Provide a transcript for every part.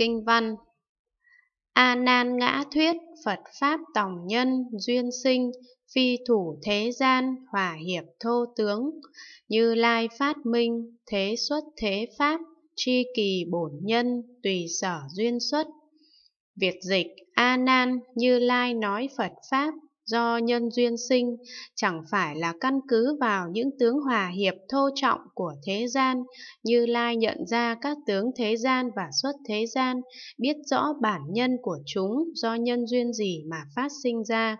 kinh văn A nan ngã thuyết Phật pháp tổng nhân duyên sinh phi thủ thế gian hòa hiệp thô tướng như lai phát minh thế xuất thế pháp chi kỳ bổn nhân tùy sở duyên xuất việt dịch a nan như lai nói phật pháp do nhân duyên sinh chẳng phải là căn cứ vào những tướng hòa hiệp thô trọng của thế gian như lai nhận ra các tướng thế gian và xuất thế gian biết rõ bản nhân của chúng do nhân duyên gì mà phát sinh ra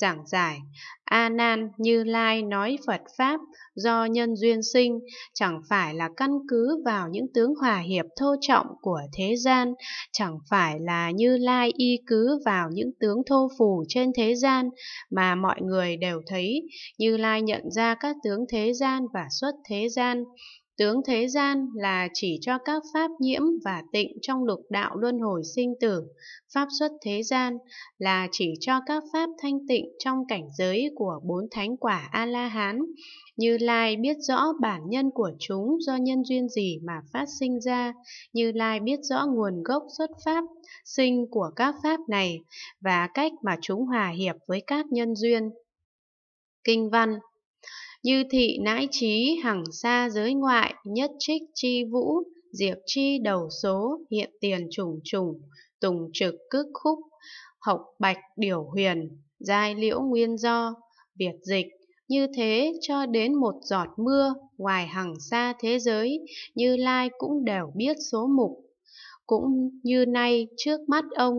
giảng giải a nan như lai nói phật pháp do nhân duyên sinh chẳng phải là căn cứ vào những tướng hòa hiệp thô trọng của thế gian chẳng phải là như lai y cứ vào những tướng thô phù trên thế gian mà mọi người đều thấy như lai nhận ra các tướng thế gian và xuất thế gian Tướng thế gian là chỉ cho các pháp nhiễm và tịnh trong lục đạo luân hồi sinh tử. Pháp xuất thế gian là chỉ cho các pháp thanh tịnh trong cảnh giới của bốn thánh quả A-la-hán. Như Lai biết rõ bản nhân của chúng do nhân duyên gì mà phát sinh ra. Như Lai biết rõ nguồn gốc xuất pháp, sinh của các pháp này và cách mà chúng hòa hiệp với các nhân duyên. Kinh văn như thị nãi trí hằng xa giới ngoại, nhất trích chi vũ, diệp chi đầu số, hiện tiền trùng trùng, tùng trực cước khúc, học bạch điểu huyền, giai liễu nguyên do, việt dịch. Như thế cho đến một giọt mưa, ngoài hằng xa thế giới, Như Lai cũng đều biết số mục cũng như nay trước mắt ông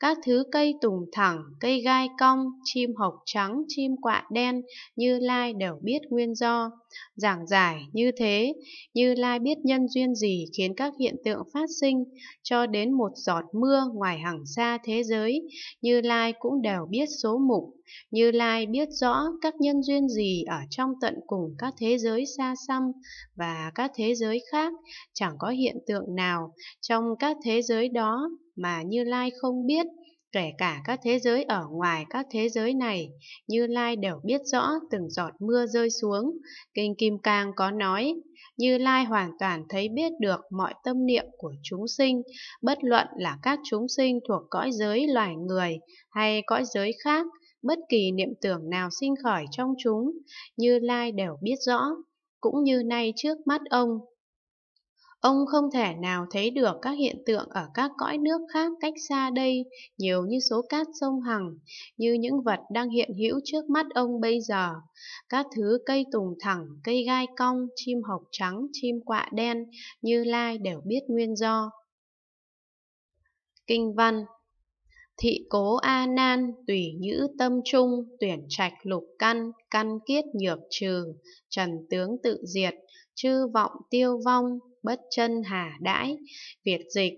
các thứ cây tùng thẳng cây gai cong chim hộc trắng chim quạ đen như lai đều biết nguyên do Giảng giải như thế, Như Lai biết nhân duyên gì khiến các hiện tượng phát sinh, cho đến một giọt mưa ngoài hàng xa thế giới, Như Lai cũng đều biết số mục. Như Lai biết rõ các nhân duyên gì ở trong tận cùng các thế giới xa xăm và các thế giới khác, chẳng có hiện tượng nào trong các thế giới đó mà Như Lai không biết Kể cả các thế giới ở ngoài các thế giới này, Như Lai đều biết rõ từng giọt mưa rơi xuống. Kinh Kim Cang có nói, Như Lai hoàn toàn thấy biết được mọi tâm niệm của chúng sinh, bất luận là các chúng sinh thuộc cõi giới loài người hay cõi giới khác, bất kỳ niệm tưởng nào sinh khởi trong chúng, Như Lai đều biết rõ, cũng như nay trước mắt ông Ông không thể nào thấy được các hiện tượng ở các cõi nước khác cách xa đây nhiều như số cát sông Hằng, như những vật đang hiện hữu trước mắt ông bây giờ. Các thứ cây tùng thẳng, cây gai cong, chim hộc trắng, chim quạ đen, như lai đều biết nguyên do. Kinh văn Thị cố A nan tùy nhữ tâm trung, tuyển trạch lục căn, căn kiết nhược trừ, trần tướng tự diệt, chư vọng tiêu vong, bất chân hà đãi, Việt dịch.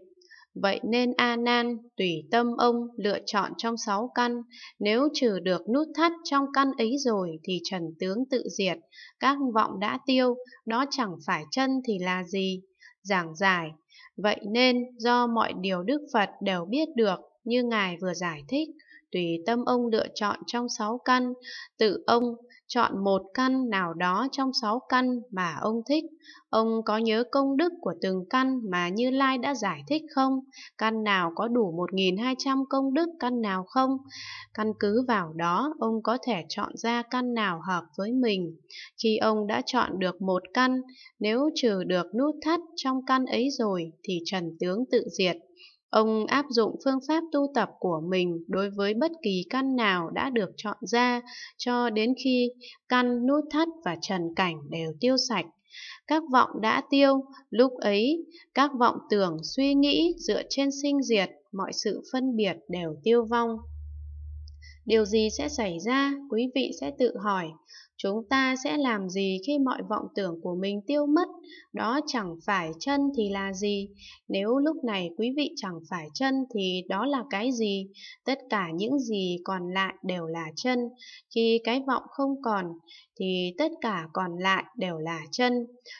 Vậy nên A Nan tùy tâm ông lựa chọn trong sáu căn, nếu trừ được nút thắt trong căn ấy rồi thì trần tướng tự diệt, các vọng đã tiêu, đó chẳng phải chân thì là gì. Giảng giải, vậy nên do mọi điều Đức Phật đều biết được như Ngài vừa giải thích, tùy tâm ông lựa chọn trong sáu căn, tự ông chọn một căn nào đó trong sáu căn mà ông thích. Ông có nhớ công đức của từng căn mà Như Lai đã giải thích không? Căn nào có đủ 1.200 công đức, căn nào không? Căn cứ vào đó, ông có thể chọn ra căn nào hợp với mình. Khi ông đã chọn được một căn, nếu trừ được nút thắt trong căn ấy rồi thì trần tướng tự diệt. Ông áp dụng phương pháp tu tập của mình đối với bất kỳ căn nào đã được chọn ra cho đến khi căn nút thắt và trần cảnh đều tiêu sạch. Các vọng đã tiêu, lúc ấy các vọng tưởng suy nghĩ dựa trên sinh diệt, mọi sự phân biệt đều tiêu vong. Điều gì sẽ xảy ra, quý vị sẽ tự hỏi. Chúng ta sẽ làm gì khi mọi vọng tưởng của mình tiêu mất? Đó chẳng phải chân thì là gì? Nếu lúc này quý vị chẳng phải chân thì đó là cái gì? Tất cả những gì còn lại đều là chân. Khi cái vọng không còn, thì tất cả còn lại đều là chân.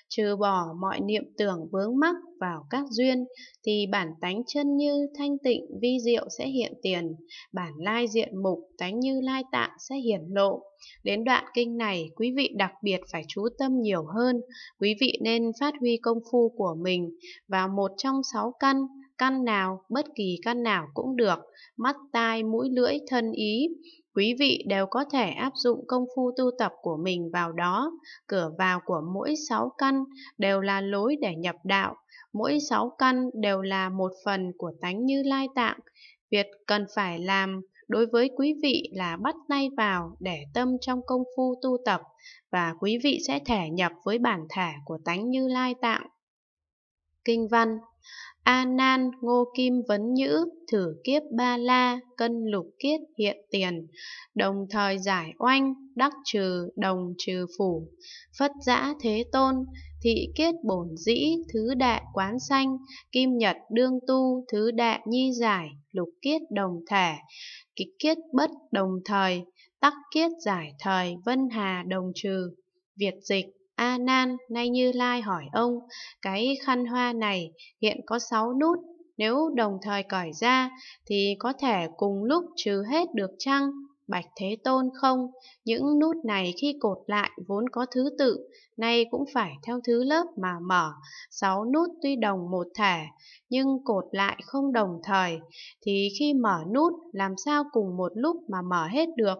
Trừ bỏ mọi niệm tưởng vướng mắc vào các duyên, thì bản tánh chân như thanh tịnh vi diệu sẽ hiện tiền, bản lai diện mục tánh như lai tạng sẽ hiển lộ. Đến đoạn kinh này, quý vị đặc biệt phải chú tâm nhiều hơn, quý vị nên phát huy công phu của mình vào một trong sáu căn, căn nào, bất kỳ căn nào cũng được, mắt, tai, mũi, lưỡi, thân, ý, Quý vị đều có thể áp dụng công phu tu tập của mình vào đó. Cửa vào của mỗi sáu căn đều là lối để nhập đạo, mỗi sáu căn đều là một phần của tánh như lai tạng. Việc cần phải làm đối với quý vị là bắt tay vào để tâm trong công phu tu tập và quý vị sẽ thể nhập với bản thể của tánh như lai tạng. Kinh văn A Nan Ngô Kim Vấn Nhữ thử kiếp Ba La cân lục kiết hiện tiền, đồng thời giải oanh, đắc trừ đồng trừ phủ, phất giã thế tôn, thị kiết bổn dĩ thứ đại quán sanh, kim nhật đương tu thứ đại nhi giải, lục kiết đồng thể, kịch kiết bất đồng thời, tắc kiết giải thời vân hà đồng trừ, việt dịch A Nan nay Như Lai hỏi ông, cái khăn hoa này hiện có 6 nút, nếu đồng thời cởi ra thì có thể cùng lúc trừ hết được chăng? Bạch Thế Tôn không, những nút này khi cột lại vốn có thứ tự, nay cũng phải theo thứ lớp mà mở, sáu nút tuy đồng một thể, nhưng cột lại không đồng thời, thì khi mở nút làm sao cùng một lúc mà mở hết được.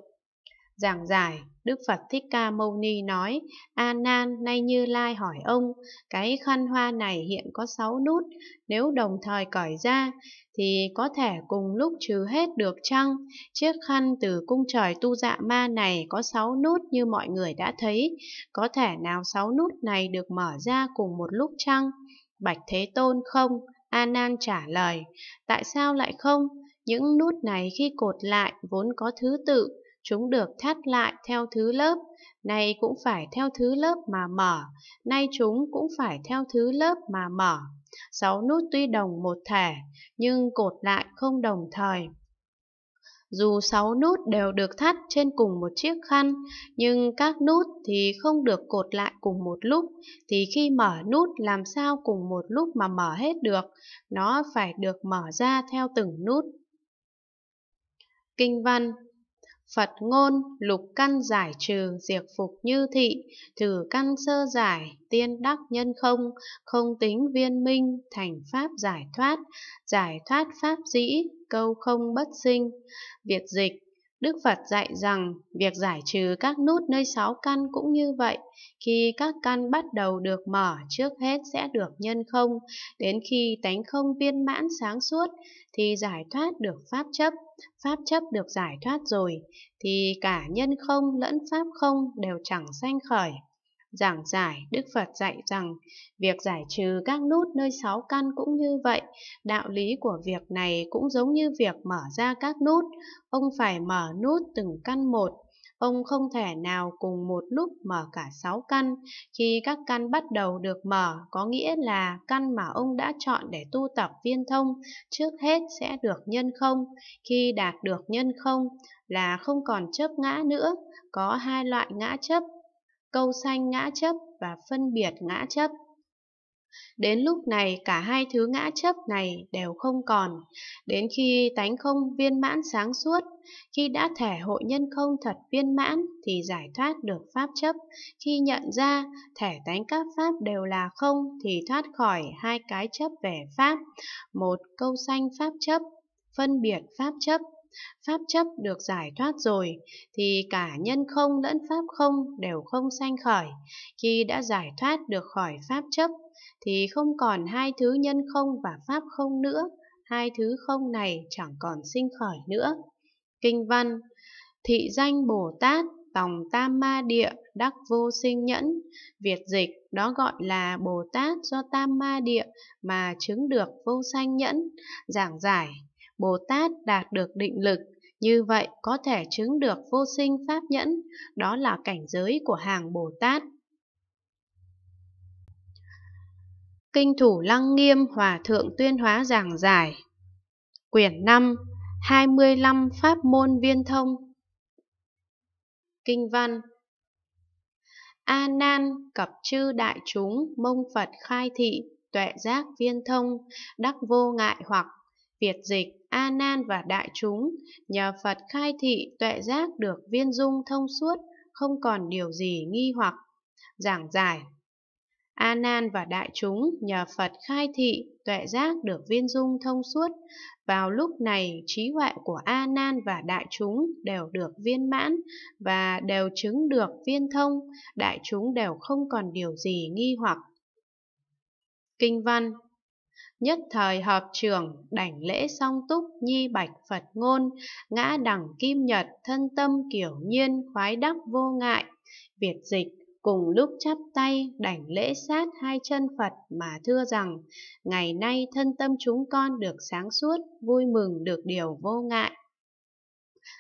Giảng giải, Đức Phật Thích Ca Mâu Ni nói, A Nan nay Như Lai hỏi ông, cái khăn hoa này hiện có sáu nút, nếu đồng thời cởi ra thì có thể cùng lúc trừ hết được chăng? Chiếc khăn từ cung trời tu dạ ma này có sáu nút như mọi người đã thấy, có thể nào sáu nút này được mở ra cùng một lúc chăng? Bạch Thế Tôn không? A Nan trả lời, tại sao lại không? Những nút này khi cột lại vốn có thứ tự, Chúng được thắt lại theo thứ lớp, nay cũng phải theo thứ lớp mà mở, nay chúng cũng phải theo thứ lớp mà mở. Sáu nút tuy đồng một thể, nhưng cột lại không đồng thời. Dù sáu nút đều được thắt trên cùng một chiếc khăn, nhưng các nút thì không được cột lại cùng một lúc, thì khi mở nút làm sao cùng một lúc mà mở hết được, nó phải được mở ra theo từng nút. Kinh văn Phật ngôn lục căn giải trừ diệt phục như thị, thử căn sơ giải, tiên đắc nhân không, không tính viên minh, thành pháp giải thoát, giải thoát pháp dĩ, câu không bất sinh. Việt dịch Đức Phật dạy rằng việc giải trừ các nút nơi sáu căn cũng như vậy, khi các căn bắt đầu được mở trước hết sẽ được nhân không, đến khi tánh không viên mãn sáng suốt thì giải thoát được pháp chấp, pháp chấp được giải thoát rồi thì cả nhân không lẫn pháp không đều chẳng sanh khởi giảng giải Đức Phật dạy rằng việc giải trừ các nút nơi sáu căn cũng như vậy, đạo lý của việc này cũng giống như việc mở ra các nút, ông phải mở nút từng căn một. Ông không thể nào cùng một lúc mở cả sáu căn, khi các căn bắt đầu được mở có nghĩa là căn mà ông đã chọn để tu tập viên thông trước hết sẽ được nhân không, khi đạt được nhân không là không còn chấp ngã nữa, có hai loại ngã chấp câu sanh ngã chấp và phân biệt ngã chấp. Đến lúc này cả hai thứ ngã chấp này đều không còn, đến khi tánh không viên mãn sáng suốt, khi đã thể hội nhân không thật viên mãn thì giải thoát được pháp chấp, khi nhận ra thể tánh các pháp đều là không thì thoát khỏi hai cái chấp về pháp, một câu sanh pháp chấp, phân biệt pháp chấp, pháp chấp được giải thoát rồi thì cả nhân không lẫn pháp không đều không sanh khởi khi đã giải thoát được khỏi pháp chấp thì không còn hai thứ nhân không và pháp không nữa hai thứ không này chẳng còn sinh khởi nữa kinh văn thị danh bồ tát tòng tam ma địa đắc vô sinh nhẫn việt dịch đó gọi là bồ tát do tam ma địa mà chứng được vô sanh nhẫn giảng giải Bồ Tát đạt được định lực, như vậy có thể chứng được vô sinh pháp nhẫn, đó là cảnh giới của hàng Bồ Tát. Kinh Thủ Lăng Nghiêm Hòa Thượng Tuyên Hóa Giảng Giải Quyển 5 25 Pháp Môn Viên Thông Kinh Văn A Nan cập chư đại chúng mông Phật khai thị tuệ giác viên thông đắc vô ngại hoặc Việt dịch, A Nan và đại chúng, nhờ Phật khai thị tuệ giác được viên dung thông suốt, không còn điều gì nghi hoặc. Giảng giải A Nan và đại chúng nhờ Phật khai thị tuệ giác được viên dung thông suốt, vào lúc này trí huệ của A Nan và đại chúng đều được viên mãn và đều chứng được viên thông, đại chúng đều không còn điều gì nghi hoặc. Kinh văn Nhất thời hợp trường, đảnh lễ song túc, nhi bạch Phật ngôn, ngã đẳng kim nhật, thân tâm kiểu nhiên, khoái đắc vô ngại. Việt dịch, cùng lúc chắp tay, đảnh lễ sát hai chân Phật mà thưa rằng, ngày nay thân tâm chúng con được sáng suốt, vui mừng được điều vô ngại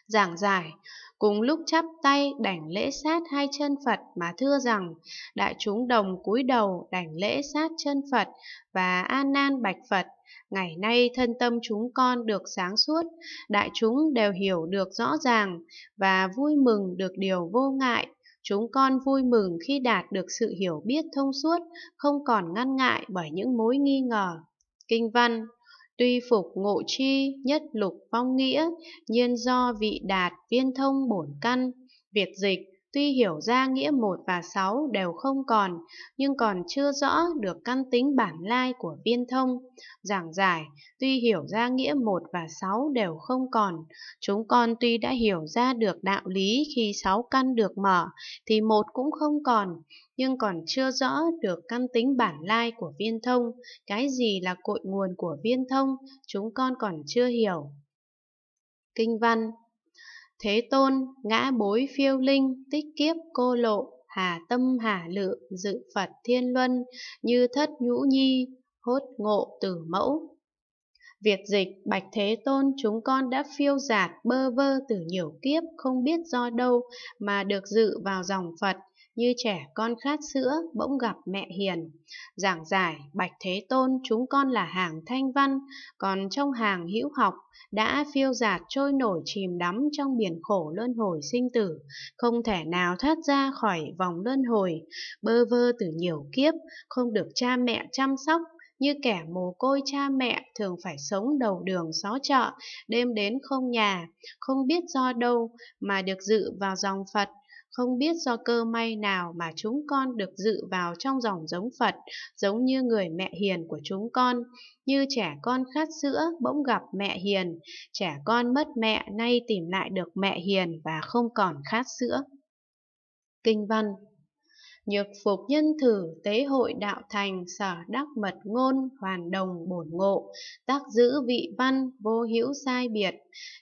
giảng giải, cùng lúc chắp tay đảnh lễ sát hai chân Phật mà thưa rằng, đại chúng đồng cúi đầu đảnh lễ sát chân Phật và an nan bạch Phật, ngày nay thân tâm chúng con được sáng suốt, đại chúng đều hiểu được rõ ràng và vui mừng được điều vô ngại. Chúng con vui mừng khi đạt được sự hiểu biết thông suốt, không còn ngăn ngại bởi những mối nghi ngờ. Kinh văn tuy phục ngộ chi nhất lục phong nghĩa, nhiên do vị đạt viên thông bổn căn, việt dịch Tuy hiểu ra nghĩa một và sáu đều không còn, nhưng còn chưa rõ được căn tính bản lai của viên thông. Giảng giải, tuy hiểu ra nghĩa một và sáu đều không còn, chúng con tuy đã hiểu ra được đạo lý khi sáu căn được mở, thì một cũng không còn, nhưng còn chưa rõ được căn tính bản lai của viên thông, cái gì là cội nguồn của viên thông, chúng con còn chưa hiểu. Kinh văn Thế tôn, ngã bối phiêu linh, tích kiếp cô lộ, hà tâm hà lự, dự Phật thiên luân, như thất nhũ nhi, hốt ngộ tử mẫu. Việt dịch, Bạch Thế Tôn, chúng con đã phiêu giạt bơ vơ từ nhiều kiếp không biết do đâu mà được dự vào dòng Phật, như trẻ con khát sữa bỗng gặp mẹ hiền. Giảng giải, Bạch Thế Tôn chúng con là hàng thanh văn, còn trong hàng hữu học đã phiêu giạt trôi nổi chìm đắm trong biển khổ luân hồi sinh tử, không thể nào thoát ra khỏi vòng luân hồi, bơ vơ từ nhiều kiếp, không được cha mẹ chăm sóc, như kẻ mồ côi cha mẹ thường phải sống đầu đường xó chợ, đêm đến không nhà, không biết do đâu mà được dự vào dòng Phật, không biết do cơ may nào mà chúng con được dự vào trong dòng giống Phật, giống như người mẹ hiền của chúng con. Như trẻ con khát sữa, bỗng gặp mẹ hiền, trẻ con mất mẹ nay tìm lại được mẹ hiền và không còn khát sữa. Kinh văn Nhược phục nhân thử tế hội đạo thành sở đắc mật ngôn hoàn đồng bổn ngộ, tác giữ vị văn vô hữu sai biệt,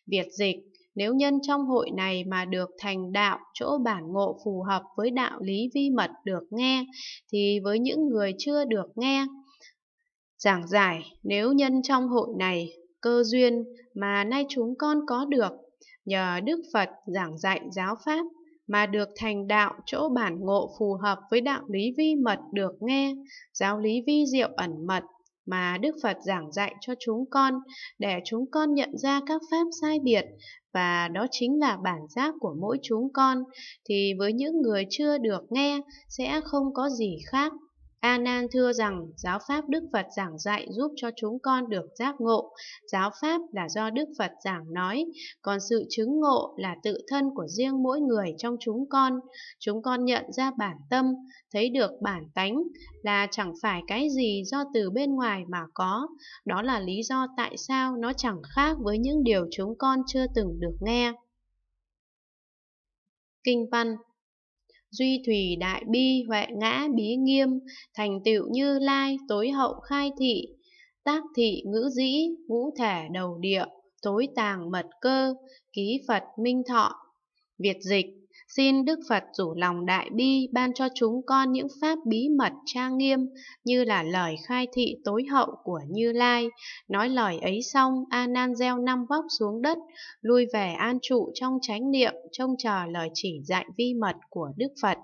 việt dịch nếu nhân trong hội này mà được thành đạo, chỗ bản ngộ phù hợp với đạo lý vi mật được nghe, thì với những người chưa được nghe, giảng giải nếu nhân trong hội này cơ duyên mà nay chúng con có được nhờ Đức Phật giảng dạy giáo pháp mà được thành đạo chỗ bản ngộ phù hợp với đạo lý vi mật được nghe, giáo lý vi diệu ẩn mật mà Đức Phật giảng dạy cho chúng con để chúng con nhận ra các pháp sai biệt và đó chính là bản giác của mỗi chúng con thì với những người chưa được nghe sẽ không có gì khác A Nan thưa rằng giáo pháp Đức Phật giảng dạy giúp cho chúng con được giác ngộ. Giáo pháp là do Đức Phật giảng nói, còn sự chứng ngộ là tự thân của riêng mỗi người trong chúng con. Chúng con nhận ra bản tâm, thấy được bản tánh là chẳng phải cái gì do từ bên ngoài mà có. Đó là lý do tại sao nó chẳng khác với những điều chúng con chưa từng được nghe. Kinh văn duy thủy đại bi huệ ngã bí nghiêm, thành tựu như lai tối hậu khai thị, tác thị ngữ dĩ, ngũ thể đầu địa, tối tàng mật cơ, ký Phật minh thọ. Việt dịch Xin Đức Phật rủ lòng đại bi ban cho chúng con những pháp bí mật trang nghiêm như là lời khai thị tối hậu của Như Lai. Nói lời ấy xong, A Nan gieo năm vóc xuống đất, lui về an trụ trong chánh niệm, trông chờ lời chỉ dạy vi mật của Đức Phật.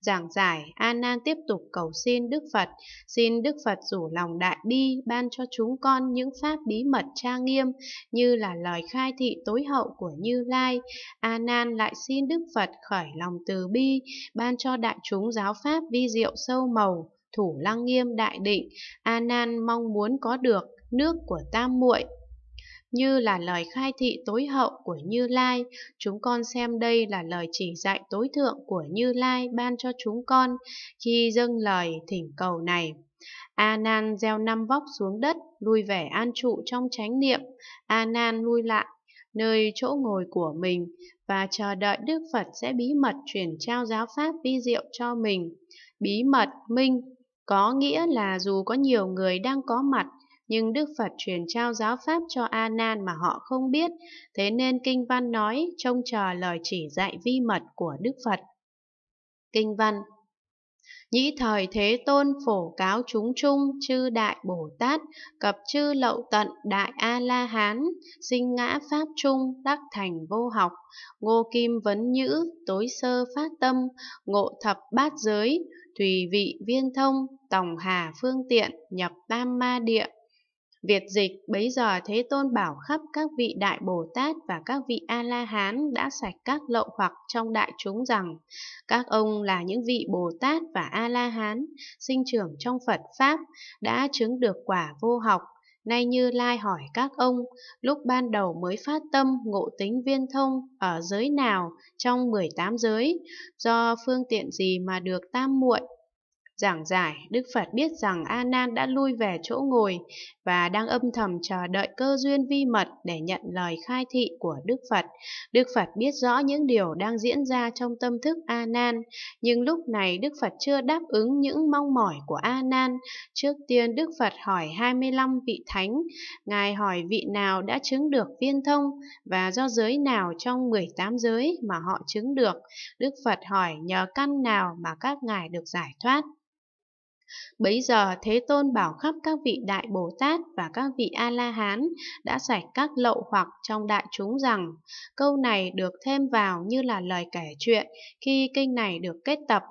Giảng giải, A Nan tiếp tục cầu xin Đức Phật, xin Đức Phật rủ lòng đại bi ban cho chúng con những pháp bí mật tra nghiêm như là lời khai thị tối hậu của Như Lai. A Nan lại xin Đức Phật khởi lòng từ bi, ban cho đại chúng giáo pháp vi diệu sâu màu thủ lăng nghiêm đại định a nan mong muốn có được nước của tam muội như là lời khai thị tối hậu của Như Lai. Chúng con xem đây là lời chỉ dạy tối thượng của Như Lai ban cho chúng con khi dâng lời thỉnh cầu này. A Nan gieo năm vóc xuống đất, lui về an trụ trong chánh niệm. A Nan lui lại nơi chỗ ngồi của mình và chờ đợi Đức Phật sẽ bí mật chuyển trao giáo pháp vi diệu cho mình. Bí mật minh có nghĩa là dù có nhiều người đang có mặt nhưng Đức Phật truyền trao giáo pháp cho A Nan mà họ không biết, thế nên kinh văn nói trông chờ lời chỉ dạy vi mật của Đức Phật. Kinh văn Nhĩ thời thế tôn phổ cáo chúng chung chư đại Bồ Tát, cập chư lậu tận đại A-la-hán, sinh ngã pháp chung đắc thành vô học, ngô kim vấn nhữ, tối sơ phát tâm, ngộ thập bát giới, thùy vị viên thông, tổng hà phương tiện, nhập tam ma địa, Việt dịch bấy giờ Thế Tôn bảo khắp các vị Đại Bồ Tát và các vị A-La-Hán đã sạch các lậu hoặc trong đại chúng rằng các ông là những vị Bồ Tát và A-La-Hán sinh trưởng trong Phật Pháp đã chứng được quả vô học. Nay Như Lai hỏi các ông, lúc ban đầu mới phát tâm ngộ tính viên thông ở giới nào trong 18 giới, do phương tiện gì mà được tam muội giảng giải, Đức Phật biết rằng A Nan đã lui về chỗ ngồi và đang âm thầm chờ đợi cơ duyên vi mật để nhận lời khai thị của Đức Phật. Đức Phật biết rõ những điều đang diễn ra trong tâm thức A Nan, nhưng lúc này Đức Phật chưa đáp ứng những mong mỏi của A Nan. Trước tiên Đức Phật hỏi 25 vị thánh, ngài hỏi vị nào đã chứng được viên thông và do giới nào trong 18 giới mà họ chứng được. Đức Phật hỏi nhờ căn nào mà các ngài được giải thoát. Bấy giờ Thế Tôn bảo khắp các vị Đại Bồ Tát và các vị A-La-Hán đã sạch các lậu hoặc trong đại chúng rằng câu này được thêm vào như là lời kể chuyện khi kinh này được kết tập.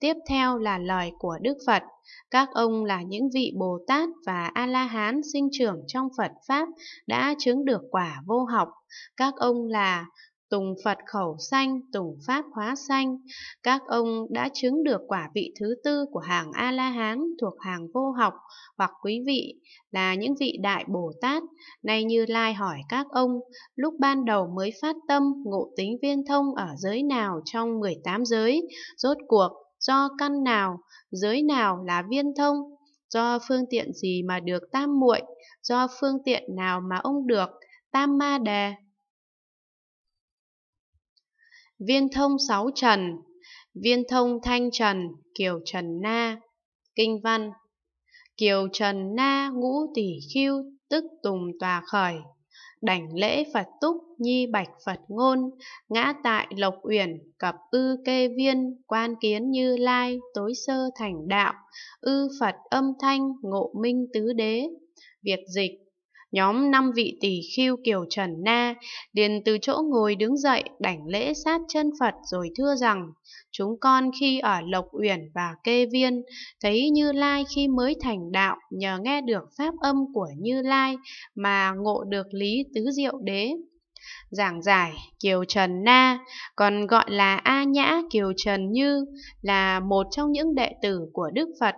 Tiếp theo là lời của Đức Phật. Các ông là những vị Bồ Tát và A-La-Hán sinh trưởng trong Phật Pháp đã chứng được quả vô học. Các ông là Tùng Phật khẩu xanh, Tùng Pháp hóa xanh. Các ông đã chứng được quả vị thứ tư của hàng A-la-hán thuộc hàng vô học hoặc quý vị là những vị đại Bồ Tát. Nay Như Lai hỏi các ông, lúc ban đầu mới phát tâm ngộ tính viên thông ở giới nào trong 18 giới, rốt cuộc do căn nào, giới nào là viên thông, do phương tiện gì mà được tam muội, do phương tiện nào mà ông được tam ma đề viên thông sáu trần, viên thông thanh trần, kiều trần na. Kinh văn Kiều trần na ngũ tỷ khiu tức tùng tòa khởi, đảnh lễ Phật túc nhi bạch Phật ngôn, ngã tại lộc uyển, cập ư kê viên, quan kiến như lai, tối sơ thành đạo, ư Phật âm thanh, ngộ minh tứ đế. Việt dịch Nhóm năm vị tỳ khiêu kiều trần na liền từ chỗ ngồi đứng dậy đảnh lễ sát chân Phật rồi thưa rằng Chúng con khi ở Lộc Uyển và Kê Viên Thấy Như Lai khi mới thành đạo nhờ nghe được pháp âm của Như Lai Mà ngộ được lý tứ diệu đế giảng giải Kiều Trần Na, còn gọi là A Nhã Kiều Trần Như, là một trong những đệ tử của Đức Phật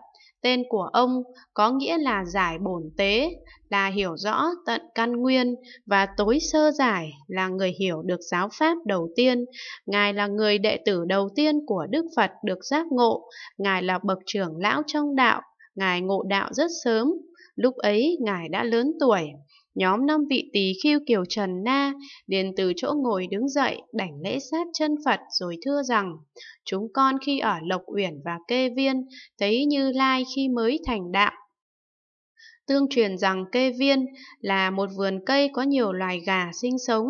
Tên của ông có nghĩa là giải bổn tế, là hiểu rõ tận căn nguyên và tối sơ giải là người hiểu được giáo pháp đầu tiên. Ngài là người đệ tử đầu tiên của Đức Phật được giác ngộ, Ngài là bậc trưởng lão trong đạo, Ngài ngộ đạo rất sớm. Lúc ấy Ngài đã lớn tuổi, Nhóm năm vị tỳ khiêu kiều trần na liền từ chỗ ngồi đứng dậy đảnh lễ sát chân Phật rồi thưa rằng Chúng con khi ở Lộc Uyển và Kê Viên thấy Như Lai khi mới thành đạo Tương truyền rằng kê viên là một vườn cây có nhiều loài gà sinh sống.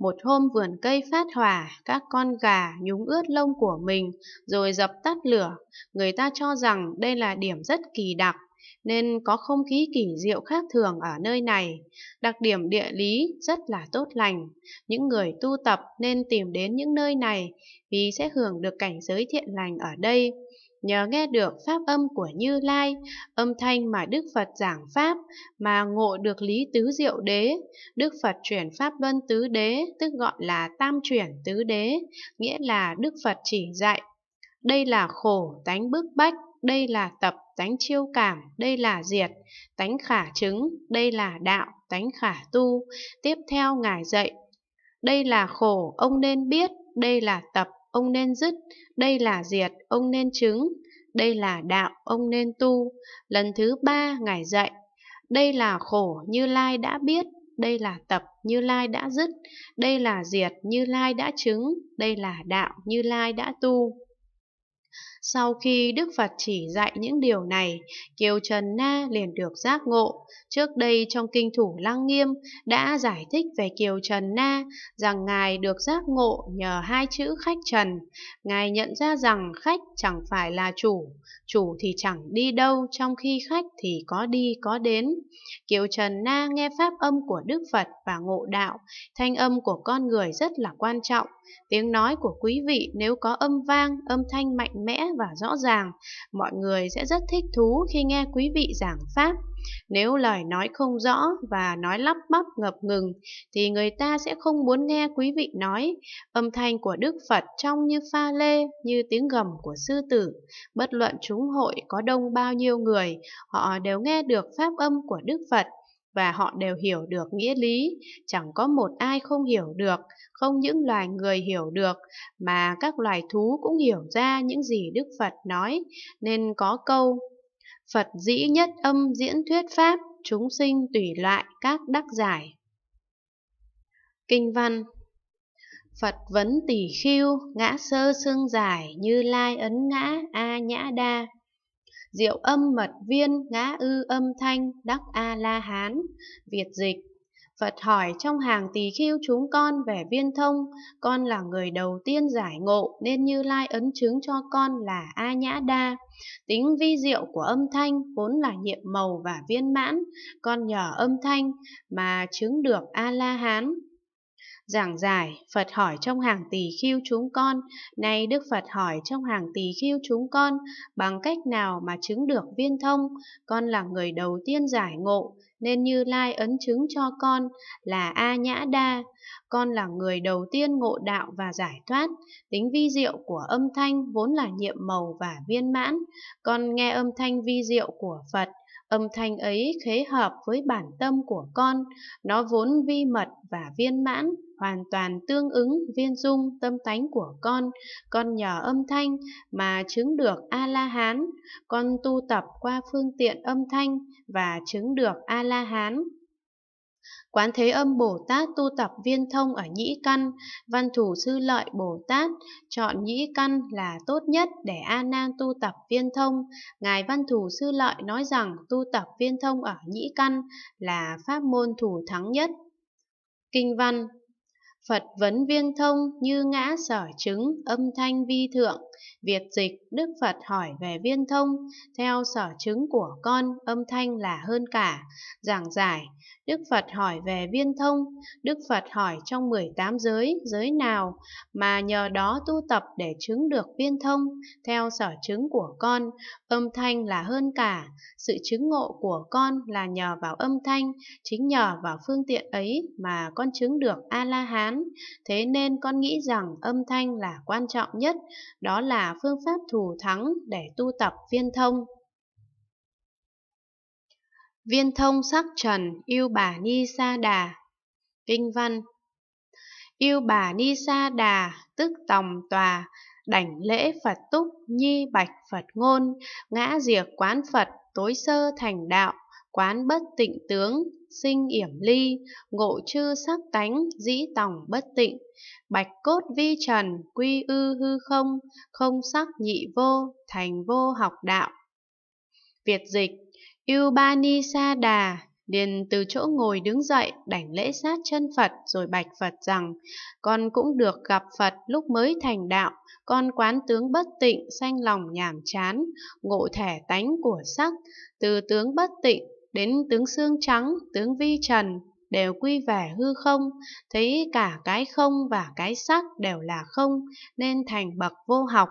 Một hôm vườn cây phát hỏa, các con gà nhúng ướt lông của mình rồi dập tắt lửa. Người ta cho rằng đây là điểm rất kỳ đặc nên có không khí kỳ diệu khác thường ở nơi này. Đặc điểm địa lý rất là tốt lành. Những người tu tập nên tìm đến những nơi này vì sẽ hưởng được cảnh giới thiện lành ở đây. Nhờ nghe được pháp âm của Như Lai, âm thanh mà Đức Phật giảng Pháp, mà ngộ được lý tứ diệu đế, Đức Phật chuyển Pháp luân tứ đế, tức gọi là tam chuyển tứ đế, nghĩa là Đức Phật chỉ dạy. Đây là khổ tánh bức bách, đây là tập tánh chiêu cảm, đây là diệt, tánh khả chứng, đây là đạo, tánh khả tu. Tiếp theo Ngài dạy, đây là khổ, ông nên biết, đây là tập, ông nên dứt, đây là diệt, ông nên chứng, đây là đạo, ông nên tu. Lần thứ ba Ngài dạy, đây là khổ như Lai đã biết, đây là tập như lai đã dứt, đây là diệt như lai đã chứng, đây là đạo như lai đã tu. Sau khi Đức Phật chỉ dạy những điều này, Kiều Trần Na liền được giác ngộ. Trước đây trong Kinh Thủ Lăng Nghiêm đã giải thích về Kiều Trần Na rằng Ngài được giác ngộ nhờ hai chữ khách trần. Ngài nhận ra rằng khách chẳng phải là chủ, chủ thì chẳng đi đâu trong khi khách thì có đi có đến. Kiều Trần Na nghe pháp âm của Đức Phật và ngộ đạo, thanh âm của con người rất là quan trọng. Tiếng nói của quý vị nếu có âm vang, âm thanh mạnh mẽ và rõ ràng. Mọi người sẽ rất thích thú khi nghe quý vị giảng pháp. Nếu lời nói không rõ và nói lắp bắp ngập ngừng thì người ta sẽ không muốn nghe quý vị nói. Âm thanh của Đức Phật trong như pha lê, như tiếng gầm của sư tử. Bất luận chúng hội có đông bao nhiêu người, họ đều nghe được pháp âm của Đức Phật và họ đều hiểu được nghĩa lý, chẳng có một ai không hiểu được, không những loài người hiểu được mà các loài thú cũng hiểu ra những gì Đức Phật nói, nên có câu Phật dĩ nhất âm diễn thuyết pháp, chúng sinh tùy loại các đắc giải. Kinh văn Phật vấn tỷ khiêu, ngã sơ xương dài như lai ấn ngã, a nhã đa. Diệu âm mật viên, ngã ư âm thanh, đắc A-la-hán, Việt dịch. Phật hỏi trong hàng tỳ khưu chúng con về viên thông, con là người đầu tiên giải ngộ nên Như Lai ấn chứng cho con là A Nhã Đa. Tính vi diệu của âm thanh vốn là nhiệm màu và viên mãn, con nhờ âm thanh mà chứng được A La Hán. Giảng giải, Phật hỏi trong hàng tỷ khiêu chúng con, nay Đức Phật hỏi trong hàng tỷ khiêu chúng con, bằng cách nào mà chứng được viên thông, con là người đầu tiên giải ngộ, nên Như Lai ấn chứng cho con là A Nhã Đa, con là người đầu tiên ngộ đạo và giải thoát, tính vi diệu của âm thanh vốn là nhiệm màu và viên mãn, con nghe âm thanh vi diệu của Phật, âm thanh ấy khế hợp với bản tâm của con, nó vốn vi mật và viên mãn, hoàn toàn tương ứng viên dung tâm tánh của con, con nhờ âm thanh mà chứng được A-la-hán, con tu tập qua phương tiện âm thanh và chứng được A-la-hán. Quán Thế Âm Bồ Tát tu tập viên thông ở nhĩ căn, văn thủ sư lợi Bồ Tát chọn nhĩ căn là tốt nhất để A Nan tu tập viên thông. Ngài văn thủ sư lợi nói rằng tu tập viên thông ở nhĩ căn là pháp môn thủ thắng nhất. Kinh văn Phật vấn viên thông như ngã sở chứng âm thanh vi thượng Việt dịch, Đức Phật hỏi về viên thông, theo sở chứng của con, âm thanh là hơn cả. Giảng giải, Đức Phật hỏi về viên thông, Đức Phật hỏi trong 18 giới, giới nào mà nhờ đó tu tập để chứng được viên thông, theo sở chứng của con, âm thanh là hơn cả. Sự chứng ngộ của con là nhờ vào âm thanh, chính nhờ vào phương tiện ấy mà con chứng được A-la-hán. Thế nên con nghĩ rằng âm thanh là quan trọng nhất, đó là là phương pháp thủ thắng để tu tập viên thông. Viên thông sắc trần yêu bà Ni Sa Đà Kinh văn Yêu bà Ni Sa Đà tức tòng tòa Đảnh lễ Phật túc nhi bạch Phật ngôn Ngã diệt quán Phật tối sơ thành đạo quán bất tịnh tướng, sinh yểm ly, ngộ chư sắc tánh, dĩ tòng bất tịnh, bạch cốt vi trần, quy ư hư không, không sắc nhị vô, thành vô học đạo. Việt dịch, yêu ba ni Sa Đà, liền từ chỗ ngồi đứng dậy, đảnh lễ sát chân Phật rồi bạch Phật rằng, con cũng được gặp Phật lúc mới thành đạo, con quán tướng bất tịnh, sanh lòng nhàm chán, ngộ thể tánh của sắc, từ tướng bất tịnh đến tướng xương trắng, tướng vi trần đều quy về hư không, thấy cả cái không và cái sắc đều là không nên thành bậc vô học.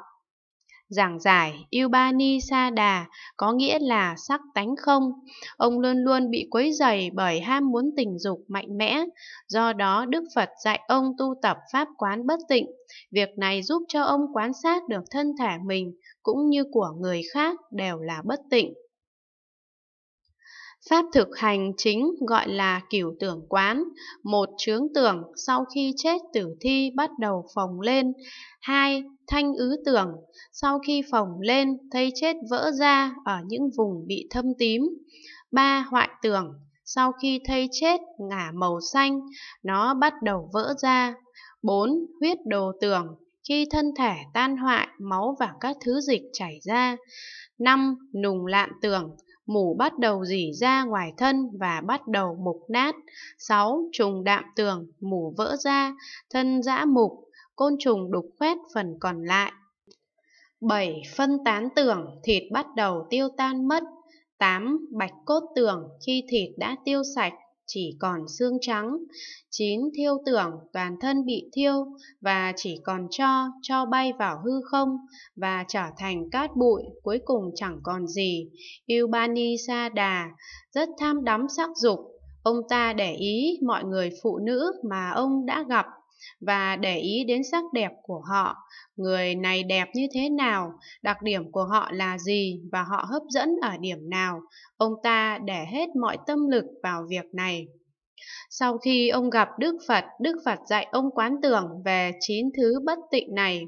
Giảng giải Yubani Sa Đà có nghĩa là sắc tánh không, ông luôn luôn bị quấy dày bởi ham muốn tình dục mạnh mẽ, do đó Đức Phật dạy ông tu tập pháp quán bất tịnh, việc này giúp cho ông quán sát được thân thể mình cũng như của người khác đều là bất tịnh. Pháp thực hành chính gọi là cửu tưởng quán. Một chướng tưởng sau khi chết tử thi bắt đầu phồng lên. Hai, thanh ứ tưởng sau khi phồng lên thấy chết vỡ ra ở những vùng bị thâm tím. Ba, hoại tưởng sau khi thấy chết ngả màu xanh, nó bắt đầu vỡ ra. bốn Huyết đồ tưởng khi thân thể tan hoại, máu và các thứ dịch chảy ra. năm Nùng lạn tưởng mủ bắt đầu rỉ ra ngoài thân và bắt đầu mục nát. 6. Trùng đạm tường, mủ vỡ ra, thân dã mục, côn trùng đục khoét phần còn lại. 7. Phân tán tường, thịt bắt đầu tiêu tan mất. 8. Bạch cốt tường, khi thịt đã tiêu sạch, chỉ còn xương trắng. Chín thiêu tưởng toàn thân bị thiêu và chỉ còn cho, cho bay vào hư không và trở thành cát bụi, cuối cùng chẳng còn gì. Yubani Sada rất tham đắm sắc dục. Ông ta để ý mọi người phụ nữ mà ông đã gặp và để ý đến sắc đẹp của họ, người này đẹp như thế nào, đặc điểm của họ là gì và họ hấp dẫn ở điểm nào, ông ta để hết mọi tâm lực vào việc này. Sau khi ông gặp Đức Phật, Đức Phật dạy ông quán tưởng về chín thứ bất tịnh này.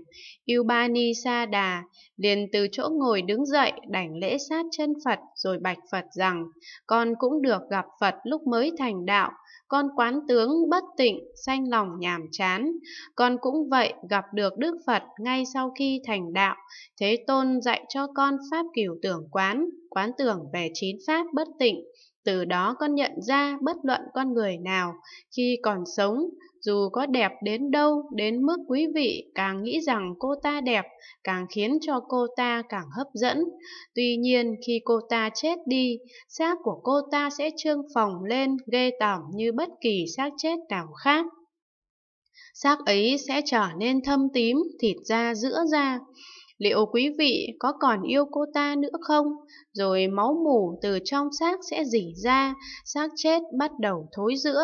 Yubani Sa Đà liền từ chỗ ngồi đứng dậy đảnh lễ sát chân Phật rồi bạch Phật rằng con cũng được gặp Phật lúc mới thành đạo con quán tướng bất tịnh, sanh lòng nhàm chán. Con cũng vậy gặp được Đức Phật ngay sau khi thành đạo, Thế Tôn dạy cho con Pháp cửu tưởng quán, quán tưởng về chín Pháp bất tịnh. Từ đó con nhận ra bất luận con người nào, khi còn sống, dù có đẹp đến đâu đến mức quý vị càng nghĩ rằng cô ta đẹp càng khiến cho cô ta càng hấp dẫn tuy nhiên khi cô ta chết đi xác của cô ta sẽ trương phồng lên ghê tởm như bất kỳ xác chết nào khác xác ấy sẽ trở nên thâm tím thịt da giữa da Liệu quý vị có còn yêu cô ta nữa không? Rồi máu mủ từ trong xác sẽ rỉ ra, xác chết bắt đầu thối giữa.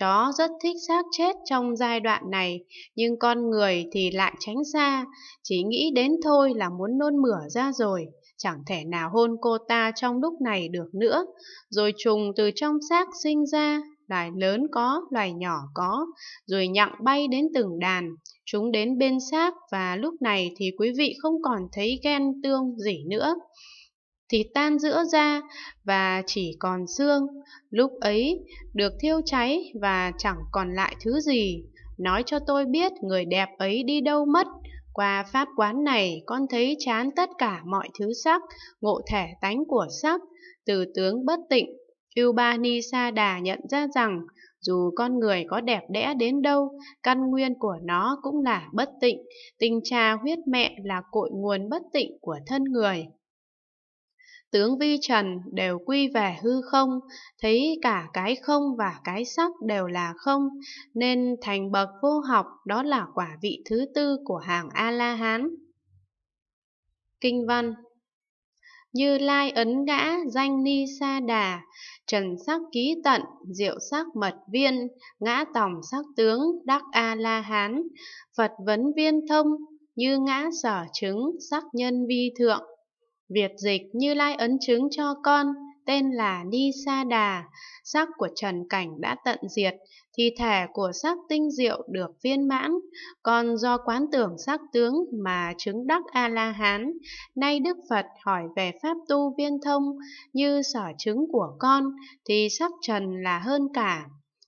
Chó rất thích xác chết trong giai đoạn này, nhưng con người thì lại tránh xa. Chỉ nghĩ đến thôi là muốn nôn mửa ra rồi chẳng thể nào hôn cô ta trong lúc này được nữa. Rồi trùng từ trong xác sinh ra, loài lớn có, loài nhỏ có, rồi nhặng bay đến từng đàn. Chúng đến bên xác và lúc này thì quý vị không còn thấy ghen tương gì nữa. Thì tan giữa ra và chỉ còn xương, lúc ấy được thiêu cháy và chẳng còn lại thứ gì. Nói cho tôi biết người đẹp ấy đi đâu mất, qua pháp quán này, con thấy chán tất cả mọi thứ sắc, ngộ thể tánh của sắc. Từ tướng bất tịnh, Ubanisa Đà nhận ra rằng dù con người có đẹp đẽ đến đâu, căn nguyên của nó cũng là bất tịnh, tình cha huyết mẹ là cội nguồn bất tịnh của thân người tướng vi trần đều quy về hư không, thấy cả cái không và cái sắc đều là không, nên thành bậc vô học đó là quả vị thứ tư của hàng A-la-hán. Kinh văn như lai ấn ngã danh ni sa đà, trần sắc ký tận, diệu sắc mật viên, ngã tòng sắc tướng, đắc A-la-hán, Phật vấn viên thông, như ngã sở chứng, sắc nhân vi thượng. Việt dịch như lai ấn chứng cho con, tên là Ni Sa Đà, sắc của trần cảnh đã tận diệt, thì thể của sắc tinh diệu được viên mãn, còn do quán tưởng sắc tướng mà chứng đắc A-la-hán, nay Đức Phật hỏi về pháp tu viên thông như sở chứng của con, thì sắc trần là hơn cả.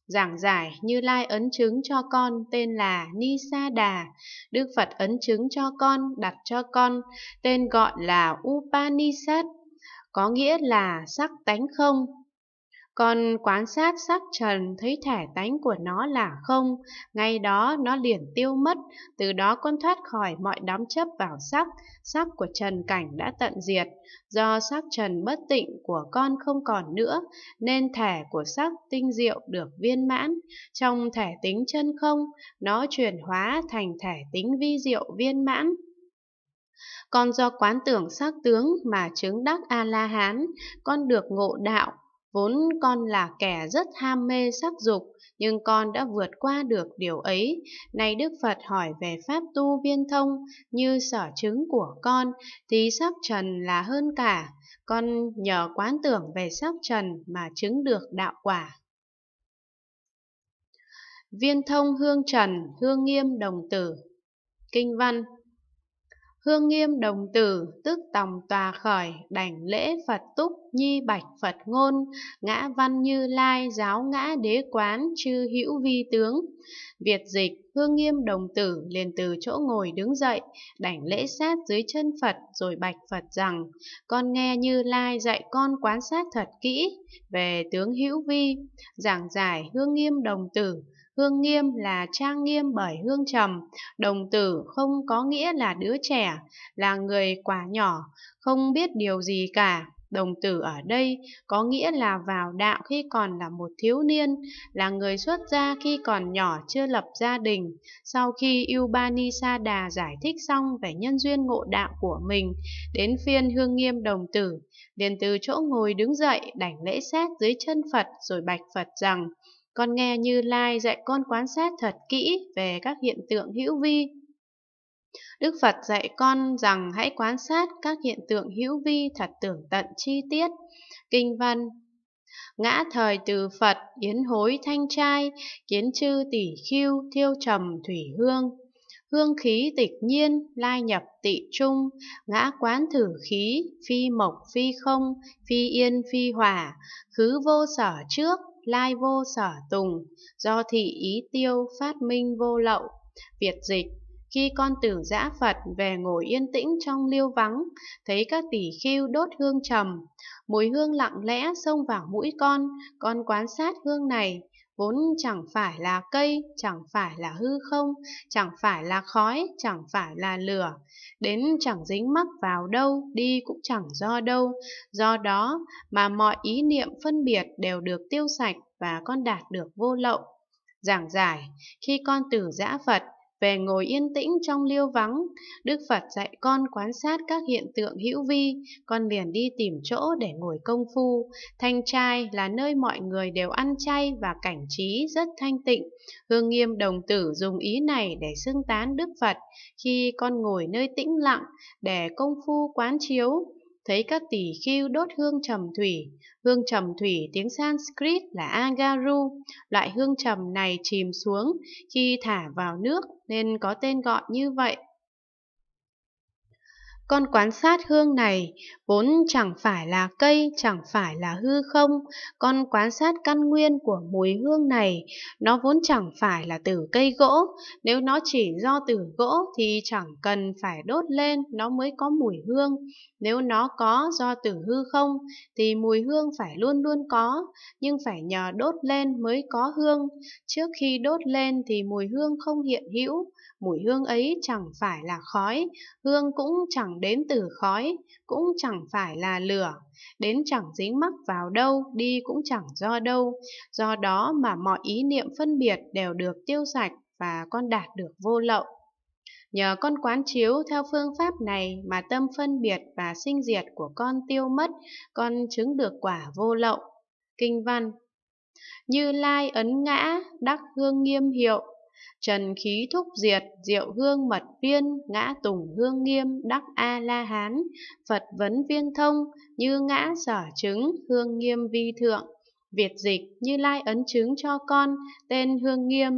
Giảng giải Như Lai ấn chứng cho con tên là Ni Sa Đà, Đức Phật ấn chứng cho con đặt cho con tên gọi là Upanishad, có nghĩa là sắc tánh không, con quan sát sắc trần thấy thể tánh của nó là không, ngay đó nó liền tiêu mất, từ đó con thoát khỏi mọi đám chấp vào sắc, sắc của trần cảnh đã tận diệt. Do sắc trần bất tịnh của con không còn nữa, nên thể của sắc tinh diệu được viên mãn. Trong thể tính chân không, nó chuyển hóa thành thể tính vi diệu viên mãn con do quán tưởng sắc tướng mà chứng đắc a la hán con được ngộ đạo Vốn con là kẻ rất ham mê sắc dục, nhưng con đã vượt qua được điều ấy. Nay Đức Phật hỏi về pháp tu viên thông như sở chứng của con, thì sắc trần là hơn cả. Con nhờ quán tưởng về sắc trần mà chứng được đạo quả. Viên thông hương trần, hương nghiêm đồng tử Kinh văn Hương nghiêm đồng tử tức tòng tòa khởi đảnh lễ Phật túc nhi bạch Phật ngôn ngã văn như lai giáo ngã đế quán chư hữu vi tướng Việt dịch hương nghiêm đồng tử liền từ chỗ ngồi đứng dậy đảnh lễ sát dưới chân Phật rồi bạch Phật rằng con nghe như lai dạy con quan sát thật kỹ về tướng hữu vi giảng giải hương nghiêm đồng tử Hương nghiêm là trang nghiêm bởi hương trầm, đồng tử không có nghĩa là đứa trẻ, là người quá nhỏ, không biết điều gì cả. Đồng tử ở đây có nghĩa là vào đạo khi còn là một thiếu niên, là người xuất gia khi còn nhỏ chưa lập gia đình. Sau khi Ubanisa Đà giải thích xong về nhân duyên ngộ đạo của mình, đến phiên hương nghiêm đồng tử, liền từ chỗ ngồi đứng dậy đảnh lễ xét dưới chân Phật rồi bạch Phật rằng con nghe Như Lai dạy con quan sát thật kỹ về các hiện tượng hữu vi. Đức Phật dạy con rằng hãy quan sát các hiện tượng hữu vi thật tưởng tận chi tiết. Kinh văn Ngã thời từ Phật, yến hối thanh trai, kiến chư tỷ khiêu, thiêu trầm thủy hương, hương khí tịch nhiên, lai nhập tị trung, ngã quán thử khí, phi mộc phi không, phi yên phi hỏa, khứ vô sở trước, lai vô sở tùng, do thị ý tiêu phát minh vô lậu. Việt dịch, khi con tử giã Phật về ngồi yên tĩnh trong liêu vắng, thấy các tỷ khiêu đốt hương trầm, mùi hương lặng lẽ xông vào mũi con, con quan sát hương này, vốn chẳng phải là cây, chẳng phải là hư không, chẳng phải là khói, chẳng phải là lửa, đến chẳng dính mắc vào đâu, đi cũng chẳng do đâu, do đó mà mọi ý niệm phân biệt đều được tiêu sạch và con đạt được vô lậu. Giảng giải, khi con từ giã Phật về ngồi yên tĩnh trong liêu vắng. Đức Phật dạy con quan sát các hiện tượng hữu vi, con liền đi tìm chỗ để ngồi công phu. Thanh trai là nơi mọi người đều ăn chay và cảnh trí rất thanh tịnh. Hương nghiêm đồng tử dùng ý này để xưng tán Đức Phật khi con ngồi nơi tĩnh lặng để công phu quán chiếu thấy các tỷ khưu đốt hương trầm thủy. Hương trầm thủy tiếng Sanskrit là Agaru. Loại hương trầm này chìm xuống khi thả vào nước nên có tên gọi như vậy. Con quán sát hương này, vốn chẳng phải là cây, chẳng phải là hư không, con quán sát căn nguyên của mùi hương này, nó vốn chẳng phải là từ cây gỗ, nếu nó chỉ do từ gỗ thì chẳng cần phải đốt lên nó mới có mùi hương, nếu nó có do từ hư không thì mùi hương phải luôn luôn có, nhưng phải nhờ đốt lên mới có hương, trước khi đốt lên thì mùi hương không hiện hữu, mùi hương ấy chẳng phải là khói, hương cũng chẳng đến từ khói, cũng chẳng phải là lửa, đến chẳng dính mắc vào đâu, đi cũng chẳng do đâu, do đó mà mọi ý niệm phân biệt đều được tiêu sạch và con đạt được vô lậu. Nhờ con quán chiếu theo phương pháp này mà tâm phân biệt và sinh diệt của con tiêu mất, con chứng được quả vô lậu. Kinh văn Như Lai ấn ngã, đắc hương nghiêm hiệu, Trần khí thúc diệt, diệu hương mật viên, ngã tùng hương nghiêm, đắc A-la-hán, Phật vấn viên thông, như ngã sở chứng, hương nghiêm vi thượng. Việt dịch như lai ấn chứng cho con, tên hương nghiêm.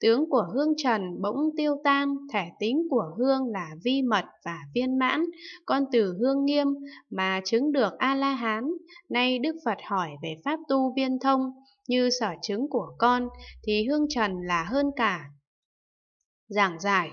Tướng của hương trần bỗng tiêu tan, thể tính của hương là vi mật và viên mãn, con từ hương nghiêm mà chứng được A-la-hán. Nay Đức Phật hỏi về pháp tu viên thông, như sở chứng của con thì hương trần là hơn cả. Giảng giải,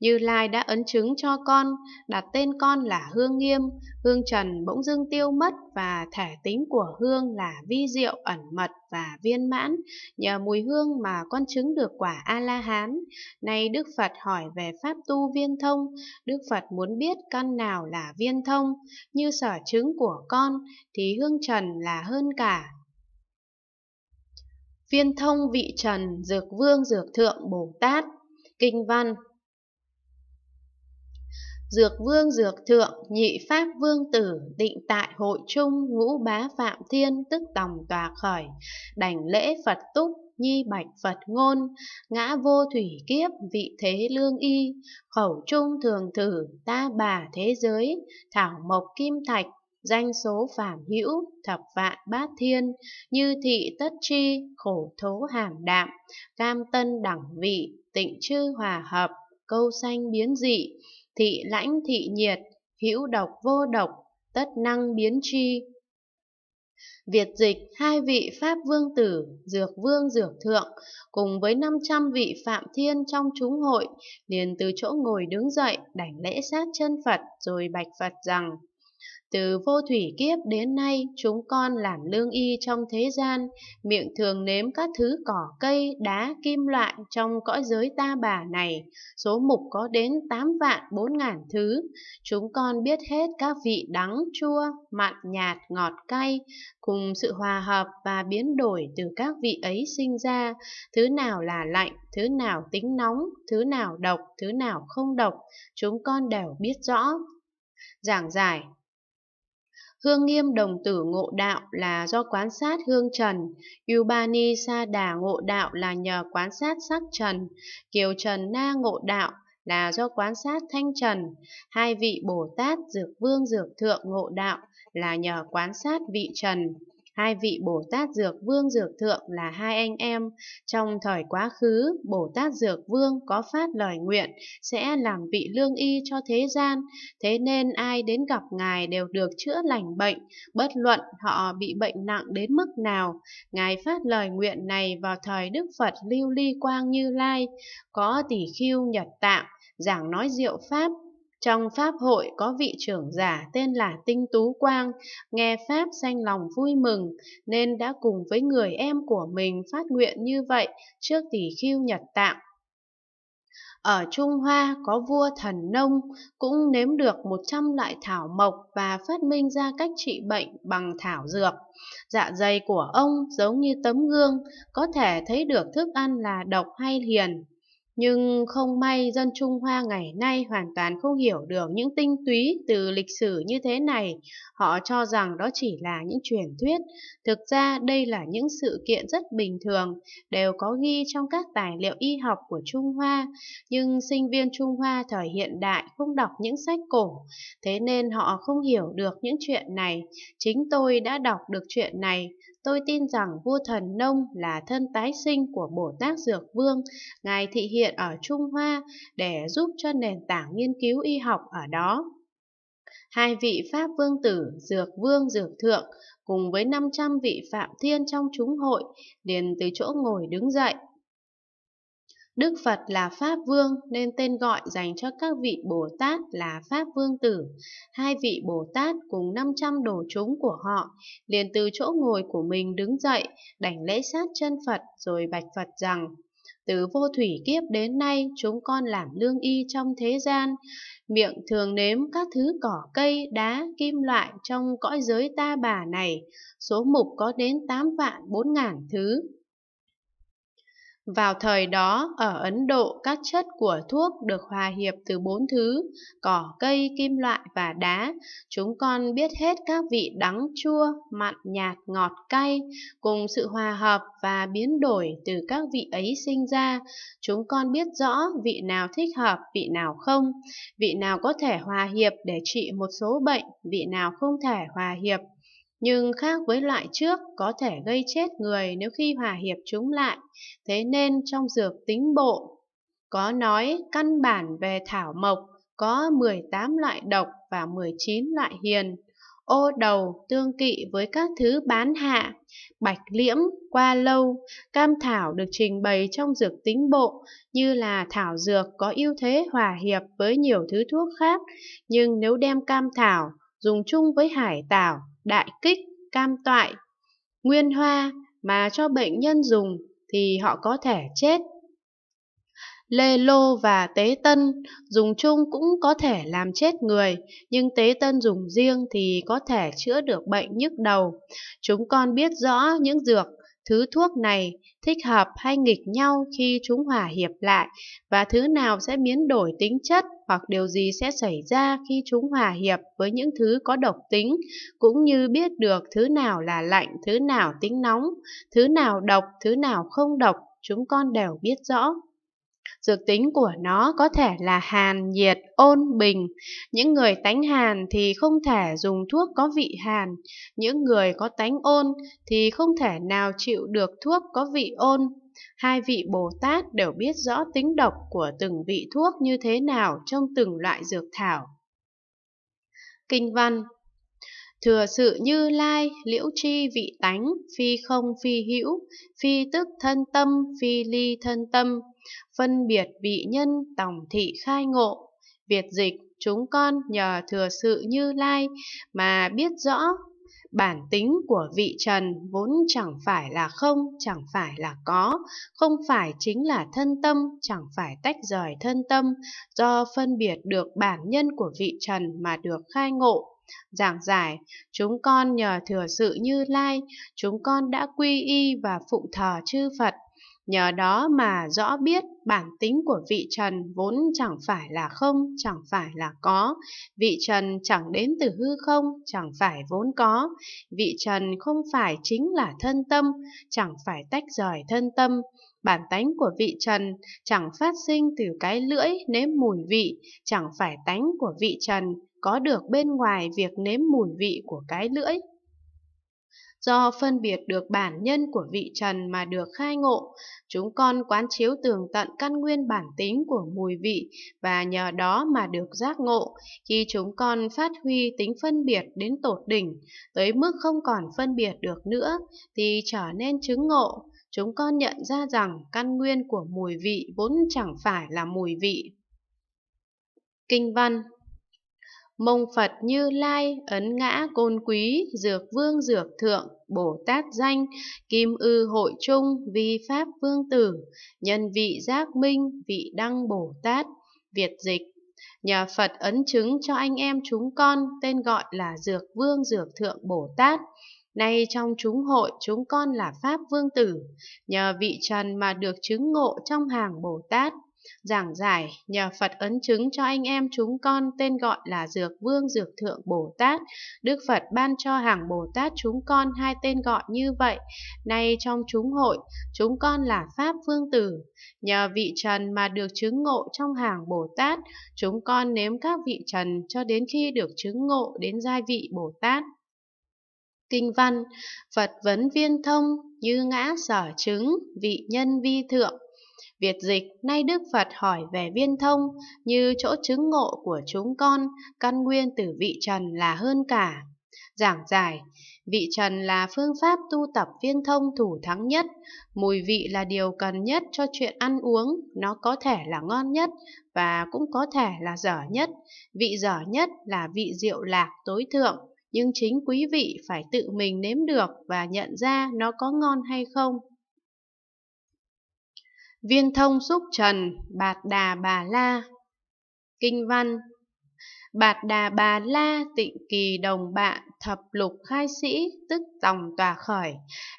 Như Lai đã ấn chứng cho con, đặt tên con là Hương Nghiêm, Hương Trần bỗng dưng tiêu mất và thể tính của Hương là vi diệu ẩn mật và viên mãn, nhờ mùi hương mà con chứng được quả A-la-hán. Nay Đức Phật hỏi về Pháp tu viên thông, Đức Phật muốn biết căn nào là viên thông, như sở chứng của con thì Hương Trần là hơn cả viên thông vị trần, dược vương dược thượng Bồ Tát, kinh văn. Dược vương dược thượng, nhị pháp vương tử, định tại hội trung, ngũ bá phạm thiên, tức tòng tòa khởi, đảnh lễ Phật túc, nhi bạch Phật ngôn, ngã vô thủy kiếp, vị thế lương y, khẩu trung thường thử, ta bà thế giới, thảo mộc kim thạch, danh số phàm hữu, thập vạn bát thiên, như thị tất chi khổ thố hàm đạm, cam tân đẳng vị, tịnh chư hòa hợp, câu sanh biến dị, thị lãnh thị nhiệt, hữu độc vô độc, tất năng biến chi Việt dịch hai vị Pháp Vương Tử, Dược Vương Dược Thượng, cùng với 500 vị Phạm Thiên trong chúng hội, liền từ chỗ ngồi đứng dậy, đảnh lễ sát chân Phật rồi bạch Phật rằng từ vô thủy kiếp đến nay, chúng con làm lương y trong thế gian, miệng thường nếm các thứ cỏ cây, đá, kim loại trong cõi giới ta bà này, số mục có đến 8 vạn 4 ngàn thứ. Chúng con biết hết các vị đắng, chua, mặn, nhạt, ngọt, cay, cùng sự hòa hợp và biến đổi từ các vị ấy sinh ra, thứ nào là lạnh, thứ nào tính nóng, thứ nào độc, thứ nào không độc, chúng con đều biết rõ. Giảng giải Hương nghiêm đồng tử ngộ đạo là do quán sát hương trần, Yubani sa đà ngộ đạo là nhờ quán sát sắc trần, Kiều trần na ngộ đạo là do quán sát thanh trần, hai vị Bồ Tát Dược Vương Dược Thượng ngộ đạo là nhờ quán sát vị trần. Hai vị Bồ Tát Dược Vương Dược Thượng là hai anh em. Trong thời quá khứ, Bồ Tát Dược Vương có phát lời nguyện sẽ làm vị lương y cho thế gian. Thế nên ai đến gặp Ngài đều được chữa lành bệnh, bất luận họ bị bệnh nặng đến mức nào. Ngài phát lời nguyện này vào thời Đức Phật Lưu Ly Quang Như Lai, có tỷ khiêu nhật tạng, giảng nói diệu pháp, trong Pháp hội có vị trưởng giả tên là Tinh Tú Quang, nghe Pháp sanh lòng vui mừng, nên đã cùng với người em của mình phát nguyện như vậy trước tỷ khiêu Nhật Tạng. Ở Trung Hoa có vua thần nông, cũng nếm được 100 loại thảo mộc và phát minh ra cách trị bệnh bằng thảo dược. Dạ dày của ông giống như tấm gương, có thể thấy được thức ăn là độc hay hiền. Nhưng không may dân Trung Hoa ngày nay hoàn toàn không hiểu được những tinh túy từ lịch sử như thế này. Họ cho rằng đó chỉ là những truyền thuyết. Thực ra đây là những sự kiện rất bình thường, đều có ghi trong các tài liệu y học của Trung Hoa. Nhưng sinh viên Trung Hoa thời hiện đại không đọc những sách cổ, thế nên họ không hiểu được những chuyện này. Chính tôi đã đọc được chuyện này, tôi tin rằng vua thần nông là thân tái sinh của Bồ Tát Dược Vương, Ngài thị hiện ở Trung Hoa để giúp cho nền tảng nghiên cứu y học ở đó. Hai vị Pháp Vương Tử, Dược Vương Dược Thượng, cùng với 500 vị Phạm Thiên trong chúng hội, liền từ chỗ ngồi đứng dậy, Đức Phật là Pháp Vương nên tên gọi dành cho các vị Bồ Tát là Pháp Vương Tử. Hai vị Bồ Tát cùng 500 đồ chúng của họ liền từ chỗ ngồi của mình đứng dậy, đảnh lễ sát chân Phật rồi bạch Phật rằng từ vô thủy kiếp đến nay chúng con làm lương y trong thế gian, miệng thường nếm các thứ cỏ cây, đá, kim loại trong cõi giới ta bà này, số mục có đến tám vạn bốn ngàn thứ. Vào thời đó, ở Ấn Độ, các chất của thuốc được hòa hiệp từ bốn thứ, cỏ, cây, kim loại và đá. Chúng con biết hết các vị đắng, chua, mặn, nhạt, ngọt, cay, cùng sự hòa hợp và biến đổi từ các vị ấy sinh ra. Chúng con biết rõ vị nào thích hợp, vị nào không, vị nào có thể hòa hiệp để trị một số bệnh, vị nào không thể hòa hiệp nhưng khác với loại trước có thể gây chết người nếu khi hòa hiệp chúng lại, thế nên trong dược tính bộ có nói căn bản về thảo mộc có 18 loại độc và 19 loại hiền, ô đầu tương kỵ với các thứ bán hạ, bạch liễm, qua lâu, cam thảo được trình bày trong dược tính bộ như là thảo dược có ưu thế hòa hiệp với nhiều thứ thuốc khác, nhưng nếu đem cam thảo dùng chung với hải tảo đại kích, cam toại, nguyên hoa mà cho bệnh nhân dùng thì họ có thể chết. Lê Lô và Tế Tân dùng chung cũng có thể làm chết người, nhưng Tế Tân dùng riêng thì có thể chữa được bệnh nhức đầu. Chúng con biết rõ những dược thứ thuốc này thích hợp hay nghịch nhau khi chúng hòa hiệp lại và thứ nào sẽ biến đổi tính chất hoặc điều gì sẽ xảy ra khi chúng hòa hiệp với những thứ có độc tính, cũng như biết được thứ nào là lạnh, thứ nào tính nóng, thứ nào độc, thứ nào không độc, chúng con đều biết rõ. Dược tính của nó có thể là hàn, nhiệt, ôn, bình. Những người tánh hàn thì không thể dùng thuốc có vị hàn. Những người có tánh ôn thì không thể nào chịu được thuốc có vị ôn. Hai vị Bồ Tát đều biết rõ tính độc của từng vị thuốc như thế nào trong từng loại dược thảo. Kinh văn Thừa sự như lai, liễu chi vị tánh, phi không phi hữu, phi tức thân tâm, phi ly thân tâm, phân biệt vị nhân tổng thị khai ngộ. Việt dịch, chúng con nhờ thừa sự như lai mà biết rõ bản tính của vị trần vốn chẳng phải là không, chẳng phải là có, không phải chính là thân tâm, chẳng phải tách rời thân tâm, do phân biệt được bản nhân của vị trần mà được khai ngộ. Giảng giải, chúng con nhờ thừa sự như lai, chúng con đã quy y và phụng thờ chư Phật, Nhờ đó mà rõ biết bản tính của vị trần vốn chẳng phải là không, chẳng phải là có. Vị trần chẳng đến từ hư không, chẳng phải vốn có. Vị trần không phải chính là thân tâm, chẳng phải tách rời thân tâm. Bản tánh của vị trần chẳng phát sinh từ cái lưỡi nếm mùi vị, chẳng phải tánh của vị trần có được bên ngoài việc nếm mùi vị của cái lưỡi do phân biệt được bản nhân của vị trần mà được khai ngộ. Chúng con quán chiếu tường tận căn nguyên bản tính của mùi vị và nhờ đó mà được giác ngộ. Khi chúng con phát huy tính phân biệt đến tột đỉnh, tới mức không còn phân biệt được nữa, thì trở nên chứng ngộ. Chúng con nhận ra rằng căn nguyên của mùi vị vốn chẳng phải là mùi vị. Kinh văn mông Phật Như Lai, ấn ngã côn quý, dược vương dược thượng, Bồ Tát danh, kim ư hội trung, vi pháp vương tử, nhân vị giác minh, vị đăng Bồ Tát, Việt dịch. Nhà Phật ấn chứng cho anh em chúng con tên gọi là Dược Vương Dược Thượng Bồ Tát. Nay trong chúng hội chúng con là Pháp Vương Tử, nhờ vị trần mà được chứng ngộ trong hàng Bồ Tát giảng giải nhờ Phật ấn chứng cho anh em chúng con tên gọi là Dược Vương Dược Thượng Bồ Tát. Đức Phật ban cho hàng Bồ Tát chúng con hai tên gọi như vậy. Nay trong chúng hội, chúng con là Pháp Vương Tử. Nhờ vị trần mà được chứng ngộ trong hàng Bồ Tát, chúng con nếm các vị trần cho đến khi được chứng ngộ đến giai vị Bồ Tát. Kinh văn, Phật vấn viên thông, như ngã sở chứng, vị nhân vi thượng. Việt dịch nay Đức Phật hỏi về viên thông, như chỗ chứng ngộ của chúng con, căn nguyên từ vị trần là hơn cả. Giảng giải, vị trần là phương pháp tu tập viên thông thủ thắng nhất, mùi vị là điều cần nhất cho chuyện ăn uống, nó có thể là ngon nhất và cũng có thể là dở nhất, vị dở nhất là vị rượu lạc tối thượng, nhưng chính quý vị phải tự mình nếm được và nhận ra nó có ngon hay không. Viên thông xúc trần, bạt đà bà la. Kinh văn Bạt đà bà la tịnh kỳ đồng bạn thập lục khai sĩ tức dòng tòa khởi,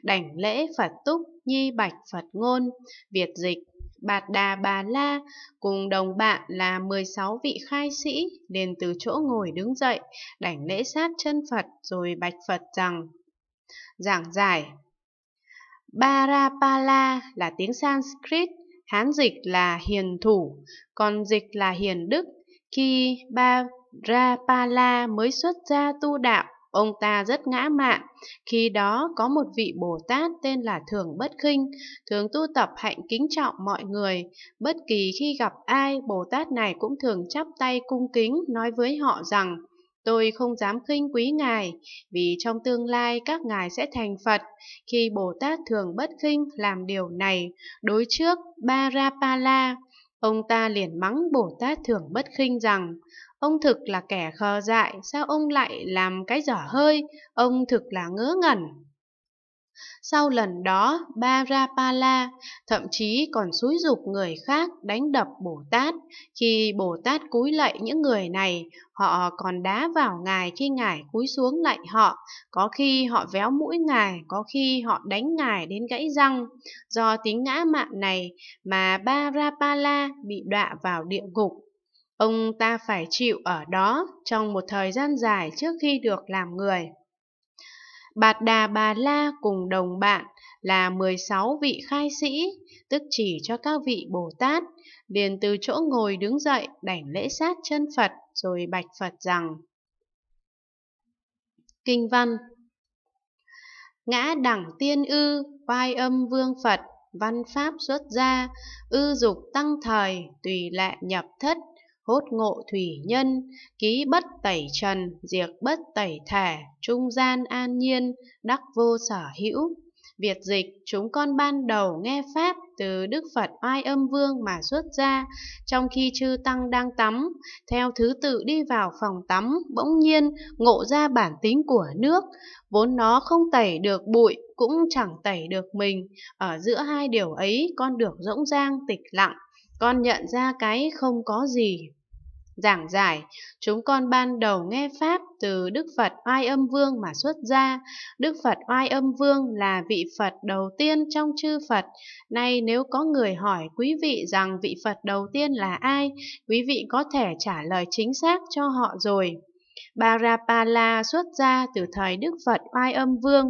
đảnh lễ Phật túc nhi bạch Phật ngôn, Việt dịch. Bạt Đà Bà La cùng đồng bạn là 16 vị khai sĩ liền từ chỗ ngồi đứng dậy, đảnh lễ sát chân Phật rồi bạch Phật rằng Giảng giải Barapala là tiếng Sanskrit, Hán dịch là hiền thủ, còn dịch là hiền đức. Khi Barapala mới xuất gia tu đạo, ông ta rất ngã mạn. Khi đó có một vị Bồ Tát tên là Thường Bất Khinh, thường tu tập hạnh kính trọng mọi người. Bất kỳ khi gặp ai, Bồ Tát này cũng thường chắp tay cung kính nói với họ rằng Tôi không dám khinh quý ngài, vì trong tương lai các ngài sẽ thành Phật, khi Bồ Tát thường bất khinh làm điều này, đối trước Barapala, ông ta liền mắng Bồ Tát thường bất khinh rằng, ông thực là kẻ khờ dại, sao ông lại làm cái giỏ hơi, ông thực là ngớ ngẩn. Sau lần đó, Barapala thậm chí còn xúi dục người khác đánh đập Bồ Tát. Khi Bồ Tát cúi lạy những người này, họ còn đá vào Ngài khi Ngài cúi xuống lạy họ. Có khi họ véo mũi Ngài, có khi họ đánh Ngài đến gãy răng. Do tính ngã mạn này mà Barapala bị đọa vào địa ngục ông ta phải chịu ở đó trong một thời gian dài trước khi được làm người. Bạt Đà Bà La cùng đồng bạn là 16 vị khai sĩ, tức chỉ cho các vị Bồ Tát, liền từ chỗ ngồi đứng dậy đảnh lễ sát chân Phật rồi bạch Phật rằng Kinh văn Ngã đẳng tiên ư, oai âm vương Phật, văn pháp xuất gia, ư dục tăng thời, tùy lệ nhập thất, hốt ngộ thủy nhân, ký bất tẩy trần, diệt bất tẩy thẻ trung gian an nhiên, đắc vô sở hữu. Việt dịch, chúng con ban đầu nghe Pháp từ Đức Phật Oai Âm Vương mà xuất ra, trong khi chư Tăng đang tắm, theo thứ tự đi vào phòng tắm, bỗng nhiên ngộ ra bản tính của nước, vốn nó không tẩy được bụi, cũng chẳng tẩy được mình, ở giữa hai điều ấy con được rỗng rang tịch lặng, con nhận ra cái không có gì giảng giải, chúng con ban đầu nghe Pháp từ Đức Phật Oai Âm Vương mà xuất ra. Đức Phật Oai Âm Vương là vị Phật đầu tiên trong chư Phật. Nay nếu có người hỏi quý vị rằng vị Phật đầu tiên là ai, quý vị có thể trả lời chính xác cho họ rồi. Barapala xuất ra từ thời Đức Phật Oai Âm Vương.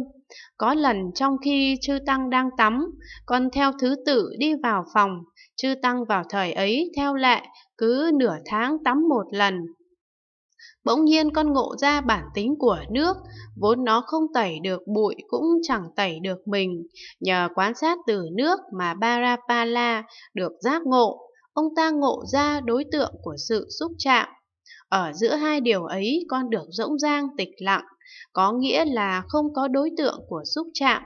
Có lần trong khi Chư Tăng đang tắm, con theo thứ tự đi vào phòng. Chư Tăng vào thời ấy theo lệ, cứ nửa tháng tắm một lần. Bỗng nhiên con ngộ ra bản tính của nước, vốn nó không tẩy được bụi cũng chẳng tẩy được mình. Nhờ quan sát từ nước mà Barapala được giác ngộ, ông ta ngộ ra đối tượng của sự xúc chạm. Ở giữa hai điều ấy con được rỗng rang tịch lặng, có nghĩa là không có đối tượng của xúc chạm.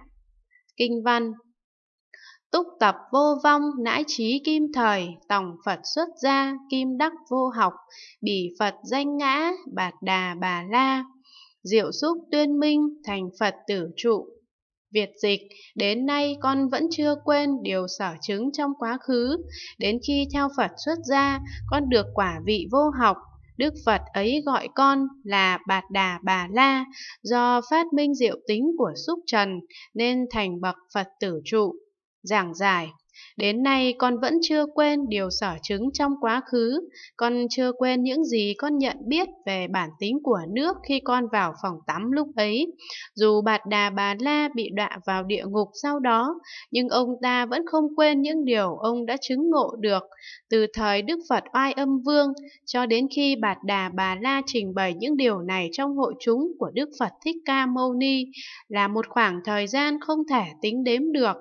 Kinh văn Túc tập vô vong nãi trí kim thời, tổng Phật xuất gia, kim đắc vô học, bỉ Phật danh ngã, bạt đà bà la. Diệu xúc tuyên minh, thành Phật tử trụ. Việt dịch, đến nay con vẫn chưa quên điều sở chứng trong quá khứ. Đến khi theo Phật xuất gia, con được quả vị vô học, Đức Phật ấy gọi con là Bạt Đà Bà La, do phát minh diệu tính của xúc Trần nên thành bậc Phật tử trụ giảng giải. Đến nay con vẫn chưa quên điều sở chứng trong quá khứ, con chưa quên những gì con nhận biết về bản tính của nước khi con vào phòng tắm lúc ấy. Dù Bạt Đà Bà La bị đọa vào địa ngục sau đó, nhưng ông ta vẫn không quên những điều ông đã chứng ngộ được từ thời Đức Phật Oai Âm Vương cho đến khi Bạt Đà Bà La trình bày những điều này trong hội chúng của Đức Phật Thích Ca Mâu Ni là một khoảng thời gian không thể tính đếm được.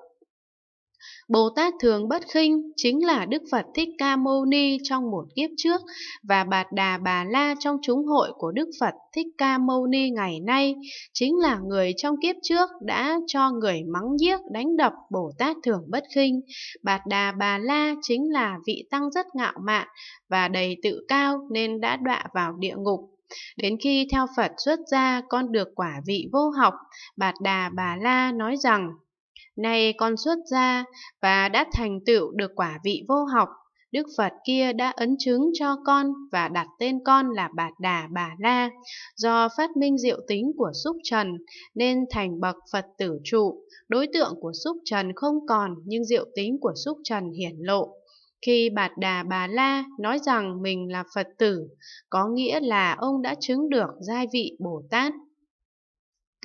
Bồ Tát Thường Bất Khinh chính là Đức Phật Thích Ca Mâu Ni trong một kiếp trước và Bạt Đà Bà La trong chúng hội của Đức Phật Thích Ca Mâu Ni ngày nay, chính là người trong kiếp trước đã cho người mắng giết đánh đập Bồ Tát Thường Bất Khinh. Bạt Đà Bà La chính là vị tăng rất ngạo mạn và đầy tự cao nên đã đọa vào địa ngục Đến khi theo Phật xuất gia con được quả vị vô học, Bạt Đà Bà La nói rằng Nay con xuất gia và đã thành tựu được quả vị vô học, Đức Phật kia đã ấn chứng cho con và đặt tên con là Bạt Đà Bà La, do phát minh diệu tính của Súc Trần nên thành bậc Phật tử trụ. Đối tượng của Súc Trần không còn nhưng diệu tính của Súc Trần hiển lộ. Khi Bạt Đà Bà La nói rằng mình là Phật tử, có nghĩa là ông đã chứng được giai vị Bồ Tát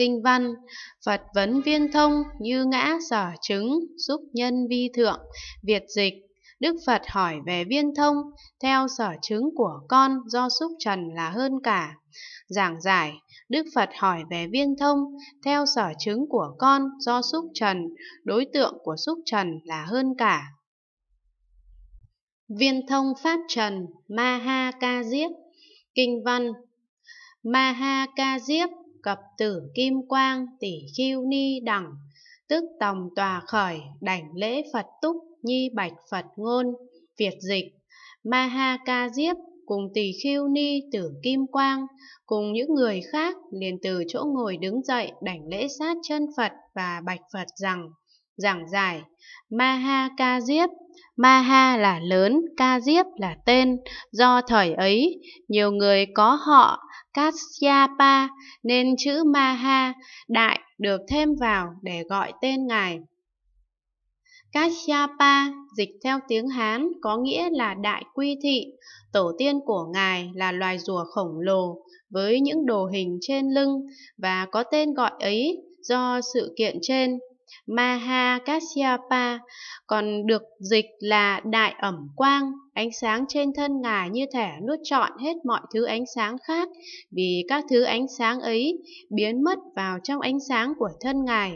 kinh văn, Phật vấn viên thông như ngã sở chứng, giúp nhân vi thượng, việt dịch. Đức Phật hỏi về viên thông, theo sở chứng của con do xúc trần là hơn cả. Giảng giải, Đức Phật hỏi về viên thông, theo sở chứng của con do xúc trần, đối tượng của xúc trần là hơn cả. Viên thông Pháp Trần, Ma Ca Diếp Kinh văn Ma Ca Diếp cập tử kim quang tỷ khiêu ni đẳng tức tòng tòa khởi đảnh lễ phật túc nhi bạch phật ngôn việt dịch ma ha ca diếp cùng tỳ khiêu ni tử kim quang cùng những người khác liền từ chỗ ngồi đứng dậy đảnh lễ sát chân phật và bạch phật rằng Giảng giải Maha Ca Diếp Maha là lớn, Ca Diếp là tên. Do thời ấy, nhiều người có họ Kasyapa nên chữ Maha đại được thêm vào để gọi tên ngài. Kasyapa dịch theo tiếng Hán có nghĩa là đại quy thị. Tổ tiên của ngài là loài rùa khổng lồ với những đồ hình trên lưng và có tên gọi ấy do sự kiện trên Mahakasyapa còn được dịch là đại ẩm quang, ánh sáng trên thân ngài như thể nuốt trọn hết mọi thứ ánh sáng khác, vì các thứ ánh sáng ấy biến mất vào trong ánh sáng của thân ngài.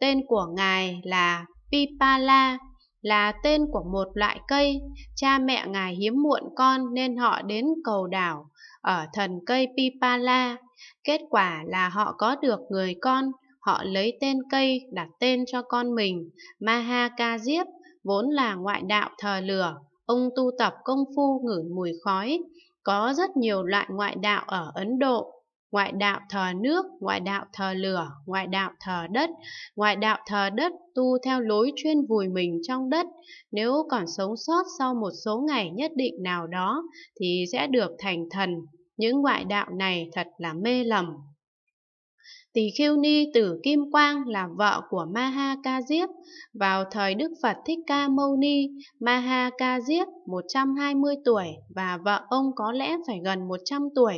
Tên của ngài là Pipala, là tên của một loại cây. Cha mẹ ngài hiếm muộn con nên họ đến cầu đảo ở thần cây Pipala. Kết quả là họ có được người con họ lấy tên cây đặt tên cho con mình, Maha Ca Diếp, vốn là ngoại đạo thờ lửa, ông tu tập công phu ngửi mùi khói. Có rất nhiều loại ngoại đạo ở Ấn Độ, ngoại đạo thờ nước, ngoại đạo thờ lửa, ngoại đạo thờ đất. Ngoại đạo thờ đất tu theo lối chuyên vùi mình trong đất, nếu còn sống sót sau một số ngày nhất định nào đó thì sẽ được thành thần. Những ngoại đạo này thật là mê lầm. Tỳ Khiêu Ni Tử Kim Quang là vợ của Maha Ca Diếp. Vào thời Đức Phật Thích Ca Mâu Ni, Maha Ca Diếp 120 tuổi và vợ ông có lẽ phải gần 100 tuổi.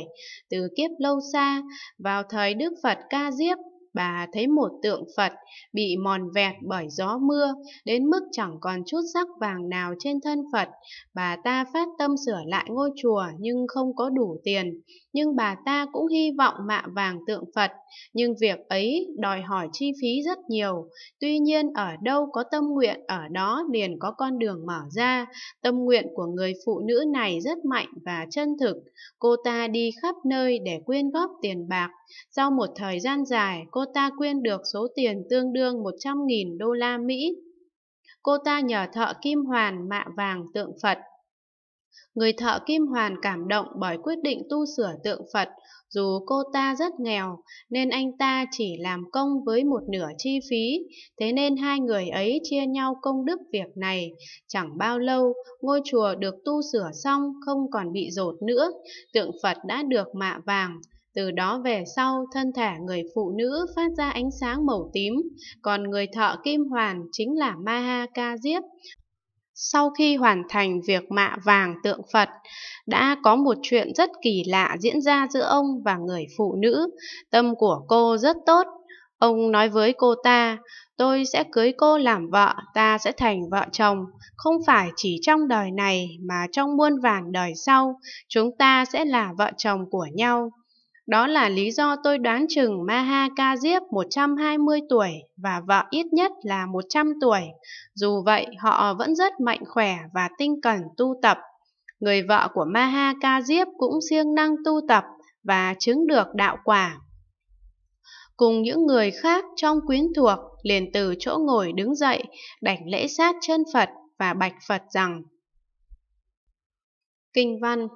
Từ kiếp lâu xa, vào thời Đức Phật Ca Diếp, bà thấy một tượng Phật bị mòn vẹt bởi gió mưa, đến mức chẳng còn chút sắc vàng nào trên thân Phật. Bà ta phát tâm sửa lại ngôi chùa nhưng không có đủ tiền nhưng bà ta cũng hy vọng mạ vàng tượng Phật, nhưng việc ấy đòi hỏi chi phí rất nhiều. Tuy nhiên ở đâu có tâm nguyện ở đó liền có con đường mở ra, tâm nguyện của người phụ nữ này rất mạnh và chân thực. Cô ta đi khắp nơi để quyên góp tiền bạc. Sau một thời gian dài, cô ta quyên được số tiền tương đương 100.000 đô la Mỹ. Cô ta nhờ thợ kim hoàn mạ vàng tượng Phật Người thợ Kim Hoàn cảm động bởi quyết định tu sửa tượng Phật, dù cô ta rất nghèo nên anh ta chỉ làm công với một nửa chi phí, thế nên hai người ấy chia nhau công đức việc này. Chẳng bao lâu, ngôi chùa được tu sửa xong không còn bị rột nữa, tượng Phật đã được mạ vàng, từ đó về sau, thân thể người phụ nữ phát ra ánh sáng màu tím, còn người thợ kim hoàn chính là Maha Ca Diếp. Sau khi hoàn thành việc mạ vàng tượng Phật, đã có một chuyện rất kỳ lạ diễn ra giữa ông và người phụ nữ. Tâm của cô rất tốt. Ông nói với cô ta, tôi sẽ cưới cô làm vợ, ta sẽ thành vợ chồng. Không phải chỉ trong đời này mà trong muôn vàng đời sau, chúng ta sẽ là vợ chồng của nhau. Đó là lý do tôi đoán chừng Maha Ca Diếp 120 tuổi và vợ ít nhất là 100 tuổi. Dù vậy, họ vẫn rất mạnh khỏe và tinh cần tu tập. Người vợ của Maha Ca Diếp cũng siêng năng tu tập và chứng được đạo quả. Cùng những người khác trong quyến thuộc liền từ chỗ ngồi đứng dậy, đảnh lễ sát chân Phật và bạch Phật rằng Kinh văn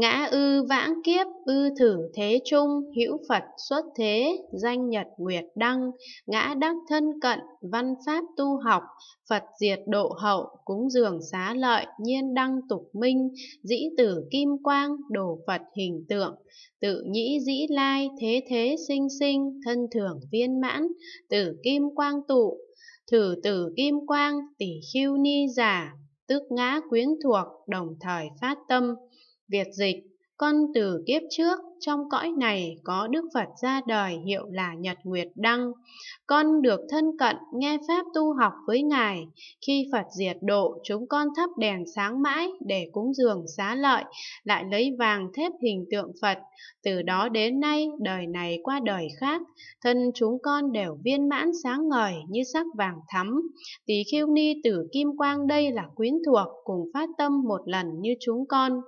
Ngã ư vãng kiếp ư thử thế trung hữu Phật xuất thế danh nhật nguyệt đăng ngã đắc thân cận văn pháp tu học Phật diệt độ hậu cúng dường xá lợi nhiên đăng tục minh dĩ tử kim quang đồ Phật hình tượng tự nhĩ dĩ lai thế thế sinh sinh thân thưởng viên mãn tử kim quang tụ thử tử kim quang tỷ khiêu ni giả tức ngã quyến thuộc đồng thời phát tâm việt dịch, con từ kiếp trước trong cõi này có Đức Phật ra đời hiệu là Nhật Nguyệt Đăng. Con được thân cận nghe Pháp tu học với Ngài. Khi Phật diệt độ, chúng con thắp đèn sáng mãi để cúng dường xá lợi, lại lấy vàng thép hình tượng Phật. Từ đó đến nay, đời này qua đời khác, thân chúng con đều viên mãn sáng ngời như sắc vàng thắm. Tỳ khiêu ni tử kim quang đây là quyến thuộc cùng phát tâm một lần như chúng con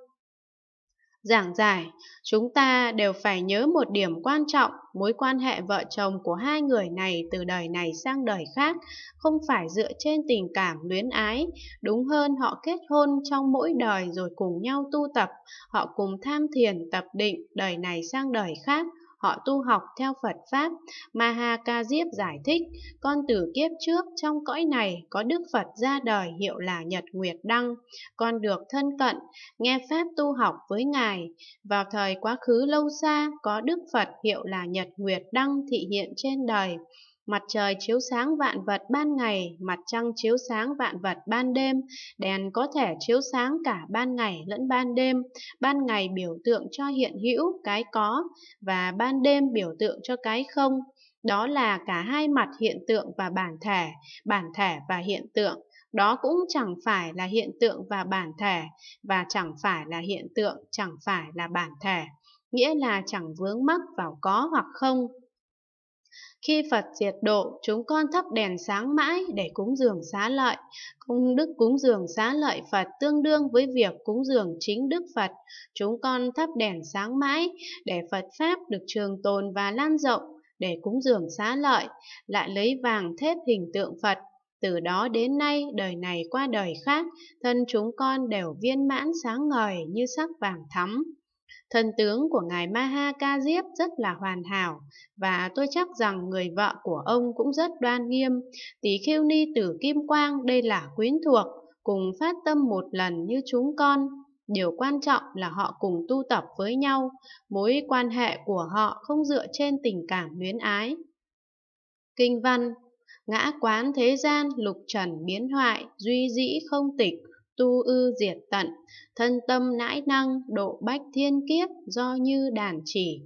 giảng giải, chúng ta đều phải nhớ một điểm quan trọng, mối quan hệ vợ chồng của hai người này từ đời này sang đời khác, không phải dựa trên tình cảm luyến ái, đúng hơn họ kết hôn trong mỗi đời rồi cùng nhau tu tập, họ cùng tham thiền tập định đời này sang đời khác, họ tu học theo Phật Pháp. Maha Ca Diếp giải thích, con từ kiếp trước trong cõi này có Đức Phật ra đời hiệu là Nhật Nguyệt Đăng, con được thân cận, nghe Pháp tu học với Ngài. Vào thời quá khứ lâu xa, có Đức Phật hiệu là Nhật Nguyệt Đăng thị hiện trên đời, Mặt trời chiếu sáng vạn vật ban ngày, mặt trăng chiếu sáng vạn vật ban đêm, đèn có thể chiếu sáng cả ban ngày lẫn ban đêm, ban ngày biểu tượng cho hiện hữu, cái có, và ban đêm biểu tượng cho cái không. Đó là cả hai mặt hiện tượng và bản thể, bản thể và hiện tượng. Đó cũng chẳng phải là hiện tượng và bản thể, và chẳng phải là hiện tượng, chẳng phải là bản thể. Nghĩa là chẳng vướng mắc vào có hoặc không. Khi Phật diệt độ, chúng con thắp đèn sáng mãi để cúng dường xá lợi. Công đức cúng dường xá lợi Phật tương đương với việc cúng dường chính Đức Phật. Chúng con thắp đèn sáng mãi để Phật Pháp được trường tồn và lan rộng để cúng dường xá lợi, lại lấy vàng thép hình tượng Phật. Từ đó đến nay, đời này qua đời khác, thân chúng con đều viên mãn sáng ngời như sắc vàng thắm. Thần tướng của ngài Maha Ca Diếp rất là hoàn hảo, và tôi chắc rằng người vợ của ông cũng rất đoan nghiêm. Tí khiêu ni tử Kim Quang đây là quyến thuộc, cùng phát tâm một lần như chúng con. Điều quan trọng là họ cùng tu tập với nhau, mối quan hệ của họ không dựa trên tình cảm luyến ái. Kinh văn Ngã quán thế gian lục trần biến hoại, duy dĩ không tịch, tu ư diệt tận, thân tâm nãi năng, độ bách thiên kiếp, do như đàn chỉ.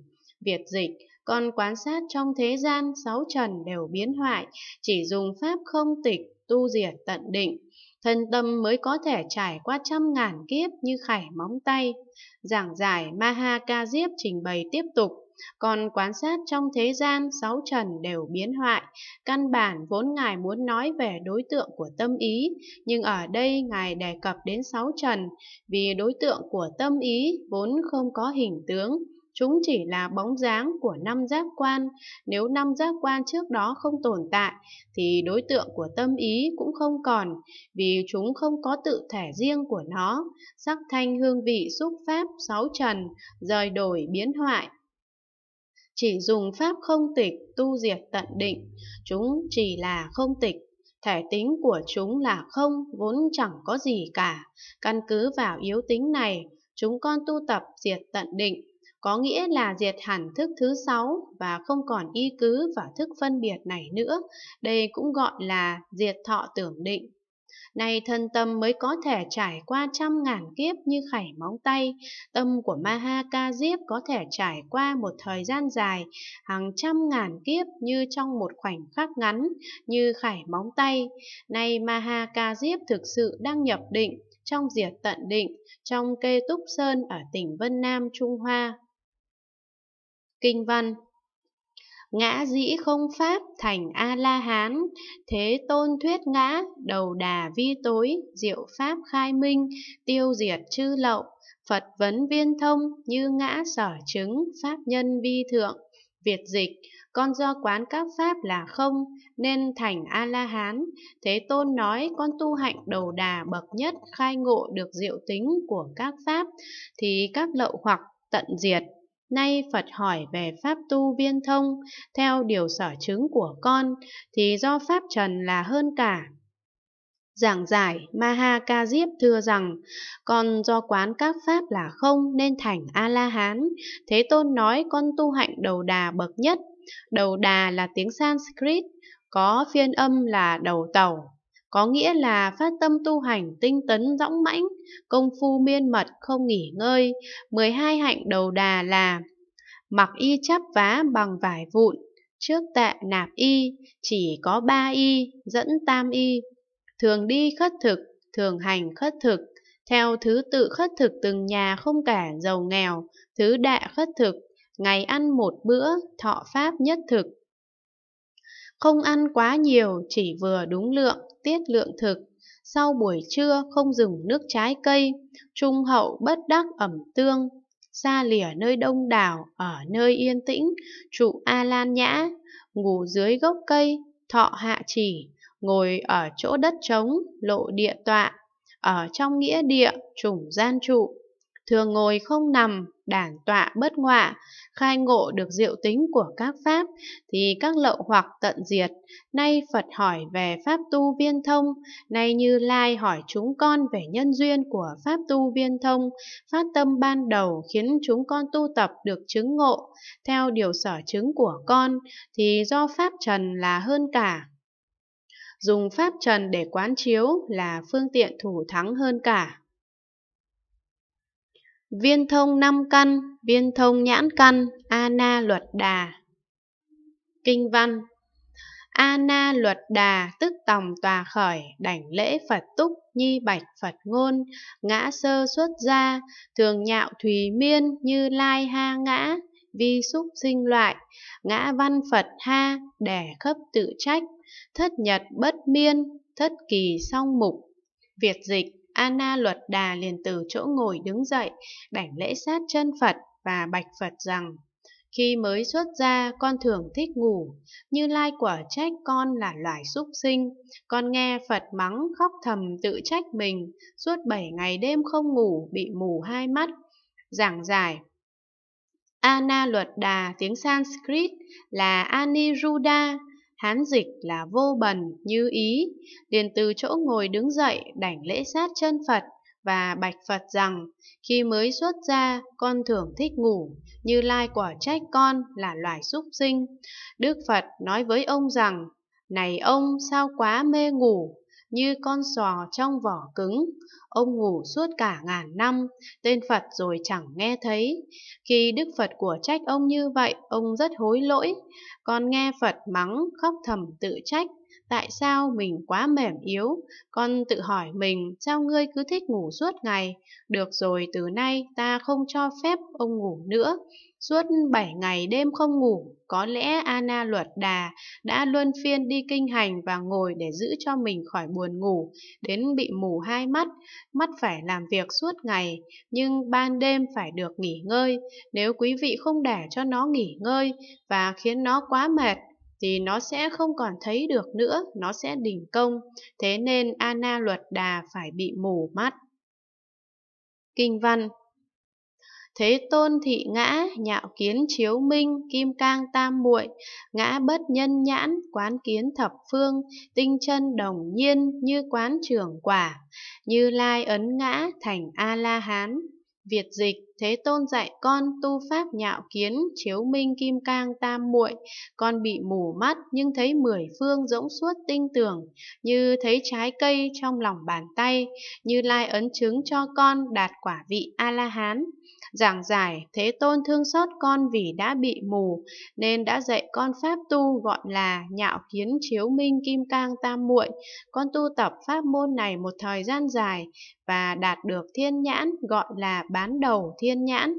Việt dịch, còn quan sát trong thế gian sáu trần đều biến hoại, chỉ dùng pháp không tịch, tu diệt tận định. Thân tâm mới có thể trải qua trăm ngàn kiếp như khải móng tay. Giảng giải Maha Ca Diếp trình bày tiếp tục còn quan sát trong thế gian sáu trần đều biến hoại căn bản vốn ngài muốn nói về đối tượng của tâm ý nhưng ở đây ngài đề cập đến sáu trần vì đối tượng của tâm ý vốn không có hình tướng chúng chỉ là bóng dáng của năm giác quan nếu năm giác quan trước đó không tồn tại thì đối tượng của tâm ý cũng không còn vì chúng không có tự thể riêng của nó sắc thanh hương vị xúc pháp sáu trần rời đổi biến hoại chỉ dùng pháp không tịch tu diệt tận định, chúng chỉ là không tịch. Thể tính của chúng là không, vốn chẳng có gì cả. Căn cứ vào yếu tính này, chúng con tu tập diệt tận định, có nghĩa là diệt hẳn thức thứ sáu và không còn y cứ vào thức phân biệt này nữa. Đây cũng gọi là diệt thọ tưởng định. Nay thân tâm mới có thể trải qua trăm ngàn kiếp như khảy móng tay, tâm của Maha Ca Diếp có thể trải qua một thời gian dài, hàng trăm ngàn kiếp như trong một khoảnh khắc ngắn, như khải móng tay. Nay Maha Ca Diếp thực sự đang nhập định, trong diệt tận định, trong kê túc sơn ở tỉnh Vân Nam Trung Hoa. Kinh văn ngã dĩ không pháp thành a la hán thế tôn thuyết ngã đầu đà vi tối diệu pháp khai minh tiêu diệt chư lậu phật vấn viên thông như ngã sở chứng pháp nhân vi thượng việt dịch con do quán các pháp là không nên thành a la hán thế tôn nói con tu hạnh đầu đà bậc nhất khai ngộ được diệu tính của các pháp thì các lậu hoặc tận diệt Nay Phật hỏi về pháp tu viên thông, theo điều sở chứng của con, thì do pháp trần là hơn cả. Giảng giải Maha Ca Diếp thưa rằng, con do quán các pháp là không nên thành A-la-hán. Thế Tôn nói con tu hạnh đầu đà bậc nhất. Đầu đà là tiếng Sanskrit, có phiên âm là đầu tàu có nghĩa là phát tâm tu hành tinh tấn dõng mãnh, công phu miên mật không nghỉ ngơi. 12 hạnh đầu đà là mặc y chắp vá bằng vải vụn, trước tạ nạp y, chỉ có ba y, dẫn tam y, thường đi khất thực, thường hành khất thực, theo thứ tự khất thực từng nhà không cả giàu nghèo, thứ đạ khất thực, ngày ăn một bữa, thọ pháp nhất thực. Không ăn quá nhiều, chỉ vừa đúng lượng, tiết lượng thực, sau buổi trưa không dùng nước trái cây, trung hậu bất đắc ẩm tương, xa lìa nơi đông đảo, ở nơi yên tĩnh, trụ A Lan Nhã, ngủ dưới gốc cây, thọ hạ chỉ, ngồi ở chỗ đất trống, lộ địa tọa, ở trong nghĩa địa, trùng gian trụ, thường ngồi không nằm, đảng tọa bất ngọa khai ngộ được diệu tính của các pháp, thì các lậu hoặc tận diệt. Nay Phật hỏi về pháp tu viên thông, nay Như Lai hỏi chúng con về nhân duyên của pháp tu viên thông, phát tâm ban đầu khiến chúng con tu tập được chứng ngộ, theo điều sở chứng của con, thì do pháp trần là hơn cả, dùng pháp trần để quán chiếu là phương tiện thủ thắng hơn cả. Viên thông năm căn, viên thông nhãn căn, ana luật đà. Kinh văn Ana luật đà tức tòng tòa khởi, đảnh lễ Phật túc, nhi bạch Phật ngôn, ngã sơ xuất gia, thường nhạo thùy miên như lai ha ngã, vi xúc sinh loại, ngã văn Phật ha, đẻ khấp tự trách, thất nhật bất miên, thất kỳ song mục. Việt dịch Anna luật đà liền từ chỗ ngồi đứng dậy, đảnh lễ sát chân Phật và bạch Phật rằng Khi mới xuất gia con thường thích ngủ, như lai quả trách con là loài súc sinh, con nghe Phật mắng khóc thầm tự trách mình, suốt bảy ngày đêm không ngủ bị mù hai mắt, giảng giải. Anna luật đà tiếng Sanskrit là Aniruddha, Hán dịch là vô bần, như ý. Điền từ chỗ ngồi đứng dậy, đảnh lễ sát chân Phật và bạch Phật rằng, khi mới xuất ra, con thường thích ngủ, như lai quả trách con là loài súc sinh. Đức Phật nói với ông rằng, này ông sao quá mê ngủ, như con sò trong vỏ cứng. Ông ngủ suốt cả ngàn năm, tên Phật rồi chẳng nghe thấy. Khi Đức Phật của trách ông như vậy, ông rất hối lỗi. Con nghe Phật mắng, khóc thầm tự trách. Tại sao mình quá mềm yếu? Con tự hỏi mình, sao ngươi cứ thích ngủ suốt ngày? Được rồi, từ nay ta không cho phép ông ngủ nữa. Suốt 7 ngày đêm không ngủ, có lẽ Anna Luật Đà đã luân phiên đi kinh hành và ngồi để giữ cho mình khỏi buồn ngủ, đến bị mù hai mắt, mắt phải làm việc suốt ngày, nhưng ban đêm phải được nghỉ ngơi. Nếu quý vị không để cho nó nghỉ ngơi và khiến nó quá mệt, thì nó sẽ không còn thấy được nữa, nó sẽ đình công. Thế nên Anna Luật Đà phải bị mù mắt. Kinh văn Thế tôn thị ngã, nhạo kiến chiếu minh, kim cang tam muội, ngã bất nhân nhãn, quán kiến thập phương, tinh chân đồng nhiên như quán trưởng quả, như lai ấn ngã thành A-la-hán. Việt dịch Thế Tôn dạy con tu pháp nhạo kiến, chiếu minh kim cang tam muội, con bị mù mắt nhưng thấy mười phương rỗng suốt tinh tường, như thấy trái cây trong lòng bàn tay, Như Lai ấn chứng cho con đạt quả vị A La Hán. Giảng giải Thế Tôn thương xót con vì đã bị mù nên đã dạy con pháp tu gọi là nhạo kiến chiếu minh kim cang tam muội. Con tu tập pháp môn này một thời gian dài và đạt được thiên nhãn gọi là bán đầu thiên thiên nhãn.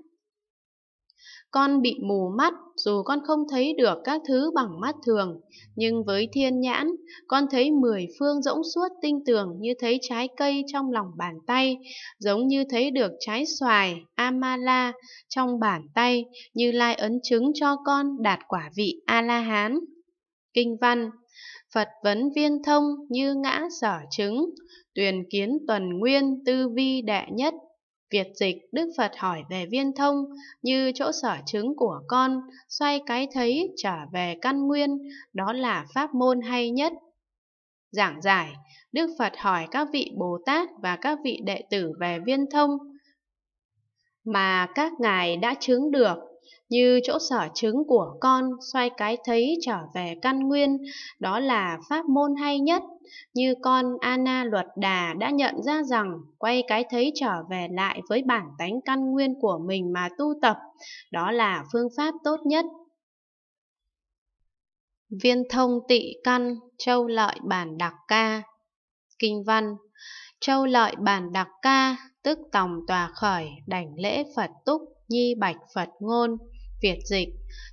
Con bị mù mắt dù con không thấy được các thứ bằng mắt thường, nhưng với thiên nhãn, con thấy mười phương rỗng suốt tinh tường như thấy trái cây trong lòng bàn tay, giống như thấy được trái xoài, amala trong bàn tay, như lai ấn chứng cho con đạt quả vị A-la-hán. Kinh văn Phật vấn viên thông như ngã sở chứng, tuyền kiến tuần nguyên tư vi đệ nhất Việt dịch, Đức Phật hỏi về viên thông, như chỗ sở chứng của con, xoay cái thấy trở về căn nguyên, đó là pháp môn hay nhất. Giảng giải, Đức Phật hỏi các vị Bồ Tát và các vị đệ tử về viên thông, mà các ngài đã chứng được như chỗ sở chứng của con xoay cái thấy trở về căn nguyên đó là pháp môn hay nhất như con ana luật đà đã nhận ra rằng quay cái thấy trở về lại với bản tánh căn nguyên của mình mà tu tập đó là phương pháp tốt nhất viên thông tị căn châu lợi bản đặc ca kinh văn châu lợi bản đặc ca tức tòng tòa khởi đảnh lễ phật túc nhi bạch Phật ngôn, Việt dịch,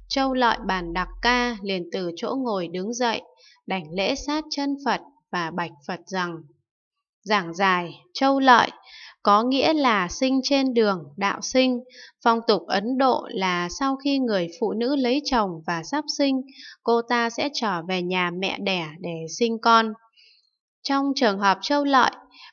châu Lợi bàn đặc ca liền từ chỗ ngồi đứng dậy, đảnh lễ sát chân Phật và bạch Phật rằng, giảng dài, châu lợi, có nghĩa là sinh trên đường, đạo sinh. Phong tục Ấn Độ là sau khi người phụ nữ lấy chồng và sắp sinh, cô ta sẽ trở về nhà mẹ đẻ để sinh con. Trong trường hợp châu lợi,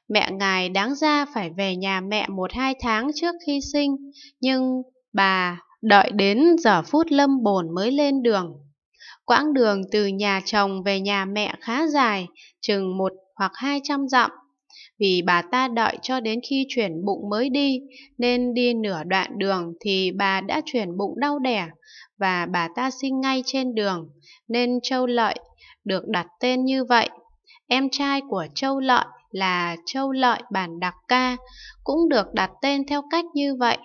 Mẹ ngài đáng ra phải về nhà mẹ một hai tháng trước khi sinh, nhưng bà đợi đến giờ phút lâm bồn mới lên đường. Quãng đường từ nhà chồng về nhà mẹ khá dài, chừng một hoặc hai trăm dặm. Vì bà ta đợi cho đến khi chuyển bụng mới đi, nên đi nửa đoạn đường thì bà đã chuyển bụng đau đẻ, và bà ta sinh ngay trên đường, nên Châu Lợi được đặt tên như vậy. Em trai của Châu Lợi là Châu Lợi Bản Đặc Ca, cũng được đặt tên theo cách như vậy.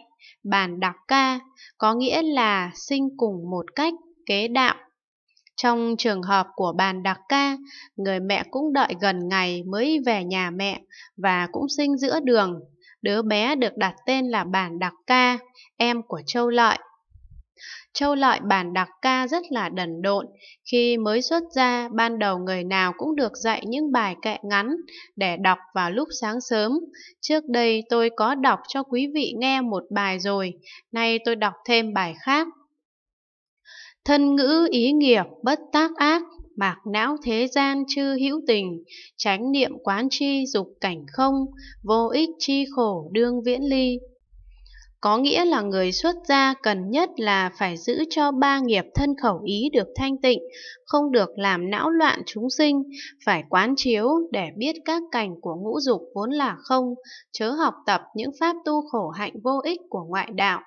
Bản Đặc Ca có nghĩa là sinh cùng một cách, kế đạo. Trong trường hợp của bàn đặc ca, người mẹ cũng đợi gần ngày mới về nhà mẹ và cũng sinh giữa đường. Đứa bé được đặt tên là bản đặc ca, em của Châu Lợi. Châu Lợi bản đặc ca rất là đần độn, khi mới xuất ra ban đầu người nào cũng được dạy những bài kệ ngắn để đọc vào lúc sáng sớm. Trước đây tôi có đọc cho quý vị nghe một bài rồi, nay tôi đọc thêm bài khác. Thân ngữ ý nghiệp bất tác ác, mạc não thế gian chư hữu tình, tránh niệm quán chi dục cảnh không, vô ích chi khổ đương viễn ly có nghĩa là người xuất gia cần nhất là phải giữ cho ba nghiệp thân khẩu ý được thanh tịnh, không được làm não loạn chúng sinh, phải quán chiếu để biết các cảnh của ngũ dục vốn là không, chớ học tập những pháp tu khổ hạnh vô ích của ngoại đạo.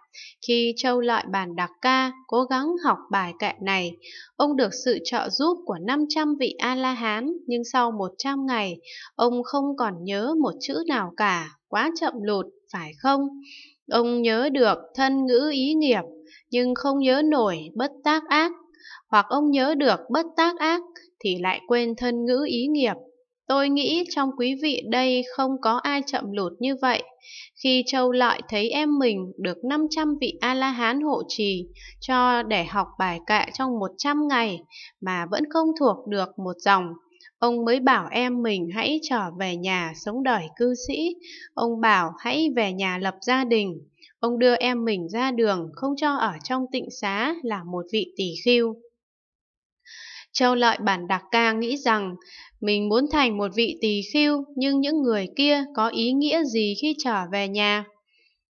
Khi châu lợi bàn đặc ca, cố gắng học bài kệ này, ông được sự trợ giúp của 500 vị A-la-hán, nhưng sau 100 ngày, ông không còn nhớ một chữ nào cả, quá chậm lụt, phải không? Ông nhớ được thân ngữ ý nghiệp, nhưng không nhớ nổi bất tác ác, hoặc ông nhớ được bất tác ác thì lại quên thân ngữ ý nghiệp. Tôi nghĩ trong quý vị đây không có ai chậm lụt như vậy. Khi Châu Lợi thấy em mình được 500 vị A-la-hán hộ trì cho để học bài kệ trong 100 ngày mà vẫn không thuộc được một dòng, Ông mới bảo em mình hãy trở về nhà sống đời cư sĩ. Ông bảo hãy về nhà lập gia đình. Ông đưa em mình ra đường không cho ở trong tịnh xá là một vị tỷ khiêu. Châu Lợi Bản Đạc Ca nghĩ rằng mình muốn thành một vị tỳ khiêu nhưng những người kia có ý nghĩa gì khi trở về nhà.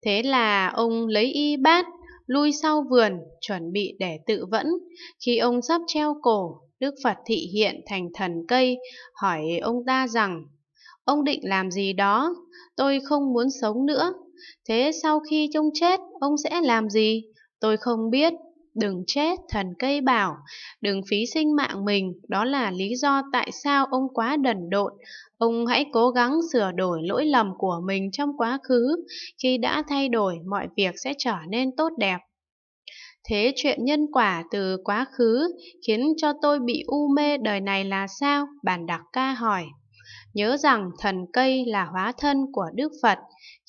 Thế là ông lấy y bát, lui sau vườn, chuẩn bị để tự vẫn. Khi ông sắp treo cổ Đức Phật thị hiện thành thần cây, hỏi ông ta rằng, ông định làm gì đó, tôi không muốn sống nữa, thế sau khi trông chết, ông sẽ làm gì? Tôi không biết, đừng chết, thần cây bảo, đừng phí sinh mạng mình, đó là lý do tại sao ông quá đần độn. Ông hãy cố gắng sửa đổi lỗi lầm của mình trong quá khứ, khi đã thay đổi mọi việc sẽ trở nên tốt đẹp. Thế chuyện nhân quả từ quá khứ khiến cho tôi bị u mê đời này là sao? Bản đặc ca hỏi. Nhớ rằng thần cây là hóa thân của Đức Phật.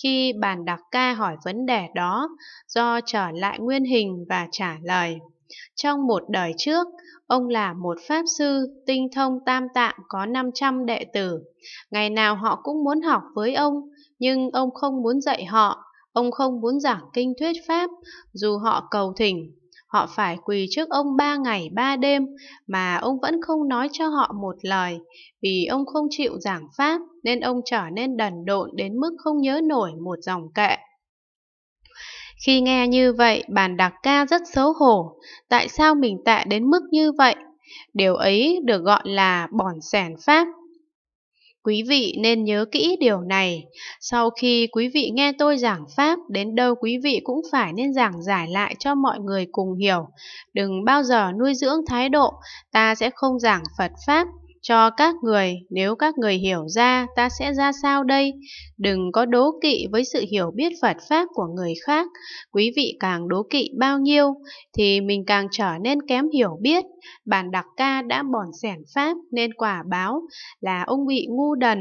Khi bản đặc ca hỏi vấn đề đó, do trở lại nguyên hình và trả lời. Trong một đời trước, ông là một Pháp Sư tinh thông tam tạng có 500 đệ tử. Ngày nào họ cũng muốn học với ông, nhưng ông không muốn dạy họ Ông không muốn giảng kinh thuyết pháp, dù họ cầu thỉnh, họ phải quỳ trước ông ba ngày ba đêm mà ông vẫn không nói cho họ một lời. Vì ông không chịu giảng pháp nên ông trở nên đần độn đến mức không nhớ nổi một dòng kệ. Khi nghe như vậy, bàn đặc ca rất xấu hổ. Tại sao mình tệ đến mức như vậy? Điều ấy được gọi là bòn sẻn pháp, Quý vị nên nhớ kỹ điều này. Sau khi quý vị nghe tôi giảng Pháp, đến đâu quý vị cũng phải nên giảng giải lại cho mọi người cùng hiểu. Đừng bao giờ nuôi dưỡng thái độ, ta sẽ không giảng Phật Pháp, cho các người, nếu các người hiểu ra ta sẽ ra sao đây? Đừng có đố kỵ với sự hiểu biết Phật Pháp của người khác, quý vị càng đố kỵ bao nhiêu thì mình càng trở nên kém hiểu biết. Bản đặc ca đã bòn sẻn Pháp nên quả báo là ông bị ngu đần,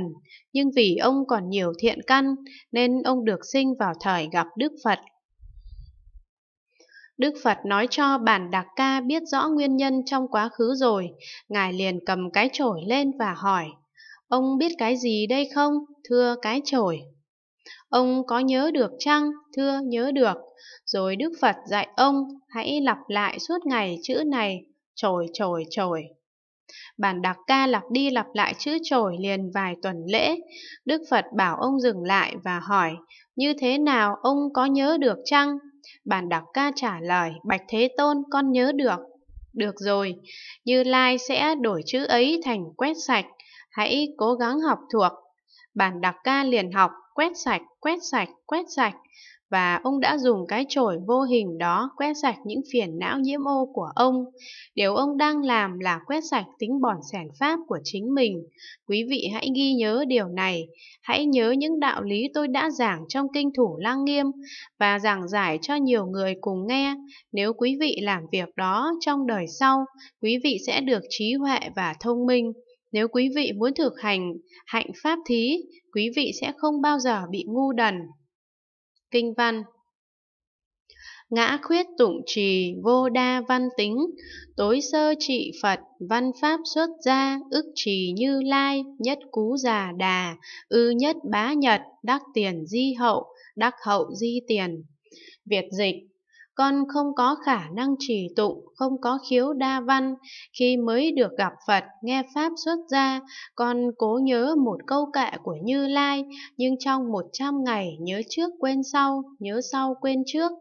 nhưng vì ông còn nhiều thiện căn nên ông được sinh vào thời gặp Đức Phật Đức Phật nói cho bản Đạc Ca biết rõ nguyên nhân trong quá khứ rồi, Ngài liền cầm cái chổi lên và hỏi, Ông biết cái gì đây không, thưa cái chổi? Ông có nhớ được chăng, thưa nhớ được? Rồi Đức Phật dạy ông, hãy lặp lại suốt ngày chữ này, chổi chổi chổi. Bản Đạc Ca lặp đi lặp lại chữ chổi liền vài tuần lễ, Đức Phật bảo ông dừng lại và hỏi, như thế nào ông có nhớ được chăng? bản đặc ca trả lời, Bạch Thế Tôn con nhớ được. Được rồi, Như Lai sẽ đổi chữ ấy thành quét sạch, hãy cố gắng học thuộc. bản đặc ca liền học, quét sạch, quét sạch, quét sạch, và ông đã dùng cái chổi vô hình đó quét sạch những phiền não nhiễm ô của ông. Điều ông đang làm là quét sạch tính bòn sẻn pháp của chính mình. Quý vị hãy ghi nhớ điều này, hãy nhớ những đạo lý tôi đã giảng trong Kinh Thủ Lăng Nghiêm và giảng giải cho nhiều người cùng nghe. Nếu quý vị làm việc đó trong đời sau, quý vị sẽ được trí huệ và thông minh. Nếu quý vị muốn thực hành hạnh pháp thí, quý vị sẽ không bao giờ bị ngu đần. Kinh văn Ngã khuyết tụng trì vô đa văn tính, tối sơ trị Phật, văn pháp xuất gia, ức trì như lai, nhất cú già đà, ư nhất bá nhật, đắc tiền di hậu, đắc hậu di tiền. Việt dịch con không có khả năng trì tụng, không có khiếu đa văn. Khi mới được gặp Phật, nghe Pháp xuất ra, con cố nhớ một câu kệ của Như Lai, nhưng trong một trăm ngày nhớ trước quên sau, nhớ sau quên trước,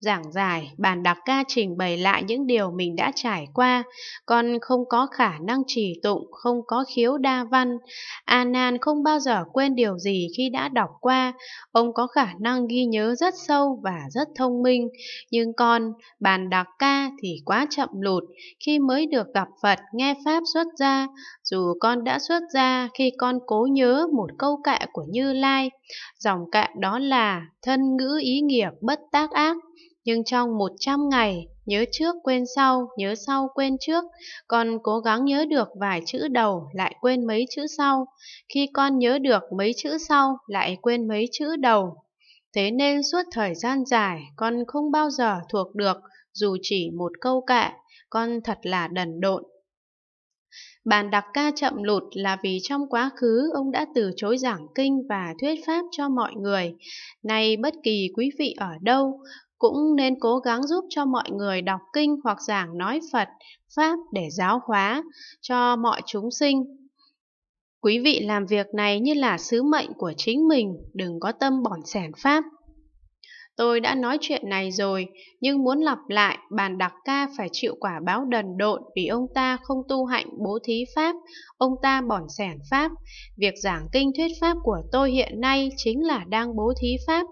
giảng giải, bàn đặc ca trình bày lại những điều mình đã trải qua. Con không có khả năng trì tụng, không có khiếu đa văn. A Nan không bao giờ quên điều gì khi đã đọc qua. Ông có khả năng ghi nhớ rất sâu và rất thông minh. Nhưng con, bàn đặc ca thì quá chậm lụt khi mới được gặp Phật nghe Pháp xuất ra. Dù con đã xuất ra, khi con cố nhớ một câu kệ của Như Lai, dòng kệ đó là thân ngữ ý nghiệp bất tác ác nhưng trong 100 ngày, nhớ trước quên sau, nhớ sau quên trước, con cố gắng nhớ được vài chữ đầu lại quên mấy chữ sau, khi con nhớ được mấy chữ sau lại quên mấy chữ đầu. Thế nên suốt thời gian dài con không bao giờ thuộc được dù chỉ một câu cạ, con thật là đần độn. Bàn đặc ca chậm lụt là vì trong quá khứ ông đã từ chối giảng kinh và thuyết pháp cho mọi người. Nay bất kỳ quý vị ở đâu, cũng nên cố gắng giúp cho mọi người đọc kinh hoặc giảng nói Phật, Pháp để giáo hóa cho mọi chúng sinh. Quý vị làm việc này như là sứ mệnh của chính mình, đừng có tâm bỏn sẻn Pháp. Tôi đã nói chuyện này rồi, nhưng muốn lặp lại, bàn đặc ca phải chịu quả báo đần độn vì ông ta không tu hạnh bố thí Pháp, ông ta bỏn sẻn Pháp. Việc giảng kinh thuyết Pháp của tôi hiện nay chính là đang bố thí Pháp.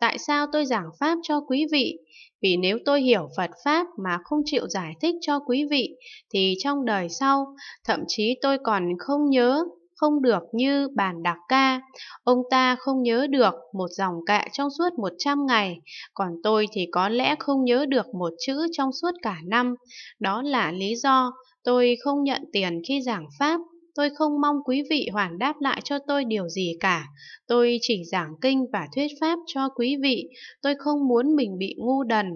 Tại sao tôi giảng Pháp cho quý vị? Vì nếu tôi hiểu Phật Pháp mà không chịu giải thích cho quý vị, thì trong đời sau, thậm chí tôi còn không nhớ không được như bàn đặc ca. Ông ta không nhớ được một dòng kệ trong suốt 100 ngày, còn tôi thì có lẽ không nhớ được một chữ trong suốt cả năm. Đó là lý do tôi không nhận tiền khi giảng Pháp. Tôi không mong quý vị hoàn đáp lại cho tôi điều gì cả. Tôi chỉ giảng kinh và thuyết pháp cho quý vị. Tôi không muốn mình bị ngu đần.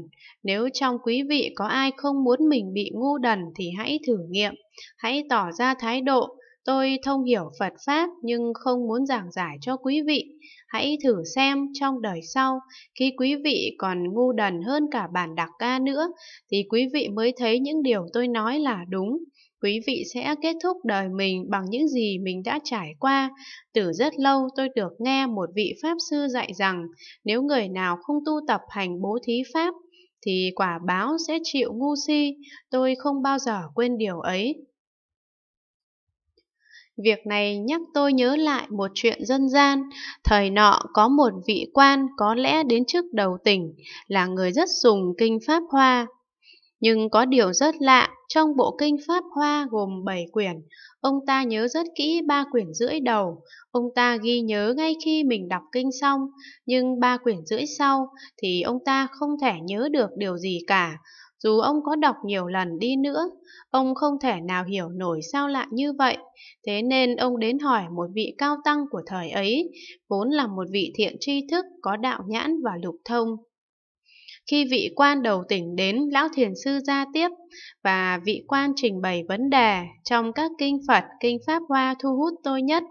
Nếu trong quý vị có ai không muốn mình bị ngu đần thì hãy thử nghiệm. Hãy tỏ ra thái độ Tôi thông hiểu Phật Pháp nhưng không muốn giảng giải cho quý vị. Hãy thử xem trong đời sau, khi quý vị còn ngu đần hơn cả bản đặc ca nữa, thì quý vị mới thấy những điều tôi nói là đúng. Quý vị sẽ kết thúc đời mình bằng những gì mình đã trải qua. Từ rất lâu tôi được nghe một vị Pháp sư dạy rằng, nếu người nào không tu tập hành bố thí Pháp, thì quả báo sẽ chịu ngu si. Tôi không bao giờ quên điều ấy. Việc này nhắc tôi nhớ lại một chuyện dân gian, thời nọ có một vị quan có lẽ đến trước đầu tỉnh, là người rất dùng kinh Pháp Hoa. Nhưng có điều rất lạ, trong bộ kinh Pháp Hoa gồm 7 quyển, ông ta nhớ rất kỹ ba quyển rưỡi đầu, ông ta ghi nhớ ngay khi mình đọc kinh xong, nhưng ba quyển rưỡi sau thì ông ta không thể nhớ được điều gì cả, dù ông có đọc nhiều lần đi nữa, ông không thể nào hiểu nổi sao lại như vậy. Thế nên ông đến hỏi một vị cao tăng của thời ấy, vốn là một vị thiện tri thức có đạo nhãn và lục thông. Khi vị quan đầu tỉnh đến, Lão Thiền Sư ra tiếp và vị quan trình bày vấn đề trong các kinh Phật, kinh Pháp Hoa thu hút tôi nhất.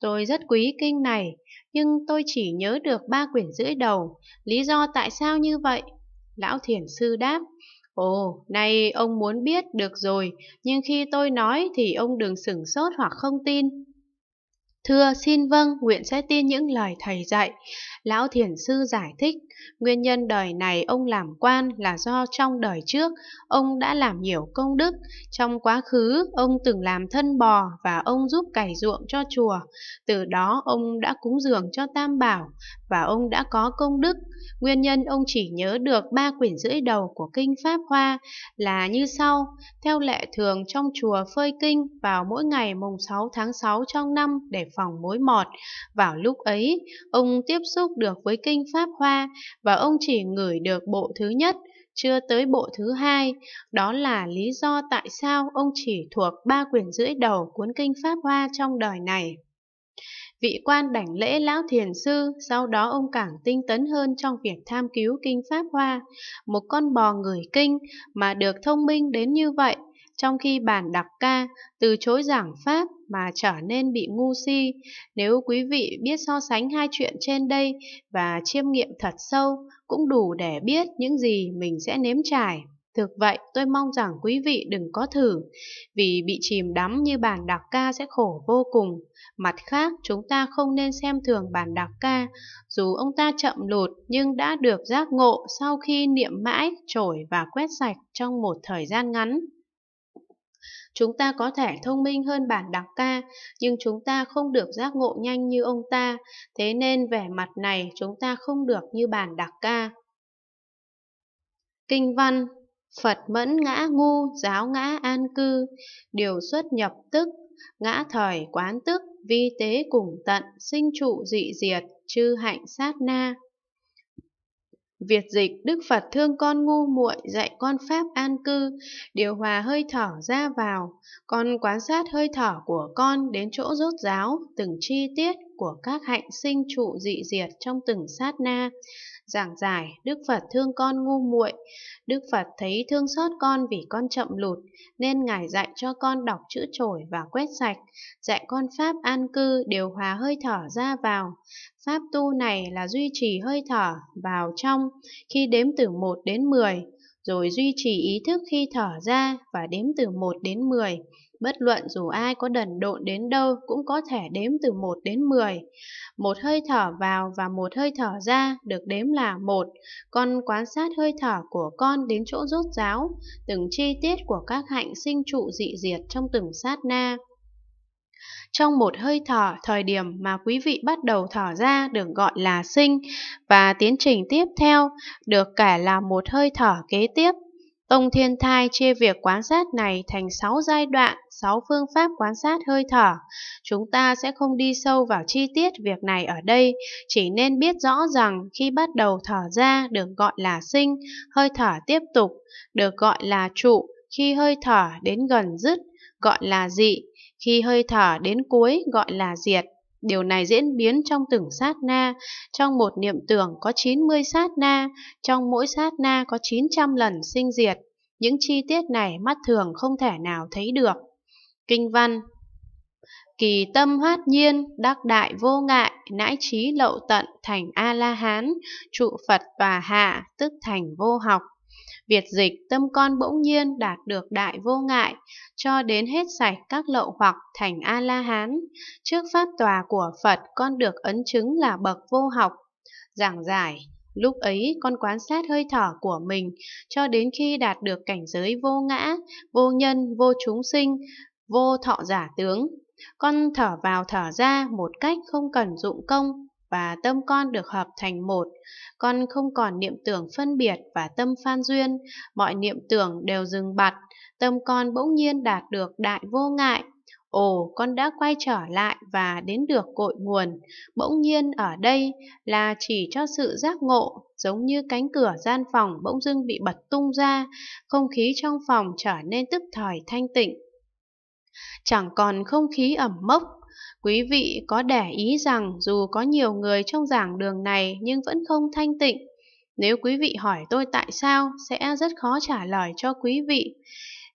Tôi rất quý kinh này, nhưng tôi chỉ nhớ được ba quyển rưỡi đầu. Lý do tại sao như vậy? Lão Thiền Sư đáp, Ồ, nay ông muốn biết, được rồi, nhưng khi tôi nói thì ông đừng sửng sốt hoặc không tin. Thưa xin vâng, nguyện sẽ tin những lời thầy dạy. Lão Thiền Sư giải thích, nguyên nhân đời này ông làm quan là do trong đời trước, ông đã làm nhiều công đức. Trong quá khứ, ông từng làm thân bò và ông giúp cày ruộng cho chùa. Từ đó ông đã cúng dường cho Tam Bảo và ông đã có công đức. Nguyên nhân ông chỉ nhớ được ba quyển rưỡi đầu của Kinh Pháp Hoa là như sau. Theo lệ thường trong chùa phơi kinh vào mỗi ngày mùng 6 tháng 6 trong năm để phòng mối mọt. Vào lúc ấy, ông tiếp xúc được với kinh Pháp Hoa và ông chỉ ngửi được bộ thứ nhất, chưa tới bộ thứ hai. Đó là lý do tại sao ông chỉ thuộc ba quyển rưỡi đầu cuốn kinh Pháp Hoa trong đời này. Vị quan đảnh lễ lão thiền sư, sau đó ông càng tinh tấn hơn trong việc tham cứu kinh Pháp Hoa. Một con bò người kinh mà được thông minh đến như vậy trong khi bản đặc ca từ chối giảng pháp mà trở nên bị ngu si. Nếu quý vị biết so sánh hai chuyện trên đây và chiêm nghiệm thật sâu, cũng đủ để biết những gì mình sẽ nếm trải. Thực vậy, tôi mong rằng quý vị đừng có thử, vì bị chìm đắm như bản đặc ca sẽ khổ vô cùng. Mặt khác, chúng ta không nên xem thường bản đặc ca, dù ông ta chậm lụt nhưng đã được giác ngộ sau khi niệm mãi, trổi và quét sạch trong một thời gian ngắn. Chúng ta có thể thông minh hơn bản đặc ca, nhưng chúng ta không được giác ngộ nhanh như ông ta, thế nên vẻ mặt này chúng ta không được như bản đặc ca. Kinh văn Phật mẫn ngã ngu, giáo ngã an cư, điều xuất nhập tức, ngã thời quán tức, vi tế cùng tận, sinh trụ dị diệt, chư hạnh sát na. Việt dịch Đức Phật thương con ngu muội dạy con pháp an cư, điều hòa hơi thở ra vào, con quan sát hơi thở của con đến chỗ rốt ráo, từng chi tiết của các hạnh sinh trụ dị diệt trong từng sát na, giảng giải Đức Phật thương con ngu muội, Đức Phật thấy thương xót con vì con chậm lụt nên ngài dạy cho con đọc chữ chổi và quét sạch, dạy con pháp an cư điều hòa hơi thở ra vào. Pháp tu này là duy trì hơi thở vào trong khi đếm từ 1 đến 10, rồi duy trì ý thức khi thở ra và đếm từ 1 đến 10 Bất luận dù ai có đần độn đến đâu cũng có thể đếm từ 1 đến 10. Một hơi thở vào và một hơi thở ra được đếm là một. Con quan sát hơi thở của con đến chỗ rốt ráo, từng chi tiết của các hạnh sinh trụ dị diệt trong từng sát na. Trong một hơi thở, thời điểm mà quý vị bắt đầu thở ra được gọi là sinh và tiến trình tiếp theo được kể là một hơi thở kế tiếp Tông Thiên Thai chia việc quan sát này thành 6 giai đoạn, 6 phương pháp quan sát hơi thở. Chúng ta sẽ không đi sâu vào chi tiết việc này ở đây, chỉ nên biết rõ rằng khi bắt đầu thở ra được gọi là sinh, hơi thở tiếp tục, được gọi là trụ, khi hơi thở đến gần dứt, gọi là dị, khi hơi thở đến cuối gọi là diệt. Điều này diễn biến trong từng sát na, trong một niệm tưởng có 90 sát na, trong mỗi sát na có 900 lần sinh diệt. Những chi tiết này mắt thường không thể nào thấy được. Kinh văn Kỳ tâm hoát nhiên, đắc đại vô ngại, nãi trí lậu tận thành A-la-hán, trụ Phật và hạ, tức thành vô học. Việt dịch tâm con bỗng nhiên đạt được đại vô ngại, cho đến hết sạch các lậu hoặc thành A-la-hán. Trước pháp tòa của Phật con được ấn chứng là bậc vô học. Giảng giải Lúc ấy con quan sát hơi thở của mình cho đến khi đạt được cảnh giới vô ngã, vô nhân, vô chúng sinh, vô thọ giả tướng. Con thở vào thở ra một cách không cần dụng công, và tâm con được hợp thành một. Con không còn niệm tưởng phân biệt và tâm phan duyên, mọi niệm tưởng đều dừng bặt, tâm con bỗng nhiên đạt được đại vô ngại. Ồ, con đã quay trở lại và đến được cội nguồn. Bỗng nhiên ở đây là chỉ cho sự giác ngộ, giống như cánh cửa gian phòng bỗng dưng bị bật tung ra, không khí trong phòng trở nên tức thời thanh tịnh. Chẳng còn không khí ẩm mốc Quý vị có để ý rằng dù có nhiều người trong giảng đường này nhưng vẫn không thanh tịnh. Nếu quý vị hỏi tôi tại sao, sẽ rất khó trả lời cho quý vị.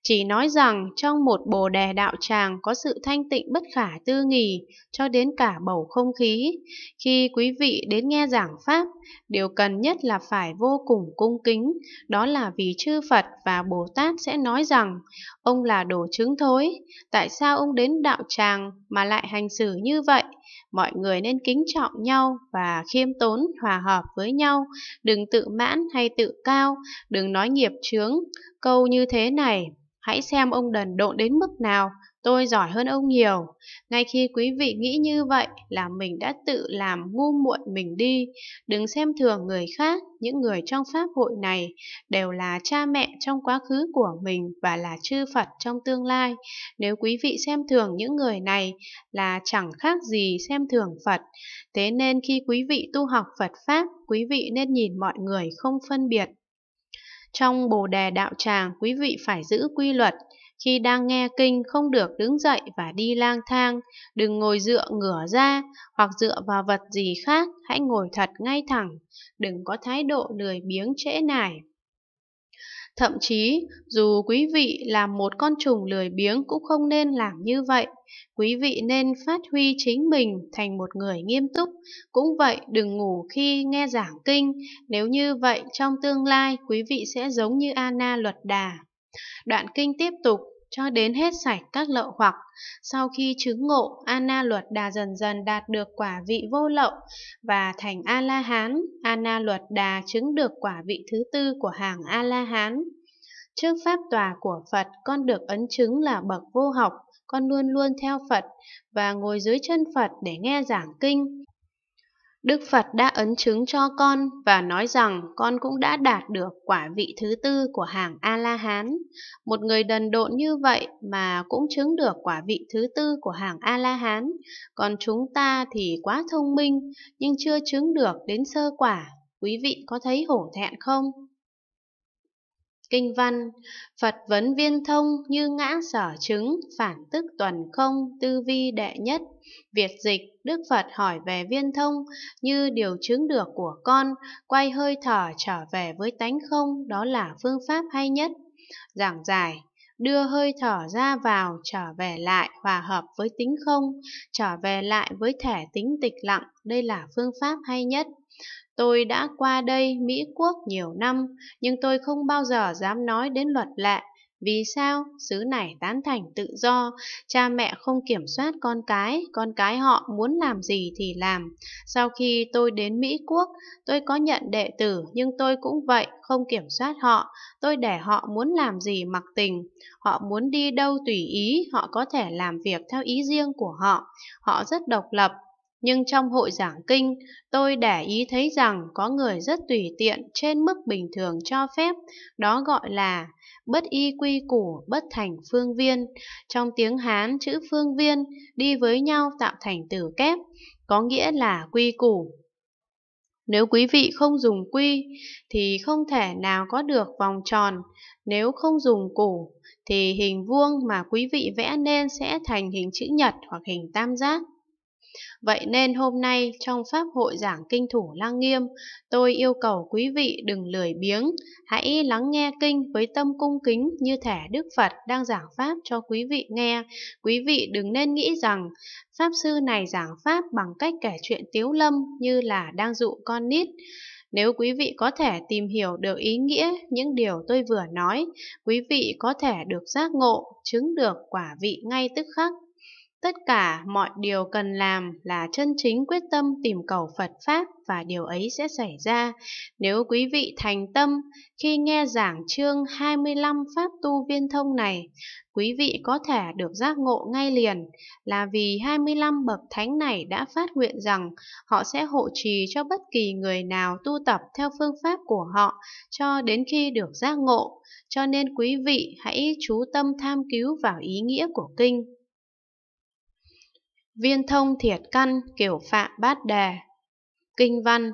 Chỉ nói rằng trong một bồ đề đạo tràng có sự thanh tịnh bất khả tư nghì cho đến cả bầu không khí. Khi quý vị đến nghe giảng Pháp, điều cần nhất là phải vô cùng cung kính, đó là vì chư Phật và Bồ Tát sẽ nói rằng, ông là đồ chứng thối, tại sao ông đến đạo tràng mà lại hành xử như vậy? Mọi người nên kính trọng nhau và khiêm tốn hòa hợp với nhau, đừng tự mãn hay tự cao, đừng nói nghiệp chướng, câu như thế này, hãy xem ông đần độn đến mức nào, Tôi giỏi hơn ông nhiều. Ngay khi quý vị nghĩ như vậy là mình đã tự làm ngu muội mình đi. Đừng xem thường người khác, những người trong pháp hội này đều là cha mẹ trong quá khứ của mình và là chư Phật trong tương lai. Nếu quý vị xem thường những người này là chẳng khác gì xem thường Phật. Thế nên khi quý vị tu học Phật Pháp, quý vị nên nhìn mọi người không phân biệt. Trong Bồ Đề Đạo Tràng, quý vị phải giữ quy luật, khi đang nghe kinh không được đứng dậy và đi lang thang, đừng ngồi dựa ngửa ra hoặc dựa vào vật gì khác, hãy ngồi thật ngay thẳng, đừng có thái độ lười biếng trễ nải. Thậm chí, dù quý vị là một con trùng lười biếng cũng không nên làm như vậy. Quý vị nên phát huy chính mình thành một người nghiêm túc. Cũng vậy, đừng ngủ khi nghe giảng kinh. Nếu như vậy, trong tương lai, quý vị sẽ giống như Anna Luật Đà. Đoạn kinh tiếp tục cho đến hết sạch các lậu hoặc. Sau khi chứng ngộ, Anna luật đà dần dần đạt được quả vị vô lậu và thành A-la-hán, Anna luật đà chứng được quả vị thứ tư của hàng A-la-hán. Trước pháp tòa của Phật, con được ấn chứng là bậc vô học, con luôn luôn theo Phật và ngồi dưới chân Phật để nghe giảng kinh. Đức Phật đã ấn chứng cho con và nói rằng con cũng đã đạt được quả vị thứ tư của hàng A-la-hán. Một người đần độn như vậy mà cũng chứng được quả vị thứ tư của hàng A-la-hán. Còn chúng ta thì quá thông minh nhưng chưa chứng được đến sơ quả. Quý vị có thấy hổ thẹn không? Kinh văn Phật vấn viên thông như ngã sở chứng, phản tức toàn không, tư vi đệ nhất. Việt dịch, Đức Phật hỏi về viên thông như điều chứng được của con, quay hơi thở trở về với tánh không, đó là phương pháp hay nhất. Giảng giải đưa hơi thở ra vào trở về lại hòa hợp với tính không, trở về lại với thể tính tịch lặng, đây là phương pháp hay nhất. Tôi đã qua đây Mỹ Quốc nhiều năm, nhưng tôi không bao giờ dám nói đến luật lệ vì sao xứ này tán thành tự do, cha mẹ không kiểm soát con cái, con cái họ muốn làm gì thì làm. Sau khi tôi đến Mỹ Quốc, tôi có nhận đệ tử nhưng tôi cũng vậy, không kiểm soát họ. Tôi để họ muốn làm gì mặc tình, họ muốn đi đâu tùy ý, họ có thể làm việc theo ý riêng của họ. Họ rất độc lập, nhưng trong hội giảng kinh, tôi để ý thấy rằng có người rất tùy tiện trên mức bình thường cho phép, đó gọi là bất y quy củ, bất thành phương viên. Trong tiếng Hán, chữ phương viên đi với nhau tạo thành từ kép, có nghĩa là quy củ. Nếu quý vị không dùng quy thì không thể nào có được vòng tròn, nếu không dùng củ thì hình vuông mà quý vị vẽ nên sẽ thành hình chữ nhật hoặc hình tam giác. Vậy nên hôm nay trong Pháp hội giảng kinh thủ lăng nghiêm, tôi yêu cầu quý vị đừng lười biếng, hãy lắng nghe kinh với tâm cung kính như thể Đức Phật đang giảng Pháp cho quý vị nghe. Quý vị đừng nên nghĩ rằng Pháp sư này giảng Pháp bằng cách kể chuyện tiếu lâm như là đang dụ con nít. Nếu quý vị có thể tìm hiểu được ý nghĩa những điều tôi vừa nói, quý vị có thể được giác ngộ, chứng được quả vị ngay tức khắc. Tất cả mọi điều cần làm là chân chính quyết tâm tìm cầu Phật Pháp và điều ấy sẽ xảy ra nếu quý vị thành tâm khi nghe giảng chương 25 Pháp Tu Viên Thông này. Quý vị có thể được giác ngộ ngay liền là vì 25 bậc thánh này đã phát nguyện rằng họ sẽ hộ trì cho bất kỳ người nào tu tập theo phương pháp của họ cho đến khi được giác ngộ. Cho nên quý vị hãy chú tâm tham cứu vào ý nghĩa của kinh. Viên thông thiệt căn kiểu phạm bát đề Kinh văn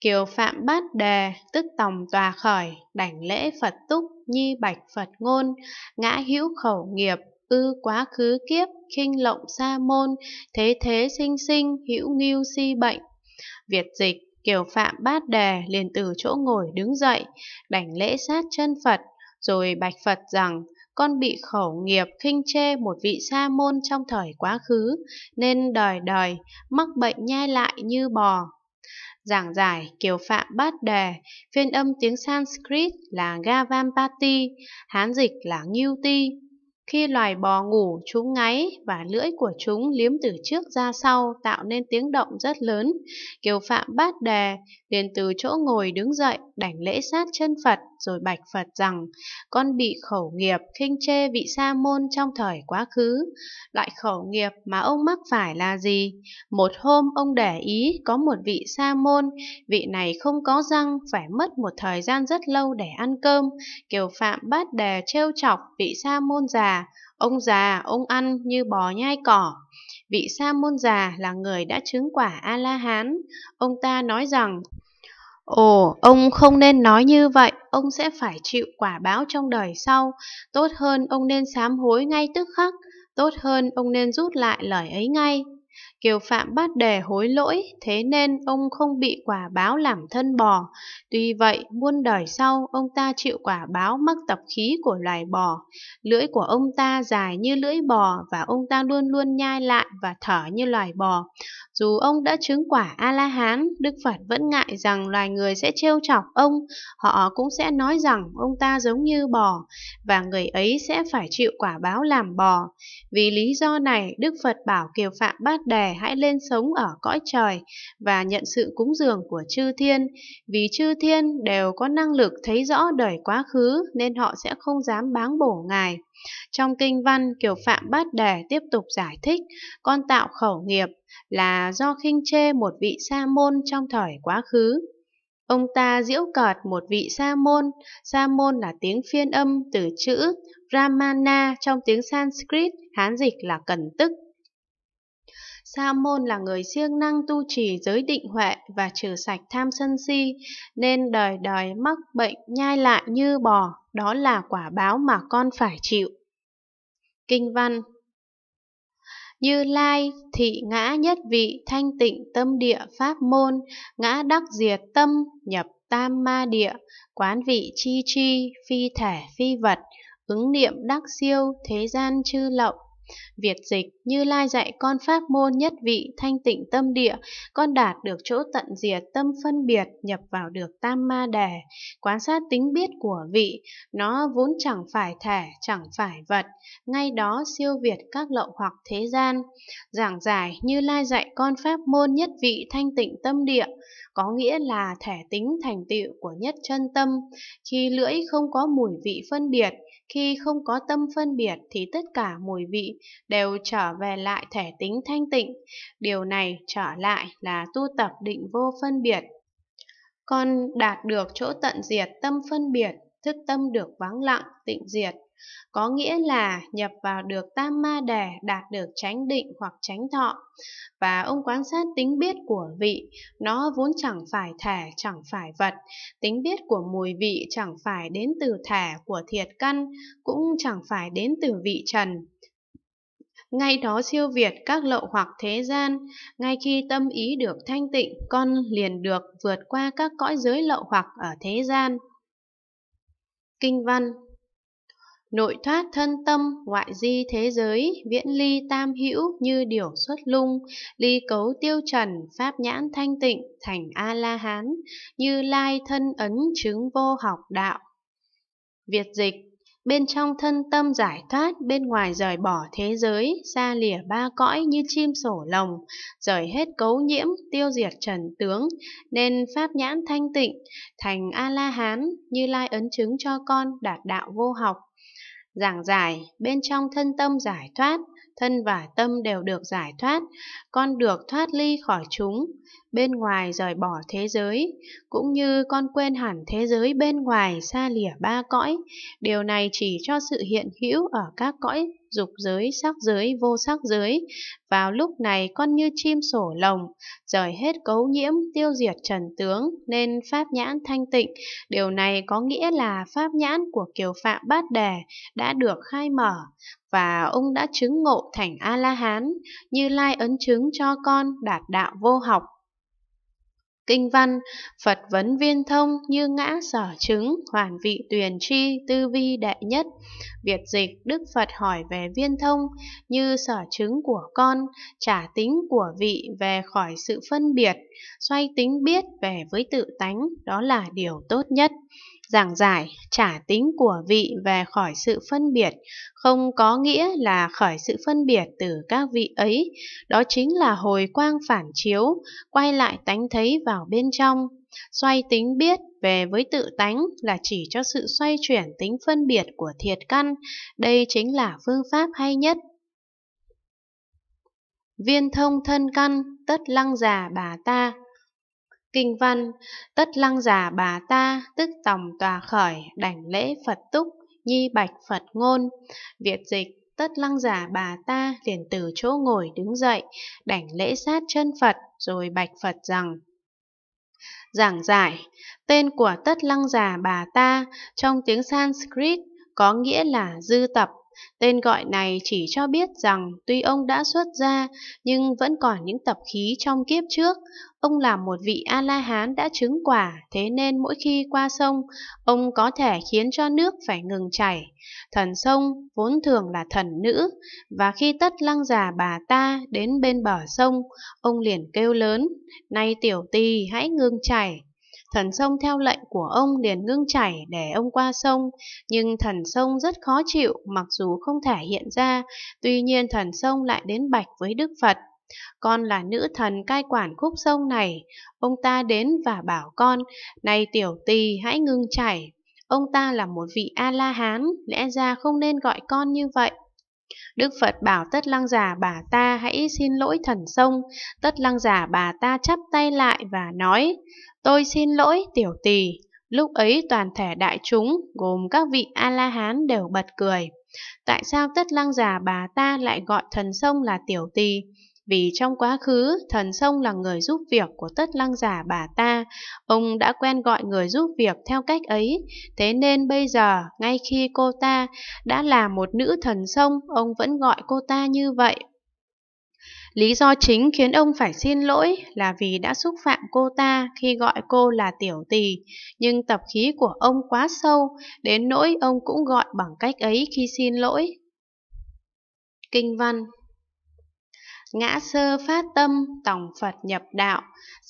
kiểu phạm bát đề, tức tòng tòa khởi, đảnh lễ Phật túc, nhi bạch Phật ngôn, ngã hữu khẩu nghiệp, ư quá khứ kiếp, khinh lộng sa môn, thế thế sinh sinh, hữu nghiêu si bệnh. Việt dịch, kiểu phạm bát đề liền từ chỗ ngồi đứng dậy, đảnh lễ sát chân Phật, rồi bạch Phật rằng, con bị khẩu nghiệp khinh chê một vị sa môn trong thời quá khứ, nên đời đời mắc bệnh nhai lại như bò. Giảng giải Kiều Phạm Bát Đề, phiên âm tiếng Sanskrit là Gavampati, hán dịch là Ngưu Ti. Khi loài bò ngủ, chúng ngáy và lưỡi của chúng liếm từ trước ra sau tạo nên tiếng động rất lớn. Kiều Phạm Bát Đề liền từ chỗ ngồi đứng dậy, đảnh lễ sát chân Phật rồi bạch Phật rằng con bị khẩu nghiệp khinh chê vị sa môn trong thời quá khứ. Loại khẩu nghiệp mà ông mắc phải là gì? Một hôm ông để ý có một vị sa môn, vị này không có răng, phải mất một thời gian rất lâu để ăn cơm. Kiều Phạm bát đề trêu chọc vị sa môn già, ông già ông ăn như bò nhai cỏ. Vị sa môn già là người đã chứng quả A-la-hán. Ông ta nói rằng Ồ, ông không nên nói như vậy, ông sẽ phải chịu quả báo trong đời sau. Tốt hơn ông nên sám hối ngay tức khắc, tốt hơn ông nên rút lại lời ấy ngay. Kiều Phạm bắt đề hối lỗi, thế nên ông không bị quả báo làm thân bò. Tuy vậy, muôn đời sau, ông ta chịu quả báo mắc tập khí của loài bò. Lưỡi của ông ta dài như lưỡi bò và ông ta luôn luôn nhai lại và thở như loài bò. Dù ông đã chứng quả A-la-hán, Đức Phật vẫn ngại rằng loài người sẽ trêu chọc ông. Họ cũng sẽ nói rằng ông ta giống như bò, và người ấy sẽ phải chịu quả báo làm bò. Vì lý do này, Đức Phật bảo Kiều Phạm bắt Đề hãy lên sống ở cõi trời và nhận sự cúng dường của chư thiên, vì chư thiên đều có năng lực thấy rõ đời quá khứ nên họ sẽ không dám báng bổ Ngài. Trong kinh văn, Kiều Phạm Bát Đề tiếp tục giải thích, con tạo khẩu nghiệp là do khinh chê một vị sa môn trong thời quá khứ. Ông ta diễu cợt một vị sa môn, sa môn là tiếng phiên âm từ chữ Ramana trong tiếng Sanskrit, hán dịch là cần tức, Sa môn là người siêng năng tu trì giới định huệ và trừ sạch tham sân si, nên đời đời mắc bệnh nhai lại như bò, đó là quả báo mà con phải chịu. Kinh văn Như Lai thị ngã nhất vị thanh tịnh tâm địa pháp môn, ngã đắc diệt tâm nhập tam ma địa, quán vị chi chi, phi thể phi vật, ứng niệm đắc siêu, thế gian chư lậu, Việt dịch như lai dạy con pháp môn nhất vị thanh tịnh tâm địa, con đạt được chỗ tận diệt tâm phân biệt nhập vào được tam ma đề, quan sát tính biết của vị, nó vốn chẳng phải thể, chẳng phải vật, ngay đó siêu việt các lậu hoặc thế gian. Giảng giải như lai dạy con pháp môn nhất vị thanh tịnh tâm địa, có nghĩa là thể tính thành tựu của nhất chân tâm, khi lưỡi không có mùi vị phân biệt, khi không có tâm phân biệt thì tất cả mùi vị đều trở về lại thể tính thanh tịnh. Điều này trở lại là tu tập định vô phân biệt. Con đạt được chỗ tận diệt tâm phân biệt, thức tâm được vắng lặng, tịnh diệt, có nghĩa là nhập vào được tam ma đề đạt được chánh định hoặc chánh thọ. Và ông quan sát tính biết của vị, nó vốn chẳng phải thể, chẳng phải vật, tính biết của mùi vị chẳng phải đến từ thể của thiệt căn, cũng chẳng phải đến từ vị trần, ngay đó siêu việt các lậu hoặc thế gian, ngay khi tâm ý được thanh tịnh, con liền được vượt qua các cõi giới lậu hoặc ở thế gian. Kinh văn Nội thoát thân tâm, ngoại di thế giới, viễn ly tam hữu như điểu xuất lung, ly cấu tiêu trần, pháp nhãn thanh tịnh, thành A-la-hán, như lai thân ấn chứng vô học đạo. Việt dịch Bên trong thân tâm giải thoát, bên ngoài rời bỏ thế giới, xa lìa ba cõi như chim sổ lồng, rời hết cấu nhiễm, tiêu diệt trần tướng, nên pháp nhãn thanh tịnh, thành A-la-hán, như lai ấn chứng cho con đạt đạo vô học giảng giải, bên trong thân tâm giải thoát, thân và tâm đều được giải thoát, con được thoát ly khỏi chúng, bên ngoài rời bỏ thế giới, cũng như con quên hẳn thế giới bên ngoài xa lìa ba cõi. Điều này chỉ cho sự hiện hữu ở các cõi dục giới, sắc giới, vô sắc giới. Vào lúc này con như chim sổ lồng, rời hết cấu nhiễm, tiêu diệt trần tướng, nên pháp nhãn thanh tịnh. Điều này có nghĩa là pháp nhãn của Kiều Phạm Bát Đề đã được khai mở, và ông đã chứng ngộ thành A-la-hán, như Lai ấn chứng cho con đạt đạo vô học kinh văn, Phật vấn viên thông như ngã sở chứng, hoàn vị tuyền tri, tư vi đệ nhất. Việt dịch, Đức Phật hỏi về viên thông như sở chứng của con, trả tính của vị về khỏi sự phân biệt, xoay tính biết về với tự tánh, đó là điều tốt nhất giảng giải, trả tính của vị về khỏi sự phân biệt, không có nghĩa là khỏi sự phân biệt từ các vị ấy, đó chính là hồi quang phản chiếu, quay lại tánh thấy vào bên trong. Xoay tính biết về với tự tánh là chỉ cho sự xoay chuyển tính phân biệt của thiệt căn, đây chính là phương pháp hay nhất. Viên thông thân căn, tất lăng già bà ta, Kinh văn Tất lăng già bà ta tức tòng tòa khởi đảnh lễ Phật túc nhi bạch Phật ngôn Việt dịch tất lăng già bà ta liền từ chỗ ngồi đứng dậy đảnh lễ sát chân Phật rồi bạch Phật rằng Giảng giải Tên của tất lăng già bà ta trong tiếng Sanskrit có nghĩa là dư tập Tên gọi này chỉ cho biết rằng tuy ông đã xuất gia nhưng vẫn còn những tập khí trong kiếp trước. Ông là một vị A-la-hán đã chứng quả, thế nên mỗi khi qua sông, ông có thể khiến cho nước phải ngừng chảy. Thần sông vốn thường là thần nữ, và khi tất lăng già bà ta đến bên bờ sông, ông liền kêu lớn, Này tiểu tỳ hãy ngừng chảy, Thần sông theo lệnh của ông liền ngưng chảy để ông qua sông, nhưng thần sông rất khó chịu mặc dù không thể hiện ra, tuy nhiên thần sông lại đến bạch với Đức Phật. Con là nữ thần cai quản khúc sông này, ông ta đến và bảo con, này tiểu tỳ hãy ngưng chảy. Ông ta là một vị A-la-hán, lẽ ra không nên gọi con như vậy. Đức Phật bảo tất lăng già bà ta hãy xin lỗi thần sông, tất lăng già bà ta chắp tay lại và nói, Tôi xin lỗi tiểu tỳ. Lúc ấy toàn thể đại chúng gồm các vị A-la-hán đều bật cười. Tại sao tất lăng già bà ta lại gọi thần sông là tiểu tỳ? Vì trong quá khứ, thần sông là người giúp việc của tất lăng già bà ta, ông đã quen gọi người giúp việc theo cách ấy, thế nên bây giờ, ngay khi cô ta đã là một nữ thần sông, ông vẫn gọi cô ta như vậy. Lý do chính khiến ông phải xin lỗi là vì đã xúc phạm cô ta khi gọi cô là tiểu tỳ, nhưng tập khí của ông quá sâu, đến nỗi ông cũng gọi bằng cách ấy khi xin lỗi. Kinh văn Ngã sơ phát tâm, tổng Phật nhập đạo,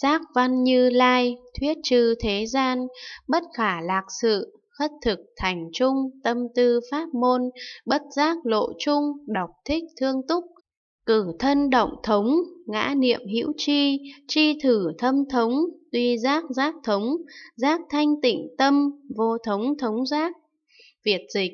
giác văn như lai, thuyết trư thế gian, bất khả lạc sự, khất thực thành trung, tâm tư pháp môn, bất giác lộ trung, độc thích thương túc, cử thân động thống ngã niệm hữu tri tri thử thâm thống tuy giác giác thống giác thanh tịnh tâm vô thống thống giác việt dịch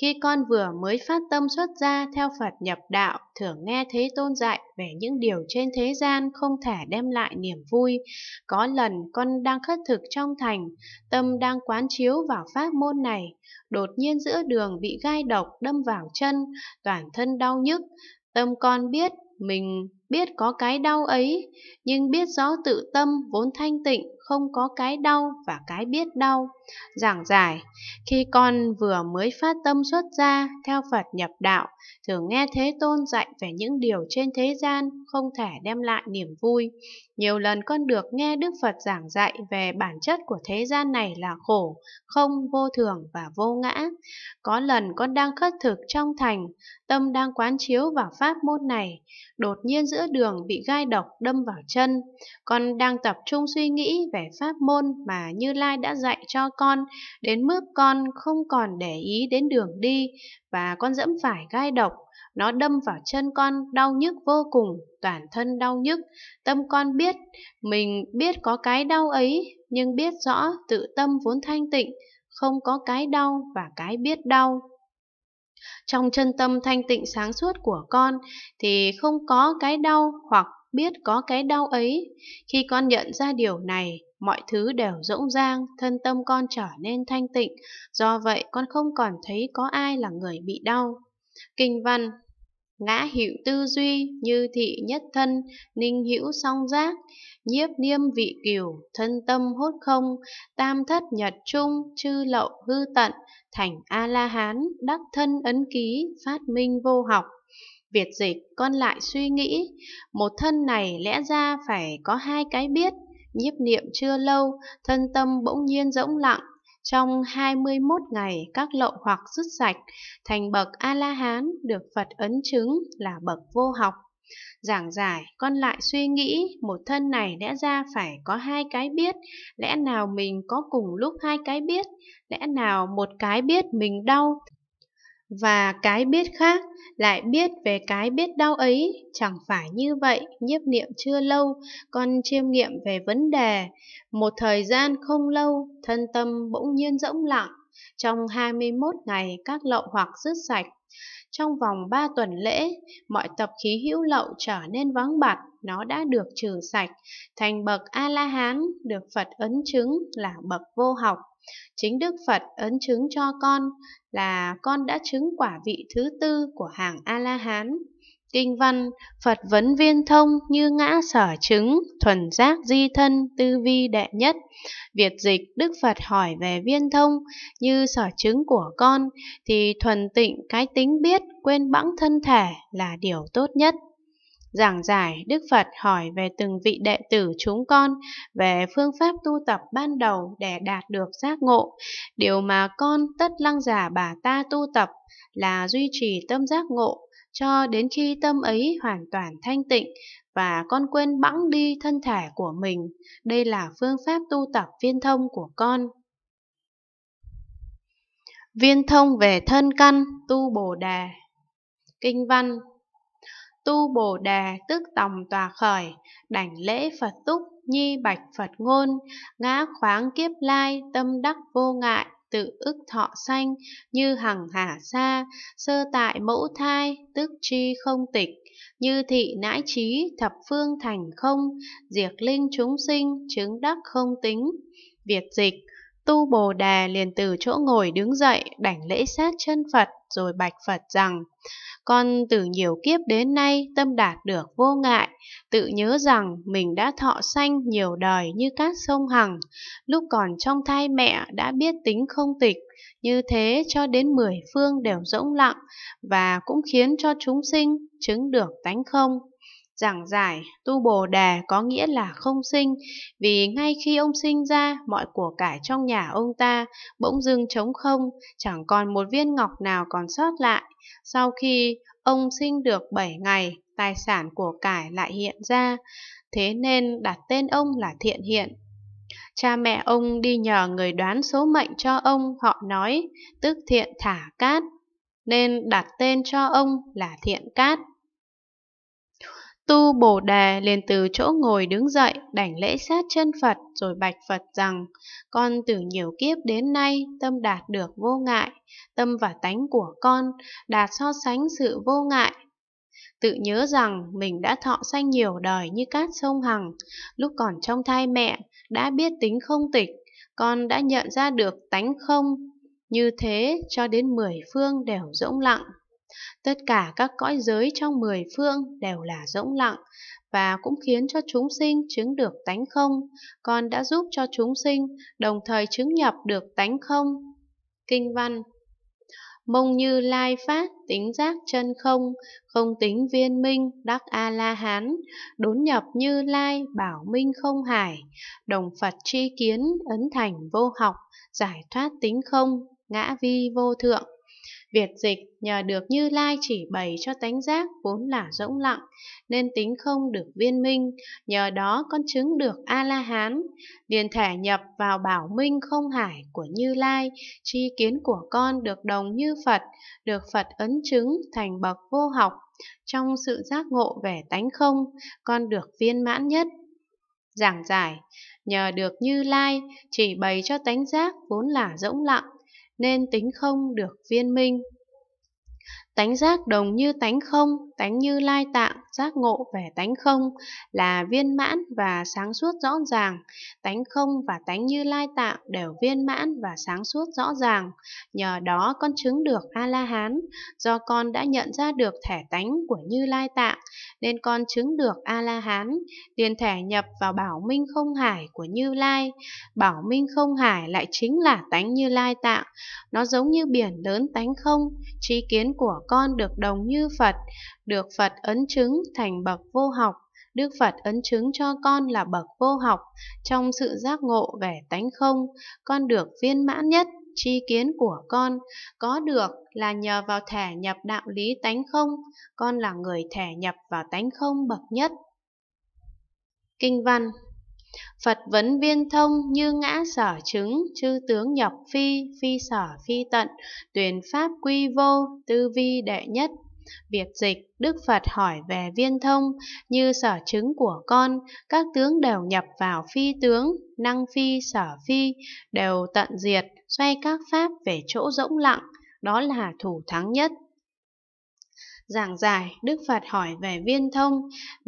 khi con vừa mới phát tâm xuất gia theo Phật nhập đạo, thường nghe Thế Tôn dạy về những điều trên thế gian không thể đem lại niềm vui. Có lần con đang khất thực trong thành, tâm đang quán chiếu vào pháp môn này, đột nhiên giữa đường bị gai độc đâm vào chân, toàn thân đau nhức, Tâm con biết mình biết có cái đau ấy, nhưng biết rõ tự tâm vốn thanh tịnh, không có cái đau và cái biết đau. Giảng giải, khi con vừa mới phát tâm xuất ra theo Phật nhập đạo, thường nghe Thế Tôn dạy về những điều trên thế gian không thể đem lại niềm vui. Nhiều lần con được nghe Đức Phật giảng dạy về bản chất của thế gian này là khổ, không vô thường và vô ngã. Có lần con đang khất thực trong thành, tâm đang quán chiếu vào pháp môn này, đột nhiên giữa giữa đường bị gai độc đâm vào chân. Con đang tập trung suy nghĩ về pháp môn mà Như Lai đã dạy cho con, đến mức con không còn để ý đến đường đi và con dẫm phải gai độc. Nó đâm vào chân con đau nhức vô cùng, toàn thân đau nhức. Tâm con biết, mình biết có cái đau ấy, nhưng biết rõ tự tâm vốn thanh tịnh, không có cái đau và cái biết đau trong chân tâm thanh tịnh sáng suốt của con thì không có cái đau hoặc biết có cái đau ấy. Khi con nhận ra điều này, mọi thứ đều rỗng rang, thân tâm con trở nên thanh tịnh, do vậy con không còn thấy có ai là người bị đau. Kinh văn ngã hữu tư duy như thị nhất thân ninh hữu song giác nhiếp niêm vị kiều thân tâm hốt không tam thất nhật trung chư lậu hư tận thành a la hán đắc thân ấn ký phát minh vô học việt dịch con lại suy nghĩ một thân này lẽ ra phải có hai cái biết nhiếp niệm chưa lâu thân tâm bỗng nhiên rỗng lặng trong 21 ngày các lậu hoặc dứt sạch, thành bậc A-la-hán được Phật ấn chứng là bậc vô học. Giảng giải, con lại suy nghĩ một thân này lẽ ra phải có hai cái biết, lẽ nào mình có cùng lúc hai cái biết, lẽ nào một cái biết mình đau, và cái biết khác lại biết về cái biết đau ấy chẳng phải như vậy nhiếp niệm chưa lâu con chiêm nghiệm về vấn đề một thời gian không lâu thân tâm bỗng nhiên rỗng lặng trong 21 ngày các lậu hoặc dứt sạch trong vòng 3 tuần lễ mọi tập khí hữu lậu trở nên vắng bặt nó đã được trừ sạch thành bậc a la hán được phật ấn chứng là bậc vô học Chính Đức Phật ấn chứng cho con là con đã chứng quả vị thứ tư của hàng A-la-hán. Kinh văn, Phật vấn viên thông như ngã sở chứng, thuần giác di thân, tư vi đệ nhất. Việt dịch, Đức Phật hỏi về viên thông như sở chứng của con, thì thuần tịnh cái tính biết, quên bẵng thân thể là điều tốt nhất giảng giải Đức Phật hỏi về từng vị đệ tử chúng con, về phương pháp tu tập ban đầu để đạt được giác ngộ. Điều mà con tất lăng giả bà ta tu tập là duy trì tâm giác ngộ cho đến khi tâm ấy hoàn toàn thanh tịnh và con quên bẵng đi thân thể của mình. Đây là phương pháp tu tập viên thông của con. Viên thông về thân căn tu Bồ Đề Kinh văn tu bồ đà tức tòng tòa khởi đảnh lễ phật túc nhi bạch phật ngôn ngã khoáng kiếp lai tâm đắc vô ngại tự ức thọ sanh như hằng hà xa sơ tại mẫu thai tức tri không tịch như thị nãi trí thập phương thành không diệt linh chúng sinh chứng đắc không tính việt dịch Tu Bồ Đà liền từ chỗ ngồi đứng dậy, đảnh lễ sát chân Phật rồi bạch Phật rằng, con từ nhiều kiếp đến nay tâm đạt được vô ngại, tự nhớ rằng mình đã thọ sanh nhiều đời như các sông Hằng, lúc còn trong thai mẹ đã biết tính không tịch, như thế cho đến mười phương đều rỗng lặng và cũng khiến cho chúng sinh chứng được tánh không. Giảng giải tu bồ đề có nghĩa là không sinh, vì ngay khi ông sinh ra, mọi của cải trong nhà ông ta bỗng dưng trống không, chẳng còn một viên ngọc nào còn sót lại. Sau khi ông sinh được 7 ngày, tài sản của cải lại hiện ra, thế nên đặt tên ông là Thiện Hiện. Cha mẹ ông đi nhờ người đoán số mệnh cho ông, họ nói, tức Thiện Thả Cát, nên đặt tên cho ông là Thiện Cát. Tu Bồ đà liền từ chỗ ngồi đứng dậy, đảnh lễ sát chân Phật rồi bạch Phật rằng, con từ nhiều kiếp đến nay tâm đạt được vô ngại, tâm và tánh của con đạt so sánh sự vô ngại. Tự nhớ rằng mình đã thọ sanh nhiều đời như cát sông Hằng, lúc còn trong thai mẹ đã biết tính không tịch, con đã nhận ra được tánh không, như thế cho đến mười phương đều rỗng lặng. Tất cả các cõi giới trong mười phương đều là rỗng lặng, và cũng khiến cho chúng sinh chứng được tánh không, còn đã giúp cho chúng sinh đồng thời chứng nhập được tánh không. Kinh văn Mông như lai phát, tính giác chân không, không tính viên minh, đắc A-la-hán, đốn nhập như lai, bảo minh không hải, đồng Phật tri kiến, ấn thành vô học, giải thoát tính không, ngã vi vô thượng. Việt dịch nhờ được Như Lai chỉ bày cho tánh giác vốn là rỗng lặng, nên tính không được viên minh, nhờ đó con chứng được A-la-hán, liền thể nhập vào bảo minh không hải của Như Lai, tri kiến của con được đồng như Phật, được Phật ấn chứng thành bậc vô học, trong sự giác ngộ về tánh không, con được viên mãn nhất. Giảng giải, nhờ được Như Lai, chỉ bày cho tánh giác vốn là rỗng lặng, nên tính không được viên minh. Tánh giác đồng như tánh không, tánh như lai tạng, giác ngộ về tánh không là viên mãn và sáng suốt rõ ràng. Tánh không và tánh như lai tạng đều viên mãn và sáng suốt rõ ràng. Nhờ đó con chứng được A-la-hán, do con đã nhận ra được thể tánh của như lai tạng, nên con chứng được A-la-hán, liền thể nhập vào bảo minh không hải của như lai. Bảo minh không hải lại chính là tánh như lai tạng, nó giống như biển lớn tánh không, trí kiến của con được đồng như Phật, được Phật ấn chứng thành bậc vô học. Đức Phật ấn chứng cho con là bậc vô học, trong sự giác ngộ về tánh không, con được viên mãn nhất, tri kiến của con, có được là nhờ vào thẻ nhập đạo lý tánh không, con là người thẻ nhập vào tánh không bậc nhất. Kinh văn Phật vấn viên thông như ngã sở chứng, chư tướng nhập phi, phi sở phi tận, tuyển pháp quy vô, tư vi đệ nhất, Biệt dịch, Đức Phật hỏi về viên thông, như sở chứng của con, các tướng đều nhập vào phi tướng, năng phi sở phi, đều tận diệt, xoay các pháp về chỗ rỗng lặng, đó là thủ thắng nhất. Giảng giải, Đức Phật hỏi về viên thông,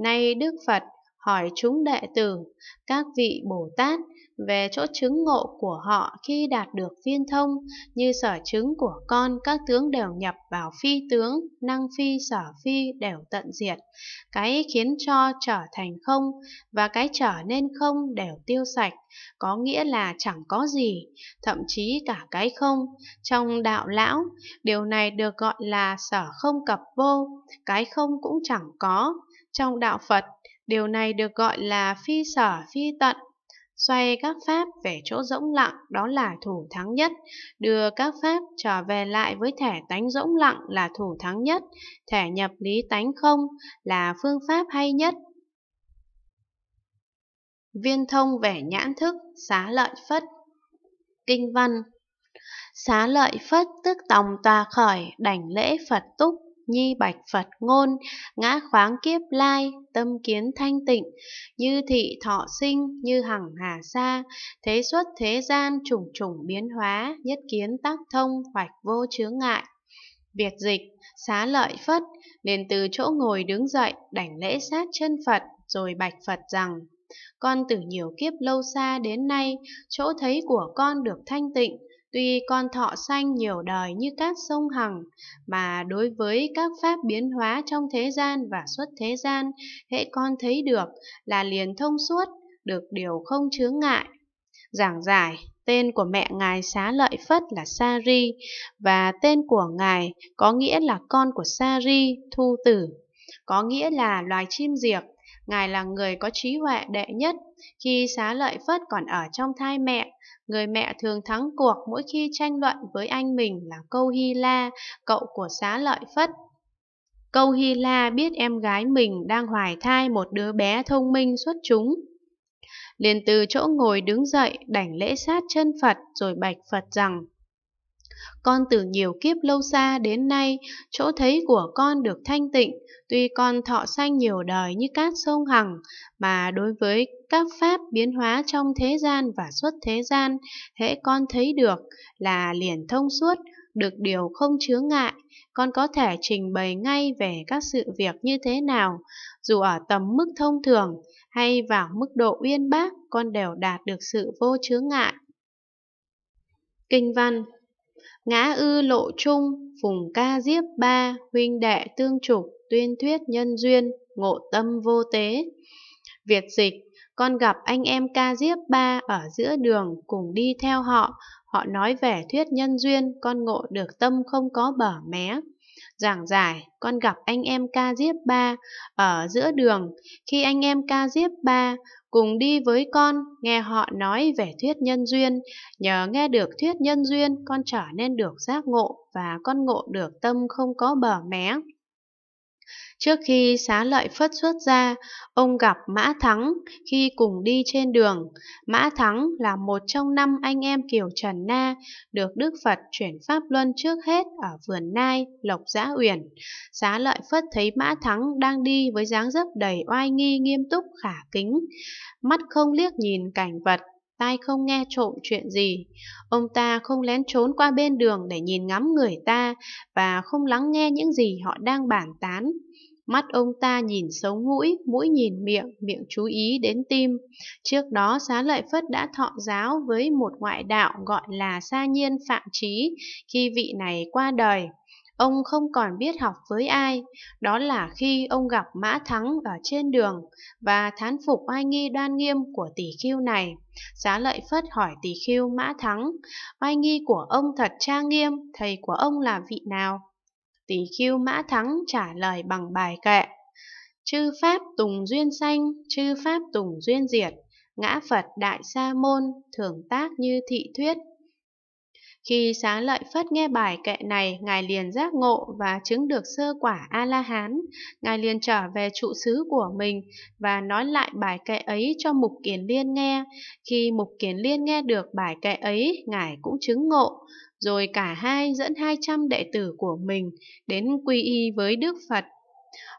nay Đức Phật hỏi chúng đệ tử, các vị Bồ Tát, về chỗ chứng ngộ của họ khi đạt được viên thông, như sở chứng của con các tướng đều nhập vào phi tướng, năng phi sở phi đều tận diệt. Cái khiến cho trở thành không và cái trở nên không đều tiêu sạch, có nghĩa là chẳng có gì, thậm chí cả cái không. Trong đạo lão, điều này được gọi là sở không cập vô, cái không cũng chẳng có. Trong đạo Phật, điều này được gọi là phi sở phi tận xoay các pháp về chỗ rỗng lặng đó là thủ thắng nhất, đưa các pháp trở về lại với thể tánh rỗng lặng là thủ thắng nhất, thể nhập lý tánh không là phương pháp hay nhất. Viên thông về nhãn thức, xá lợi phất. Kinh văn Xá lợi phất tức tòng tòa khởi, đảnh lễ Phật túc, nhi bạch Phật ngôn, ngã khoáng kiếp lai, tâm kiến thanh tịnh, như thị thọ sinh, như hằng hà sa, thế xuất thế gian trùng trùng biến hóa, nhất kiến tác thông hoạch vô chướng ngại. Việt dịch, xá lợi Phất, nên từ chỗ ngồi đứng dậy, đảnh lễ sát chân Phật, rồi bạch Phật rằng, con từ nhiều kiếp lâu xa đến nay, chỗ thấy của con được thanh tịnh, Tuy con thọ sanh nhiều đời như các sông hằng, mà đối với các pháp biến hóa trong thế gian và xuất thế gian, hệ con thấy được là liền thông suốt, được điều không chướng ngại. Giảng giải, tên của mẹ ngài xá lợi phất là Sari, và tên của ngài có nghĩa là con của Sari, thu tử, có nghĩa là loài chim diệc. Ngài là người có trí huệ đệ nhất, khi xá lợi phất còn ở trong thai mẹ, người mẹ thường thắng cuộc mỗi khi tranh luận với anh mình là Câu Hy La, cậu của xá lợi phất. Câu Hy La biết em gái mình đang hoài thai một đứa bé thông minh xuất chúng. Liền từ chỗ ngồi đứng dậy đảnh lễ sát chân Phật rồi bạch Phật rằng con từ nhiều kiếp lâu xa đến nay, chỗ thấy của con được thanh tịnh, tuy con thọ sanh nhiều đời như cát sông Hằng, mà đối với các pháp biến hóa trong thế gian và xuất thế gian, hễ con thấy được là liền thông suốt, được điều không chướng ngại, con có thể trình bày ngay về các sự việc như thế nào, dù ở tầm mức thông thường hay vào mức độ uyên bác, con đều đạt được sự vô chướng ngại. Kinh văn ngã ư lộ trung, phùng ca diếp ba, huynh đệ tương trục, tuyên thuyết nhân duyên, ngộ tâm vô tế. Việt dịch, con gặp anh em ca diếp ba ở giữa đường cùng đi theo họ, họ nói về thuyết nhân duyên, con ngộ được tâm không có bở mé giảng giải con gặp anh em ca diếp ba ở giữa đường khi anh em ca diếp ba cùng đi với con nghe họ nói về thuyết nhân duyên nhờ nghe được thuyết nhân duyên con trở nên được giác ngộ và con ngộ được tâm không có bờ mé Trước khi xá lợi phất xuất ra, ông gặp Mã Thắng khi cùng đi trên đường. Mã Thắng là một trong năm anh em Kiều Trần Na, được Đức Phật chuyển Pháp Luân trước hết ở vườn Nai, Lộc Giã Uyển. Xá lợi phất thấy Mã Thắng đang đi với dáng dấp đầy oai nghi nghiêm túc khả kính, mắt không liếc nhìn cảnh vật tai không nghe trộm chuyện gì. Ông ta không lén trốn qua bên đường để nhìn ngắm người ta và không lắng nghe những gì họ đang bàn tán. Mắt ông ta nhìn sống mũi, mũi nhìn miệng, miệng chú ý đến tim. Trước đó xá lợi Phất đã thọ giáo với một ngoại đạo gọi là Sa Nhiên Phạm Trí khi vị này qua đời. Ông không còn biết học với ai, đó là khi ông gặp Mã Thắng ở trên đường và thán phục oai nghi đoan nghiêm của tỷ khiêu này. xá lợi phất hỏi tỷ khiêu Mã Thắng, oai nghi của ông thật trang nghiêm, thầy của ông là vị nào? Tỷ khiêu Mã Thắng trả lời bằng bài kệ. Chư Pháp Tùng Duyên Sanh, chư Pháp Tùng Duyên Diệt, ngã Phật Đại Sa Môn, thường tác như thị thuyết, khi xá lợi phất nghe bài kệ này, Ngài liền giác ngộ và chứng được sơ quả A-la-hán. Ngài liền trở về trụ xứ của mình và nói lại bài kệ ấy cho Mục Kiền Liên nghe. Khi Mục Kiền Liên nghe được bài kệ ấy, Ngài cũng chứng ngộ. Rồi cả hai dẫn 200 đệ tử của mình đến quy y với Đức Phật.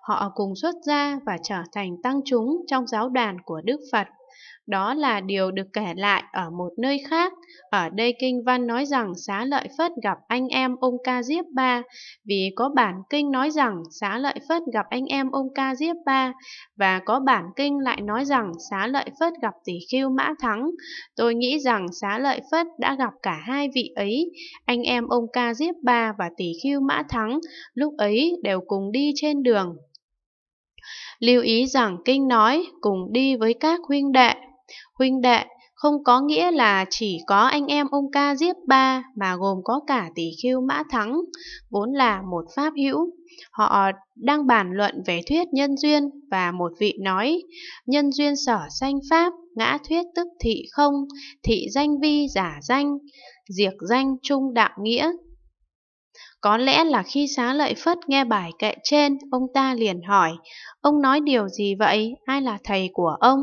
Họ cùng xuất gia và trở thành tăng chúng trong giáo đoàn của Đức Phật. Đó là điều được kể lại ở một nơi khác. Ở đây kinh văn nói rằng xá lợi Phất gặp anh em ông Ca Diếp Ba, vì có bản kinh nói rằng xá lợi Phất gặp anh em ông Ca Diếp Ba, và có bản kinh lại nói rằng xá lợi Phất gặp tỷ khiêu Mã Thắng. Tôi nghĩ rằng xá lợi Phất đã gặp cả hai vị ấy, anh em ông Ca Diếp Ba và tỷ khiêu Mã Thắng, lúc ấy đều cùng đi trên đường Lưu ý rằng kinh nói cùng đi với các huynh đệ Huynh đệ không có nghĩa là chỉ có anh em ông ca diếp ba mà gồm có cả tỷ khiêu mã thắng, vốn là một pháp hữu. Họ đang bàn luận về thuyết nhân duyên và một vị nói, nhân duyên sở sanh pháp, ngã thuyết tức thị không, thị danh vi giả danh, diệt danh trung đạo nghĩa, có lẽ là khi xá lợi phất nghe bài kệ trên, ông ta liền hỏi, ông nói điều gì vậy, ai là thầy của ông?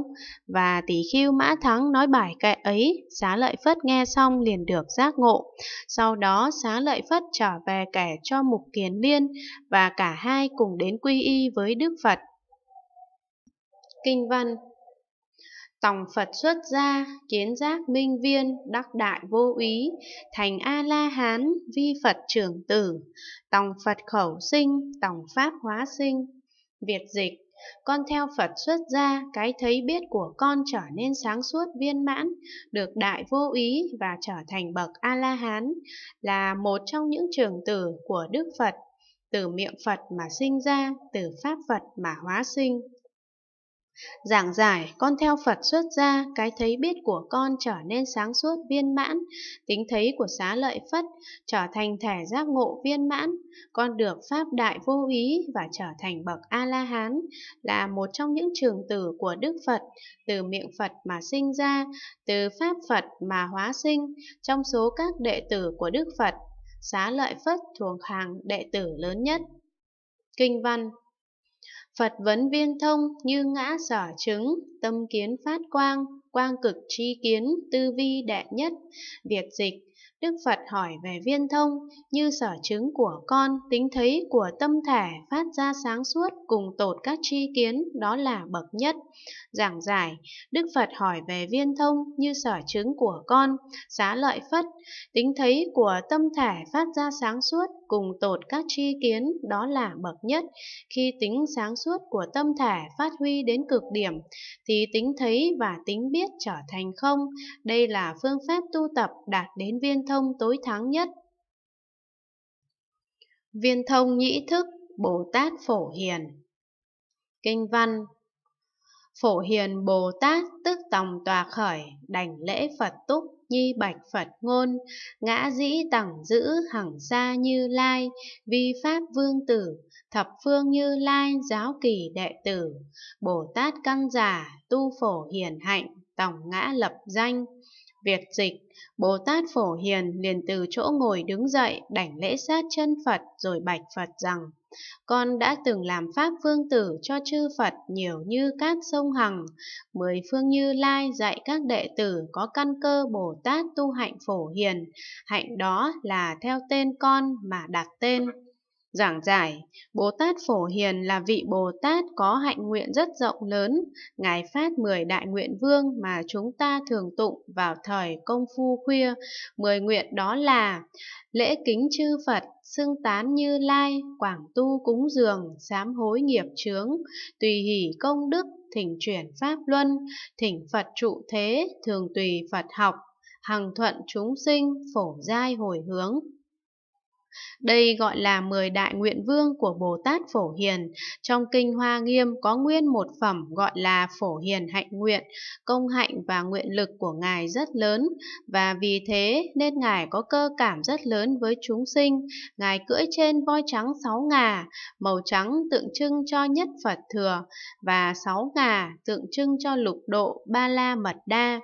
Và tỷ khiêu mã thắng nói bài kệ ấy, xá lợi phất nghe xong liền được giác ngộ. Sau đó xá lợi phất trở về kể cho mục kiến liên và cả hai cùng đến quy y với Đức Phật. Kinh văn tòng Phật xuất gia, kiến giác minh viên, đắc đại vô úy thành A-la-hán, vi Phật trưởng tử, tòng Phật khẩu sinh, tòng Pháp hóa sinh. Việt dịch, con theo Phật xuất gia, cái thấy biết của con trở nên sáng suốt viên mãn, được đại vô úy và trở thành bậc A-la-hán, là một trong những trường tử của Đức Phật, từ miệng Phật mà sinh ra, từ Pháp Phật mà hóa sinh. Giảng giải, con theo Phật xuất ra, cái thấy biết của con trở nên sáng suốt viên mãn, tính thấy của xá lợi Phất trở thành thẻ giác ngộ viên mãn, con được Pháp Đại Vô Ý và trở thành bậc A-la-hán là một trong những trường tử của Đức Phật, từ miệng Phật mà sinh ra, từ Pháp Phật mà hóa sinh, trong số các đệ tử của Đức Phật, xá lợi Phất thuộc hàng đệ tử lớn nhất. Kinh văn Phật vấn viên thông như ngã sở chứng, tâm kiến phát quang, quang cực tri kiến, tư vi đệ nhất. Việc dịch, Đức Phật hỏi về viên thông, như sở chứng của con, tính thấy của tâm thể phát ra sáng suốt cùng tột các tri kiến, đó là bậc nhất. Giảng giải, Đức Phật hỏi về viên thông, như sở chứng của con, xá lợi phất, tính thấy của tâm thể phát ra sáng suốt cùng tột các tri kiến đó là bậc nhất. Khi tính sáng suốt của tâm thể phát huy đến cực điểm, thì tính thấy và tính biết trở thành không. Đây là phương pháp tu tập đạt đến viên thông tối thắng nhất. Viên thông nhĩ thức Bồ Tát Phổ Hiền Kinh văn Phổ Hiền Bồ Tát tức tòng tòa khởi, đảnh lễ Phật túc nhi bạch Phật ngôn, ngã dĩ tẳng giữ hằng xa như lai, vi pháp vương tử, thập phương như lai giáo kỳ đệ tử, Bồ Tát căn giả, tu phổ hiền hạnh, tổng ngã lập danh. Việt dịch, Bồ Tát Phổ Hiền liền từ chỗ ngồi đứng dậy, đảnh lễ sát chân Phật rồi bạch Phật rằng con đã từng làm pháp phương tử cho chư Phật nhiều như cát sông Hằng. Mười phương như lai dạy các đệ tử có căn cơ Bồ Tát tu hạnh phổ hiền. Hạnh đó là theo tên con mà đặt tên. Giảng giải, Bồ Tát Phổ Hiền là vị Bồ Tát có hạnh nguyện rất rộng lớn, Ngài phát mười đại nguyện vương mà chúng ta thường tụng vào thời công phu khuya. Mười nguyện đó là lễ kính chư Phật, xưng tán như lai, quảng tu cúng dường, sám hối nghiệp chướng, tùy hỷ công đức, thỉnh chuyển pháp luân, thỉnh Phật trụ thế, thường tùy Phật học, hằng thuận chúng sinh, phổ giai hồi hướng. Đây gọi là 10 đại nguyện vương của Bồ Tát Phổ Hiền. Trong Kinh Hoa Nghiêm có nguyên một phẩm gọi là Phổ Hiền Hạnh Nguyện, công hạnh và nguyện lực của Ngài rất lớn, và vì thế nên Ngài có cơ cảm rất lớn với chúng sinh. Ngài cưỡi trên voi trắng sáu ngà, màu trắng tượng trưng cho nhất Phật Thừa, và sáu ngà tượng trưng cho lục độ ba la mật đa.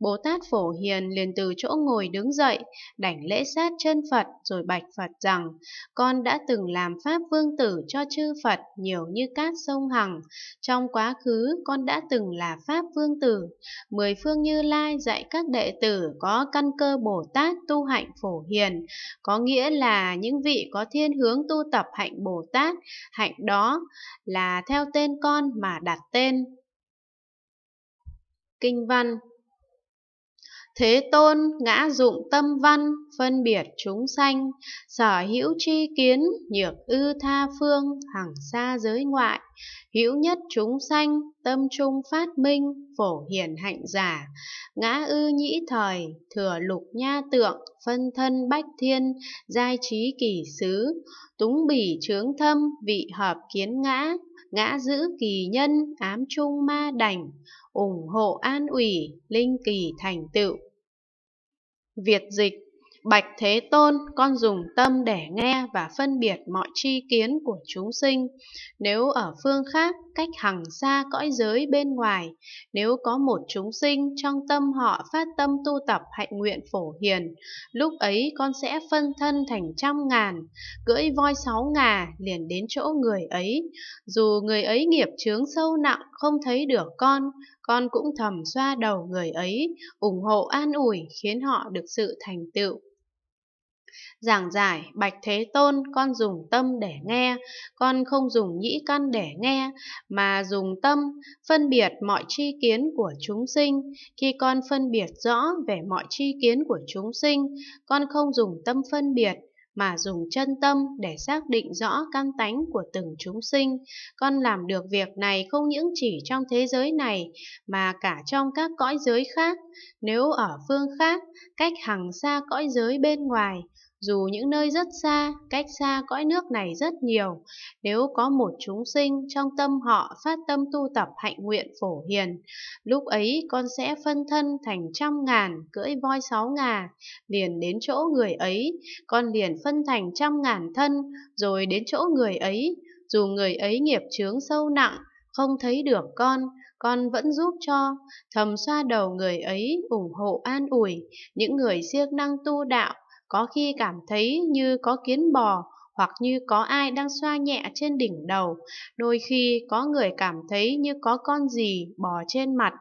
Bồ Tát Phổ Hiền liền từ chỗ ngồi đứng dậy, đảnh lễ sát chân Phật rồi bạch Phật rằng, con đã từng làm Pháp Vương Tử cho chư Phật nhiều như cát sông Hằng. Trong quá khứ, con đã từng là Pháp Vương Tử. Mười phương Như Lai dạy các đệ tử có căn cơ Bồ Tát tu hạnh Phổ Hiền, có nghĩa là những vị có thiên hướng tu tập hạnh Bồ Tát, hạnh đó là theo tên con mà đặt tên. Kinh văn Thế tôn ngã dụng tâm văn, phân biệt chúng sanh, sở hữu tri kiến, nhược ư tha phương, hằng xa giới ngoại, hữu nhất chúng sanh, tâm trung phát minh, phổ hiển hạnh giả, ngã ư nhĩ thời, thừa lục nha tượng, phân thân bách thiên, giai trí kỳ xứ, túng bỉ trướng thâm, vị hợp kiến ngã, ngã giữ kỳ nhân, ám trung ma đảnh, ủng hộ an ủy, linh kỳ thành tựu. Việt dịch Bạch Thế Tôn, con dùng tâm để nghe và phân biệt mọi tri kiến của chúng sinh. Nếu ở phương khác, cách hằng xa cõi giới bên ngoài, nếu có một chúng sinh trong tâm họ phát tâm tu tập hạnh nguyện phổ hiền, lúc ấy con sẽ phân thân thành trăm ngàn, cưỡi voi sáu ngà liền đến chỗ người ấy. Dù người ấy nghiệp chướng sâu nặng không thấy được con, con cũng thầm xoa đầu người ấy, ủng hộ an ủi khiến họ được sự thành tựu. Giảng giải, Bạch Thế Tôn, con dùng tâm để nghe, con không dùng nhĩ căn để nghe, mà dùng tâm, phân biệt mọi tri kiến của chúng sinh. Khi con phân biệt rõ về mọi tri kiến của chúng sinh, con không dùng tâm phân biệt, mà dùng chân tâm để xác định rõ căn tánh của từng chúng sinh. Con làm được việc này không những chỉ trong thế giới này mà cả trong các cõi giới khác. Nếu ở phương khác, cách hàng xa cõi giới bên ngoài, dù những nơi rất xa, cách xa cõi nước này rất nhiều, nếu có một chúng sinh trong tâm họ phát tâm tu tập hạnh nguyện phổ hiền, lúc ấy con sẽ phân thân thành trăm ngàn, cưỡi voi sáu ngà, liền đến chỗ người ấy, con liền phân thành trăm ngàn thân, rồi đến chỗ người ấy, dù người ấy nghiệp chướng sâu nặng, không thấy được con, con vẫn giúp cho, thầm xoa đầu người ấy, ủng hộ an ủi, những người siêng năng tu đạo, có khi cảm thấy như có kiến bò hoặc như có ai đang xoa nhẹ trên đỉnh đầu, đôi khi có người cảm thấy như có con gì bò trên mặt.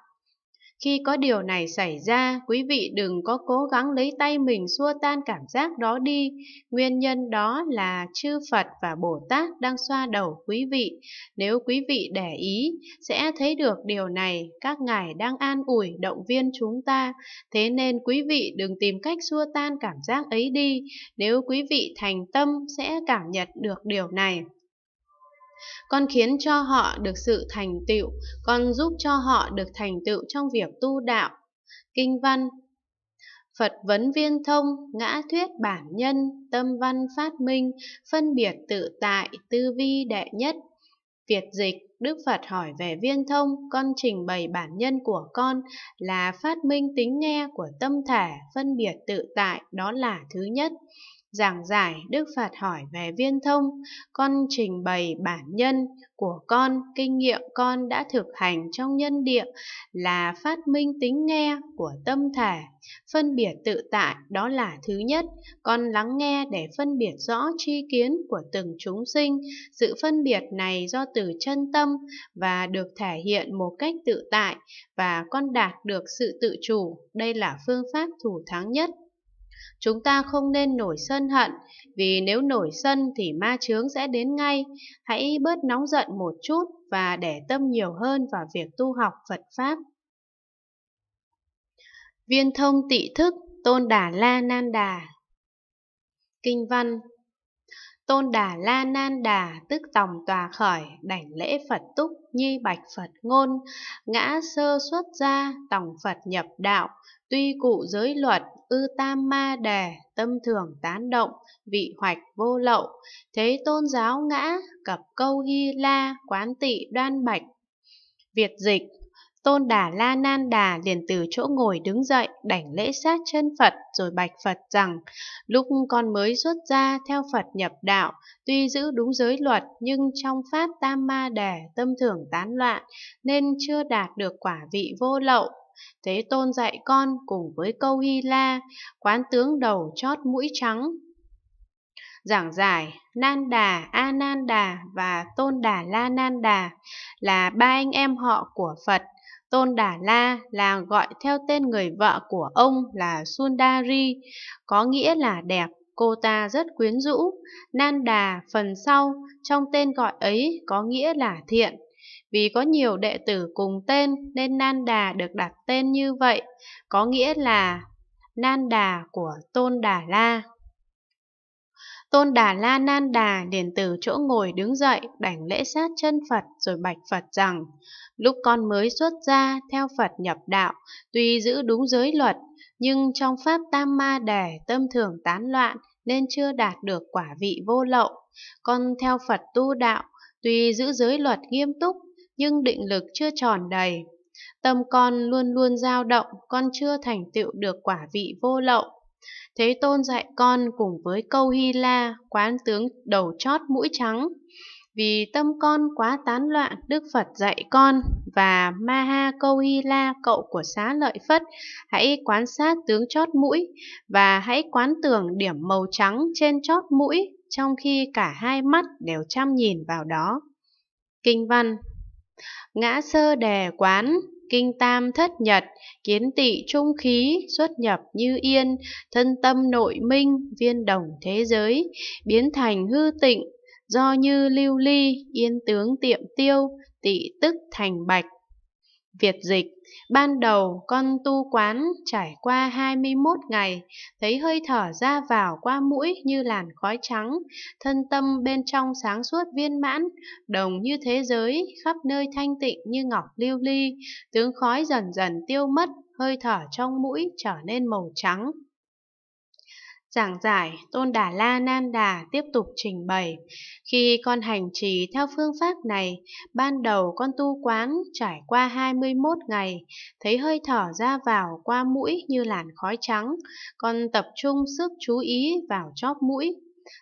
Khi có điều này xảy ra, quý vị đừng có cố gắng lấy tay mình xua tan cảm giác đó đi. Nguyên nhân đó là chư Phật và Bồ Tát đang xoa đầu quý vị. Nếu quý vị để ý, sẽ thấy được điều này, các ngài đang an ủi, động viên chúng ta. Thế nên quý vị đừng tìm cách xua tan cảm giác ấy đi. Nếu quý vị thành tâm sẽ cảm nhận được điều này. Con khiến cho họ được sự thành tựu, con giúp cho họ được thành tựu trong việc tu đạo. Kinh văn Phật vấn viên thông, ngã thuyết bản nhân, tâm văn phát minh, phân biệt tự tại, tư vi đệ nhất. Việt dịch, Đức Phật hỏi về viên thông, con trình bày bản nhân của con là phát minh tính nghe của tâm thể, phân biệt tự tại, đó là thứ nhất. Giảng giải Đức Phật hỏi về viên thông, con trình bày bản nhân của con, kinh nghiệm con đã thực hành trong nhân địa là phát minh tính nghe của tâm thể. Phân biệt tự tại đó là thứ nhất, con lắng nghe để phân biệt rõ tri kiến của từng chúng sinh. Sự phân biệt này do từ chân tâm và được thể hiện một cách tự tại và con đạt được sự tự chủ. Đây là phương pháp thủ thắng nhất Chúng ta không nên nổi sân hận, vì nếu nổi sân thì ma chướng sẽ đến ngay. Hãy bớt nóng giận một chút và để tâm nhiều hơn vào việc tu học Phật Pháp. Viên thông tị thức Tôn Đà La Nan Đà Kinh văn Tôn Đà La Nan Đà tức tòng tòa khởi, đảnh lễ Phật túc, nhi bạch Phật ngôn, ngã sơ xuất ra, tòng Phật nhập đạo, Tuy cụ giới luật, ư tam ma đề, tâm thường tán động, vị hoạch vô lậu, thế tôn giáo ngã, cập câu hy la, quán tị đoan bạch. Việt dịch, tôn đà la nan đà liền từ chỗ ngồi đứng dậy, đảnh lễ sát chân Phật rồi bạch Phật rằng, lúc con mới xuất gia theo Phật nhập đạo, tuy giữ đúng giới luật nhưng trong pháp tam ma đề tâm thường tán loạn nên chưa đạt được quả vị vô lậu Thế Tôn dạy con cùng với câu Hy La, quán tướng đầu chót mũi trắng. Giảng giải Nan Đà, A Nan Đà và Tôn Đà La Nan Đà là ba anh em họ của Phật. Tôn Đà La là gọi theo tên người vợ của ông là Sundari, có nghĩa là đẹp. Cô ta rất quyến rũ. Nan Đà phần sau trong tên gọi ấy có nghĩa là thiện. Vì có nhiều đệ tử cùng tên nên Nan Đà được đặt tên như vậy, có nghĩa là Nan Đà của Tôn Đà La. Tôn Đà La Nan Đà liền từ chỗ ngồi đứng dậy đảnh lễ sát chân Phật rồi bạch Phật rằng Lúc con mới xuất gia theo Phật nhập đạo tuy giữ đúng giới luật nhưng trong Pháp Tam Ma Đề tâm thường tán loạn nên chưa đạt được quả vị vô lậu. Con theo Phật tu đạo tuy giữ giới luật nghiêm túc nhưng định lực chưa tròn đầy. Tâm con luôn luôn dao động, con chưa thành tựu được quả vị vô lậu. Thế tôn dạy con cùng với câu Hy La, quán tướng đầu chót mũi trắng. Vì tâm con quá tán loạn, Đức Phật dạy con và Maha Câu Hy La cậu của xá lợi Phất, hãy quan sát tướng chót mũi và hãy quán tưởng điểm màu trắng trên chót mũi trong khi cả hai mắt đều chăm nhìn vào đó. Kinh văn ngã sơ đè quán kinh tam thất nhật kiến tị trung khí xuất nhập như yên thân tâm nội minh viên đồng thế giới biến thành hư tịnh do như lưu ly yên tướng tiệm tiêu tị tức thành bạch Việt dịch, ban đầu con tu quán trải qua 21 ngày, thấy hơi thở ra vào qua mũi như làn khói trắng, thân tâm bên trong sáng suốt viên mãn, đồng như thế giới, khắp nơi thanh tịnh như ngọc lưu ly, tướng khói dần dần tiêu mất, hơi thở trong mũi trở nên màu trắng. Giảng giải Tôn Đà La Nan Đà tiếp tục trình bày, khi con hành trì theo phương pháp này, ban đầu con tu quán trải qua 21 ngày, thấy hơi thở ra vào qua mũi như làn khói trắng, con tập trung sức chú ý vào chóp mũi,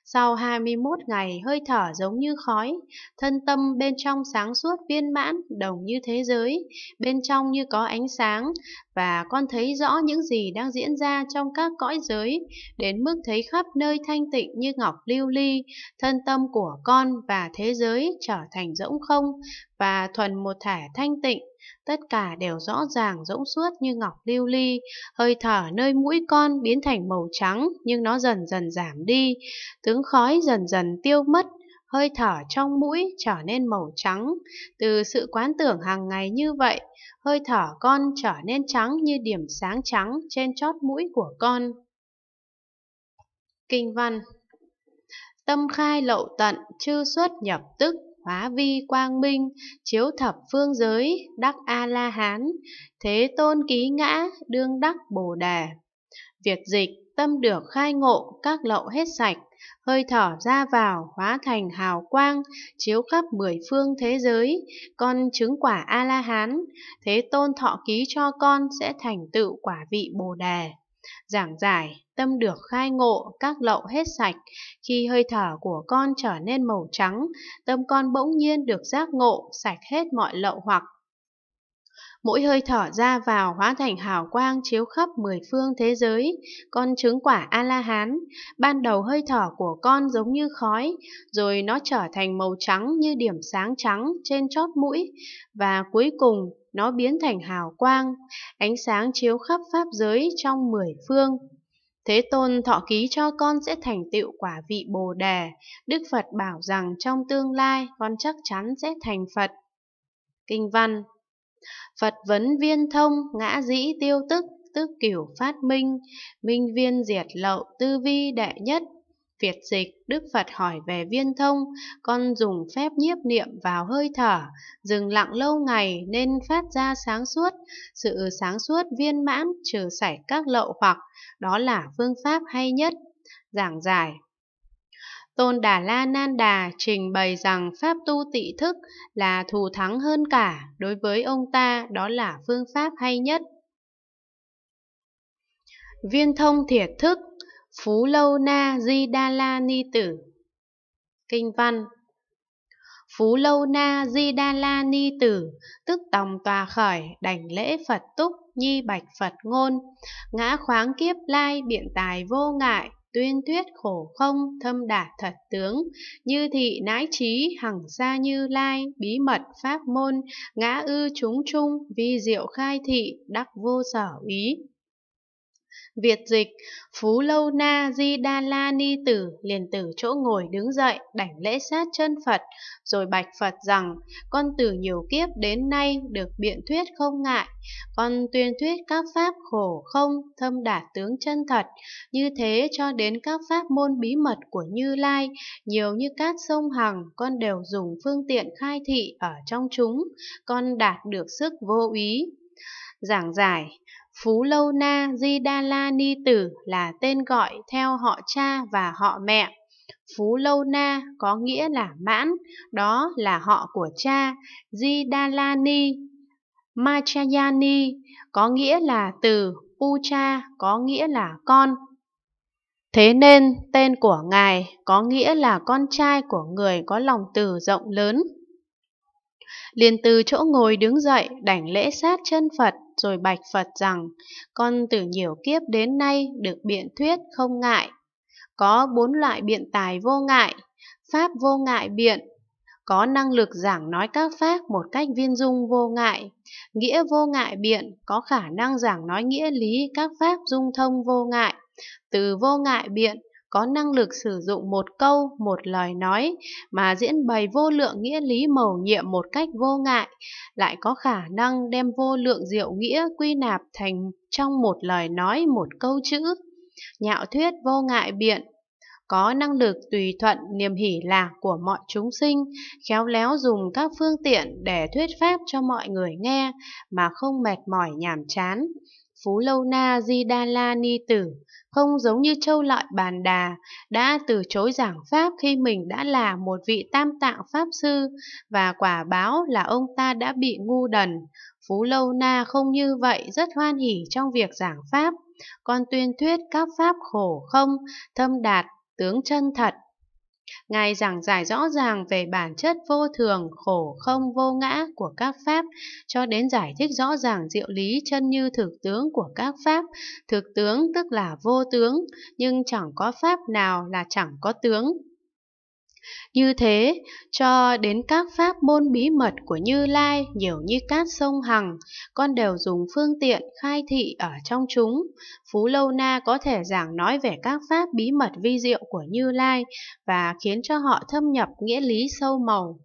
sau 21 ngày hơi thở giống như khói, thân tâm bên trong sáng suốt viên mãn đồng như thế giới, bên trong như có ánh sáng, và con thấy rõ những gì đang diễn ra trong các cõi giới, đến mức thấy khắp nơi thanh tịnh như ngọc lưu ly, thân tâm của con và thế giới trở thành rỗng không và thuần một thể thanh tịnh tất cả đều rõ ràng rỗng suốt như ngọc lưu ly, hơi thở nơi mũi con biến thành màu trắng nhưng nó dần dần giảm đi, tướng khói dần dần tiêu mất, hơi thở trong mũi trở nên màu trắng. Từ sự quán tưởng hàng ngày như vậy, hơi thở con trở nên trắng như điểm sáng trắng trên chót mũi của con. Kinh văn Tâm khai lậu tận, chư xuất nhập tức, hóa vi quang minh, chiếu thập phương giới, đắc A-la-hán, thế tôn ký ngã, đương đắc bồ đà. Việt dịch, tâm được khai ngộ, các lậu hết sạch, hơi thở ra vào hóa thành hào quang, chiếu khắp mười phương thế giới, con chứng quả A-la-hán, thế tôn thọ ký cho con sẽ thành tựu quả vị bồ đà giảng giải, tâm được khai ngộ, các lậu hết sạch. Khi hơi thở của con trở nên màu trắng, tâm con bỗng nhiên được giác ngộ, sạch hết mọi lậu hoặc. Mỗi hơi thở ra vào hóa thành hào quang chiếu khắp mười phương thế giới, con chứng quả A-la-hán. Ban đầu hơi thở của con giống như khói, rồi nó trở thành màu trắng như điểm sáng trắng trên chót mũi, và cuối cùng nó biến thành hào quang, ánh sáng chiếu khắp pháp giới trong mười phương. Thế Tôn thọ ký cho con sẽ thành tựu quả vị Bồ Đề, Đức Phật bảo rằng trong tương lai con chắc chắn sẽ thành Phật. Kinh văn Phật vấn viên thông, ngã dĩ tiêu tức, tức kiểu phát minh, minh viên diệt lậu, tư vi đệ nhất, việt dịch, Đức Phật hỏi về viên thông, con dùng phép nhiếp niệm vào hơi thở, dừng lặng lâu ngày nên phát ra sáng suốt, sự sáng suốt viên mãn trừ sảy các lậu hoặc, đó là phương pháp hay nhất. Giảng giải Tôn Đà La Nan Đà trình bày rằng pháp tu tị thức là thù thắng hơn cả, đối với ông ta đó là phương pháp hay nhất. Viên thông thiệt thức Phú Lâu Na Di Đa La Ni Tử Kinh văn Phú Lâu Na Di Đa La Ni Tử, tức tòng tòa khởi, đảnh lễ Phật túc, nhi bạch Phật ngôn, ngã khoáng kiếp lai biện tài vô ngại, tuyên thuyết khổ không, thâm đạt thật tướng, như thị nãi trí, hằng xa như lai, bí mật pháp môn, ngã ư chúng trung, vi diệu khai thị, đắc vô sở ý. Việt dịch, Phú Lâu Na Di Đa La Ni Tử liền từ chỗ ngồi đứng dậy đảnh lễ sát chân Phật, rồi bạch Phật rằng, con từ nhiều kiếp đến nay được biện thuyết không ngại, con tuyên thuyết các pháp khổ không, thâm đạt tướng chân thật, như thế cho đến các pháp môn bí mật của Như Lai, nhiều như cát sông Hằng, con đều dùng phương tiện khai thị ở trong chúng, con đạt được sức vô ý. Giảng giải Phú Lâu Na Di Đa La Ni Tử là tên gọi theo họ cha và họ mẹ. Phú Lâu Na có nghĩa là mãn, đó là họ của cha. Di Đa La Ni Machayani có nghĩa là từ, Pucha có nghĩa là con. Thế nên tên của ngài có nghĩa là con trai của người có lòng từ rộng lớn. Liền từ chỗ ngồi đứng dậy đảnh lễ sát chân Phật rồi bạch Phật rằng, con từ nhiều kiếp đến nay được biện thuyết không ngại. Có bốn loại biện tài vô ngại, pháp vô ngại biện, có năng lực giảng nói các pháp một cách viên dung vô ngại, nghĩa vô ngại biện, có khả năng giảng nói nghĩa lý các pháp dung thông vô ngại, từ vô ngại biện có năng lực sử dụng một câu, một lời nói mà diễn bày vô lượng nghĩa lý mầu nhiệm một cách vô ngại, lại có khả năng đem vô lượng diệu nghĩa quy nạp thành trong một lời nói, một câu chữ. Nhạo thuyết vô ngại biện, có năng lực tùy thuận niềm hỷ lạc của mọi chúng sinh, khéo léo dùng các phương tiện để thuyết pháp cho mọi người nghe mà không mệt mỏi nhàm chán. Phú Lâu Na Di Đa La Ni Tử, không giống như Châu Lọi Bàn Đà, đã từ chối giảng Pháp khi mình đã là một vị tam tạng Pháp Sư và quả báo là ông ta đã bị ngu đần. Phú Lâu Na không như vậy rất hoan hỉ trong việc giảng Pháp, còn tuyên thuyết các Pháp khổ không, thâm đạt, tướng chân thật, Ngài giảng giải rõ ràng về bản chất vô thường, khổ không vô ngã của các pháp, cho đến giải thích rõ ràng diệu lý chân như thực tướng của các pháp. Thực tướng tức là vô tướng, nhưng chẳng có pháp nào là chẳng có tướng. Như thế, cho đến các pháp môn bí mật của Như Lai nhiều như cát sông Hằng, con đều dùng phương tiện khai thị ở trong chúng. Phú Lâu Na có thể giảng nói về các pháp bí mật vi diệu của Như Lai và khiến cho họ thâm nhập nghĩa lý sâu màu.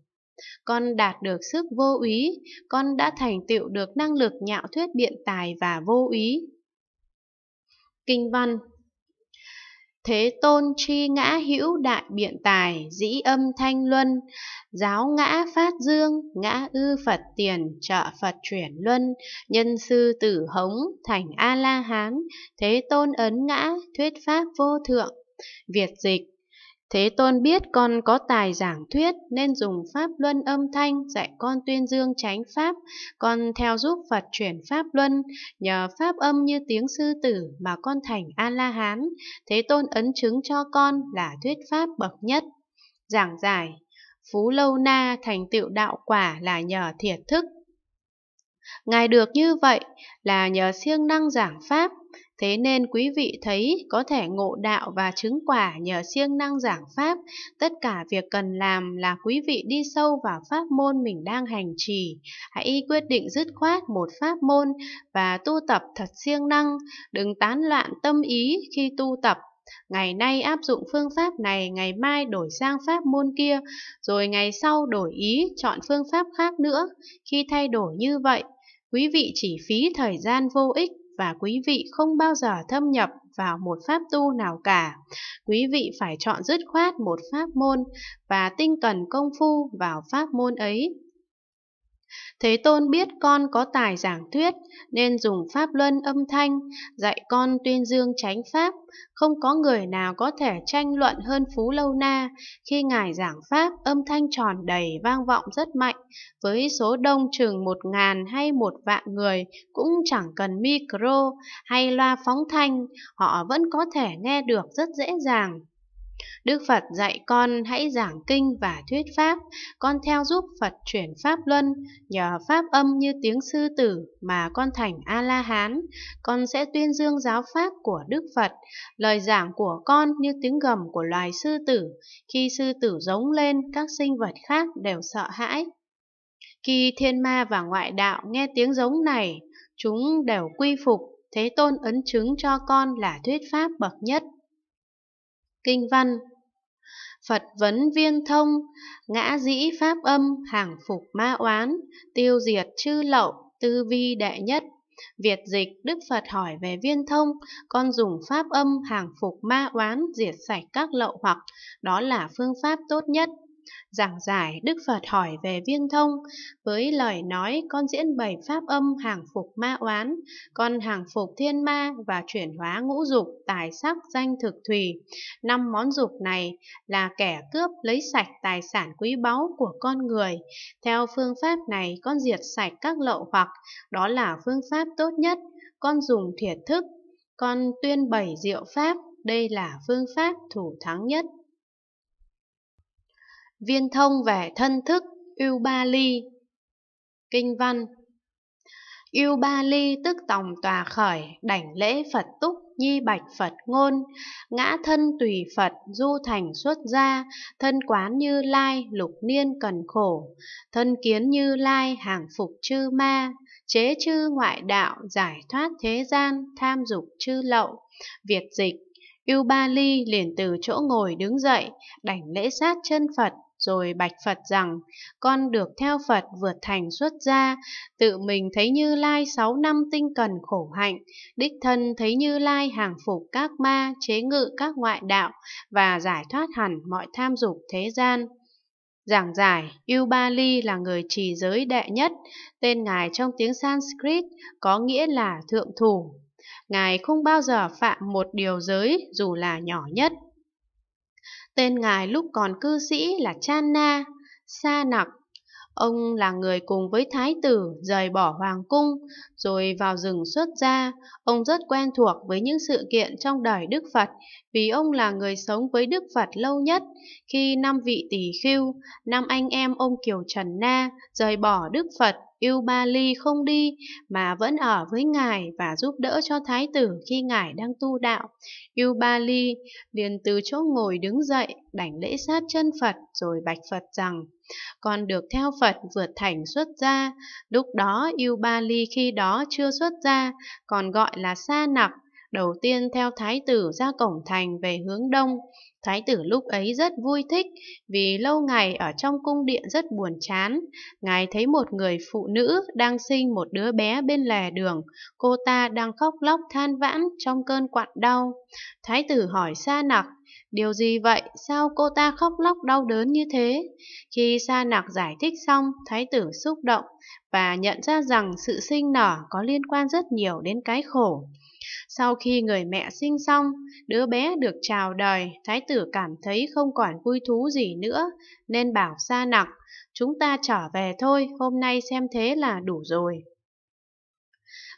Con đạt được sức vô úy, con đã thành tựu được năng lực nhạo thuyết biện tài và vô úy. Kinh văn thế tôn tri ngã hữu đại biện tài dĩ âm thanh luân giáo ngã phát dương ngã ư phật tiền trợ phật chuyển luân nhân sư tử hống thành a la hán thế tôn ấn ngã thuyết pháp vô thượng việt dịch Thế tôn biết con có tài giảng thuyết nên dùng pháp luân âm thanh dạy con tuyên dương chánh pháp, con theo giúp Phật chuyển pháp luân, nhờ pháp âm như tiếng sư tử mà con thành A-la-hán, Thế tôn ấn chứng cho con là thuyết pháp bậc nhất. Giảng giải Phú Lâu Na thành tựu đạo quả là nhờ thiệt thức. Ngài được như vậy là nhờ siêng năng giảng pháp, Thế nên quý vị thấy có thể ngộ đạo và chứng quả nhờ siêng năng giảng pháp, tất cả việc cần làm là quý vị đi sâu vào pháp môn mình đang hành trì. Hãy quyết định dứt khoát một pháp môn và tu tập thật siêng năng, đừng tán loạn tâm ý khi tu tập ngày nay áp dụng phương pháp này, ngày mai đổi sang pháp môn kia, rồi ngày sau đổi ý, chọn phương pháp khác nữa. Khi thay đổi như vậy, quý vị chỉ phí thời gian vô ích và quý vị không bao giờ thâm nhập vào một pháp tu nào cả. Quý vị phải chọn dứt khoát một pháp môn và tinh cần công phu vào pháp môn ấy Thế Tôn biết con có tài giảng thuyết nên dùng pháp luân âm thanh dạy con tuyên dương tránh pháp, không có người nào có thể tranh luận hơn Phú Lâu Na khi ngài giảng pháp âm thanh tròn đầy vang vọng rất mạnh với số đông chừng một ngàn hay một vạn người cũng chẳng cần micro hay loa phóng thanh, họ vẫn có thể nghe được rất dễ dàng. Đức Phật dạy con hãy giảng kinh và thuyết pháp, con theo giúp Phật chuyển pháp luân, nhờ pháp âm như tiếng sư tử mà con thành A-la-hán, con sẽ tuyên dương giáo pháp của Đức Phật, lời giảng của con như tiếng gầm của loài sư tử, khi sư tử giống lên các sinh vật khác đều sợ hãi. Khi thiên ma và ngoại đạo nghe tiếng giống này, chúng đều quy phục, Thế Tôn ấn chứng cho con là thuyết pháp bậc nhất kinh văn Phật vấn viên thông, ngã dĩ pháp âm, hàng phục ma oán, tiêu diệt chư lậu, tư vi đệ nhất. Việt dịch Đức Phật hỏi về viên thông, con dùng pháp âm hàng phục ma oán diệt sạch các lậu hoặc, đó là phương pháp tốt nhất. Giảng giải Đức Phật hỏi về viên thông, với lời nói con diễn bày pháp âm hàng phục ma oán, con hàng phục thiên ma và chuyển hóa ngũ dục, tài sắc, danh thực thùy. Năm món dục này là kẻ cướp lấy sạch tài sản quý báu của con người. Theo phương pháp này con diệt sạch các lậu hoặc, đó là phương pháp tốt nhất. Con dùng thiệt thức, con tuyên bày diệu pháp, đây là phương pháp thủ thắng nhất viên thông về thân thức ưu ba ly kinh văn Yêu ba ly tức tòng tòa khởi, đảnh lễ Phật túc, nhi bạch Phật ngôn, ngã thân tùy Phật, du thành xuất gia, thân quán như lai, lục niên cần khổ, thân kiến như lai, hàng phục chư ma, chế chư ngoại đạo, giải thoát thế gian, tham dục chư lậu, việt dịch. Yêu ba ly liền từ chỗ ngồi đứng dậy, đảnh lễ sát chân Phật, rồi bạch Phật rằng con được theo Phật vượt thành xuất gia, tự mình thấy Như Lai sáu năm tinh cần khổ hạnh, đích thân thấy Như Lai hàng phục các ma, chế ngự các ngoại đạo và giải thoát hẳn mọi tham dục thế gian. Giảng giải, Ubali là người trì giới đệ nhất, tên ngài trong tiếng Sanskrit có nghĩa là thượng thủ. Ngài không bao giờ phạm một điều giới dù là nhỏ nhất. Tên ngài lúc còn cư sĩ là Channa, Sa Nặc. Ông là người cùng với thái tử rời bỏ hoàng cung, rồi vào rừng xuất gia. Ông rất quen thuộc với những sự kiện trong đời Đức Phật, vì ông là người sống với Đức Phật lâu nhất. Khi năm vị tỷ khưu, năm anh em ông Kiều Trần Na rời bỏ Đức Phật, yêu ba ly không đi mà vẫn ở với ngài và giúp đỡ cho thái tử khi ngài đang tu đạo yêu ba ly liền từ chỗ ngồi đứng dậy đảnh lễ sát chân phật rồi bạch phật rằng "Con được theo Phật vượt thành xuất gia. Lúc đó Yêu Ba Ly khi đó chưa xuất gia, còn gọi là sa nặc, đầu tiên theo thái tử ra cổng thành về hướng đông. Thái tử lúc ấy rất vui thích vì lâu ngày ở trong cung điện rất buồn chán. Ngài thấy một người phụ nữ đang sinh một đứa bé bên lề đường. Cô ta đang khóc lóc than vãn trong cơn quặn đau. Thái tử hỏi Sa Nặc, điều gì vậy? Sao cô ta khóc lóc đau đớn như thế? Khi Sa Nặc giải thích xong, thái tử xúc động và nhận ra rằng sự sinh nở có liên quan rất nhiều đến cái khổ. Sau khi người mẹ sinh xong, đứa bé được chào đời, thái tử cảm thấy không còn vui thú gì nữa, nên bảo Sa Nặc, chúng ta trở về thôi, hôm nay xem thế là đủ rồi.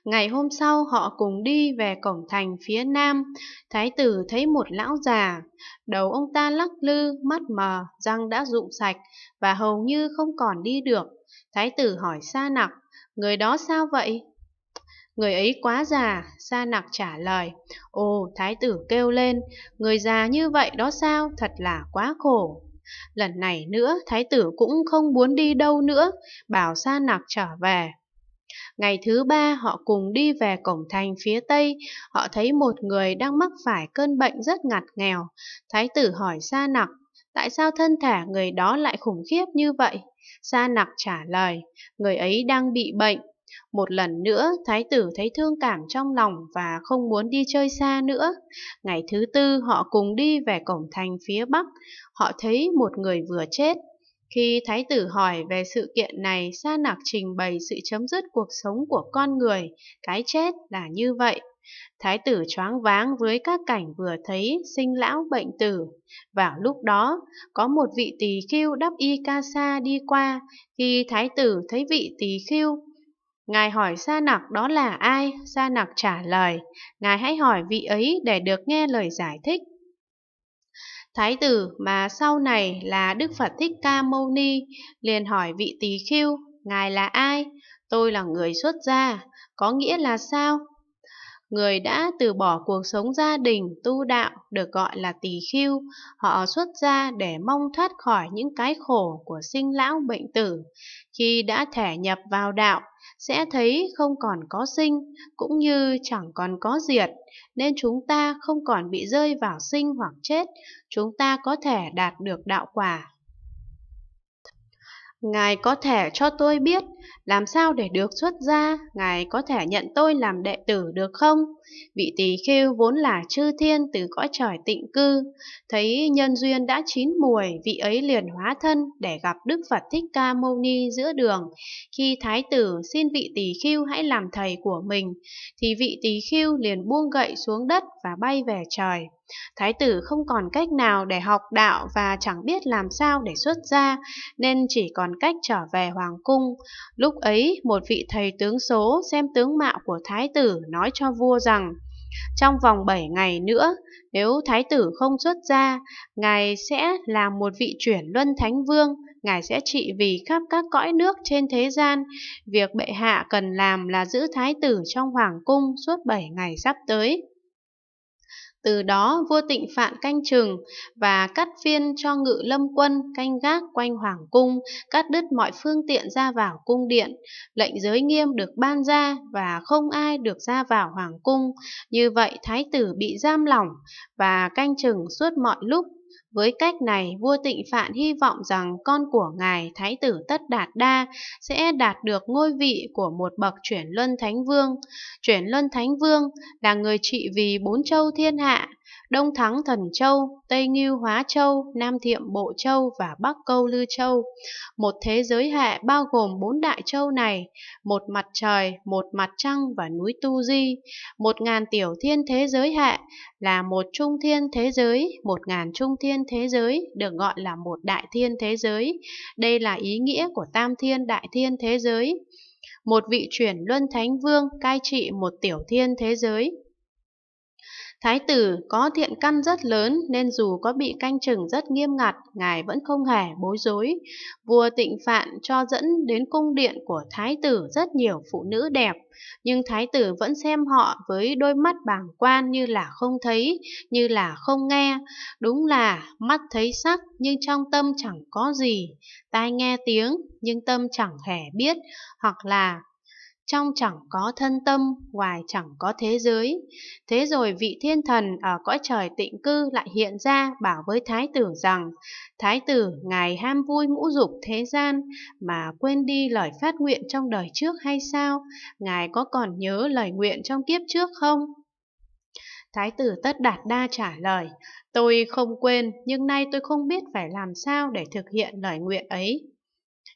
Ngày hôm sau họ cùng đi về cổng thành phía nam, thái tử thấy một lão già, đầu ông ta lắc lư, mắt mờ, răng đã rụng sạch và hầu như không còn đi được. Thái tử hỏi Sa Nặc, người đó sao vậy? Người ấy quá già, Sa Nặc trả lời. Ồ, thái tử kêu lên, người già như vậy đó sao, thật là quá khổ. Lần này nữa, thái tử cũng không muốn đi đâu nữa, bảo Sa Nặc trở về. Ngày thứ ba họ cùng đi về cổng thành phía tây, họ thấy một người đang mắc phải cơn bệnh rất ngặt nghèo. Thái tử hỏi Sa Nặc, tại sao thân thể người đó lại khủng khiếp như vậy? Sa Nặc trả lời, người ấy đang bị bệnh, một lần nữa, thái tử thấy thương cảm trong lòng và không muốn đi chơi xa nữa. Ngày thứ tư họ cùng đi về cổng thành phía bắc, họ thấy một người vừa chết. Khi thái tử hỏi về sự kiện này, Sa Nạc trình bày sự chấm dứt cuộc sống của con người, cái chết là như vậy. Thái tử choáng váng với các cảnh vừa thấy sinh lão bệnh tử. Vào lúc đó, có một vị tỳ khưu đắp y ca sa đi qua. Khi thái tử thấy vị tỳ khưu, Ngài hỏi Sa Nặc đó là ai, Sa Nặc trả lời, Ngài hãy hỏi vị ấy để được nghe lời giải thích. Thái tử mà sau này là Đức Phật Thích Ca Mâu Ni liền hỏi vị tỳ khiêu Ngài là ai? Tôi là người xuất gia, có nghĩa là sao? người đã từ bỏ cuộc sống gia đình tu đạo được gọi là tỳ khưu họ xuất gia để mong thoát khỏi những cái khổ của sinh lão bệnh tử khi đã thể nhập vào đạo sẽ thấy không còn có sinh cũng như chẳng còn có diệt nên chúng ta không còn bị rơi vào sinh hoặc chết chúng ta có thể đạt được đạo quả Ngài có thể cho tôi biết làm sao để được xuất gia, Ngài có thể nhận tôi làm đệ tử được không? Vị tỳ khưu vốn là chư thiên từ cõi trời tịnh cư, thấy nhân duyên đã chín mùi, vị ấy liền hóa thân để gặp Đức Phật Thích Ca Mâu Ni giữa đường. Khi thái tử xin vị tỳ khưu hãy làm thầy của mình, thì vị tỳ khưu liền buông gậy xuống đất và bay về trời. Thái tử không còn cách nào để học đạo và chẳng biết làm sao để xuất gia, nên chỉ còn cách trở về hoàng cung. Lúc ấy, một vị thầy tướng số xem tướng mạo của thái tử nói cho vua rằng rằng trong vòng 7 ngày nữa, nếu thái tử không xuất gia, ngài sẽ là một vị chuyển luân thánh vương, ngài sẽ trị vì khắp các cõi nước trên thế gian. Việc bệ hạ cần làm là giữ thái tử trong hoàng cung suốt 7 ngày sắp tới. Từ đó vua tịnh phạn canh chừng và cắt phiên cho ngự lâm quân canh gác quanh hoàng cung, cắt đứt mọi phương tiện ra vào cung điện. Lệnh giới nghiêm được ban ra và không ai được ra vào hoàng cung. Như vậy thái tử bị giam lỏng và canh chừng suốt mọi lúc với cách này, vua Tịnh Phạn hy vọng rằng con của ngài Thái tử Tất Đạt Đa sẽ đạt được ngôi vị của một bậc chuyển luân thánh vương. Chuyển luân thánh vương là người trị vì bốn châu thiên hạ, Đông Thắng Thần Châu, Tây Ngưu Hóa Châu, Nam Thiệm Bộ Châu và Bắc Câu Lư Châu. Một thế giới hệ bao gồm bốn đại châu này, một mặt trời, một mặt trăng và núi Tu Di. Một ngàn tiểu thiên thế giới hệ là một trung thiên thế giới, một ngàn trung thiên thế giới được gọi là một đại thiên thế giới. Đây là ý nghĩa của tam thiên đại thiên thế giới. Một vị chuyển luân thánh vương cai trị một tiểu thiên thế giới. Thái tử có thiện căn rất lớn nên dù có bị canh chừng rất nghiêm ngặt, ngài vẫn không hề bối rối. Vua Tịnh Phạn cho dẫn đến cung điện của thái tử rất nhiều phụ nữ đẹp, nhưng thái tử vẫn xem họ với đôi mắt bàng quan như là không thấy, như là không nghe. Đúng là mắt thấy sắc nhưng trong tâm chẳng có gì, tai nghe tiếng nhưng tâm chẳng hề biết, hoặc là trong chẳng có thân tâm, ngoài chẳng có thế giới. Thế rồi vị thiên thần ở cõi trời tịnh cư lại hiện ra bảo với thái tử rằng, thái tử ngài ham vui ngũ dục thế gian mà quên đi lời phát nguyện trong đời trước hay sao? Ngài có còn nhớ lời nguyện trong kiếp trước không? Thái tử Tất Đạt Đa trả lời, tôi không quên, nhưng nay tôi không biết phải làm sao để thực hiện lời nguyện ấy.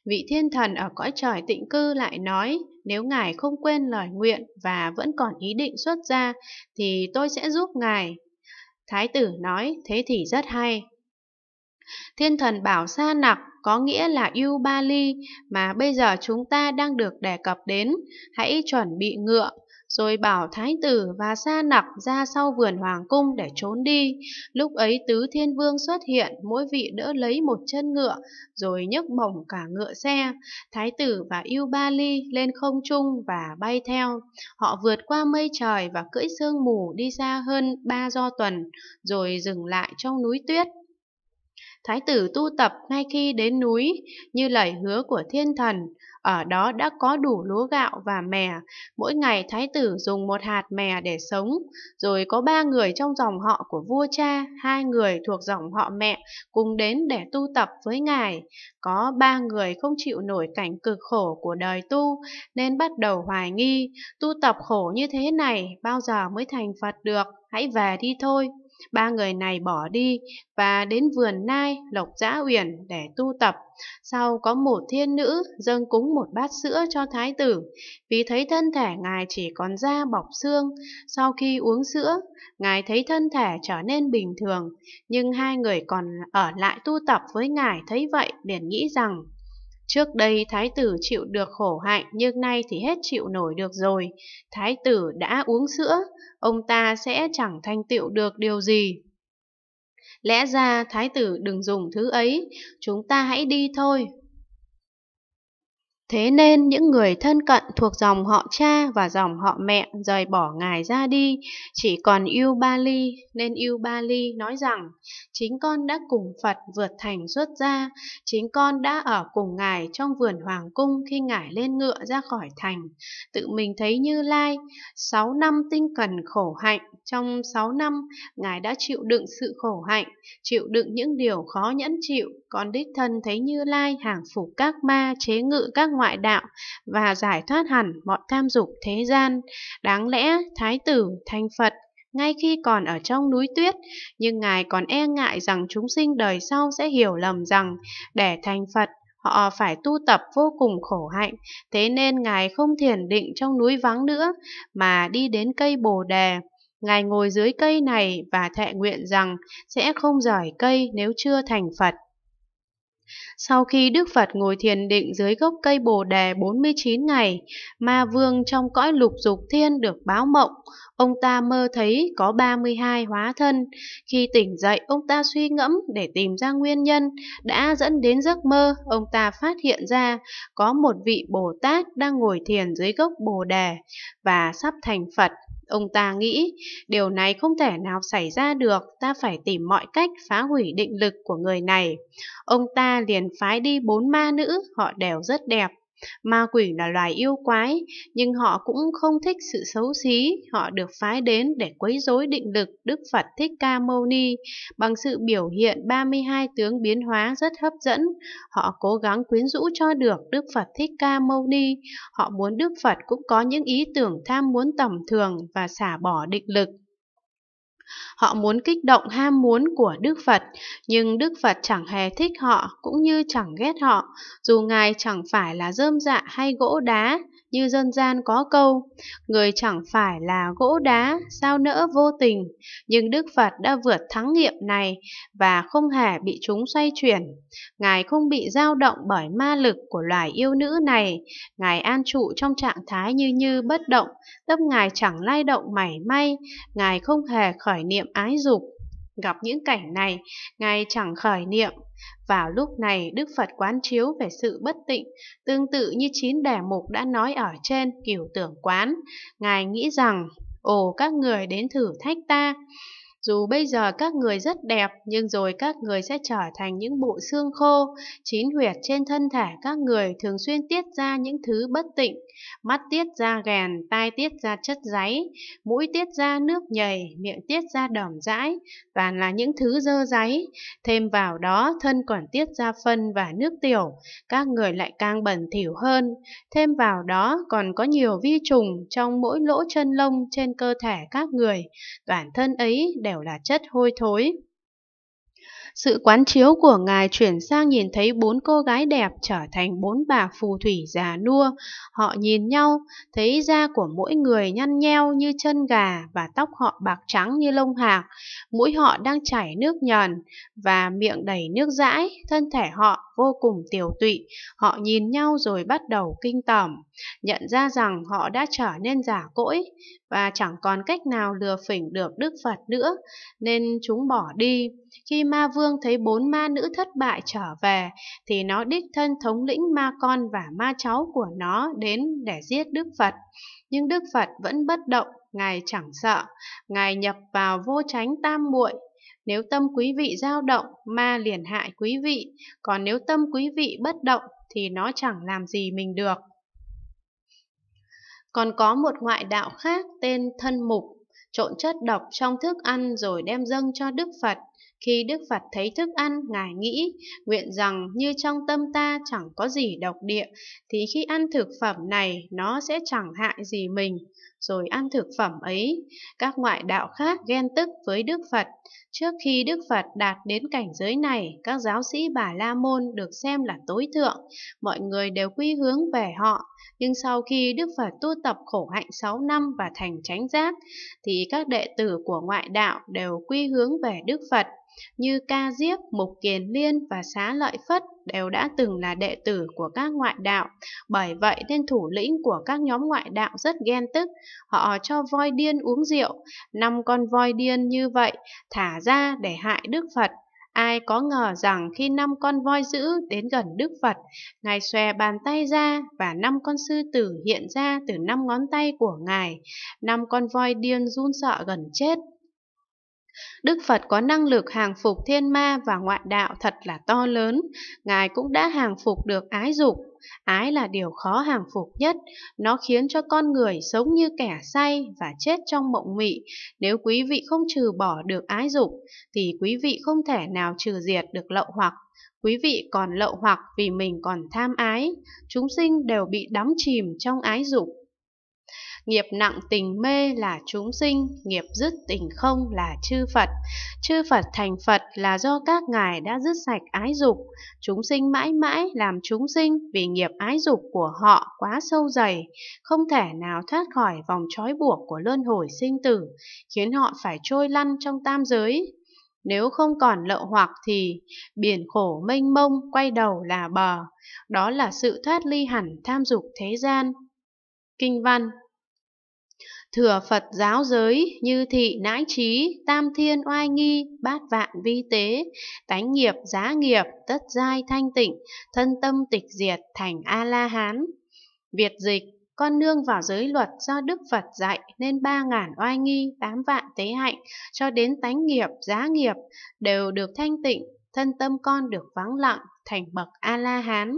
Vị thiên thần ở cõi trời tịnh cư lại nói, nếu ngài không quên lời nguyện và vẫn còn ý định xuất gia, thì tôi sẽ giúp ngài. Thái tử nói, thế thì rất hay. Thiên thần bảo Sa Nặc có nghĩa là Yu Ba Ly mà bây giờ chúng ta đang được đề cập đến. Hãy chuẩn bị ngựa, rồi bảo thái tử và sa nặc ra sau vườn hoàng cung để trốn đi. Lúc ấy tứ thiên vương xuất hiện, mỗi vị đỡ lấy một chân ngựa, rồi nhấc bổng cả ngựa xe. Thái tử và Yêu Ba Ly lên không trung và bay theo. Họ vượt qua mây trời và cưỡi sương mù đi xa hơn ba do tuần, rồi dừng lại trong núi tuyết. Thái tử tu tập ngay khi đến núi, như lời hứa của thiên thần, ở đó đã có đủ lúa gạo và mè. Mỗi ngày thái tử dùng một hạt mè để sống, rồi có ba người trong dòng họ của vua cha, hai người thuộc dòng họ mẹ cùng đến để tu tập với ngài. Có ba người không chịu nổi cảnh cực khổ của đời tu nên bắt đầu hoài nghi, tu tập khổ như thế này bao giờ mới thành Phật được, hãy về đi thôi. Ba người này bỏ đi và đến vườn Nai, Lộc Giã Uyển để tu tập. Sau có một thiên nữ dâng cúng một bát sữa cho thái tử, vì thấy thân thể ngài chỉ còn da bọc xương. Sau khi uống sữa, ngài thấy thân thể trở nên bình thường, nhưng hai người còn ở lại tu tập với ngài thấy vậy liền nghĩ rằng Trước đây thái tử chịu được khổ hạnh nhưng nay thì hết chịu nổi được rồi. Thái tử đã uống sữa, ông ta sẽ chẳng thanh tựu được điều gì. Lẽ ra thái tử đừng dùng thứ ấy, chúng ta hãy đi thôi, Thế nên những người thân cận thuộc dòng họ cha và dòng họ mẹ rời bỏ ngài ra đi, chỉ còn Yêu Ba Ly, nên Yêu Ba Ly nói rằng, chính con đã cùng Phật vượt thành xuất gia, chính con đã ở cùng ngài trong vườn hoàng cung khi ngài lên ngựa ra khỏi thành, tự mình thấy Như Lai, 6 năm tinh cần khổ hạnh, trong 6 năm ngài đã chịu đựng sự khổ hạnh, chịu đựng những điều khó nhẫn chịu, còn đích thân thấy Như Lai hàng phục các ma, chế ngự các ngoại đạo và giải thoát hẳn mọi tham dục thế gian. Đáng lẽ Thái tử, thành Phật, ngay khi còn ở trong núi tuyết, nhưng Ngài còn e ngại rằng chúng sinh đời sau sẽ hiểu lầm rằng để thành Phật họ phải tu tập vô cùng khổ hạnh, thế nên Ngài không thiền định trong núi vắng nữa, mà đi đến cây bồ đề. Ngài ngồi dưới cây này và thệ nguyện rằng sẽ không rời cây nếu chưa thành Phật. Sau khi Đức Phật ngồi thiền định dưới gốc cây bồ đề 49 ngày, ma vương trong cõi lục dục thiên được báo mộng. Ông ta mơ thấy có 32 hóa thân. Khi tỉnh dậy, ông ta suy ngẫm để tìm ra nguyên nhân đã dẫn đến giấc mơ. Ông ta phát hiện ra có một vị Bồ Tát đang ngồi thiền dưới gốc bồ đề và sắp thành Phật. Ông ta nghĩ, điều này không thể nào xảy ra được, ta phải tìm mọi cách phá hủy định lực của người này. Ông ta liền phái đi bốn ma nữ, họ đều rất đẹp, Ma quỷ là loài yêu quái, nhưng họ cũng không thích sự xấu xí, họ được phái đến để quấy rối định lực Đức Phật Thích Ca Mâu Ni bằng sự biểu hiện 32 tướng biến hóa rất hấp dẫn. Họ cố gắng quyến rũ cho được Đức Phật Thích Ca Mâu Ni, họ muốn Đức Phật cũng có những ý tưởng tham muốn tầm thường và xả bỏ định lực Họ muốn kích động ham muốn của Đức Phật, nhưng Đức Phật chẳng hề thích họ cũng như chẳng ghét họ, dù Ngài chẳng phải là rơm dạ hay gỗ đá như dân gian có câu, người chẳng phải là gỗ đá, sao nỡ vô tình, nhưng Đức Phật đã vượt thắng nghiệm này và không hề bị chúng xoay chuyển. Ngài không bị dao động bởi ma lực của loài yêu nữ này, Ngài an trụ trong trạng thái như như bất động, tâm Ngài chẳng lay động mảy may, Ngài không hề khởi niệm ái dục. Gặp những cảnh này, Ngài chẳng khởi niệm, vào lúc này, Đức Phật quán chiếu về sự bất tịnh, tương tự như chín đẻ mục đã nói ở trên kiểu tưởng quán. Ngài nghĩ rằng, ồ các người đến thử thách ta, dù bây giờ các người rất đẹp, nhưng rồi các người sẽ trở thành những bộ xương khô, chín huyệt trên thân thể các người thường xuyên tiết ra những thứ bất tịnh, mắt tiết ra gèn tai tiết ra chất giấy, mũi tiết ra nước nhầy, miệng tiết ra đỏm rãi, toàn là những thứ dơ giấy. Thêm vào đó, thân còn tiết ra phân và nước tiểu, các người lại càng bẩn thỉu hơn. Thêm vào đó, còn có nhiều vi trùng trong mỗi lỗ chân lông trên cơ thể các người, toàn thân ấy đều đều là chất hôi thối. Sự quán chiếu của ngài chuyển sang nhìn thấy bốn cô gái đẹp trở thành bốn bà phù thủy già nua. Họ nhìn nhau, thấy da của mỗi người nhăn nheo như chân gà và tóc họ bạc trắng như lông hạc. Mũi họ đang chảy nước nhờn và miệng đầy nước dãi, thân thể họ vô cùng tiểu tụy, họ nhìn nhau rồi bắt đầu kinh tởm, nhận ra rằng họ đã trở nên giả cỗi và chẳng còn cách nào lừa phỉnh được Đức Phật nữa, nên chúng bỏ đi. Khi ma vương thấy bốn ma nữ thất bại trở về, thì nó đích thân thống lĩnh ma con và ma cháu của nó đến để giết Đức Phật. Nhưng Đức Phật vẫn bất động, Ngài chẳng sợ, Ngài nhập vào vô tránh tam muội nếu tâm quý vị dao động, ma liền hại quý vị, còn nếu tâm quý vị bất động thì nó chẳng làm gì mình được. Còn có một ngoại đạo khác tên thân mục, trộn chất độc trong thức ăn rồi đem dâng cho Đức Phật. Khi Đức Phật thấy thức ăn, Ngài nghĩ, nguyện rằng như trong tâm ta chẳng có gì độc địa, thì khi ăn thực phẩm này nó sẽ chẳng hại gì mình rồi ăn thực phẩm ấy. Các ngoại đạo khác ghen tức với Đức Phật. Trước khi Đức Phật đạt đến cảnh giới này, các giáo sĩ Bà La Môn được xem là tối thượng, mọi người đều quy hướng về họ. Nhưng sau khi Đức Phật tu tập khổ hạnh 6 năm và thành chánh giác, thì các đệ tử của ngoại đạo đều quy hướng về Đức Phật như Ca Diếp, Mục Kiền Liên và Xá Lợi Phất đều đã từng là đệ tử của các ngoại đạo. Bởi vậy tên thủ lĩnh của các nhóm ngoại đạo rất ghen tức, họ cho voi điên uống rượu, năm con voi điên như vậy thả ra để hại Đức Phật. Ai có ngờ rằng khi năm con voi dữ đến gần Đức Phật, Ngài xòe bàn tay ra và năm con sư tử hiện ra từ năm ngón tay của Ngài. Năm con voi điên run sợ gần chết, Đức Phật có năng lực hàng phục thiên ma và ngoại đạo thật là to lớn, Ngài cũng đã hàng phục được ái dục. Ái là điều khó hàng phục nhất, nó khiến cho con người sống như kẻ say và chết trong mộng mị. Nếu quý vị không trừ bỏ được ái dục, thì quý vị không thể nào trừ diệt được lậu hoặc. Quý vị còn lậu hoặc vì mình còn tham ái, chúng sinh đều bị đắm chìm trong ái dục. Nghiệp nặng tình mê là chúng sinh, nghiệp dứt tình không là chư Phật. Chư Phật thành Phật là do các ngài đã dứt sạch ái dục. Chúng sinh mãi mãi làm chúng sinh vì nghiệp ái dục của họ quá sâu dày, không thể nào thoát khỏi vòng trói buộc của luân hồi sinh tử, khiến họ phải trôi lăn trong tam giới, nếu không còn lậu hoặc thì biển khổ mênh mông quay đầu là bờ. Đó là sự thoát ly hẳn tham dục thế gian. Kinh văn Thừa Phật giáo giới, như thị nãi trí, tam thiên oai nghi, bát vạn vi tế, tánh nghiệp giá nghiệp, tất giai thanh tịnh, thân tâm tịch diệt thành A-la-hán. Việt dịch, con nương vào giới luật do Đức Phật dạy nên ba ngàn oai nghi, tám vạn tế hạnh, cho đến tánh nghiệp, giá nghiệp, đều được thanh tịnh, thân tâm con được vắng lặng, thành bậc a la hán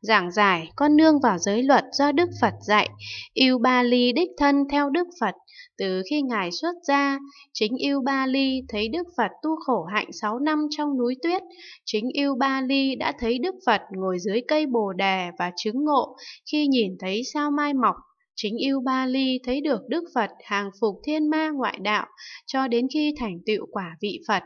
giảng giải con nương vào giới luật do đức phật dạy yêu ba ly đích thân theo đức phật từ khi ngài xuất gia chính yêu ba ly thấy đức phật tu khổ hạnh 6 năm trong núi tuyết chính yêu ba ly đã thấy đức phật ngồi dưới cây bồ đề và chứng ngộ khi nhìn thấy sao mai mọc Chính yêu Ba Ly thấy được Đức Phật hàng phục thiên ma ngoại đạo cho đến khi thành tựu quả vị Phật.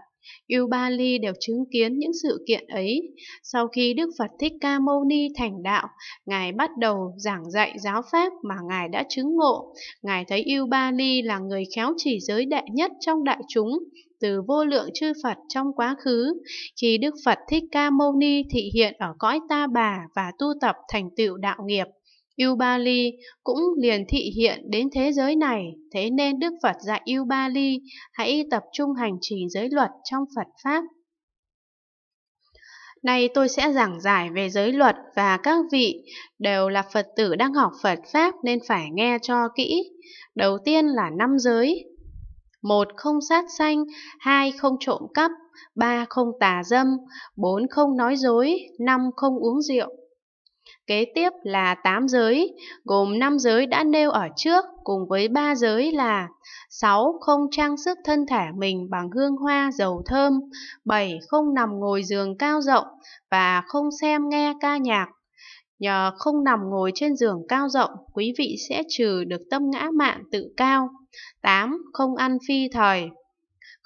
Ubali đều chứng kiến những sự kiện ấy. Sau khi Đức Phật Thích Ca Mâu Ni thành đạo, Ngài bắt đầu giảng dạy giáo pháp mà Ngài đã chứng ngộ. Ngài thấy Ubali là người khéo chỉ giới đệ nhất trong đại chúng, từ vô lượng chư Phật trong quá khứ, khi Đức Phật Thích Ca Mâu Ni thị hiện ở cõi Ta Bà và tu tập thành tựu đạo nghiệp, Yêu Ba cũng liền thị hiện đến thế giới này, thế nên Đức Phật dạy Yêu Ba hãy tập trung hành trì giới luật trong Phật Pháp. Nay tôi sẽ giảng giải về giới luật và các vị đều là Phật tử đang học Phật Pháp nên phải nghe cho kỹ. Đầu tiên là năm giới. một Không sát sanh, hai Không trộm cắp, ba Không tà dâm, bốn Không nói dối, năm Không uống rượu. Kế tiếp là tám giới, gồm năm giới đã nêu ở trước cùng với ba giới là 6. Không trang sức thân thể mình bằng hương hoa dầu thơm 7. Không nằm ngồi giường cao rộng và không xem nghe ca nhạc Nhờ không nằm ngồi trên giường cao rộng, quý vị sẽ trừ được tâm ngã mạn tự cao. 8. Không ăn phi thời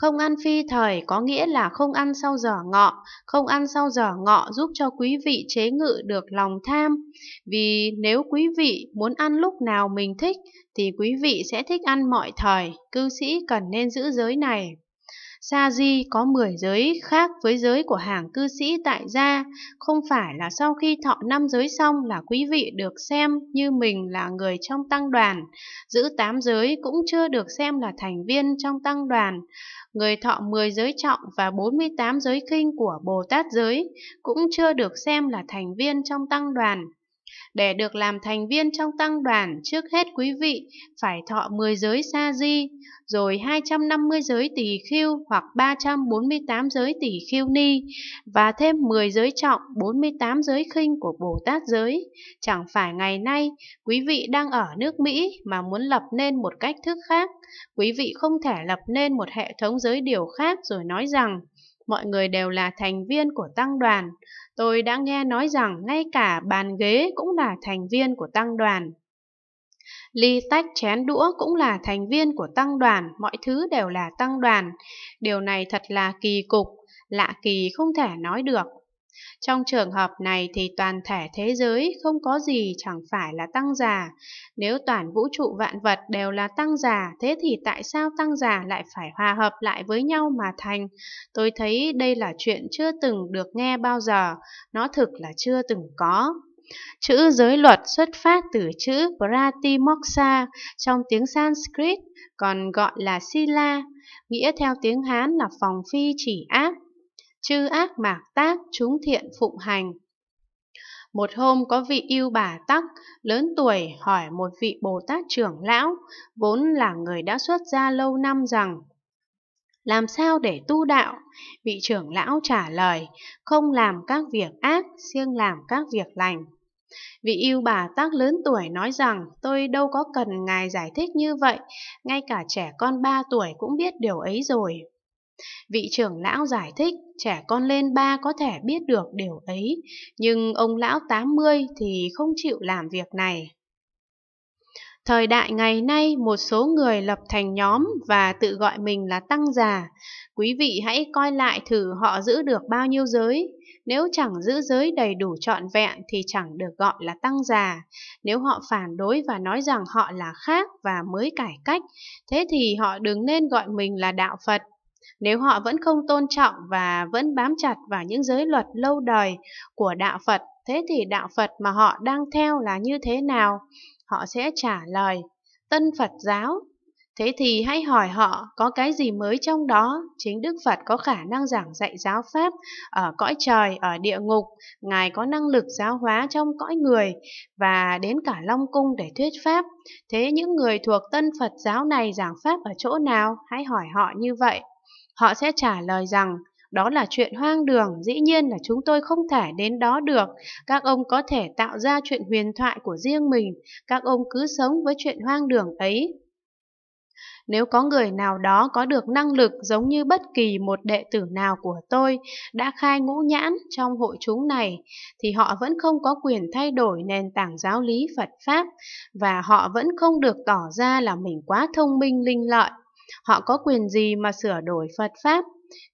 không ăn phi thời có nghĩa là không ăn sau giờ ngọ, không ăn sau giờ ngọ giúp cho quý vị chế ngự được lòng tham. Vì nếu quý vị muốn ăn lúc nào mình thích thì quý vị sẽ thích ăn mọi thời, cư sĩ cần nên giữ giới này sa di có 10 giới khác với giới của hàng cư sĩ tại gia, không phải là sau khi thọ năm giới xong là quý vị được xem như mình là người trong tăng đoàn, giữ tám giới cũng chưa được xem là thành viên trong tăng đoàn. Người thọ 10 giới trọng và 48 giới kinh của Bồ Tát giới cũng chưa được xem là thành viên trong tăng đoàn. Để được làm thành viên trong tăng đoàn, trước hết quý vị phải thọ 10 giới sa di, rồi 250 giới tỷ khiu hoặc 348 giới tỷ khiêu ni, và thêm 10 giới trọng, 48 giới khinh của Bồ Tát giới. Chẳng phải ngày nay, quý vị đang ở nước Mỹ mà muốn lập nên một cách thức khác. Quý vị không thể lập nên một hệ thống giới điều khác rồi nói rằng mọi người đều là thành viên của tăng đoàn. Tôi đã nghe nói rằng ngay cả bàn ghế cũng là thành viên của tăng đoàn. Ly tách chén đũa cũng là thành viên của tăng đoàn, mọi thứ đều là tăng đoàn. Điều này thật là kỳ cục, lạ kỳ không thể nói được. Trong trường hợp này thì toàn thể thế giới không có gì chẳng phải là tăng già. Nếu toàn vũ trụ vạn vật đều là tăng già, thế thì tại sao tăng già lại phải hòa hợp lại với nhau mà thành? Tôi thấy đây là chuyện chưa từng được nghe bao giờ, nó thực là chưa từng có. Chữ giới luật xuất phát từ chữ pratimoksa trong tiếng Sanskrit, còn gọi là Sila, nghĩa theo tiếng Hán là phòng phi chỉ áp chư ác mạc tác chúng thiện phụng hành. Một hôm có vị yêu bà Tắc, lớn tuổi hỏi một vị Bồ Tát trưởng lão, vốn là người đã xuất gia lâu năm rằng Làm sao để tu đạo? Vị trưởng lão trả lời, không làm các việc ác, riêng làm các việc lành. Vị yêu bà tác lớn tuổi nói rằng tôi đâu có cần ngài giải thích như vậy, ngay cả trẻ con 3 tuổi cũng biết điều ấy rồi. Vị trưởng lão giải thích trẻ con lên ba có thể biết được điều ấy, nhưng ông lão 80 thì không chịu làm việc này. Thời đại ngày nay, một số người lập thành nhóm và tự gọi mình là tăng già. Quý vị hãy coi lại thử họ giữ được bao nhiêu giới. Nếu chẳng giữ giới đầy đủ trọn vẹn thì chẳng được gọi là tăng già. Nếu họ phản đối và nói rằng họ là khác và mới cải cách, thế thì họ đừng nên gọi mình là đạo Phật nếu họ vẫn không tôn trọng và vẫn bám chặt vào những giới luật lâu đời của đạo Phật, thế thì đạo Phật mà họ đang theo là như thế nào? Họ sẽ trả lời, tân Phật giáo. Thế thì hãy hỏi họ có cái gì mới trong đó, chính Đức Phật có khả năng giảng dạy giáo Pháp ở cõi trời, ở địa ngục, Ngài có năng lực giáo hóa trong cõi người và đến cả Long Cung để thuyết Pháp. Thế những người thuộc tân Phật giáo này giảng Pháp ở chỗ nào, hãy hỏi họ như vậy. Họ sẽ trả lời rằng đó là chuyện hoang đường, dĩ nhiên là chúng tôi không thể đến đó được. Các ông có thể tạo ra chuyện huyền thoại của riêng mình, các ông cứ sống với chuyện hoang đường ấy. Nếu có người nào đó có được năng lực giống như bất kỳ một đệ tử nào của tôi đã khai ngũ nhãn trong hội chúng này, thì họ vẫn không có quyền thay đổi nền tảng giáo lý Phật Pháp và họ vẫn không được tỏ ra là mình quá thông minh linh lợi. Họ có quyền gì mà sửa đổi Phật Pháp?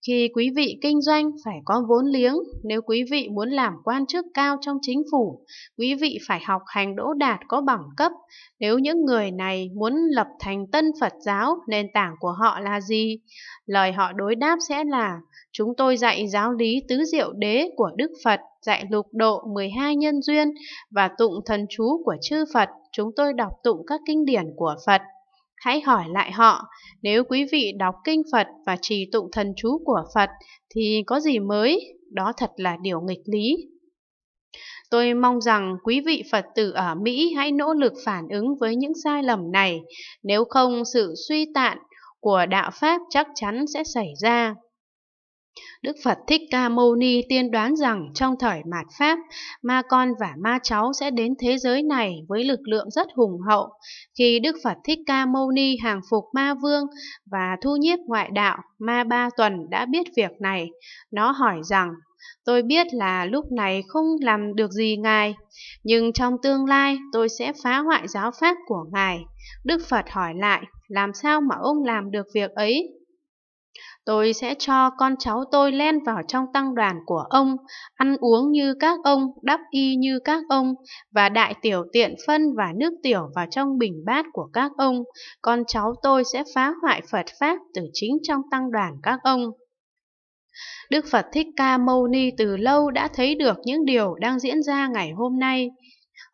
Khi quý vị kinh doanh phải có vốn liếng, nếu quý vị muốn làm quan chức cao trong chính phủ, quý vị phải học hành đỗ đạt có bằng cấp. Nếu những người này muốn lập thành tân Phật giáo, nền tảng của họ là gì? Lời họ đối đáp sẽ là, chúng tôi dạy giáo lý tứ diệu đế của Đức Phật, dạy lục độ 12 nhân duyên và tụng thần chú của chư Phật, chúng tôi đọc tụng các kinh điển của Phật. Hãy hỏi lại họ, nếu quý vị đọc kinh Phật và trì tụng thần chú của Phật thì có gì mới? Đó thật là điều nghịch lý. Tôi mong rằng quý vị Phật tử ở Mỹ hãy nỗ lực phản ứng với những sai lầm này, nếu không sự suy tạn của đạo Pháp chắc chắn sẽ xảy ra. Đức Phật Thích Ca Mâu Ni tiên đoán rằng trong thời mạt Pháp, ma con và ma cháu sẽ đến thế giới này với lực lượng rất hùng hậu. Khi Đức Phật Thích Ca Mâu Ni hàng phục ma vương và thu nhiếp ngoại đạo, ma ba tuần đã biết việc này. Nó hỏi rằng, tôi biết là lúc này không làm được gì Ngài, nhưng trong tương lai tôi sẽ phá hoại giáo pháp của Ngài. Đức Phật hỏi lại, làm sao mà ông làm được việc ấy? Tôi sẽ cho con cháu tôi len vào trong tăng đoàn của ông, ăn uống như các ông, đắp y như các ông, và đại tiểu tiện phân và nước tiểu vào trong bình bát của các ông. Con cháu tôi sẽ phá hoại Phật Pháp từ chính trong tăng đoàn các ông. Đức Phật Thích Ca Mâu Ni từ lâu đã thấy được những điều đang diễn ra ngày hôm nay.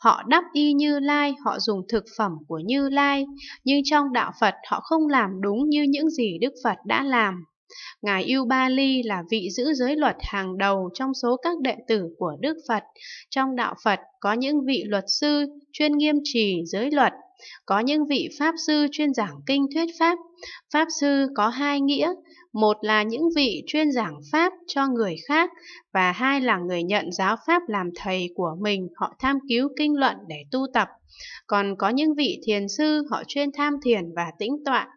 Họ đắp y Như Lai, họ dùng thực phẩm của Như Lai, nhưng trong đạo Phật họ không làm đúng như những gì Đức Phật đã làm. Ngài Ubali là vị giữ giới luật hàng đầu trong số các đệ tử của Đức Phật. Trong đạo Phật có những vị luật sư chuyên nghiêm trì giới luật, có những vị pháp sư chuyên giảng kinh thuyết pháp. Pháp sư có hai nghĩa, một là những vị chuyên giảng pháp cho người khác và hai là người nhận giáo pháp làm thầy của mình, họ tham cứu kinh luận để tu tập. Còn có những vị thiền sư họ chuyên tham thiền và tĩnh tọa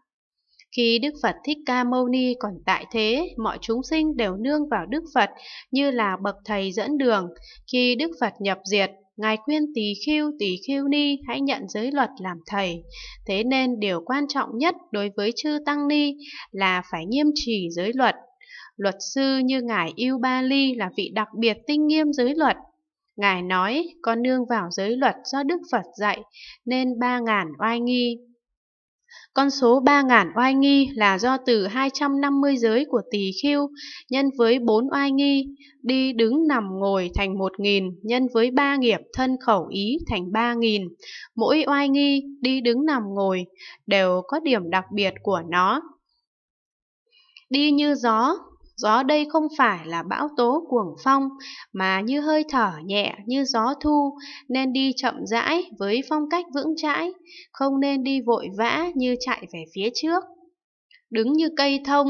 khi Đức Phật Thích Ca Mâu Ni còn tại thế, mọi chúng sinh đều nương vào Đức Phật như là bậc thầy dẫn đường. Khi Đức Phật nhập diệt, Ngài khuyên tỳ khiêu tỳ khiêu ni hãy nhận giới luật làm thầy. Thế nên điều quan trọng nhất đối với chư Tăng Ni là phải nghiêm trì giới luật. Luật sư như Ngài Yêu Ba Ly là vị đặc biệt tinh nghiêm giới luật. Ngài nói, con nương vào giới luật do Đức Phật dạy, nên ba ngàn oai nghi. Con số 3.000 oai nghi là do từ 250 giới của tỳ khưu nhân với 4 oai nghi, đi đứng nằm ngồi thành 1.000 nhân với 3 nghiệp thân khẩu ý thành 3.000. Mỗi oai nghi, đi đứng nằm ngồi đều có điểm đặc biệt của nó. Đi như gió, Gió đây không phải là bão tố cuồng phong, mà như hơi thở nhẹ như gió thu, nên đi chậm rãi với phong cách vững chãi, không nên đi vội vã như chạy về phía trước. Đứng như cây thông,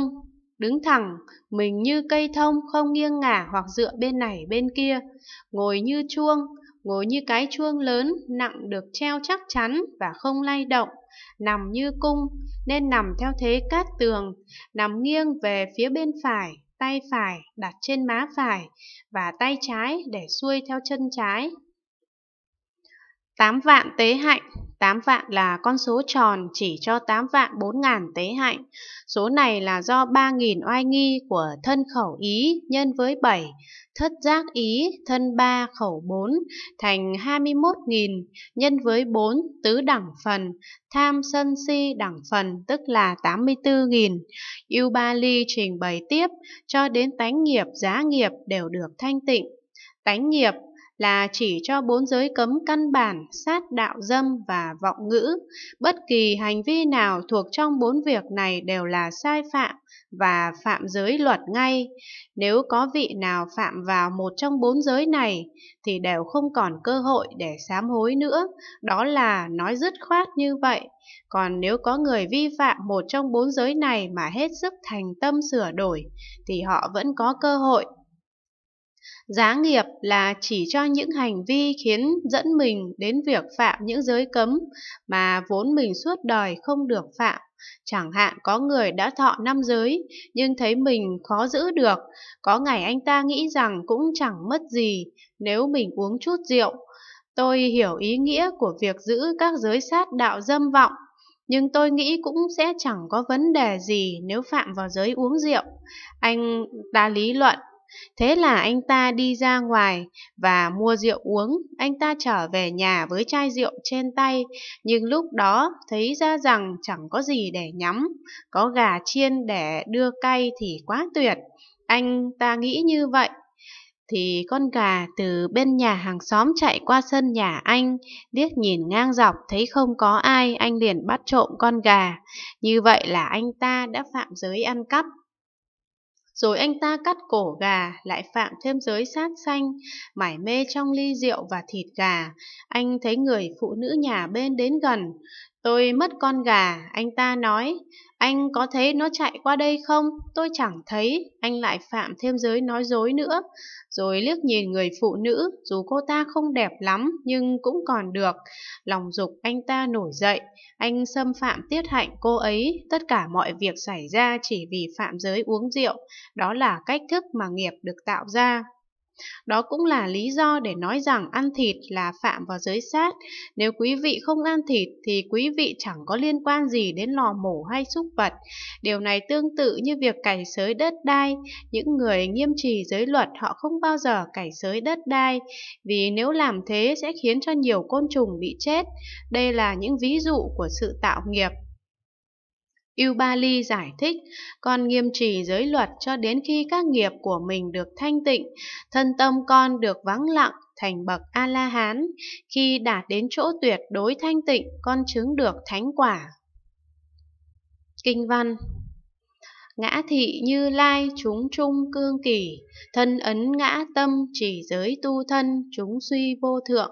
đứng thẳng, mình như cây thông không nghiêng ngả hoặc dựa bên này bên kia, ngồi như chuông, ngồi như cái chuông lớn nặng được treo chắc chắn và không lay động nằm như cung, nên nằm theo thế cát tường, nằm nghiêng về phía bên phải, tay phải đặt trên má phải và tay trái để xuôi theo chân trái 8 vạn tế hạnh 8 vạn là con số tròn chỉ cho 8 vạn 4 ngàn tế hạnh. Số này là do 3.000 oai nghi của thân khẩu ý nhân với 7, thất giác ý thân 3 khẩu 4 thành 21.000 nhân với 4 tứ đẳng phần, tham sân si đẳng phần tức là 84.000. Yêu Ba Ly trình bày tiếp cho đến tánh nghiệp giá nghiệp đều được thanh tịnh. Tánh nghiệp là chỉ cho bốn giới cấm căn bản sát đạo dâm và vọng ngữ. Bất kỳ hành vi nào thuộc trong bốn việc này đều là sai phạm và phạm giới luật ngay. Nếu có vị nào phạm vào một trong bốn giới này thì đều không còn cơ hội để sám hối nữa, đó là nói dứt khoát như vậy. Còn nếu có người vi phạm một trong bốn giới này mà hết sức thành tâm sửa đổi thì họ vẫn có cơ hội Giá nghiệp là chỉ cho những hành vi khiến dẫn mình đến việc phạm những giới cấm mà vốn mình suốt đời không được phạm. Chẳng hạn có người đã thọ năm giới nhưng thấy mình khó giữ được, có ngày anh ta nghĩ rằng cũng chẳng mất gì nếu mình uống chút rượu. Tôi hiểu ý nghĩa của việc giữ các giới sát đạo dâm vọng, nhưng tôi nghĩ cũng sẽ chẳng có vấn đề gì nếu phạm vào giới uống rượu. Anh ta lý luận Thế là anh ta đi ra ngoài và mua rượu uống, anh ta trở về nhà với chai rượu trên tay, nhưng lúc đó thấy ra rằng chẳng có gì để nhắm, có gà chiên để đưa cay thì quá tuyệt. Anh ta nghĩ như vậy thì con gà từ bên nhà hàng xóm chạy qua sân nhà anh, liếc nhìn ngang dọc thấy không có ai, anh liền bắt trộm con gà. Như vậy là anh ta đã phạm giới ăn cắp rồi anh ta cắt cổ gà, lại phạm thêm giới sát xanh mải mê trong ly rượu và thịt gà. Anh thấy người phụ nữ nhà bên đến gần, Tôi mất con gà, anh ta nói. Anh có thấy nó chạy qua đây không? Tôi chẳng thấy. Anh lại phạm thêm giới nói dối nữa. Rồi liếc nhìn người phụ nữ, dù cô ta không đẹp lắm nhưng cũng còn được. Lòng dục anh ta nổi dậy. Anh xâm phạm tiết hạnh cô ấy. Tất cả mọi việc xảy ra chỉ vì phạm giới uống rượu. Đó là cách thức mà nghiệp được tạo ra. Đó cũng là lý do để nói rằng ăn thịt là phạm vào giới sát. Nếu quý vị không ăn thịt thì quý vị chẳng có liên quan gì đến lò mổ hay súc vật. Điều này tương tự như việc cày sới đất đai. Những người nghiêm trì giới luật họ không bao giờ cày sới đất đai vì nếu làm thế sẽ khiến cho nhiều côn trùng bị chết. Đây là những ví dụ của sự tạo nghiệp Ubali giải thích, con nghiêm trì giới luật cho đến khi các nghiệp của mình được thanh tịnh, thân tâm con được vắng lặng, thành bậc A-la-hán. Khi đạt đến chỗ tuyệt đối thanh tịnh, con chứng được thánh quả. Kinh văn Ngã thị như lai chúng trung cương kỳ, thân ấn ngã tâm chỉ giới tu thân chúng suy vô thượng.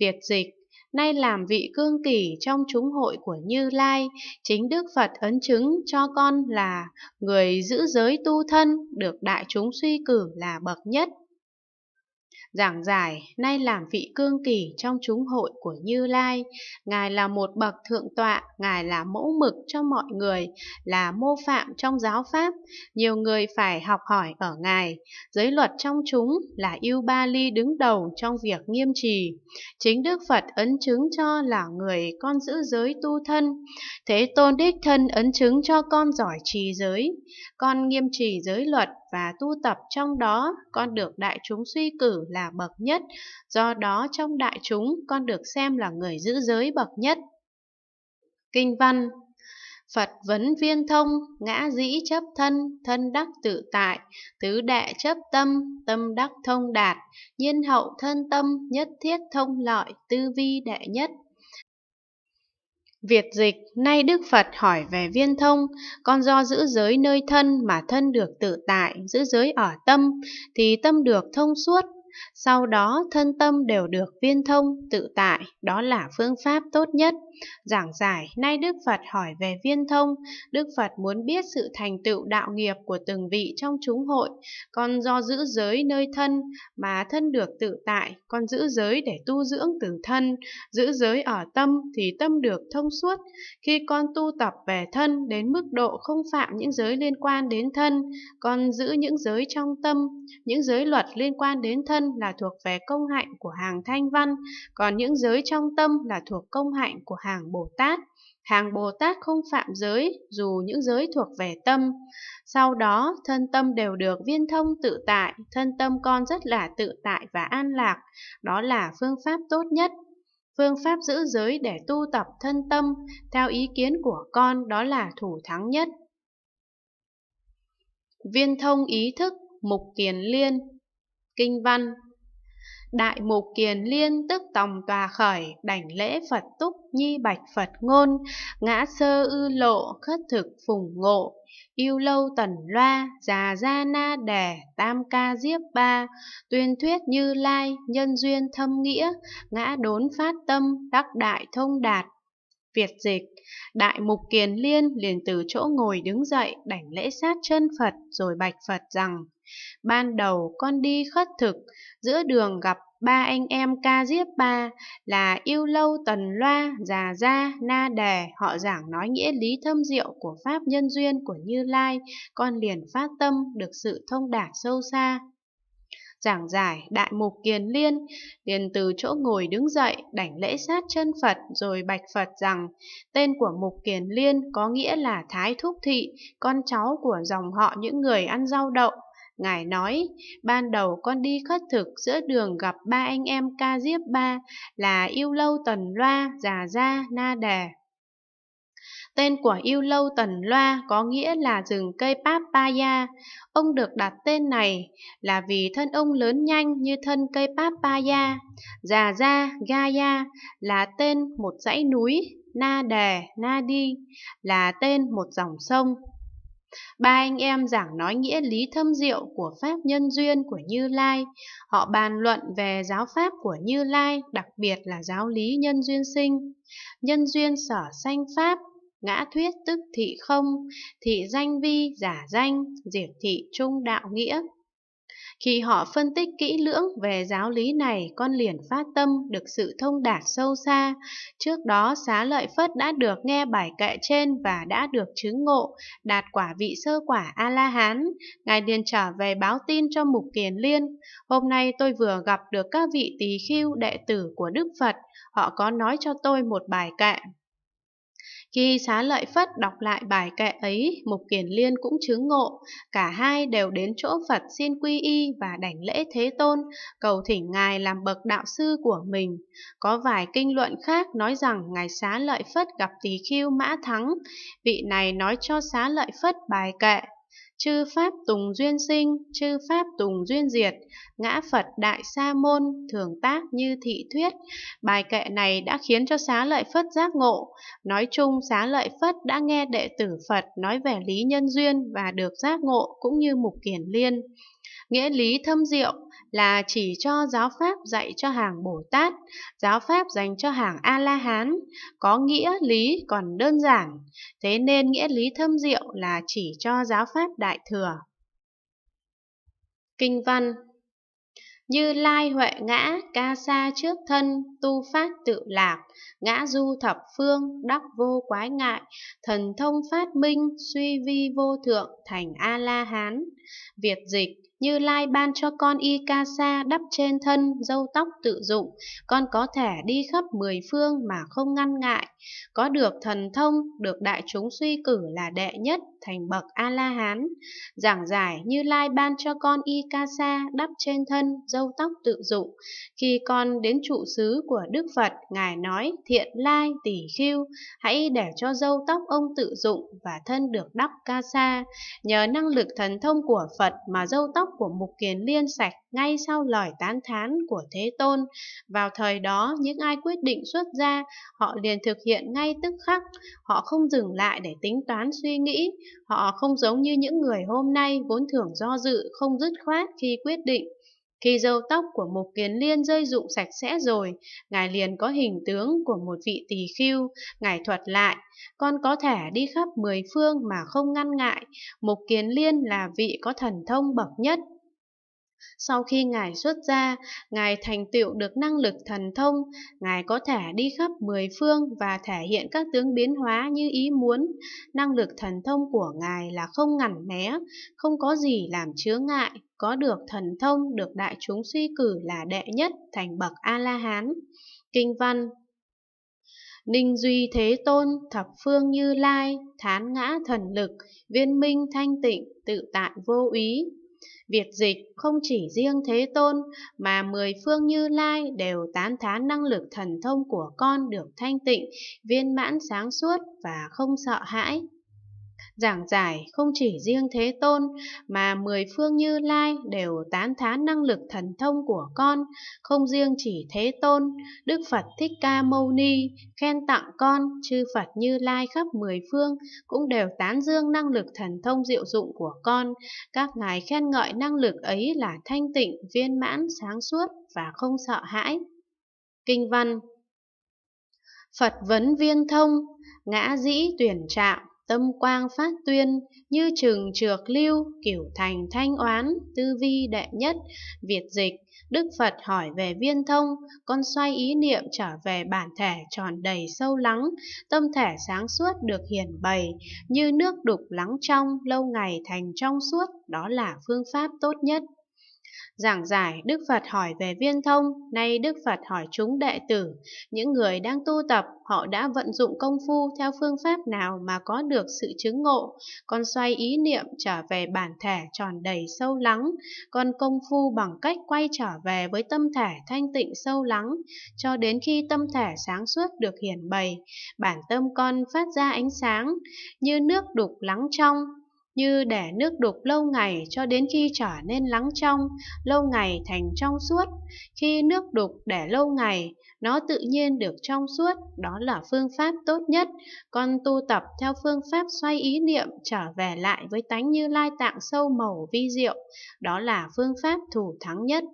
Việt dịch nay làm vị cương kỷ trong chúng hội của Như Lai, chính Đức Phật ấn chứng cho con là người giữ giới tu thân, được đại chúng suy cử là bậc nhất giảng giải nay làm vị cương kỳ trong chúng hội của Như Lai. Ngài là một bậc thượng tọa, Ngài là mẫu mực cho mọi người, là mô phạm trong giáo pháp. Nhiều người phải học hỏi ở Ngài. Giới luật trong chúng là Yêu Ba Ly đứng đầu trong việc nghiêm trì. Chính Đức Phật ấn chứng cho là người con giữ giới tu thân. Thế Tôn Đích Thân ấn chứng cho con giỏi trì giới, con nghiêm trì giới luật và tu tập trong đó con được đại chúng suy cử là bậc nhất, do đó trong đại chúng con được xem là người giữ giới bậc nhất. Kinh văn Phật vấn viên thông, ngã dĩ chấp thân, thân đắc tự tại, tứ đệ chấp tâm, tâm đắc thông đạt, nhiên hậu thân tâm, nhất thiết thông lợi, tư vi đệ nhất, Việt dịch, nay Đức Phật hỏi về viên thông, con do giữ giới nơi thân mà thân được tự tại, giữ giới ở tâm, thì tâm được thông suốt. Sau đó thân tâm đều được viên thông, tự tại, đó là phương pháp tốt nhất. Giảng giải, nay Đức Phật hỏi về viên thông, Đức Phật muốn biết sự thành tựu đạo nghiệp của từng vị trong chúng hội, con do giữ giới nơi thân mà thân được tự tại, con giữ giới để tu dưỡng từ thân, giữ giới ở tâm thì tâm được thông suốt. Khi con tu tập về thân đến mức độ không phạm những giới liên quan đến thân, con giữ những giới trong tâm, những giới luật liên quan đến thân là thuộc về công hạnh của hàng thanh văn, còn những giới trong tâm là thuộc công hạnh của hàng Bồ Tát. Hàng Bồ Tát không phạm giới, dù những giới thuộc về tâm. Sau đó, thân tâm đều được viên thông tự tại, thân tâm con rất là tự tại và an lạc. Đó là phương pháp tốt nhất. Phương pháp giữ giới để tu tập thân tâm, theo ý kiến của con, đó là thủ thắng nhất. Viên thông ý thức, mục kiền liên Kinh văn Đại mục Kiền Liên tức tòng tòa khởi, đảnh lễ Phật túc, nhi bạch Phật ngôn, ngã sơ ư lộ, khất thực phùng ngộ, yêu lâu tần loa, già gia na đẻ, tam ca diếp ba, tuyên thuyết như lai, nhân duyên thâm nghĩa, ngã đốn phát tâm, đắc đại thông đạt, Việt dịch, Đại Mục Kiền Liên liền từ chỗ ngồi đứng dậy đảnh lễ sát chân Phật rồi bạch Phật rằng Ban đầu con đi khất thực, giữa đường gặp ba anh em ca diếp ba là yêu lâu tần loa già gia na đề họ giảng nói nghĩa lý thâm diệu của pháp nhân duyên của như lai con liền phát tâm được sự thông đạt sâu xa giảng giải đại mục kiền liên liền từ chỗ ngồi đứng dậy đảnh lễ sát chân phật rồi bạch phật rằng tên của mục kiền liên có nghĩa là thái thúc thị con cháu của dòng họ những người ăn rau đậu Ngài nói, ban đầu con đi khất thực giữa đường gặp ba anh em ca diếp ba là Yêu Lâu Tần Loa, Già Gia, Na đè. Tên của Yêu Lâu Tần Loa có nghĩa là rừng cây Papaya. Ông được đặt tên này là vì thân ông lớn nhanh như thân cây Papaya. Già Gia, Gaya là tên một dãy núi, Na đè Na Đi là tên một dòng sông. Ba anh em giảng nói nghĩa lý thâm diệu của Pháp nhân duyên của Như Lai. Họ bàn luận về giáo Pháp của Như Lai, đặc biệt là giáo lý nhân duyên sinh. Nhân duyên sở sanh Pháp, ngã thuyết tức thị không, thị danh vi giả danh, diệt thị trung đạo nghĩa. Khi họ phân tích kỹ lưỡng về giáo lý này, con liền phát tâm được sự thông đạt sâu xa. Trước đó, xá lợi Phất đã được nghe bài kệ trên và đã được chứng ngộ, đạt quả vị sơ quả A-la-hán. Ngài liền trở về báo tin cho Mục Kiền Liên. Hôm nay tôi vừa gặp được các vị tỳ khưu đệ tử của Đức Phật. Họ có nói cho tôi một bài kệ. Khi xá lợi Phất đọc lại bài kệ ấy, Mục Kiền Liên cũng chứng ngộ, cả hai đều đến chỗ Phật xin quy y và đảnh lễ Thế Tôn, cầu thỉnh Ngài làm bậc đạo sư của mình. Có vài kinh luận khác nói rằng Ngài xá lợi Phất gặp tỳ khiêu mã thắng, vị này nói cho xá lợi Phất bài kệ, chư pháp tùng duyên sinh, chư pháp tùng duyên diệt, ngã Phật đại sa môn, thường tác như thị thuyết. Bài kệ này đã khiến cho xá lợi Phất giác ngộ. Nói chung, xá lợi Phất đã nghe đệ tử Phật nói về lý nhân duyên và được giác ngộ cũng như mục kiển liên. Nghĩa lý thâm diệu là chỉ cho giáo pháp dạy cho hàng Bồ Tát, giáo pháp dành cho hàng A-la-hán, có nghĩa lý còn đơn giản, thế nên nghĩa lý thâm diệu là chỉ cho giáo pháp đại thừa. Kinh văn như lai huệ ngã ca sa trước thân tu phát tự lạc ngã du thập phương đắc vô quái ngại thần thông phát minh suy vi vô thượng thành a la hán việt dịch như Lai ban cho con y ca sa đắp trên thân, dâu tóc tự dụng, con có thể đi khắp mười phương mà không ngăn ngại, có được thần thông, được đại chúng suy cử là đệ nhất, thành bậc A-la-hán. Giảng giải Như Lai ban cho con y ca sa đắp trên thân, dâu tóc tự dụng. Khi con đến trụ xứ của Đức Phật, Ngài nói thiện lai tỷ khiu, hãy để cho dâu tóc ông tự dụng và thân được đắp ca sa. Nhờ năng lực thần thông của Phật mà dâu tóc của Mục Kiền Liên sạch ngay sau lời tán thán của Thế Tôn. Vào thời đó, những ai quyết định xuất gia, họ liền thực hiện ngay tức khắc. Họ không dừng lại để tính toán suy nghĩ. Họ không giống như những người hôm nay vốn thường do dự, không dứt khoát khi quyết định. Khi râu tóc của Mục Kiến Liên rơi rụng sạch sẽ rồi, ngài liền có hình tướng của một vị tỳ khưu, ngài thuật lại, con có thể đi khắp mười phương mà không ngăn ngại, Mục Kiến Liên là vị có thần thông bậc nhất, sau khi Ngài xuất gia, Ngài thành tựu được năng lực thần thông, Ngài có thể đi khắp mười phương và thể hiện các tướng biến hóa như ý muốn. Năng lực thần thông của Ngài là không ngẩn né, không có gì làm chướng ngại, có được thần thông được đại chúng suy cử là đệ nhất thành bậc A-la-hán. Kinh văn Ninh duy thế tôn, thập phương như lai, thán ngã thần lực, viên minh thanh tịnh, tự tại vô úy, Việc dịch không chỉ riêng Thế Tôn mà mười phương Như Lai đều tán thán năng lực thần thông của con được thanh tịnh, viên mãn sáng suốt và không sợ hãi giảng giải không chỉ riêng Thế Tôn mà mười phương Như Lai đều tán thán năng lực thần thông của con, không riêng chỉ Thế Tôn, Đức Phật Thích Ca Mâu Ni khen tặng con, chư Phật Như Lai khắp mười phương cũng đều tán dương năng lực thần thông diệu dụng của con, các ngài khen ngợi năng lực ấy là thanh tịnh, viên mãn, sáng suốt và không sợ hãi. Kinh văn Phật vấn viên thông, ngã dĩ tuyển trạng Tâm quang phát tuyên, như trường trược lưu, kiểu thành thanh oán, tư vi đệ nhất, Việt dịch. Đức Phật hỏi về viên thông, con xoay ý niệm trở về bản thể tròn đầy sâu lắng, tâm thể sáng suốt được hiển bày, như nước đục lắng trong, lâu ngày thành trong suốt, đó là phương pháp tốt nhất. Giảng giải Đức Phật hỏi về viên thông, nay Đức Phật hỏi chúng đệ tử, những người đang tu tập, họ đã vận dụng công phu theo phương pháp nào mà có được sự chứng ngộ. Con xoay ý niệm trở về bản thể tròn đầy sâu lắng, con công phu bằng cách quay trở về với tâm thể thanh tịnh sâu lắng, cho đến khi tâm thể sáng suốt được hiển bày, bản tâm con phát ra ánh sáng như nước đục lắng trong, như để nước đục lâu ngày cho đến khi trở nên lắng trong, lâu ngày thành trong suốt. Khi nước đục để lâu ngày, nó tự nhiên được trong suốt, đó là phương pháp tốt nhất. Con tu tập theo phương pháp xoay ý niệm trở về lại với tánh như lai tạng sâu màu vi diệu, đó là phương pháp thủ thắng nhất.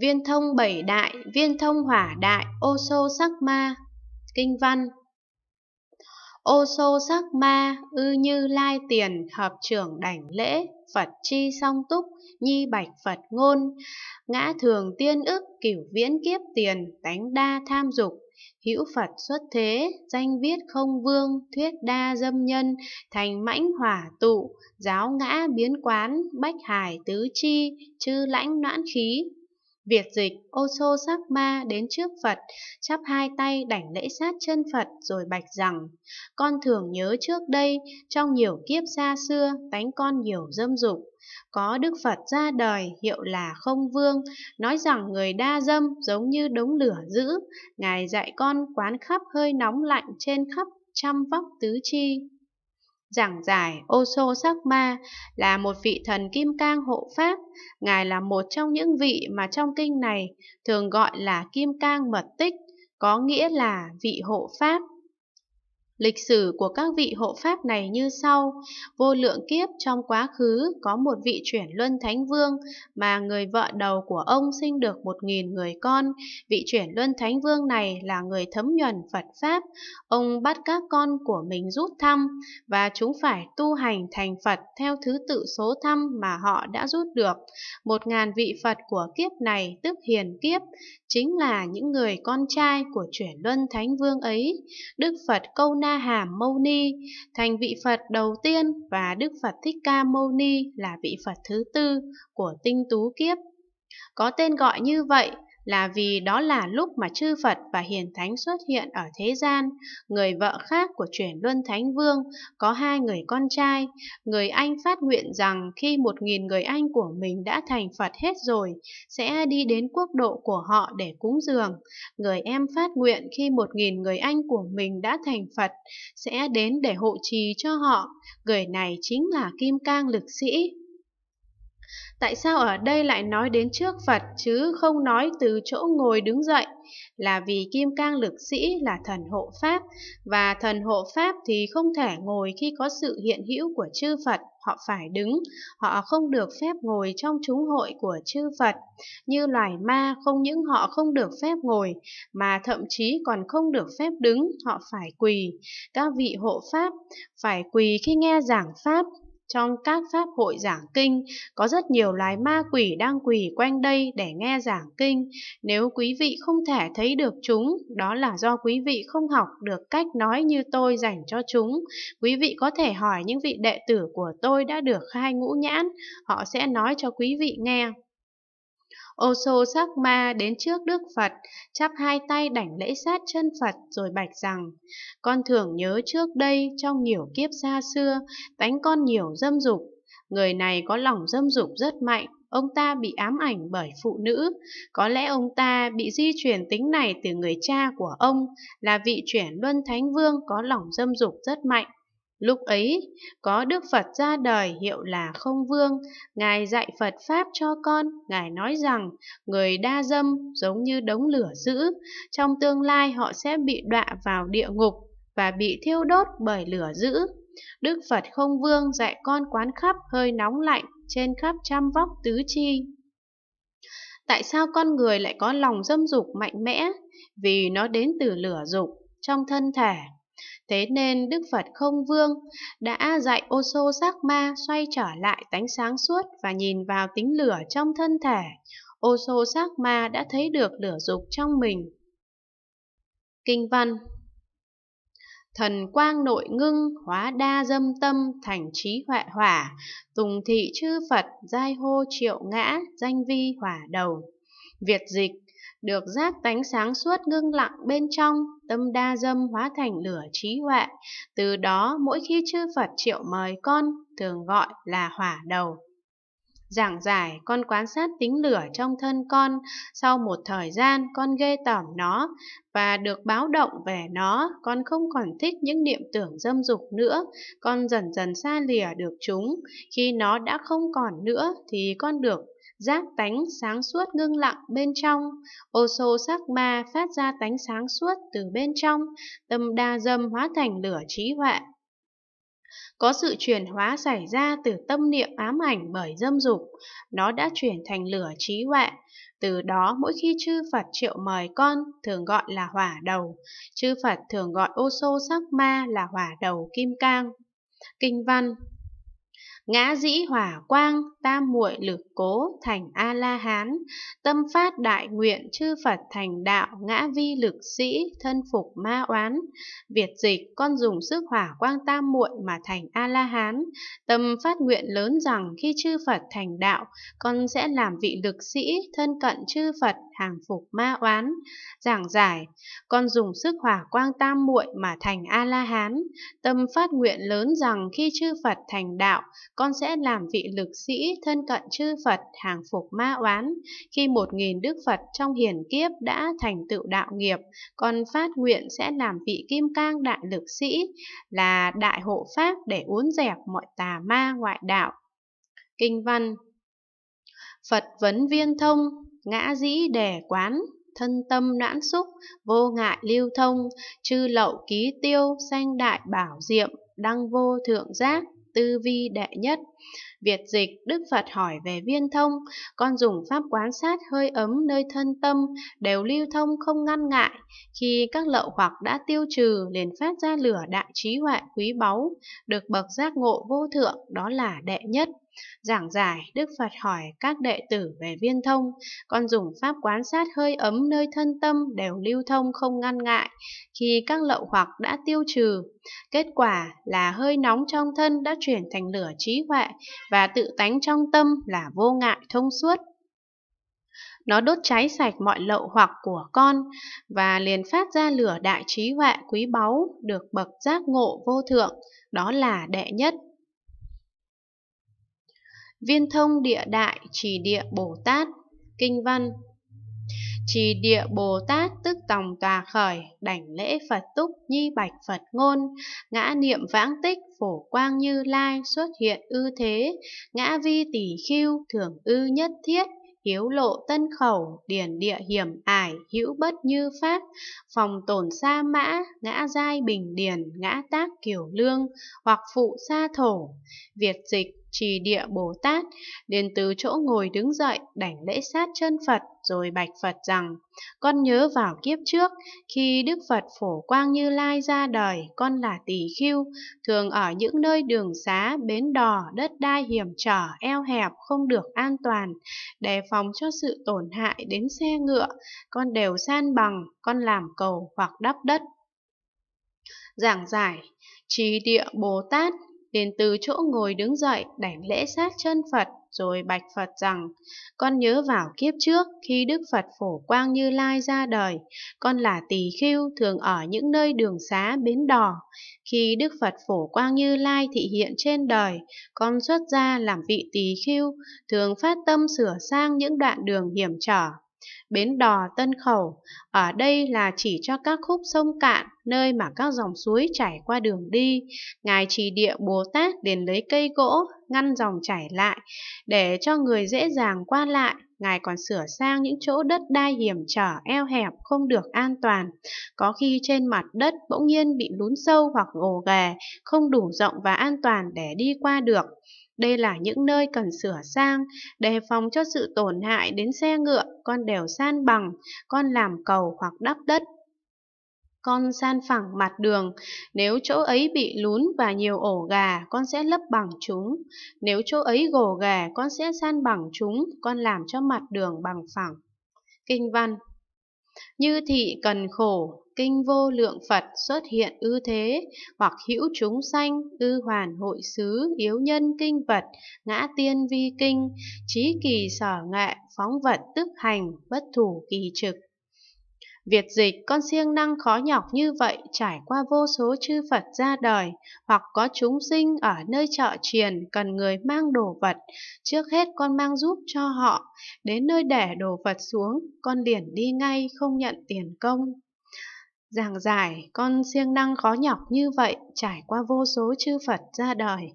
Viên thông bảy đại, viên thông hỏa đại, ô sô sắc ma. Kinh văn ô xô sắc ma ư như lai tiền hợp trưởng đảnh lễ phật chi song túc nhi bạch phật ngôn ngã thường tiên ức cửu viễn kiếp tiền tánh đa tham dục hữu phật xuất thế danh viết không vương thuyết đa dâm nhân thành mãnh hỏa tụ giáo ngã biến quán bách hải tứ chi chư lãnh noãn khí Việt dịch, ô xô sắc ma đến trước Phật, chắp hai tay đảnh lễ sát chân Phật rồi bạch rằng, con thường nhớ trước đây, trong nhiều kiếp xa xưa, tánh con nhiều dâm dục. Có Đức Phật ra đời hiệu là không vương, nói rằng người đa dâm giống như đống lửa dữ, Ngài dạy con quán khắp hơi nóng lạnh trên khắp trăm vóc tứ chi giảng giải Oso Sắc Ma là một vị thần kim cang hộ pháp. Ngài là một trong những vị mà trong kinh này thường gọi là kim cang mật tích, có nghĩa là vị hộ pháp. Lịch sử của các vị hộ pháp này như sau, vô lượng kiếp trong quá khứ có một vị chuyển luân thánh vương mà người vợ đầu của ông sinh được một nghìn người con, vị chuyển luân thánh vương này là người thấm nhuần Phật Pháp, ông bắt các con của mình rút thăm và chúng phải tu hành thành Phật theo thứ tự số thăm mà họ đã rút được. Một ngàn vị Phật của kiếp này tức hiền kiếp, chính là những người con trai của chuyển luân thánh vương ấy. Đức Phật câu na Na Hàm Mâu Ni, thành vị Phật đầu tiên và Đức Phật Thích Ca Mâu Ni là vị Phật thứ tư của tinh tú kiếp. Có tên gọi như vậy là vì đó là lúc mà chư Phật và hiền thánh xuất hiện ở thế gian. Người vợ khác của chuyển luân thánh vương có hai người con trai. Người anh phát nguyện rằng khi một nghìn người anh của mình đã thành Phật hết rồi, sẽ đi đến quốc độ của họ để cúng dường. Người em phát nguyện khi một nghìn người anh của mình đã thành Phật, sẽ đến để hộ trì cho họ. Người này chính là Kim Cang lực sĩ tại sao ở đây lại nói đến trước Phật chứ không nói từ chỗ ngồi đứng dậy? Là vì Kim Cang lực sĩ là thần hộ Pháp, và thần hộ Pháp thì không thể ngồi khi có sự hiện hữu của chư Phật, họ phải đứng, họ không được phép ngồi trong chúng hội của chư Phật. Như loài ma, không những họ không được phép ngồi, mà thậm chí còn không được phép đứng, họ phải quỳ. Các vị hộ Pháp phải quỳ khi nghe giảng Pháp, trong các pháp hội giảng kinh, có rất nhiều loài ma quỷ đang quỳ quanh đây để nghe giảng kinh. Nếu quý vị không thể thấy được chúng, đó là do quý vị không học được cách nói như tôi dành cho chúng. Quý vị có thể hỏi những vị đệ tử của tôi đã được khai ngũ nhãn, họ sẽ nói cho quý vị nghe. Ô sô sắc ma đến trước Đức Phật, chắp hai tay đảnh lễ sát chân Phật rồi bạch rằng, con thường nhớ trước đây trong nhiều kiếp xa xưa, tánh con nhiều dâm dục. Người này có lòng dâm dục rất mạnh, ông ta bị ám ảnh bởi phụ nữ. Có lẽ ông ta bị di truyền tính này từ người cha của ông là vị chuyển luân thánh vương có lòng dâm dục rất mạnh. Lúc ấy, có Đức Phật ra đời hiệu là Không Vương, Ngài dạy Phật Pháp cho con, Ngài nói rằng người đa dâm giống như đống lửa dữ, trong tương lai họ sẽ bị đọa vào địa ngục và bị thiêu đốt bởi lửa dữ. Đức Phật Không Vương dạy con quán khắp hơi nóng lạnh trên khắp trăm vóc tứ chi. Tại sao con người lại có lòng dâm dục mạnh mẽ? Vì nó đến từ lửa dục trong thân thể Thế nên Đức Phật không vương đã dạy ô sô sắc ma xoay trở lại tánh sáng suốt và nhìn vào tính lửa trong thân thể. Ô sô sắc ma đã thấy được lửa dục trong mình. Kinh văn Thần quang nội ngưng, hóa đa dâm tâm, thành trí huệ hỏa, tùng thị chư Phật, giai hô triệu ngã, danh vi hỏa đầu. Việt dịch được giác tánh sáng suốt ngưng lặng bên trong, tâm đa dâm hóa thành lửa trí huệ. Từ đó, mỗi khi chư Phật triệu mời con, thường gọi là hỏa đầu. Giảng giải, con quan sát tính lửa trong thân con, sau một thời gian con ghê tởm nó và được báo động về nó, con không còn thích những niệm tưởng dâm dục nữa, con dần dần xa lìa được chúng, khi nó đã không còn nữa thì con được giác tánh sáng suốt ngưng lặng bên trong, ô sô sắc ma phát ra tánh sáng suốt từ bên trong, tâm đa dâm hóa thành lửa trí huệ. Có sự chuyển hóa xảy ra từ tâm niệm ám ảnh bởi dâm dục, nó đã chuyển thành lửa trí huệ. Từ đó mỗi khi chư Phật triệu mời con thường gọi là hỏa đầu, chư Phật thường gọi ô sô sắc ma là hỏa đầu kim cang. Kinh văn ngã dĩ hỏa quang tam muội lực cố thành a la hán tâm phát đại nguyện chư phật thành đạo ngã vi lực sĩ thân phục ma oán việt dịch con dùng sức hỏa quang tam muội mà thành a la hán tâm phát nguyện lớn rằng khi chư phật thành đạo con sẽ làm vị lực sĩ thân cận chư phật hàng phục ma oán giảng giải con dùng sức hỏa quang tam muội mà thành a la hán tâm phát nguyện lớn rằng khi chư phật thành đạo con sẽ làm vị lực sĩ thân cận chư Phật hàng phục ma oán. Khi một nghìn Đức Phật trong hiển kiếp đã thành tựu đạo nghiệp, con phát nguyện sẽ làm vị kim cang đại lực sĩ là đại hộ pháp để uốn dẹp mọi tà ma ngoại đạo. Kinh văn Phật vấn viên thông, ngã dĩ đẻ quán, thân tâm noãn xúc, vô ngại lưu thông, chư lậu ký tiêu, sanh đại bảo diệm, đăng vô thượng giác, tư vi đệ nhất. Việt dịch, Đức Phật hỏi về viên thông, con dùng pháp quán sát hơi ấm nơi thân tâm, đều lưu thông không ngăn ngại. Khi các lậu hoặc đã tiêu trừ, liền phát ra lửa đại trí huệ quý báu, được bậc giác ngộ vô thượng, đó là đệ nhất. Giảng giải, Đức Phật hỏi các đệ tử về viên thông, con dùng pháp quán sát hơi ấm nơi thân tâm đều lưu thông không ngăn ngại, khi các lậu hoặc đã tiêu trừ. Kết quả là hơi nóng trong thân đã chuyển thành lửa trí huệ và tự tánh trong tâm là vô ngại thông suốt. Nó đốt cháy sạch mọi lậu hoặc của con và liền phát ra lửa đại trí huệ quý báu được bậc giác ngộ vô thượng, đó là đệ nhất Viên thông địa đại trì địa Bồ Tát Kinh văn Trì địa Bồ Tát tức tòng tòa khởi, đảnh lễ Phật túc, nhi bạch Phật ngôn, ngã niệm vãng tích, phổ quang như lai, xuất hiện ư thế, ngã vi tỷ khiu thường ư nhất thiết, hiếu lộ tân khẩu, điển địa hiểm ải, hữu bất như pháp, phòng tổn sa mã, ngã giai bình điển, ngã tác kiểu lương, hoặc phụ sa thổ. Việt dịch trì địa Bồ Tát, liền từ chỗ ngồi đứng dậy, đảnh lễ sát chân Phật, rồi bạch Phật rằng, con nhớ vào kiếp trước, khi Đức Phật phổ quang như lai ra đời, con là tỳ khưu, thường ở những nơi đường xá, bến đò, đất đai hiểm trở, eo hẹp, không được an toàn, đề phòng cho sự tổn hại đến xe ngựa, con đều san bằng, con làm cầu hoặc đắp đất. Giảng giải Trì địa Bồ Tát liền từ chỗ ngồi đứng dậy đảnh lễ sát chân Phật rồi bạch Phật rằng con nhớ vào kiếp trước khi Đức Phật phổ quang như lai ra đời con là tỳ khưu thường ở những nơi đường xá bến đò khi Đức Phật phổ quang như lai thị hiện trên đời con xuất gia làm vị tỳ khưu thường phát tâm sửa sang những đoạn đường hiểm trở Bến đò Tân Khẩu, ở đây là chỉ cho các khúc sông cạn, nơi mà các dòng suối chảy qua đường đi. Ngài trì địa Bồ Tát liền lấy cây gỗ, ngăn dòng chảy lại, để cho người dễ dàng qua lại. Ngài còn sửa sang những chỗ đất đai hiểm trở, eo hẹp, không được an toàn. Có khi trên mặt đất bỗng nhiên bị lún sâu hoặc gồ ghề, không đủ rộng và an toàn để đi qua được. Đây là những nơi cần sửa sang, đề phòng cho sự tổn hại đến xe ngựa, con đèo san bằng, con làm cầu hoặc đắp đất. Con san phẳng mặt đường, nếu chỗ ấy bị lún và nhiều ổ gà, con sẽ lấp bằng chúng. Nếu chỗ ấy gồ gà, con sẽ san bằng chúng, con làm cho mặt đường bằng phẳng. Kinh văn Như thị cần khổ, kinh vô lượng Phật xuất hiện ư thế, hoặc hữu chúng sanh, ư hoàn hội xứ, yếu nhân kinh vật, ngã tiên vi kinh, trí kỳ sở nghệ, phóng vật tức hành, bất thủ kỳ trực. Việt dịch con siêng năng khó nhọc như vậy trải qua vô số chư Phật ra đời, hoặc có chúng sinh ở nơi chợ triền cần người mang đồ vật, trước hết con mang giúp cho họ, đến nơi để đồ vật xuống, con liền đi ngay không nhận tiền công. Giảng giải con siêng năng khó nhọc như vậy trải qua vô số chư Phật ra đời.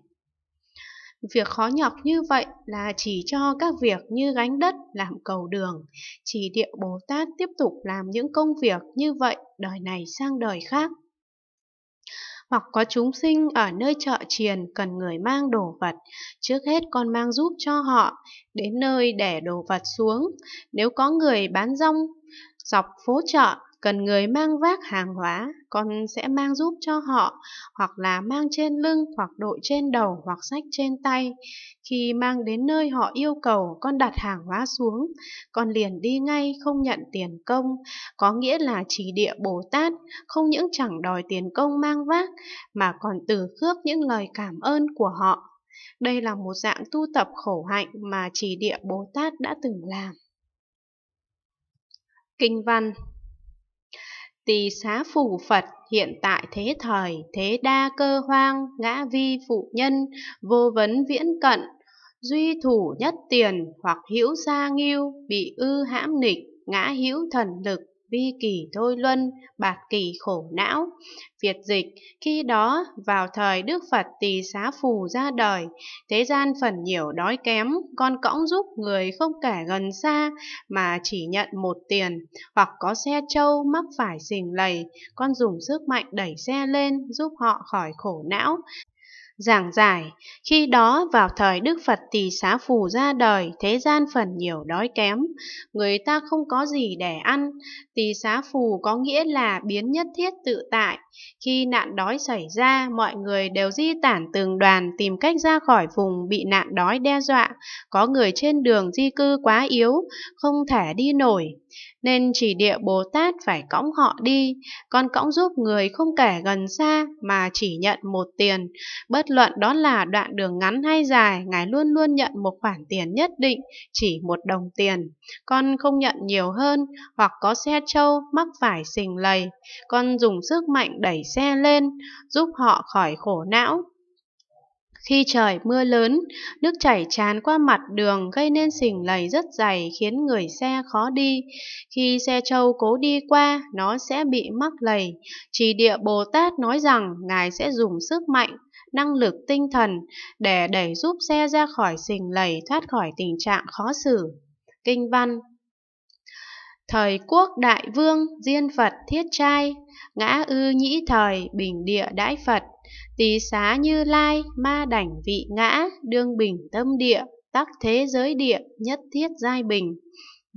Việc khó nhọc như vậy là chỉ cho các việc như gánh đất làm cầu đường, chỉ địa Bồ Tát tiếp tục làm những công việc như vậy đời này sang đời khác. Hoặc có chúng sinh ở nơi chợ triền cần người mang đồ vật, trước hết con mang giúp cho họ, đến nơi để đồ vật xuống. Nếu có người bán rong, dọc phố chợ cần người mang vác hàng hóa, con sẽ mang giúp cho họ, hoặc là mang trên lưng, hoặc đội trên đầu, hoặc sách trên tay. Khi mang đến nơi họ yêu cầu, con đặt hàng hóa xuống, con liền đi ngay, không nhận tiền công, có nghĩa là chỉ địa Bồ Tát, không những chẳng đòi tiền công mang vác, mà còn từ khước những lời cảm ơn của họ. Đây là một dạng tu tập khổ hạnh mà chỉ địa Bồ Tát đã từng làm. Kinh văn tỳ xá phù Phật hiện tại thế thời, thế đa cơ hoang, ngã vi phụ nhân, vô vấn viễn cận, duy thủ nhất tiền hoặc hữu gia nghiêu, bị ư hãm nịch, ngã hữu thần lực, vi kỳ thôi luân, bạt kỳ khổ não. Việt dịch, khi đó vào thời Đức Phật tỳ xá phù ra đời, thế gian phần nhiều đói kém, con cõng giúp người không kể gần xa mà chỉ nhận một tiền, hoặc có xe trâu mắc phải sình lầy, con dùng sức mạnh đẩy xe lên giúp họ khỏi khổ não, giảng giải, khi đó vào thời Đức Phật tỳ xá phù ra đời, thế gian phần nhiều đói kém, người ta không có gì để ăn, tỳ xá phù có nghĩa là biến nhất thiết tự tại. Khi nạn đói xảy ra, mọi người đều di tản từng đoàn tìm cách ra khỏi vùng bị nạn đói đe dọa, có người trên đường di cư quá yếu, không thể đi nổi nên chỉ địa Bồ Tát phải cõng họ đi, còn cõng giúp người không kể gần xa mà chỉ nhận một tiền. Bất luận đó là đoạn đường ngắn hay dài, Ngài luôn luôn nhận một khoản tiền nhất định, chỉ một đồng tiền. Con không nhận nhiều hơn, hoặc có xe trâu mắc phải xình lầy. Con dùng sức mạnh đẩy xe lên, giúp họ khỏi khổ não, khi trời mưa lớn, nước chảy tràn qua mặt đường gây nên sình lầy rất dày khiến người xe khó đi. Khi xe trâu cố đi qua, nó sẽ bị mắc lầy. Chỉ địa Bồ Tát nói rằng Ngài sẽ dùng sức mạnh, năng lực tinh thần để đẩy giúp xe ra khỏi sình lầy thoát khỏi tình trạng khó xử. Kinh văn Thời quốc đại vương, diên Phật thiết trai, ngã ư nhĩ thời, bình địa đãi Phật, Tỳ xá như lai, ma đảnh vị ngã, đương bình tâm địa, tắc thế giới địa, nhất thiết giai bình.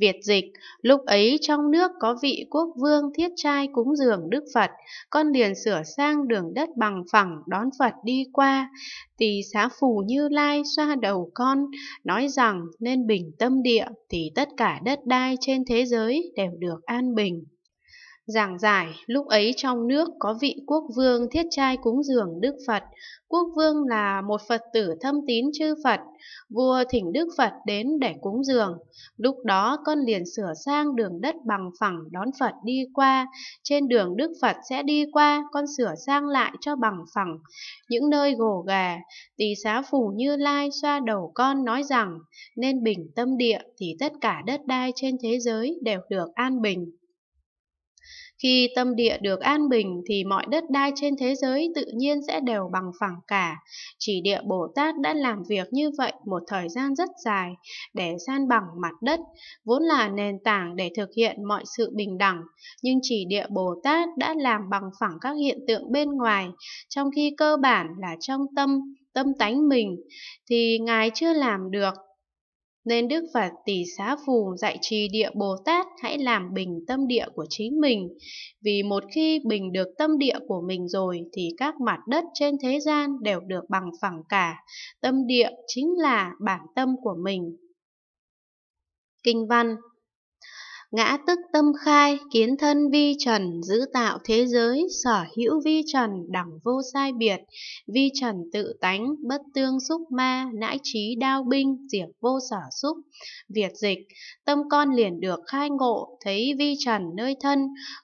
Việt dịch, lúc ấy trong nước có vị quốc vương thiết trai cúng dường Đức Phật, con liền sửa sang đường đất bằng phẳng đón Phật đi qua. Tỳ xá phù như lai xoa đầu con, nói rằng nên bình tâm địa thì tất cả đất đai trên thế giới đều được an bình. Giảng giải, lúc ấy trong nước có vị quốc vương thiết trai cúng dường Đức Phật. Quốc vương là một Phật tử thâm tín chư Phật. Vua thỉnh Đức Phật đến để cúng dường. Lúc đó con liền sửa sang đường đất bằng phẳng đón Phật đi qua. Trên đường Đức Phật sẽ đi qua, con sửa sang lại cho bằng phẳng. Những nơi gồ gà, tỳ xá phủ như lai xoa đầu con nói rằng, nên bình tâm địa thì tất cả đất đai trên thế giới đều được an bình. Khi tâm địa được an bình thì mọi đất đai trên thế giới tự nhiên sẽ đều bằng phẳng cả. Chỉ địa Bồ Tát đã làm việc như vậy một thời gian rất dài để san bằng mặt đất, vốn là nền tảng để thực hiện mọi sự bình đẳng. Nhưng chỉ địa Bồ Tát đã làm bằng phẳng các hiện tượng bên ngoài, trong khi cơ bản là trong tâm, tâm tánh mình, thì Ngài chưa làm được nên Đức Phật tỷ xá phù dạy trì địa Bồ Tát hãy làm bình tâm địa của chính mình. Vì một khi bình được tâm địa của mình rồi thì các mặt đất trên thế gian đều được bằng phẳng cả. Tâm địa chính là bản tâm của mình. Kinh văn Ngã tức tâm khai, kiến thân vi trần, giữ tạo thế giới, sở hữu vi trần, đẳng vô sai biệt, vi trần tự tánh, bất tương xúc ma, nãi trí đao binh, diệt vô sở xúc, việt dịch, tâm con liền được khai ngộ, thấy vi trần nơi thân,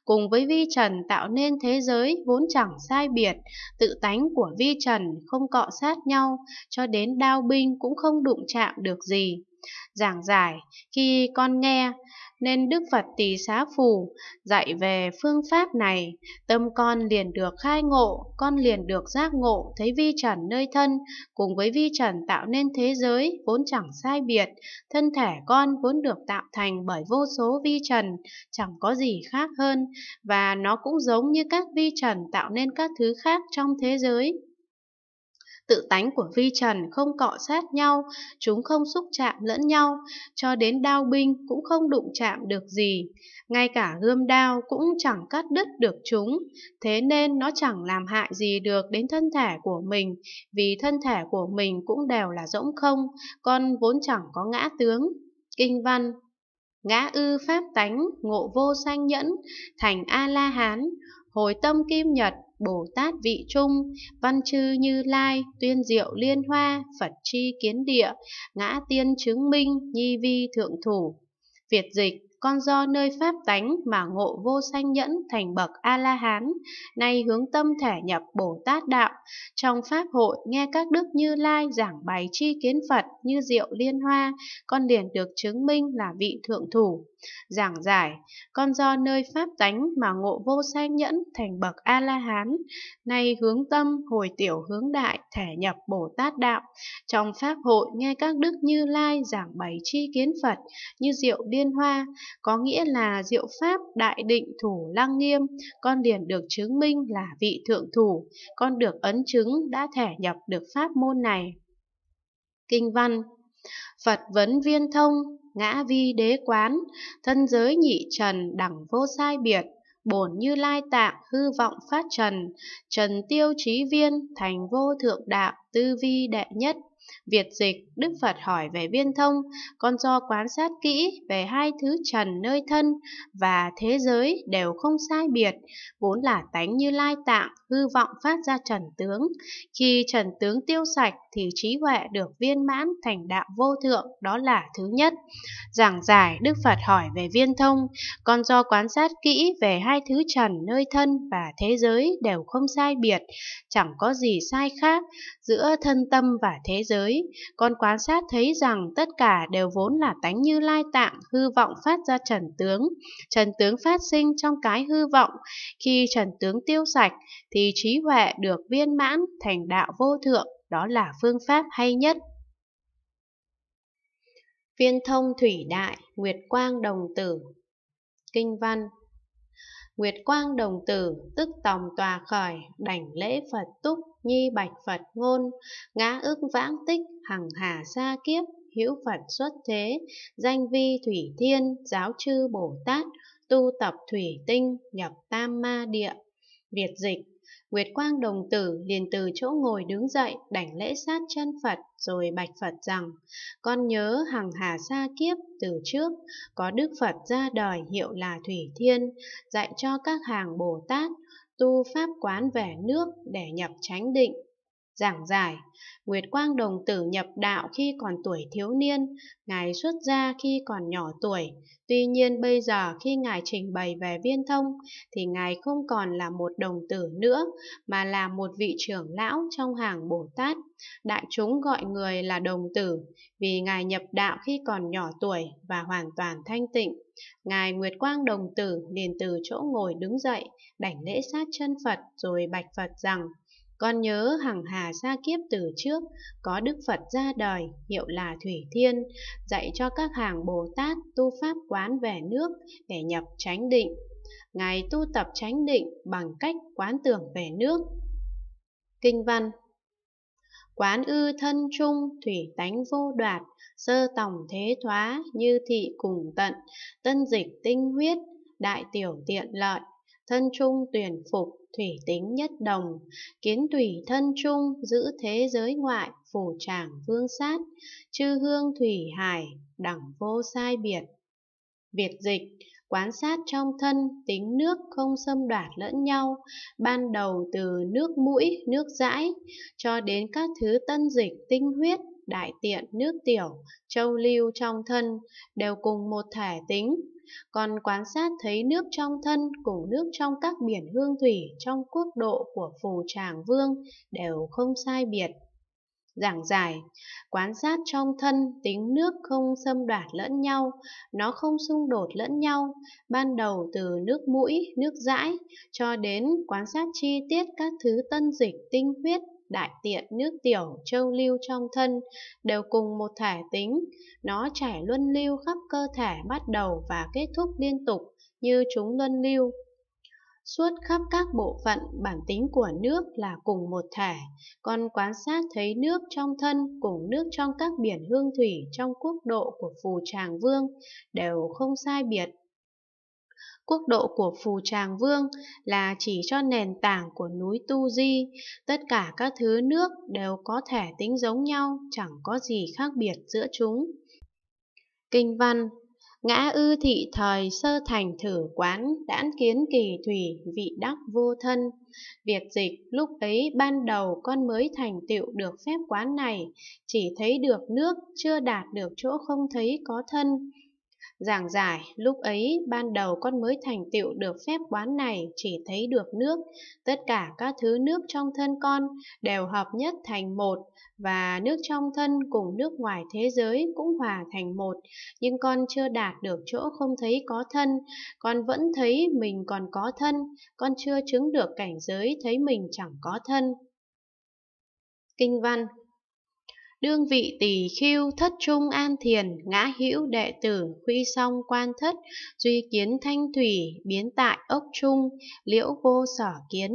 cùng với vi trần tạo nên thế giới vốn chẳng sai biệt, tự tánh của vi trần không cọ sát nhau, cho đến đao binh cũng không đụng chạm được gì giảng giải khi con nghe nên đức phật tỳ xá phù dạy về phương pháp này tâm con liền được khai ngộ con liền được giác ngộ thấy vi trần nơi thân cùng với vi trần tạo nên thế giới vốn chẳng sai biệt thân thể con vốn được tạo thành bởi vô số vi trần chẳng có gì khác hơn và nó cũng giống như các vi trần tạo nên các thứ khác trong thế giới Tự tánh của vi trần không cọ sát nhau, chúng không xúc chạm lẫn nhau, cho đến đao binh cũng không đụng chạm được gì. Ngay cả gươm đao cũng chẳng cắt đứt được chúng, thế nên nó chẳng làm hại gì được đến thân thể của mình, vì thân thể của mình cũng đều là rỗng không, con vốn chẳng có ngã tướng. Kinh văn Ngã ư pháp tánh, ngộ vô sanh nhẫn, thành A-la-hán, Hồi tâm kim nhật, Bồ Tát vị trung, văn chư như lai, tuyên diệu liên hoa, Phật chi kiến địa, ngã tiên chứng minh, nhi vi thượng thủ. Việt dịch, con do nơi pháp tánh mà ngộ vô sanh nhẫn thành bậc A-la-hán, nay hướng tâm thể nhập Bồ Tát Đạo. Trong Pháp hội, nghe các đức như lai giảng bài chi kiến Phật như diệu liên hoa, con liền được chứng minh là vị thượng thủ giảng giải con do nơi pháp tánh mà ngộ vô sanh nhẫn thành bậc a la hán nay hướng tâm hồi tiểu hướng đại thể nhập bồ tát đạo trong pháp hội nghe các đức như lai giảng bày chi kiến phật như diệu điên hoa có nghĩa là diệu pháp đại định thủ lăng nghiêm con liền được chứng minh là vị thượng thủ con được ấn chứng đã thể nhập được pháp môn này kinh văn Phật vấn viên thông, ngã vi đế quán, thân giới nhị trần đẳng vô sai biệt, bổn như lai tạng hư vọng phát trần, trần tiêu trí viên thành vô thượng đạo tư vi đệ nhất Việt dịch, Đức Phật hỏi về viên thông, con do quan sát kỹ về hai thứ trần nơi thân và thế giới đều không sai biệt, vốn là tánh như lai tạng, hư vọng phát ra trần tướng. Khi trần tướng tiêu sạch thì trí huệ được viên mãn thành đạo vô thượng, đó là thứ nhất. Giảng giải, Đức Phật hỏi về viên thông, con do quan sát kỹ về hai thứ trần nơi thân và thế giới đều không sai biệt, chẳng có gì sai khác giữa thân tâm và thế giới giới, con quan sát thấy rằng tất cả đều vốn là tánh như lai tạng hư vọng phát ra trần tướng. Trần tướng phát sinh trong cái hư vọng, khi trần tướng tiêu sạch thì trí huệ được viên mãn thành đạo vô thượng, đó là phương pháp hay nhất. Viên thông thủy đại, nguyệt quang đồng tử Kinh văn Nguyệt quang đồng tử, tức tòng tòa khởi, đảnh lễ Phật túc, nhi bạch Phật ngôn, ngã ước vãng tích, hằng hà xa kiếp, hữu Phật xuất thế, danh vi thủy thiên, giáo chư Bồ Tát, tu tập thủy tinh, nhập tam ma địa. Việt dịch Nguyệt Quang đồng tử liền từ chỗ ngồi đứng dậy đảnh lễ sát chân Phật rồi bạch Phật rằng Con nhớ hằng hà xa kiếp từ trước có Đức Phật ra đời hiệu là Thủy Thiên dạy cho các hàng Bồ Tát tu pháp quán về nước để nhập chánh định. Giảng giải, Nguyệt Quang Đồng Tử nhập đạo khi còn tuổi thiếu niên, Ngài xuất gia khi còn nhỏ tuổi. Tuy nhiên bây giờ khi Ngài trình bày về viên thông, thì Ngài không còn là một đồng tử nữa, mà là một vị trưởng lão trong hàng Bồ Tát. Đại chúng gọi người là đồng tử, vì Ngài nhập đạo khi còn nhỏ tuổi và hoàn toàn thanh tịnh. Ngài Nguyệt Quang Đồng Tử liền từ chỗ ngồi đứng dậy, đảnh lễ sát chân Phật rồi bạch Phật rằng, con nhớ hằng hà gia kiếp từ trước, có Đức Phật ra đời, hiệu là Thủy Thiên, dạy cho các hàng Bồ Tát tu pháp quán về nước để nhập chánh định. Ngài tu tập chánh định bằng cách quán tưởng về nước. Kinh văn Quán ư thân trung, thủy tánh vô đoạt, sơ tổng thế thoá, như thị cùng tận, tân dịch tinh huyết, đại tiểu tiện lợi, thân trung tuyển phục, thủy tính nhất đồng, kiến thủy thân trung, giữ thế giới ngoại, phủ trảng vương sát, chư hương thủy hải, đẳng vô sai biệt. Việt dịch, quán sát trong thân, tính nước không xâm đoạt lẫn nhau, ban đầu từ nước mũi, nước dãi, cho đến các thứ tân dịch, tinh huyết, đại tiện, nước tiểu, châu lưu trong thân, đều cùng một thể tính. Còn quán sát thấy nước trong thân cùng nước trong các biển hương thủy trong quốc độ của phù tràng vương đều không sai biệt giảng giải, quán sát trong thân, tính nước không xâm đoạt lẫn nhau, nó không xung đột lẫn nhau, ban đầu từ nước mũi, nước dãi, cho đến quán sát chi tiết các thứ tân dịch, tinh huyết, đại tiện, nước tiểu, châu lưu trong thân, đều cùng một thể tính, nó chảy luân lưu khắp cơ thể bắt đầu và kết thúc liên tục như chúng luân lưu suốt khắp các bộ phận bản tính của nước là cùng một thể. Con quan sát thấy nước trong thân cùng nước trong các biển hương thủy trong quốc độ của Phù Tràng Vương đều không sai biệt. Quốc độ của Phù Tràng Vương là chỉ cho nền tảng của núi Tu Di, tất cả các thứ nước đều có thể tính giống nhau, chẳng có gì khác biệt giữa chúng. Kinh văn Ngã ư thị thời sơ thành thử quán, đãn kiến kỳ thủy, vị đắc vô thân. Việt dịch lúc ấy ban đầu con mới thành tựu được phép quán này, chỉ thấy được nước, chưa đạt được chỗ không thấy có thân. Giảng giải, lúc ấy ban đầu con mới thành tựu được phép quán này chỉ thấy được nước, tất cả các thứ nước trong thân con đều hợp nhất thành một và nước trong thân cùng nước ngoài thế giới cũng hòa thành một, nhưng con chưa đạt được chỗ không thấy có thân, con vẫn thấy mình còn có thân, con chưa chứng được cảnh giới thấy mình chẳng có thân. Kinh văn đương vị tỳ khiêu thất trung an thiền ngã hữu đệ tử huy song quan thất duy kiến thanh thủy biến tại ốc trung liễu vô sở kiến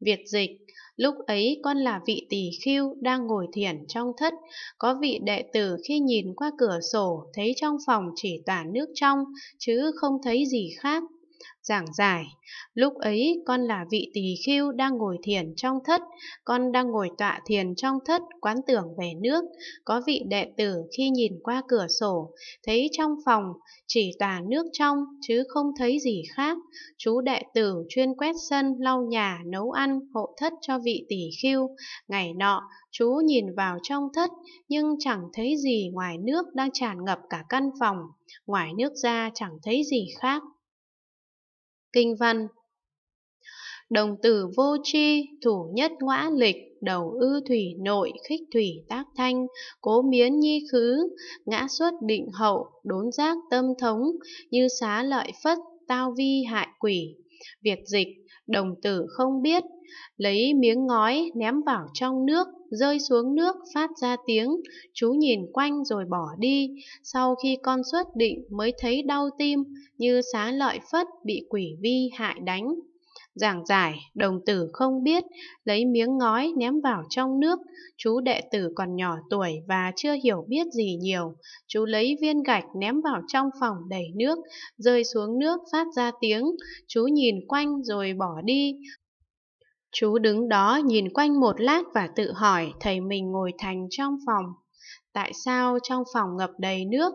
việt dịch lúc ấy con là vị tỳ khiêu đang ngồi thiền trong thất có vị đệ tử khi nhìn qua cửa sổ thấy trong phòng chỉ toàn nước trong chứ không thấy gì khác giảng giải. Lúc ấy con là vị tỳ khưu đang ngồi thiền trong thất, con đang ngồi tọa thiền trong thất quán tưởng về nước. Có vị đệ tử khi nhìn qua cửa sổ, thấy trong phòng chỉ tòa nước trong chứ không thấy gì khác. Chú đệ tử chuyên quét sân, lau nhà, nấu ăn, hộ thất cho vị tỳ khưu. Ngày nọ, chú nhìn vào trong thất nhưng chẳng thấy gì ngoài nước đang tràn ngập cả căn phòng. Ngoài nước ra chẳng thấy gì khác kinh văn Đồng tử vô tri, thủ nhất ngõa lịch, đầu ư thủy nội, khích thủy tác thanh, cố miến nhi khứ, ngã xuất định hậu, đốn giác tâm thống, như xá lợi phất, tao vi hại quỷ. Việt dịch Đồng tử không biết, lấy miếng ngói ném vào trong nước, rơi xuống nước phát ra tiếng, chú nhìn quanh rồi bỏ đi, sau khi con xuất định mới thấy đau tim, như xá lợi phất bị quỷ vi hại đánh giảng giải, đồng tử không biết, lấy miếng ngói ném vào trong nước, chú đệ tử còn nhỏ tuổi và chưa hiểu biết gì nhiều, chú lấy viên gạch ném vào trong phòng đầy nước, rơi xuống nước phát ra tiếng, chú nhìn quanh rồi bỏ đi, Chú đứng đó nhìn quanh một lát và tự hỏi thầy mình ngồi thành trong phòng. Tại sao trong phòng ngập đầy nước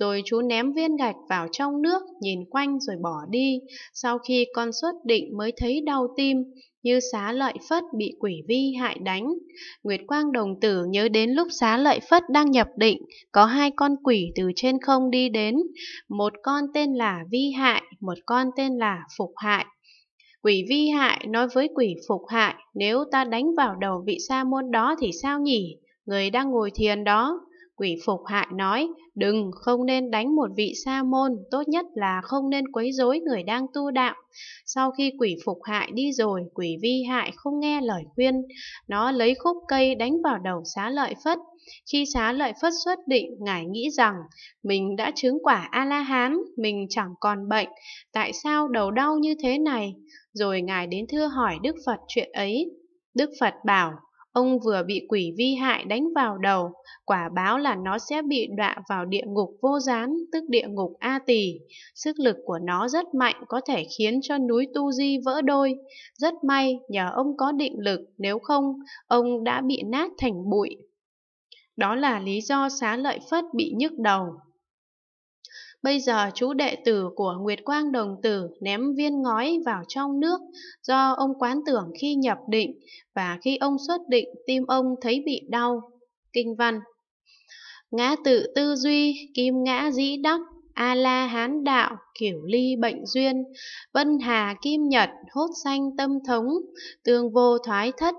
rồi chú ném viên gạch vào trong nước, nhìn quanh rồi bỏ đi. Sau khi con xuất định mới thấy đau tim, như xá lợi phất bị quỷ vi hại đánh. Nguyệt Quang đồng tử nhớ đến lúc xá lợi phất đang nhập định, có hai con quỷ từ trên không đi đến, một con tên là vi hại, một con tên là phục hại. Quỷ vi hại nói với quỷ phục hại, nếu ta đánh vào đầu vị sa môn đó thì sao nhỉ? Người đang ngồi thiền đó. Quỷ phục hại nói, đừng, không nên đánh một vị sa môn, tốt nhất là không nên quấy rối người đang tu đạo. Sau khi quỷ phục hại đi rồi, quỷ vi hại không nghe lời khuyên. Nó lấy khúc cây đánh vào đầu xá lợi phất. Khi xá lợi phất xuất định, ngài nghĩ rằng mình đã chứng quả A-la-hán, mình chẳng còn bệnh, tại sao đầu đau như thế này? Rồi ngài đến thưa hỏi Đức Phật chuyện ấy. Đức Phật bảo, Ông vừa bị quỷ vi hại đánh vào đầu, quả báo là nó sẽ bị đọa vào địa ngục vô gián, tức địa ngục A Tỳ. Sức lực của nó rất mạnh có thể khiến cho núi Tu Di vỡ đôi. Rất may nhờ ông có định lực, nếu không, ông đã bị nát thành bụi. Đó là lý do xá lợi phất bị nhức đầu. Bây giờ chú đệ tử của Nguyệt Quang Đồng Tử ném viên ngói vào trong nước do ông quán tưởng khi nhập định và khi ông xuất định tim ông thấy bị đau. Kinh văn Ngã tự tư duy, kim ngã dĩ đắc, A-la hán đạo, kiểu ly bệnh duyên, vân hà kim nhật, hốt xanh tâm thống, tương vô thoái thất.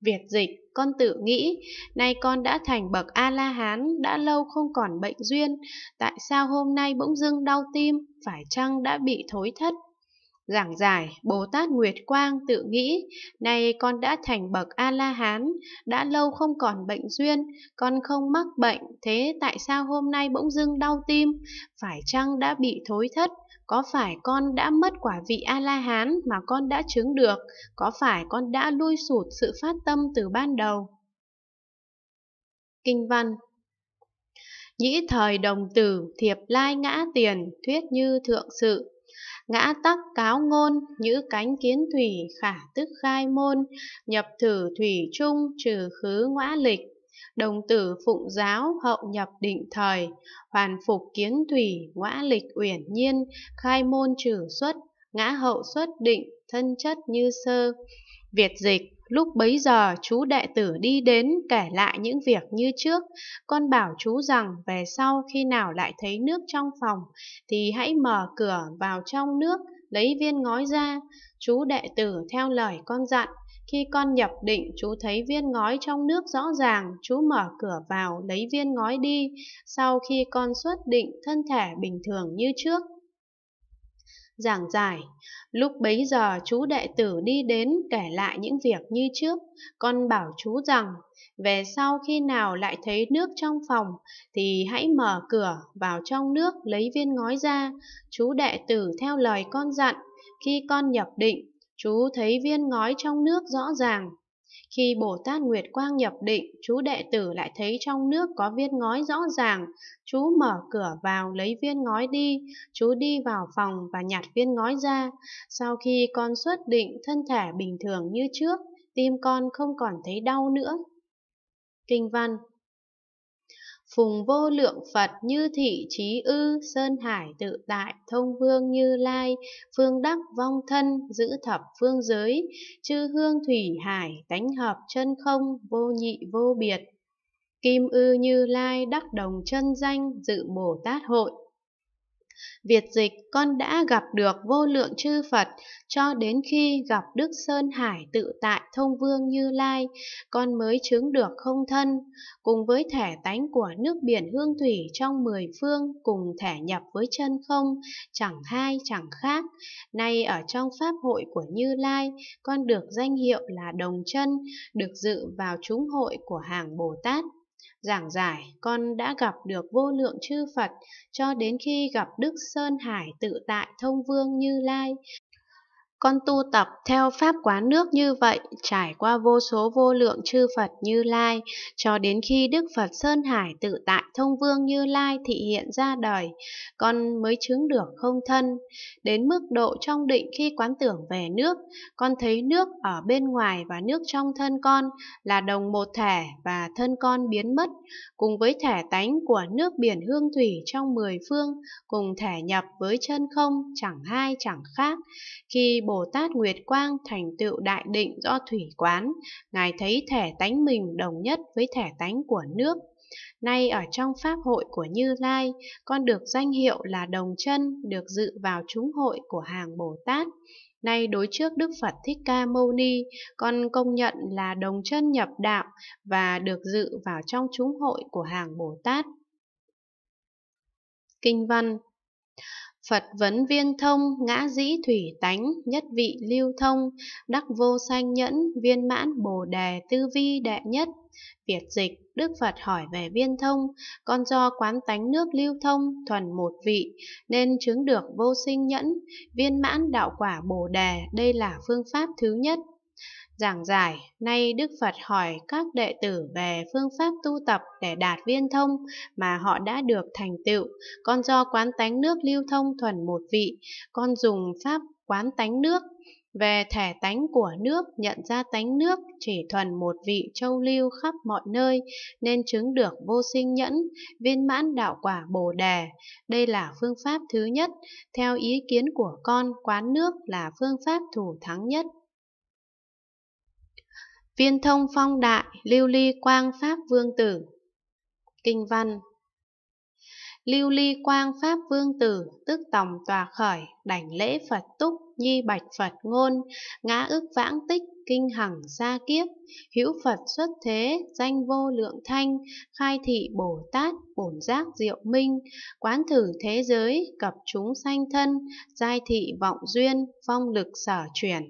Việt dịch con tự nghĩ, nay con đã thành bậc A-la-hán, đã lâu không còn bệnh duyên, tại sao hôm nay bỗng dưng đau tim, phải chăng đã bị thối thất? Giảng giải, Bồ Tát Nguyệt Quang tự nghĩ, nay con đã thành bậc A-la-hán, đã lâu không còn bệnh duyên, con không mắc bệnh, thế tại sao hôm nay bỗng dưng đau tim, phải chăng đã bị thối thất? có phải con đã mất quả vị A-la-hán mà con đã chứng được, có phải con đã lui sụt sự phát tâm từ ban đầu? Kinh văn Nhĩ thời đồng tử, thiệp lai ngã tiền, thuyết như thượng sự. Ngã tắc cáo ngôn, như cánh kiến thủy, khả tức khai môn, nhập thử thủy trung, trừ khứ ngã lịch, đồng tử phụng giáo hậu nhập định thời, hoàn phục kiến thủy, ngã lịch uyển nhiên, khai môn trừ xuất, ngã hậu xuất định, thân chất như sơ. Việt dịch Lúc bấy giờ chú đệ tử đi đến kể lại những việc như trước, con bảo chú rằng về sau khi nào lại thấy nước trong phòng thì hãy mở cửa vào trong nước, lấy viên ngói ra. Chú đệ tử theo lời con dặn, khi con nhập định, chú thấy viên ngói trong nước rõ ràng, chú mở cửa vào, lấy viên ngói đi. Sau khi con xuất định, thân thể bình thường như trước. Giảng giải, lúc bấy giờ chú đệ tử đi đến kể lại những việc như trước, con bảo chú rằng, về sau khi nào lại thấy nước trong phòng thì hãy mở cửa vào trong nước lấy viên ngói ra, chú đệ tử theo lời con dặn, khi con nhập định chú thấy viên ngói trong nước rõ ràng. Khi Bồ Tát Nguyệt Quang nhập định, chú đệ tử lại thấy trong nước có viên ngói rõ ràng. Chú mở cửa vào lấy viên ngói đi, chú đi vào phòng và nhặt viên ngói ra. Sau khi con xuất định, thân thể bình thường như trước, tim con không còn thấy đau nữa. Kinh văn phùng vô lượng Phật như thị trí ư, sơn hải tự tại, thông vương như lai, phương đắc vong thân, giữ thập phương giới, chư hương thủy hải, tánh hợp chân không, vô nhị vô biệt. Kim ư như lai đắc đồng chân danh, dự Bồ Tát hội, Việt dịch con đã gặp được vô lượng chư Phật cho đến khi gặp Đức Sơn Hải tự tại thông vương Như Lai, con mới chứng được không thân, cùng với thể tánh của nước biển hương thủy trong mười phương cùng thể nhập với chân không, chẳng hai chẳng khác. Nay ở trong pháp hội của Như Lai, con được danh hiệu là đồng chân, được dự vào chúng hội của hàng Bồ Tát giảng giải con đã gặp được vô lượng chư Phật cho đến khi gặp Đức Sơn Hải tự tại thông vương Như Lai, con tu tập theo pháp quán nước như vậy, trải qua vô số vô lượng chư Phật Như Lai, cho đến khi Đức Phật Sơn Hải tự tại thông vương Như Lai thị hiện ra đời, con mới chứng được không thân. Đến mức độ trong định khi quán tưởng về nước, con thấy nước ở bên ngoài và nước trong thân con là đồng một thể và thân con biến mất, cùng với thể tánh của nước biển hương thủy trong mười phương, cùng thể nhập với chân không, chẳng hai chẳng khác. Khi Bồ Tát Nguyệt Quang thành tựu đại định do thủy quán, Ngài thấy thể tánh mình đồng nhất với thể tánh của nước. Nay ở trong pháp hội của Như Lai, con được danh hiệu là đồng chân, được dự vào chúng hội của hàng Bồ Tát. Nay đối trước Đức Phật Thích Ca Mâu Ni, con công nhận là đồng chân nhập đạo và được dự vào trong chúng hội của hàng Bồ Tát. Kinh văn Phật vấn viên thông, ngã dĩ thủy tánh, nhất vị lưu thông, đắc vô sanh nhẫn, viên mãn bồ đề tư vi đệ nhất. Việt dịch, Đức Phật hỏi về viên thông, con do quán tánh nước lưu thông, thuần một vị, nên chứng được vô sinh nhẫn, viên mãn đạo quả bồ đề, đây là phương pháp thứ nhất. Giảng giải, nay Đức Phật hỏi các đệ tử về phương pháp tu tập để đạt viên thông mà họ đã được thành tựu. Con do quán tánh nước lưu thông thuần một vị, con dùng pháp quán tánh nước. Về thể tánh của nước, nhận ra tánh nước chỉ thuần một vị châu lưu khắp mọi nơi, nên chứng được vô sinh nhẫn, viên mãn đạo quả bồ đề. Đây là phương pháp thứ nhất. Theo ý kiến của con, quán nước là phương pháp thủ thắng nhất. Viên thông phong đại, lưu ly quang pháp vương tử. Kinh văn Lưu ly quang pháp vương tử, tức tòng tòa khởi, đảnh lễ Phật túc, nhi bạch Phật ngôn, ngã ức vãng tích, kinh hằng gia kiếp, hữu Phật xuất thế, danh vô lượng thanh, khai thị Bồ Tát, bổn giác diệu minh, quán thử thế giới, cập chúng sanh thân, giai thị vọng duyên, phong lực sở chuyển.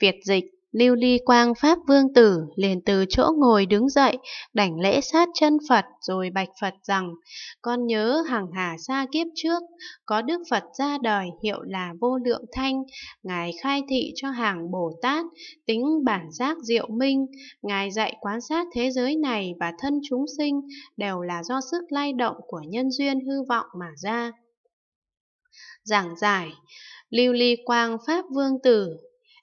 Việt dịch Lưu Ly Quang Pháp Vương Tử liền từ chỗ ngồi đứng dậy, đảnh lễ sát chân Phật rồi bạch Phật rằng, con nhớ hàng hà xa kiếp trước, có Đức Phật ra đời hiệu là Vô Lượng Thanh, Ngài khai thị cho hàng Bồ Tát, tính bản giác diệu minh, Ngài dạy quan sát thế giới này và thân chúng sinh đều là do sức lay động của nhân duyên hư vọng mà ra. Giảng giải Lưu Ly Quang Pháp Vương Tử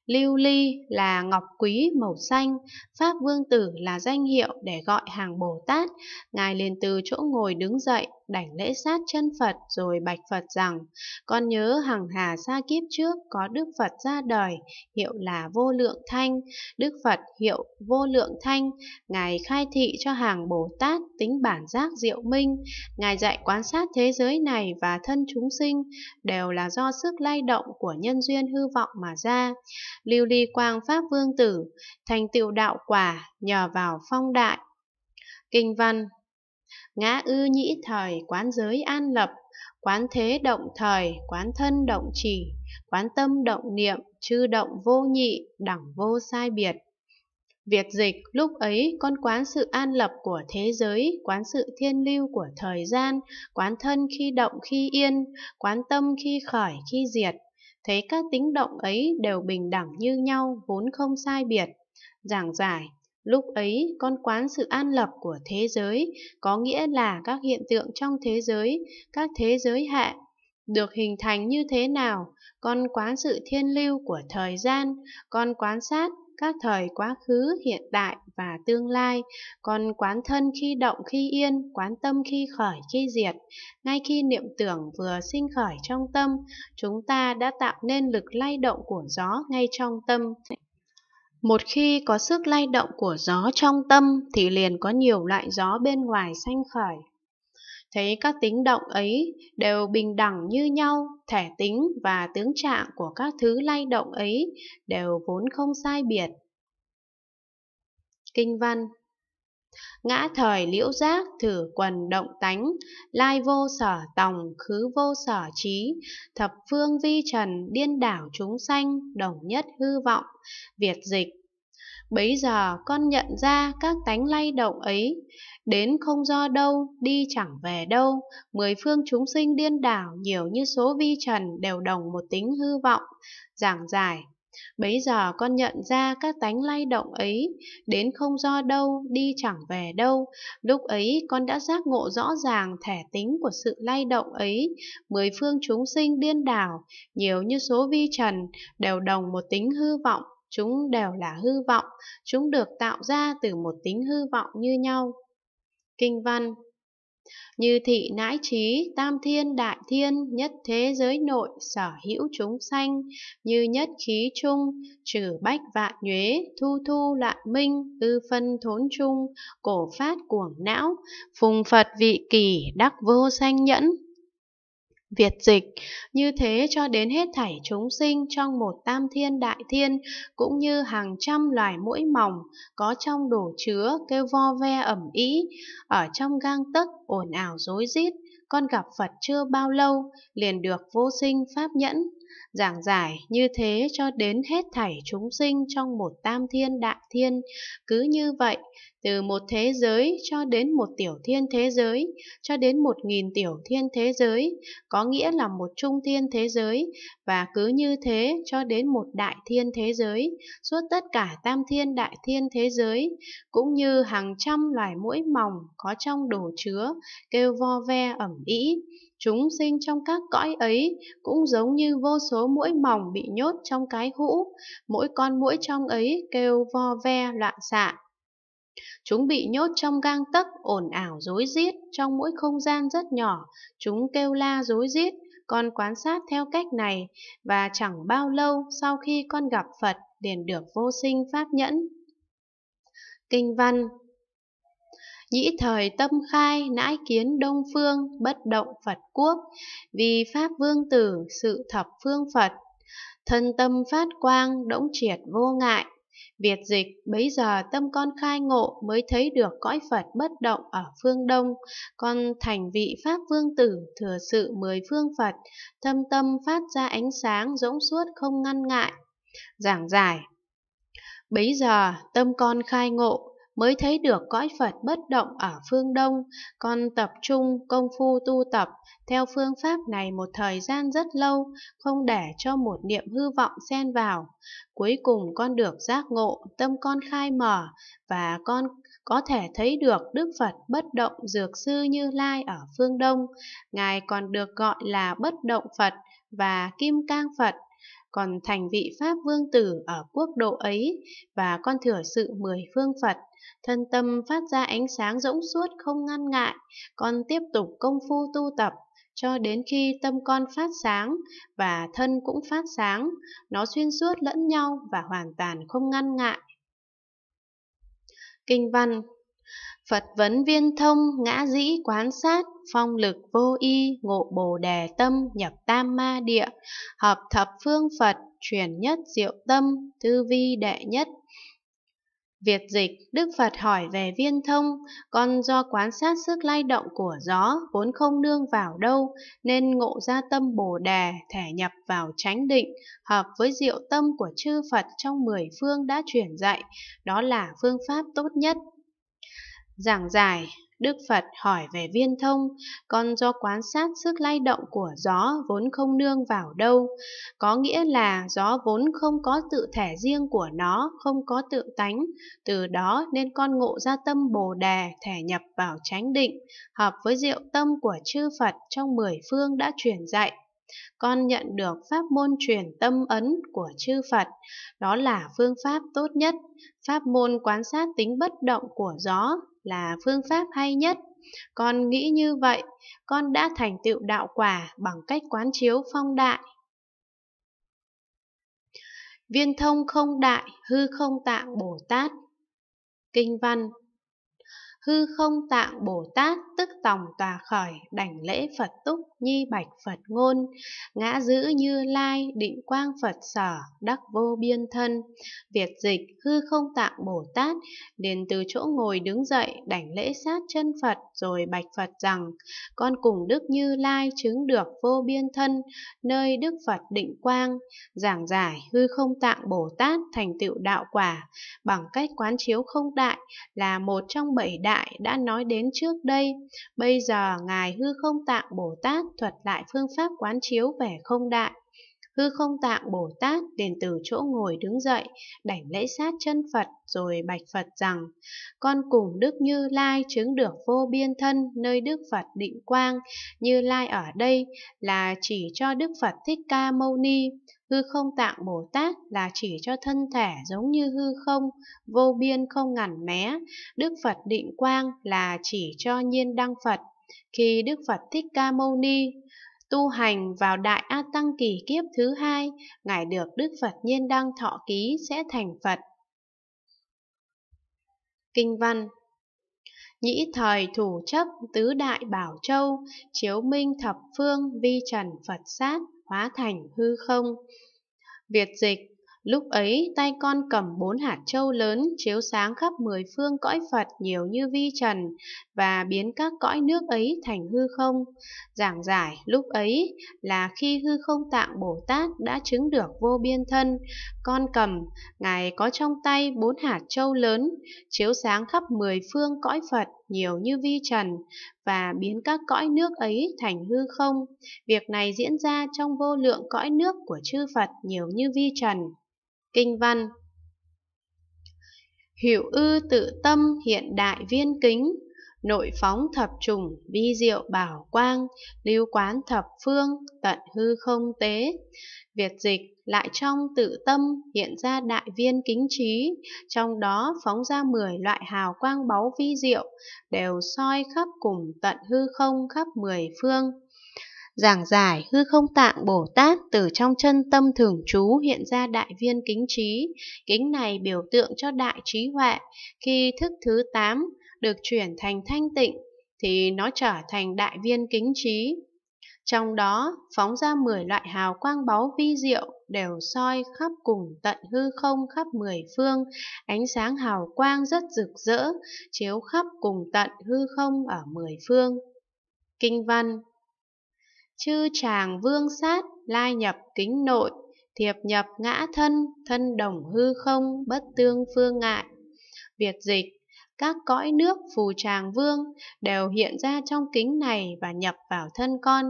lưu ly là ngọc quý màu xanh, Pháp Vương Tử là danh hiệu để gọi hàng Bồ Tát. Ngài liền từ chỗ ngồi đứng dậy, đảnh lễ sát chân Phật rồi bạch Phật rằng, con nhớ hằng hà xa kiếp trước có Đức Phật ra đời, hiệu là Vô Lượng Thanh. Đức Phật hiệu Vô Lượng Thanh, Ngài khai thị cho hàng Bồ Tát tính bản giác diệu minh. Ngài dạy quan sát thế giới này và thân chúng sinh đều là do sức lay động của nhân duyên hư vọng mà ra. Lưu Ly Quang Pháp Vương Tử, thành tựu đạo quả nhờ vào phong đại. Kinh văn ngã ư nhĩ thời quán giới an lập quán thế động thời quán thân động chỉ quán tâm động niệm chư động vô nhị đẳng vô sai biệt Việt dịch lúc ấy con quán sự an lập của thế giới, quán sự thiên lưu của thời gian, quán thân khi động khi yên, quán tâm khi khởi khi diệt. Thấy các tính động ấy đều bình đẳng như nhau, vốn không sai biệt. Giảng giải, Lúc ấy, con quán sự an lập của thế giới có nghĩa là các hiện tượng trong thế giới, các thế giới hạ, được hình thành như thế nào, con quán sự thiên lưu của thời gian, con quán sát các thời quá khứ, hiện tại và tương lai, con quán thân khi động khi yên, quán tâm khi khởi khi diệt. Ngay khi niệm tưởng vừa sinh khởi trong tâm, chúng ta đã tạo nên lực lay động của gió ngay trong tâm. Một khi có sức lay động của gió trong tâm thì liền có nhiều loại gió bên ngoài sanh khởi. Thấy các tính động ấy đều bình đẳng như nhau, thể tính và tướng trạng của các thứ lay động ấy đều vốn không sai biệt. Kinh văn Ngã thời liễu giác thử quần động tánh, lai vô sở tòng khứ vô sở trí, thập phương vi trần điên đảo chúng sanh đồng nhất hư vọng, việt dịch. Bấy giờ con nhận ra các tánh lay động ấy, đến không do đâu, đi chẳng về đâu, mười phương chúng sinh điên đảo nhiều như số vi trần đều đồng một tính hư vọng, giảng giải Bấy giờ con nhận ra các tánh lay động ấy đến không do đâu, đi chẳng về đâu. Lúc ấy con đã giác ngộ rõ ràng thể tính của sự lay động ấy. Mười phương chúng sinh điên đảo, nhiều như số vi trần, đều đồng một tính hư vọng. Chúng đều là hư vọng, chúng được tạo ra từ một tính hư vọng như nhau. Kinh văn như thị nãi trí, tam thiên đại thiên, nhất thế giới nội, sở hữu chúng sanh, như nhất khí trung, trừ bách vạn nhuế, thu thu lạn minh, ư phân thốn trung, cổ phát cuồng não, phùng Phật vị kỳ, đắc vô sanh nhẫn. Việt dịch, như thế cho đến hết thảy chúng sinh trong một tam thiên đại thiên, cũng như hàng trăm loài mũi mỏng, có trong đổ chứa kêu vo ve ẩm ý, ở trong gang tấc ồn ào rối rít, con gặp Phật chưa bao lâu, liền được vô sinh pháp nhẫn, giảng giải như thế cho đến hết thảy chúng sinh trong một tam thiên đại thiên. Cứ như vậy, từ một thế giới cho đến một tiểu thiên thế giới, cho đến một nghìn tiểu thiên thế giới, có nghĩa là một trung thiên thế giới, và cứ như thế cho đến một đại thiên thế giới, suốt tất cả tam thiên đại thiên thế giới, cũng như hàng trăm loài muỗi mỏng có trong đồ chứa, kêu vo ve ẩm ý. Chúng sinh trong các cõi ấy cũng giống như vô số muỗi mỏng bị nhốt trong cái hũ, mỗi con muỗi trong ấy kêu vo ve loạn xạ. Chúng bị nhốt trong gang tấc ồn ào rối rít trong mỗi không gian rất nhỏ, chúng kêu la rối rít, con quan sát theo cách này và chẳng bao lâu sau khi con gặp Phật liền được vô sinh pháp nhẫn. Kinh văn nhĩ thời tâm khai nãi kiến đông phương bất động Phật quốc, vì pháp vương tử sự thập phương Phật, thân tâm phát quang đỗng triệt vô ngại. Việt dịch bấy giờ tâm con khai ngộ mới thấy được cõi Phật bất động ở phương Đông, con thành vị Pháp Vương Tử thừa sự mười phương Phật, thâm tâm phát ra ánh sáng rỗng suốt không ngăn ngại. Giảng giải Bấy giờ tâm con khai ngộ, mới thấy được cõi Phật bất động ở phương Đông, con tập trung công phu tu tập theo phương pháp này một thời gian rất lâu, không để cho một niệm hư vọng xen vào. Cuối cùng con được giác ngộ, tâm con khai mở và con có thể thấy được Đức Phật bất động dược sư Như Lai ở phương Đông. Ngài còn được gọi là bất động Phật và Kim Cang Phật còn thành vị Pháp Vương Tử ở quốc độ ấy, và con thừa sự mười phương Phật, thân tâm phát ra ánh sáng rỗng suốt không ngăn ngại, con tiếp tục công phu tu tập, cho đến khi tâm con phát sáng và thân cũng phát sáng, nó xuyên suốt lẫn nhau và hoàn toàn không ngăn ngại. Kinh văn Phật vấn viên thông ngã dĩ quán sát, phong lực vô y, ngộ bồ đề tâm nhập tam ma địa, hợp thập phương Phật, truyền nhất diệu tâm, tư vi đệ nhất. Việt dịch, Đức Phật hỏi về viên thông, con do quán sát sức lay động của gió, vốn không nương vào đâu, nên ngộ ra tâm bồ đề, thể nhập vào chánh định, hợp với diệu tâm của chư Phật trong mười phương đã truyền dạy, đó là phương pháp tốt nhất Giảng giải, Đức Phật hỏi về viên thông, còn do quan sát sức lay động của gió vốn không nương vào đâu, có nghĩa là gió vốn không có tự thể riêng của nó, không có tự tánh, từ đó nên con ngộ ra tâm bồ đề thể nhập vào chánh định, hợp với diệu tâm của chư Phật trong mười phương đã truyền dạy con nhận được pháp môn truyền tâm ấn của chư Phật, đó là phương pháp tốt nhất, pháp môn quan sát tính bất động của gió, là phương pháp hay nhất. Con nghĩ như vậy, con đã thành tựu đạo quả bằng cách quán chiếu phong đại. Viên thông không đại, hư không tạng Bồ Tát Kinh văn hư không tạng Bồ Tát tức tòng tòa khởi, đảnh lễ Phật túc, nhi bạch Phật ngôn, ngã giữ như lai, định quang Phật sở, đắc vô biên thân. Việt dịch hư không tạng Bồ Tát liền từ chỗ ngồi đứng dậy, đảnh lễ sát chân Phật rồi bạch Phật rằng, con cùng Đức Như Lai chứng được vô biên thân, nơi Đức Phật định quang, giảng giải hư không tạng Bồ Tát thành tựu đạo quả, bằng cách quán chiếu không đại là một trong bảy đại đại đã nói đến trước đây. Bây giờ Ngài Hư Không Tạng Bồ Tát thuật lại phương pháp quán chiếu về không đại. Hư Không Tạng Bồ Tát liền từ chỗ ngồi đứng dậy, đảnh lễ sát chân Phật rồi bạch Phật rằng, con cùng Đức Như Lai chứng được vô biên thân nơi Đức Phật định quang, Như Lai ở đây là chỉ cho Đức Phật Thích Ca Mâu Ni, Hư không tạng Bồ Tát là chỉ cho thân thể giống như hư không, vô biên không ngẩn mé. Đức Phật định quang là chỉ cho nhiên đăng Phật. Khi Đức Phật Thích Ca Mâu Ni tu hành vào Đại A Tăng Kỳ kiếp thứ hai, Ngài được Đức Phật Nhiên Đăng Thọ Ký sẽ thành Phật. Kinh Văn Nhĩ thời thủ chấp tứ đại bảo châu, chiếu minh thập phương vi trần Phật sát, hóa thành hư không. Việt dịch Lúc ấy tay con cầm bốn hạt châu lớn chiếu sáng khắp mười phương cõi Phật nhiều như vi trần và biến các cõi nước ấy thành hư không. Giảng giải lúc ấy là khi hư không tạng Bồ Tát đã chứng được vô biên thân, con cầm, Ngài có trong tay bốn hạt châu lớn chiếu sáng khắp mười phương cõi Phật nhiều như vi trần và biến các cõi nước ấy thành hư không. Việc này diễn ra trong vô lượng cõi nước của chư Phật nhiều như vi trần. Kinh văn Hiểu ư tự tâm hiện đại viên kính, nội phóng thập trùng, vi diệu bảo quang, lưu quán thập phương, tận hư không tế. Việt dịch lại trong tự tâm hiện ra đại viên kính trí, trong đó phóng ra mười loại hào quang báu vi diệu, đều soi khắp cùng tận hư không khắp mười phương. Giảng giải hư không tạng Bồ Tát từ trong chân tâm thường trú hiện ra đại viên kính trí, kính này biểu tượng cho đại trí huệ, khi thức thứ 8 được chuyển thành thanh tịnh thì nó trở thành đại viên kính trí, trong đó phóng ra 10 loại hào quang báu vi diệu, đều soi khắp cùng tận hư không khắp mười phương, ánh sáng hào quang rất rực rỡ, chiếu khắp cùng tận hư không ở mười phương. Kinh văn Chư tràng vương sát, lai nhập kính nội, thiệp nhập ngã thân, thân đồng hư không, bất tương phương ngại. Việt dịch các cõi nước phù tràng vương đều hiện ra trong kính này và nhập vào thân con,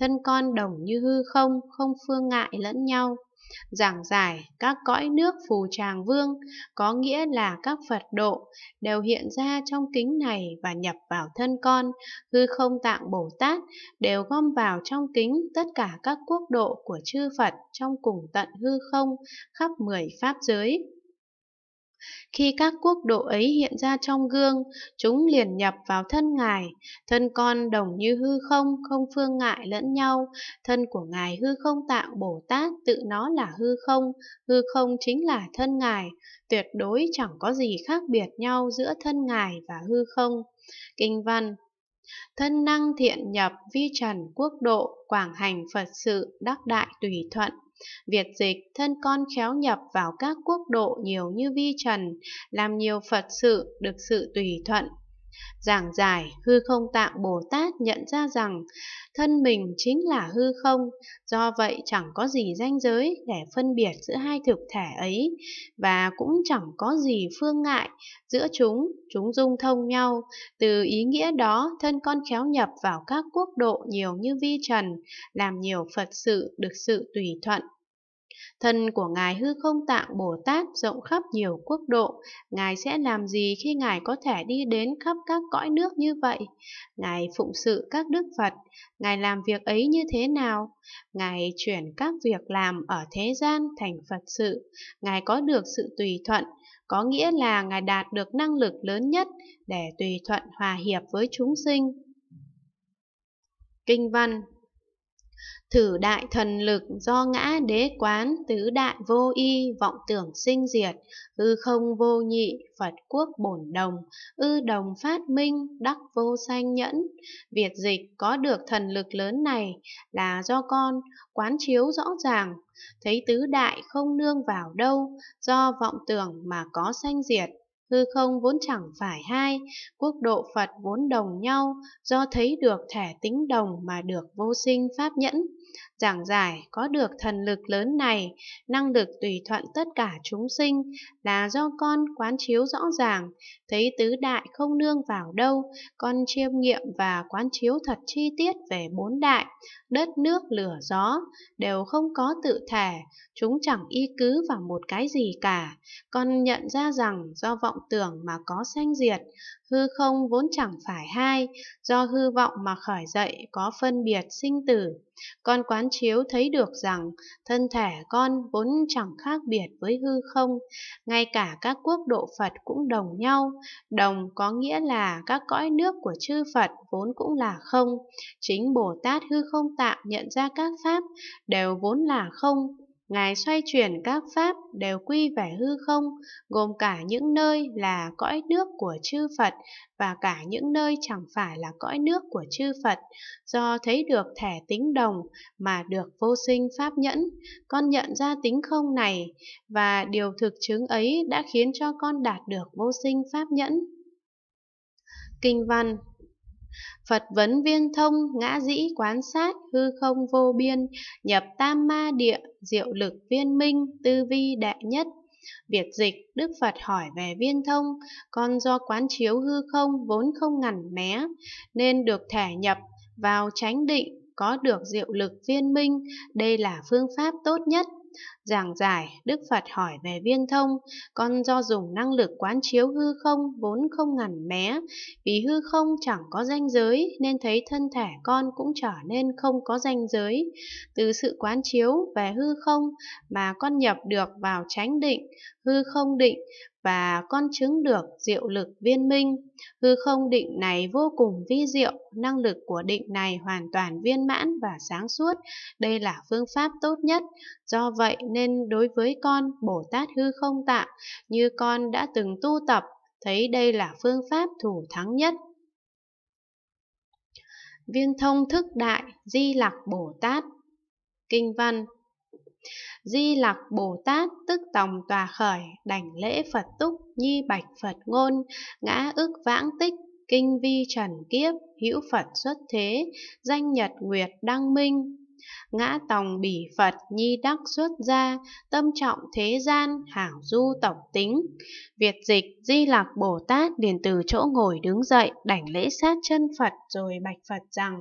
thân con đồng như hư không, không phương ngại lẫn nhau giảng giải các cõi nước phù tràng vương có nghĩa là các phật độ đều hiện ra trong kính này và nhập vào thân con hư không tạng bồ tát đều gom vào trong kính tất cả các quốc độ của chư phật trong cùng tận hư không khắp mười pháp giới khi các quốc độ ấy hiện ra trong gương, chúng liền nhập vào thân Ngài, thân con đồng như hư không, không phương ngại lẫn nhau, thân của Ngài hư không tạng Bồ Tát tự nó là hư không, hư không chính là thân Ngài, tuyệt đối chẳng có gì khác biệt nhau giữa thân Ngài và hư không. Kinh văn Thân năng thiện nhập vi trần quốc độ, quảng hành Phật sự, đắc đại tùy thuận, Việt dịch thân con khéo nhập vào các quốc độ nhiều như vi trần, làm nhiều Phật sự, được sự tùy thuận, Giảng giải hư không tạng Bồ Tát nhận ra rằng thân mình chính là hư không, do vậy chẳng có gì ranh giới để phân biệt giữa hai thực thể ấy và cũng chẳng có gì phương ngại giữa chúng, chúng dung thông nhau. Từ ý nghĩa đó, thân con khéo nhập vào các quốc độ nhiều như vi trần, làm nhiều Phật sự được sự tùy thuận Thân của Ngài hư không tạng Bồ Tát rộng khắp nhiều quốc độ, Ngài sẽ làm gì khi Ngài có thể đi đến khắp các cõi nước như vậy? Ngài phụng sự các đức Phật, Ngài làm việc ấy như thế nào? Ngài chuyển các việc làm ở thế gian thành Phật sự, Ngài có được sự tùy thuận, có nghĩa là Ngài đạt được năng lực lớn nhất để tùy thuận hòa hiệp với chúng sinh. Kinh văn Thử đại thần lực do ngã đế quán, tứ đại vô y, vọng tưởng sinh diệt, hư không vô nhị, Phật quốc bổn đồng, ư đồng phát minh, đắc vô sanh nhẫn. Việt dịch có được thần lực lớn này là do con, quán chiếu rõ ràng, thấy tứ đại không nương vào đâu, do vọng tưởng mà có sanh diệt, hư không vốn chẳng phải hai, quốc độ Phật vốn đồng nhau, do thấy được thể tính đồng mà được vô sinh pháp nhẫn giảng giải có được thần lực lớn này, năng lực tùy thuận tất cả chúng sinh là do con quán chiếu rõ ràng, thấy tứ đại không nương vào đâu, con chiêm nghiệm và quán chiếu thật chi tiết về bốn đại, đất nước lửa gió đều không có tự thể, chúng chẳng y cứ vào một cái gì cả. Con nhận ra rằng do vọng tưởng mà có sanh diệt, hư không vốn chẳng phải hai, do hư vọng mà khởi dậy có phân biệt sinh tử. Con quán chiếu thấy được rằng thân thể con vốn chẳng khác biệt với hư không, ngay cả các quốc độ Phật cũng đồng nhau, đồng có nghĩa là các cõi nước của chư Phật vốn cũng là không. Chính Bồ Tát hư không tạm nhận ra các pháp đều vốn là không, Ngài xoay chuyển các pháp đều quy về hư không, gồm cả những nơi là cõi nước của chư Phật và cả những nơi chẳng phải là cõi nước của chư Phật. Do thấy được thể tính đồng mà được vô sinh pháp nhẫn, con nhận ra tính không này và điều thực chứng ấy đã khiến cho con đạt được vô sinh pháp nhẫn. Kinh văn Phật vấn viên thông, ngã dĩ quán sát, hư không vô biên, nhập tam ma địa, diệu lực viên minh, tư vi đại nhất. Việt dịch, Đức Phật hỏi về viên thông, con do quán chiếu hư không vốn không ngẩn mé, nên được thể nhập vào chánh định, có được diệu lực viên minh, đây là phương pháp tốt nhất. Giảng giải, Đức Phật hỏi về viên thông, con do dùng năng lực quán chiếu hư không vốn không ngằn mé, vì hư không chẳng có danh giới nên thấy thân thể con cũng trở nên không có danh giới. Từ sự quán chiếu về hư không mà con nhập được vào chánh định, hư không định và con chứng được diệu lực viên minh. Hư không định này vô cùng vi diệu, năng lực của định này hoàn toàn viên mãn và sáng suốt. Đây là phương pháp tốt nhất. Do vậy nên đối với con Bồ Tát hư không tạ, như con đã từng tu tập, thấy đây là phương pháp thủ thắng nhất. Viên thông thức đại Di Lặc Bồ Tát Kinh văn Di Lặc Bồ Tát tức tòng tòa khởi, đảnh lễ Phật túc, nhi bạch Phật ngôn, ngã ức vãng tích, kinh vi trần kiếp, hữu Phật xuất thế, danh nhật nguyệt đăng minh, ngã tòng bỉ Phật nhi đắc xuất gia, tâm trọng thế gian, hảo du tổng tính. Việt dịch Di Lạc Bồ Tát liền từ chỗ ngồi đứng dậy, đảnh lễ sát chân Phật rồi bạch Phật rằng: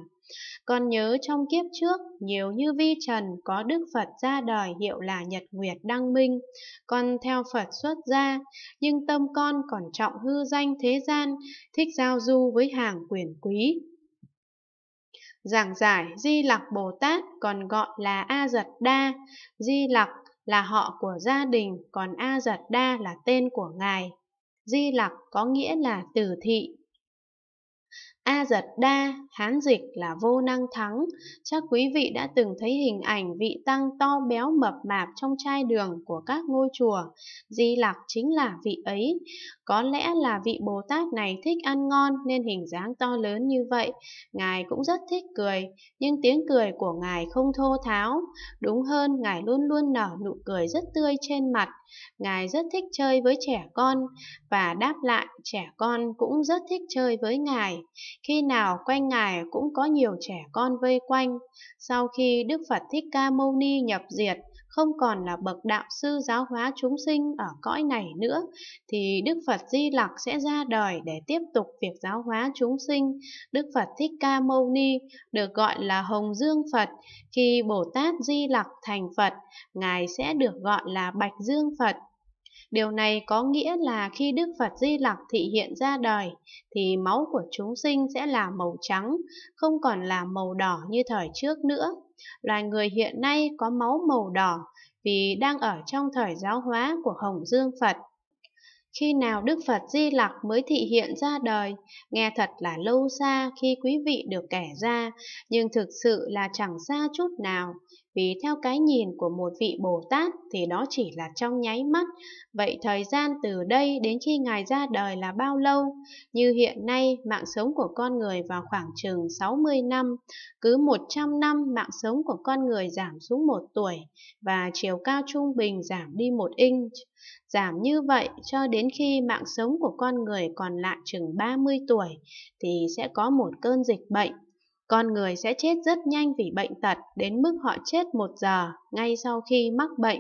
Con nhớ trong kiếp trước, nhiều như vi trần có Đức Phật ra đời hiệu là Nhật Nguyệt Đăng Minh, con theo Phật xuất gia, nhưng tâm con còn trọng hư danh thế gian, thích giao du với hàng quyền quý, Giảng giải Di Lặc Bồ Tát còn gọi là A Giật Đa, Di Lặc là họ của gia đình, còn A Giật Đa là tên của ngài. Di Lặc có nghĩa là tử thị, A giật đa, hán dịch là vô năng thắng. Chắc quý vị đã từng thấy hình ảnh vị tăng to béo mập mạp trong chai đường của các ngôi chùa. Di lạc chính là vị ấy. Có lẽ là vị Bồ Tát này thích ăn ngon nên hình dáng to lớn như vậy. Ngài cũng rất thích cười, nhưng tiếng cười của Ngài không thô tháo. Đúng hơn, Ngài luôn luôn nở nụ cười rất tươi trên mặt. Ngài rất thích chơi với trẻ con và đáp lại trẻ con cũng rất thích chơi với Ngài khi nào quanh ngài cũng có nhiều trẻ con vây quanh. Sau khi Đức Phật Thích Ca Mâu Ni nhập diệt, không còn là bậc đạo sư giáo hóa chúng sinh ở cõi này nữa, thì Đức Phật Di Lặc sẽ ra đời để tiếp tục việc giáo hóa chúng sinh. Đức Phật Thích Ca Mâu Ni được gọi là Hồng Dương Phật. Khi Bồ Tát Di Lặc thành Phật, Ngài sẽ được gọi là Bạch Dương Phật. Điều này có nghĩa là khi Đức Phật Di Lặc thị hiện ra đời thì máu của chúng sinh sẽ là màu trắng, không còn là màu đỏ như thời trước nữa. Loài người hiện nay có máu màu đỏ vì đang ở trong thời giáo hóa của Hồng Dương Phật. Khi nào Đức Phật Di Lặc mới thị hiện ra đời, nghe thật là lâu xa khi quý vị được kể ra, nhưng thực sự là chẳng xa chút nào, vì theo cái nhìn của một vị Bồ Tát thì đó chỉ là trong nháy mắt. Vậy thời gian từ đây đến khi Ngài ra đời là bao lâu? Như hiện nay, mạng sống của con người vào khoảng chừng 60 năm, cứ 100 năm mạng sống của con người giảm xuống một tuổi và chiều cao trung bình giảm đi một inch. Giảm như vậy cho đến khi mạng sống của con người còn lại chừng 30 tuổi thì sẽ có một cơn dịch bệnh con người sẽ chết rất nhanh vì bệnh tật đến mức họ chết một giờ ngay sau khi mắc bệnh.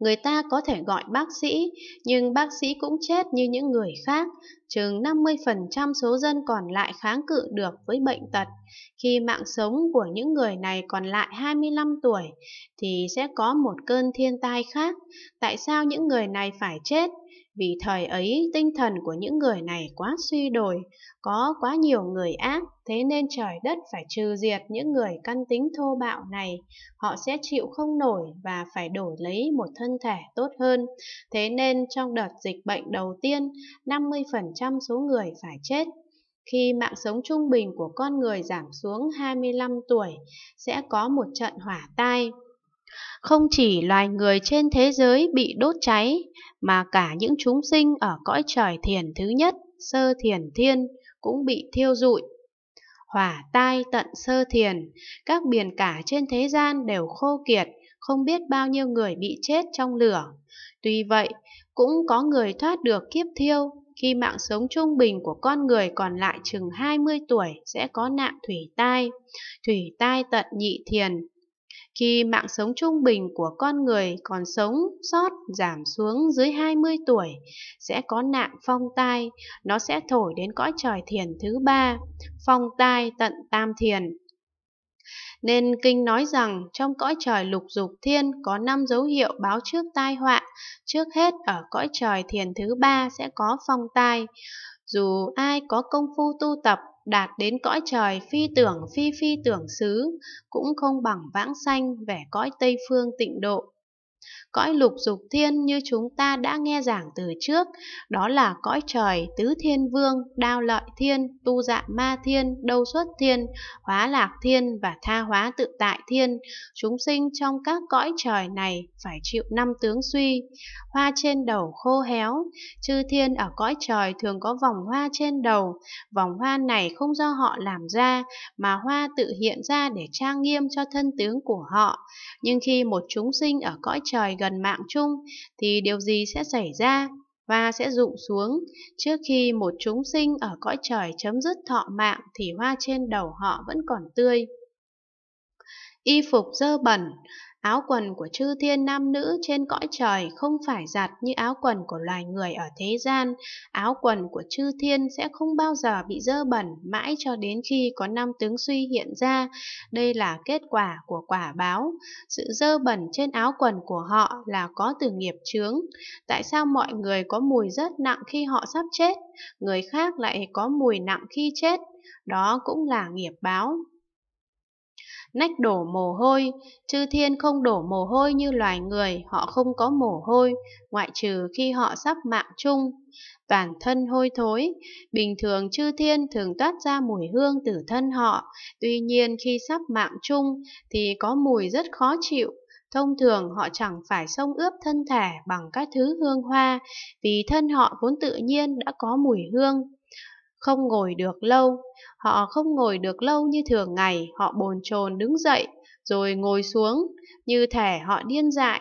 Người ta có thể gọi bác sĩ, nhưng bác sĩ cũng chết như những người khác. Chừng 50% số dân còn lại kháng cự được với bệnh tật. Khi mạng sống của những người này còn lại 25 tuổi, thì sẽ có một cơn thiên tai khác. Tại sao những người này phải chết? Vì thời ấy tinh thần của những người này quá suy đồi, có quá nhiều người ác, thế nên trời đất phải trừ diệt những người căn tính thô bạo này. Họ sẽ chịu không nổi và phải đổi lấy một thân thể tốt hơn. Thế nên trong đợt dịch bệnh đầu tiên, 50% số người phải chết khi mạng sống trung bình của con người giảm xuống 25 tuổi, sẽ có một trận hỏa tai. Không chỉ loài người trên thế giới bị đốt cháy, mà cả những chúng sinh ở cõi trời thiền thứ nhất, sơ thiền thiên, cũng bị thiêu rụi. Hỏa tai tận sơ thiền, các biển cả trên thế gian đều khô kiệt, không biết bao nhiêu người bị chết trong lửa. Tuy vậy, cũng có người thoát được kiếp thiêu khi mạng sống trung bình của con người còn lại chừng 20 tuổi sẽ có nạn thủy tai. Thủy tai tận nhị thiền khi mạng sống trung bình của con người còn sống sót giảm xuống dưới 20 tuổi sẽ có nạn phong tai, nó sẽ thổi đến cõi trời thiền thứ ba, phong tai tận tam thiền. Nên kinh nói rằng trong cõi trời lục dục thiên có năm dấu hiệu báo trước tai họa, trước hết ở cõi trời thiền thứ ba sẽ có phong tai. Dù ai có công phu tu tập đạt đến cõi trời phi tưởng phi phi tưởng xứ, cũng không bằng vãng sanh về cõi Tây phương tịnh độ cõi lục dục thiên như chúng ta đã nghe giảng từ trước, đó là cõi trời tứ thiên vương, đao lợi thiên, tu dạ ma thiên, đâu xuất thiên, hóa lạc thiên và tha hóa tự tại thiên. Chúng sinh trong các cõi trời này phải chịu năm tướng suy, hoa trên đầu khô héo, chư thiên ở cõi trời thường có vòng hoa trên đầu, vòng hoa này không do họ làm ra mà hoa tự hiện ra để trang nghiêm cho thân tướng của họ. Nhưng khi một chúng sinh ở cõi trời gần mạng chung thì điều gì sẽ xảy ra và sẽ rụng xuống trước khi một chúng sinh ở cõi trời chấm dứt thọ mạng thì hoa trên đầu họ vẫn còn tươi y phục dơ bẩn Áo quần của chư thiên nam nữ trên cõi trời không phải giặt như áo quần của loài người ở thế gian. Áo quần của chư thiên sẽ không bao giờ bị dơ bẩn mãi cho đến khi có năm tướng suy hiện ra. Đây là kết quả của quả báo. Sự dơ bẩn trên áo quần của họ là có từ nghiệp chướng. Tại sao mọi người có mùi rất nặng khi họ sắp chết, người khác lại có mùi nặng khi chết? Đó cũng là nghiệp báo nách đổ mồ hôi, chư thiên không đổ mồ hôi như loài người, họ không có mồ hôi, ngoại trừ khi họ sắp mạng chung. Toàn thân hôi thối, bình thường chư thiên thường toát ra mùi hương từ thân họ, tuy nhiên khi sắp mạng chung thì có mùi rất khó chịu. Thông thường họ chẳng phải xông ướp thân thể bằng các thứ hương hoa, vì thân họ vốn tự nhiên đã có mùi hương. Không ngồi được lâu, họ không ngồi được lâu như thường ngày, họ bồn chồn đứng dậy, rồi ngồi xuống, như thể họ điên dại.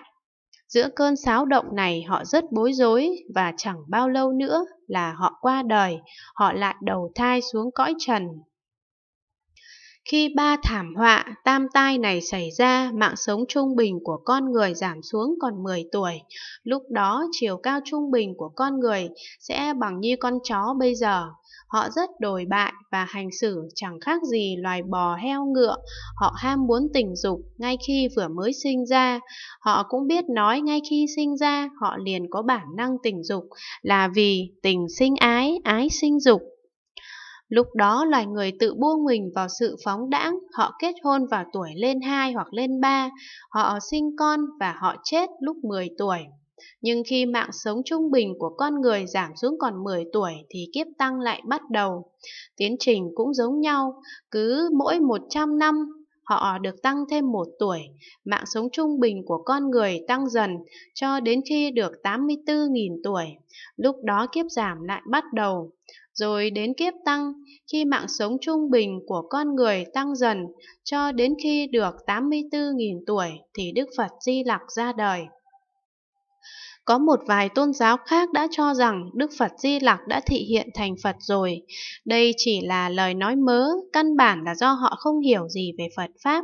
Giữa cơn xáo động này họ rất bối rối và chẳng bao lâu nữa là họ qua đời, họ lại đầu thai xuống cõi trần. Khi ba thảm họa tam tai này xảy ra, mạng sống trung bình của con người giảm xuống còn 10 tuổi. Lúc đó chiều cao trung bình của con người sẽ bằng như con chó bây giờ. Họ rất đồi bại và hành xử chẳng khác gì loài bò heo ngựa. Họ ham muốn tình dục ngay khi vừa mới sinh ra. Họ cũng biết nói ngay khi sinh ra họ liền có bản năng tình dục là vì tình sinh ái, ái sinh dục. Lúc đó loài người tự buông mình vào sự phóng đãng, họ kết hôn vào tuổi lên 2 hoặc lên 3, họ sinh con và họ chết lúc 10 tuổi. Nhưng khi mạng sống trung bình của con người giảm xuống còn 10 tuổi thì kiếp tăng lại bắt đầu. Tiến trình cũng giống nhau, cứ mỗi 100 năm họ được tăng thêm 1 tuổi, mạng sống trung bình của con người tăng dần cho đến khi được 84.000 tuổi. Lúc đó kiếp giảm lại bắt đầu. Rồi đến kiếp tăng, khi mạng sống trung bình của con người tăng dần cho đến khi được 84.000 tuổi thì Đức Phật Di Lặc ra đời. Có một vài tôn giáo khác đã cho rằng Đức Phật Di Lặc đã thị hiện thành Phật rồi. Đây chỉ là lời nói mớ, căn bản là do họ không hiểu gì về Phật Pháp.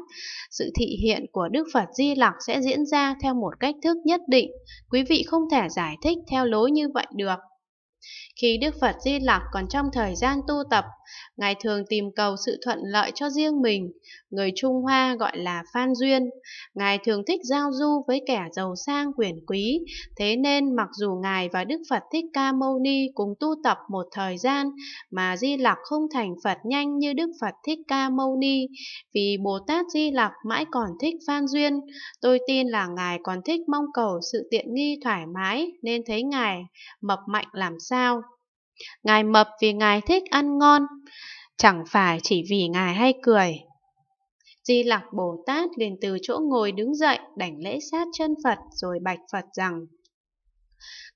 Sự thị hiện của Đức Phật Di Lặc sẽ diễn ra theo một cách thức nhất định. Quý vị không thể giải thích theo lối như vậy được. Khi Đức Phật Di Lặc còn trong thời gian tu tập, Ngài thường tìm cầu sự thuận lợi cho riêng mình, người Trung Hoa gọi là phan duyên. Ngài thường thích giao du với kẻ giàu sang quyền quý, thế nên mặc dù Ngài và Đức Phật Thích Ca Mâu Ni cùng tu tập một thời gian mà Di Lặc không thành Phật nhanh như Đức Phật Thích Ca Mâu Ni, vì Bồ Tát Di Lặc mãi còn thích phan duyên, tôi tin là Ngài còn thích mong cầu sự tiện nghi thoải mái nên thấy Ngài mập mạnh làm sao. Ngài mập vì ngài thích ăn ngon, chẳng phải chỉ vì ngài hay cười. Di Lặc Bồ Tát liền từ chỗ ngồi đứng dậy, đảnh lễ sát chân Phật rồi bạch Phật rằng: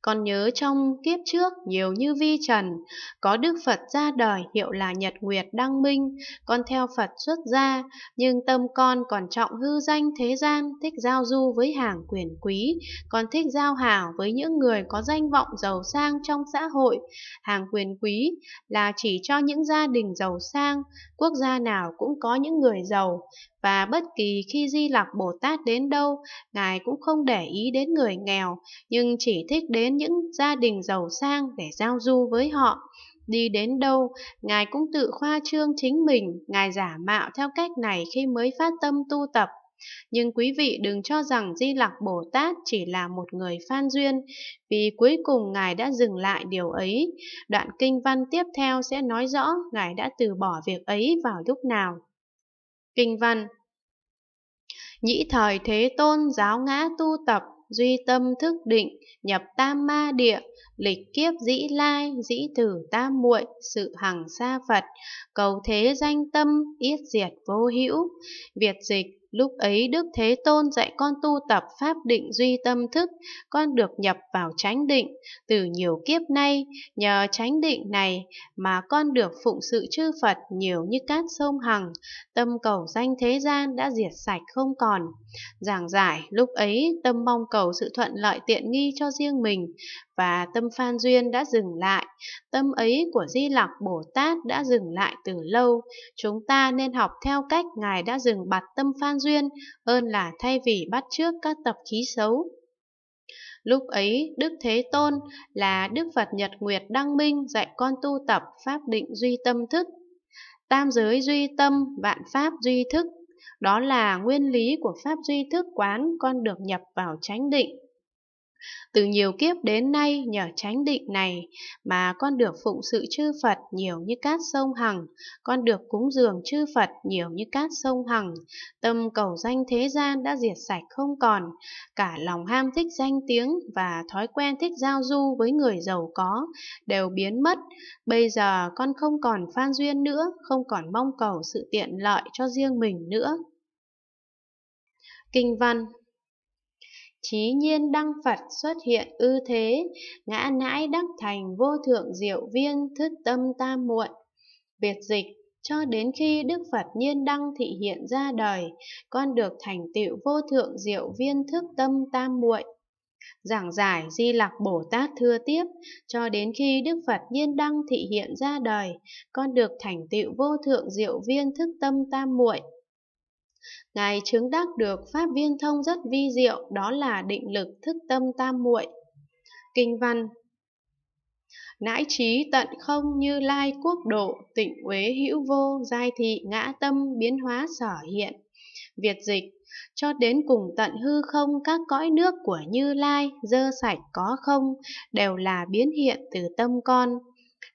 con nhớ trong kiếp trước nhiều như vi trần, có Đức Phật ra đời hiệu là Nhật Nguyệt Đăng Minh, con theo Phật xuất gia, nhưng tâm con còn trọng hư danh thế gian, thích giao du với hàng quyền quý, con thích giao hảo với những người có danh vọng giàu sang trong xã hội. Hàng quyền quý là chỉ cho những gia đình giàu sang, quốc gia nào cũng có những người giàu, và bất kỳ khi Di lạc Bồ Tát đến đâu, Ngài cũng không để ý đến người nghèo, nhưng chỉ thích đến đến những gia đình giàu sang để giao du với họ. Đi đến đâu, Ngài cũng tự khoa trương chính mình, Ngài giả mạo theo cách này khi mới phát tâm tu tập. Nhưng quý vị đừng cho rằng Di Lặc Bồ Tát chỉ là một người phan duyên, vì cuối cùng Ngài đã dừng lại điều ấy. Đoạn kinh văn tiếp theo sẽ nói rõ Ngài đã từ bỏ việc ấy vào lúc nào. Kinh văn Nhĩ thời thế tôn giáo ngã tu tập duy tâm thức định, nhập tam ma địa, lịch kiếp dĩ lai, dĩ tử tam muội, sự hằng xa Phật, cầu thế danh tâm, yết diệt vô hữu. Việt dịch Lúc ấy Đức Thế Tôn dạy con tu tập pháp định duy tâm thức, con được nhập vào chánh định. Từ nhiều kiếp nay, nhờ chánh định này mà con được phụng sự chư Phật nhiều như cát sông Hằng, tâm cầu danh thế gian đã diệt sạch không còn. Giảng giải lúc ấy tâm mong cầu sự thuận lợi tiện nghi cho riêng mình, và tâm Phan Duyên đã dừng lại, tâm ấy của Di Lặc Bồ Tát đã dừng lại từ lâu. Chúng ta nên học theo cách Ngài đã dừng bạt tâm Phan Duyên hơn là thay vì bắt trước các tập khí xấu. Lúc ấy, Đức Thế Tôn là Đức Phật Nhật Nguyệt Đăng Minh dạy con tu tập Pháp định duy tâm thức. Tam giới duy tâm, vạn pháp duy thức. Đó là nguyên lý của Pháp duy thức quán con được nhập vào chánh định. Từ nhiều kiếp đến nay nhờ chánh định này mà con được phụng sự chư Phật nhiều như cát sông Hằng, con được cúng dường chư Phật nhiều như cát sông Hằng, tâm cầu danh thế gian đã diệt sạch không còn, cả lòng ham thích danh tiếng và thói quen thích giao du với người giàu có đều biến mất. Bây giờ con không còn phan duyên nữa, không còn mong cầu sự tiện lợi cho riêng mình nữa. Kinh văn Chí nhiên đăng Phật xuất hiện ư thế, ngã nãi đắc thành vô thượng diệu viên thức tâm tam muội. Biệt dịch cho đến khi Đức Phật Nhiên Đăng thị hiện ra đời, con được thành tựu vô thượng diệu viên thức tâm tam muội. Giảng giải Di Lặc Bồ Tát thưa tiếp, cho đến khi Đức Phật Nhiên Đăng thị hiện ra đời, con được thành tựu vô thượng diệu viên thức tâm tam muội. Ngài chứng đắc được pháp viên thông rất vi diệu, đó là định lực thức tâm tam muội. Kinh văn Nãi trí tận không như lai quốc độ, tịnh uế hữu vô, giai thị ngã tâm biến hóa sở hiện. Việt dịch cho đến cùng tận hư không các cõi nước của Như Lai, dơ sạch có không, đều là biến hiện từ tâm con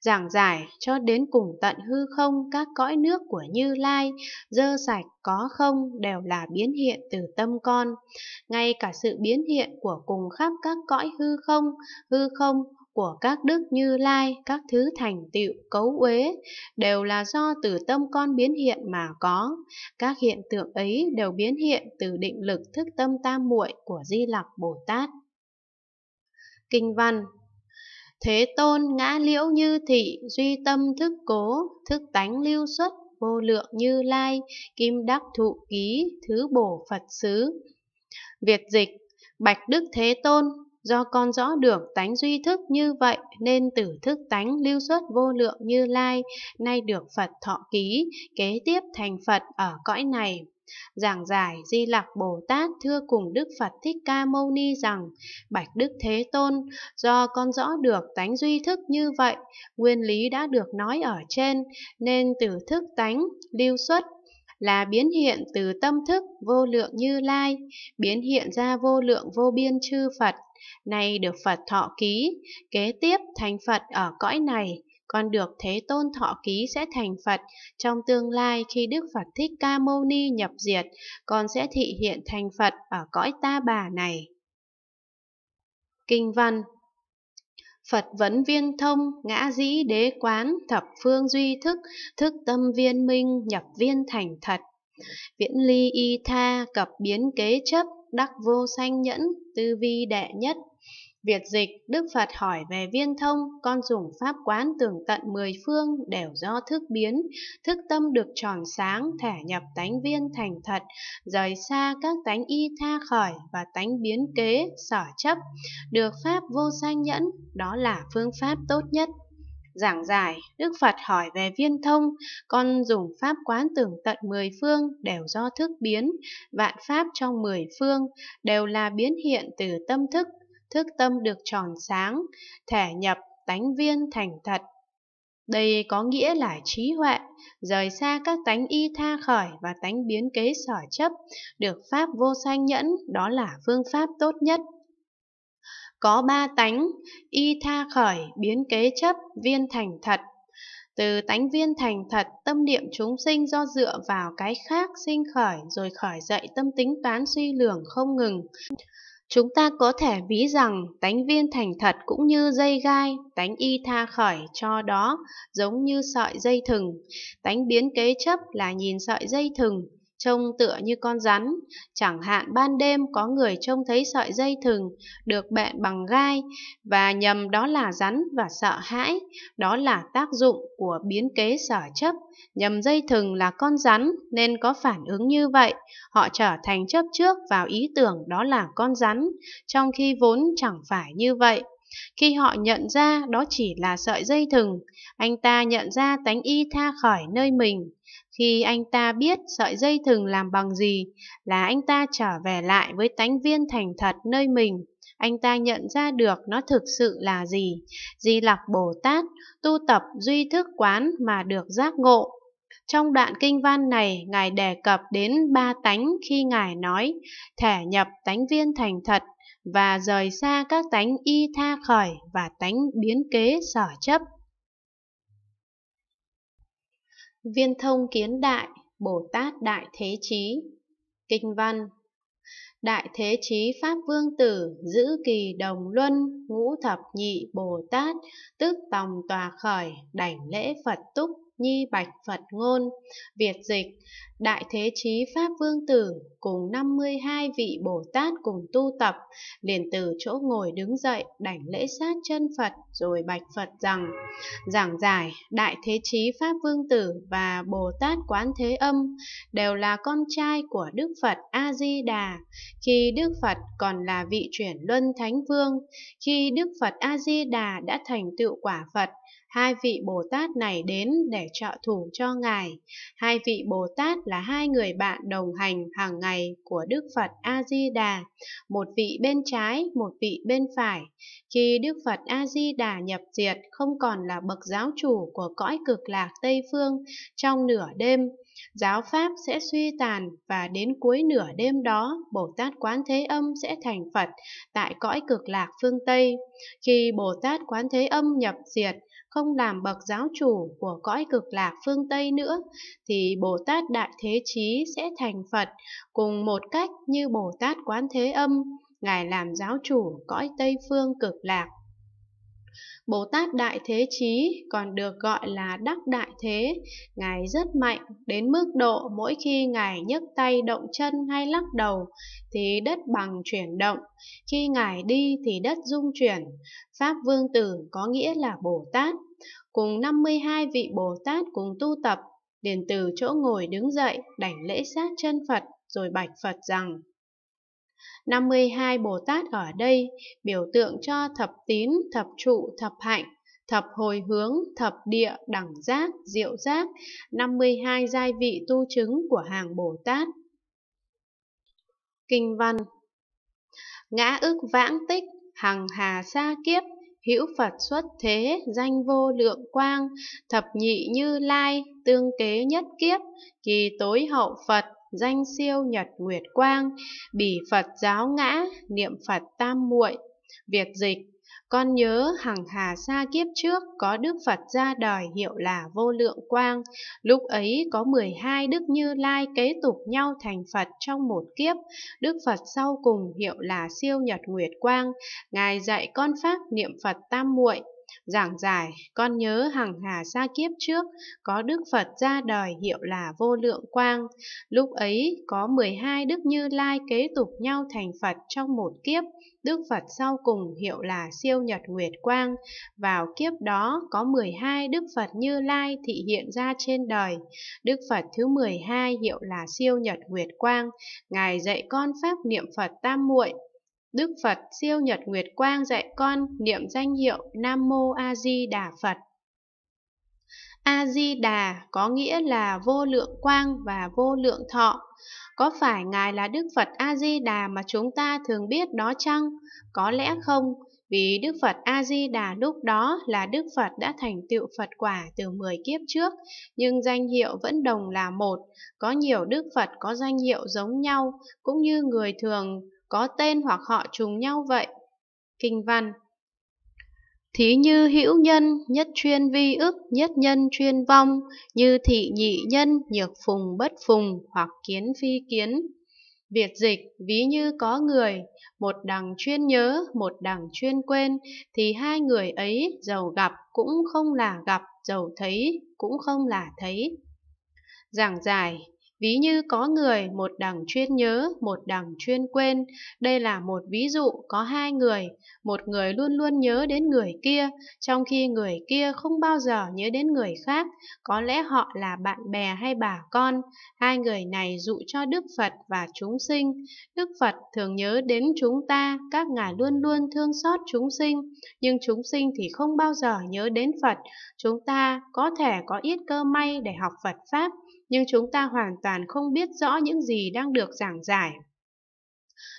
giảng giải cho đến cùng tận hư không các cõi nước của Như Lai, dơ sạch có không đều là biến hiện từ tâm con. Ngay cả sự biến hiện của cùng khắp các cõi hư không, hư không của các đức như lai, các thứ thành tựu, cấu uế đều là do từ tâm con biến hiện mà có. Các hiện tượng ấy đều biến hiện từ định lực thức tâm tam muội của Di Lặc Bồ Tát. Kinh văn Thế tôn ngã liễu như thị, duy tâm thức cố, thức tánh lưu xuất, vô lượng như lai, kim đắc thụ ký, thứ bổ Phật xứ. Việt dịch, Bạch Đức Thế Tôn, Do con rõ được tánh duy thức như vậy nên tử thức tánh lưu xuất vô lượng như lai, nay được Phật thọ ký, kế tiếp thành Phật ở cõi này. Giảng giải Di Lặc Bồ Tát thưa cùng Đức Phật Thích Ca Mâu Ni rằng, Bạch Đức Thế Tôn, do con rõ được tánh duy thức như vậy, nguyên lý đã được nói ở trên, nên tử thức tánh, lưu xuất là biến hiện từ tâm thức vô lượng như lai, biến hiện ra vô lượng vô biên chư Phật, nay được Phật thọ ký, kế tiếp thành Phật ở cõi này, con được Thế Tôn thọ ký sẽ thành Phật. Trong tương lai khi Đức Phật Thích Ca Mâu Ni nhập diệt, con sẽ thị hiện thành Phật ở cõi ta bà này. Kinh văn Phật vấn viên thông, ngã dĩ đế quán, thập phương duy thức, thức tâm viên minh, nhập viên thành thật. Viễn ly y tha, cập biến kế chấp, đắc vô sanh nhẫn, tư vi đệ nhất. Việt dịch, Đức Phật hỏi về viên thông, con dùng pháp quán tưởng tận mười phương đều do thức biến, thức tâm được tròn sáng, thể nhập tánh viên thành thật, rời xa các tánh y tha khỏi và tánh biến kế, sở chấp, được pháp vô sanh nhẫn, đó là phương pháp tốt nhất giảng giải, Đức Phật hỏi về viên thông, con dùng pháp quán tưởng tận mười phương đều do thức biến, vạn pháp trong mười phương đều là biến hiện từ tâm thức, thức tâm được tròn sáng, thể nhập tánh viên thành thật. Đây có nghĩa là trí huệ, rời xa các tánh y tha khỏi và tánh biến kế sở chấp, được pháp vô sanh nhẫn, đó là phương pháp tốt nhất có ba tánh, y tha khởi, biến kế chấp, viên thành thật. Từ tánh viên thành thật, tâm niệm chúng sinh do dựa vào cái khác sinh khởi rồi khởi dậy tâm tính toán suy lường không ngừng. Chúng ta có thể ví rằng tánh viên thành thật cũng như dây gai, tánh y tha khởi cho đó giống như sợi dây thừng. Tánh biến kế chấp là nhìn sợi dây thừng, trông tựa như con rắn. Chẳng hạn ban đêm có người trông thấy sợi dây thừng được bện bằng gai và nhầm đó là rắn và sợ hãi. Đó là tác dụng của biến kế sở chấp. Nhầm dây thừng là con rắn nên có phản ứng như vậy. Họ trở thành chấp trước vào ý tưởng đó là con rắn, trong khi vốn chẳng phải như vậy. Khi họ nhận ra đó chỉ là sợi dây thừng, anh ta nhận ra tánh y tha khỏi nơi mình. Khi anh ta biết sợi dây thừng làm bằng gì là anh ta trở về lại với tánh viên thành thật nơi mình. Anh ta nhận ra được nó thực sự là gì. Di lặc Bồ Tát tu tập duy thức quán mà được giác ngộ. Trong đoạn kinh văn này, Ngài đề cập đến ba tánh khi Ngài nói thể nhập tánh viên thành thật và rời xa các tánh y tha khởi và tánh biến kế sở chấp. Viên thông kiến đại, Bồ Tát đại thế chí. Kinh văn Đại thế chí Pháp Vương Tử giữ kỳ đồng luân, ngũ thập nhị Bồ Tát, tức tòng tòa khởi, đảnh lễ Phật túc nhi bạch Phật ngôn, Việt dịch, Đại Thế Chí Pháp Vương Tử cùng 52 vị Bồ Tát cùng tu tập, liền từ chỗ ngồi đứng dậy đảnh lễ sát chân Phật rồi bạch Phật rằng, giảng giải Đại Thế Chí Pháp Vương Tử và Bồ Tát Quán Thế Âm đều là con trai của Đức Phật A-di-đà, khi Đức Phật còn là vị chuyển luân Thánh Vương, khi Đức Phật A-di-đà đã thành tựu quả Phật, hai vị Bồ Tát này đến để trợ thủ cho Ngài. Hai vị Bồ Tát là hai người bạn đồng hành hàng ngày của Đức Phật A-di-đà, một vị bên trái, một vị bên phải. Khi Đức Phật A-di-đà nhập diệt không còn là bậc giáo chủ của cõi cực lạc Tây Phương, trong nửa đêm giáo pháp sẽ suy tàn và đến cuối nửa đêm đó Bồ Tát Quán Thế Âm sẽ thành Phật tại cõi cực lạc phương Tây. Khi Bồ Tát Quán Thế Âm nhập diệt, không làm bậc giáo chủ của cõi cực lạc phương Tây nữa, thì Bồ Tát Đại Thế Chí sẽ thành Phật cùng một cách như Bồ Tát Quán Thế Âm, Ngài làm giáo chủ cõi Tây phương cực lạc. Bồ Tát Đại Thế Chí còn được gọi là Đắc Đại Thế. Ngài rất mạnh, đến mức độ mỗi khi Ngài nhấc tay động chân hay lắc đầu thì đất bằng chuyển động, khi Ngài đi thì đất rung chuyển. Pháp Vương Tử có nghĩa là Bồ Tát. Cùng 52 vị Bồ Tát cùng tu tập, liền từ chỗ ngồi đứng dậy, đảnh lễ sát chân Phật rồi bạch Phật rằng 52 Bồ Tát ở đây biểu tượng cho thập tín, thập trụ, thập hạnh, thập hồi hướng, thập địa, đẳng giác, diệu giác, 52 giai vị tu chứng của hàng Bồ Tát. Kinh văn Ngã ức vãng tích, hằng hà sa kiếp, hữu Phật xuất thế, danh vô lượng quang, thập nhị như lai, tương kế nhất kiếp, kỳ tối hậu Phật, danh siêu nhật nguyệt quang, bỉ Phật giáo ngã, niệm Phật tam muội. Việt dịch con nhớ hằng hà xa kiếp trước có Đức Phật ra đời hiệu là Vô Lượng Quang, lúc ấy có 12 Đức Như Lai kế tục nhau thành Phật trong một kiếp, Đức Phật sau cùng hiệu là Siêu Nhật Nguyệt Quang, Ngài dạy con pháp niệm Phật tam muội, Giảng giải, con nhớ hằng hà xa kiếp trước, có Đức Phật ra đời hiệu là vô lượng quang. Lúc ấy có 12 Đức Như Lai kế tục nhau thành Phật trong một kiếp, Đức Phật sau cùng hiệu là siêu nhật nguyệt quang. Vào kiếp đó có 12 Đức Phật Như Lai thị hiện ra trên đời. Đức Phật thứ 12 hiệu là siêu nhật nguyệt quang. Ngài dạy con pháp niệm Phật tam muội Đức Phật siêu nhật nguyệt quang dạy con niệm danh hiệu Nam Mô A Di Đà Phật. A Di Đà có nghĩa là vô lượng quang và vô lượng thọ. Có phải ngài là Đức Phật A Di Đà mà chúng ta thường biết đó chăng? Có lẽ không, vì Đức Phật A Di Đà lúc đó là Đức Phật đã thành tựu Phật quả từ 10 kiếp trước, nhưng danh hiệu vẫn đồng là một. Có nhiều Đức Phật có danh hiệu giống nhau, cũng như người thường có tên hoặc họ trùng nhau vậy. Kinh văn Thí như hữu nhân, nhất chuyên vi ức, nhất nhân chuyên vong, như thị nhị nhân, nhược phùng bất phùng, hoặc kiến phi kiến. Việt dịch, ví như có người, một đằng chuyên nhớ, một đằng chuyên quên, thì hai người ấy giàu gặp cũng không là gặp, giàu thấy cũng không là thấy. Giảng giải, Ví như có người một đằng chuyên nhớ, một đằng chuyên quên. Đây là một ví dụ có hai người, một người luôn luôn nhớ đến người kia, trong khi người kia không bao giờ nhớ đến người khác, có lẽ họ là bạn bè hay bà con. Hai người này dụ cho Đức Phật và chúng sinh. Đức Phật thường nhớ đến chúng ta, các ngài luôn luôn thương xót chúng sinh, nhưng chúng sinh thì không bao giờ nhớ đến Phật. Chúng ta có thể có ít cơ may để học Phật Pháp nhưng chúng ta hoàn toàn không biết rõ những gì đang được giảng giải.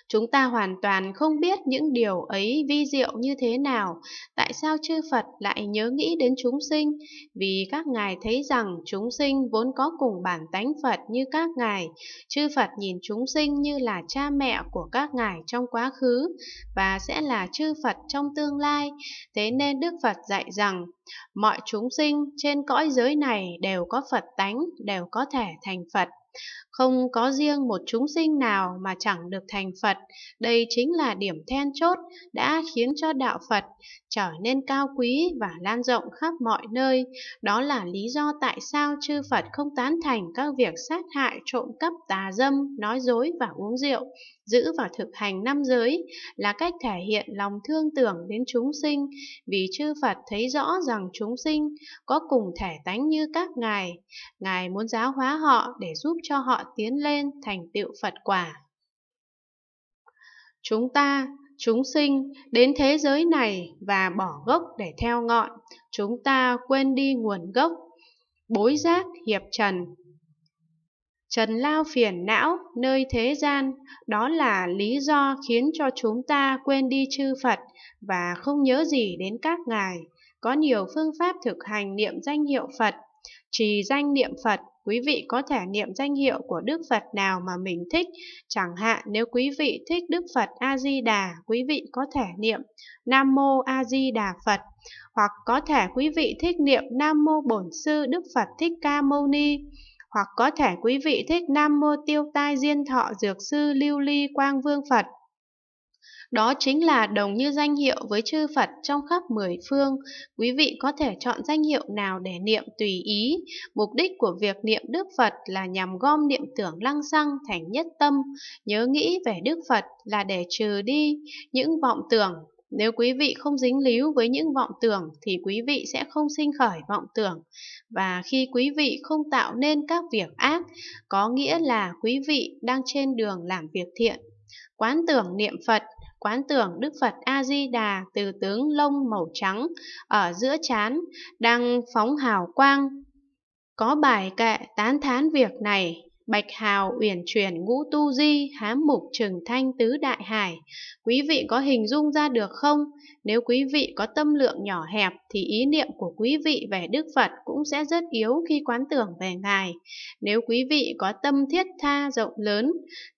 Chúng ta hoàn toàn không biết những điều ấy vi diệu như thế nào, tại sao chư Phật lại nhớ nghĩ đến chúng sinh, vì các ngài thấy rằng chúng sinh vốn có cùng bản tánh Phật như các ngài, chư Phật nhìn chúng sinh như là cha mẹ của các ngài trong quá khứ và sẽ là chư Phật trong tương lai, thế nên Đức Phật dạy rằng mọi chúng sinh trên cõi giới này đều có Phật tánh, đều có thể thành Phật. Không có riêng một chúng sinh nào mà chẳng được thành Phật, đây chính là điểm then chốt đã khiến cho đạo Phật trở nên cao quý và lan rộng khắp mọi nơi. Đó là lý do tại sao chư Phật không tán thành các việc sát hại, trộm cắp, tà dâm, nói dối và uống rượu giữ và thực hành năm giới là cách thể hiện lòng thương tưởng đến chúng sinh vì chư Phật thấy rõ rằng chúng sinh có cùng thể tánh như các ngài. Ngài muốn giáo hóa họ để giúp cho họ tiến lên thành tựu Phật quả. Chúng ta, chúng sinh đến thế giới này và bỏ gốc để theo ngọn, chúng ta quên đi nguồn gốc, bối giác hiệp trần trần lao phiền não nơi thế gian đó là lý do khiến cho chúng ta quên đi chư phật và không nhớ gì đến các ngài có nhiều phương pháp thực hành niệm danh hiệu phật trì danh niệm phật quý vị có thể niệm danh hiệu của đức phật nào mà mình thích chẳng hạn nếu quý vị thích đức phật a di đà quý vị có thể niệm nam mô a di đà phật hoặc có thể quý vị thích niệm nam mô bổn sư đức phật thích ca mâu ni hoặc có thể quý vị thích Nam Mô Tiêu Tai Diên Thọ Dược Sư Lưu Ly Quang Vương Phật. Đó chính là đồng như danh hiệu với chư Phật trong khắp mười phương. Quý vị có thể chọn danh hiệu nào để niệm tùy ý. Mục đích của việc niệm Đức Phật là nhằm gom niệm tưởng lăng xăng thành nhất tâm. Nhớ nghĩ về Đức Phật là để trừ đi những vọng tưởng. Nếu quý vị không dính líu với những vọng tưởng thì quý vị sẽ không sinh khởi vọng tưởng và khi quý vị không tạo nên các việc ác, có nghĩa là quý vị đang trên đường làm việc thiện. Quán tưởng niệm Phật quán tưởng Đức Phật A-di-đà từ tướng lông màu trắng ở giữa chán đang phóng hào quang. Có bài kệ tán thán việc này Bạch hào uyển chuyển ngũ tu di, hám mục trừng thanh tứ đại hải. Quý vị có hình dung ra được không? Nếu quý vị có tâm lượng nhỏ hẹp thì ý niệm của quý vị về Đức Phật cũng sẽ rất yếu khi quán tưởng về Ngài. Nếu quý vị có tâm thiết tha rộng lớn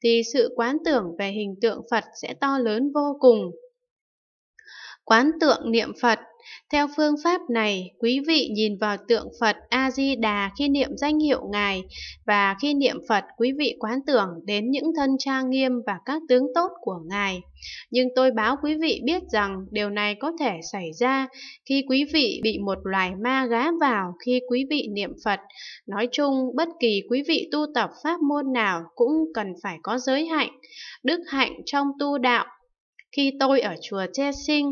thì sự quán tưởng về hình tượng Phật sẽ to lớn vô cùng. Quán tượng niệm Phật theo phương pháp này, quý vị nhìn vào tượng Phật A-di-đà khi niệm danh hiệu Ngài và khi niệm Phật quý vị quán tưởng đến những thân trang nghiêm và các tướng tốt của Ngài. Nhưng tôi báo quý vị biết rằng điều này có thể xảy ra khi quý vị bị một loài ma gá vào khi quý vị niệm Phật. Nói chung, bất kỳ quý vị tu tập pháp môn nào cũng cần phải có giới hạnh. Đức hạnh trong tu đạo khi tôi ở chùa Che Sinh,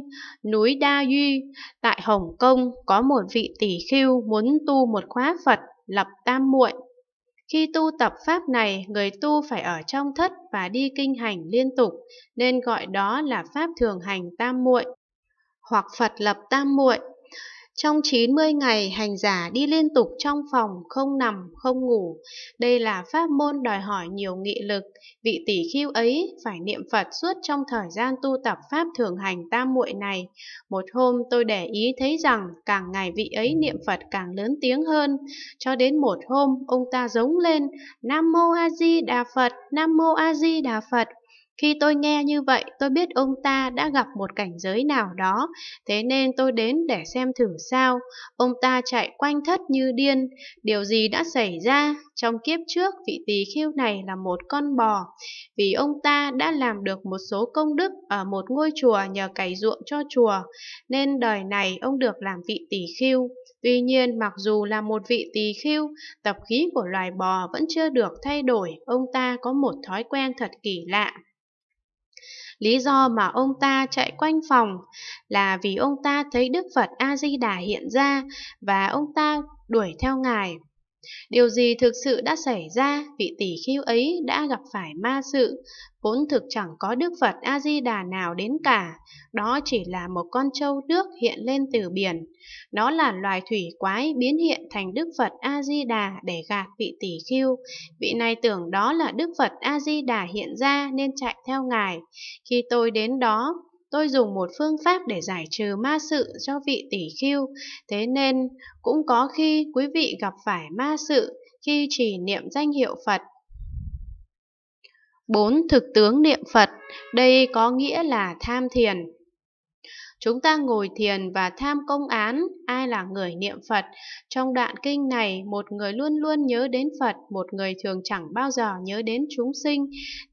núi Đa Duy, tại Hồng Kông có một vị tỷ khưu muốn tu một khóa Phật lập tam muội. Khi tu tập pháp này, người tu phải ở trong thất và đi kinh hành liên tục, nên gọi đó là pháp thường hành tam muội hoặc Phật lập tam muội. Trong 90 ngày, hành giả đi liên tục trong phòng, không nằm, không ngủ. Đây là pháp môn đòi hỏi nhiều nghị lực. Vị tỷ khiêu ấy phải niệm Phật suốt trong thời gian tu tập pháp thường hành tam muội này. Một hôm tôi để ý thấy rằng càng ngày vị ấy niệm Phật càng lớn tiếng hơn. Cho đến một hôm, ông ta giống lên, Nam Mô A Di Đà Phật, Nam Mô A Di Đà Phật khi tôi nghe như vậy, tôi biết ông ta đã gặp một cảnh giới nào đó, thế nên tôi đến để xem thử sao. Ông ta chạy quanh thất như điên, điều gì đã xảy ra? Trong kiếp trước, vị tỳ khiêu này là một con bò, vì ông ta đã làm được một số công đức ở một ngôi chùa nhờ cày ruộng cho chùa, nên đời này ông được làm vị tỳ khiêu. Tuy nhiên, mặc dù là một vị tỳ khưu, tập khí của loài bò vẫn chưa được thay đổi, ông ta có một thói quen thật kỳ lạ. Lý do mà ông ta chạy quanh phòng là vì ông ta thấy Đức Phật A-di-đà hiện ra và ông ta đuổi theo Ngài. Điều gì thực sự đã xảy ra, vị tỷ khiêu ấy đã gặp phải ma sự, vốn thực chẳng có Đức Phật A-di-đà nào đến cả, đó chỉ là một con trâu nước hiện lên từ biển. Nó là loài thủy quái biến hiện thành Đức Phật A-di-đà để gạt vị tỷ khiêu. Vị này tưởng đó là Đức Phật A-di-đà hiện ra nên chạy theo ngài. Khi tôi đến đó, tôi dùng một phương pháp để giải trừ ma sự cho vị tỷ khưu, thế nên cũng có khi quý vị gặp phải ma sự khi trì niệm danh hiệu Phật. 4. Thực tướng niệm Phật, đây có nghĩa là tham thiền. Chúng ta ngồi thiền và tham công án, ai là người niệm Phật. Trong đoạn kinh này, một người luôn luôn nhớ đến Phật, một người thường chẳng bao giờ nhớ đến chúng sinh,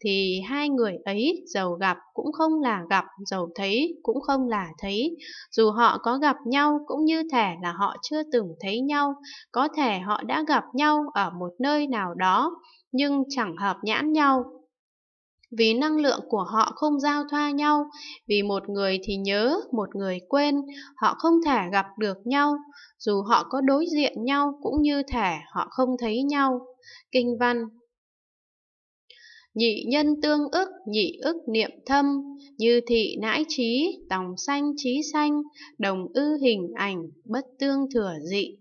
thì hai người ấy giàu gặp cũng không là gặp, giàu thấy cũng không là thấy. Dù họ có gặp nhau cũng như thể là họ chưa từng thấy nhau, có thể họ đã gặp nhau ở một nơi nào đó, nhưng chẳng hợp nhãn nhau vì năng lượng của họ không giao thoa nhau, vì một người thì nhớ, một người quên, họ không thể gặp được nhau, dù họ có đối diện nhau cũng như thể họ không thấy nhau. Kinh văn Nhị nhân tương ức, nhị ức niệm thâm, như thị nãi trí, tòng xanh trí xanh, đồng ư hình ảnh, bất tương thừa dị.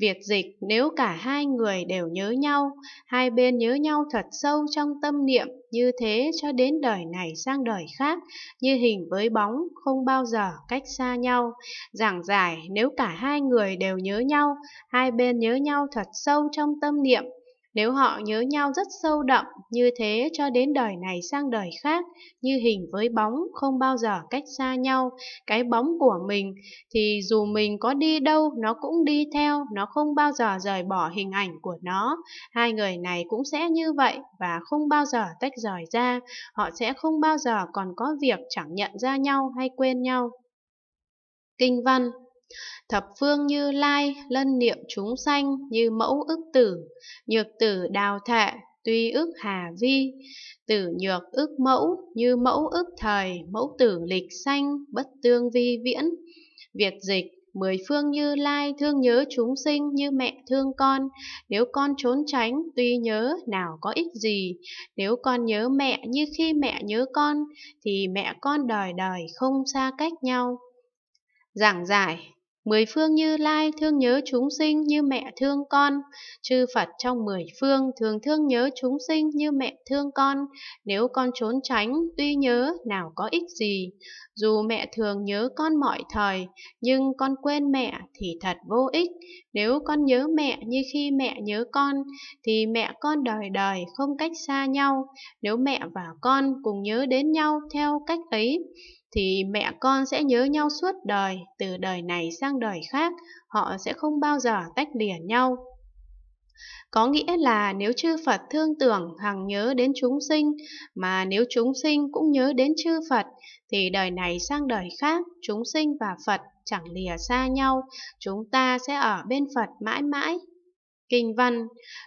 Việt dịch nếu cả hai người đều nhớ nhau, hai bên nhớ nhau thật sâu trong tâm niệm, như thế cho đến đời này sang đời khác, như hình với bóng, không bao giờ cách xa nhau. Giảng giải nếu cả hai người đều nhớ nhau, hai bên nhớ nhau thật sâu trong tâm niệm nếu họ nhớ nhau rất sâu đậm như thế cho đến đời này sang đời khác, như hình với bóng không bao giờ cách xa nhau, cái bóng của mình thì dù mình có đi đâu nó cũng đi theo, nó không bao giờ rời bỏ hình ảnh của nó. Hai người này cũng sẽ như vậy và không bao giờ tách rời ra, họ sẽ không bao giờ còn có việc chẳng nhận ra nhau hay quên nhau. Kinh văn Thập phương như lai, lân niệm chúng sanh như mẫu ức tử, nhược tử đào thệ, tuy ức hà vi, tử nhược ức mẫu, như mẫu ức thời, mẫu tử lịch sanh, bất tương vi viễn. Việt dịch, mười phương như lai thương nhớ chúng sinh như mẹ thương con, nếu con trốn tránh tuy nhớ nào có ích gì, nếu con nhớ mẹ như khi mẹ nhớ con, thì mẹ con đời đời không xa cách nhau. Giảng giải Mười phương như lai thương nhớ chúng sinh như mẹ thương con, chư Phật trong mười phương thường thương nhớ chúng sinh như mẹ thương con, nếu con trốn tránh tuy nhớ nào có ích gì. Dù mẹ thường nhớ con mọi thời, nhưng con quên mẹ thì thật vô ích, nếu con nhớ mẹ như khi mẹ nhớ con, thì mẹ con đời đời không cách xa nhau, nếu mẹ và con cùng nhớ đến nhau theo cách ấy, thì mẹ con sẽ nhớ nhau suốt đời, từ đời này sang đời khác, họ sẽ không bao giờ tách lìa nhau. Có nghĩa là nếu chư Phật thương tưởng hằng nhớ đến chúng sinh, mà nếu chúng sinh cũng nhớ đến chư Phật, thì đời này sang đời khác, chúng sinh và Phật chẳng lìa xa nhau, chúng ta sẽ ở bên Phật mãi mãi. Kinh văn,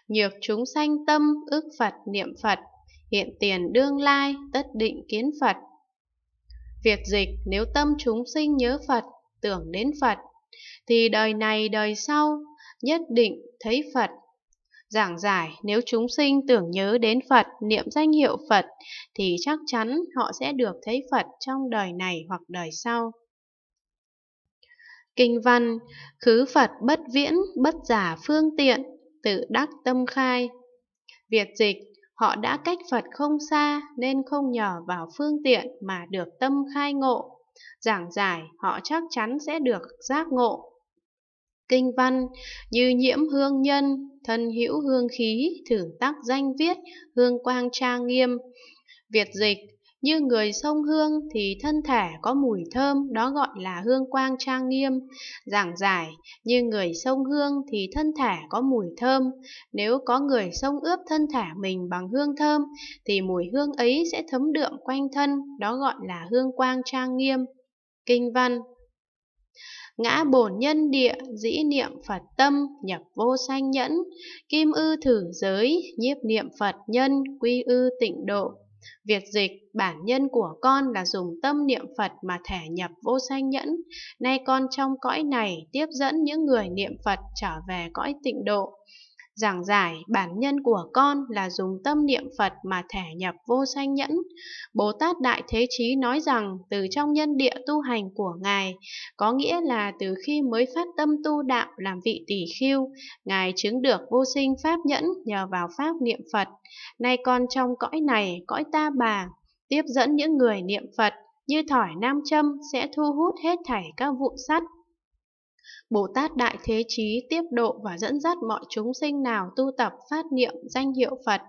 nhược chúng sanh tâm, ước Phật, niệm Phật, hiện tiền đương lai, tất định kiến Phật, Việc dịch nếu tâm chúng sinh nhớ Phật, tưởng đến Phật, thì đời này đời sau nhất định thấy Phật. Giảng giải nếu chúng sinh tưởng nhớ đến Phật, niệm danh hiệu Phật, thì chắc chắn họ sẽ được thấy Phật trong đời này hoặc đời sau. Kinh văn, khứ Phật bất viễn, bất giả phương tiện, tự đắc tâm khai. Việt dịch, Họ đã cách Phật không xa nên không nhờ vào phương tiện mà được tâm khai ngộ. Giảng giải họ chắc chắn sẽ được giác ngộ. Kinh văn như nhiễm hương nhân, thân hữu hương khí, thử tác danh viết, hương quang trang nghiêm. Việt dịch như người sông hương thì thân thể có mùi thơm, đó gọi là hương quang trang nghiêm. Giảng giải, như người sông hương thì thân thể có mùi thơm. Nếu có người sông ướp thân thể mình bằng hương thơm, thì mùi hương ấy sẽ thấm đượm quanh thân, đó gọi là hương quang trang nghiêm. Kinh văn Ngã bổn nhân địa, dĩ niệm Phật tâm, nhập vô sanh nhẫn, kim ư thử giới, nhiếp niệm Phật nhân, quy ư tịnh độ, Việc dịch bản nhân của con là dùng tâm niệm Phật mà thẻ nhập vô sanh nhẫn. Nay con trong cõi này tiếp dẫn những người niệm Phật trở về cõi tịnh độ giảng giải bản nhân của con là dùng tâm niệm Phật mà thể nhập vô sanh nhẫn. Bồ Tát Đại Thế Chí nói rằng từ trong nhân địa tu hành của Ngài, có nghĩa là từ khi mới phát tâm tu đạo làm vị tỷ khiêu, Ngài chứng được vô sinh pháp nhẫn nhờ vào pháp niệm Phật. Nay con trong cõi này, cõi ta bà, tiếp dẫn những người niệm Phật như thỏi nam châm sẽ thu hút hết thảy các vụ sắt Bồ Tát Đại Thế Chí tiếp độ và dẫn dắt mọi chúng sinh nào tu tập phát niệm danh hiệu Phật.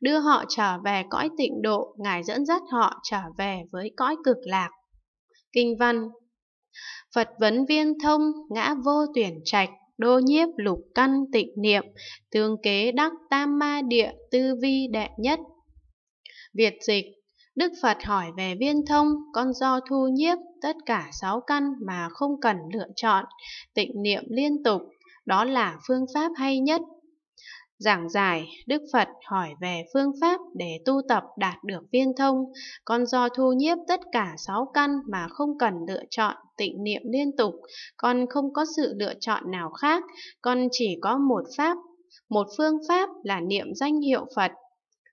Đưa họ trở về cõi tịnh độ, Ngài dẫn dắt họ trở về với cõi cực lạc. Kinh văn Phật vấn viên thông, ngã vô tuyển trạch, đô nhiếp lục căn tịnh niệm, tương kế đắc tam ma địa, tư vi đệ nhất. Việt dịch Đức Phật hỏi về viên thông, con do thu nhiếp tất cả sáu căn mà không cần lựa chọn, tịnh niệm liên tục, đó là phương pháp hay nhất. Giảng giải, Đức Phật hỏi về phương pháp để tu tập đạt được viên thông, con do thu nhiếp tất cả sáu căn mà không cần lựa chọn, tịnh niệm liên tục, con không có sự lựa chọn nào khác, con chỉ có một pháp, một phương pháp là niệm danh hiệu Phật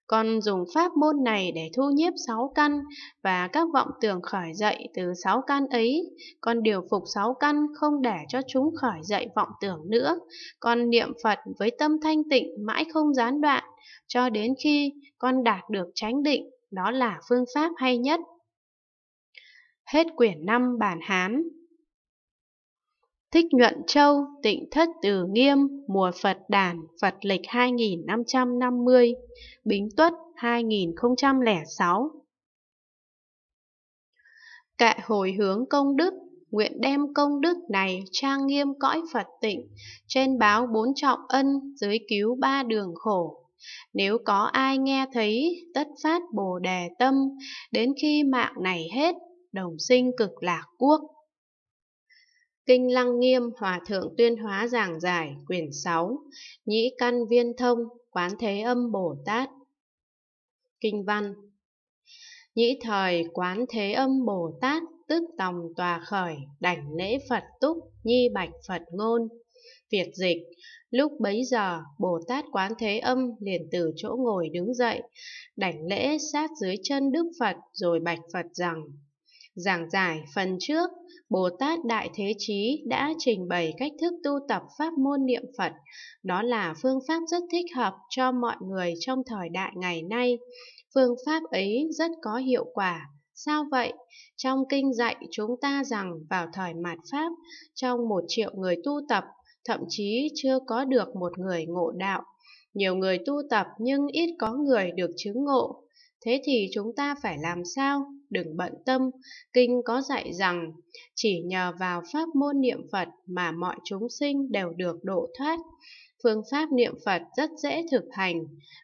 con dùng pháp môn này để thu nhiếp sáu căn và các vọng tưởng khởi dậy từ sáu căn ấy. Con điều phục sáu căn không để cho chúng khởi dậy vọng tưởng nữa. Con niệm Phật với tâm thanh tịnh mãi không gián đoạn cho đến khi con đạt được chánh định. Đó là phương pháp hay nhất. Hết quyển 5 bản Hán Thích Nhuận Châu, Tịnh Thất Từ Nghiêm, mùa Phật đàn Phật lịch 2550, Bính Tuất 2006. kệ hồi hướng công đức, nguyện đem công đức này trang nghiêm cõi Phật tịnh, trên báo bốn trọng ân, dưới cứu ba đường khổ. Nếu có ai nghe thấy, tất phát bồ đề tâm, đến khi mạng này hết, đồng sinh cực lạc quốc. Kinh Lăng Nghiêm Hòa Thượng Tuyên Hóa Giảng Giải Quyển 6 Nhĩ Căn Viên Thông Quán Thế Âm Bồ Tát Kinh Văn Nhĩ thời Quán Thế Âm Bồ Tát tức tòng tòa khởi đảnh lễ Phật túc nhi bạch Phật ngôn Việt dịch Lúc bấy giờ Bồ Tát Quán Thế Âm liền từ chỗ ngồi đứng dậy Đảnh lễ sát dưới chân Đức Phật rồi bạch Phật rằng Giảng giải phần trước, Bồ Tát Đại Thế Chí đã trình bày cách thức tu tập pháp môn niệm Phật. Đó là phương pháp rất thích hợp cho mọi người trong thời đại ngày nay. Phương pháp ấy rất có hiệu quả. Sao vậy? Trong kinh dạy chúng ta rằng vào thời mạt Pháp, trong một triệu người tu tập, thậm chí chưa có được một người ngộ đạo. Nhiều người tu tập nhưng ít có người được chứng ngộ. Thế thì chúng ta phải làm sao? đừng bận tâm, kinh có dạy rằng chỉ nhờ vào pháp môn niệm Phật mà mọi chúng sinh đều được độ thoát. Phương pháp niệm Phật rất dễ thực hành,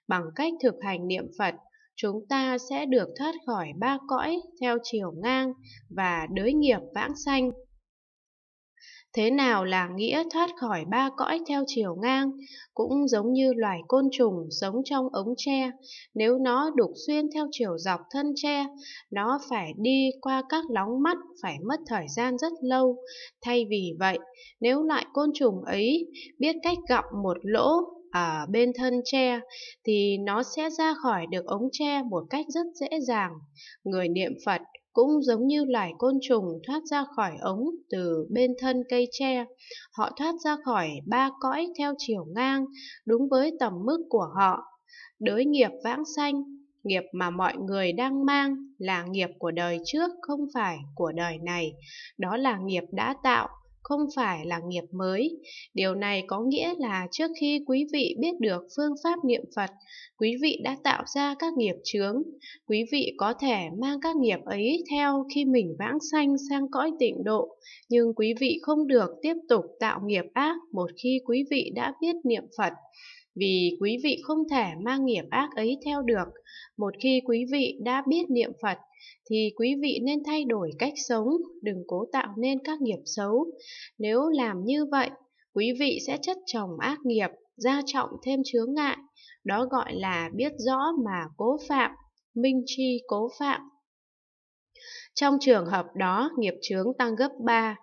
bằng cách thực hành niệm Phật, chúng ta sẽ được thoát khỏi ba cõi theo chiều ngang và đới nghiệp vãng sanh. Thế nào là nghĩa thoát khỏi ba cõi theo chiều ngang, cũng giống như loài côn trùng sống trong ống tre, nếu nó đục xuyên theo chiều dọc thân tre, nó phải đi qua các lóng mắt phải mất thời gian rất lâu. Thay vì vậy, nếu loại côn trùng ấy biết cách gặm một lỗ ở bên thân tre thì nó sẽ ra khỏi được ống tre một cách rất dễ dàng. Người niệm Phật cũng giống như loài côn trùng thoát ra khỏi ống từ bên thân cây tre. Họ thoát ra khỏi ba cõi theo chiều ngang, đúng với tầm mức của họ. Đối nghiệp vãng sanh, nghiệp mà mọi người đang mang là nghiệp của đời trước không phải của đời này. Đó là nghiệp đã tạo, không phải là nghiệp mới. Điều này có nghĩa là trước khi quý vị biết được phương pháp niệm Phật, quý vị đã tạo ra các nghiệp chướng. Quý vị có thể mang các nghiệp ấy theo khi mình vãng sanh sang cõi tịnh độ, nhưng quý vị không được tiếp tục tạo nghiệp ác một khi quý vị đã biết niệm Phật vì quý vị không thể mang nghiệp ác ấy theo được. Một khi quý vị đã biết niệm Phật, thì quý vị nên thay đổi cách sống, đừng cố tạo nên các nghiệp xấu. Nếu làm như vậy, quý vị sẽ chất chồng ác nghiệp, gia trọng thêm chướng ngại. Đó gọi là biết rõ mà cố phạm, minh chi cố phạm. Trong trường hợp đó, nghiệp chướng tăng gấp 3,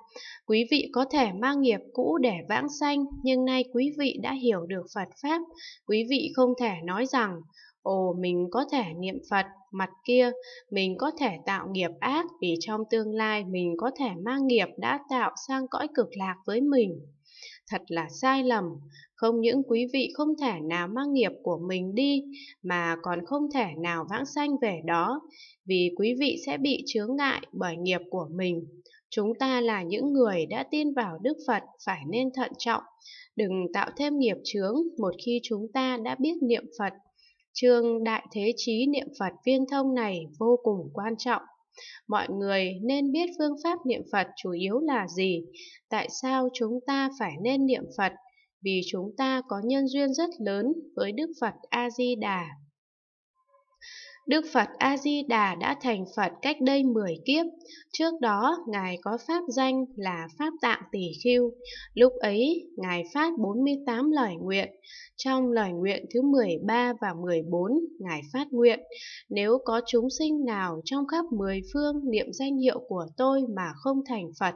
Quý vị có thể mang nghiệp cũ để vãng sanh, nhưng nay quý vị đã hiểu được Phật Pháp, quý vị không thể nói rằng, ồ mình có thể niệm Phật, mặt kia mình có thể tạo nghiệp ác vì trong tương lai mình có thể mang nghiệp đã tạo sang cõi cực lạc với mình. Thật là sai lầm, không những quý vị không thể nào mang nghiệp của mình đi mà còn không thể nào vãng sanh về đó, vì quý vị sẽ bị chướng ngại bởi nghiệp của mình. Chúng ta là những người đã tin vào Đức Phật phải nên thận trọng, đừng tạo thêm nghiệp chướng một khi chúng ta đã biết niệm Phật. Chương Đại Thế Chí Niệm Phật Viên Thông này vô cùng quan trọng. Mọi người nên biết phương pháp niệm Phật chủ yếu là gì, tại sao chúng ta phải nên niệm Phật, vì chúng ta có nhân duyên rất lớn với Đức Phật A-di-đà. Đức Phật A-di-đà đã thành Phật cách đây 10 kiếp, trước đó Ngài có pháp danh là Pháp Tạng Tỷ Khưu, lúc ấy Ngài phát 48 lời nguyện, trong lời nguyện thứ 13 và 14 Ngài phát nguyện, nếu có chúng sinh nào trong khắp mười phương niệm danh hiệu của tôi mà không thành Phật,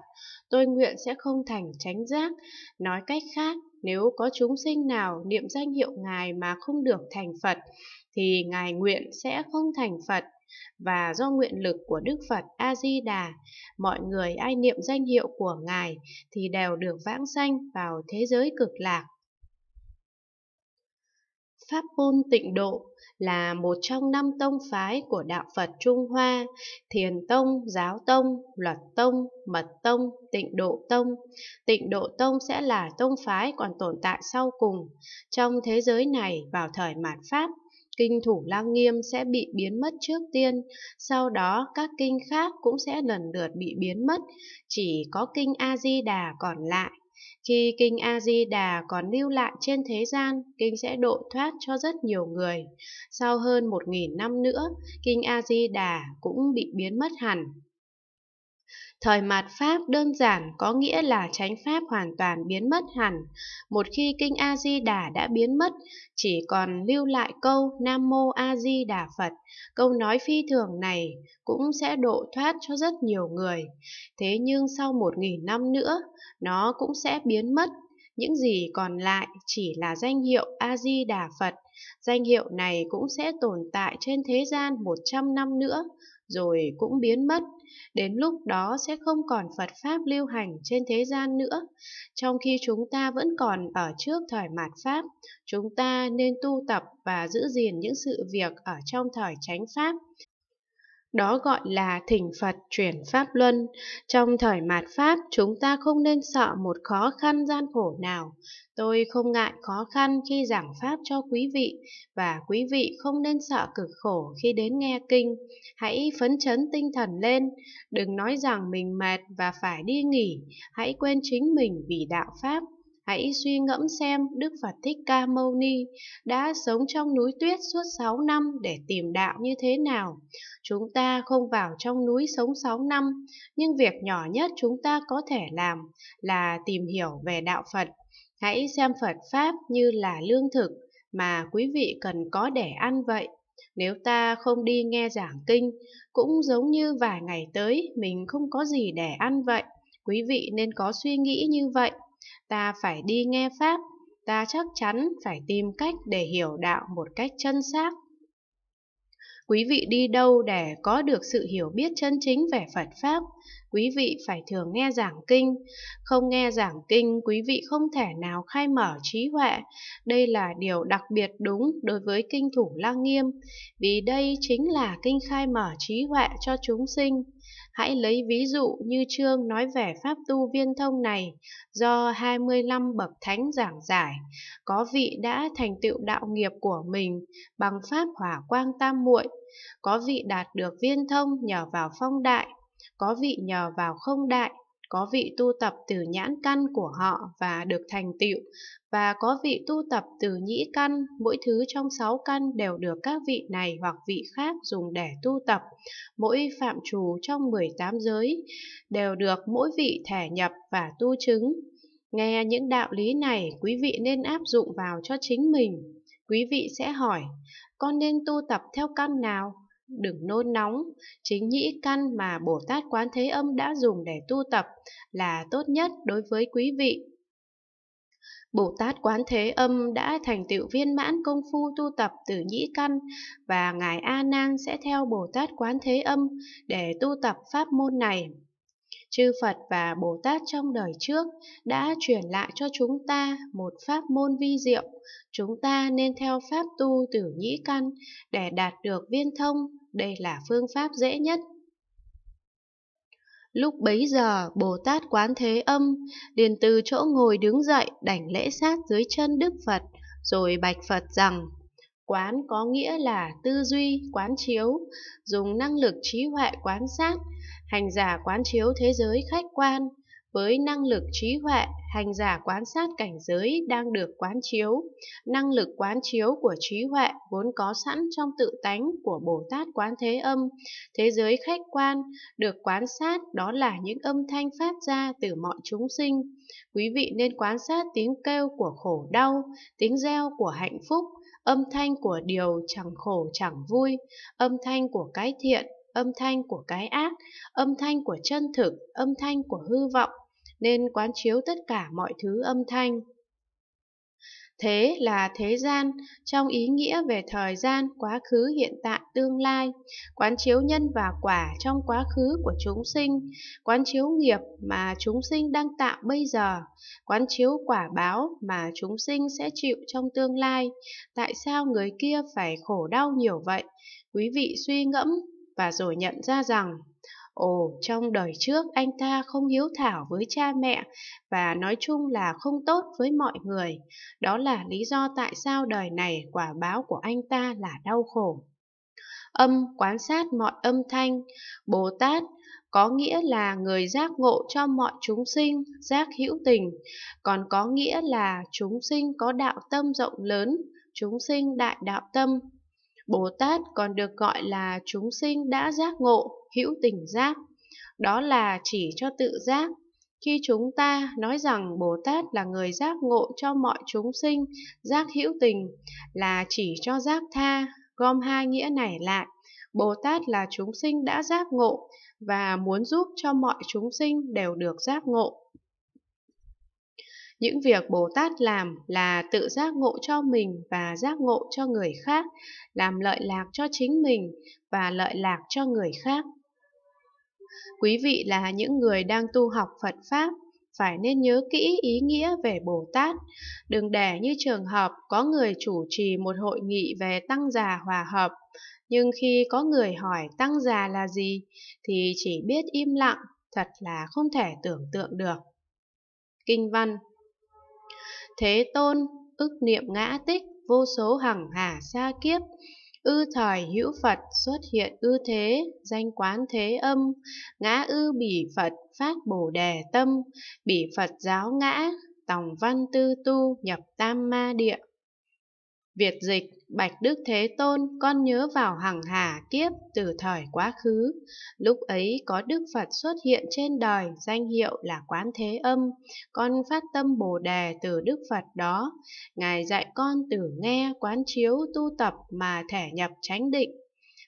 tôi nguyện sẽ không thành chánh giác, nói cách khác nếu có chúng sinh nào niệm danh hiệu Ngài mà không được thành Phật, thì ngài nguyện sẽ không thành Phật và do nguyện lực của Đức Phật A Di Đà, mọi người ai niệm danh hiệu của ngài thì đều được vãng sanh vào thế giới cực lạc. Pháp môn Tịnh độ là một trong năm tông phái của đạo Phật Trung Hoa, Thiền tông, Giáo tông, Luật tông, Mật tông, Tịnh độ tông. Tịnh độ tông sẽ là tông phái còn tồn tại sau cùng. Trong thế giới này vào thời mạt pháp, kinh thủ lăng nghiêm sẽ bị biến mất trước tiên, sau đó các kinh khác cũng sẽ lần lượt bị biến mất, chỉ có kinh A-di-đà còn lại. Khi kinh A-di-đà còn lưu lại trên thế gian, kinh sẽ độ thoát cho rất nhiều người. Sau hơn 1.000 năm nữa, kinh A-di-đà cũng bị biến mất hẳn. Thời mạt Pháp đơn giản có nghĩa là chánh Pháp hoàn toàn biến mất hẳn. Một khi Kinh A-di-đà đã biến mất, chỉ còn lưu lại câu Nam Mô A-di-đà Phật. Câu nói phi thường này cũng sẽ độ thoát cho rất nhiều người. Thế nhưng sau một nghìn năm nữa, nó cũng sẽ biến mất. Những gì còn lại chỉ là danh hiệu A-di-đà Phật. Danh hiệu này cũng sẽ tồn tại trên thế gian 100 năm nữa rồi cũng biến mất. Đến lúc đó sẽ không còn Phật Pháp lưu hành trên thế gian nữa. Trong khi chúng ta vẫn còn ở trước thời mạt Pháp, chúng ta nên tu tập và giữ gìn những sự việc ở trong thời chánh Pháp đó gọi là thỉnh Phật chuyển Pháp Luân. Trong thời mạt Pháp, chúng ta không nên sợ một khó khăn gian khổ nào. Tôi không ngại khó khăn khi giảng Pháp cho quý vị, và quý vị không nên sợ cực khổ khi đến nghe kinh. Hãy phấn chấn tinh thần lên, đừng nói rằng mình mệt và phải đi nghỉ, hãy quên chính mình vì đạo Pháp. Hãy suy ngẫm xem Đức Phật Thích Ca Mâu Ni đã sống trong núi tuyết suốt 6 năm để tìm đạo như thế nào. Chúng ta không vào trong núi sống 6 năm, nhưng việc nhỏ nhất chúng ta có thể làm là tìm hiểu về đạo Phật. Hãy xem Phật Pháp như là lương thực mà quý vị cần có để ăn vậy. Nếu ta không đi nghe giảng kinh, cũng giống như vài ngày tới mình không có gì để ăn vậy. Quý vị nên có suy nghĩ như vậy ta phải đi nghe Pháp, ta chắc chắn phải tìm cách để hiểu đạo một cách chân xác. Quý vị đi đâu để có được sự hiểu biết chân chính về Phật Pháp, quý vị phải thường nghe giảng kinh. Không nghe giảng kinh, quý vị không thể nào khai mở trí huệ. Đây là điều đặc biệt đúng đối với kinh thủ lăng nghiêm, vì đây chính là kinh khai mở trí huệ cho chúng sinh. Hãy lấy ví dụ như chương nói về pháp tu viên thông này do 25 bậc thánh giảng giải, có vị đã thành tựu đạo nghiệp của mình bằng pháp hỏa quang tam muội, có vị đạt được viên thông nhờ vào phong đại, có vị nhờ vào không đại, có vị tu tập từ nhãn căn của họ và được thành tựu, và có vị tu tập từ nhĩ căn, mỗi thứ trong sáu căn đều được các vị này hoặc vị khác dùng để tu tập, mỗi phạm trù trong 18 giới đều được mỗi vị thể nhập và tu chứng. Nghe những đạo lý này, quý vị nên áp dụng vào cho chính mình. Quý vị sẽ hỏi, con nên tu tập theo căn nào? đừng nôn nóng, chính nhĩ căn mà Bồ Tát Quán Thế Âm đã dùng để tu tập là tốt nhất đối với quý vị. Bồ Tát Quán Thế Âm đã thành tựu viên mãn công phu tu tập từ nhĩ căn và Ngài A Nan sẽ theo Bồ Tát Quán Thế Âm để tu tập pháp môn này. Chư Phật và Bồ Tát trong đời trước đã truyền lại cho chúng ta một pháp môn vi diệu, chúng ta nên theo pháp tu từ nhĩ căn để đạt được viên thông đây là phương pháp dễ nhất. Lúc bấy giờ, Bồ Tát Quán Thế Âm liền từ chỗ ngồi đứng dậy đảnh lễ sát dưới chân Đức Phật, rồi bạch Phật rằng, quán có nghĩa là tư duy, quán chiếu, dùng năng lực trí huệ quán sát, hành giả quán chiếu thế giới khách quan, với năng lực trí huệ, hành giả quán sát cảnh giới đang được quán chiếu. Năng lực quán chiếu của trí huệ vốn có sẵn trong tự tánh của Bồ Tát Quán Thế Âm. Thế giới khách quan được quán sát đó là những âm thanh phát ra từ mọi chúng sinh. Quý vị nên quan sát tiếng kêu của khổ đau, tiếng reo của hạnh phúc, âm thanh của điều chẳng khổ chẳng vui, âm thanh của cái thiện, âm thanh của cái ác, âm thanh của chân thực, âm thanh của hư vọng, nên quán chiếu tất cả mọi thứ âm thanh. Thế là thế gian, trong ý nghĩa về thời gian, quá khứ, hiện tại, tương lai, quán chiếu nhân và quả trong quá khứ của chúng sinh, quán chiếu nghiệp mà chúng sinh đang tạo bây giờ, quán chiếu quả báo mà chúng sinh sẽ chịu trong tương lai. Tại sao người kia phải khổ đau nhiều vậy? Quý vị suy ngẫm và rồi nhận ra rằng Ồ, trong đời trước anh ta không hiếu thảo với cha mẹ và nói chung là không tốt với mọi người. Đó là lý do tại sao đời này quả báo của anh ta là đau khổ. Âm quan sát mọi âm thanh, Bồ Tát có nghĩa là người giác ngộ cho mọi chúng sinh, giác hữu tình, còn có nghĩa là chúng sinh có đạo tâm rộng lớn, chúng sinh đại đạo tâm. Bồ Tát còn được gọi là chúng sinh đã giác ngộ, hữu tình giác đó là chỉ cho tự giác khi chúng ta nói rằng bồ tát là người giác ngộ cho mọi chúng sinh giác hữu tình là chỉ cho giác tha gom hai nghĩa này lại bồ tát là chúng sinh đã giác ngộ và muốn giúp cho mọi chúng sinh đều được giác ngộ những việc Bồ Tát làm là tự giác ngộ cho mình và giác ngộ cho người khác, làm lợi lạc cho chính mình và lợi lạc cho người khác. Quý vị là những người đang tu học Phật Pháp, phải nên nhớ kỹ ý nghĩa về Bồ Tát. Đừng để như trường hợp có người chủ trì một hội nghị về tăng già hòa hợp, nhưng khi có người hỏi tăng già là gì thì chỉ biết im lặng, thật là không thể tưởng tượng được. Kinh văn Thế tôn, ức niệm ngã tích, vô số hằng hà xa kiếp, ư thời hữu phật xuất hiện ư thế danh quán thế âm ngã ư bỉ phật phát bồ đề tâm bỉ phật giáo ngã tòng văn tư tu nhập tam ma địa việt dịch Bạch Đức Thế Tôn con nhớ vào hằng hà kiếp từ thời quá khứ. Lúc ấy có Đức Phật xuất hiện trên đời danh hiệu là Quán Thế Âm. Con phát tâm Bồ Đề từ Đức Phật đó. Ngài dạy con từ nghe, quán chiếu, tu tập mà thể nhập chánh định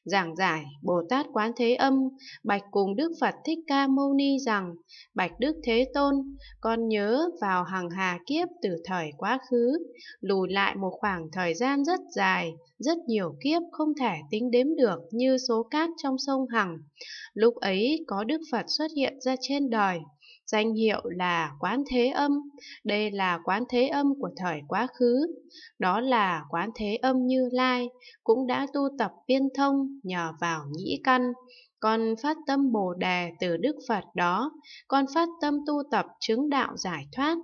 giảng giải Bồ Tát Quán Thế Âm bạch cùng Đức Phật Thích Ca Mâu Ni rằng: Bạch Đức Thế Tôn, con nhớ vào hàng hà kiếp từ thời quá khứ, lùi lại một khoảng thời gian rất dài, rất nhiều kiếp không thể tính đếm được như số cát trong sông Hằng. Lúc ấy có Đức Phật xuất hiện ra trên đời, danh hiệu là quán thế âm. Đây là quán thế âm của thời quá khứ. Đó là quán thế âm Như Lai, cũng đã tu tập viên thông nhờ vào nhĩ căn. Con phát tâm Bồ Đề từ Đức Phật đó, con phát tâm tu tập chứng đạo giải thoát.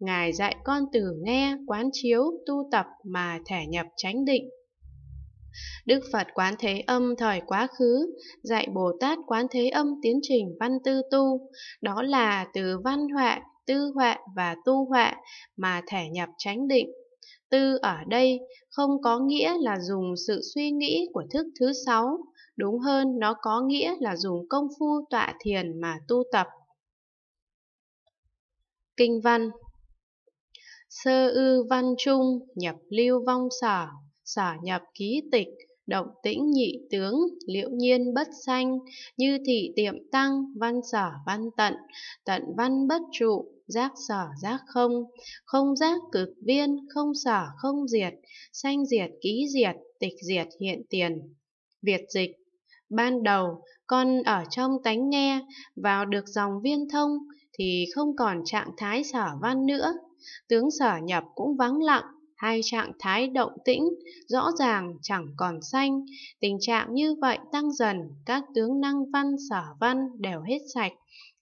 Ngài dạy con từ nghe, quán chiếu, tu tập mà thể nhập chánh định Đức Phật Quán Thế Âm thời quá khứ, dạy Bồ Tát Quán Thế Âm tiến trình văn tư tu, đó là từ văn họa, tư họa và tu họa mà thể nhập chánh định. Tư ở đây không có nghĩa là dùng sự suy nghĩ của thức thứ sáu, đúng hơn nó có nghĩa là dùng công phu tọa thiền mà tu tập. Kinh văn Sơ ư văn trung nhập lưu vong sở xả nhập ký tịch, động tĩnh nhị tướng, liễu nhiên bất sanh, như thị tiệm tăng, văn sở văn tận, tận văn bất trụ, giác sở giác không, không giác cực viên, không sở không diệt, sanh diệt ký diệt, tịch diệt hiện tiền. Việt dịch Ban đầu, con ở trong tánh nghe, vào được dòng viên thông, thì không còn trạng thái sở văn nữa. Tướng sở nhập cũng vắng lặng, hay trạng thái động tĩnh, rõ ràng chẳng còn xanh. Tình trạng như vậy tăng dần, các tướng năng văn sở văn đều hết sạch,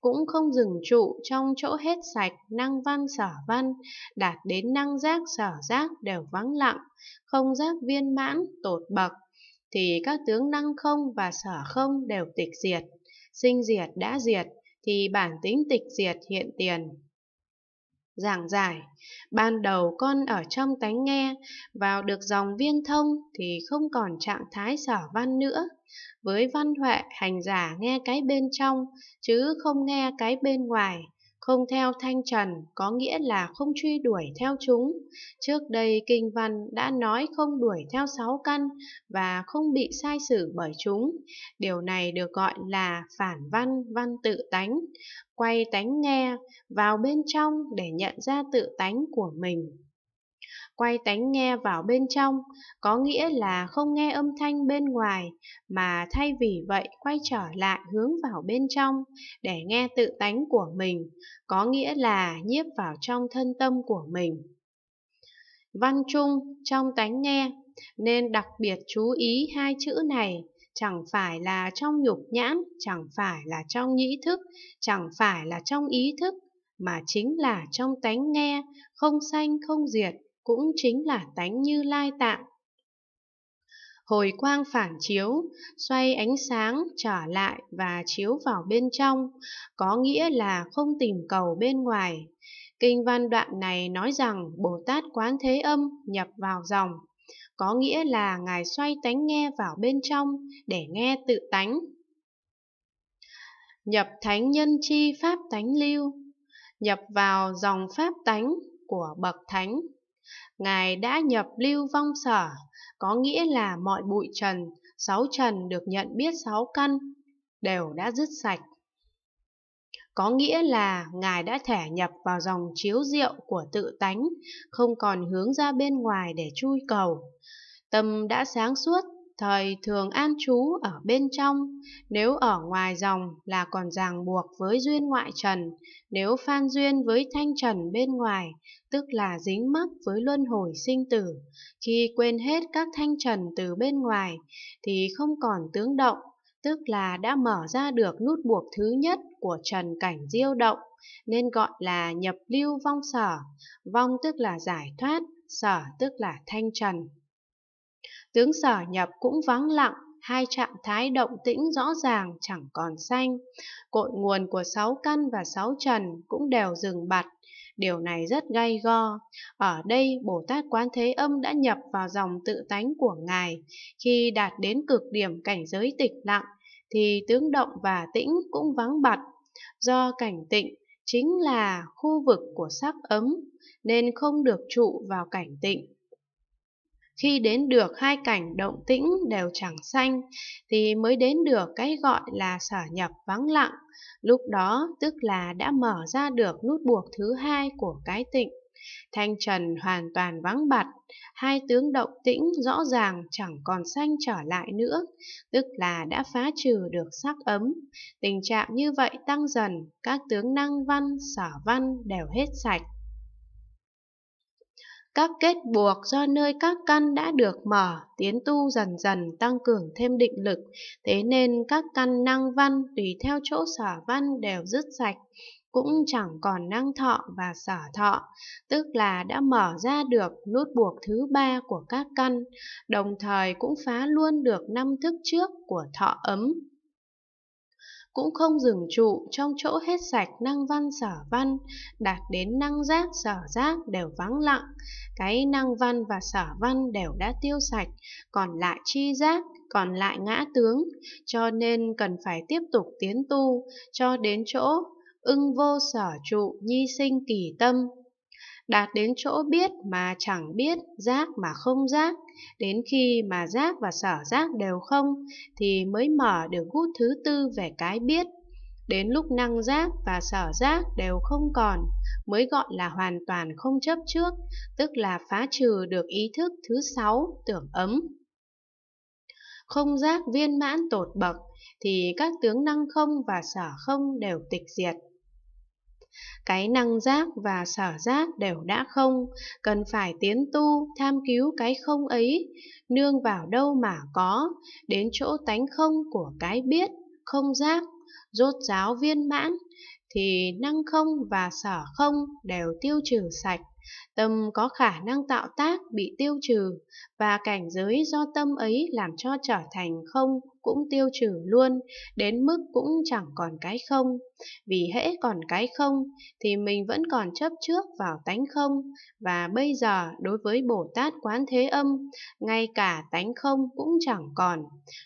cũng không dừng trụ trong chỗ hết sạch năng văn sở văn, đạt đến năng giác sở giác đều vắng lặng, không giác viên mãn, tột bậc, thì các tướng năng không và sở không đều tịch diệt. Sinh diệt đã diệt, thì bản tính tịch diệt hiện tiền, giảng giải. Ban đầu con ở trong tánh nghe, vào được dòng viên thông thì không còn trạng thái sở văn nữa. Với văn huệ, hành giả nghe cái bên trong, chứ không nghe cái bên ngoài. Không theo thanh trần có nghĩa là không truy đuổi theo chúng. Trước đây kinh văn đã nói không đuổi theo sáu căn và không bị sai sử bởi chúng. Điều này được gọi là phản văn, văn tự tánh quay tánh nghe vào bên trong để nhận ra tự tánh của mình. Quay tánh nghe vào bên trong có nghĩa là không nghe âm thanh bên ngoài mà thay vì vậy quay trở lại hướng vào bên trong để nghe tự tánh của mình, có nghĩa là nhiếp vào trong thân tâm của mình. Văn Trung trong tánh nghe nên đặc biệt chú ý hai chữ này chẳng phải là trong nhục nhãn, chẳng phải là trong nhĩ thức, chẳng phải là trong ý thức, mà chính là trong tánh nghe, không sanh không diệt, cũng chính là tánh như lai tạng. Hồi quang phản chiếu, xoay ánh sáng trở lại và chiếu vào bên trong, có nghĩa là không tìm cầu bên ngoài. Kinh văn đoạn này nói rằng Bồ Tát Quán Thế Âm nhập vào dòng, có nghĩa là Ngài xoay tánh nghe vào bên trong để nghe tự tánh. Nhập thánh nhân chi pháp tánh lưu, nhập vào dòng pháp tánh của bậc thánh. Ngài đã nhập lưu vong sở, có nghĩa là mọi bụi trần, sáu trần được nhận biết sáu căn, đều đã dứt sạch có nghĩa là Ngài đã thẻ nhập vào dòng chiếu diệu của tự tánh, không còn hướng ra bên ngoài để chui cầu. Tâm đã sáng suốt, thời thường an trú ở bên trong, nếu ở ngoài dòng là còn ràng buộc với duyên ngoại trần, nếu phan duyên với thanh trần bên ngoài, tức là dính mắc với luân hồi sinh tử. Khi quên hết các thanh trần từ bên ngoài, thì không còn tướng động tức là đã mở ra được nút buộc thứ nhất của trần cảnh diêu động, nên gọi là nhập lưu vong sở, vong tức là giải thoát, sở tức là thanh trần. Tướng sở nhập cũng vắng lặng, hai trạng thái động tĩnh rõ ràng chẳng còn xanh, cội nguồn của sáu căn và sáu trần cũng đều dừng bặt Điều này rất gay go. Ở đây, Bồ Tát Quán Thế Âm đã nhập vào dòng tự tánh của Ngài. Khi đạt đến cực điểm cảnh giới tịch lặng, thì tướng động và tĩnh cũng vắng bặt. Do cảnh tịnh chính là khu vực của sắc ấm, nên không được trụ vào cảnh tịnh. Khi đến được hai cảnh động tĩnh đều chẳng xanh thì mới đến được cái gọi là sở nhập vắng lặng. Lúc đó tức là đã mở ra được nút buộc thứ hai của cái tịnh. Thanh trần hoàn toàn vắng bặt, hai tướng động tĩnh rõ ràng chẳng còn xanh trở lại nữa, tức là đã phá trừ được sắc ấm. Tình trạng như vậy tăng dần, các tướng năng văn, sở văn đều hết sạch. Các kết buộc do nơi các căn đã được mở, tiến tu dần dần tăng cường thêm định lực, thế nên các căn năng văn tùy theo chỗ sở văn đều dứt sạch, cũng chẳng còn năng thọ và sở thọ, tức là đã mở ra được nút buộc thứ ba của các căn, đồng thời cũng phá luôn được năm thức trước của thọ ấm cũng không dừng trụ trong chỗ hết sạch năng văn sở văn, đạt đến năng giác sở giác đều vắng lặng. Cái năng văn và sở văn đều đã tiêu sạch, còn lại chi giác, còn lại ngã tướng, cho nên cần phải tiếp tục tiến tu cho đến chỗ ưng vô sở trụ nhi sinh kỳ tâm đạt đến chỗ biết mà chẳng biết, giác mà không giác, đến khi mà giác và sở giác đều không thì mới mở được gút thứ tư về cái biết. Đến lúc năng giác và sở giác đều không còn, mới gọi là hoàn toàn không chấp trước, tức là phá trừ được ý thức thứ sáu, tưởng ấm. Không giác viên mãn tột bậc, thì các tướng năng không và sở không đều tịch diệt cái năng giác và sở giác đều đã không, cần phải tiến tu, tham cứu cái không ấy, nương vào đâu mà có, đến chỗ tánh không của cái biết, không giác, rốt giáo viên mãn, thì năng không và sở không đều tiêu trừ sạch. Tâm có khả năng tạo tác bị tiêu trừ và cảnh giới do tâm ấy làm cho trở thành không cũng tiêu trừ luôn, đến mức cũng chẳng còn cái không. Vì hễ còn cái không thì mình vẫn còn chấp trước vào tánh không và bây giờ đối với Bồ Tát Quán Thế Âm, ngay cả tánh không cũng chẳng còn,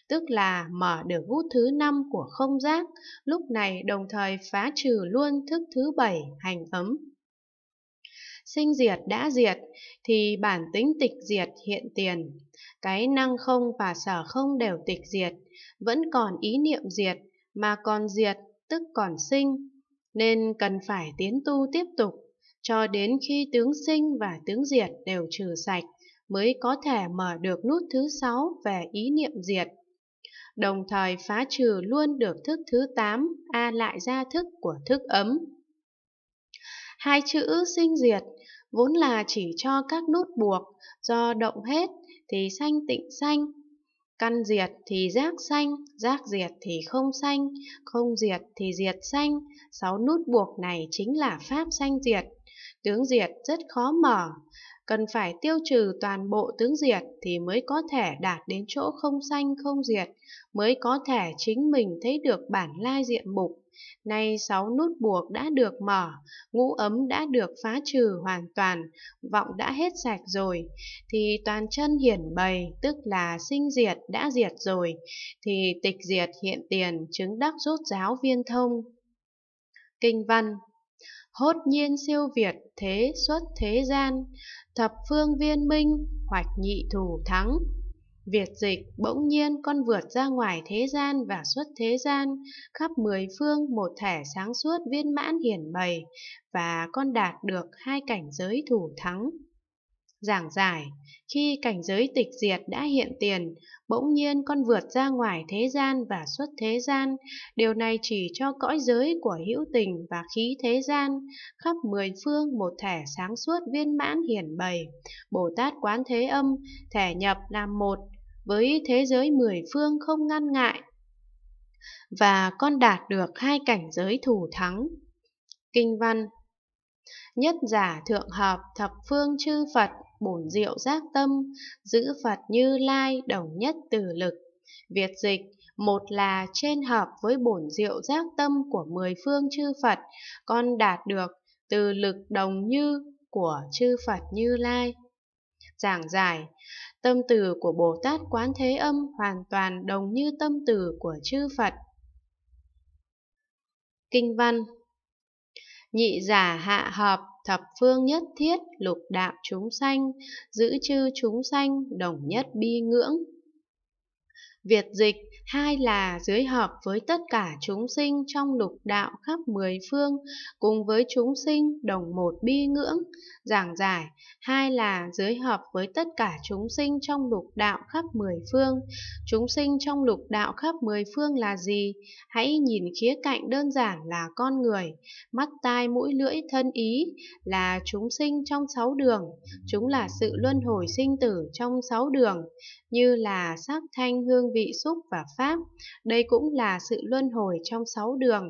tức là mở được hút thứ năm của không giác, lúc này đồng thời phá trừ luôn thức thứ bảy hành ấm sinh diệt đã diệt thì bản tính tịch diệt hiện tiền cái năng không và sở không đều tịch diệt vẫn còn ý niệm diệt mà còn diệt tức còn sinh nên cần phải tiến tu tiếp tục cho đến khi tướng sinh và tướng diệt đều trừ sạch mới có thể mở được nút thứ sáu về ý niệm diệt đồng thời phá trừ luôn được thức thứ 8 a lại ra thức của thức ấm Hai chữ sinh diệt vốn là chỉ cho các nút buộc do động hết thì sanh tịnh sanh. Căn diệt thì giác sanh, giác diệt thì không sanh, không diệt thì diệt sanh. Sáu nút buộc này chính là pháp sanh diệt. Tướng diệt rất khó mở, cần phải tiêu trừ toàn bộ tướng diệt thì mới có thể đạt đến chỗ không sanh không diệt, mới có thể chính mình thấy được bản lai diện mục. Nay sáu nút buộc đã được mở, ngũ ấm đã được phá trừ hoàn toàn, vọng đã hết sạch rồi, thì toàn chân hiển bày, tức là sinh diệt đã diệt rồi, thì tịch diệt hiện tiền, chứng đắc rốt giáo viên thông. Kinh văn Hốt nhiên siêu việt, thế xuất thế gian, thập phương viên minh, hoạch nhị thủ thắng, Việt dịch, bỗng nhiên con vượt ra ngoài thế gian và xuất thế gian, khắp mười phương một thể sáng suốt viên mãn hiển bày, và con đạt được hai cảnh giới thủ thắng. Giảng giải, khi cảnh giới tịch diệt đã hiện tiền, bỗng nhiên con vượt ra ngoài thế gian và xuất thế gian, điều này chỉ cho cõi giới của hữu tình và khí thế gian, khắp mười phương một thể sáng suốt viên mãn hiển bày. Bồ Tát Quán Thế Âm, thể nhập làm một, với thế giới mười phương không ngăn ngại. Và con đạt được hai cảnh giới thủ thắng. Kinh văn Nhất giả thượng hợp thập phương chư Phật, bổn diệu giác tâm, giữ Phật như lai đồng nhất từ lực. Việt dịch một là trên hợp với bổn diệu giác tâm của mười phương chư Phật, con đạt được từ lực đồng như của chư Phật Như Lai giảng giải. Tâm từ của Bồ Tát Quán Thế Âm hoàn toàn đồng như tâm từ của chư Phật. Kinh văn Nhị giả hạ hợp thập phương nhất thiết lục đạo chúng sanh, giữ chư chúng sanh đồng nhất bi ngưỡng, Việt dịch, hai là dưới hợp với tất cả chúng sinh trong lục đạo khắp mười phương, cùng với chúng sinh đồng một bi ngưỡng. Giảng giải, hai là dưới hợp với tất cả chúng sinh trong lục đạo khắp mười phương. Chúng sinh trong lục đạo khắp mười phương là gì? Hãy nhìn khía cạnh đơn giản là con người, mắt tai mũi lưỡi thân ý là chúng sinh trong sáu đường. Chúng là sự luân hồi sinh tử trong sáu đường, như là sắc thanh hương vị xúc và pháp. Đây cũng là sự luân hồi trong sáu đường,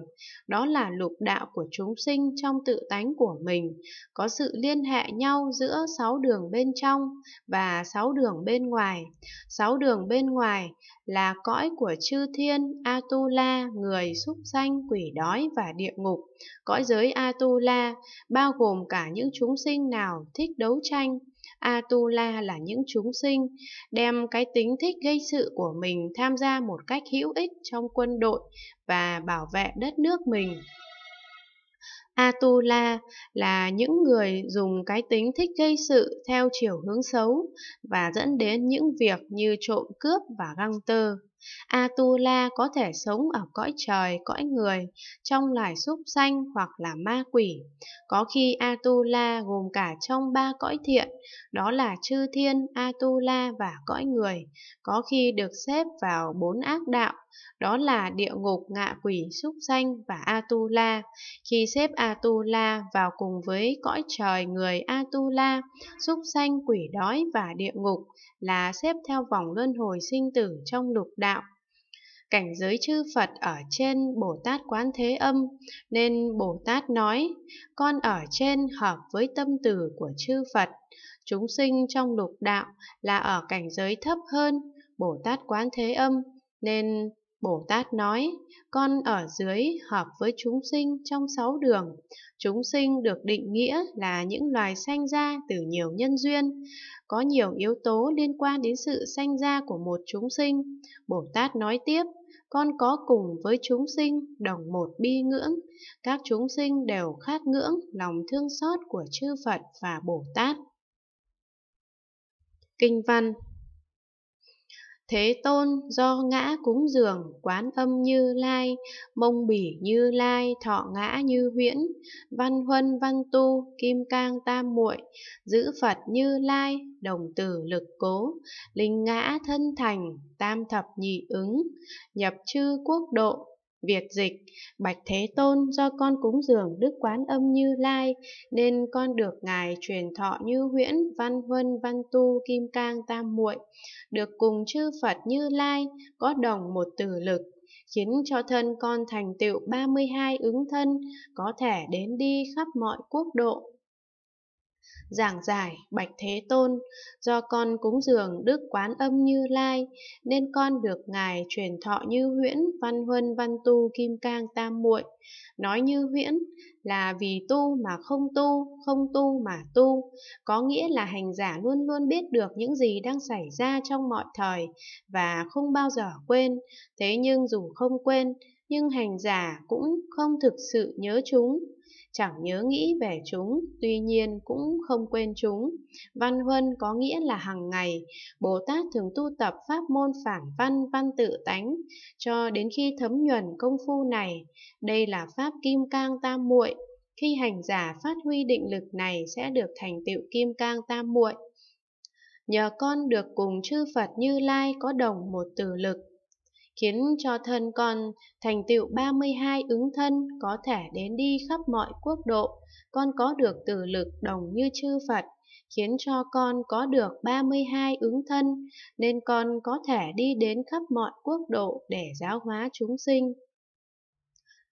đó là lục đạo của chúng sinh trong tự tánh của mình, có sự liên hệ nhau giữa sáu đường bên trong và sáu đường bên ngoài. Sáu đường bên ngoài là cõi của chư thiên, Atula, người, súc sanh, quỷ đói và địa ngục. Cõi giới Atula bao gồm cả những chúng sinh nào thích đấu tranh, Atula là những chúng sinh, đem cái tính thích gây sự của mình tham gia một cách hữu ích trong quân đội và bảo vệ đất nước mình. Atula là những người dùng cái tính thích gây sự theo chiều hướng xấu và dẫn đến những việc như trộm cướp và găng tơ. Atula có thể sống ở cõi trời, cõi người, trong loài súc sanh hoặc là ma quỷ. Có khi Atula gồm cả trong ba cõi thiện, đó là chư thiên, Atula và cõi người, có khi được xếp vào bốn ác đạo, đó là địa ngục, ngạ quỷ, súc sanh và Atula. Khi xếp Atula vào cùng với cõi trời người Atula, súc sanh quỷ đói và địa ngục là xếp theo vòng luân hồi sinh tử trong lục đạo cảnh giới chư Phật ở trên Bồ Tát Quán Thế Âm, nên Bồ Tát nói, con ở trên hợp với tâm từ của chư Phật. Chúng sinh trong lục đạo là ở cảnh giới thấp hơn Bồ Tát Quán Thế Âm, nên Bồ Tát nói, con ở dưới hợp với chúng sinh trong sáu đường. Chúng sinh được định nghĩa là những loài sanh ra từ nhiều nhân duyên. Có nhiều yếu tố liên quan đến sự sanh ra của một chúng sinh. Bồ Tát nói tiếp, con có cùng với chúng sinh đồng một bi ngưỡng. Các chúng sinh đều khát ngưỡng lòng thương xót của chư Phật và Bồ Tát. Kinh văn Thế tôn do ngã cúng dường quán âm như lai, mông bỉ như lai, thọ ngã như huyễn, văn huân văn tu, kim cang tam muội, giữ Phật như lai, đồng tử lực cố, linh ngã thân thành, tam thập nhị ứng, nhập chư quốc độ, Việt dịch, Bạch Thế Tôn do con cúng dường Đức Quán Âm Như Lai, nên con được Ngài truyền thọ như huyễn, văn huân, văn tu, kim cang tam muội, được cùng chư Phật Như Lai, có đồng một từ lực, khiến cho thân con thành tựu 32 ứng thân, có thể đến đi khắp mọi quốc độ giảng giải bạch thế tôn do con cúng dường đức quán âm như lai nên con được ngài truyền thọ như huyễn văn huân văn tu kim cang tam muội nói như huyễn là vì tu mà không tu không tu mà tu có nghĩa là hành giả luôn luôn biết được những gì đang xảy ra trong mọi thời và không bao giờ quên thế nhưng dù không quên nhưng hành giả cũng không thực sự nhớ chúng chẳng nhớ nghĩ về chúng, tuy nhiên cũng không quên chúng. Văn huân có nghĩa là hàng ngày, Bồ Tát thường tu tập pháp môn phản văn văn tự tánh, cho đến khi thấm nhuần công phu này. Đây là pháp kim cang tam muội, khi hành giả phát huy định lực này sẽ được thành tựu kim cang tam muội. Nhờ con được cùng chư Phật Như Lai có đồng một từ lực khiến cho thân con thành tựu 32 ứng thân có thể đến đi khắp mọi quốc độ, con có được từ lực đồng như chư Phật, khiến cho con có được 32 ứng thân, nên con có thể đi đến khắp mọi quốc độ để giáo hóa chúng sinh.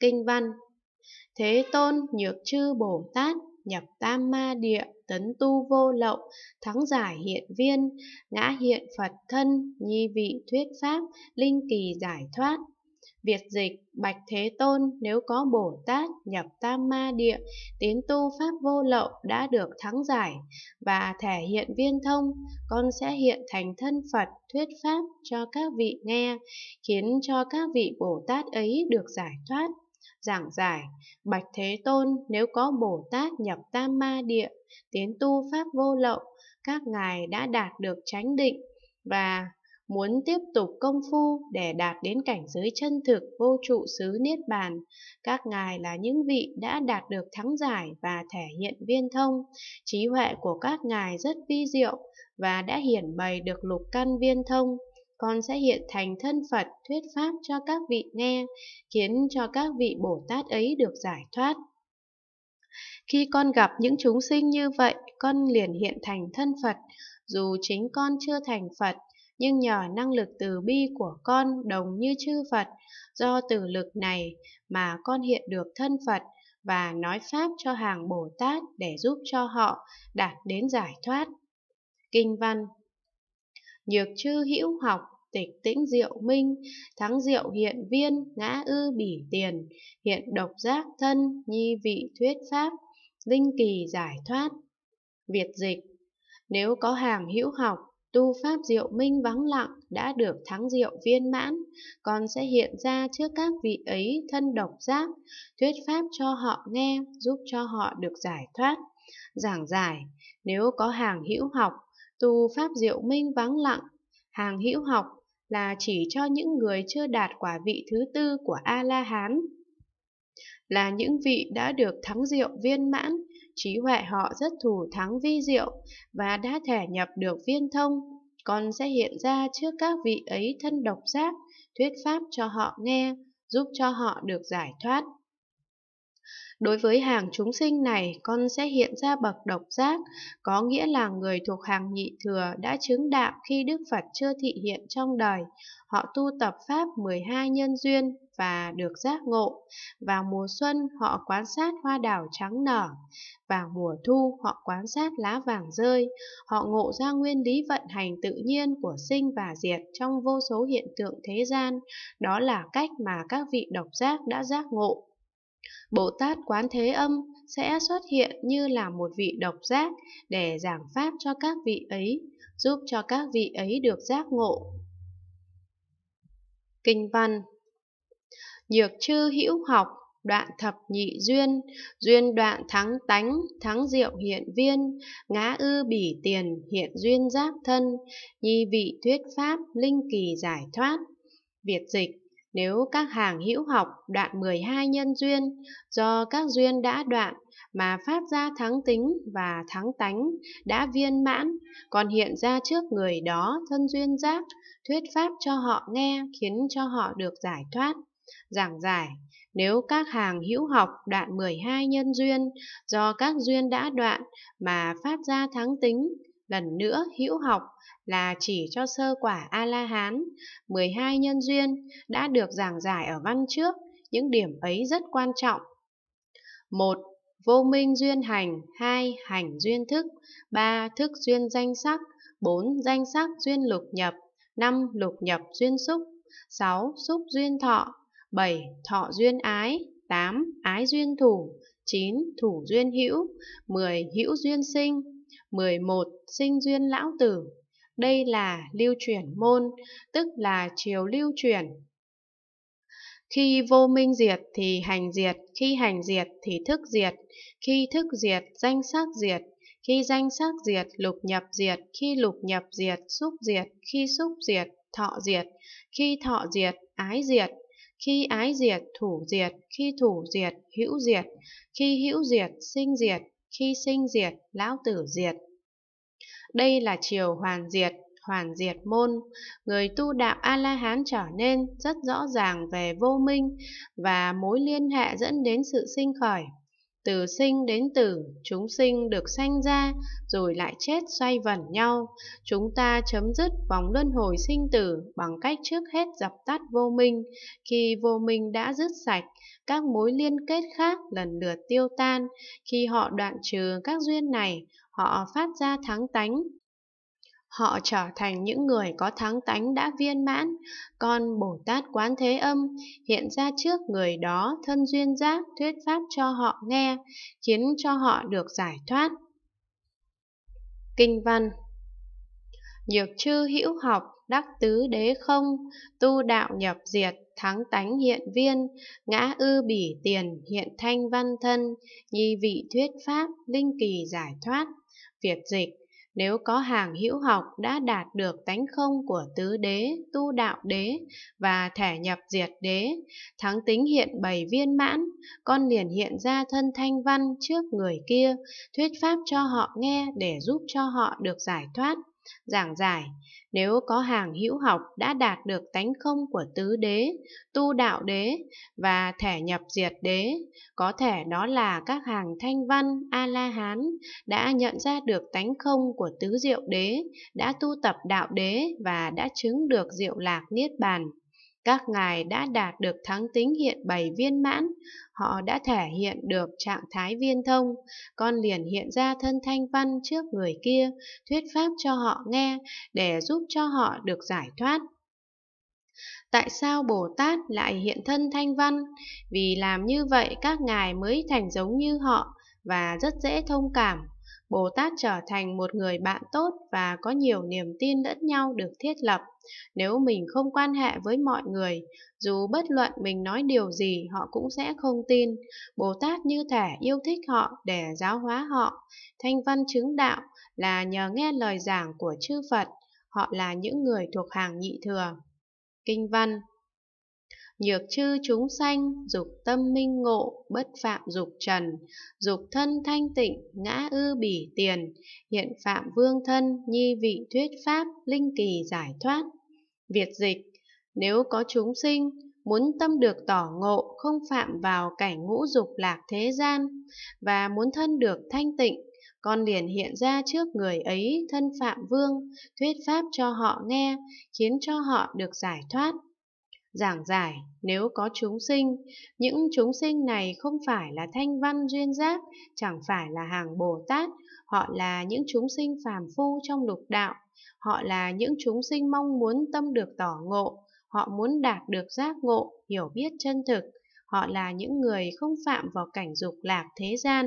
Kinh văn Thế Tôn Nhược Chư Bồ Tát nhập tam ma địa, tấn tu vô lậu, thắng giải hiện viên, ngã hiện Phật thân, nhi vị thuyết pháp, linh kỳ giải thoát. Việt dịch, Bạch Thế Tôn nếu có Bồ Tát nhập tam ma địa, tiến tu pháp vô lậu đã được thắng giải và thể hiện viên thông, con sẽ hiện thành thân Phật thuyết pháp cho các vị nghe, khiến cho các vị Bồ Tát ấy được giải thoát giảng giải, Bạch Thế Tôn nếu có Bồ Tát nhập tam ma địa, tiến tu pháp vô lậu, các ngài đã đạt được chánh định và muốn tiếp tục công phu để đạt đến cảnh giới chân thực vô trụ xứ niết bàn các ngài là những vị đã đạt được thắng giải và thể hiện viên thông trí huệ của các ngài rất vi diệu và đã hiển bày được lục căn viên thông con sẽ hiện thành thân Phật thuyết pháp cho các vị nghe, khiến cho các vị Bồ Tát ấy được giải thoát. Khi con gặp những chúng sinh như vậy, con liền hiện thành thân Phật, dù chính con chưa thành Phật, nhưng nhờ năng lực từ bi của con đồng như chư Phật, do từ lực này mà con hiện được thân Phật và nói Pháp cho hàng Bồ Tát để giúp cho họ đạt đến giải thoát. Kinh văn Nhược chư hữu học, tịch tĩnh diệu minh, thắng diệu hiện viên, ngã ư bỉ tiền, hiện độc giác thân, nhi vị thuyết pháp, linh kỳ giải thoát. Việt dịch Nếu có hàng hữu học, tu pháp diệu minh vắng lặng đã được thắng diệu viên mãn, còn sẽ hiện ra trước các vị ấy thân độc giác, thuyết pháp cho họ nghe, giúp cho họ được giải thoát. Giảng giải, nếu có hàng hữu học, dù pháp diệu minh vắng lặng, hàng hữu học là chỉ cho những người chưa đạt quả vị thứ tư của A-la-hán. Là những vị đã được thắng diệu viên mãn, trí huệ họ rất thủ thắng vi diệu và đã thể nhập được viên thông, còn sẽ hiện ra trước các vị ấy thân độc giác, thuyết pháp cho họ nghe, giúp cho họ được giải thoát. Đối với hàng chúng sinh này, con sẽ hiện ra bậc độc giác, có nghĩa là người thuộc hàng nhị thừa đã chứng đạo khi Đức Phật chưa thị hiện trong đời. Họ tu tập Pháp 12 nhân duyên và được giác ngộ. Vào mùa xuân, họ quan sát hoa đảo trắng nở. Vào mùa thu, họ quan sát lá vàng rơi. Họ ngộ ra nguyên lý vận hành tự nhiên của sinh và diệt trong vô số hiện tượng thế gian. Đó là cách mà các vị độc giác đã giác ngộ. Bồ Tát Quán Thế Âm sẽ xuất hiện như là một vị độc giác để giảng pháp cho các vị ấy, giúp cho các vị ấy được giác ngộ. Kinh văn Nhược chư hữu học, đoạn thập nhị duyên, duyên đoạn thắng tánh, thắng diệu hiện viên, ngã ư bỉ tiền, hiện duyên giác thân, nhi vị thuyết pháp, linh kỳ giải thoát. Việt dịch nếu các hàng hữu học đoạn 12 nhân duyên, do các duyên đã đoạn mà phát ra thắng tính và thắng tánh đã viên mãn, còn hiện ra trước người đó thân duyên giác, thuyết pháp cho họ nghe khiến cho họ được giải thoát. Giảng giải, nếu các hàng hữu học đoạn 12 nhân duyên, do các duyên đã đoạn mà phát ra thắng tính, Lần nữa, hữu học là chỉ cho sơ quả A-la-hán, 12 nhân duyên đã được giảng giải ở văn trước, những điểm ấy rất quan trọng. một Vô minh duyên hành hai Hành duyên thức ba Thức duyên danh sắc bốn Danh sắc duyên lục nhập năm Lục nhập duyên xúc sáu Xúc duyên thọ bảy Thọ duyên ái tám Ái duyên thủ 9. Thủ duyên hữu 10. Hữu duyên sinh 11. Sinh duyên lão tử Đây là lưu chuyển môn, tức là chiều lưu chuyển. Khi vô minh diệt thì hành diệt, khi hành diệt thì thức diệt, khi thức diệt danh sắc diệt, khi danh sắc diệt lục nhập diệt, khi lục nhập diệt xúc diệt, khi xúc diệt thọ diệt, khi thọ diệt ái diệt, khi ái diệt thủ diệt, khi thủ diệt hữu diệt, khi hữu diệt sinh diệt, khi sinh diệt, lão tử diệt. Đây là chiều hoàn diệt, hoàn diệt môn. Người tu đạo A-la-hán trở nên rất rõ ràng về vô minh và mối liên hệ dẫn đến sự sinh khởi từ sinh đến tử, chúng sinh được sanh ra, rồi lại chết xoay vẩn nhau. Chúng ta chấm dứt vòng luân hồi sinh tử bằng cách trước hết dập tắt vô minh. Khi vô minh đã dứt sạch, các mối liên kết khác lần lượt tiêu tan. Khi họ đoạn trừ các duyên này, họ phát ra thắng tánh, họ trở thành những người có thắng tánh đã viên mãn, con Bồ Tát Quán Thế Âm hiện ra trước người đó thân duyên giác thuyết pháp cho họ nghe, khiến cho họ được giải thoát. Kinh văn Nhược chư hữu học, đắc tứ đế không, tu đạo nhập diệt, thắng tánh hiện viên, ngã ư bỉ tiền, hiện thanh văn thân, nhi vị thuyết pháp, linh kỳ giải thoát. Việt dịch nếu có hàng hữu học đã đạt được tánh không của tứ đế, tu đạo đế và thể nhập diệt đế, thắng tính hiện bày viên mãn, con liền hiện ra thân thanh văn trước người kia, thuyết pháp cho họ nghe để giúp cho họ được giải thoát giảng giải nếu có hàng hữu học đã đạt được tánh không của tứ đế tu đạo đế và thể nhập diệt đế có thể đó là các hàng thanh văn a la hán đã nhận ra được tánh không của tứ diệu đế đã tu tập đạo đế và đã chứng được diệu lạc niết bàn các ngài đã đạt được thắng tính hiện bày viên mãn, họ đã thể hiện được trạng thái viên thông, con liền hiện ra thân thanh văn trước người kia, thuyết pháp cho họ nghe để giúp cho họ được giải thoát. Tại sao Bồ Tát lại hiện thân thanh văn? Vì làm như vậy các ngài mới thành giống như họ và rất dễ thông cảm Bồ Tát trở thành một người bạn tốt và có nhiều niềm tin lẫn nhau được thiết lập. Nếu mình không quan hệ với mọi người, dù bất luận mình nói điều gì họ cũng sẽ không tin. Bồ Tát như thể yêu thích họ để giáo hóa họ. Thanh văn chứng đạo là nhờ nghe lời giảng của chư Phật, họ là những người thuộc hàng nhị thừa. Kinh văn Nhược chư chúng sanh, dục tâm minh ngộ, bất phạm dục trần, dục thân thanh tịnh, ngã ư bỉ tiền, hiện phạm vương thân, nhi vị thuyết pháp, linh kỳ giải thoát. Việt dịch, nếu có chúng sinh, muốn tâm được tỏ ngộ, không phạm vào cảnh ngũ dục lạc thế gian, và muốn thân được thanh tịnh, con liền hiện ra trước người ấy thân Phạm Vương, thuyết pháp cho họ nghe, khiến cho họ được giải thoát giảng giải nếu có chúng sinh, những chúng sinh này không phải là thanh văn duyên giác, chẳng phải là hàng Bồ Tát, họ là những chúng sinh phàm phu trong lục đạo, họ là những chúng sinh mong muốn tâm được tỏ ngộ, họ muốn đạt được giác ngộ, hiểu biết chân thực, họ là những người không phạm vào cảnh dục lạc thế gian.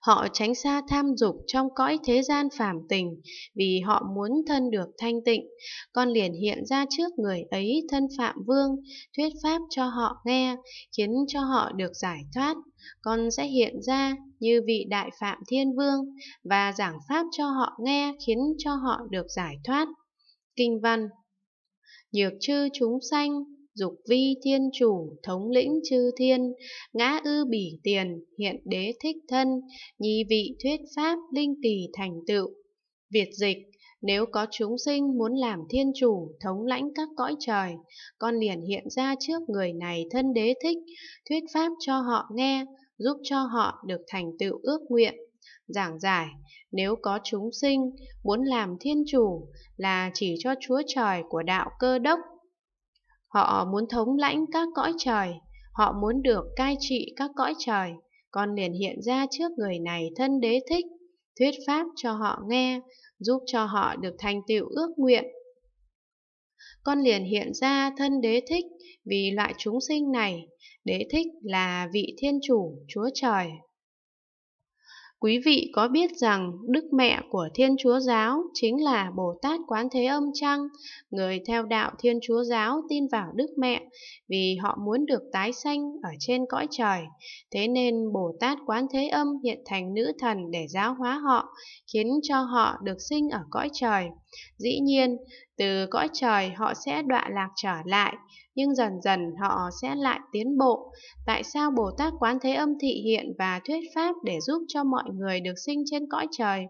Họ tránh xa tham dục trong cõi thế gian phàm tình, vì họ muốn thân được thanh tịnh. Con liền hiện ra trước người ấy thân Phạm Vương, thuyết pháp cho họ nghe, khiến cho họ được giải thoát. Con sẽ hiện ra như vị Đại Phạm Thiên Vương và giảng pháp cho họ nghe, khiến cho họ được giải thoát. Kinh văn Nhược chư chúng sanh dục vi thiên chủ thống lĩnh chư thiên ngã ư bỉ tiền hiện đế thích thân nhi vị thuyết pháp linh kỳ thành tựu việt dịch nếu có chúng sinh muốn làm thiên chủ thống lãnh các cõi trời con liền hiện ra trước người này thân đế thích thuyết pháp cho họ nghe giúp cho họ được thành tựu ước nguyện giảng giải nếu có chúng sinh muốn làm thiên chủ là chỉ cho chúa trời của đạo cơ đốc Họ muốn thống lãnh các cõi trời, họ muốn được cai trị các cõi trời. Con liền hiện ra trước người này thân đế thích, thuyết pháp cho họ nghe, giúp cho họ được thành tựu ước nguyện. Con liền hiện ra thân đế thích vì loại chúng sinh này, đế thích là vị thiên chủ, chúa trời, Quý vị có biết rằng Đức Mẹ của Thiên Chúa Giáo chính là Bồ Tát Quán Thế Âm Trăng, người theo đạo Thiên Chúa Giáo tin vào Đức Mẹ vì họ muốn được tái sanh ở trên cõi trời. Thế nên Bồ Tát Quán Thế Âm hiện thành nữ thần để giáo hóa họ, khiến cho họ được sinh ở cõi trời. Dĩ nhiên, từ cõi trời họ sẽ đọa lạc trở lại nhưng dần dần họ sẽ lại tiến bộ. Tại sao Bồ Tát Quán Thế Âm thị hiện và thuyết pháp để giúp cho mọi người được sinh trên cõi trời?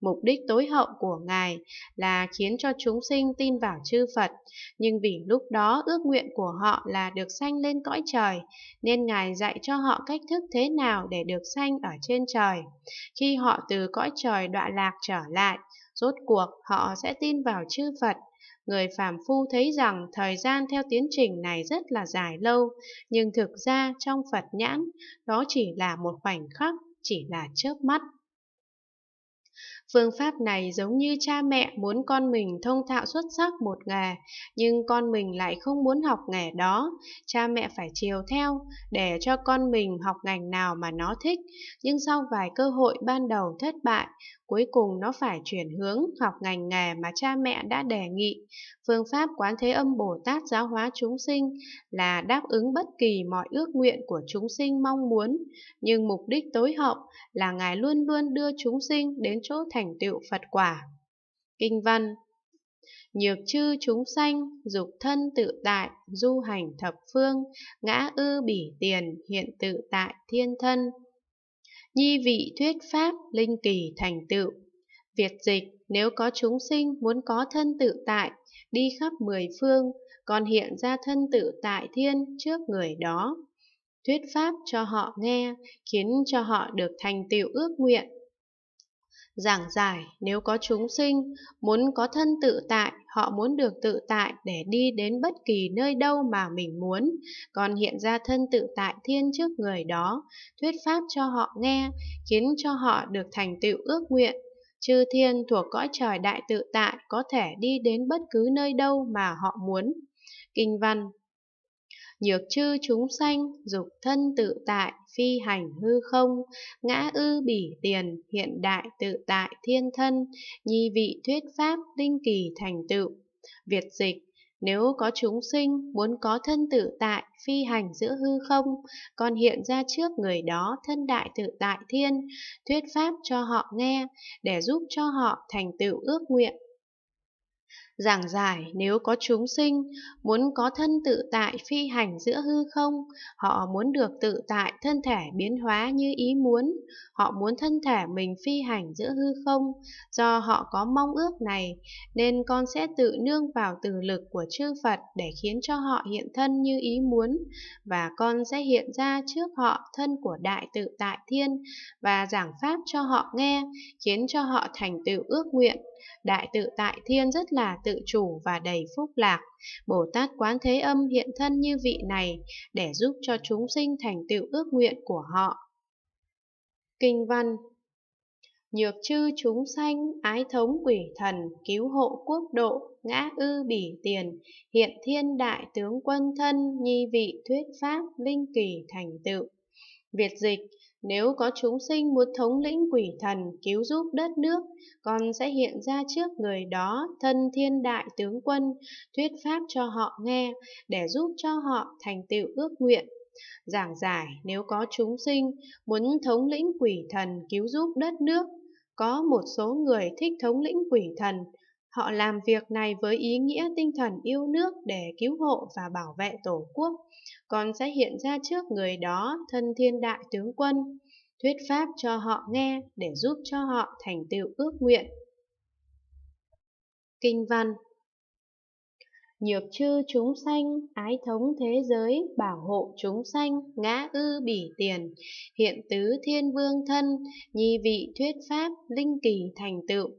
Mục đích tối hậu của Ngài là khiến cho chúng sinh tin vào chư Phật, nhưng vì lúc đó ước nguyện của họ là được sanh lên cõi trời, nên Ngài dạy cho họ cách thức thế nào để được sanh ở trên trời. Khi họ từ cõi trời đọa lạc trở lại, rốt cuộc họ sẽ tin vào chư Phật, Người phàm phu thấy rằng thời gian theo tiến trình này rất là dài lâu, nhưng thực ra trong Phật nhãn, đó chỉ là một khoảnh khắc, chỉ là chớp mắt. Phương pháp này giống như cha mẹ muốn con mình thông thạo xuất sắc một nghề, nhưng con mình lại không muốn học nghề đó. Cha mẹ phải chiều theo, để cho con mình học ngành nào mà nó thích, nhưng sau vài cơ hội ban đầu thất bại, cuối cùng nó phải chuyển hướng học ngành nghề mà cha mẹ đã đề nghị. Phương pháp Quán Thế Âm Bồ Tát giáo hóa chúng sinh là đáp ứng bất kỳ mọi ước nguyện của chúng sinh mong muốn, nhưng mục đích tối hậu là Ngài luôn luôn đưa chúng sinh đến chỗ thành tựu Phật quả. Kinh văn Nhược chư chúng sanh, dục thân tự tại, du hành thập phương, ngã ư bỉ tiền, hiện tự tại thiên thân. Nhi vị thuyết pháp, linh kỳ thành tựu. Việt dịch nếu có chúng sinh muốn có thân tự tại, đi khắp mười phương, còn hiện ra thân tự tại thiên trước người đó. Thuyết pháp cho họ nghe, khiến cho họ được thành tựu ước nguyện. Giảng giải nếu có chúng sinh, muốn có thân tự tại, họ muốn được tự tại để đi đến bất kỳ nơi đâu mà mình muốn, còn hiện ra thân tự tại thiên trước người đó, thuyết pháp cho họ nghe, khiến cho họ được thành tựu ước nguyện Chư thiên thuộc cõi trời đại tự tại có thể đi đến bất cứ nơi đâu mà họ muốn. Kinh văn Nhược chư chúng sanh, dục thân tự tại, phi hành hư không, ngã ư bỉ tiền, hiện đại tự tại thiên thân, nhi vị thuyết pháp, linh kỳ thành tựu. Việt dịch nếu có chúng sinh muốn có thân tự tại phi hành giữa hư không, còn hiện ra trước người đó thân đại tự tại thiên, thuyết pháp cho họ nghe, để giúp cho họ thành tựu ước nguyện giảng giải nếu có chúng sinh muốn có thân tự tại phi hành giữa hư không, họ muốn được tự tại thân thể biến hóa như ý muốn, họ muốn thân thể mình phi hành giữa hư không, do họ có mong ước này nên con sẽ tự nương vào từ lực của chư Phật để khiến cho họ hiện thân như ý muốn và con sẽ hiện ra trước họ thân của đại tự tại thiên và giảng pháp cho họ nghe, khiến cho họ thành tựu ước nguyện đại tự tại thiên rất là tự chủ và đầy phúc lạc. Bồ Tát Quán Thế Âm hiện thân như vị này để giúp cho chúng sinh thành tựu ước nguyện của họ. Kinh văn Nhược chư chúng sanh, ái thống quỷ thần, cứu hộ quốc độ, ngã ư bỉ tiền, hiện thiên đại tướng quân thân, nhi vị thuyết pháp, linh kỳ thành tựu. Việt dịch nếu có chúng sinh muốn thống lĩnh quỷ thần cứu giúp đất nước, con sẽ hiện ra trước người đó thân thiên đại tướng quân, thuyết pháp cho họ nghe để giúp cho họ thành tựu ước nguyện. Giảng giải nếu có chúng sinh muốn thống lĩnh quỷ thần cứu giúp đất nước, có một số người thích thống lĩnh quỷ thần, Họ làm việc này với ý nghĩa tinh thần yêu nước để cứu hộ và bảo vệ Tổ quốc, còn sẽ hiện ra trước người đó thân thiên đại tướng quân, thuyết pháp cho họ nghe để giúp cho họ thành tựu ước nguyện. Kinh văn Nhược chư chúng sanh, ái thống thế giới, bảo hộ chúng sanh, ngã ư bỉ tiền, hiện tứ thiên vương thân, nhi vị thuyết pháp, linh kỳ thành tựu,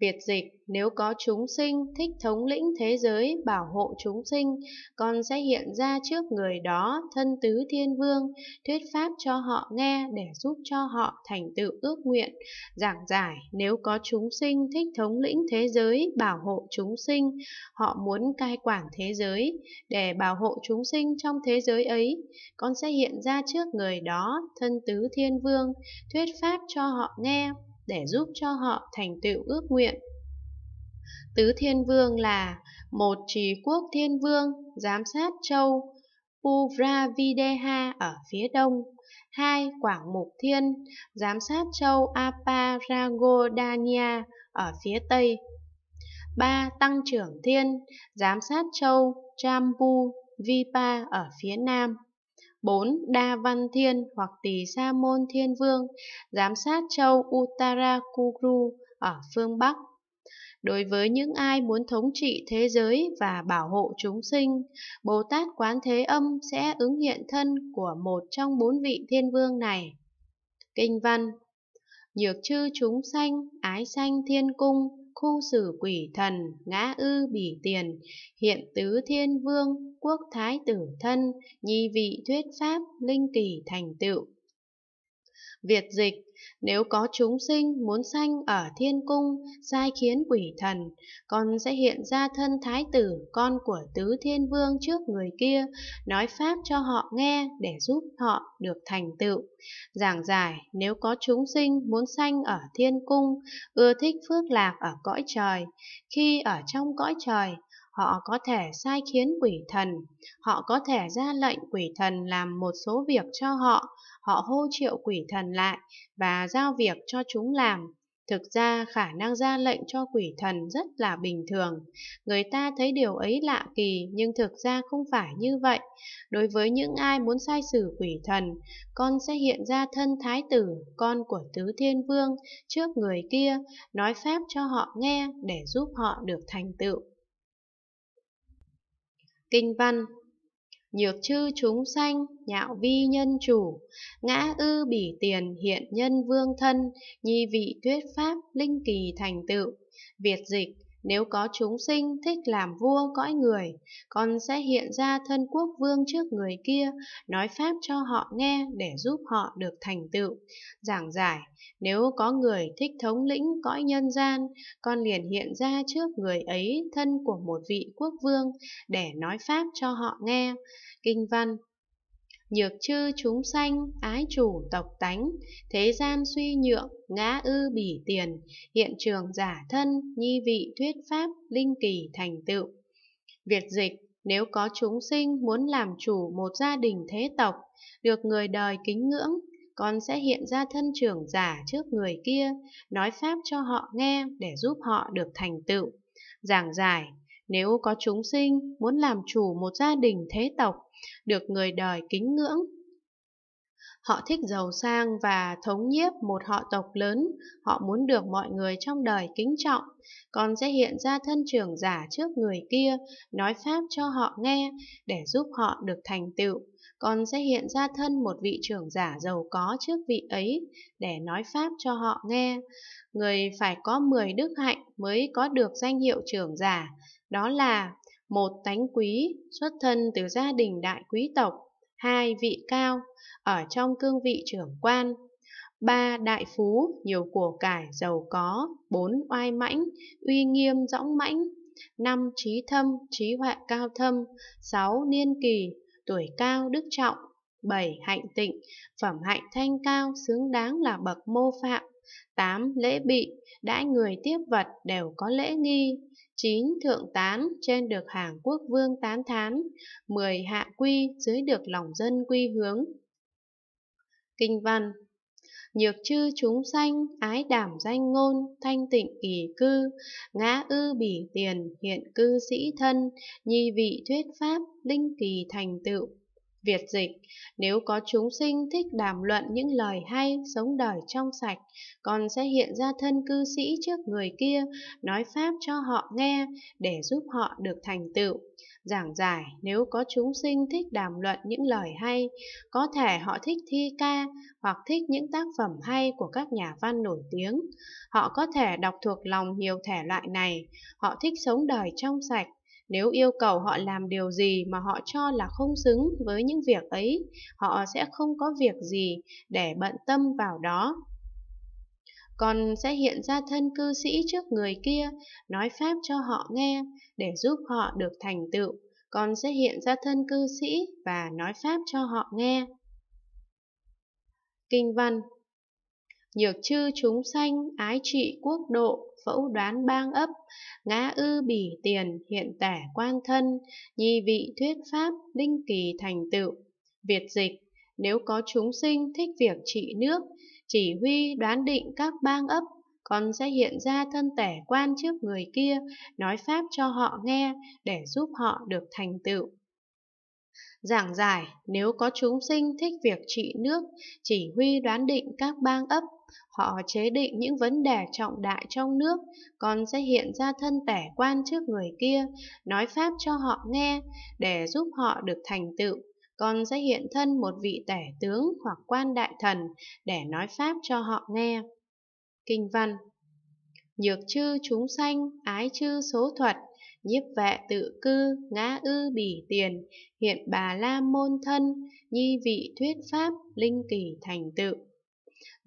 Biệt dịch, nếu có chúng sinh thích thống lĩnh thế giới bảo hộ chúng sinh, con sẽ hiện ra trước người đó thân tứ thiên vương, thuyết pháp cho họ nghe để giúp cho họ thành tựu ước nguyện. Giảng giải, nếu có chúng sinh thích thống lĩnh thế giới bảo hộ chúng sinh, họ muốn cai quản thế giới, để bảo hộ chúng sinh trong thế giới ấy, con sẽ hiện ra trước người đó thân tứ thiên vương, thuyết pháp cho họ nghe để giúp cho họ thành tựu ước nguyện. Tứ Thiên Vương là một trì quốc thiên vương giám sát châu Puvravideha ở phía đông, hai Quảng Mục Thiên giám sát châu Aparagodania ở phía tây, ba Tăng trưởng Thiên giám sát châu Jambu Vipa ở phía nam. 4. Đa Văn Thiên hoặc Tỳ Sa Môn Thiên Vương, giám sát châu Uttara Kuru ở phương Bắc. Đối với những ai muốn thống trị thế giới và bảo hộ chúng sinh, Bồ Tát Quán Thế Âm sẽ ứng hiện thân của một trong bốn vị thiên vương này. Kinh văn Nhược chư chúng sanh, ái sanh thiên cung, khu xử quỷ thần, ngã ư bỉ tiền, hiện tứ thiên vương, quốc thái tử thân, nhi vị thuyết pháp, linh kỳ thành tựu. Việt dịch, nếu có chúng sinh muốn sanh ở thiên cung, sai khiến quỷ thần, con sẽ hiện ra thân thái tử, con của tứ thiên vương trước người kia, nói pháp cho họ nghe để giúp họ được thành tựu. Giảng giải, nếu có chúng sinh muốn sanh ở thiên cung, ưa thích phước lạc ở cõi trời, khi ở trong cõi trời, họ có thể sai khiến quỷ thần, họ có thể ra lệnh quỷ thần làm một số việc cho họ, họ hô triệu quỷ thần lại và giao việc cho chúng làm. Thực ra khả năng ra lệnh cho quỷ thần rất là bình thường. Người ta thấy điều ấy lạ kỳ nhưng thực ra không phải như vậy. Đối với những ai muốn sai xử quỷ thần, con sẽ hiện ra thân thái tử, con của tứ thiên vương, trước người kia, nói pháp cho họ nghe để giúp họ được thành tựu. Kinh văn Nhược chư chúng sanh, nhạo vi nhân chủ, ngã ư bỉ tiền hiện nhân vương thân, nhi vị thuyết pháp, linh kỳ thành tựu. Việt dịch nếu có chúng sinh thích làm vua cõi người, con sẽ hiện ra thân quốc vương trước người kia, nói pháp cho họ nghe để giúp họ được thành tựu. Giảng giải, nếu có người thích thống lĩnh cõi nhân gian, con liền hiện ra trước người ấy thân của một vị quốc vương để nói pháp cho họ nghe. Kinh văn Nhược chư chúng sanh, ái chủ tộc tánh, thế gian suy nhượng, ngã ư bỉ tiền, hiện trường giả thân, nhi vị thuyết pháp, linh kỳ thành tựu. Việc dịch, nếu có chúng sinh muốn làm chủ một gia đình thế tộc, được người đời kính ngưỡng, con sẽ hiện ra thân trưởng giả trước người kia, nói pháp cho họ nghe để giúp họ được thành tựu. Giảng giải nếu có chúng sinh muốn làm chủ một gia đình thế tộc, được người đời kính ngưỡng, Họ thích giàu sang và thống nhiếp một họ tộc lớn, họ muốn được mọi người trong đời kính trọng, còn sẽ hiện ra thân trưởng giả trước người kia, nói pháp cho họ nghe để giúp họ được thành tựu, còn sẽ hiện ra thân một vị trưởng giả giàu có trước vị ấy để nói pháp cho họ nghe. Người phải có 10 đức hạnh mới có được danh hiệu trưởng giả, đó là một tánh quý, xuất thân từ gia đình đại quý tộc, hai vị cao, ở trong cương vị trưởng quan, ba đại phú, nhiều của cải, giàu có, bốn oai mãnh, uy nghiêm, dõng mãnh, năm trí thâm, trí huệ cao thâm, sáu niên kỳ, tuổi cao đức trọng, bảy Hạnh tịnh, phẩm hạnh thanh cao, xứng đáng là bậc mô phạm, 8. Lễ bị, đãi người tiếp vật đều có lễ nghi. 9. Thượng tán, trên được hàng quốc vương tán thán. 10. Hạ quy, dưới được lòng dân quy hướng. Kinh văn Nhược chư chúng sanh, ái đảm danh ngôn, thanh tịnh kỳ cư, ngã ư bỉ tiền, hiện cư sĩ thân, nhi vị thuyết pháp, linh kỳ thành tựu, Việt dịch, nếu có chúng sinh thích đàm luận những lời hay, sống đời trong sạch, con sẽ hiện ra thân cư sĩ trước người kia, nói Pháp cho họ nghe để giúp họ được thành tựu. Giảng giải, nếu có chúng sinh thích đàm luận những lời hay, có thể họ thích thi ca hoặc thích những tác phẩm hay của các nhà văn nổi tiếng. Họ có thể đọc thuộc lòng nhiều thể loại này, họ thích sống đời trong sạch, nếu yêu cầu họ làm điều gì mà họ cho là không xứng với những việc ấy, họ sẽ không có việc gì để bận tâm vào đó. còn sẽ hiện ra thân cư sĩ trước người kia, nói pháp cho họ nghe để giúp họ được thành tựu. còn sẽ hiện ra thân cư sĩ và nói pháp cho họ nghe. Kinh văn Nhược chư chúng sanh, ái trị quốc độ, phẫu đoán bang ấp, ngã ư bỉ tiền, hiện tẻ quan thân, nhi vị thuyết pháp, linh kỳ thành tựu. Việt dịch, nếu có chúng sinh thích việc trị nước, chỉ huy đoán định các bang ấp, con sẽ hiện ra thân tẻ quan trước người kia, nói pháp cho họ nghe để giúp họ được thành tựu. Giảng giải, nếu có chúng sinh thích việc trị nước, chỉ huy đoán định các bang ấp, họ chế định những vấn đề trọng đại trong nước, còn sẽ hiện ra thân tẻ quan trước người kia, nói pháp cho họ nghe, để giúp họ được thành tựu. còn sẽ hiện thân một vị tể tướng hoặc quan đại thần để nói pháp cho họ nghe. Kinh văn Nhược chư chúng sanh, ái chư số thuật, nhiếp vệ tự cư, ngã ư bỉ tiền, hiện bà la môn thân, nhi vị thuyết pháp, linh kỳ thành tựu.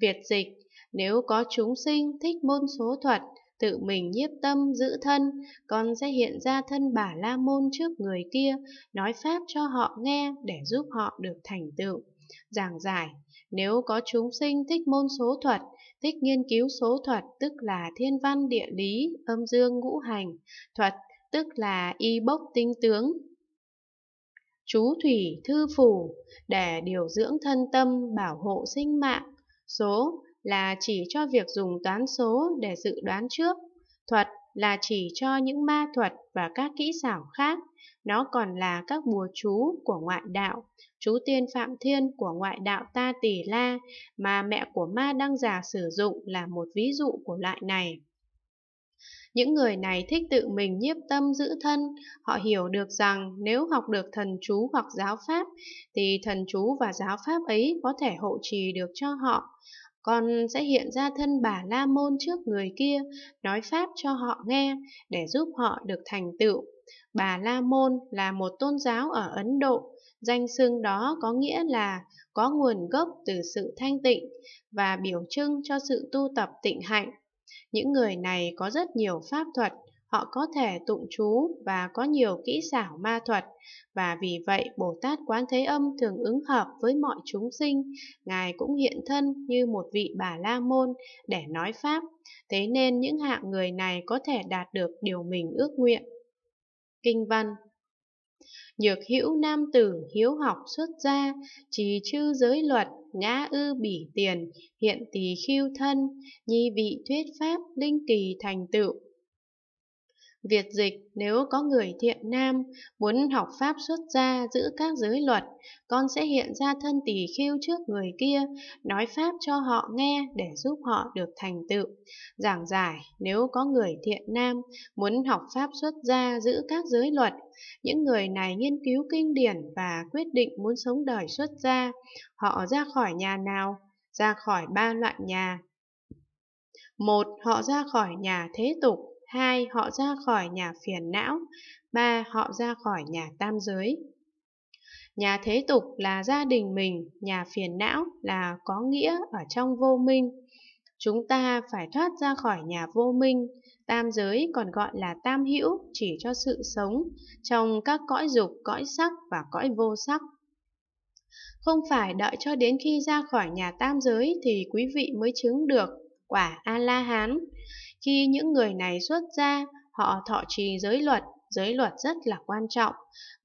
Việt dịch, nếu có chúng sinh thích môn số thuật, tự mình nhiếp tâm giữ thân, con sẽ hiện ra thân bà la môn trước người kia, nói pháp cho họ nghe để giúp họ được thành tựu. Giảng giải, nếu có chúng sinh thích môn số thuật, thích nghiên cứu số thuật tức là thiên văn địa lý, âm dương ngũ hành, thuật tức là y bốc tinh tướng, chú thủy thư phủ để điều dưỡng thân tâm bảo hộ sinh mạng Số là chỉ cho việc dùng toán số để dự đoán trước. Thuật là chỉ cho những ma thuật và các kỹ xảo khác. Nó còn là các bùa chú của ngoại đạo, chú tiên Phạm Thiên của ngoại đạo Ta Tỷ La mà mẹ của ma đăng già sử dụng là một ví dụ của loại này. Những người này thích tự mình nhiếp tâm giữ thân, họ hiểu được rằng nếu học được thần chú hoặc giáo pháp, thì thần chú và giáo pháp ấy có thể hộ trì được cho họ. Con sẽ hiện ra thân bà La Môn trước người kia, nói pháp cho họ nghe để giúp họ được thành tựu. Bà La Môn là một tôn giáo ở Ấn Độ, danh xưng đó có nghĩa là có nguồn gốc từ sự thanh tịnh và biểu trưng cho sự tu tập tịnh hạnh. Những người này có rất nhiều pháp thuật, họ có thể tụng chú và có nhiều kỹ xảo ma thuật, và vì vậy Bồ Tát Quán Thế Âm thường ứng hợp với mọi chúng sinh, Ngài cũng hiện thân như một vị bà la môn để nói Pháp, thế nên những hạng người này có thể đạt được điều mình ước nguyện. Kinh văn Nhược hữu nam tử hiếu học xuất gia, trì chư giới luật, ngã ư bỉ tiền, hiện tỳ khiêu thân, nhi vị thuyết pháp, linh kỳ thành tựu, Việt dịch nếu có người thiện nam muốn học pháp xuất gia giữ các giới luật, con sẽ hiện ra thân tỳ khiêu trước người kia, nói pháp cho họ nghe để giúp họ được thành tựu. Giảng giải nếu có người thiện nam muốn học pháp xuất gia giữ các giới luật, những người này nghiên cứu kinh điển và quyết định muốn sống đời xuất gia, họ ra khỏi nhà nào? Ra khỏi ba loại nhà. Một, họ ra khỏi nhà thế tục 2. Họ ra khỏi nhà phiền não 3. Họ ra khỏi nhà tam giới Nhà thế tục là gia đình mình, nhà phiền não là có nghĩa ở trong vô minh. Chúng ta phải thoát ra khỏi nhà vô minh, tam giới còn gọi là tam hữu chỉ cho sự sống trong các cõi dục, cõi sắc và cõi vô sắc. Không phải đợi cho đến khi ra khỏi nhà tam giới thì quý vị mới chứng được quả A-la-hán. Khi những người này xuất ra, họ thọ trì giới luật, giới luật rất là quan trọng.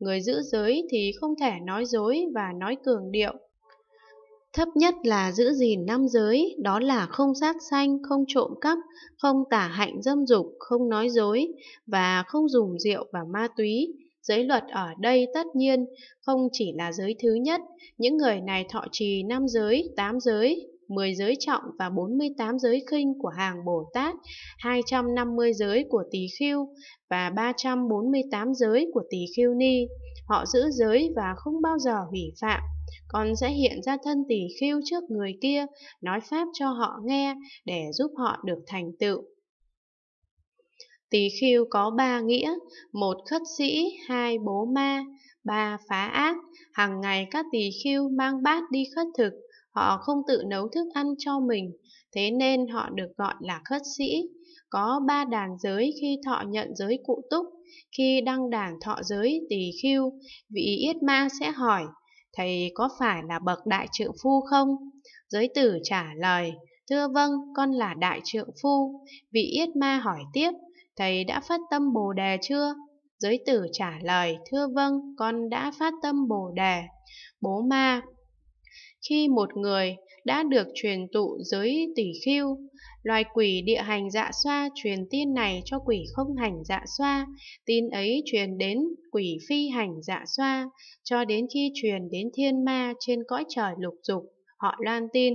Người giữ giới thì không thể nói dối và nói cường điệu. Thấp nhất là giữ gìn năm giới, đó là không sát sanh, không trộm cắp, không tả hạnh dâm dục, không nói dối và không dùng rượu và ma túy. Giới luật ở đây tất nhiên không chỉ là giới thứ nhất, những người này thọ trì năm giới, tám giới, 10 giới trọng và 48 giới khinh của hàng Bồ Tát, 250 giới của Tỳ Khưu và 348 giới của Tỳ Khưu Ni. Họ giữ giới và không bao giờ hủy phạm. Con sẽ hiện ra thân Tỳ Khưu trước người kia, nói pháp cho họ nghe để giúp họ được thành tựu. Tỳ khưu có ba nghĩa, một khất sĩ, hai bố ma, ba phá ác. Hằng ngày các tỳ khưu mang bát đi khất thực, Họ không tự nấu thức ăn cho mình, thế nên họ được gọi là khất sĩ. Có ba đàn giới khi thọ nhận giới cụ túc, khi đăng đàn thọ giới tỳ khưu, vị Yết Ma sẽ hỏi, Thầy có phải là bậc đại trượng phu không? Giới tử trả lời, Thưa vâng, con là đại trượng phu. Vị Yết Ma hỏi tiếp, Thầy đã phát tâm bồ đề chưa? Giới tử trả lời, thưa vâng, con đã phát tâm bồ đề. Bố ma khi một người đã được truyền tụ dưới tỷ khiêu, loài quỷ địa hành dạ xoa truyền tin này cho quỷ không hành dạ xoa, tin ấy truyền đến quỷ phi hành dạ xoa, cho đến khi truyền đến thiên ma trên cõi trời lục dục. Họ loan tin,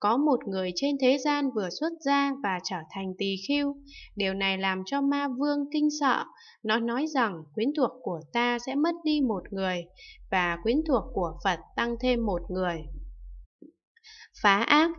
có một người trên thế gian vừa xuất gia và trở thành tỳ khiêu. Điều này làm cho ma vương kinh sợ. Nó nói rằng quyến thuộc của ta sẽ mất đi một người và quyến thuộc của Phật tăng thêm một người phá ác,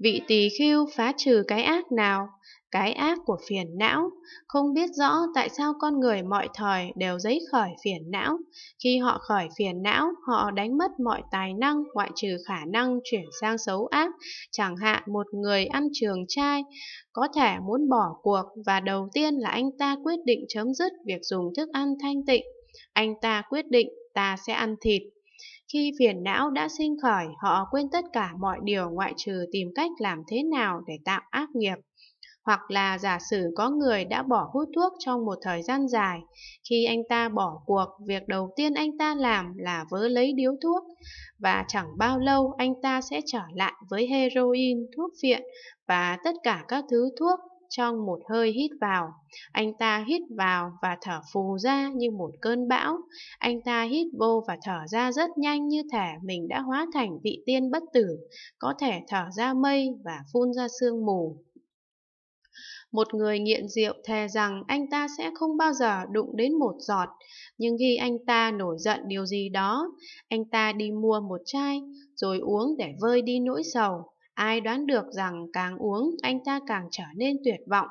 vị tỳ khưu phá trừ cái ác nào, cái ác của phiền não, không biết rõ tại sao con người mọi thời đều dấy khởi phiền não. Khi họ khởi phiền não, họ đánh mất mọi tài năng ngoại trừ khả năng chuyển sang xấu ác. Chẳng hạn một người ăn trường trai có thể muốn bỏ cuộc và đầu tiên là anh ta quyết định chấm dứt việc dùng thức ăn thanh tịnh. Anh ta quyết định ta sẽ ăn thịt khi phiền não đã sinh khởi, họ quên tất cả mọi điều ngoại trừ tìm cách làm thế nào để tạo ác nghiệp. Hoặc là giả sử có người đã bỏ hút thuốc trong một thời gian dài, khi anh ta bỏ cuộc, việc đầu tiên anh ta làm là vớ lấy điếu thuốc, và chẳng bao lâu anh ta sẽ trở lại với heroin, thuốc phiện và tất cả các thứ thuốc trong một hơi hít vào. Anh ta hít vào và thở phù ra như một cơn bão. Anh ta hít vô và thở ra rất nhanh như thể mình đã hóa thành vị tiên bất tử, có thể thở ra mây và phun ra sương mù. Một người nghiện rượu thề rằng anh ta sẽ không bao giờ đụng đến một giọt, nhưng khi anh ta nổi giận điều gì đó, anh ta đi mua một chai rồi uống để vơi đi nỗi sầu. Ai đoán được rằng càng uống, anh ta càng trở nên tuyệt vọng.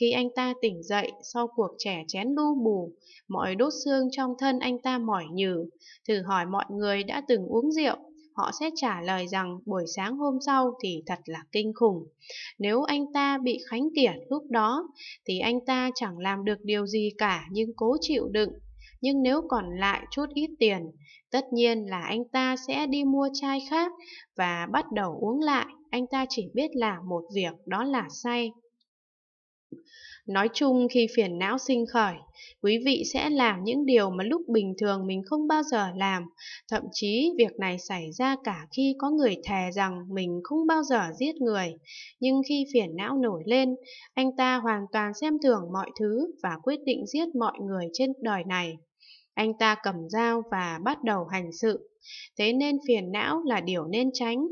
Khi anh ta tỉnh dậy sau cuộc trẻ chén lu bù, mọi đốt xương trong thân anh ta mỏi nhừ. Thử hỏi mọi người đã từng uống rượu, họ sẽ trả lời rằng buổi sáng hôm sau thì thật là kinh khủng. Nếu anh ta bị khánh kiệt lúc đó, thì anh ta chẳng làm được điều gì cả nhưng cố chịu đựng. Nhưng nếu còn lại chút ít tiền, tất nhiên là anh ta sẽ đi mua chai khác và bắt đầu uống lại anh ta chỉ biết là một việc đó là say. Nói chung khi phiền não sinh khởi, quý vị sẽ làm những điều mà lúc bình thường mình không bao giờ làm, thậm chí việc này xảy ra cả khi có người thề rằng mình không bao giờ giết người. Nhưng khi phiền não nổi lên, anh ta hoàn toàn xem thường mọi thứ và quyết định giết mọi người trên đời này. Anh ta cầm dao và bắt đầu hành sự. Thế nên phiền não là điều nên tránh.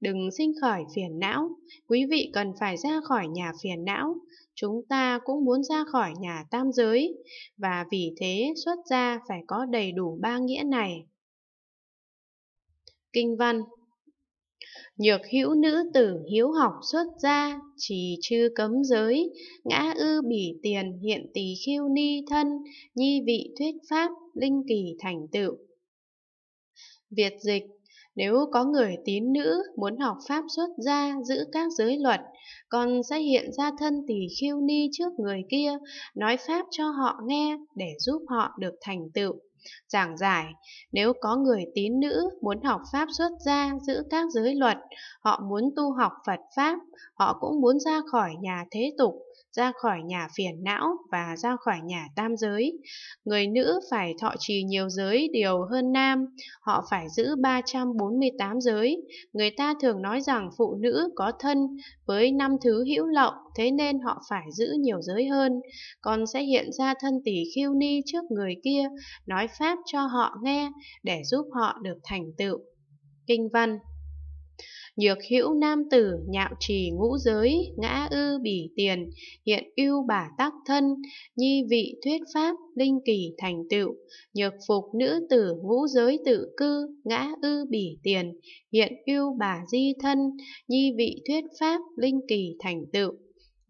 Đừng sinh khởi phiền não. Quý vị cần phải ra khỏi nhà phiền não. Chúng ta cũng muốn ra khỏi nhà tam giới. Và vì thế xuất gia phải có đầy đủ ba nghĩa này. Kinh văn Nhược hữu nữ tử hiếu học xuất gia, trì chư cấm giới, ngã ư bỉ tiền hiện tỳ khiêu ni thân, nhi vị thuyết pháp, linh kỳ thành tựu. Việt dịch nếu có người tín nữ muốn học pháp xuất gia giữ các giới luật, còn sẽ hiện ra thân tỳ khiêu ni trước người kia, nói pháp cho họ nghe để giúp họ được thành tựu giảng giải. Nếu có người tín nữ muốn học Pháp xuất gia giữ các giới luật, họ muốn tu học Phật Pháp, họ cũng muốn ra khỏi nhà thế tục, ra khỏi nhà phiền não và ra khỏi nhà tam giới. Người nữ phải thọ trì nhiều giới điều hơn nam, họ phải giữ 348 giới. Người ta thường nói rằng phụ nữ có thân với năm thứ hữu lậu, thế nên họ phải giữ nhiều giới hơn. Còn sẽ hiện ra thân tỷ khiêu ni trước người kia, nói pháp cho họ nghe để giúp họ được thành tựu. Kinh văn Nhược hữu nam tử, nhạo trì ngũ giới, ngã ư bỉ tiền, hiện ưu bả tác thân, nhi vị thuyết pháp, linh kỳ thành tựu. Nhược phục nữ tử, ngũ giới tự cư, ngã ư bỉ tiền, hiện ưu bả di thân, nhi vị thuyết pháp, linh kỳ thành tựu.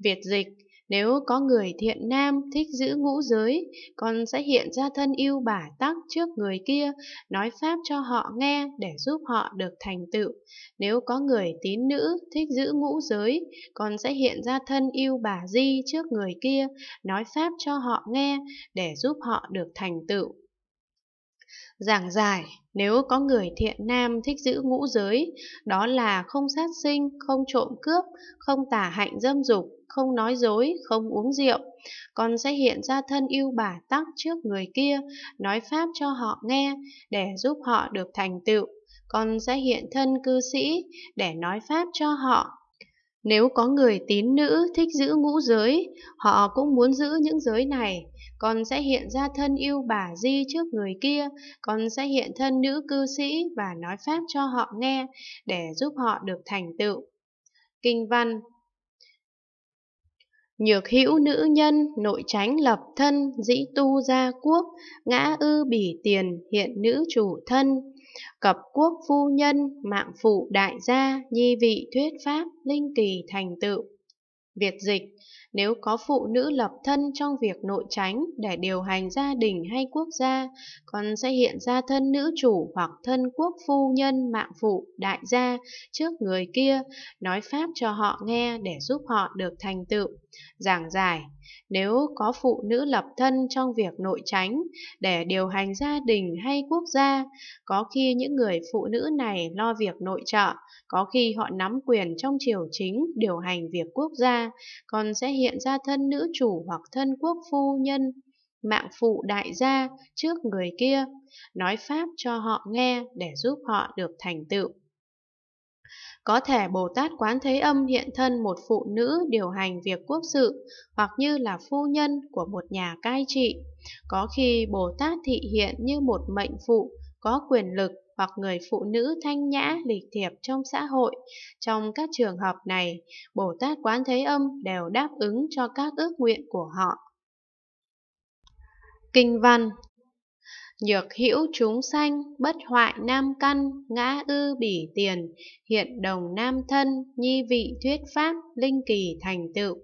Việt dịch nếu có người thiện nam thích giữ ngũ giới, con sẽ hiện ra thân yêu bả tắc trước người kia, nói pháp cho họ nghe để giúp họ được thành tựu. Nếu có người tín nữ thích giữ ngũ giới, con sẽ hiện ra thân yêu bà di trước người kia, nói pháp cho họ nghe để giúp họ được thành tựu. Giảng giải nếu có người thiện nam thích giữ ngũ giới, đó là không sát sinh, không trộm cướp, không tả hạnh dâm dục, không nói dối, không uống rượu. còn sẽ hiện ra thân yêu bà tắc trước người kia, nói pháp cho họ nghe, để giúp họ được thành tựu. Con sẽ hiện thân cư sĩ, để nói pháp cho họ, nếu có người tín nữ thích giữ ngũ giới, họ cũng muốn giữ những giới này. Con sẽ hiện ra thân yêu bà di trước người kia, con sẽ hiện thân nữ cư sĩ và nói pháp cho họ nghe để giúp họ được thành tựu. Kinh văn Nhược hữu nữ nhân, nội tránh lập thân, dĩ tu gia quốc, ngã ư bỉ tiền, hiện nữ chủ thân. Cập quốc phu nhân, mạng phụ đại gia, nhi vị thuyết pháp, linh kỳ thành tựu. Việt dịch, nếu có phụ nữ lập thân trong việc nội tránh để điều hành gia đình hay quốc gia, còn sẽ hiện ra thân nữ chủ hoặc thân quốc phu nhân mạng phụ đại gia trước người kia, nói pháp cho họ nghe để giúp họ được thành tựu giảng giải nếu có phụ nữ lập thân trong việc nội tránh để điều hành gia đình hay quốc gia, có khi những người phụ nữ này lo việc nội trợ, có khi họ nắm quyền trong triều chính điều hành việc quốc gia, còn sẽ hiện ra thân nữ chủ hoặc thân quốc phu nhân, mạng phụ đại gia trước người kia, nói pháp cho họ nghe để giúp họ được thành tựu. Có thể Bồ Tát Quán Thế Âm hiện thân một phụ nữ điều hành việc quốc sự hoặc như là phu nhân của một nhà cai trị. Có khi Bồ Tát thị hiện như một mệnh phụ có quyền lực hoặc người phụ nữ thanh nhã lịch thiệp trong xã hội. Trong các trường hợp này, Bồ Tát Quán Thế Âm đều đáp ứng cho các ước nguyện của họ. Kinh văn Nhược hữu chúng sanh, bất hoại nam căn, ngã ư bỉ tiền, hiện đồng nam thân, nhi vị thuyết pháp, linh kỳ thành tựu.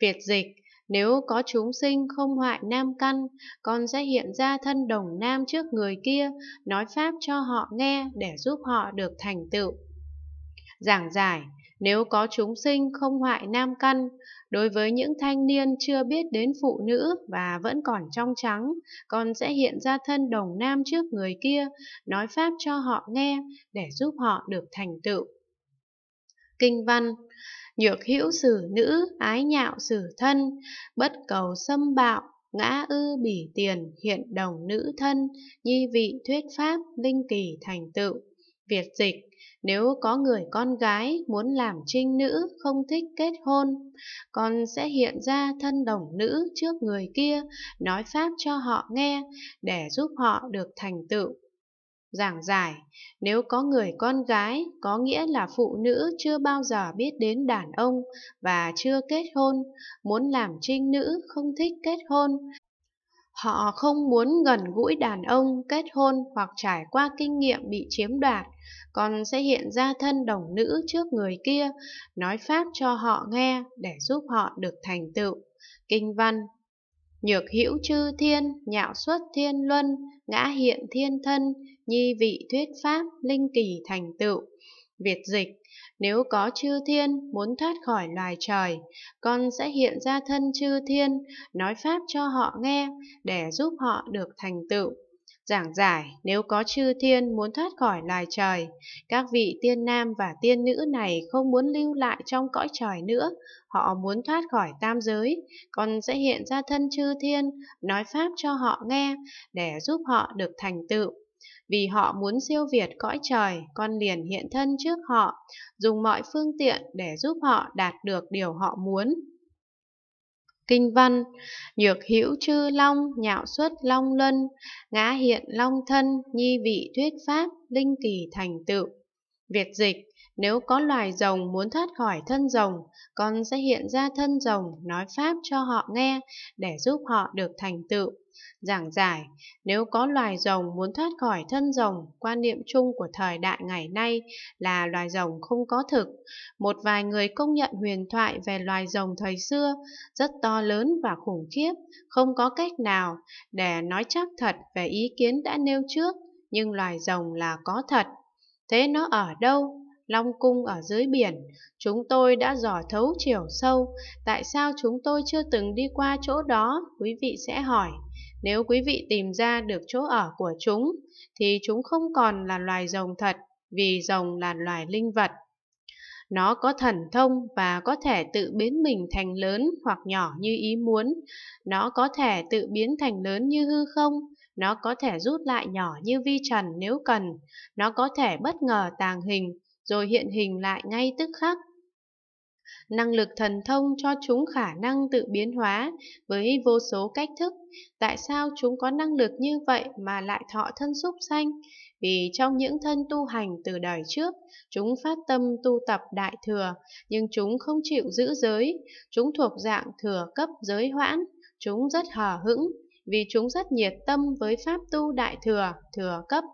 Việt dịch, nếu có chúng sinh không hoại nam căn, con sẽ hiện ra thân đồng nam trước người kia, nói pháp cho họ nghe để giúp họ được thành tựu. Giảng giải, nếu có chúng sinh không hoại nam căn, đối với những thanh niên chưa biết đến phụ nữ và vẫn còn trong trắng, con sẽ hiện ra thân đồng nam trước người kia, nói pháp cho họ nghe để giúp họ được thành tựu. Kinh văn Nhược hữu xử nữ, ái nhạo xử thân, bất cầu xâm bạo, ngã ư bỉ tiền, hiện đồng nữ thân, nhi vị thuyết pháp, linh kỳ thành tựu. Việt dịch nếu có người con gái muốn làm trinh nữ không thích kết hôn, con sẽ hiện ra thân đồng nữ trước người kia, nói pháp cho họ nghe để giúp họ được thành tựu. Giảng giải, nếu có người con gái có nghĩa là phụ nữ chưa bao giờ biết đến đàn ông và chưa kết hôn, muốn làm trinh nữ không thích kết hôn Họ không muốn gần gũi đàn ông kết hôn hoặc trải qua kinh nghiệm bị chiếm đoạt, còn sẽ hiện ra thân đồng nữ trước người kia, nói pháp cho họ nghe để giúp họ được thành tựu. Kinh văn Nhược hữu chư thiên, nhạo xuất thiên luân, ngã hiện thiên thân, nhi vị thuyết pháp, linh kỳ thành tựu. Việt dịch, nếu có chư thiên muốn thoát khỏi loài trời, con sẽ hiện ra thân chư thiên, nói pháp cho họ nghe để giúp họ được thành tựu. Giảng giải, nếu có chư thiên muốn thoát khỏi loài trời, các vị tiên nam và tiên nữ này không muốn lưu lại trong cõi trời nữa, họ muốn thoát khỏi tam giới, con sẽ hiện ra thân chư thiên, nói pháp cho họ nghe để giúp họ được thành tựu vì họ muốn siêu việt cõi trời, con liền hiện thân trước họ, dùng mọi phương tiện để giúp họ đạt được điều họ muốn. Kinh văn, nhược hữu chư long, nhạo xuất long luân, ngã hiện long thân, nhi vị thuyết pháp, linh kỳ thành tựu. Việt dịch, nếu có loài rồng muốn thoát khỏi thân rồng, con sẽ hiện ra thân rồng nói pháp cho họ nghe để giúp họ được thành tựu. Giảng giải, nếu có loài rồng muốn thoát khỏi thân rồng, quan niệm chung của thời đại ngày nay là loài rồng không có thực. Một vài người công nhận huyền thoại về loài rồng thời xưa rất to lớn và khủng khiếp, không có cách nào để nói chắc thật về ý kiến đã nêu trước, nhưng loài rồng là có thật. Thế nó ở đâu? Long cung ở dưới biển, chúng tôi đã dò thấu chiều sâu, tại sao chúng tôi chưa từng đi qua chỗ đó, quý vị sẽ hỏi. Nếu quý vị tìm ra được chỗ ở của chúng, thì chúng không còn là loài rồng thật, vì rồng là loài linh vật. Nó có thần thông và có thể tự biến mình thành lớn hoặc nhỏ như ý muốn. Nó có thể tự biến thành lớn như hư không. Nó có thể rút lại nhỏ như vi trần nếu cần. Nó có thể bất ngờ tàng hình, rồi hiện hình lại ngay tức khắc năng lực thần thông cho chúng khả năng tự biến hóa với vô số cách thức. Tại sao chúng có năng lực như vậy mà lại thọ thân xúc sanh? Vì trong những thân tu hành từ đời trước, chúng phát tâm tu tập đại thừa, nhưng chúng không chịu giữ giới, chúng thuộc dạng thừa cấp giới hoãn, chúng rất hờ hững, vì chúng rất nhiệt tâm với pháp tu đại thừa, thừa cấp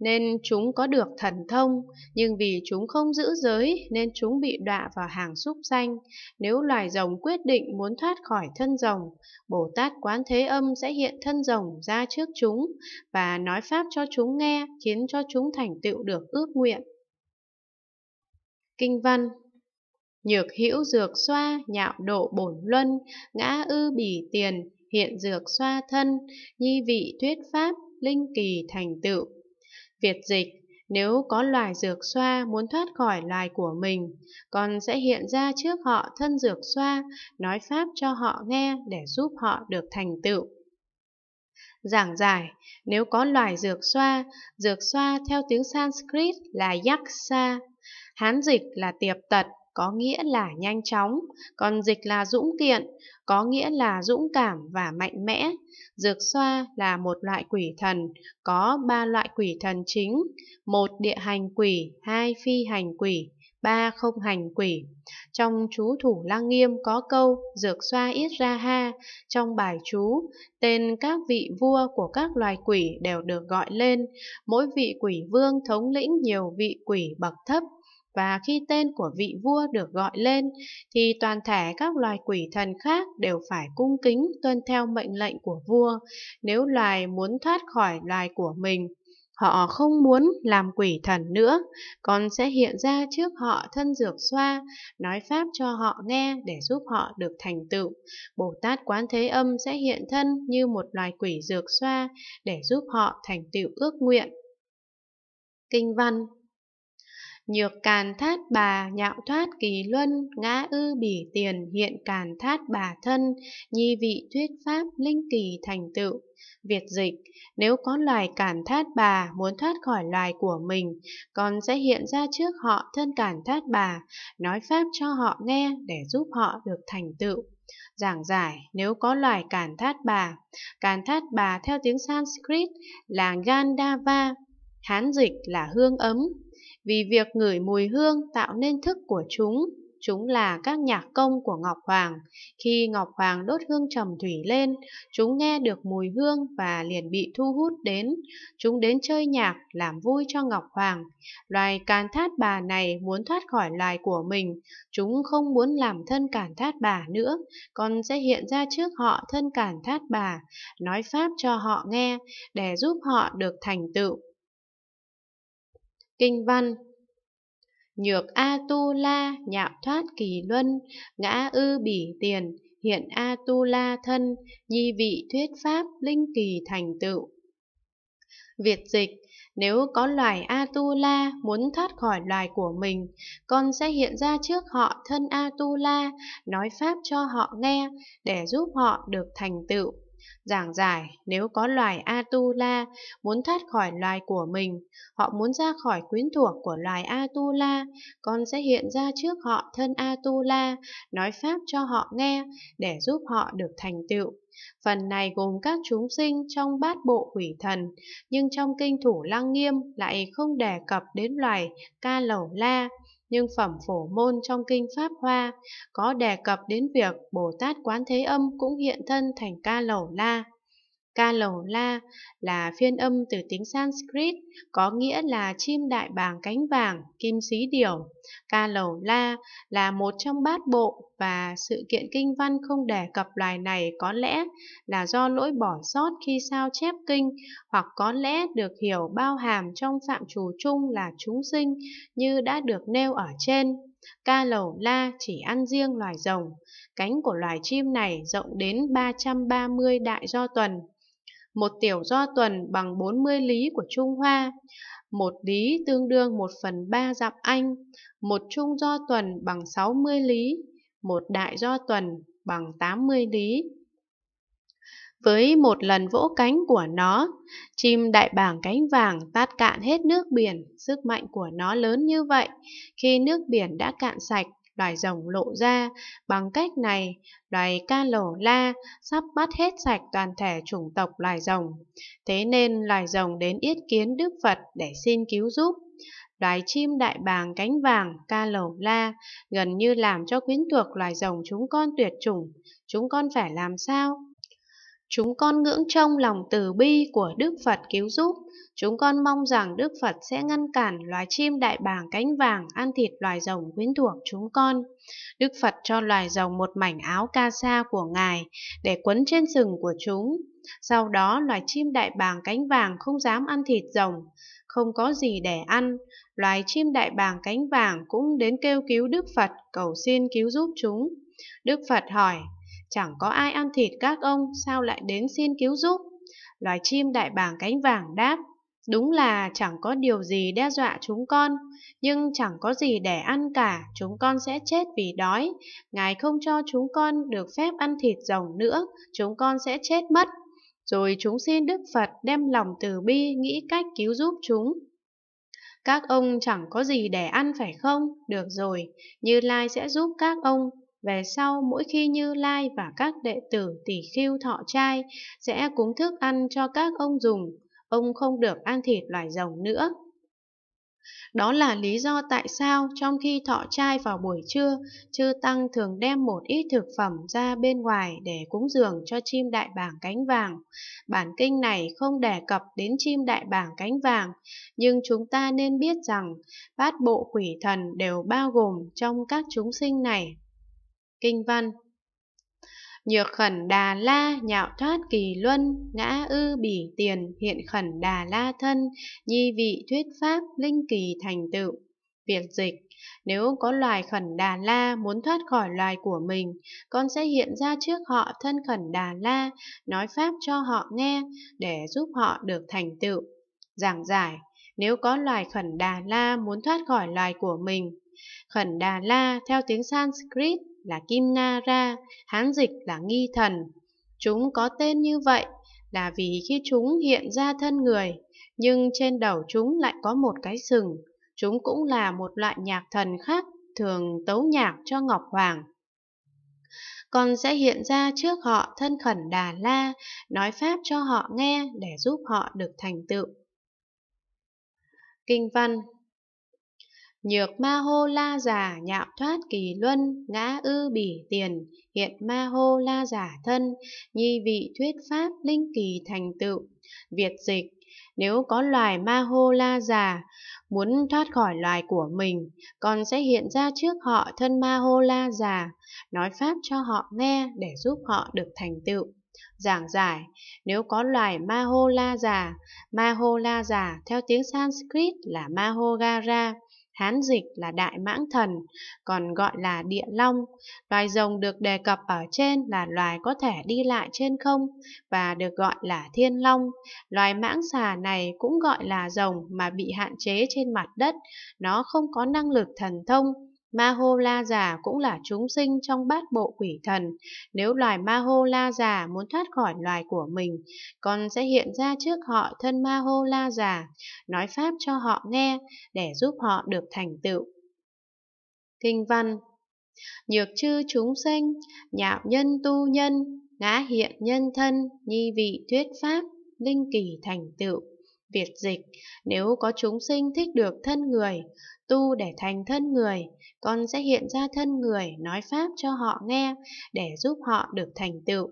nên chúng có được thần thông, nhưng vì chúng không giữ giới nên chúng bị đọa vào hàng súc sanh. Nếu loài rồng quyết định muốn thoát khỏi thân rồng, Bồ Tát Quán Thế Âm sẽ hiện thân rồng ra trước chúng và nói pháp cho chúng nghe, khiến cho chúng thành tựu được ước nguyện. Kinh văn Nhược hữu dược xoa, nhạo độ bổn luân, ngã ư bỉ tiền, hiện dược xoa thân, nhi vị thuyết pháp, linh kỳ thành tựu việt dịch, nếu có loài dược xoa muốn thoát khỏi loài của mình, con sẽ hiện ra trước họ thân dược xoa, nói pháp cho họ nghe để giúp họ được thành tựu. Giảng giải, nếu có loài dược xoa, dược xoa theo tiếng Sanskrit là yaksa, hán dịch là tiệp tật, có nghĩa là nhanh chóng, còn dịch là dũng tiện, có nghĩa là dũng cảm và mạnh mẽ. Dược xoa là một loại quỷ thần, có ba loại quỷ thần chính, một địa hành quỷ, hai phi hành quỷ, ba không hành quỷ. Trong chú thủ lăng nghiêm có câu dược xoa ít ra ha, trong bài chú, tên các vị vua của các loài quỷ đều được gọi lên, mỗi vị quỷ vương thống lĩnh nhiều vị quỷ bậc thấp và khi tên của vị vua được gọi lên thì toàn thể các loài quỷ thần khác đều phải cung kính tuân theo mệnh lệnh của vua nếu loài muốn thoát khỏi loài của mình. Họ không muốn làm quỷ thần nữa, còn sẽ hiện ra trước họ thân dược xoa, nói pháp cho họ nghe để giúp họ được thành tựu. Bồ Tát Quán Thế Âm sẽ hiện thân như một loài quỷ dược xoa để giúp họ thành tựu ước nguyện. Kinh văn Nhược càn thát bà nhạo thoát kỳ luân, ngã ư bỉ tiền hiện càn thát bà thân, nhi vị thuyết pháp linh kỳ thành tựu. Việt dịch, nếu có loài càn thát bà muốn thoát khỏi loài của mình, con sẽ hiện ra trước họ thân càn thát bà, nói pháp cho họ nghe để giúp họ được thành tựu. Giảng giải, nếu có loài càn thát bà, càn thát bà theo tiếng Sanskrit là gandava hán dịch là hương ấm, vì việc ngửi mùi hương tạo nên thức của chúng, chúng là các nhạc công của Ngọc Hoàng. Khi Ngọc Hoàng đốt hương trầm thủy lên, chúng nghe được mùi hương và liền bị thu hút đến. Chúng đến chơi nhạc, làm vui cho Ngọc Hoàng. Loài càn thát bà này muốn thoát khỏi loài của mình. Chúng không muốn làm thân càn thát bà nữa, còn sẽ hiện ra trước họ thân càn thát bà, nói pháp cho họ nghe, để giúp họ được thành tựu. Kinh văn Nhược A Tu La nhạo thoát kỳ luân, ngã ư bỉ tiền, hiện A Tu La thân, nhi vị thuyết pháp linh kỳ thành tựu. Việt dịch nếu có loài Atula muốn thoát khỏi loài của mình, con sẽ hiện ra trước họ thân Atula, nói pháp cho họ nghe để giúp họ được thành tựu giảng giải nếu có loài Atula muốn thoát khỏi loài của mình, họ muốn ra khỏi quyến thuộc của loài Atula, con sẽ hiện ra trước họ thân Atula, nói pháp cho họ nghe để giúp họ được thành tựu. Phần này gồm các chúng sinh trong bát bộ quỷ thần, nhưng trong kinh thủ lăng nghiêm lại không đề cập đến loài ca lẩu la nhưng phẩm phổ môn trong Kinh Pháp Hoa có đề cập đến việc Bồ Tát Quán Thế Âm cũng hiện thân thành ca Lầu la. Kalola là phiên âm từ tiếng Sanskrit, có nghĩa là chim đại bàng cánh vàng, kim xí điểu. Kalola là một trong bát bộ và sự kiện kinh văn không đề cập loài này có lẽ là do lỗi bỏ sót khi sao chép kinh hoặc có lẽ được hiểu bao hàm trong phạm trù chung là chúng sinh như đã được nêu ở trên. Ca lầu la chỉ ăn riêng loài rồng. Cánh của loài chim này rộng đến 330 đại do tuần, một tiểu do tuần bằng 40 lý của Trung Hoa, một lý tương đương 1 phần 3 dặm Anh, một trung do tuần bằng 60 lý, một đại do tuần bằng 80 lý. Với một lần vỗ cánh của nó, chim đại bàng cánh vàng tát cạn hết nước biển, sức mạnh của nó lớn như vậy, khi nước biển đã cạn sạch loài rồng lộ ra. Bằng cách này, loài ca lổ la sắp bắt hết sạch toàn thể chủng tộc loài rồng. Thế nên loài rồng đến yết kiến Đức Phật để xin cứu giúp. Loài chim đại bàng cánh vàng ca lầu la gần như làm cho quyến thuộc loài rồng chúng con tuyệt chủng. Chúng con phải làm sao? Chúng con ngưỡng trông lòng từ bi của Đức Phật cứu giúp. Chúng con mong rằng Đức Phật sẽ ngăn cản loài chim đại bàng cánh vàng ăn thịt loài rồng quyến thuộc chúng con. Đức Phật cho loài rồng một mảnh áo ca sa của Ngài để quấn trên sừng của chúng. Sau đó loài chim đại bàng cánh vàng không dám ăn thịt rồng, không có gì để ăn. Loài chim đại bàng cánh vàng cũng đến kêu cứu Đức Phật cầu xin cứu giúp chúng. Đức Phật hỏi, Chẳng có ai ăn thịt các ông, sao lại đến xin cứu giúp? Loài chim đại bàng cánh vàng đáp, Đúng là chẳng có điều gì đe dọa chúng con, nhưng chẳng có gì để ăn cả, chúng con sẽ chết vì đói. Ngài không cho chúng con được phép ăn thịt rồng nữa, chúng con sẽ chết mất. Rồi chúng xin Đức Phật đem lòng từ bi nghĩ cách cứu giúp chúng. Các ông chẳng có gì để ăn phải không? Được rồi, Như Lai sẽ giúp các ông về sau, mỗi khi Như Lai và các đệ tử tỷ khiêu thọ trai sẽ cúng thức ăn cho các ông dùng, ông không được ăn thịt loài rồng nữa. Đó là lý do tại sao trong khi thọ trai vào buổi trưa, chư Tăng thường đem một ít thực phẩm ra bên ngoài để cúng dường cho chim đại bảng cánh vàng. Bản kinh này không đề cập đến chim đại bảng cánh vàng, nhưng chúng ta nên biết rằng bát bộ quỷ thần đều bao gồm trong các chúng sinh này. Kinh văn Nhược khẩn đà la nhạo thoát kỳ luân, ngã ư bỉ tiền hiện khẩn đà la thân, nhi vị thuyết pháp linh kỳ thành tựu. Việc dịch Nếu có loài khẩn đà la muốn thoát khỏi loài của mình, con sẽ hiện ra trước họ thân khẩn đà la, nói pháp cho họ nghe để giúp họ được thành tựu. Giảng giải Nếu có loài khẩn đà la muốn thoát khỏi loài của mình, khẩn đà la theo tiếng Sanskrit là Kim Na Ra, Hán dịch là Nghi Thần. Chúng có tên như vậy là vì khi chúng hiện ra thân người, nhưng trên đầu chúng lại có một cái sừng. Chúng cũng là một loại nhạc thần khác thường tấu nhạc cho Ngọc Hoàng. Còn sẽ hiện ra trước họ thân khẩn Đà La, nói Pháp cho họ nghe để giúp họ được thành tựu. Kinh văn Nhược ma hô la giả nhạo thoát kỳ luân, ngã ư bỉ tiền, hiện ma hô la giả thân, nhi vị thuyết pháp linh kỳ thành tựu. Việt dịch, nếu có loài ma hô la giả muốn thoát khỏi loài của mình, còn sẽ hiện ra trước họ thân ma hô la giả, nói pháp cho họ nghe để giúp họ được thành tựu. Giảng giải, nếu có loài ma hô la giả, ma hô la giả theo tiếng Sanskrit là ma hô gara, Hán dịch là đại mãng thần, còn gọi là địa long. Loài rồng được đề cập ở trên là loài có thể đi lại trên không và được gọi là thiên long. Loài mãng xà này cũng gọi là rồng mà bị hạn chế trên mặt đất, nó không có năng lực thần thông Ma hô la giả cũng là chúng sinh trong bát bộ quỷ thần. Nếu loài ma hô la giả muốn thoát khỏi loài của mình, con sẽ hiện ra trước họ thân ma hô la giả, nói pháp cho họ nghe để giúp họ được thành tựu. Kinh văn Nhược chư chúng sinh, nhạo nhân tu nhân, ngã hiện nhân thân, nhi vị thuyết pháp, linh kỳ thành tựu. Việt dịch, nếu có chúng sinh thích được thân người, tu để thành thân người, con sẽ hiện ra thân người nói Pháp cho họ nghe để giúp họ được thành tựu.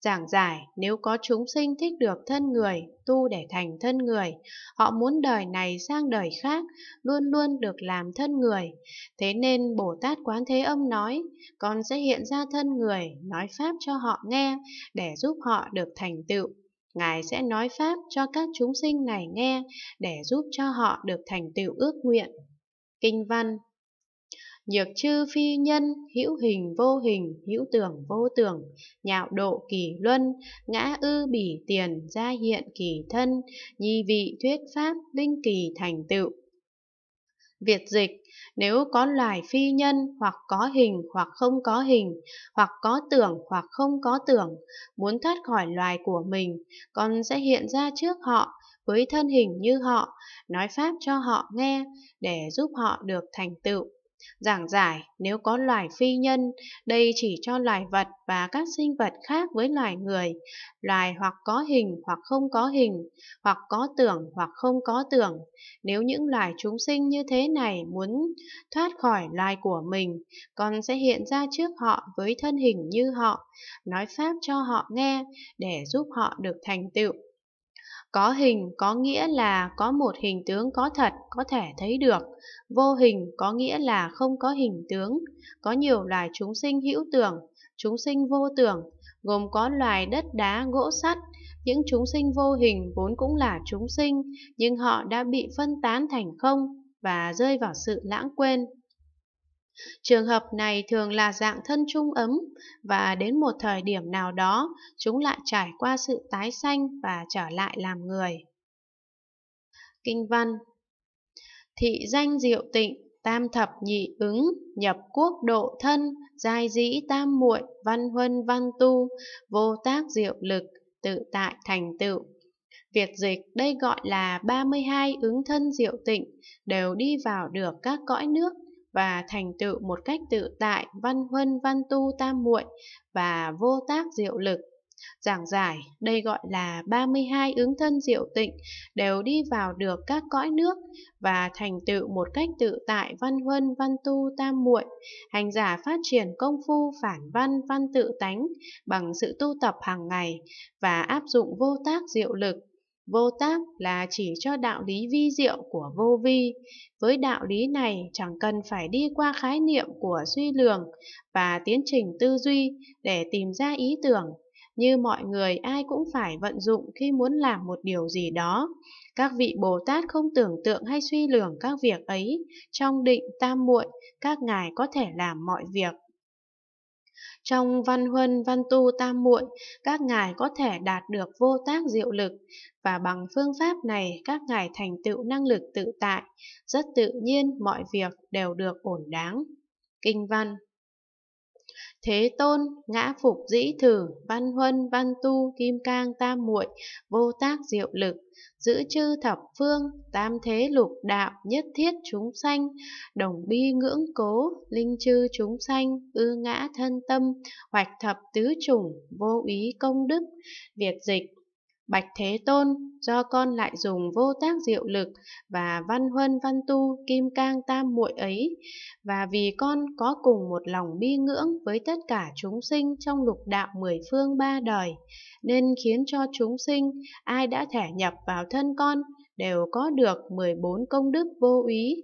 Giảng giải, nếu có chúng sinh thích được thân người, tu để thành thân người, họ muốn đời này sang đời khác, luôn luôn được làm thân người. Thế nên Bồ Tát Quán Thế Âm nói, con sẽ hiện ra thân người, nói Pháp cho họ nghe, để giúp họ được thành tựu. Ngài sẽ nói Pháp cho các chúng sinh này nghe để giúp cho họ được thành tựu ước nguyện. Kinh văn Nhược chư phi nhân, hữu hình vô hình, hữu tưởng vô tưởng, nhạo độ kỳ luân, ngã ư bỉ tiền, gia hiện kỳ thân, nhi vị thuyết pháp, linh kỳ thành tựu, Việt dịch, nếu có loài phi nhân hoặc có hình hoặc không có hình, hoặc có tưởng hoặc không có tưởng, muốn thoát khỏi loài của mình, con sẽ hiện ra trước họ với thân hình như họ, nói pháp cho họ nghe để giúp họ được thành tựu. Giảng giải nếu có loài phi nhân, đây chỉ cho loài vật và các sinh vật khác với loài người, loài hoặc có hình hoặc không có hình, hoặc có tưởng hoặc không có tưởng. Nếu những loài chúng sinh như thế này muốn thoát khỏi loài của mình, con sẽ hiện ra trước họ với thân hình như họ, nói pháp cho họ nghe để giúp họ được thành tựu. Có hình có nghĩa là có một hình tướng có thật, có thể thấy được. Vô hình có nghĩa là không có hình tướng. Có nhiều loài chúng sinh hữu tưởng, chúng sinh vô tưởng, gồm có loài đất đá gỗ sắt. Những chúng sinh vô hình vốn cũng là chúng sinh, nhưng họ đã bị phân tán thành không và rơi vào sự lãng quên. Trường hợp này thường là dạng thân trung ấm và đến một thời điểm nào đó chúng lại trải qua sự tái sanh và trở lại làm người. Kinh văn Thị danh diệu tịnh, tam thập nhị ứng, nhập quốc độ thân, giai dĩ tam muội, văn huân văn tu, vô tác diệu lực, tự tại thành tựu. Việt dịch đây gọi là 32 ứng thân diệu tịnh đều đi vào được các cõi nước và thành tựu một cách tự tại văn huân văn tu tam muội và vô tác diệu lực. Giảng giải, đây gọi là 32 ứng thân diệu tịnh đều đi vào được các cõi nước và thành tựu một cách tự tại văn huân văn tu tam muội. Hành giả phát triển công phu phản văn văn tự tánh bằng sự tu tập hàng ngày và áp dụng vô tác diệu lực Vô tác là chỉ cho đạo lý vi diệu của vô vi. Với đạo lý này chẳng cần phải đi qua khái niệm của suy lường và tiến trình tư duy để tìm ra ý tưởng. Như mọi người ai cũng phải vận dụng khi muốn làm một điều gì đó. Các vị Bồ Tát không tưởng tượng hay suy lường các việc ấy. Trong định tam muội, các ngài có thể làm mọi việc. Trong văn huân văn tu tam muội, các ngài có thể đạt được vô tác diệu lực, và bằng phương pháp này các ngài thành tựu năng lực tự tại, rất tự nhiên mọi việc đều được ổn đáng. Kinh văn Thế tôn, ngã phục dĩ thử, văn huân, văn tu, kim cang tam muội, vô tác diệu lực, giữ chư thập phương, tam thế lục đạo, nhất thiết chúng sanh, đồng bi ngưỡng cố, linh chư chúng sanh, ư ngã thân tâm, hoạch thập tứ chủng, vô ý công đức, việt dịch Bạch Thế Tôn, do con lại dùng vô tác diệu lực và văn huân văn tu kim cang tam muội ấy, và vì con có cùng một lòng bi ngưỡng với tất cả chúng sinh trong lục đạo mười phương ba đời, nên khiến cho chúng sinh ai đã thẻ nhập vào thân con đều có được 14 công đức vô úy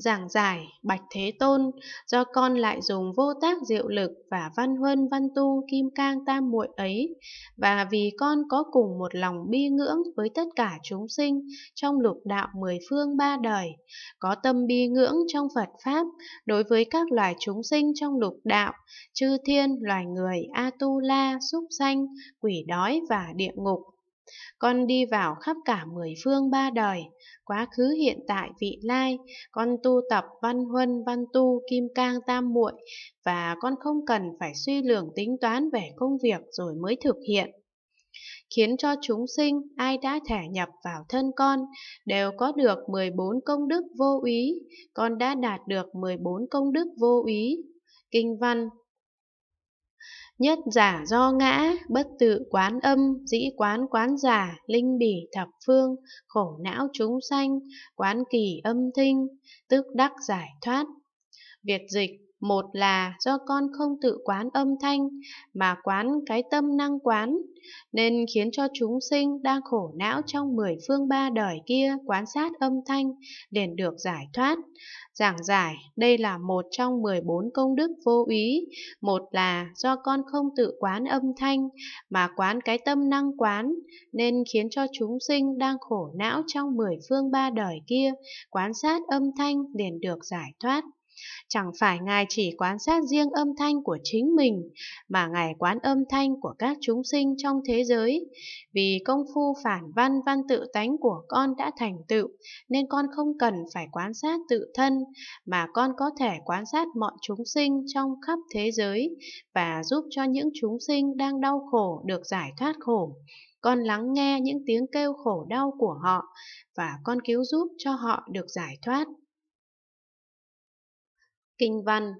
giảng giải Bạch Thế Tôn do con lại dùng vô tác diệu lực và văn huân văn tu kim cang tam muội ấy và vì con có cùng một lòng bi ngưỡng với tất cả chúng sinh trong lục đạo mười phương ba đời, có tâm bi ngưỡng trong Phật Pháp đối với các loài chúng sinh trong lục đạo, chư thiên, loài người, A-tu-la, súc sanh, quỷ đói và địa ngục con đi vào khắp cả mười phương ba đời, quá khứ hiện tại vị lai, con tu tập văn huân, văn tu, kim cang tam muội và con không cần phải suy lường tính toán về công việc rồi mới thực hiện khiến cho chúng sinh ai đã thả nhập vào thân con đều có được 14 công đức vô úy, con đã đạt được 14 công đức vô úy. Kinh văn Nhất giả do ngã, bất tự quán âm, dĩ quán quán giả, linh bỉ thập phương, khổ não chúng sanh, quán kỳ âm thinh, tức đắc giải thoát. Việt dịch một là do con không tự quán âm thanh mà quán cái tâm năng quán, nên khiến cho chúng sinh đang khổ não trong mười phương ba đời kia quán sát âm thanh liền được giải thoát. Giảng giải, đây là một trong 14 công đức vô ý, một là do con không tự quán âm thanh mà quán cái tâm năng quán, nên khiến cho chúng sinh đang khổ não trong mười phương ba đời kia quán sát âm thanh liền được giải thoát. Chẳng phải Ngài chỉ quan sát riêng âm thanh của chính mình, mà Ngài quán âm thanh của các chúng sinh trong thế giới. Vì công phu phản văn văn tự tánh của con đã thành tựu, nên con không cần phải quan sát tự thân, mà con có thể quan sát mọi chúng sinh trong khắp thế giới và giúp cho những chúng sinh đang đau khổ được giải thoát khổ con lắng nghe những tiếng kêu khổ đau của họ và con cứu giúp cho họ được giải thoát kinh văn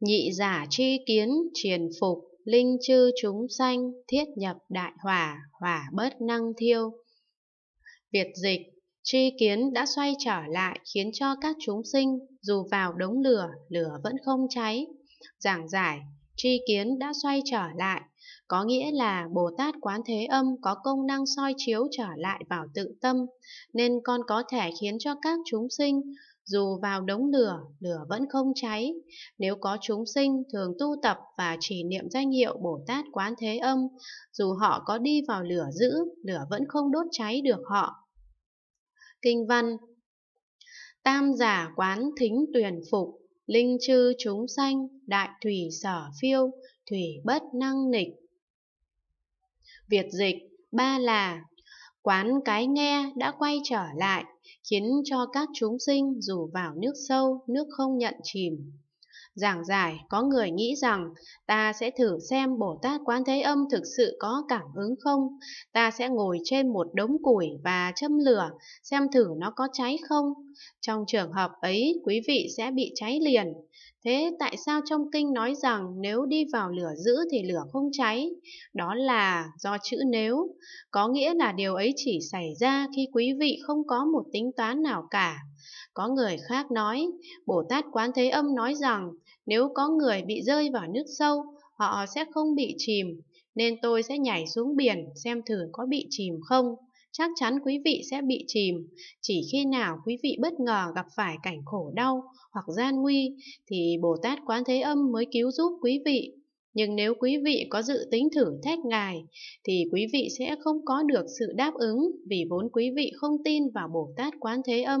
nhị giả tri kiến triền phục linh chư chúng sanh thiết nhập đại hỏa hỏa bớt năng thiêu việt dịch tri kiến đã xoay trở lại khiến cho các chúng sinh dù vào đống lửa lửa vẫn không cháy giảng giải tri kiến đã xoay trở lại có nghĩa là Bồ Tát Quán Thế Âm có công năng soi chiếu trở lại vào tự tâm, nên con có thể khiến cho các chúng sinh dù vào đống lửa, lửa vẫn không cháy. Nếu có chúng sinh thường tu tập và chỉ niệm danh hiệu Bồ Tát Quán Thế Âm, dù họ có đi vào lửa dữ, lửa vẫn không đốt cháy được họ. Kinh văn Tam giả quán thính tuyển phục, linh chư chúng sanh, đại thủy sở phiêu, thủy bất năng nịch. Việt dịch, ba là Quán cái nghe đã quay trở lại, khiến cho các chúng sinh dù vào nước sâu, nước không nhận chìm giảng giải có người nghĩ rằng ta sẽ thử xem Bồ Tát Quán Thế Âm thực sự có cảm ứng không, ta sẽ ngồi trên một đống củi và châm lửa xem thử nó có cháy không. Trong trường hợp ấy, quý vị sẽ bị cháy liền. Thế tại sao trong kinh nói rằng nếu đi vào lửa dữ thì lửa không cháy? Đó là do chữ nếu, có nghĩa là điều ấy chỉ xảy ra khi quý vị không có một tính toán nào cả. Có người khác nói, Bồ Tát Quán Thế Âm nói rằng nếu có người bị rơi vào nước sâu, họ sẽ không bị chìm, nên tôi sẽ nhảy xuống biển xem thử có bị chìm không. Chắc chắn quý vị sẽ bị chìm, chỉ khi nào quý vị bất ngờ gặp phải cảnh khổ đau hoặc gian nguy thì Bồ Tát Quán Thế Âm mới cứu giúp quý vị. Nhưng nếu quý vị có dự tính thử thách Ngài, thì quý vị sẽ không có được sự đáp ứng vì vốn quý vị không tin vào Bồ Tát Quán Thế Âm.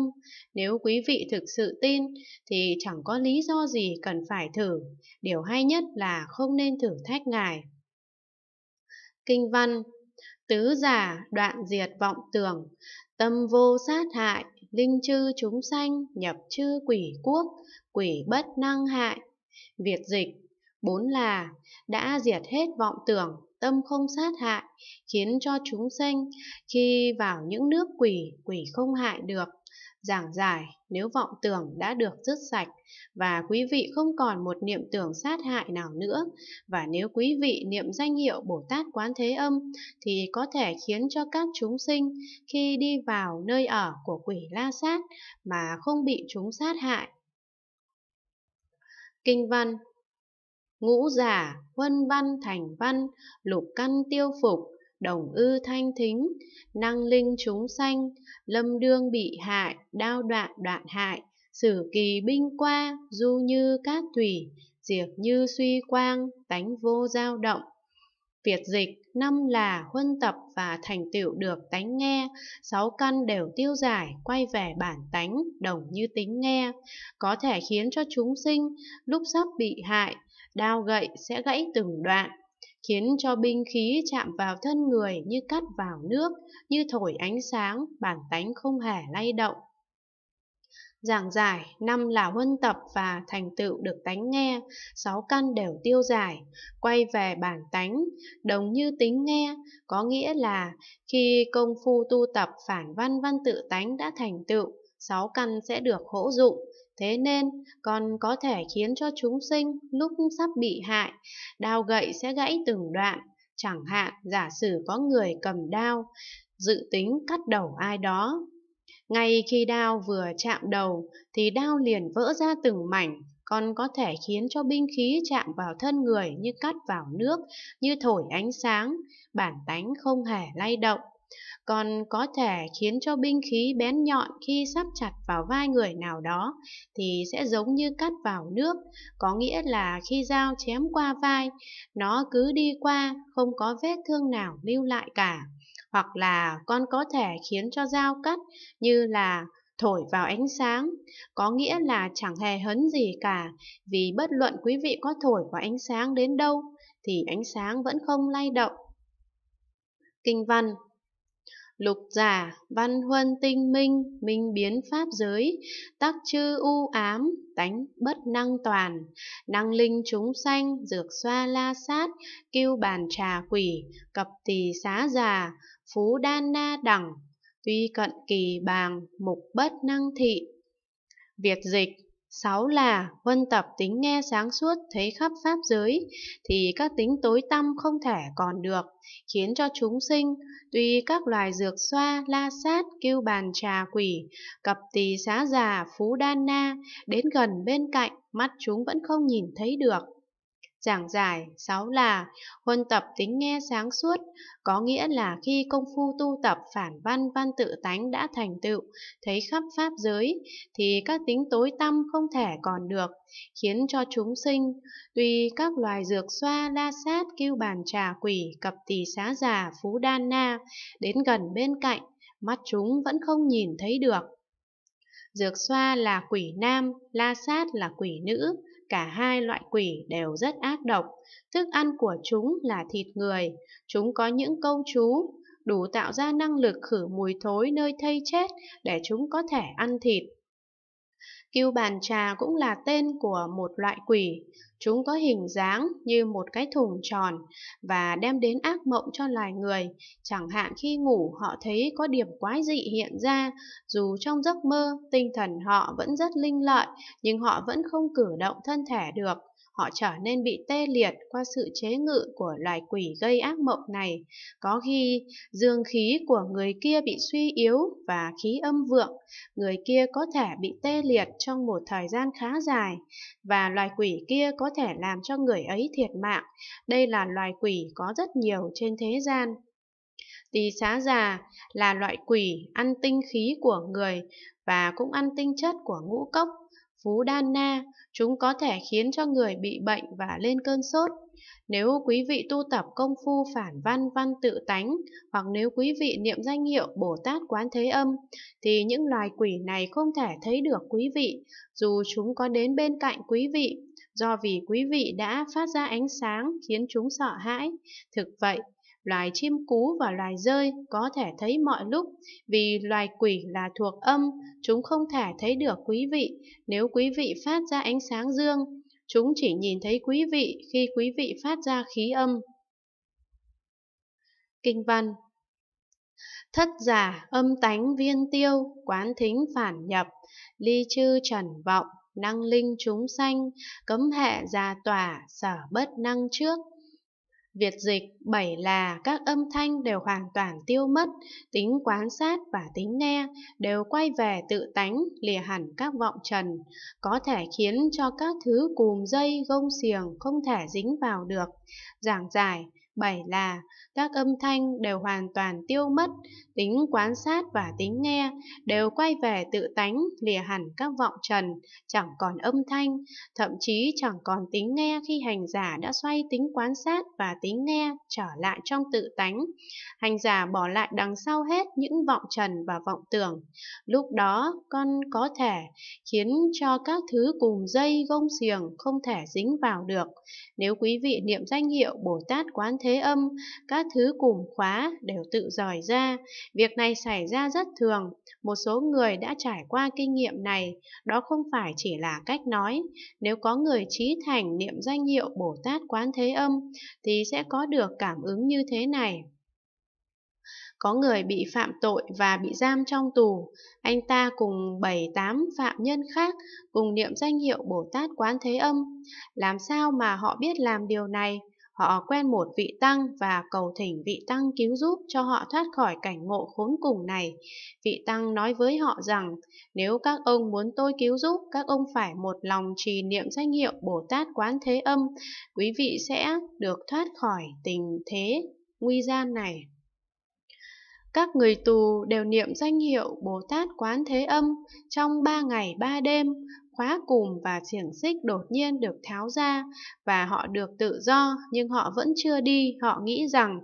Nếu quý vị thực sự tin, thì chẳng có lý do gì cần phải thử. Điều hay nhất là không nên thử thách Ngài. Kinh văn Tứ giả đoạn diệt vọng tưởng, tâm vô sát hại, linh chư chúng sanh nhập chư quỷ quốc, quỷ bất năng hại. Việt dịch Bốn là đã diệt hết vọng tưởng, tâm không sát hại, khiến cho chúng sinh khi vào những nước quỷ, quỷ không hại được. Giảng giải, nếu vọng tưởng đã được dứt sạch và quý vị không còn một niệm tưởng sát hại nào nữa, và nếu quý vị niệm danh hiệu Bồ Tát Quán Thế Âm thì có thể khiến cho các chúng sinh khi đi vào nơi ở của quỷ la sát mà không bị chúng sát hại. Kinh văn ngũ giả, huân văn thành văn, lục căn tiêu phục, đồng ư thanh thính, năng linh chúng sanh, lâm đương bị hại, đao đoạn đoạn hại, sử kỳ binh qua, du như cát thủy, diệt như suy quang, tánh vô dao động. Việt dịch, năm là huân tập và thành tựu được tánh nghe, sáu căn đều tiêu giải, quay về bản tánh, đồng như tính nghe, có thể khiến cho chúng sinh lúc sắp bị hại, đao gậy sẽ gãy từng đoạn, khiến cho binh khí chạm vào thân người như cắt vào nước, như thổi ánh sáng, bản tánh không hề lay động. Giảng giải, năm là huân tập và thành tựu được tánh nghe, sáu căn đều tiêu giải, quay về bản tánh, đồng như tính nghe, có nghĩa là khi công phu tu tập phản văn văn tự tánh đã thành tựu, sáu căn sẽ được hỗ dụng, Thế nên, còn có thể khiến cho chúng sinh lúc sắp bị hại, đao gậy sẽ gãy từng đoạn. Chẳng hạn, giả sử có người cầm đao, dự tính cắt đầu ai đó. Ngay khi đao vừa chạm đầu, thì đao liền vỡ ra từng mảnh, còn có thể khiến cho binh khí chạm vào thân người như cắt vào nước, như thổi ánh sáng, bản tánh không hề lay động còn có thể khiến cho binh khí bén nhọn khi sắp chặt vào vai người nào đó thì sẽ giống như cắt vào nước, có nghĩa là khi dao chém qua vai, nó cứ đi qua, không có vết thương nào lưu lại cả. Hoặc là con có thể khiến cho dao cắt như là thổi vào ánh sáng, có nghĩa là chẳng hề hấn gì cả, vì bất luận quý vị có thổi vào ánh sáng đến đâu thì ánh sáng vẫn không lay động. Kinh văn lục giả, văn huân tinh minh, minh biến pháp giới, tắc chư u ám, tánh bất năng toàn, năng linh chúng sanh, dược xoa la sát, kiêu bàn trà quỷ, cập tỳ xá già, phú đan na đẳng, tuy cận kỳ bàng, mục bất năng thị. Việt dịch Sáu là huân tập tính nghe sáng suốt thấy khắp pháp giới thì các tính tối tăm không thể còn được, khiến cho chúng sinh tuy các loài dược xoa, la sát, kiêu bàn trà quỷ, cặp tỳ xá già, phú đan na đến gần bên cạnh mắt chúng vẫn không nhìn thấy được Giảng giải sáu là huân tập tính nghe sáng suốt, có nghĩa là khi công phu tu tập phản văn văn tự tánh đã thành tựu, thấy khắp pháp giới, thì các tính tối tâm không thể còn được, khiến cho chúng sinh, tuy các loài dược xoa, la sát, kêu bàn trà quỷ, cập tỳ xá giả, phú đan na, đến gần bên cạnh, mắt chúng vẫn không nhìn thấy được. Dược xoa là quỷ nam, la sát là quỷ nữ, Cả hai loại quỷ đều rất ác độc, thức ăn của chúng là thịt người, chúng có những câu chú, đủ tạo ra năng lực khử mùi thối nơi thây chết để chúng có thể ăn thịt. Kiêu bàn trà cũng là tên của một loại quỷ. Chúng có hình dáng như một cái thùng tròn và đem đến ác mộng cho loài người. Chẳng hạn khi ngủ họ thấy có điểm quái dị hiện ra, dù trong giấc mơ tinh thần họ vẫn rất linh lợi nhưng họ vẫn không cử động thân thể được họ trở nên bị tê liệt qua sự chế ngự của loài quỷ gây ác mộng này. Có khi dương khí của người kia bị suy yếu và khí âm vượng, người kia có thể bị tê liệt trong một thời gian khá dài và loài quỷ kia có thể làm cho người ấy thiệt mạng. Đây là loài quỷ có rất nhiều trên thế gian. Tỳ xá già là loại quỷ ăn tinh khí của người và cũng ăn tinh chất của ngũ cốc phú đan na, chúng có thể khiến cho người bị bệnh và lên cơn sốt. Nếu quý vị tu tập công phu phản văn văn tự tánh, hoặc nếu quý vị niệm danh hiệu Bồ Tát Quán Thế Âm, thì những loài quỷ này không thể thấy được quý vị, dù chúng có đến bên cạnh quý vị, do vì quý vị đã phát ra ánh sáng khiến chúng sợ hãi. Thực vậy, Loài chim cú và loài rơi có thể thấy mọi lúc, vì loài quỷ là thuộc âm, chúng không thể thấy được quý vị nếu quý vị phát ra ánh sáng dương. Chúng chỉ nhìn thấy quý vị khi quý vị phát ra khí âm. Kinh văn Thất giả âm tánh viên tiêu, quán thính phản nhập, ly chư trần vọng, năng linh chúng sanh, cấm hệ già tỏa, sở bất năng trước, Việt dịch 7 là các âm thanh đều hoàn toàn tiêu mất, tính quan sát và tính nghe đều quay về tự tánh, lìa hẳn các vọng trần, có thể khiến cho các thứ cùm dây gông xiềng không thể dính vào được. Giảng giải, Bảy là các âm thanh đều hoàn toàn tiêu mất, tính quan sát và tính nghe đều quay về tự tánh, lìa hẳn các vọng trần, chẳng còn âm thanh, thậm chí chẳng còn tính nghe khi hành giả đã xoay tính quan sát và tính nghe trở lại trong tự tánh. Hành giả bỏ lại đằng sau hết những vọng trần và vọng tưởng. Lúc đó con có thể khiến cho các thứ cùng dây gông xiềng không thể dính vào được. Nếu quý vị niệm danh hiệu Bồ Tát Quán thế âm, các thứ cùng khóa đều tự giỏi ra. Việc này xảy ra rất thường, một số người đã trải qua kinh nghiệm này, đó không phải chỉ là cách nói. Nếu có người trí thành niệm danh hiệu Bồ Tát Quán Thế Âm, thì sẽ có được cảm ứng như thế này có người bị phạm tội và bị giam trong tù. Anh ta cùng 7-8 phạm nhân khác cùng niệm danh hiệu Bồ Tát Quán Thế Âm. Làm sao mà họ biết làm điều này? Họ quen một vị tăng và cầu thỉnh vị tăng cứu giúp cho họ thoát khỏi cảnh ngộ khốn cùng này. Vị tăng nói với họ rằng, nếu các ông muốn tôi cứu giúp, các ông phải một lòng trì niệm danh hiệu Bồ Tát Quán Thế Âm, quý vị sẽ được thoát khỏi tình thế nguy gian này. Các người tù đều niệm danh hiệu Bồ Tát Quán Thế Âm trong ba ngày ba đêm, khóa cùm và xiềng xích đột nhiên được tháo ra và họ được tự do nhưng họ vẫn chưa đi họ nghĩ rằng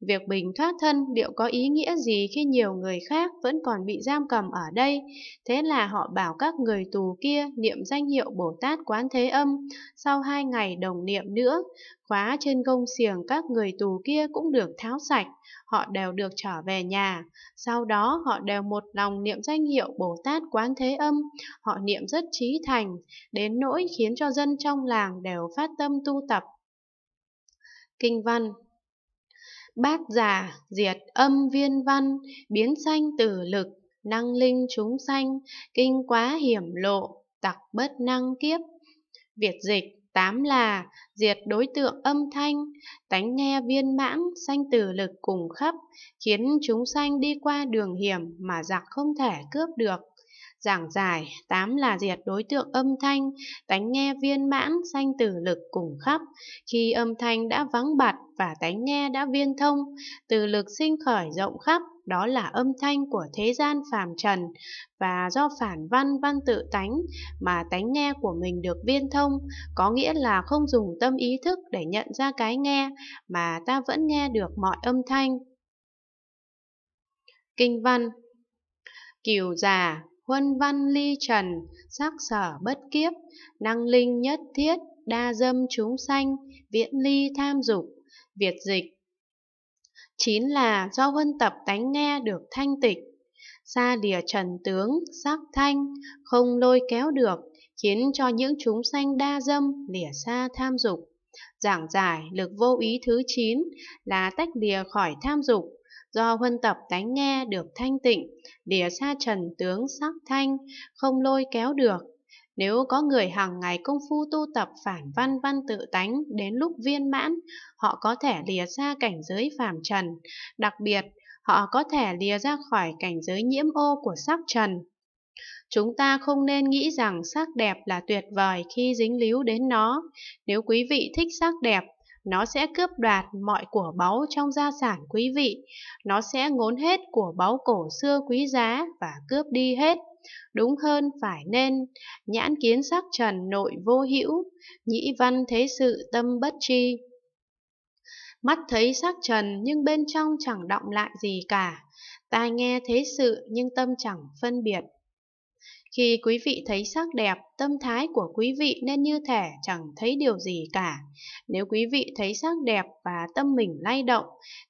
việc bình thoát thân liệu có ý nghĩa gì khi nhiều người khác vẫn còn bị giam cầm ở đây thế là họ bảo các người tù kia niệm danh hiệu bồ tát quán thế âm sau hai ngày đồng niệm nữa khóa trên gông xiềng các người tù kia cũng được tháo sạch, họ đều được trở về nhà. Sau đó họ đều một lòng niệm danh hiệu Bồ Tát Quán Thế Âm, họ niệm rất trí thành, đến nỗi khiến cho dân trong làng đều phát tâm tu tập. Kinh văn Bác giả, diệt âm viên văn, biến sanh tử lực, năng linh chúng sanh, kinh quá hiểm lộ, tặc bất năng kiếp. Việt dịch Tám là diệt đối tượng âm thanh, tánh nghe viên mãn, sanh tử lực cùng khắp, khiến chúng sanh đi qua đường hiểm mà giặc không thể cướp được. Giảng giải, tám là diệt đối tượng âm thanh, tánh nghe viên mãn, sanh tử lực cùng khắp. Khi âm thanh đã vắng bặt và tánh nghe đã viên thông, từ lực sinh khởi rộng khắp, đó là âm thanh của thế gian phàm trần và do phản văn văn tự tánh mà tánh nghe của mình được viên thông, có nghĩa là không dùng tâm ý thức để nhận ra cái nghe mà ta vẫn nghe được mọi âm thanh. Kinh văn Kiều già, huân văn ly trần, sắc sở bất kiếp, năng linh nhất thiết, đa dâm chúng sanh, viễn ly tham dục, Việt dịch chín là do huân tập tánh nghe được thanh tịnh xa đìa trần tướng, sắc thanh, không lôi kéo được, khiến cho những chúng sanh đa dâm, lìa xa tham dục. Giảng giải lực vô ý thứ 9 là tách lìa khỏi tham dục, do huân tập tánh nghe được thanh tịnh, lìa xa trần tướng sắc thanh, không lôi kéo được, nếu có người hàng ngày công phu tu tập phản văn văn tự tánh đến lúc viên mãn, họ có thể lìa ra cảnh giới phàm trần. Đặc biệt, họ có thể lìa ra khỏi cảnh giới nhiễm ô của sắc trần. Chúng ta không nên nghĩ rằng sắc đẹp là tuyệt vời khi dính líu đến nó. Nếu quý vị thích sắc đẹp, nó sẽ cướp đoạt mọi của báu trong gia sản quý vị. Nó sẽ ngốn hết của báu cổ xưa quý giá và cướp đi hết đúng hơn phải nên nhãn kiến sắc trần nội vô hữu nhĩ văn thế sự tâm bất tri mắt thấy sắc trần nhưng bên trong chẳng động lại gì cả tai nghe thế sự nhưng tâm chẳng phân biệt khi quý vị thấy sắc đẹp, tâm thái của quý vị nên như thể chẳng thấy điều gì cả. Nếu quý vị thấy sắc đẹp và tâm mình lay động,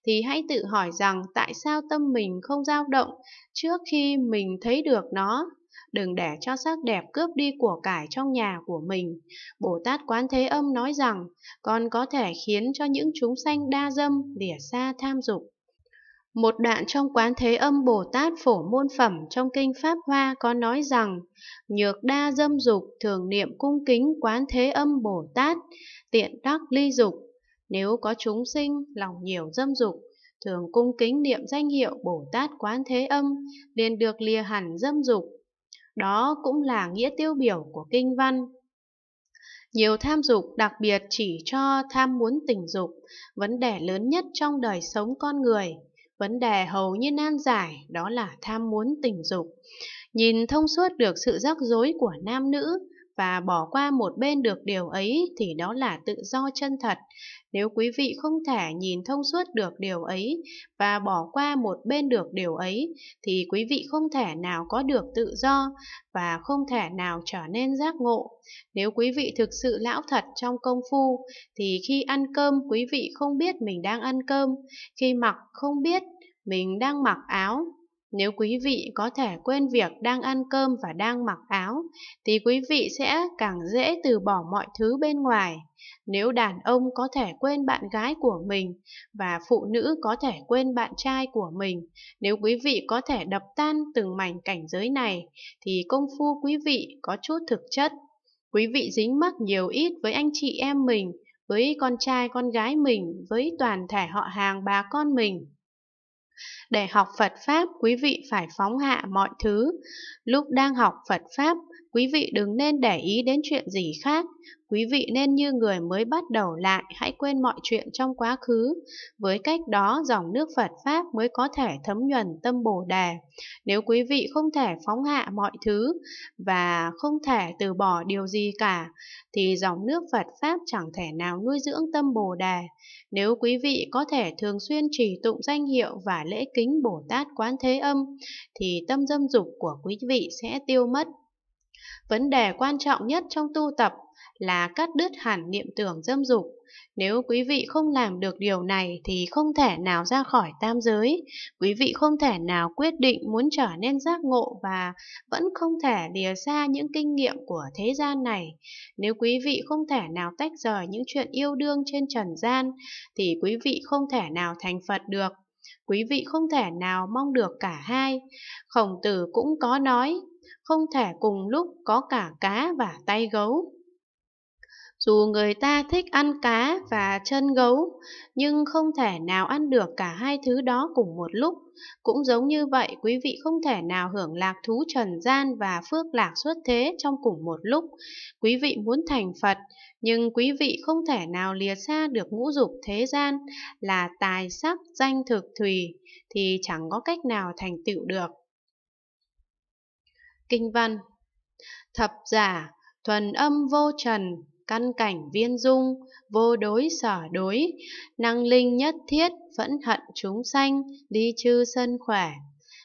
thì hãy tự hỏi rằng tại sao tâm mình không dao động trước khi mình thấy được nó. Đừng để cho sắc đẹp cướp đi của cải trong nhà của mình. Bồ Tát Quán Thế Âm nói rằng, con có thể khiến cho những chúng sanh đa dâm, lìa xa tham dục. Một đoạn trong Quán Thế Âm Bồ Tát Phổ Môn Phẩm trong Kinh Pháp Hoa có nói rằng, nhược đa dâm dục thường niệm cung kính Quán Thế Âm Bồ Tát, tiện đắc ly dục. Nếu có chúng sinh lòng nhiều dâm dục, thường cung kính niệm danh hiệu Bồ Tát Quán Thế Âm, liền được lìa hẳn dâm dục. Đó cũng là nghĩa tiêu biểu của kinh văn. Nhiều tham dục đặc biệt chỉ cho tham muốn tình dục, vấn đề lớn nhất trong đời sống con người. Vấn đề hầu như nan giải đó là tham muốn tình dục. Nhìn thông suốt được sự rắc rối của nam nữ, và bỏ qua một bên được điều ấy thì đó là tự do chân thật. Nếu quý vị không thể nhìn thông suốt được điều ấy và bỏ qua một bên được điều ấy thì quý vị không thể nào có được tự do và không thể nào trở nên giác ngộ. Nếu quý vị thực sự lão thật trong công phu thì khi ăn cơm quý vị không biết mình đang ăn cơm, khi mặc không biết mình đang mặc áo nếu quý vị có thể quên việc đang ăn cơm và đang mặc áo, thì quý vị sẽ càng dễ từ bỏ mọi thứ bên ngoài. Nếu đàn ông có thể quên bạn gái của mình và phụ nữ có thể quên bạn trai của mình, nếu quý vị có thể đập tan từng mảnh cảnh giới này, thì công phu quý vị có chút thực chất. Quý vị dính mắc nhiều ít với anh chị em mình, với con trai con gái mình, với toàn thể họ hàng bà con mình. Để học Phật Pháp, quý vị phải phóng hạ mọi thứ. Lúc đang học Phật Pháp, Quý vị đừng nên để ý đến chuyện gì khác, quý vị nên như người mới bắt đầu lại, hãy quên mọi chuyện trong quá khứ. Với cách đó, dòng nước Phật Pháp mới có thể thấm nhuần tâm Bồ Đề. Nếu quý vị không thể phóng hạ mọi thứ và không thể từ bỏ điều gì cả, thì dòng nước Phật Pháp chẳng thể nào nuôi dưỡng tâm Bồ Đề. Nếu quý vị có thể thường xuyên trì tụng danh hiệu và lễ kính Bồ Tát Quán Thế Âm, thì tâm dâm dục của quý vị sẽ tiêu mất. Vấn đề quan trọng nhất trong tu tập là cắt đứt hẳn niệm tưởng dâm dục. Nếu quý vị không làm được điều này thì không thể nào ra khỏi tam giới, quý vị không thể nào quyết định muốn trở nên giác ngộ và vẫn không thể lìa xa những kinh nghiệm của thế gian này. Nếu quý vị không thể nào tách rời những chuyện yêu đương trên trần gian thì quý vị không thể nào thành Phật được quý vị không thể nào mong được cả hai. Khổng tử cũng có nói, không thể cùng lúc có cả cá và tay gấu. Dù người ta thích ăn cá và chân gấu, nhưng không thể nào ăn được cả hai thứ đó cùng một lúc. Cũng giống như vậy, quý vị không thể nào hưởng lạc thú trần gian và phước lạc xuất thế trong cùng một lúc. Quý vị muốn thành Phật, nhưng quý vị không thể nào lìa xa được ngũ dục thế gian là tài sắc danh thực thùy, thì chẳng có cách nào thành tựu được kinh văn thập giả thuần âm vô trần căn cảnh viên dung vô đối sở đối năng linh nhất thiết phẫn hận chúng sanh ly chư sân khỏe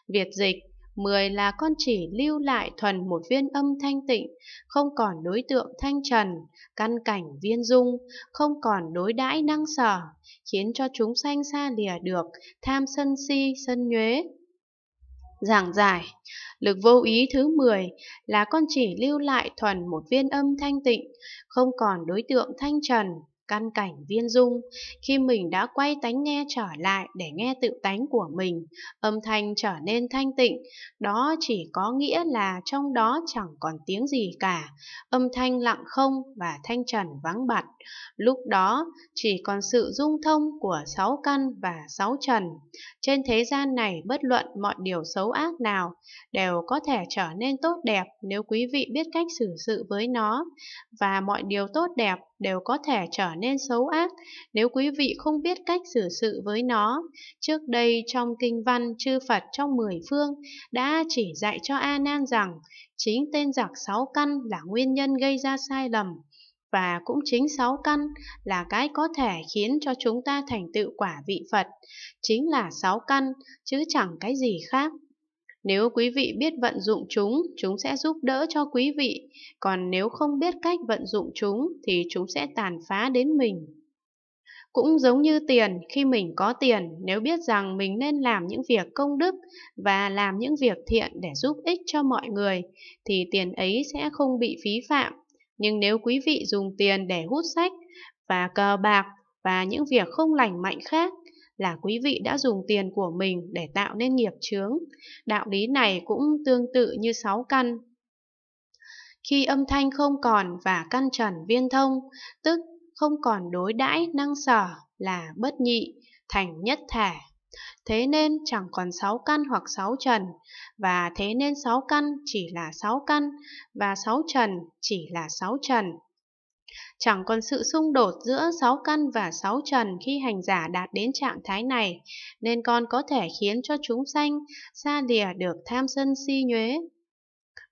việt dịch mười là con chỉ lưu lại thuần một viên âm thanh tịnh không còn đối tượng thanh trần căn cảnh viên dung không còn đối đãi năng sở khiến cho chúng sanh xa lìa được tham sân si sân nhuế Giảng giải Lực vô ý thứ 10 là con chỉ lưu lại thuần một viên âm thanh tịnh, không còn đối tượng thanh trần căn cảnh viên dung. Khi mình đã quay tánh nghe trở lại để nghe tự tánh của mình, âm thanh trở nên thanh tịnh, đó chỉ có nghĩa là trong đó chẳng còn tiếng gì cả, âm thanh lặng không và thanh trần vắng bặt. Lúc đó chỉ còn sự dung thông của sáu căn và sáu trần. Trên thế gian này bất luận mọi điều xấu ác nào đều có thể trở nên tốt đẹp nếu quý vị biết cách xử sự với nó và mọi điều tốt đẹp đều có thể trở nên xấu ác nếu quý vị không biết cách xử sự với nó. Trước đây trong kinh văn chư Phật trong mười phương đã chỉ dạy cho A Nan rằng chính tên giặc sáu căn là nguyên nhân gây ra sai lầm và cũng chính sáu căn là cái có thể khiến cho chúng ta thành tựu quả vị Phật, chính là sáu căn chứ chẳng cái gì khác. Nếu quý vị biết vận dụng chúng, chúng sẽ giúp đỡ cho quý vị, còn nếu không biết cách vận dụng chúng thì chúng sẽ tàn phá đến mình. Cũng giống như tiền, khi mình có tiền, nếu biết rằng mình nên làm những việc công đức và làm những việc thiện để giúp ích cho mọi người, thì tiền ấy sẽ không bị phí phạm. Nhưng nếu quý vị dùng tiền để hút sách và cờ bạc và những việc không lành mạnh khác là quý vị đã dùng tiền của mình để tạo nên nghiệp chướng. Đạo lý này cũng tương tự như sáu căn. Khi âm thanh không còn và căn trần viên thông, tức không còn đối đãi năng sở là bất nhị, thành nhất thể. Thế nên chẳng còn sáu căn hoặc sáu trần, và thế nên sáu căn chỉ là sáu căn, và sáu trần chỉ là sáu trần. Chẳng còn sự xung đột giữa sáu căn và sáu trần khi hành giả đạt đến trạng thái này, nên con có thể khiến cho chúng sanh xa lìa được tham sân si nhuế.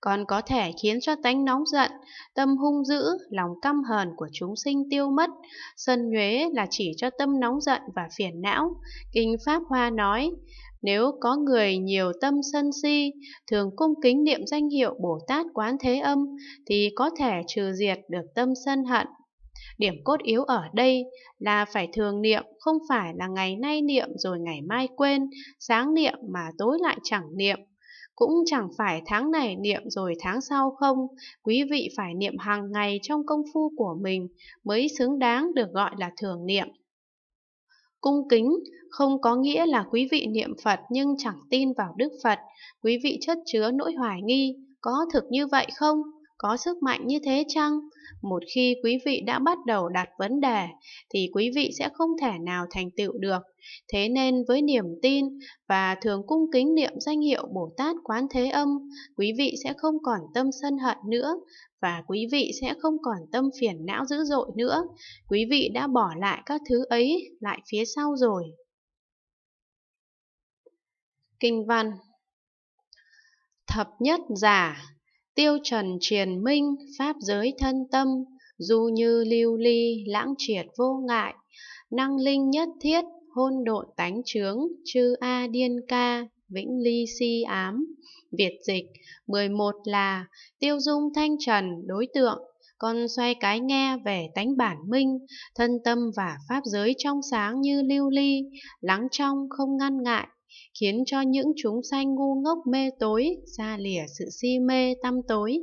Con có thể khiến cho tánh nóng giận, tâm hung dữ, lòng căm hờn của chúng sinh tiêu mất. Sân nhuế là chỉ cho tâm nóng giận và phiền não. Kinh Pháp Hoa nói, nếu có người nhiều tâm sân si, thường cung kính niệm danh hiệu Bồ Tát Quán Thế Âm, thì có thể trừ diệt được tâm sân hận. Điểm cốt yếu ở đây là phải thường niệm, không phải là ngày nay niệm rồi ngày mai quên, sáng niệm mà tối lại chẳng niệm. Cũng chẳng phải tháng này niệm rồi tháng sau không, quý vị phải niệm hàng ngày trong công phu của mình mới xứng đáng được gọi là thường niệm. Cung kính không có nghĩa là quý vị niệm Phật nhưng chẳng tin vào Đức Phật, quý vị chất chứa nỗi hoài nghi, có thực như vậy không? có sức mạnh như thế chăng? Một khi quý vị đã bắt đầu đặt vấn đề thì quý vị sẽ không thể nào thành tựu được. Thế nên với niềm tin và thường cung kính niệm danh hiệu Bồ Tát Quán Thế Âm, quý vị sẽ không còn tâm sân hận nữa và quý vị sẽ không còn tâm phiền não dữ dội nữa. Quý vị đã bỏ lại các thứ ấy lại phía sau rồi. Kinh văn Thập nhất giả Tiêu trần triền minh, pháp giới thân tâm, du như lưu ly, lãng triệt vô ngại, năng linh nhất thiết, hôn độn tánh trướng, chư A điên ca, vĩnh ly si ám. Việt dịch 11 là tiêu dung thanh trần đối tượng, con xoay cái nghe về tánh bản minh, thân tâm và pháp giới trong sáng như lưu ly, lắng trong không ngăn ngại, khiến cho những chúng sanh ngu ngốc mê tối, xa lìa sự si mê tâm tối.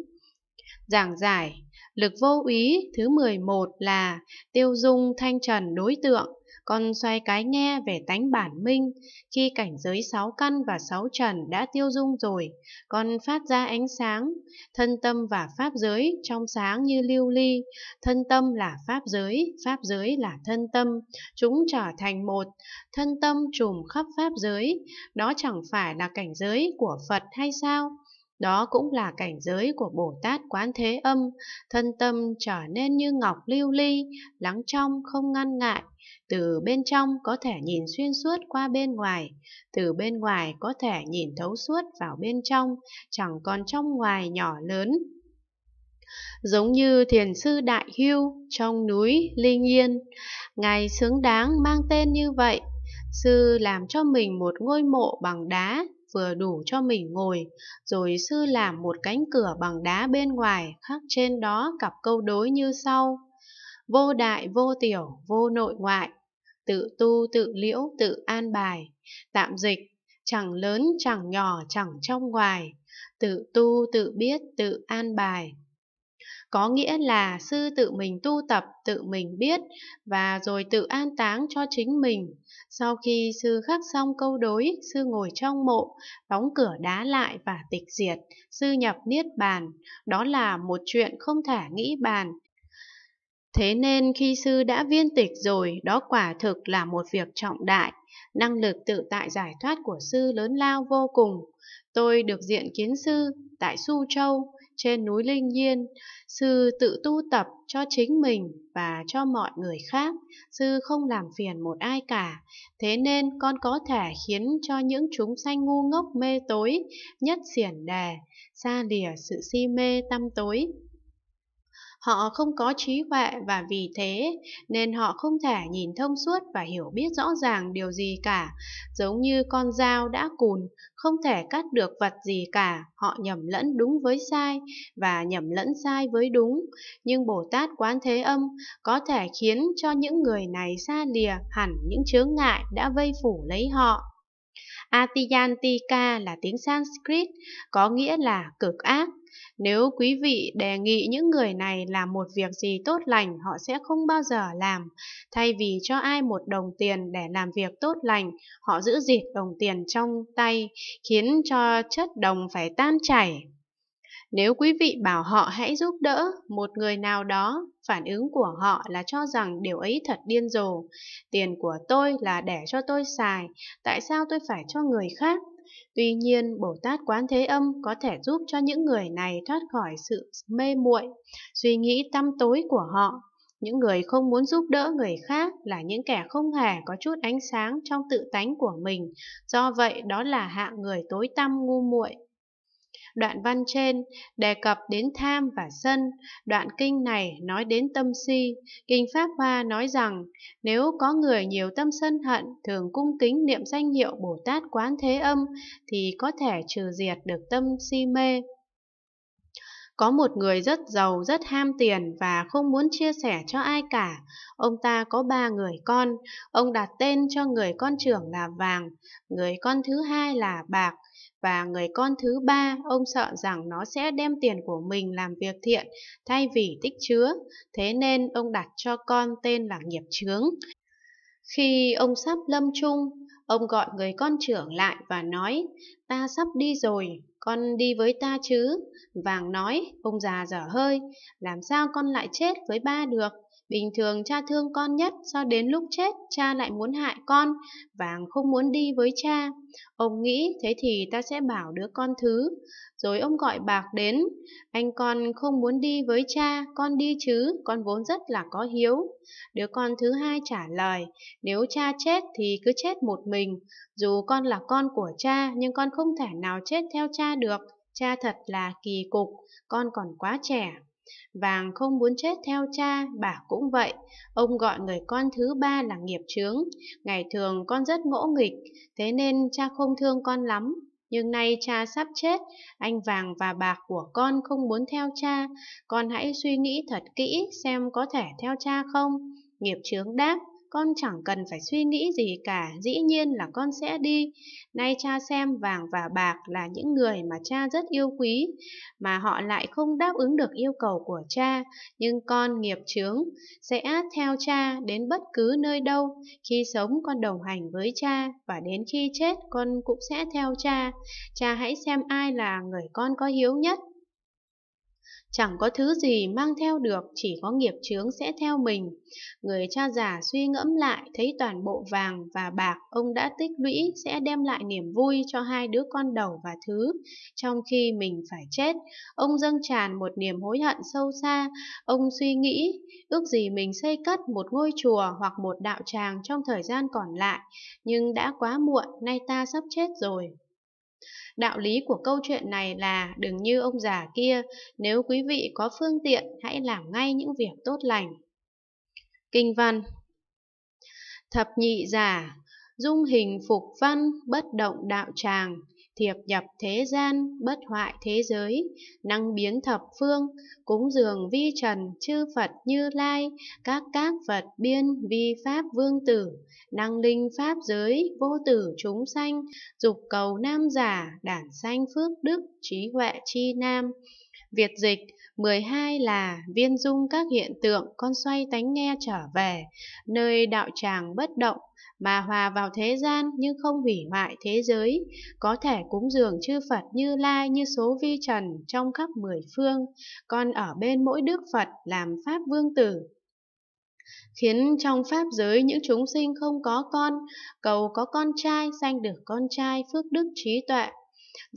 Giảng giải, lực vô ý thứ 11 là tiêu dung thanh trần đối tượng, con xoay cái nghe về tánh bản minh, khi cảnh giới sáu căn và sáu trần đã tiêu dung rồi, con phát ra ánh sáng, thân tâm và pháp giới trong sáng như lưu ly, thân tâm là pháp giới, pháp giới là thân tâm, chúng trở thành một, thân tâm trùm khắp pháp giới, đó chẳng phải là cảnh giới của Phật hay sao? Đó cũng là cảnh giới của Bồ Tát Quán Thế Âm, thân tâm trở nên như ngọc lưu ly, lắng trong không ngăn ngại, từ bên trong có thể nhìn xuyên suốt qua bên ngoài, từ bên ngoài có thể nhìn thấu suốt vào bên trong, chẳng còn trong ngoài nhỏ lớn. Giống như thiền sư Đại Hưu trong núi Linh Yên, ngài xứng đáng mang tên như vậy, sư làm cho mình một ngôi mộ bằng đá vừa đủ cho mình ngồi, rồi sư làm một cánh cửa bằng đá bên ngoài, khắc trên đó cặp câu đối như sau. Vô đại vô tiểu, vô nội ngoại, tự tu tự liễu tự an bài. Tạm dịch, chẳng lớn chẳng nhỏ chẳng trong ngoài, tự tu tự biết tự an bài. Có nghĩa là sư tự mình tu tập, tự mình biết và rồi tự an táng cho chính mình. Sau khi sư khắc xong câu đối, sư ngồi trong mộ, đóng cửa đá lại và tịch diệt, sư nhập niết bàn. Đó là một chuyện không thể nghĩ bàn, Thế nên khi sư đã viên tịch rồi, đó quả thực là một việc trọng đại. Năng lực tự tại giải thoát của sư lớn lao vô cùng. Tôi được diện kiến sư tại Su Châu, trên núi Linh Nhiên. Sư tự tu tập cho chính mình và cho mọi người khác. Sư không làm phiền một ai cả. Thế nên con có thể khiến cho những chúng sanh ngu ngốc mê tối, nhất xiển đề, xa lìa sự si mê tâm tối, Họ không có trí huệ và vì thế nên họ không thể nhìn thông suốt và hiểu biết rõ ràng điều gì cả. Giống như con dao đã cùn, không thể cắt được vật gì cả, họ nhầm lẫn đúng với sai và nhầm lẫn sai với đúng. Nhưng Bồ Tát Quán Thế Âm có thể khiến cho những người này xa lìa hẳn những chướng ngại đã vây phủ lấy họ. Atyantika là tiếng Sanskrit, có nghĩa là cực ác. Nếu quý vị đề nghị những người này làm một việc gì tốt lành họ sẽ không bao giờ làm. Thay vì cho ai một đồng tiền để làm việc tốt lành, họ giữ dịt đồng tiền trong tay, khiến cho chất đồng phải tan chảy. Nếu quý vị bảo họ hãy giúp đỡ một người nào đó, phản ứng của họ là cho rằng điều ấy thật điên rồ. Tiền của tôi là để cho tôi xài, tại sao tôi phải cho người khác? Tuy nhiên, Bồ Tát Quán Thế Âm có thể giúp cho những người này thoát khỏi sự mê muội, suy nghĩ tăm tối của họ. Những người không muốn giúp đỡ người khác là những kẻ không hề có chút ánh sáng trong tự tánh của mình, do vậy đó là hạng người tối tăm ngu muội. Đoạn văn trên đề cập đến tham và sân, đoạn kinh này nói đến tâm si. Kinh Pháp Hoa nói rằng, nếu có người nhiều tâm sân hận thường cung kính niệm danh hiệu Bồ Tát Quán Thế Âm thì có thể trừ diệt được tâm si mê. Có một người rất giàu, rất ham tiền và không muốn chia sẻ cho ai cả. Ông ta có ba người con. Ông đặt tên cho người con trưởng là Vàng, người con thứ hai là Bạc, và người con thứ ba ông sợ rằng nó sẽ đem tiền của mình làm việc thiện thay vì tích chứa, thế nên ông đặt cho con tên là nghiệp chướng. Khi ông sắp lâm chung, ông gọi người con trưởng lại và nói, ta sắp đi rồi, con đi với ta chứ. Vàng nói, ông già dở hơi, làm sao con lại chết với ba được? Bình thường cha thương con nhất, sao đến lúc chết cha lại muốn hại con, vàng không muốn đi với cha. Ông nghĩ thế thì ta sẽ bảo đứa con thứ. Rồi ông gọi bạc đến, anh con không muốn đi với cha, con đi chứ, con vốn rất là có hiếu. Đứa con thứ hai trả lời, nếu cha chết thì cứ chết một mình, dù con là con của cha nhưng con không thể nào chết theo cha được, cha thật là kỳ cục, con còn quá trẻ. Vàng không muốn chết theo cha, bà cũng vậy. Ông gọi người con thứ ba là nghiệp chướng. Ngày thường con rất ngỗ nghịch, thế nên cha không thương con lắm. Nhưng nay cha sắp chết, anh vàng và bà của con không muốn theo cha. Con hãy suy nghĩ thật kỹ xem có thể theo cha không. Nghiệp chướng đáp, con chẳng cần phải suy nghĩ gì cả, dĩ nhiên là con sẽ đi. Nay cha xem vàng và bạc là những người mà cha rất yêu quý, mà họ lại không đáp ứng được yêu cầu của cha, nhưng con nghiệp chướng sẽ theo cha đến bất cứ nơi đâu. Khi sống con đồng hành với cha và đến khi chết con cũng sẽ theo cha. Cha hãy xem ai là người con có hiếu nhất Chẳng có thứ gì mang theo được, chỉ có nghiệp chướng sẽ theo mình. Người cha già suy ngẫm lại, thấy toàn bộ vàng và bạc ông đã tích lũy sẽ đem lại niềm vui cho hai đứa con đầu và thứ. Trong khi mình phải chết, ông dâng tràn một niềm hối hận sâu xa. Ông suy nghĩ, ước gì mình xây cất một ngôi chùa hoặc một đạo tràng trong thời gian còn lại. Nhưng đã quá muộn, nay ta sắp chết rồi. Đạo lý của câu chuyện này là đừng như ông già kia, nếu quý vị có phương tiện hãy làm ngay những việc tốt lành. Kinh văn Thập nhị giả, dung hình phục văn, bất động đạo tràng, thiệp nhập thế gian, bất hoại thế giới, năng biến thập phương, cúng dường vi trần, chư Phật như lai, các các Phật biên vi pháp vương tử, năng linh pháp giới, vô tử chúng sanh, dục cầu nam giả, đản sanh phước đức, trí huệ chi nam. Việt dịch 12 là viên dung các hiện tượng con xoay tánh nghe trở về, nơi đạo tràng bất động mà hòa vào thế gian nhưng không hủy hoại thế giới, có thể cúng dường chư Phật như lai như số vi trần trong khắp mười phương, còn ở bên mỗi Đức Phật làm Pháp Vương Tử, khiến trong pháp giới những chúng sinh không có con, cầu có con trai sanh được con trai phước đức trí tuệ,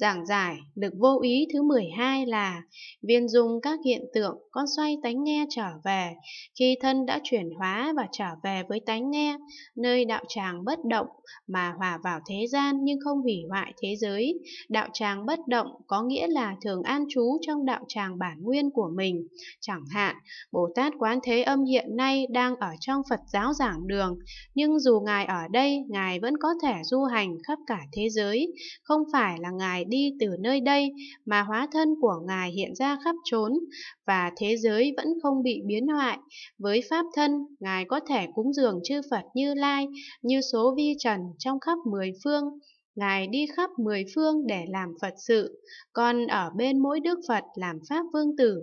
Giảng giải được vô ý thứ 12 là viên dung các hiện tượng con xoay tánh nghe trở về khi thân đã chuyển hóa và trở về với tánh nghe, nơi đạo tràng bất động mà hòa vào thế gian nhưng không hủy hoại thế giới. Đạo tràng bất động có nghĩa là thường an trú trong đạo tràng bản nguyên của mình. Chẳng hạn, Bồ Tát Quán Thế Âm hiện nay đang ở trong Phật giáo giảng đường, nhưng dù Ngài ở đây, Ngài vẫn có thể du hành khắp cả thế giới, không phải là Ngài đi từ nơi đây mà hóa thân của Ngài hiện ra khắp trốn và thế giới vẫn không bị biến hoại. Với Pháp thân, Ngài có thể cúng dường chư Phật như Lai, như số vi trần trong khắp mười phương. Ngài đi khắp mười phương để làm Phật sự, còn ở bên mỗi Đức Phật làm Pháp Vương Tử,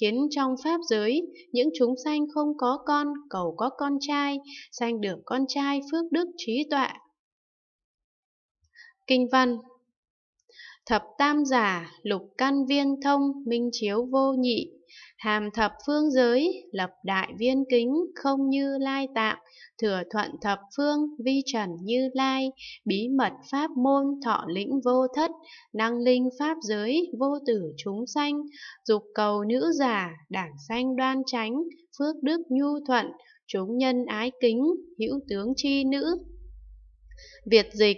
khiến trong Pháp giới, những chúng sanh không có con, cầu có con trai, sanh được con trai phước đức trí tọa. Kinh văn Thập tam giả, lục căn viên thông, minh chiếu vô nhị, hàm thập phương giới, lập đại viên kính, không như lai tạng, thừa thuận thập phương, vi trần như lai, bí mật pháp môn, thọ lĩnh vô thất, năng linh pháp giới, vô tử chúng sanh, dục cầu nữ giả, đảng sanh đoan tránh, phước đức nhu thuận, chúng nhân ái kính, hữu tướng chi nữ, Việt dịch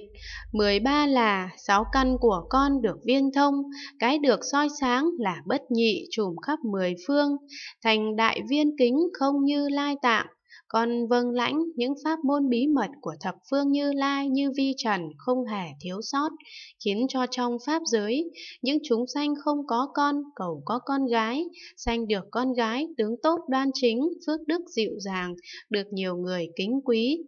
13 là sáu căn của con được viên thông, cái được soi sáng là bất nhị trùm khắp mười phương, thành đại viên kính không như lai tạng. Con vâng lãnh những pháp môn bí mật của thập phương như lai như vi trần không hề thiếu sót, khiến cho trong pháp giới, những chúng sanh không có con, cầu có con gái, sanh được con gái, tướng tốt đoan chính, phước đức dịu dàng, được nhiều người kính quý,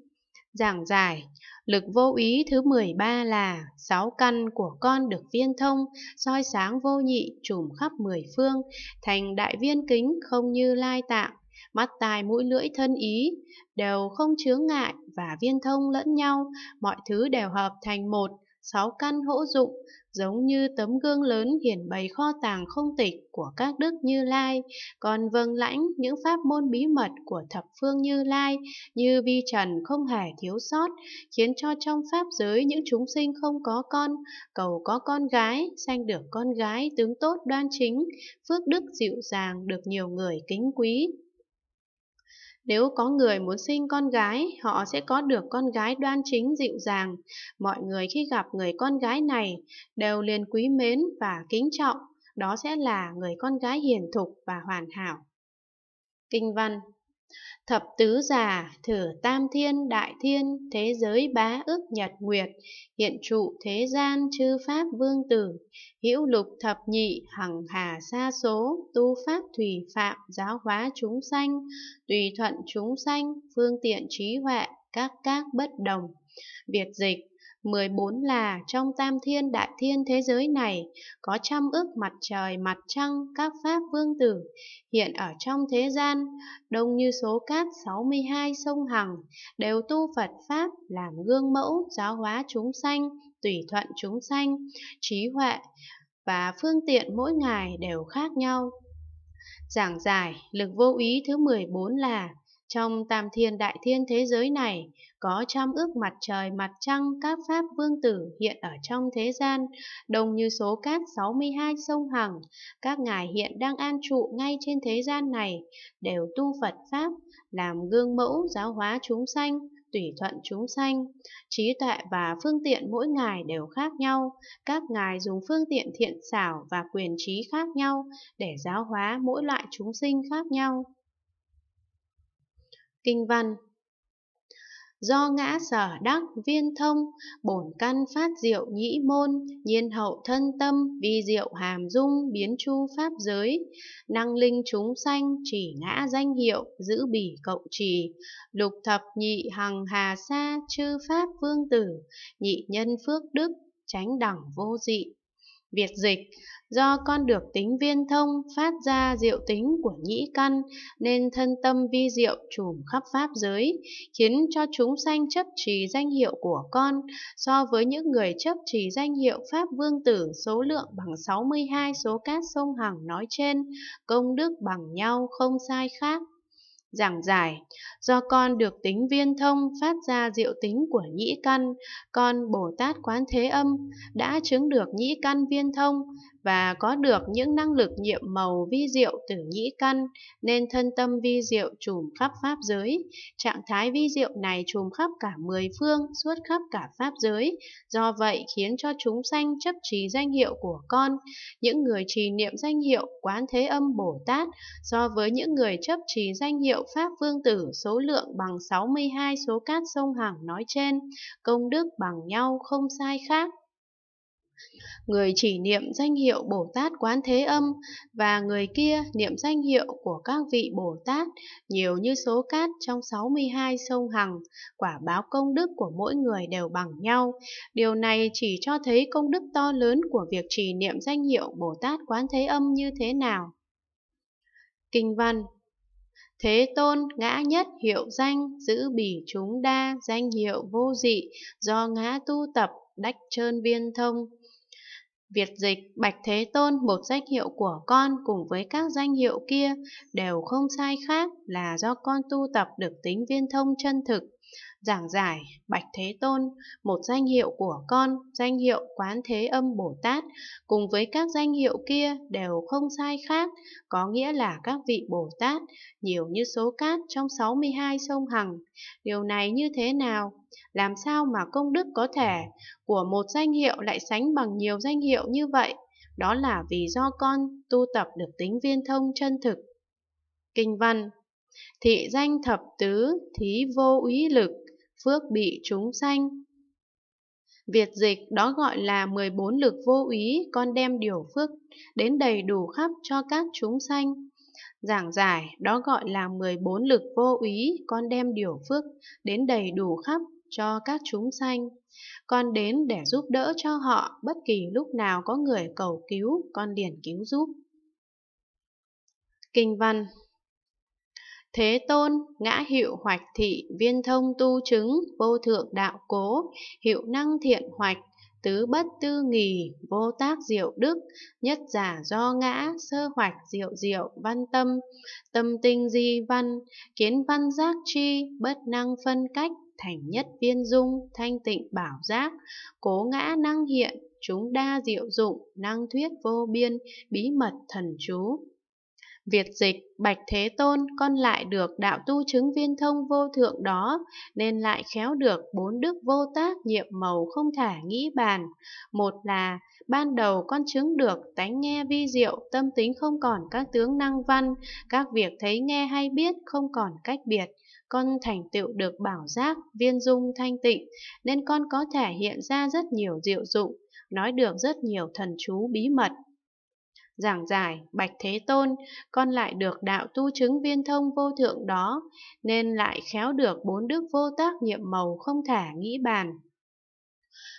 Giảng giải Lực vô ý thứ 13 là Sáu căn của con được viên thông soi sáng vô nhị trùm khắp mười phương Thành đại viên kính không như lai tạng Mắt tai mũi lưỡi thân ý Đều không chướng ngại và viên thông lẫn nhau Mọi thứ đều hợp thành một Sáu căn hỗ dụng giống như tấm gương lớn hiển bày kho tàng không tịch của các đức Như Lai, còn vâng lãnh những pháp môn bí mật của thập phương Như Lai như vi trần không hề thiếu sót, khiến cho trong pháp giới những chúng sinh không có con, cầu có con gái, sanh được con gái tướng tốt đoan chính, phước đức dịu dàng được nhiều người kính quý. Nếu có người muốn sinh con gái, họ sẽ có được con gái đoan chính dịu dàng. Mọi người khi gặp người con gái này đều liền quý mến và kính trọng. Đó sẽ là người con gái hiền thục và hoàn hảo. Kinh văn Thập tứ già thử tam thiên đại thiên, thế giới bá ức nhật nguyệt, hiện trụ thế gian chư pháp vương tử, hữu lục thập nhị, hằng hà xa số, tu pháp thủy phạm, giáo hóa chúng sanh, tùy thuận chúng sanh, phương tiện trí huệ, các các bất đồng. Việt dịch 14 là trong tam thiên đại thiên thế giới này có trăm ước mặt trời mặt trăng các pháp vương tử hiện ở trong thế gian, đông như số cát 62 sông Hằng, đều tu Phật Pháp làm gương mẫu giáo hóa chúng sanh, tùy thuận chúng sanh, trí huệ và phương tiện mỗi ngày đều khác nhau. Giảng giải lực vô ý thứ 14 là trong tam thiên đại thiên thế giới này, có trăm ước mặt trời mặt trăng các pháp vương tử hiện ở trong thế gian, đồng như số cát 62 sông Hằng, các ngài hiện đang an trụ ngay trên thế gian này, đều tu Phật Pháp, làm gương mẫu giáo hóa chúng sanh, tùy thuận chúng sanh. Trí tuệ và phương tiện mỗi ngài đều khác nhau, các ngài dùng phương tiện thiện xảo và quyền trí khác nhau để giáo hóa mỗi loại chúng sinh khác nhau. Kinh văn Do ngã sở đắc viên thông, bổn căn phát diệu nhĩ môn, nhiên hậu thân tâm, vi diệu hàm dung, biến chu pháp giới, năng linh chúng sanh, chỉ ngã danh hiệu, giữ bỉ cộng trì, lục thập nhị hằng hà sa, chư pháp vương tử, nhị nhân phước đức, tránh đẳng vô dị, Việt dịch Do con được tính viên thông phát ra diệu tính của nhĩ căn nên thân tâm vi diệu trùm khắp pháp giới, khiến cho chúng sanh chấp trì danh hiệu của con so với những người chấp trì danh hiệu Pháp Vương Tử số lượng bằng 62 số cát sông Hằng nói trên, công đức bằng nhau không sai khác. Giảng giải, do con được tính viên thông phát ra diệu tính của nhĩ căn, con Bồ Tát Quán Thế Âm đã chứng được nhĩ căn viên thông và có được những năng lực nhiệm màu vi diệu từ nhĩ căn nên thân tâm vi diệu trùm khắp pháp giới. Trạng thái vi diệu này trùm khắp cả mười phương, suốt khắp cả pháp giới, do vậy khiến cho chúng sanh chấp trì danh hiệu của con. Những người trì niệm danh hiệu Quán Thế Âm Bồ Tát so với những người chấp trì danh hiệu Pháp Vương Tử số lượng bằng 62 số cát sông Hằng nói trên, công đức bằng nhau không sai khác. Người chỉ niệm danh hiệu Bồ Tát Quán Thế Âm và người kia niệm danh hiệu của các vị Bồ Tát nhiều như số cát trong 62 sông Hằng, quả báo công đức của mỗi người đều bằng nhau. Điều này chỉ cho thấy công đức to lớn của việc chỉ niệm danh hiệu Bồ Tát Quán Thế Âm như thế nào. Kinh văn Thế tôn ngã nhất hiệu danh, giữ bỉ chúng đa, danh hiệu vô dị, do ngã tu tập, đách trơn viên thông, Việt dịch, Bạch Thế Tôn, một danh hiệu của con cùng với các danh hiệu kia đều không sai khác là do con tu tập được tính viên thông chân thực giảng giải Bạch Thế Tôn, một danh hiệu của con, danh hiệu Quán Thế Âm Bồ Tát, cùng với các danh hiệu kia đều không sai khác, có nghĩa là các vị Bồ Tát, nhiều như số cát trong 62 sông Hằng. Điều này như thế nào? Làm sao mà công đức có thể của một danh hiệu lại sánh bằng nhiều danh hiệu như vậy? Đó là vì do con tu tập được tính viên thông chân thực. Kinh văn Thị danh thập tứ, thí vô úy lực, phước bị chúng sanh. Việt dịch đó gọi là 14 lực vô ý con đem điều phước đến đầy đủ khắp cho các chúng sanh. Giảng giải đó gọi là 14 lực vô ý con đem điều phước đến đầy đủ khắp cho các chúng sanh. Con đến để giúp đỡ cho họ bất kỳ lúc nào có người cầu cứu con liền cứu giúp. Kinh văn Thế tôn, ngã hiệu hoạch thị, viên thông tu chứng, vô thượng đạo cố, hiệu năng thiện hoạch, tứ bất tư nghì, vô tác diệu đức, nhất giả do ngã, sơ hoạch diệu diệu, văn tâm, tâm tinh di văn, kiến văn giác chi bất năng phân cách, thành nhất viên dung, thanh tịnh bảo giác, cố ngã năng hiện, chúng đa diệu dụng, năng thuyết vô biên, bí mật thần chú. Việt dịch, Bạch Thế Tôn con lại được đạo tu chứng viên thông vô thượng đó, nên lại khéo được bốn đức vô tác nhiệm màu không thả nghĩ bàn. Một là, ban đầu con chứng được tánh nghe vi diệu, tâm tính không còn các tướng năng văn, các việc thấy nghe hay biết không còn cách biệt. Con thành tựu được bảo giác, viên dung thanh tịnh, nên con có thể hiện ra rất nhiều diệu dụng, nói được rất nhiều thần chú bí mật giảng giải bạch thế tôn con lại được đạo tu chứng viên thông vô thượng đó nên lại khéo được bốn đức vô tác nhiệm màu không thả nghĩ bàn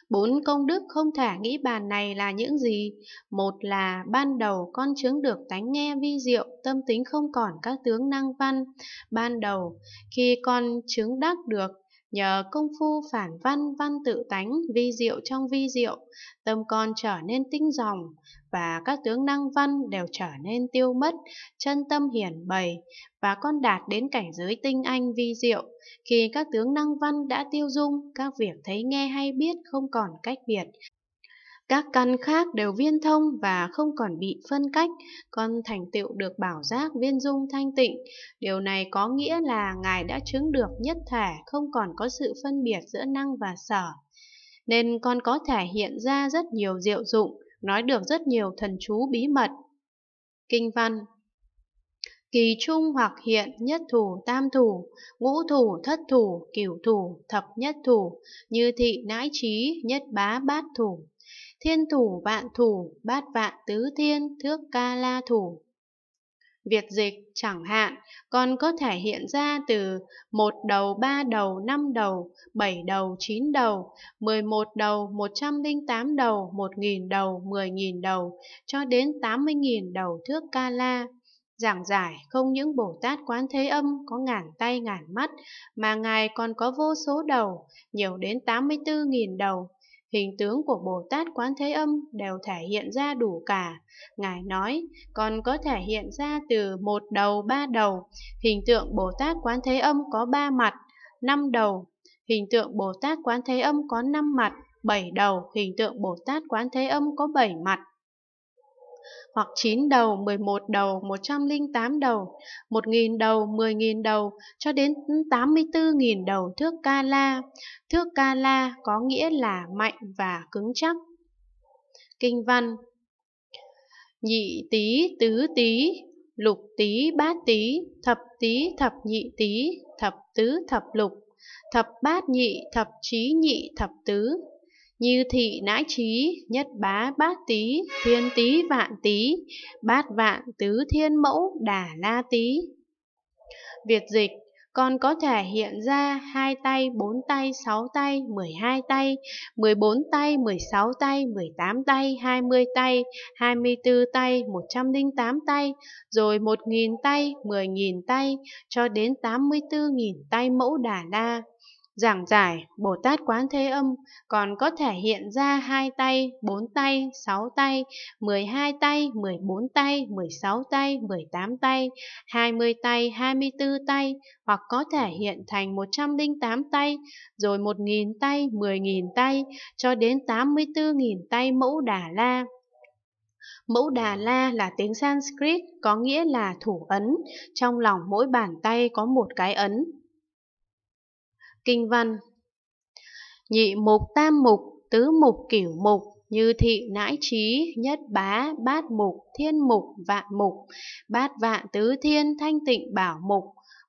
Bốn công đức không thả nghĩ bàn này là những gì? Một là ban đầu con chứng được tánh nghe vi diệu, tâm tính không còn các tướng năng văn. Ban đầu, khi con chứng đắc được Nhờ công phu phản văn văn tự tánh vi diệu trong vi diệu, tâm con trở nên tinh dòng, và các tướng năng văn đều trở nên tiêu mất, chân tâm hiển bày và con đạt đến cảnh giới tinh anh vi diệu. Khi các tướng năng văn đã tiêu dung, các việc thấy nghe hay biết không còn cách biệt. Các căn khác đều viên thông và không còn bị phân cách, con thành tựu được bảo giác viên dung thanh tịnh. Điều này có nghĩa là Ngài đã chứng được nhất thể, không còn có sự phân biệt giữa năng và sở. Nên con có thể hiện ra rất nhiều diệu dụng, nói được rất nhiều thần chú bí mật. Kinh văn Kỳ trung hoặc hiện nhất thủ tam thủ, ngũ thủ thất thủ, cửu thủ, thập nhất thủ, như thị nãi trí nhất bá bát thủ, thiên thủ vạn thủ, bát vạn tứ thiên, thước ca la thủ, Việt dịch chẳng hạn còn có thể hiện ra từ một đầu, ba đầu, năm đầu, bảy đầu, chín đầu, mười một đầu, một trăm linh tám đầu, một nghìn đầu, mười nghìn đầu cho đến tám mươi nghìn đầu thước ca la. Giảng giải không những Bồ Tát Quán Thế Âm có ngàn tay ngàn mắt mà Ngài còn có vô số đầu, nhiều đến 84.000 đầu Hình tướng của Bồ Tát Quán Thế Âm đều thể hiện ra đủ cả. Ngài nói, còn có thể hiện ra từ một đầu ba đầu. Hình tượng Bồ Tát Quán Thế Âm có ba mặt, năm đầu. Hình tượng Bồ Tát Quán Thế Âm có năm mặt, bảy đầu. Hình tượng Bồ Tát Quán Thế Âm có bảy mặt hoặc 9 đầu, 11 đầu, 108 đầu, 1.000 đầu, 10.000 đầu, cho đến 84.000 đầu thước ca la. Thước ca la có nghĩa là mạnh và cứng chắc. Kinh văn Nhị tý, tứ tý, lục tý, bát tý, thập tý, thập nhị tý, thập tứ, thập lục, thập bát nhị, thập trí nhị, thập tứ, như thị nãi trí, nhất bá bát tý thiên tý vạn tý bát vạn tứ thiên mẫu đà la tý Việt dịch còn có thể hiện ra hai tay, bốn tay, sáu tay, mười hai tay, mười bốn tay, mười sáu tay, mười tám tay, hai mươi tay, hai mươi bốn tay, một trăm linh tám tay, rồi một nghìn tay, mười nghìn tay, cho đến tám mươi bốn nghìn tay mẫu Đà La. Giảng giải Bồ Tát Quán Thế Âm còn có thể hiện ra hai tay, bốn tay, sáu tay, 12 tay, 14 tay, 16 tay, 18 tay, 20 tay, 24 tay hoặc có thể hiện thành 108 tay, rồi 1.000 tay, 10.000 tay cho đến 84.000 tay mẫu Đà La. Mẫu Đà La là tiếng Sanskrit có nghĩa là thủ ấn, trong lòng mỗi bàn tay có một cái ấn. Kinh văn Nhị mục tam mục, tứ mục cửu mục, như thị nãi trí, nhất bá, bát mục, thiên mục, vạn mục, bát vạn tứ thiên, thanh tịnh bảo mục,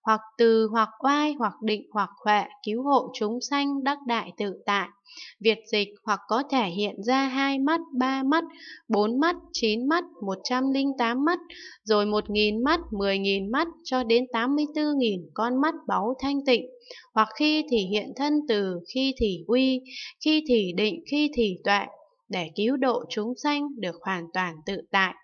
hoặc từ, hoặc oai, hoặc định, hoặc huệ, cứu hộ chúng sanh, đắc đại tự tại. Việt dịch hoặc có thể hiện ra hai mắt, ba mắt, bốn mắt, chín mắt, một trăm linh tám mắt, rồi một nghìn mắt, mười nghìn mắt, cho đến tám mươi bốn nghìn con mắt báu thanh tịnh. Hoặc khi thì hiện thân từ, khi thì uy, khi thì định, khi thì tuệ, để cứu độ chúng sanh được hoàn toàn tự tại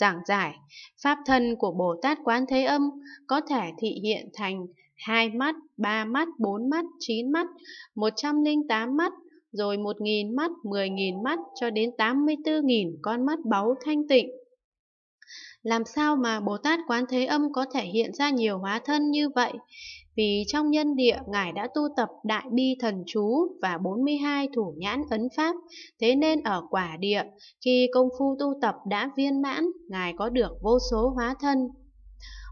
giảng giải, pháp thân của Bồ Tát Quán Thế Âm có thể thị hiện thành hai mắt, ba mắt, bốn mắt, chín mắt, một trăm linh tám mắt, rồi một nghìn mắt, mười nghìn mắt cho đến tám mươi bốn nghìn con mắt báu thanh tịnh. Làm sao mà Bồ Tát Quán Thế Âm có thể hiện ra nhiều hóa thân như vậy? vì trong nhân địa Ngài đã tu tập Đại Bi Thần Chú và 42 thủ nhãn ấn pháp, thế nên ở quả địa, khi công phu tu tập đã viên mãn, Ngài có được vô số hóa thân.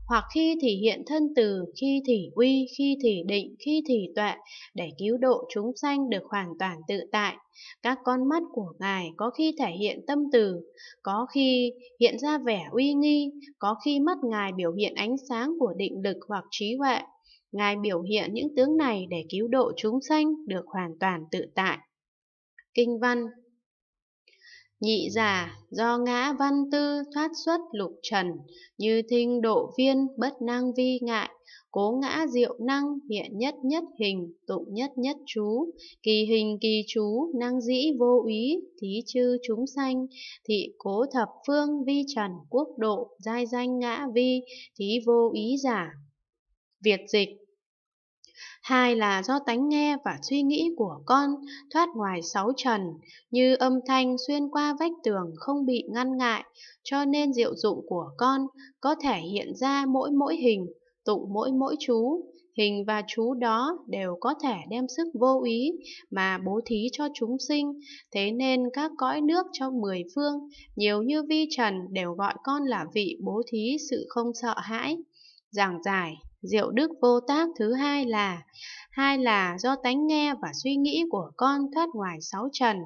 Hoặc khi thì hiện thân từ, khi thì uy, khi thì định, khi thì tuệ, để cứu độ chúng sanh được hoàn toàn tự tại. Các con mắt của Ngài có khi thể hiện tâm từ, có khi hiện ra vẻ uy nghi, có khi mắt Ngài biểu hiện ánh sáng của định lực hoặc trí huệ, Ngài biểu hiện những tướng này để cứu độ chúng sanh được hoàn toàn tự tại. Kinh văn Nhị giả do ngã văn tư thoát xuất lục trần, như thinh độ viên bất năng vi ngại, cố ngã diệu năng hiện nhất nhất hình, tụng nhất nhất chú, kỳ hình kỳ chú năng dĩ vô ý thí chư chúng sanh, thị cố thập phương vi trần quốc độ, giai danh ngã vi, thí vô ý giả. Việt dịch hai là do tánh nghe và suy nghĩ của con thoát ngoài sáu trần, như âm thanh xuyên qua vách tường không bị ngăn ngại, cho nên diệu dụng của con có thể hiện ra mỗi mỗi hình, tụng mỗi mỗi chú. Hình và chú đó đều có thể đem sức vô ý mà bố thí cho chúng sinh, thế nên các cõi nước trong mười phương, nhiều như vi trần đều gọi con là vị bố thí sự không sợ hãi. Giảng giải Diệu đức vô tác thứ hai là Hai là do tánh nghe và suy nghĩ của con thoát ngoài sáu trần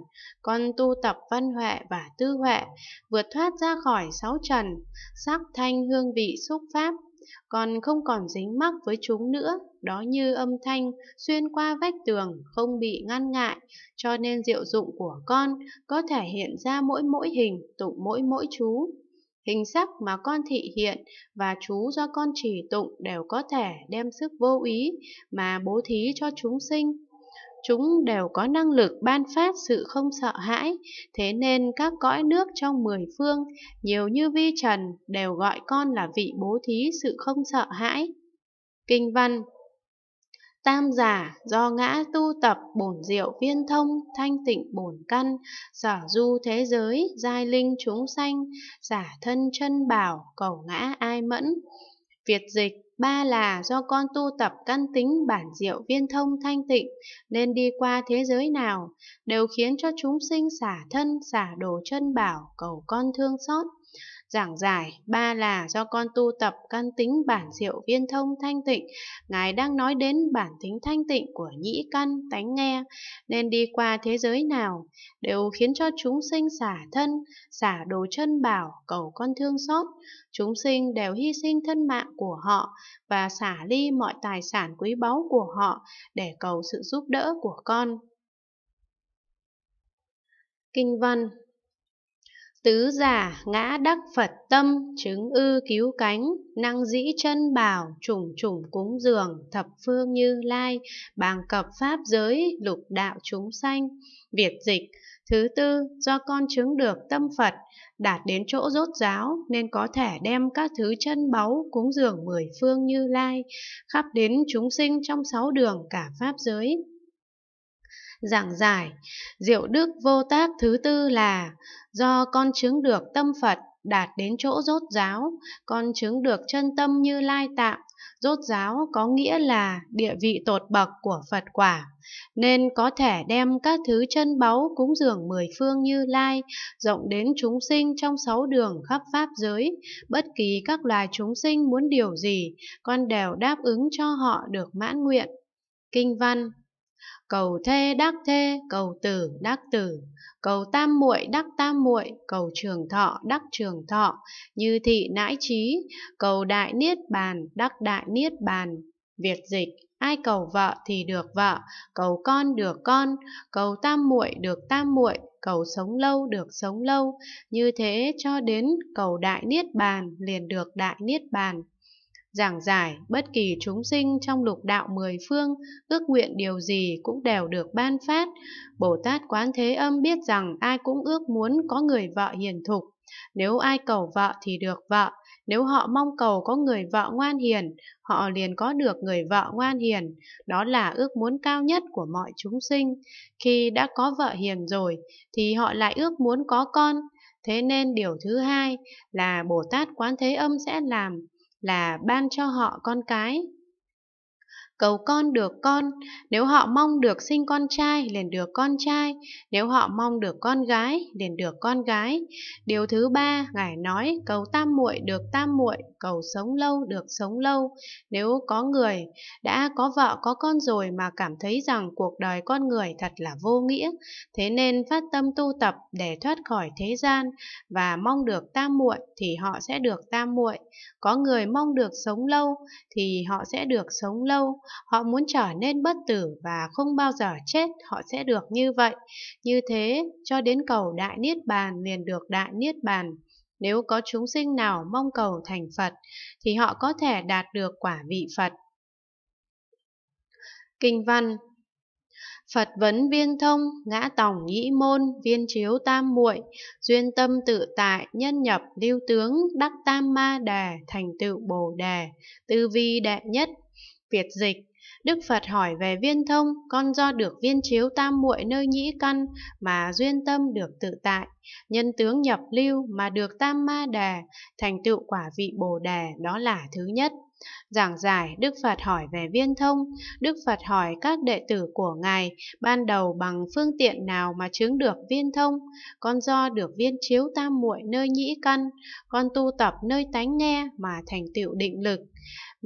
Con tu tập văn huệ và tư huệ Vượt thoát ra khỏi sáu trần Sắc thanh hương vị xúc pháp Con không còn dính mắc với chúng nữa Đó như âm thanh xuyên qua vách tường không bị ngăn ngại Cho nên diệu dụng của con có thể hiện ra mỗi mỗi hình tụng mỗi mỗi chú hình sắc mà con thị hiện và chú do con chỉ tụng đều có thể đem sức vô ý mà bố thí cho chúng sinh. Chúng đều có năng lực ban phát sự không sợ hãi, thế nên các cõi nước trong mười phương, nhiều như vi trần, đều gọi con là vị bố thí sự không sợ hãi. Kinh văn Tam giả do ngã tu tập bổn diệu viên thông thanh tịnh bổn căn sở du thế giới giai linh chúng sanh giả thân chân bảo cầu ngã ai mẫn Việt dịch Ba là do con tu tập căn tính bản diệu viên thông thanh tịnh, nên đi qua thế giới nào, đều khiến cho chúng sinh xả thân, xả đồ chân bảo, cầu con thương xót giảng giải, ba là do con tu tập căn tính bản diệu viên thông thanh tịnh, Ngài đang nói đến bản tính thanh tịnh của nhĩ căn tánh nghe, nên đi qua thế giới nào, đều khiến cho chúng sinh xả thân, xả đồ chân bảo, cầu con thương xót, chúng sinh đều hy sinh thân mạng của họ và xả ly mọi tài sản quý báu của họ để cầu sự giúp đỡ của con. Kinh văn Tứ giả ngã đắc Phật tâm, chứng ư cứu cánh, năng dĩ chân bảo, trùng trùng cúng dường, thập phương như lai, bàng cập pháp giới, lục đạo chúng sanh. Việt dịch, thứ tư, do con chứng được tâm Phật, đạt đến chỗ rốt giáo nên có thể đem các thứ chân báu cúng dường mười phương như lai, khắp đến chúng sinh trong sáu đường cả pháp giới giảng giải, diệu đức vô tác thứ tư là do con chứng được tâm Phật đạt đến chỗ rốt giáo, con chứng được chân tâm như lai tạng, rốt giáo có nghĩa là địa vị tột bậc của Phật quả, nên có thể đem các thứ chân báu cúng dường mười phương như lai, rộng đến chúng sinh trong sáu đường khắp pháp giới, bất kỳ các loài chúng sinh muốn điều gì, con đều đáp ứng cho họ được mãn nguyện. Kinh văn cầu thê đắc thê cầu tử đắc tử cầu tam muội đắc tam muội cầu trường thọ đắc trường thọ như thị nãi trí cầu đại niết bàn đắc đại niết bàn việt dịch ai cầu vợ thì được vợ cầu con được con cầu tam muội được tam muội cầu sống lâu được sống lâu như thế cho đến cầu đại niết bàn liền được đại niết bàn giảng giải bất kỳ chúng sinh trong lục đạo mười phương ước nguyện điều gì cũng đều được ban phát. Bồ Tát Quán Thế Âm biết rằng ai cũng ước muốn có người vợ hiền thục, nếu ai cầu vợ thì được vợ, nếu họ mong cầu có người vợ ngoan hiền, họ liền có được người vợ ngoan hiền, đó là ước muốn cao nhất của mọi chúng sinh. Khi đã có vợ hiền rồi thì họ lại ước muốn có con, thế nên điều thứ hai là Bồ Tát Quán Thế Âm sẽ làm là ban cho họ con cái cầu con được con, nếu họ mong được sinh con trai liền được con trai, nếu họ mong được con gái liền được con gái. Điều thứ ba, ngài nói cầu tam muội được tam muội, cầu sống lâu được sống lâu. Nếu có người đã có vợ có con rồi mà cảm thấy rằng cuộc đời con người thật là vô nghĩa, thế nên phát tâm tu tập để thoát khỏi thế gian và mong được tam muội thì họ sẽ được tam muội. Có người mong được sống lâu thì họ sẽ được sống lâu họ muốn trở nên bất tử và không bao giờ chết, họ sẽ được như vậy. Như thế, cho đến cầu Đại Niết Bàn liền được Đại Niết Bàn. Nếu có chúng sinh nào mong cầu thành Phật, thì họ có thể đạt được quả vị Phật. Kinh văn Phật vấn viên thông, ngã tòng nhĩ môn, viên chiếu tam muội, duyên tâm tự tại, nhân nhập lưu tướng, đắc tam ma đà thành tựu bồ đề, tư vi đệ nhất, Việt dịch Đức Phật hỏi về viên thông, con do được viên chiếu tam muội nơi nhĩ căn mà duyên tâm được tự tại, nhân tướng nhập lưu mà được tam ma đề thành tựu quả vị bồ đề đó là thứ nhất. Giảng giải Đức Phật hỏi về viên thông, Đức Phật hỏi các đệ tử của Ngài ban đầu bằng phương tiện nào mà chứng được viên thông, con do được viên chiếu tam muội nơi nhĩ căn, con tu tập nơi tánh nghe mà thành tựu định lực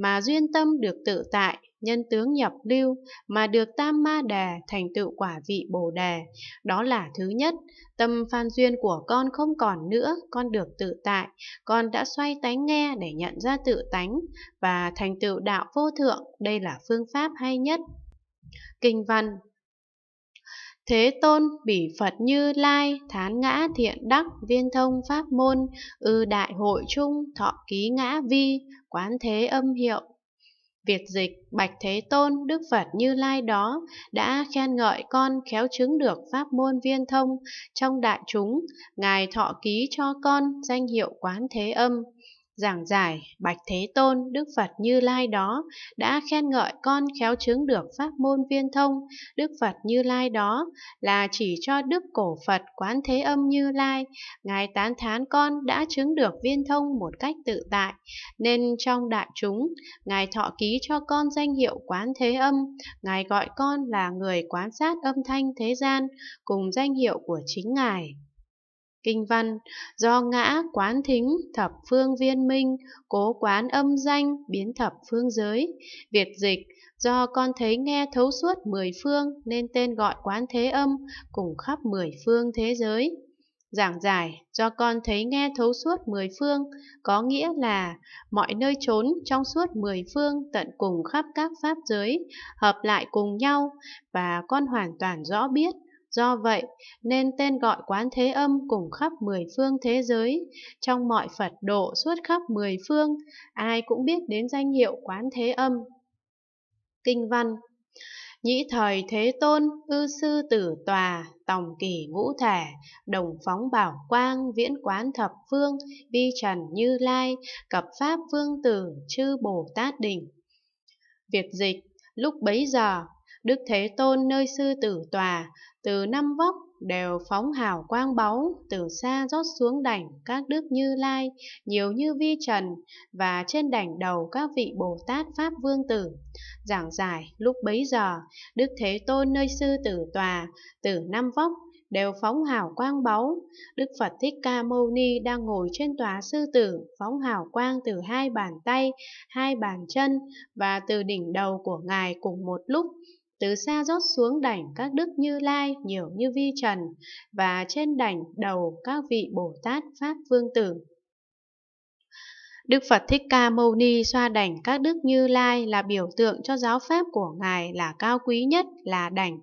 mà duyên tâm được tự tại, nhân tướng nhập lưu, mà được tam ma đà thành tựu quả vị bồ đề. Đó là thứ nhất, tâm phan duyên của con không còn nữa, con được tự tại, con đã xoay tánh nghe để nhận ra tự tánh và thành tựu đạo vô thượng, đây là phương pháp hay nhất. Kinh văn Thế tôn bỉ Phật như lai, thán ngã thiện đắc, viên thông pháp môn, ư đại hội trung, thọ ký ngã vi, quán thế âm hiệu. Việc dịch Bạch Thế Tôn, Đức Phật Như Lai đó đã khen ngợi con khéo chứng được pháp môn viên thông trong đại chúng, Ngài thọ ký cho con danh hiệu quán thế âm. Giảng giải Bạch Thế Tôn, Đức Phật Như Lai đó đã khen ngợi con khéo chứng được pháp môn viên thông, Đức Phật Như Lai đó là chỉ cho Đức Cổ Phật Quán Thế Âm Như Lai, Ngài tán thán con đã chứng được viên thông một cách tự tại, nên trong đại chúng, Ngài thọ ký cho con danh hiệu Quán Thế Âm, Ngài gọi con là người quán sát âm thanh thế gian, cùng danh hiệu của chính Ngài. Kinh văn do ngã quán thính thập phương viên minh, cố quán âm danh biến thập phương giới. Việt dịch do con thấy nghe thấu suốt mười phương nên tên gọi quán thế âm cùng khắp mười phương thế giới. Giảng giải do con thấy nghe thấu suốt mười phương có nghĩa là mọi nơi trốn trong suốt mười phương tận cùng khắp các pháp giới hợp lại cùng nhau và con hoàn toàn rõ biết Do vậy, nên tên gọi quán thế âm cùng khắp mười phương thế giới, trong mọi Phật độ suốt khắp mười phương, ai cũng biết đến danh hiệu quán thế âm. Kinh văn Nhĩ thời Thế Tôn, ư sư tử tòa, tòng kỷ ngũ thể, đồng phóng bảo quang, viễn quán thập phương, vi trần như lai, cập pháp vương tử, chư Bồ Tát đỉnh. Việc dịch, lúc bấy giờ, Đức Thế Tôn nơi sư tử tòa, từ năm vóc đều phóng hào quang báu, từ xa rót xuống đảnh các đức Như Lai, nhiều như vi trần, và trên đảnh đầu các vị Bồ Tát Pháp Vương Tử. Giảng giải lúc bấy giờ, Đức Thế Tôn nơi sư tử tòa, từ năm vóc đều phóng hào quang báu. Đức Phật Thích Ca Mâu Ni đang ngồi trên tòa sư tử, phóng hào quang từ hai bàn tay, hai bàn chân và từ đỉnh đầu của Ngài cùng một lúc, từ xa rót xuống đảnh các đức như lai nhiều như vi trần và trên đảnh đầu các vị bồ tát pháp vương tử Đức Phật Thích Ca Mâu Ni xoa đảnh các đức Như Lai là biểu tượng cho giáo pháp của Ngài là cao quý nhất là đảnh.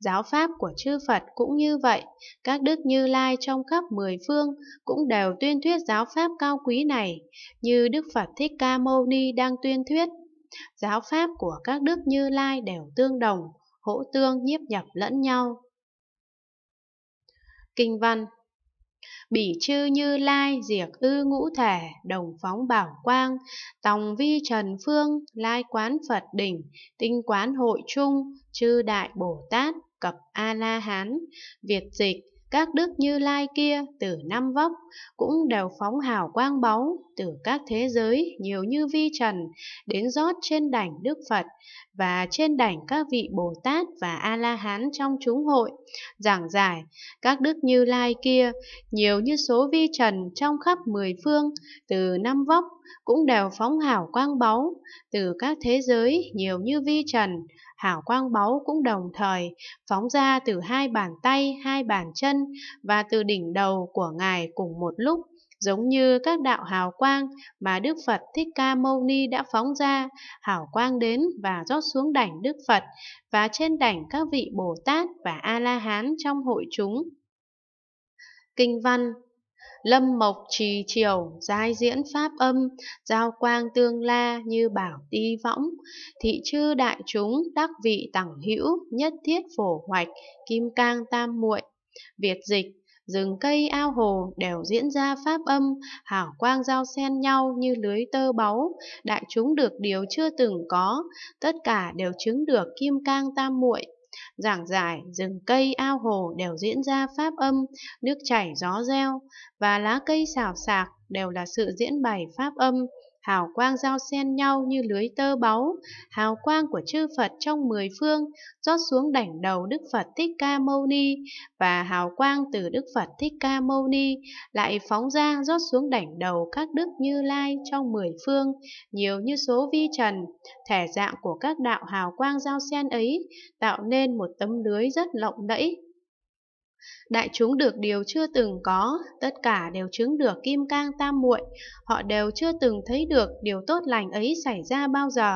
Giáo pháp của chư Phật cũng như vậy, các đức Như Lai trong khắp mười phương cũng đều tuyên thuyết giáo pháp cao quý này, như Đức Phật Thích Ca Mâu Ni đang tuyên thuyết Giáo pháp của các đức Như Lai đều tương đồng, hỗ tương nhiếp nhập lẫn nhau. Kinh văn Bỉ chư như lai diệt ư ngũ thể đồng phóng bảo quang Tòng vi trần phương lai quán Phật đỉnh Tinh quán hội trung chư đại Bồ Tát cập A-la-hán Việt dịch các đức như lai kia từ năm vóc cũng đều phóng hào quang báu từ các thế giới nhiều như vi trần đến rót trên đảnh Đức Phật và trên đảnh các vị Bồ Tát và A-la-hán trong chúng hội. Giảng giải, các đức như lai kia nhiều như số vi trần trong khắp mười phương từ năm vóc cũng đều phóng hào quang báu từ các thế giới nhiều như vi trần hào quang báu cũng đồng thời phóng ra từ hai bàn tay, hai bàn chân và từ đỉnh đầu của Ngài cùng một lúc, giống như các đạo hào quang mà Đức Phật Thích Ca Mâu Ni đã phóng ra, hào quang đến và rót xuống đảnh Đức Phật và trên đảnh các vị Bồ Tát và A-la-hán trong hội chúng. Kinh văn lâm mộc trì chiều giai diễn pháp âm, giao quang tương la như bảo ti võng, thị chư đại chúng đắc vị tẳng hữu, nhất thiết phổ hoạch, kim cang tam muội, Việt dịch rừng cây ao hồ đều diễn ra pháp âm, hảo quang giao xen nhau như lưới tơ báu, đại chúng được điều chưa từng có, tất cả đều chứng được kim cang tam muội, giảng giải, rừng cây, ao hồ đều diễn ra pháp âm, nước chảy gió reo và lá cây xào xạc đều là sự diễn bày pháp âm hào quang giao xen nhau như lưới tơ báu, hào quang của chư Phật trong mười phương rót xuống đảnh đầu Đức Phật Thích Ca Mâu Ni và hào quang từ Đức Phật Thích Ca Mâu Ni lại phóng ra rót xuống đảnh đầu các đức Như Lai trong mười phương, nhiều như số vi trần, thể dạng của các đạo hào quang giao xen ấy tạo nên một tấm lưới rất lộng lẫy Đại chúng được điều chưa từng có, tất cả đều chứng được kim cang tam muội, họ đều chưa từng thấy được điều tốt lành ấy xảy ra bao giờ,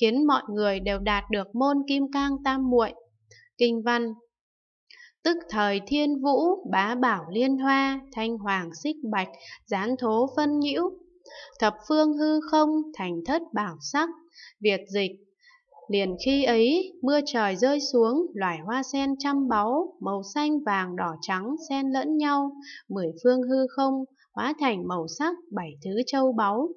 khiến mọi người đều đạt được môn kim cang tam muội. Kinh văn Tức thời thiên vũ, bá bảo liên hoa, thanh hoàng xích bạch, gián thố phân nhiễu, thập phương hư không, thành thất bảo sắc, Việt dịch Liền khi ấy, mưa trời rơi xuống, loài hoa sen trăm báu, màu xanh vàng đỏ trắng xen lẫn nhau, mười phương hư không, hóa thành màu sắc bảy thứ châu báu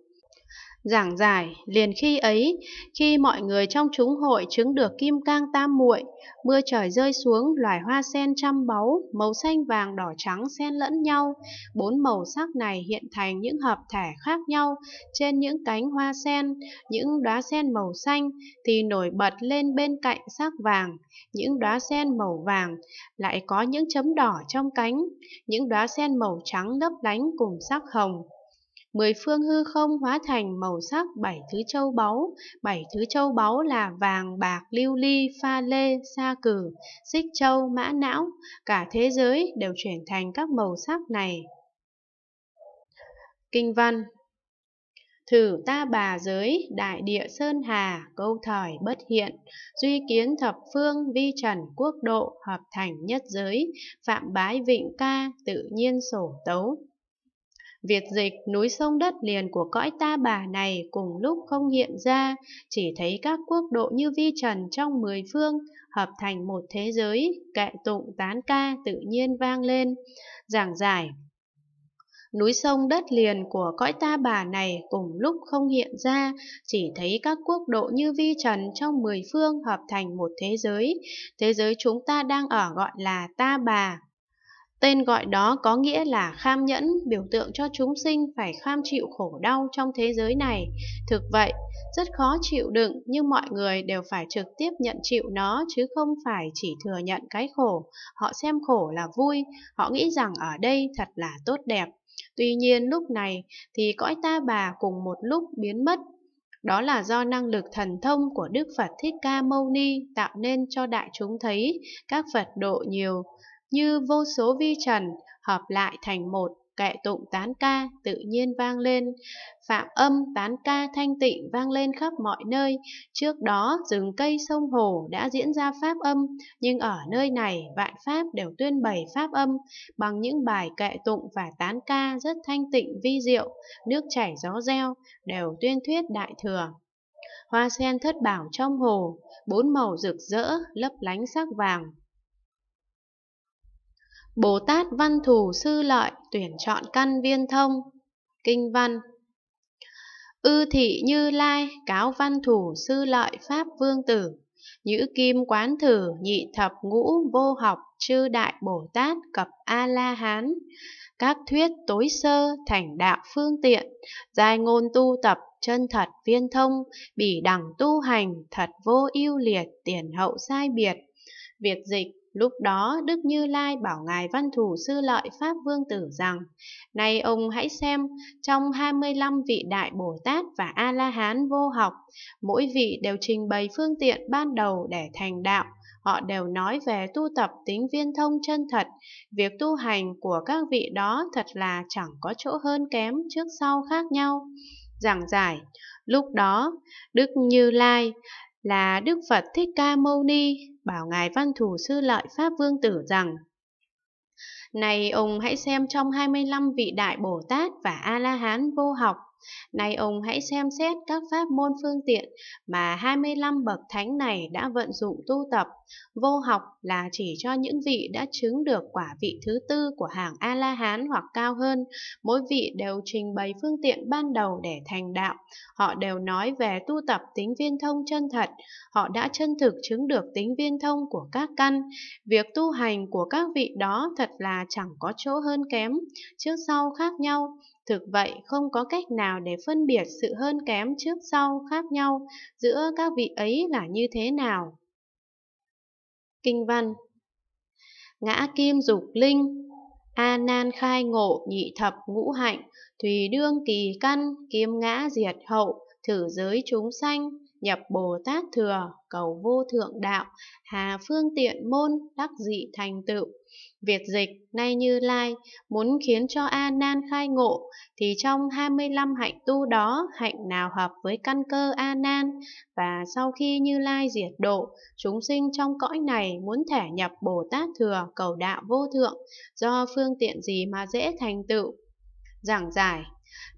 giảng giải liền khi ấy khi mọi người trong chúng hội chứng được kim cang tam muội mưa trời rơi xuống loài hoa sen trăm báu màu xanh vàng đỏ trắng xen lẫn nhau bốn màu sắc này hiện thành những hợp thể khác nhau trên những cánh hoa sen những đóa sen màu xanh thì nổi bật lên bên cạnh sắc vàng những đóa sen màu vàng lại có những chấm đỏ trong cánh những đóa sen màu trắng lấp lánh cùng sắc hồng mười phương hư không hóa thành màu sắc bảy thứ châu báu, bảy thứ châu báu là vàng, bạc, lưu ly, pha lê, sa cử, xích châu, mã não, cả thế giới đều chuyển thành các màu sắc này. Kinh văn Thử ta bà giới, đại địa sơn hà, câu thời bất hiện, duy kiến thập phương, vi trần quốc độ, hợp thành nhất giới, phạm bái vịnh ca, tự nhiên sổ tấu, Việt dịch núi sông đất liền của cõi ta bà này cùng lúc không hiện ra, chỉ thấy các quốc độ như vi trần trong mười phương, hợp thành một thế giới, kệ tụng tán ca tự nhiên vang lên. Giảng giải Núi sông đất liền của cõi ta bà này cùng lúc không hiện ra, chỉ thấy các quốc độ như vi trần trong mười phương hợp thành một thế giới. Thế giới chúng ta đang ở gọi là ta bà, Tên gọi đó có nghĩa là kham nhẫn, biểu tượng cho chúng sinh phải kham chịu khổ đau trong thế giới này. Thực vậy, rất khó chịu đựng nhưng mọi người đều phải trực tiếp nhận chịu nó chứ không phải chỉ thừa nhận cái khổ. Họ xem khổ là vui, họ nghĩ rằng ở đây thật là tốt đẹp. Tuy nhiên lúc này thì cõi ta bà cùng một lúc biến mất. Đó là do năng lực thần thông của Đức Phật Thích Ca Mâu Ni tạo nên cho đại chúng thấy các Phật độ nhiều như vô số vi trần hợp lại thành một kệ tụng tán ca tự nhiên vang lên, phạm âm tán ca thanh tịnh vang lên khắp mọi nơi. Trước đó, rừng cây sông hồ đã diễn ra pháp âm, nhưng ở nơi này vạn pháp đều tuyên bày pháp âm bằng những bài kệ tụng và tán ca rất thanh tịnh vi diệu, nước chảy gió reo, đều tuyên thuyết đại thừa. Hoa sen thất bảo trong hồ, bốn màu rực rỡ, lấp lánh sắc vàng, Bồ Tát Văn Thù Sư Lợi tuyển chọn căn viên thông. Kinh văn Ư thị Như Lai cáo văn thủ sư lợi Pháp Vương Tử Nhữ kim quán thử nhị thập ngũ vô học chư đại Bồ Tát cập A-la-hán Các thuyết tối sơ thành đạo phương tiện Dài ngôn tu tập chân thật viên thông Bỉ đẳng tu hành thật vô ưu liệt tiền hậu sai biệt Việt dịch Lúc đó Đức Như Lai bảo Ngài Văn Thủ Sư Lợi Pháp Vương Tử rằng Này ông hãy xem, trong 25 vị Đại Bồ Tát và A-La-Hán vô học, mỗi vị đều trình bày phương tiện ban đầu để thành đạo. Họ đều nói về tu tập tính viên thông chân thật, việc tu hành của các vị đó thật là chẳng có chỗ hơn kém trước sau khác nhau. Giảng giải, lúc đó Đức Như Lai là Đức Phật Thích Ca Mâu Ni bảo Ngài Văn Thù Sư Lợi Pháp Vương Tử rằng Này ông hãy xem trong 25 vị Đại Bồ Tát và A-La-Hán vô học Nay ông hãy xem xét các pháp môn phương tiện mà 25 bậc thánh này đã vận dụng tu tập. Vô học là chỉ cho những vị đã chứng được quả vị thứ tư của hàng A-la-hán hoặc cao hơn. Mỗi vị đều trình bày phương tiện ban đầu để thành đạo. Họ đều nói về tu tập tính viên thông chân thật. Họ đã chân thực chứng được tính viên thông của các căn. Việc tu hành của các vị đó thật là chẳng có chỗ hơn kém, trước sau khác nhau Thực vậy, không có cách nào để phân biệt sự hơn kém trước sau khác nhau giữa các vị ấy là như thế nào. Kinh văn Ngã kim dục linh, A nan khai ngộ nhị thập ngũ hạnh, thùy đương kỳ căn, kim ngã diệt hậu, thử giới chúng sanh, nhập Bồ Tát Thừa, cầu vô thượng đạo, hà phương tiện môn, đắc dị thành tựu. Việt dịch, nay như lai, muốn khiến cho A Nan khai ngộ, thì trong 25 hạnh tu đó, hạnh nào hợp với căn cơ A Nan, và sau khi như lai diệt độ, chúng sinh trong cõi này muốn thể nhập Bồ Tát Thừa, cầu đạo vô thượng, do phương tiện gì mà dễ thành tựu. Giảng giải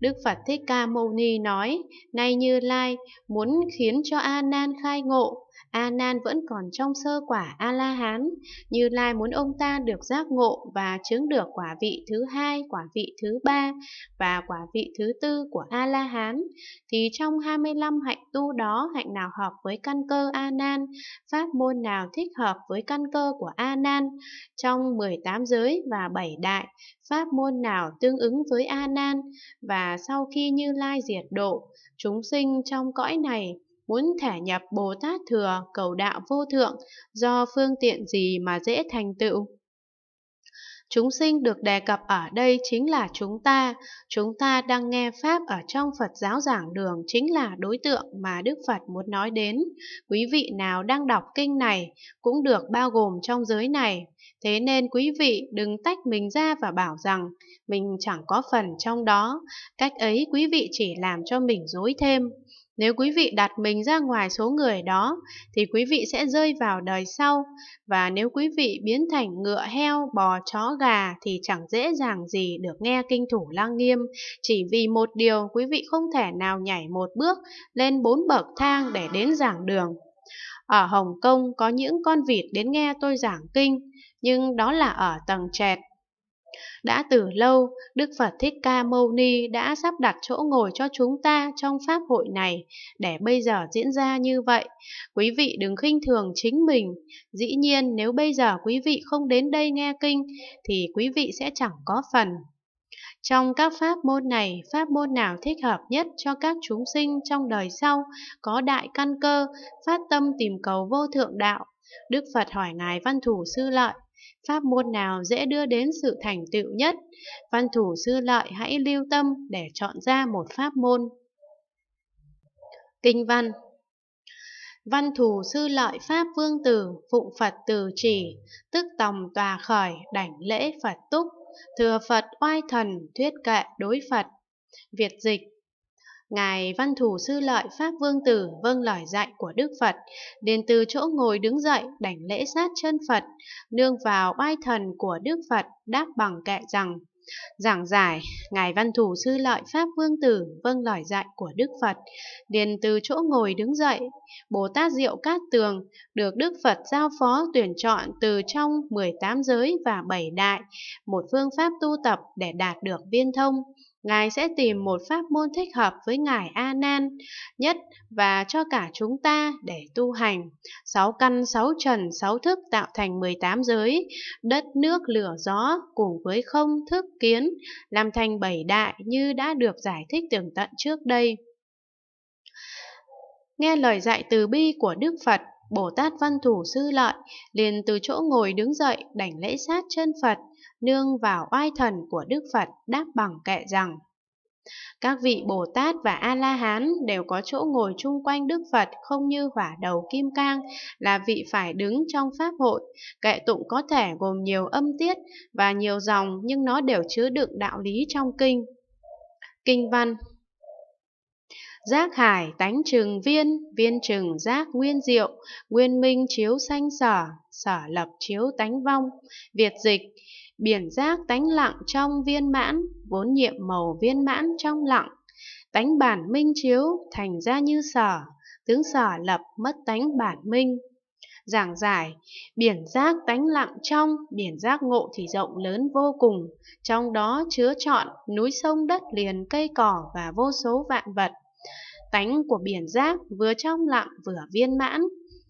Đức Phật Thích Ca Mâu Ni nói, nay Như Lai muốn khiến cho A Nan khai ngộ, A Nan vẫn còn trong sơ quả A La Hán, Như Lai muốn ông ta được giác ngộ và chứng được quả vị thứ hai, quả vị thứ ba và quả vị thứ tư của A La Hán, thì trong 25 hạnh tu đó hạnh nào hợp với căn cơ A Nan, pháp môn nào thích hợp với căn cơ của A Nan, trong 18 giới và 7 đại, pháp môn nào tương ứng với A Nan và sau khi Như Lai diệt độ, chúng sinh trong cõi này muốn thả nhập Bồ Tát Thừa cầu đạo vô thượng do phương tiện gì mà dễ thành tựu. Chúng sinh được đề cập ở đây chính là chúng ta. Chúng ta đang nghe Pháp ở trong Phật giáo giảng đường chính là đối tượng mà Đức Phật muốn nói đến. Quý vị nào đang đọc kinh này cũng được bao gồm trong giới này. Thế nên quý vị đừng tách mình ra và bảo rằng mình chẳng có phần trong đó. Cách ấy quý vị chỉ làm cho mình dối thêm. Nếu quý vị đặt mình ra ngoài số người đó, thì quý vị sẽ rơi vào đời sau, và nếu quý vị biến thành ngựa heo, bò, chó, gà thì chẳng dễ dàng gì được nghe kinh thủ lăng nghiêm, chỉ vì một điều quý vị không thể nào nhảy một bước lên bốn bậc thang để đến giảng đường. Ở Hồng Kông có những con vịt đến nghe tôi giảng kinh, nhưng đó là ở tầng trệt đã từ lâu, Đức Phật Thích Ca Mâu Ni đã sắp đặt chỗ ngồi cho chúng ta trong Pháp hội này để bây giờ diễn ra như vậy. Quý vị đừng khinh thường chính mình. Dĩ nhiên, nếu bây giờ quý vị không đến đây nghe kinh, thì quý vị sẽ chẳng có phần. Trong các pháp môn này, pháp môn nào thích hợp nhất cho các chúng sinh trong đời sau, có đại căn cơ, phát tâm tìm cầu vô thượng đạo? Đức Phật hỏi Ngài Văn Thủ Sư Lợi pháp môn nào dễ đưa đến sự thành tựu nhất. Văn thủ sư lợi hãy lưu tâm để chọn ra một pháp môn. Kinh văn Văn thù sư lợi Pháp Vương Tử, Phụng Phật Từ Chỉ, tức tòng tòa khởi, đảnh lễ Phật Túc, thừa Phật oai thần, thuyết kệ đối Phật. Việt dịch Ngài Văn Thù Sư Lợi Pháp Vương Tử vâng lời dạy của Đức Phật, đến từ chỗ ngồi đứng dậy đảnh lễ sát chân Phật, nương vào oai thần của Đức Phật đáp bằng kệ rằng Giảng giải, Ngài Văn Thủ Sư Lợi Pháp Vương Tử vâng lời dạy của Đức Phật, điền từ chỗ ngồi đứng dậy, Bồ Tát Diệu Cát Tường được Đức Phật giao phó tuyển chọn từ trong 18 giới và 7 đại, một phương pháp tu tập để đạt được viên thông. Ngài sẽ tìm một pháp môn thích hợp với Ngài A Nan nhất và cho cả chúng ta để tu hành. Sáu căn, sáu trần, sáu thức tạo thành 18 giới, đất nước lửa gió cùng với không thức kiến, làm thành bảy đại như đã được giải thích tường tận trước đây. Nghe lời dạy từ bi của Đức Phật, Bồ Tát Văn Thủ Sư Lợi liền từ chỗ ngồi đứng dậy đảnh lễ sát chân Phật, nương vào oai thần của Đức Phật đáp bằng kệ rằng Các vị Bồ Tát và A-La-Hán đều có chỗ ngồi chung quanh Đức Phật không như hỏa đầu kim cang là vị phải đứng trong Pháp hội. Kệ tụng có thể gồm nhiều âm tiết và nhiều dòng nhưng nó đều chứa đựng đạo lý trong kinh. Kinh văn Giác hải tánh trừng viên, viên trừng giác nguyên diệu, nguyên minh chiếu sanh sở, sở lập chiếu tánh vong. Việt dịch, Biển giác tánh lặng trong viên mãn, vốn nhiệm màu viên mãn trong lặng. Tánh bản minh chiếu, thành ra như sở, tướng sở lập mất tánh bản minh. Giảng giải, biển giác tánh lặng trong, biển giác ngộ thì rộng lớn vô cùng, trong đó chứa trọn núi sông đất liền cây cỏ và vô số vạn vật. Tánh của biển giác vừa trong lặng vừa viên mãn,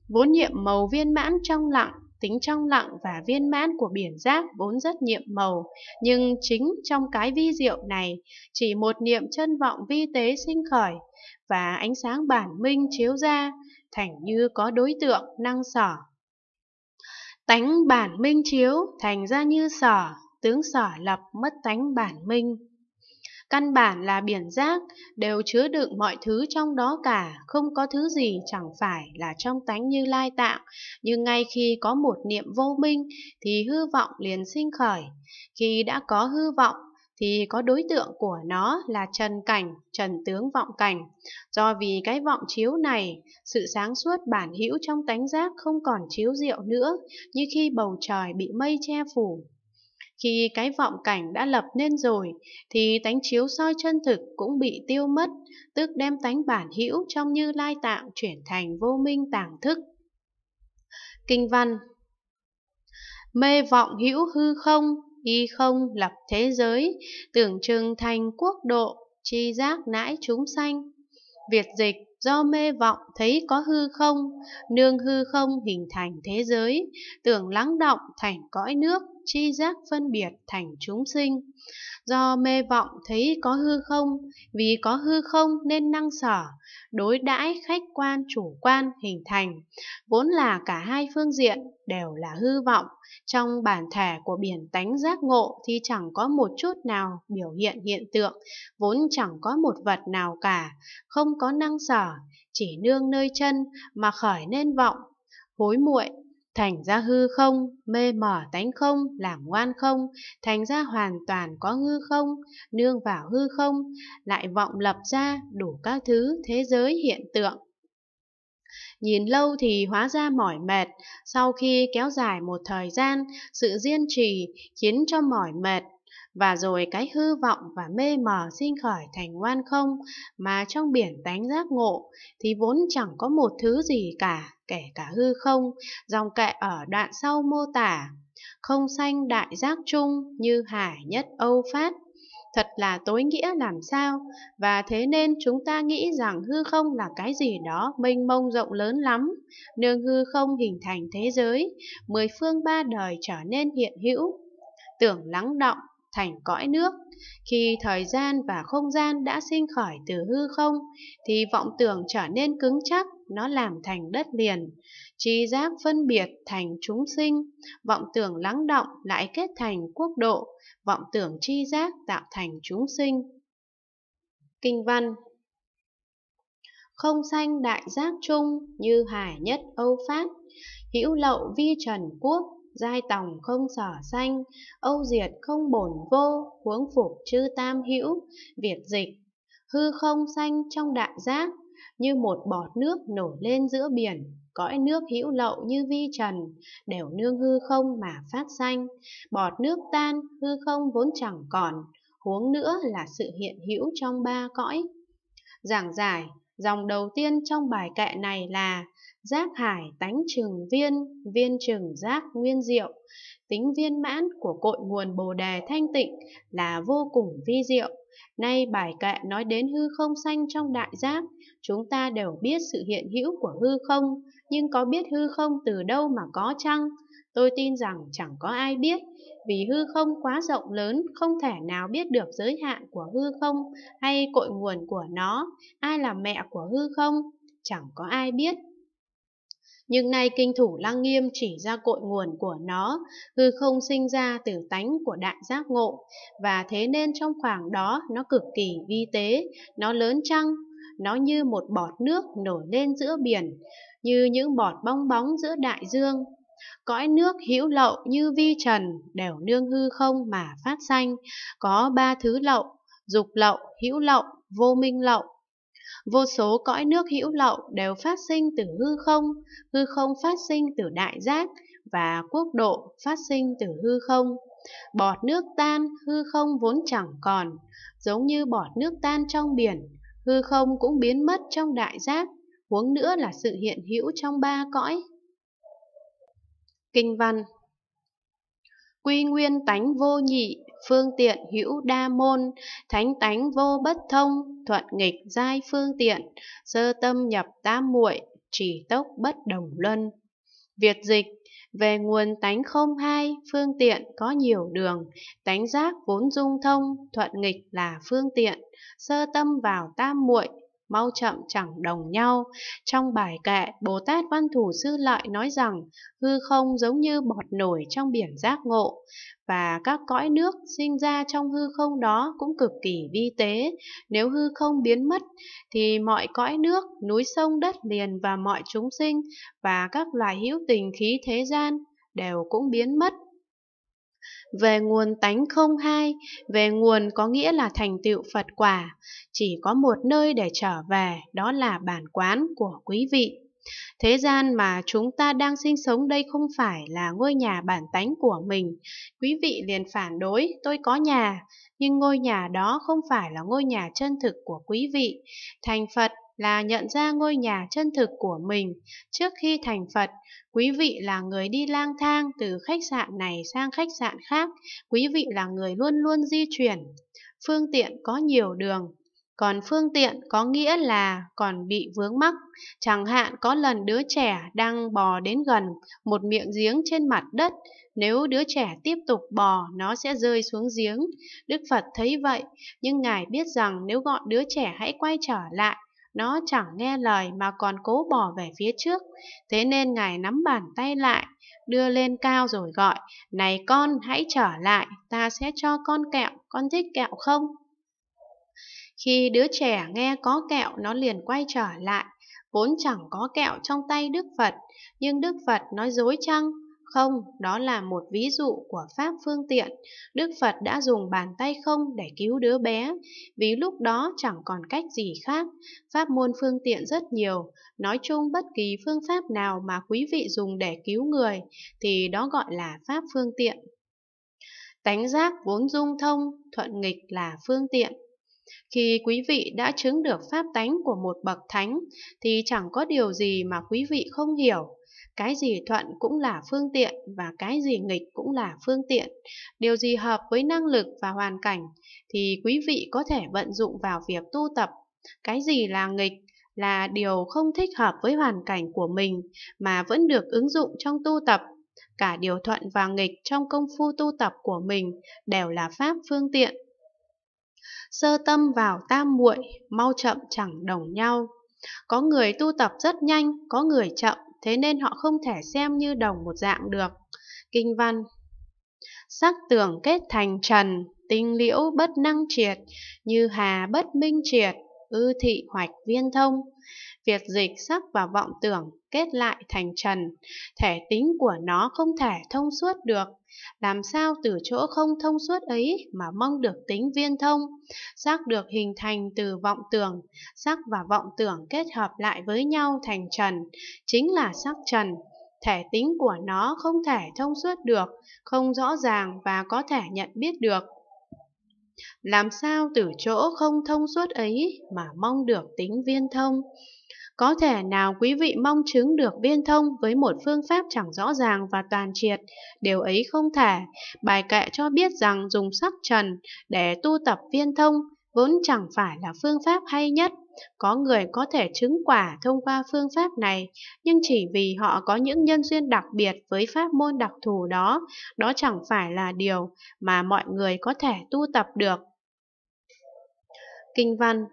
vốn nhiệm màu viên mãn trong lặng, tính trong lặng và viên mãn của biển giác vốn rất nhiệm màu, nhưng chính trong cái vi diệu này, chỉ một niệm chân vọng vi tế sinh khởi, và ánh sáng bản minh chiếu ra, thành như có đối tượng năng sở. Tánh bản minh chiếu thành ra như sở, tướng sở lập mất tánh bản minh căn bản là biển giác đều chứa đựng mọi thứ trong đó cả, không có thứ gì chẳng phải là trong tánh như lai tạo, nhưng ngay khi có một niệm vô minh thì hư vọng liền sinh khởi. Khi đã có hư vọng thì có đối tượng của nó là trần cảnh, trần tướng vọng cảnh. Do vì cái vọng chiếu này, sự sáng suốt bản hữu trong tánh giác không còn chiếu diệu nữa, như khi bầu trời bị mây che phủ, khi cái vọng cảnh đã lập nên rồi, thì tánh chiếu soi chân thực cũng bị tiêu mất, tức đem tánh bản hữu trong như lai tạng chuyển thành vô minh tàng thức. Kinh văn Mê vọng hữu hư không, y không lập thế giới, tưởng chừng thành quốc độ, chi giác nãi chúng sanh. Việt dịch do mê vọng thấy có hư không, nương hư không hình thành thế giới, tưởng lắng động thành cõi nước, tri giác phân biệt thành chúng sinh. Do mê vọng thấy có hư không, vì có hư không nên năng sở, đối đãi khách quan chủ quan hình thành, vốn là cả hai phương diện đều là hư vọng. Trong bản thể của biển tánh giác ngộ thì chẳng có một chút nào biểu hiện hiện tượng, vốn chẳng có một vật nào cả, không có năng sở, chỉ nương nơi chân mà khởi nên vọng hối muội Thành ra hư không, mê mỏ tánh không, làm ngoan không, thành ra hoàn toàn có hư không, nương vào hư không, lại vọng lập ra đủ các thứ thế giới hiện tượng. Nhìn lâu thì hóa ra mỏi mệt, sau khi kéo dài một thời gian, sự kiên trì khiến cho mỏi mệt và rồi cái hư vọng và mê mờ sinh khởi thành oan không mà trong biển tánh giác ngộ thì vốn chẳng có một thứ gì cả kể cả hư không dòng kệ ở đoạn sau mô tả không sanh đại giác chung như hải nhất âu phát thật là tối nghĩa làm sao và thế nên chúng ta nghĩ rằng hư không là cái gì đó mênh mông rộng lớn lắm nương hư không hình thành thế giới mười phương ba đời trở nên hiện hữu tưởng lắng động thành cõi nước. Khi thời gian và không gian đã sinh khỏi từ hư không, thì vọng tưởng trở nên cứng chắc, nó làm thành đất liền. Trí giác phân biệt thành chúng sinh, vọng tưởng lắng động lại kết thành quốc độ, vọng tưởng tri giác tạo thành chúng sinh. Kinh văn Không sanh đại giác chung như hải nhất âu pháp, hữu lậu vi trần quốc giai tòng không sở xanh, âu diệt không bổn vô, huống phục chư tam hữu, việt dịch, hư không xanh trong đại giác, như một bọt nước nổi lên giữa biển, cõi nước hữu lậu như vi trần, đều nương hư không mà phát sanh, bọt nước tan, hư không vốn chẳng còn, huống nữa là sự hiện hữu trong ba cõi. Giảng giải Dòng đầu tiên trong bài kệ này là Giác hải tánh trừng viên, viên trừng giác nguyên diệu. Tính viên mãn của cội nguồn bồ đề thanh tịnh là vô cùng vi diệu. Nay bài kệ nói đến hư không xanh trong đại giác, chúng ta đều biết sự hiện hữu của hư không, nhưng có biết hư không từ đâu mà có chăng? Tôi tin rằng chẳng có ai biết, vì hư không quá rộng lớn, không thể nào biết được giới hạn của hư không hay cội nguồn của nó, ai là mẹ của hư không, chẳng có ai biết. Nhưng nay kinh thủ lăng nghiêm chỉ ra cội nguồn của nó, hư không sinh ra từ tánh của đại giác ngộ, và thế nên trong khoảng đó nó cực kỳ vi tế, nó lớn chăng nó như một bọt nước nổi lên giữa biển, như những bọt bong bóng giữa đại dương, cõi nước hữu lậu như vi trần đều nương hư không mà phát sanh có ba thứ lậu dục lậu hữu lậu vô minh lậu vô số cõi nước hữu lậu đều phát sinh từ hư không hư không phát sinh từ đại giác và quốc độ phát sinh từ hư không bọt nước tan hư không vốn chẳng còn giống như bọt nước tan trong biển hư không cũng biến mất trong đại giác huống nữa là sự hiện hữu trong ba cõi Kinh văn Quy nguyên tánh vô nhị, phương tiện hữu đa môn, thánh tánh vô bất thông, thuận nghịch giai phương tiện, sơ tâm nhập tam muội, chỉ tốc bất đồng luân. Việt dịch về nguồn tánh không hai, phương tiện có nhiều đường, tánh giác vốn dung thông, thuận nghịch là phương tiện, sơ tâm vào tam muội, mau chậm chẳng đồng nhau. Trong bài kệ, Bồ Tát Văn Thủ Sư Lợi nói rằng hư không giống như bọt nổi trong biển giác ngộ, và các cõi nước sinh ra trong hư không đó cũng cực kỳ vi tế. Nếu hư không biến mất, thì mọi cõi nước, núi sông đất liền và mọi chúng sinh và các loài hữu tình khí thế gian đều cũng biến mất về nguồn tánh không hai, về nguồn có nghĩa là thành tựu Phật quả, chỉ có một nơi để trở về, đó là bản quán của quý vị. Thế gian mà chúng ta đang sinh sống đây không phải là ngôi nhà bản tánh của mình. Quý vị liền phản đối, tôi có nhà, nhưng ngôi nhà đó không phải là ngôi nhà chân thực của quý vị. Thành Phật là nhận ra ngôi nhà chân thực của mình. Trước khi thành Phật, quý vị là người đi lang thang từ khách sạn này sang khách sạn khác, quý vị là người luôn luôn di chuyển. Phương tiện có nhiều đường, còn phương tiện có nghĩa là còn bị vướng mắc. Chẳng hạn có lần đứa trẻ đang bò đến gần một miệng giếng trên mặt đất, nếu đứa trẻ tiếp tục bò nó sẽ rơi xuống giếng. Đức Phật thấy vậy, nhưng Ngài biết rằng nếu gọi đứa trẻ hãy quay trở lại nó chẳng nghe lời mà còn cố bỏ về phía trước. Thế nên Ngài nắm bàn tay lại, đưa lên cao rồi gọi, Này con, hãy trở lại, ta sẽ cho con kẹo, con thích kẹo không? Khi đứa trẻ nghe có kẹo, nó liền quay trở lại. Vốn chẳng có kẹo trong tay Đức Phật, nhưng Đức Phật nói dối chăng? Không, đó là một ví dụ của Pháp phương tiện. Đức Phật đã dùng bàn tay không để cứu đứa bé, vì lúc đó chẳng còn cách gì khác. Pháp môn phương tiện rất nhiều. Nói chung bất kỳ phương pháp nào mà quý vị dùng để cứu người, thì đó gọi là Pháp phương tiện. Tánh giác vốn dung thông, thuận nghịch là phương tiện. Khi quý vị đã chứng được pháp tánh của một bậc thánh thì chẳng có điều gì mà quý vị không hiểu. Cái gì thuận cũng là phương tiện và cái gì nghịch cũng là phương tiện. Điều gì hợp với năng lực và hoàn cảnh thì quý vị có thể vận dụng vào việc tu tập. Cái gì là nghịch là điều không thích hợp với hoàn cảnh của mình mà vẫn được ứng dụng trong tu tập. Cả điều thuận và nghịch trong công phu tu tập của mình đều là pháp phương tiện. Sơ tâm vào tam muội, mau chậm chẳng đồng nhau. Có người tu tập rất nhanh, có người chậm thế nên họ không thể xem như đồng một dạng được. Kinh văn Sắc tưởng kết thành trần, tinh liễu bất năng triệt, như hà bất minh triệt, ư thị hoạch viên thông. Việt dịch sắc và vọng tưởng kết lại thành trần. Thể tính của nó không thể thông suốt được. Làm sao từ chỗ không thông suốt ấy mà mong được tính viên thông? Sắc được hình thành từ vọng tưởng, sắc và vọng tưởng kết hợp lại với nhau thành trần, chính là sắc trần. Thể tính của nó không thể thông suốt được, không rõ ràng và có thể nhận biết được. Làm sao từ chỗ không thông suốt ấy mà mong được tính viên thông? Có thể nào quý vị mong chứng được viên thông với một phương pháp chẳng rõ ràng và toàn triệt, điều ấy không thể. Bài kệ cho biết rằng dùng sắc trần để tu tập viên thông vốn chẳng phải là phương pháp hay nhất. Có người có thể chứng quả thông qua phương pháp này, nhưng chỉ vì họ có những nhân duyên đặc biệt với pháp môn đặc thù đó, đó chẳng phải là điều mà mọi người có thể tu tập được. Kinh văn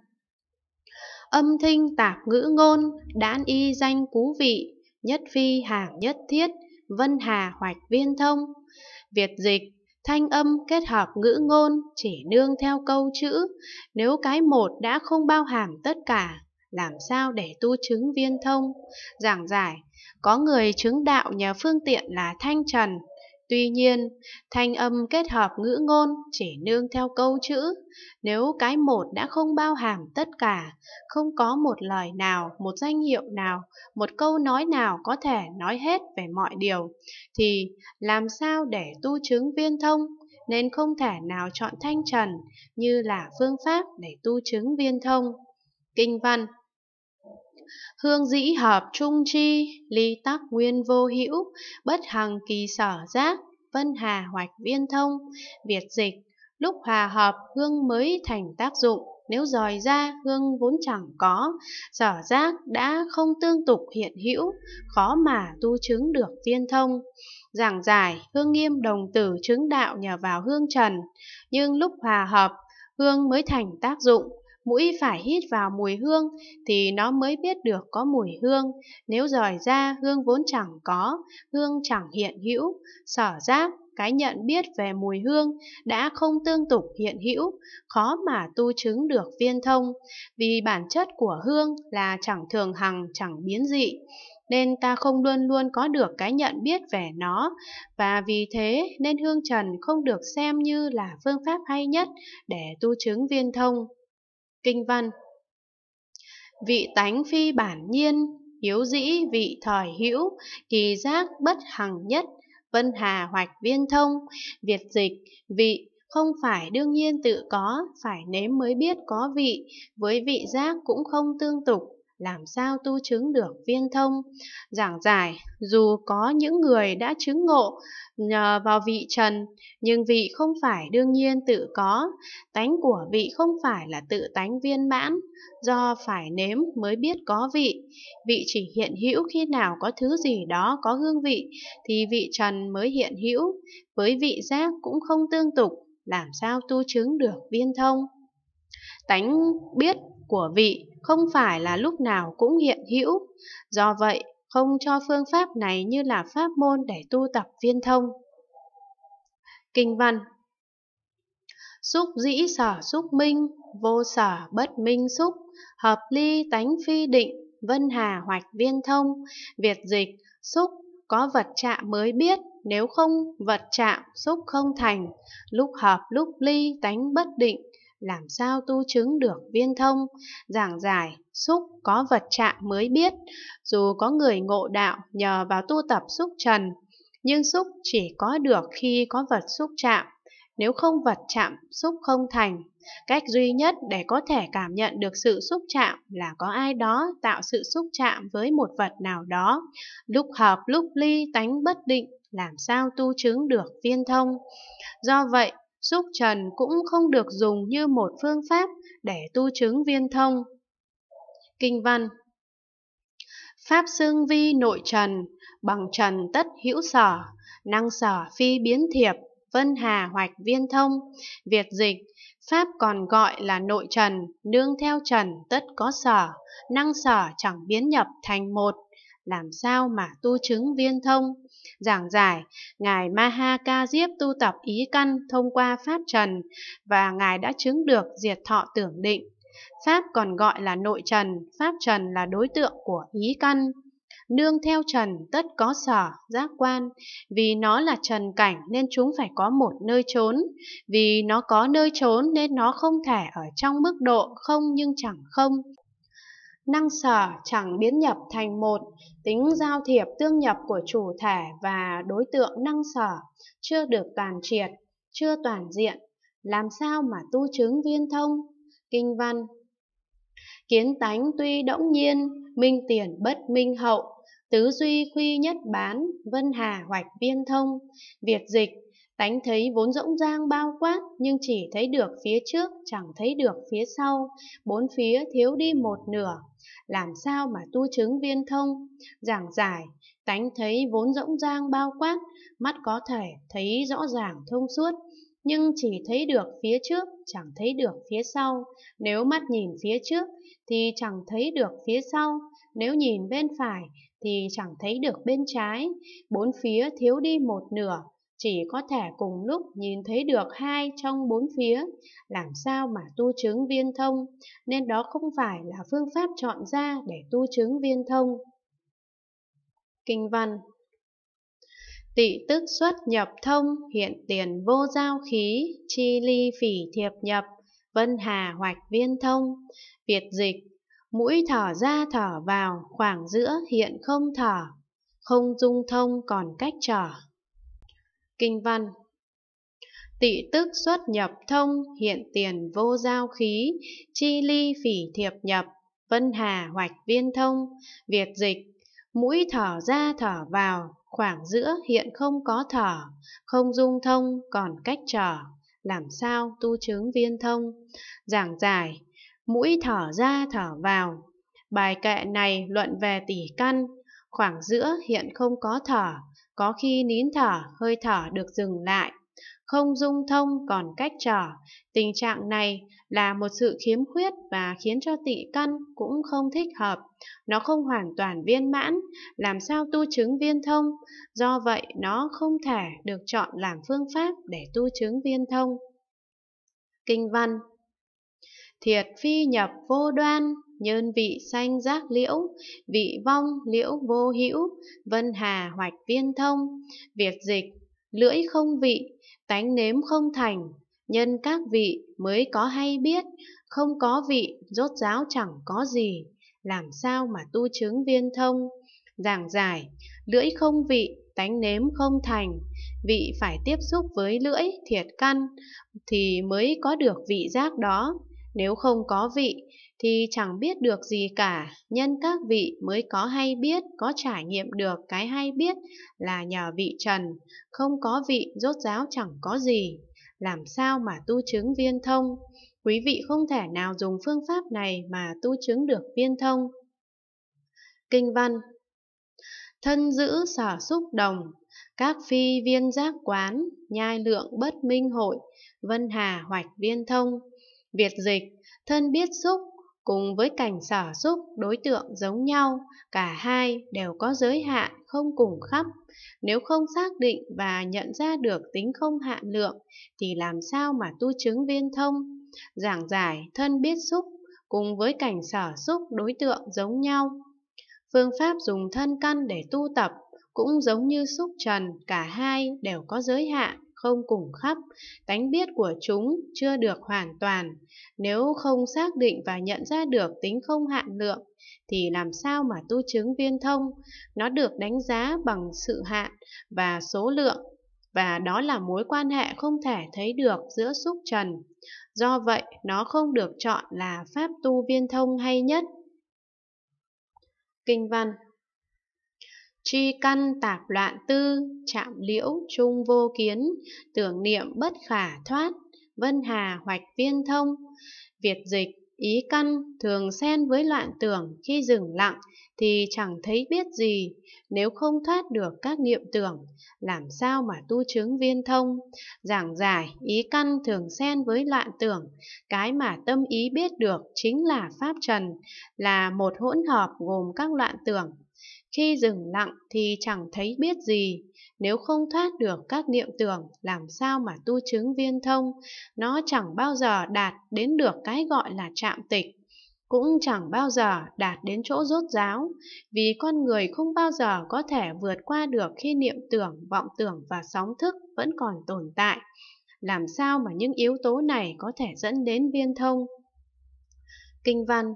âm thinh tạp ngữ ngôn, đãn y danh cú vị, nhất phi hàng nhất thiết, vân hà hoạch viên thông. Việt dịch, thanh âm kết hợp ngữ ngôn chỉ nương theo câu chữ, nếu cái một đã không bao hàm tất cả, làm sao để tu chứng viên thông? Giảng giải, có người chứng đạo nhờ phương tiện là thanh trần, Tuy nhiên, thanh âm kết hợp ngữ ngôn chỉ nương theo câu chữ. Nếu cái một đã không bao hàm tất cả, không có một lời nào, một danh hiệu nào, một câu nói nào có thể nói hết về mọi điều, thì làm sao để tu chứng viên thông? Nên không thể nào chọn thanh trần như là phương pháp để tu chứng viên thông. Kinh văn hương dĩ hợp trung chi, ly tắc nguyên vô hữu, bất hằng kỳ sở giác, vân hà hoạch viên thông, việt dịch, lúc hòa hợp hương mới thành tác dụng, nếu rời ra hương vốn chẳng có, sở giác đã không tương tục hiện hữu, khó mà tu chứng được viên thông. Giảng giải, hương nghiêm đồng tử chứng đạo nhờ vào hương trần, nhưng lúc hòa hợp, hương mới thành tác dụng, mũi phải hít vào mùi hương thì nó mới biết được có mùi hương, nếu rời ra hương vốn chẳng có, hương chẳng hiện hữu, sở giác cái nhận biết về mùi hương đã không tương tục hiện hữu, khó mà tu chứng được viên thông, vì bản chất của hương là chẳng thường hằng, chẳng biến dị nên ta không luôn luôn có được cái nhận biết về nó và vì thế nên hương trần không được xem như là phương pháp hay nhất để tu chứng viên thông Kinh văn Vị tánh phi bản nhiên, hiếu dĩ vị thời hữu, kỳ giác bất hằng nhất, vân hà hoạch viên thông, việt dịch, vị không phải đương nhiên tự có, phải nếm mới biết có vị, với vị giác cũng không tương tục, làm sao tu chứng được viên thông giảng giải dù có những người đã chứng ngộ nhờ vào vị trần nhưng vị không phải đương nhiên tự có tánh của vị không phải là tự tánh viên mãn do phải nếm mới biết có vị vị chỉ hiện hữu khi nào có thứ gì đó có hương vị thì vị trần mới hiện hữu với vị giác cũng không tương tục làm sao tu chứng được viên thông tánh biết của vị không phải là lúc nào cũng hiện hữu. Do vậy, không cho phương pháp này như là pháp môn để tu tập viên thông. Kinh văn Xúc dĩ sở xúc minh, vô sở bất minh xúc, hợp ly tánh phi định, vân hà hoạch viên thông, việt dịch, xúc, có vật chạm mới biết, nếu không vật chạm, xúc không thành, lúc hợp lúc ly tánh bất định, làm sao tu chứng được viên thông, giảng giải, xúc có vật trạng mới biết, dù có người ngộ đạo nhờ vào tu tập xúc trần, nhưng xúc chỉ có được khi có vật xúc chạm, nếu không vật chạm xúc không thành. Cách duy nhất để có thể cảm nhận được sự xúc chạm là có ai đó tạo sự xúc chạm với một vật nào đó, lúc hợp lúc ly tánh bất định, làm sao tu chứng được viên thông. Do vậy, Xúc trần cũng không được dùng như một phương pháp để tu chứng viên thông. Kinh văn Pháp xương vi nội trần, bằng trần tất hữu sở, năng sở phi biến thiệp, vân hà hoạch viên thông, việt dịch, Pháp còn gọi là nội trần, nương theo trần tất có sở, năng sở chẳng biến nhập thành một, làm sao mà tu chứng viên thông. Giảng giải, Ngài Maha Ca Diếp tu tập ý căn thông qua Pháp Trần và Ngài đã chứng được diệt thọ tưởng định. Pháp còn gọi là nội trần, Pháp trần là đối tượng của ý căn. Nương theo trần tất có sở, giác quan, vì nó là trần cảnh nên chúng phải có một nơi trốn, vì nó có nơi trốn nên nó không thể ở trong mức độ không nhưng chẳng không, năng sở chẳng biến nhập thành một, tính giao thiệp tương nhập của chủ thể và đối tượng năng sở chưa được toàn triệt, chưa toàn diện, làm sao mà tu chứng viên thông? Kinh văn Kiến tánh tuy đỗng nhiên, minh tiền bất minh hậu, tứ duy khuy nhất bán, vân hà hoạch viên thông, việt dịch Tánh thấy vốn rỗng rang bao quát nhưng chỉ thấy được phía trước, chẳng thấy được phía sau, bốn phía thiếu đi một nửa. Làm sao mà tu chứng viên thông? Giảng giải, tánh thấy vốn rỗng rang bao quát, mắt có thể thấy rõ ràng thông suốt, nhưng chỉ thấy được phía trước, chẳng thấy được phía sau. Nếu mắt nhìn phía trước thì chẳng thấy được phía sau, nếu nhìn bên phải thì chẳng thấy được bên trái, bốn phía thiếu đi một nửa chỉ có thể cùng lúc nhìn thấy được hai trong bốn phía, làm sao mà tu chứng viên thông, nên đó không phải là phương pháp chọn ra để tu chứng viên thông. Kinh văn Tị tức xuất nhập thông, hiện tiền vô giao khí, chi ly phỉ thiệp nhập, vân hà hoạch viên thông, việt dịch, mũi thở ra thở vào, khoảng giữa hiện không thở, không dung thông còn cách trở. Kinh văn Tị tức xuất nhập thông, hiện tiền vô giao khí, chi ly phỉ thiệp nhập, vân hà hoạch viên thông, việt dịch, mũi thở ra thở vào, khoảng giữa hiện không có thở, không dung thông còn cách trở, làm sao tu chứng viên thông. Giảng giải, mũi thở ra thở vào, bài kệ này luận về tỷ căn, khoảng giữa hiện không có thở, có khi nín thở, hơi thở được dừng lại, không dung thông còn cách trở. Tình trạng này là một sự khiếm khuyết và khiến cho tị căn cũng không thích hợp. Nó không hoàn toàn viên mãn, làm sao tu chứng viên thông, do vậy nó không thể được chọn làm phương pháp để tu chứng viên thông. Kinh văn thiệt phi nhập vô đoan nhân vị sanh giác liễu vị vong liễu vô hữu vân hà hoạch viên thông việt dịch lưỡi không vị tánh nếm không thành nhân các vị mới có hay biết không có vị rốt giáo chẳng có gì làm sao mà tu chứng viên thông giảng giải lưỡi không vị tánh nếm không thành vị phải tiếp xúc với lưỡi thiệt căn thì mới có được vị giác đó nếu không có vị thì chẳng biết được gì cả, nhân các vị mới có hay biết, có trải nghiệm được cái hay biết là nhờ vị trần, không có vị rốt giáo chẳng có gì, làm sao mà tu chứng viên thông. Quý vị không thể nào dùng phương pháp này mà tu chứng được viên thông. Kinh văn Thân giữ sở xúc đồng, các phi viên giác quán, nhai lượng bất minh hội, vân hà hoạch viên thông, Việt dịch, thân biết xúc cùng với cảnh sở xúc đối tượng giống nhau, cả hai đều có giới hạn không cùng khắp. Nếu không xác định và nhận ra được tính không hạn lượng thì làm sao mà tu chứng viên thông? Giảng giải thân biết xúc cùng với cảnh sở xúc đối tượng giống nhau. Phương pháp dùng thân căn để tu tập cũng giống như xúc trần, cả hai đều có giới hạn không cùng khắp, tánh biết của chúng chưa được hoàn toàn. Nếu không xác định và nhận ra được tính không hạn lượng, thì làm sao mà tu chứng viên thông? Nó được đánh giá bằng sự hạn và số lượng, và đó là mối quan hệ không thể thấy được giữa xúc trần. Do vậy, nó không được chọn là pháp tu viên thông hay nhất. Kinh văn chi căn tạp loạn tư, chạm liễu trung vô kiến, tưởng niệm bất khả thoát, vân hà hoạch viên thông. Việt dịch, ý căn thường xen với loạn tưởng khi dừng lặng thì chẳng thấy biết gì, nếu không thoát được các niệm tưởng, làm sao mà tu chứng viên thông? Giảng giải, ý căn thường xen với loạn tưởng, cái mà tâm ý biết được chính là pháp trần, là một hỗn hợp gồm các loạn tưởng khi dừng lặng thì chẳng thấy biết gì, nếu không thoát được các niệm tưởng làm sao mà tu chứng viên thông, nó chẳng bao giờ đạt đến được cái gọi là trạm tịch, cũng chẳng bao giờ đạt đến chỗ rốt ráo, vì con người không bao giờ có thể vượt qua được khi niệm tưởng, vọng tưởng và sóng thức vẫn còn tồn tại. Làm sao mà những yếu tố này có thể dẫn đến viên thông? Kinh văn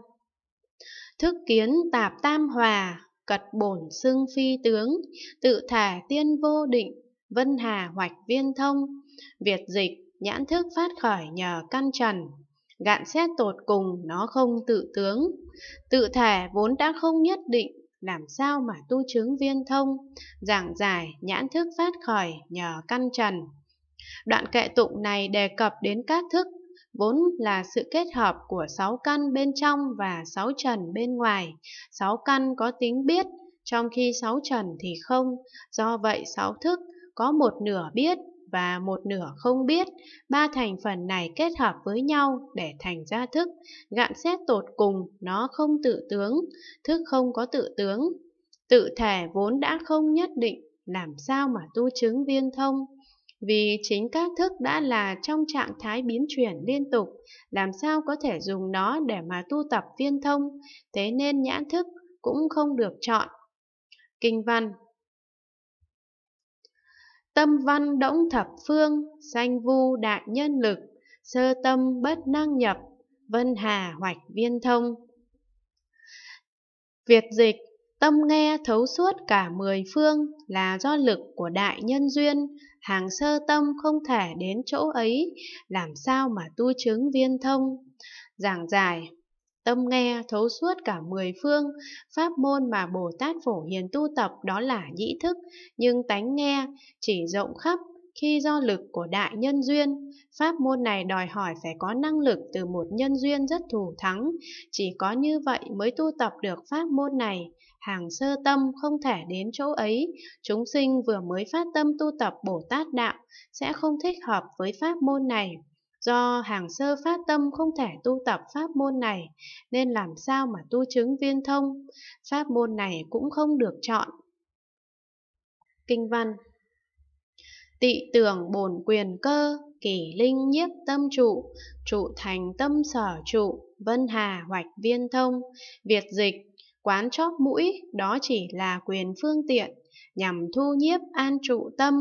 Thức kiến tạp tam hòa, cật bổn xưng phi tướng, tự thả tiên vô định, vân hà hoạch viên thông, việt dịch nhãn thức phát khỏi nhờ căn trần. Gạn xét tột cùng nó không tự tướng, tự thể vốn đã không nhất định, làm sao mà tu chứng viên thông, giảng giải nhãn thức phát khỏi nhờ căn trần. Đoạn kệ tụng này đề cập đến các thức Vốn là sự kết hợp của sáu căn bên trong và sáu trần bên ngoài. Sáu căn có tính biết, trong khi sáu trần thì không. Do vậy sáu thức có một nửa biết và một nửa không biết, ba thành phần này kết hợp với nhau để thành ra thức, gạn xét tột cùng nó không tự tướng, thức không có tự tướng, tự thể vốn đã không nhất định, làm sao mà tu chứng viên thông vì chính các thức đã là trong trạng thái biến chuyển liên tục, làm sao có thể dùng nó để mà tu tập viên thông, thế nên nhãn thức cũng không được chọn. Kinh văn Tâm văn đỗng thập phương, sanh vu đại nhân lực, sơ tâm bất năng nhập, vân hà hoạch viên thông. Việt dịch Tâm nghe thấu suốt cả mười phương là do lực của đại nhân duyên, hàng sơ tâm không thể đến chỗ ấy, làm sao mà tu chứng viên thông. Giảng giải Tâm nghe thấu suốt cả mười phương, pháp môn mà Bồ Tát Phổ Hiền tu tập đó là nhĩ thức, nhưng tánh nghe chỉ rộng khắp khi do lực của đại nhân duyên. Pháp môn này đòi hỏi phải có năng lực từ một nhân duyên rất thù thắng, chỉ có như vậy mới tu tập được pháp môn này hàng sơ tâm không thể đến chỗ ấy, chúng sinh vừa mới phát tâm tu tập Bồ Tát Đạo sẽ không thích hợp với pháp môn này. Do hàng sơ phát tâm không thể tu tập pháp môn này, nên làm sao mà tu chứng viên thông, pháp môn này cũng không được chọn. Kinh văn Tị tưởng bổn quyền cơ, kỷ linh nhiếp tâm trụ, trụ thành tâm sở trụ, vân hà hoạch viên thông, việt dịch quán chóp mũi đó chỉ là quyền phương tiện nhằm thu nhiếp an trụ tâm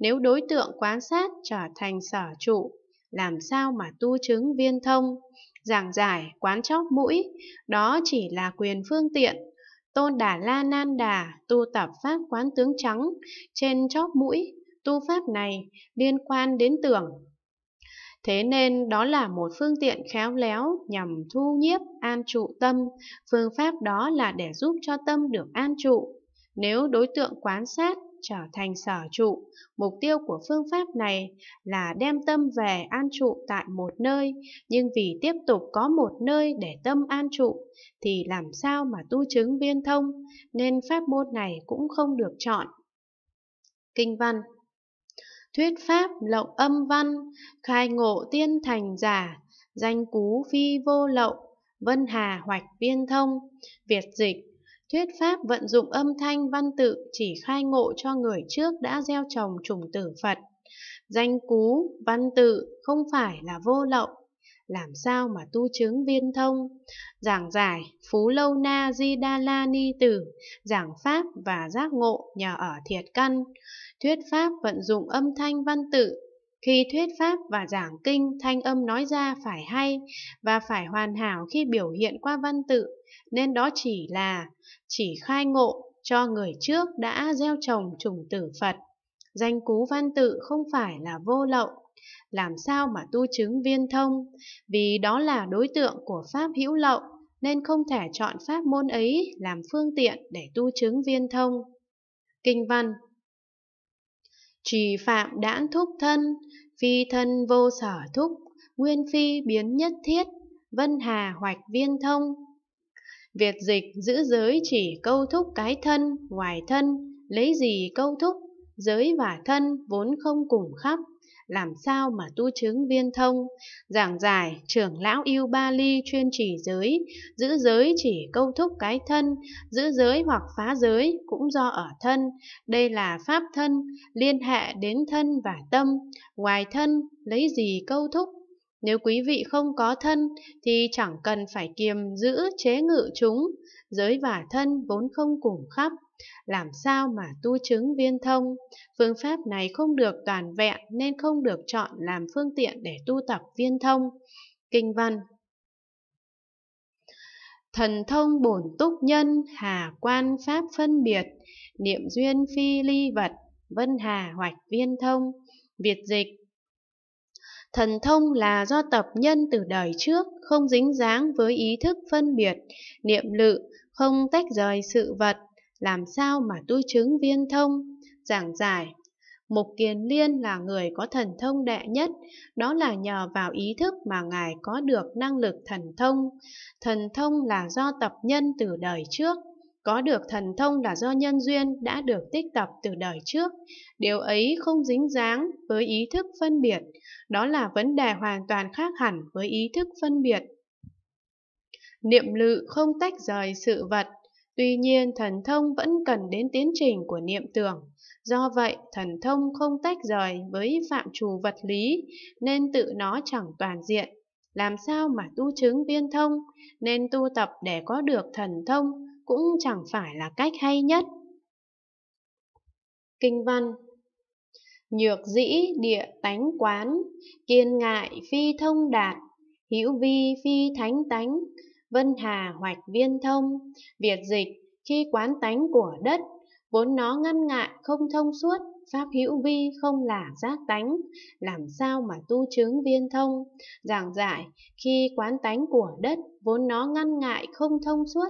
nếu đối tượng quán sát trở thành sở trụ làm sao mà tu chứng viên thông giảng giải quán chóp mũi đó chỉ là quyền phương tiện tôn đà la nan đà tu tập pháp quán tướng trắng trên chóp mũi tu pháp này liên quan đến tưởng Thế nên đó là một phương tiện khéo léo nhằm thu nhiếp an trụ tâm, phương pháp đó là để giúp cho tâm được an trụ. Nếu đối tượng quán sát trở thành sở trụ, mục tiêu của phương pháp này là đem tâm về an trụ tại một nơi, nhưng vì tiếp tục có một nơi để tâm an trụ thì làm sao mà tu chứng viên thông, nên pháp môn này cũng không được chọn. Kinh văn thuyết pháp lậu âm văn, khai ngộ tiên thành giả, danh cú phi vô lậu, vân hà hoạch viên thông, việt dịch. Thuyết pháp vận dụng âm thanh văn tự chỉ khai ngộ cho người trước đã gieo trồng trùng tử Phật. Danh cú, văn tự không phải là vô lậu, làm sao mà tu chứng viên thông, giảng giải Phú Lâu Na Di Đa La Ni Tử, giảng pháp và giác ngộ nhờ ở thiệt căn, thuyết pháp vận dụng âm thanh văn tự, khi thuyết pháp và giảng kinh, thanh âm nói ra phải hay và phải hoàn hảo khi biểu hiện qua văn tự, nên đó chỉ là chỉ khai ngộ cho người trước đã gieo trồng trùng tử Phật. Danh cú văn tự không phải là vô lậu, làm sao mà tu chứng viên thông, vì đó là đối tượng của pháp hữu lậu, nên không thể chọn pháp môn ấy làm phương tiện để tu chứng viên thông. Kinh văn Trì phạm đãng thúc thân, phi thân vô sở thúc, nguyên phi biến nhất thiết, vân hà hoạch viên thông. Việt dịch giữ giới chỉ câu thúc cái thân, ngoài thân, lấy gì câu thúc, giới và thân vốn không cùng khắp, làm sao mà tu chứng viên thông giảng giải trưởng lão yêu ba ly chuyên chỉ giới giữ giới chỉ câu thúc cái thân giữ giới hoặc phá giới cũng do ở thân đây là pháp thân liên hệ đến thân và tâm ngoài thân lấy gì câu thúc nếu quý vị không có thân thì chẳng cần phải kiềm giữ chế ngự chúng giới và thân vốn không cùng khắp làm sao mà tu chứng viên thông? Phương pháp này không được toàn vẹn nên không được chọn làm phương tiện để tu tập viên thông. Kinh văn Thần thông bổn túc nhân, hà quan pháp phân biệt, niệm duyên phi ly vật, vân hà hoạch viên thông, việt dịch. Thần thông là do tập nhân từ đời trước, không dính dáng với ý thức phân biệt, niệm lự, không tách rời sự vật, làm sao mà tôi chứng viên thông, giảng giải. Mục Kiền Liên là người có thần thông đệ nhất, đó là nhờ vào ý thức mà Ngài có được năng lực thần thông. Thần thông là do tập nhân từ đời trước, có được thần thông là do nhân duyên đã được tích tập từ đời trước. Điều ấy không dính dáng với ý thức phân biệt, đó là vấn đề hoàn toàn khác hẳn với ý thức phân biệt. Niệm lự không tách rời sự vật, Tuy nhiên, thần thông vẫn cần đến tiến trình của niệm tưởng. Do vậy, thần thông không tách rời với phạm trù vật lý, nên tự nó chẳng toàn diện. Làm sao mà tu chứng viên thông, nên tu tập để có được thần thông cũng chẳng phải là cách hay nhất. Kinh văn Nhược dĩ địa tánh quán, kiên ngại phi thông đạt, hữu vi phi thánh tánh, Vân Hà hoạch viên thông, Việt dịch khi quán tánh của đất, vốn nó ngăn ngại không thông suốt, pháp hữu vi không là giác tánh, làm sao mà tu chứng viên thông. Giảng giải, khi quán tánh của đất, vốn nó ngăn ngại không thông suốt,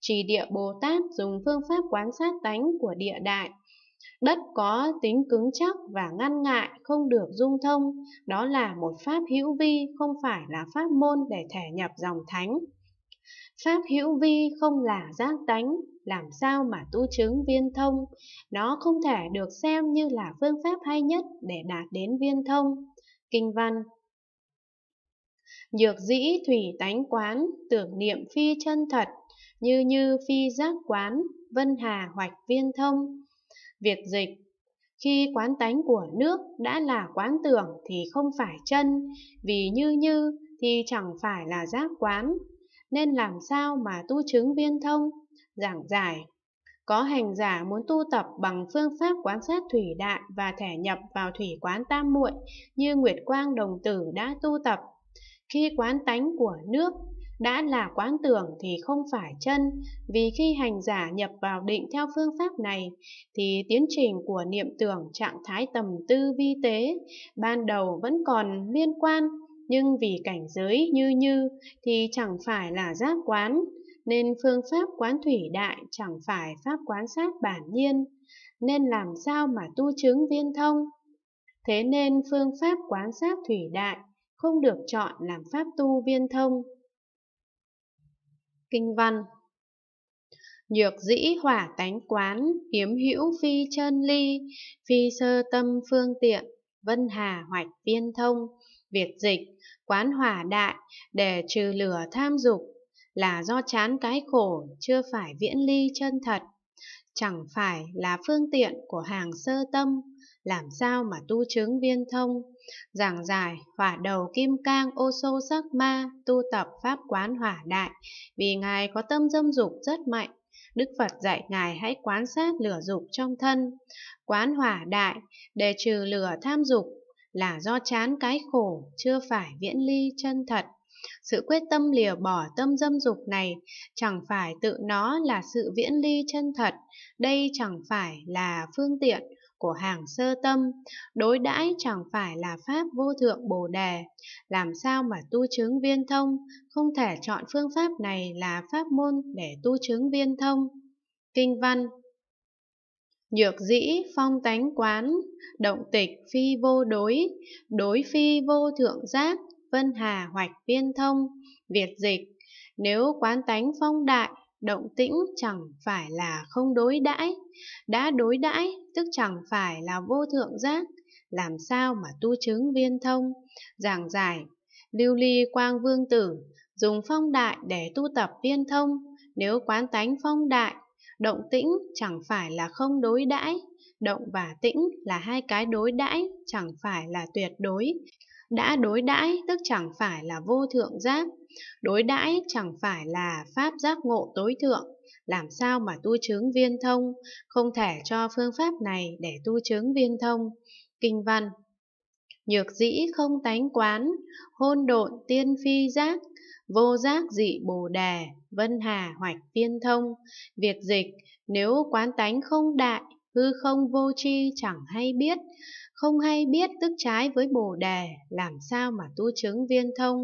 chỉ địa Bồ Tát dùng phương pháp quán sát tánh của địa đại. Đất có tính cứng chắc và ngăn ngại không được dung thông, đó là một pháp hữu vi không phải là pháp môn để thể nhập dòng thánh. Pháp hữu vi không là giác tánh, làm sao mà tu chứng viên thông? Nó không thể được xem như là phương pháp hay nhất để đạt đến viên thông. Kinh văn Nhược dĩ thủy tánh quán, tưởng niệm phi chân thật, như như phi giác quán, vân hà hoạch viên thông. Việt dịch khi quán tánh của nước đã là quán tưởng thì không phải chân, vì như như thì chẳng phải là giác quán, nên làm sao mà tu chứng viên thông? Giảng giải Có hành giả muốn tu tập bằng phương pháp quan sát thủy đại và thể nhập vào thủy quán tam muội như Nguyệt Quang Đồng Tử đã tu tập. Khi quán tánh của nước đã là quán tưởng thì không phải chân, vì khi hành giả nhập vào định theo phương pháp này, thì tiến trình của niệm tưởng trạng thái tầm tư vi tế ban đầu vẫn còn liên quan nhưng vì cảnh giới như như thì chẳng phải là giác quán, nên phương pháp quán thủy đại chẳng phải pháp quán sát bản nhiên, nên làm sao mà tu chứng viên thông. Thế nên phương pháp quán sát thủy đại không được chọn làm pháp tu viên thông. Kinh văn Nhược dĩ hỏa tánh quán, kiếm hữu phi chân ly, phi sơ tâm phương tiện, vân hà hoạch viên thông, Việt dịch, quán hỏa đại để trừ lửa tham dục là do chán cái khổ chưa phải viễn ly chân thật, chẳng phải là phương tiện của hàng sơ tâm, làm sao mà tu chứng viên thông, giảng giải hỏa đầu kim cang ô sô sắc ma tu tập pháp quán hỏa đại, vì Ngài có tâm dâm dục rất mạnh. Đức Phật dạy Ngài hãy quán sát lửa dục trong thân, quán hỏa đại, để trừ lửa tham dục là do chán cái khổ, chưa phải viễn ly chân thật. Sự quyết tâm lìa bỏ tâm dâm dục này chẳng phải tự nó là sự viễn ly chân thật, đây chẳng phải là phương tiện của hàng sơ tâm, đối đãi chẳng phải là pháp vô thượng bồ đề. Làm sao mà tu chứng viên thông, không thể chọn phương pháp này là pháp môn để tu chứng viên thông. Kinh văn Nhược dĩ phong tánh quán, động tịch phi vô đối, đối phi vô thượng giác, vân hà hoạch viên thông, việt dịch. Nếu quán tánh phong đại, động tĩnh chẳng phải là không đối đãi, đã đối đãi tức chẳng phải là vô thượng giác, làm sao mà tu chứng viên thông, giảng giải. Lưu ly quang vương tử, dùng phong đại để tu tập viên thông, nếu quán tánh phong đại, Động tĩnh chẳng phải là không đối đãi, động và tĩnh là hai cái đối đãi, chẳng phải là tuyệt đối. Đã đối đãi tức chẳng phải là vô thượng giác, đối đãi chẳng phải là pháp giác ngộ tối thượng. Làm sao mà tu chứng viên thông, không thể cho phương pháp này để tu chứng viên thông. Kinh văn Nhược dĩ không tánh quán, hôn độn tiên phi giác, vô giác dị bồ đề, Vân Hà hoạch tiên thông, việc dịch, nếu quán tánh không đại, hư không vô tri chẳng hay biết, không hay biết tức trái với bồ đề, làm sao mà tu chứng viên thông,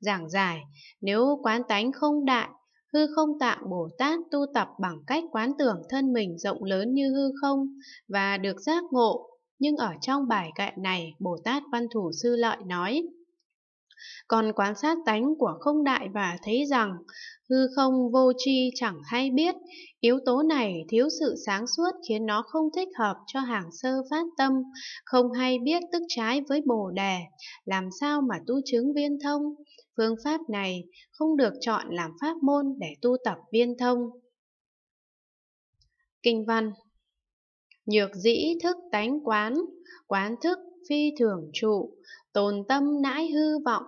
giảng giải, nếu quán tánh không đại, hư không tạng Bồ Tát tu tập bằng cách quán tưởng thân mình rộng lớn như hư không và được giác ngộ, nhưng ở trong bài kệ này, Bồ Tát Văn Thủ Sư Lợi nói, còn quan sát tánh của không đại và thấy rằng hư không vô tri chẳng hay biết, yếu tố này thiếu sự sáng suốt khiến nó không thích hợp cho hàng sơ phát tâm, không hay biết tức trái với bồ đề, làm sao mà tu chứng viên thông. Phương pháp này không được chọn làm pháp môn để tu tập viên thông. Kinh văn Nhược dĩ thức tánh quán, quán thức phi thường trụ, tồn tâm nãi hư vọng,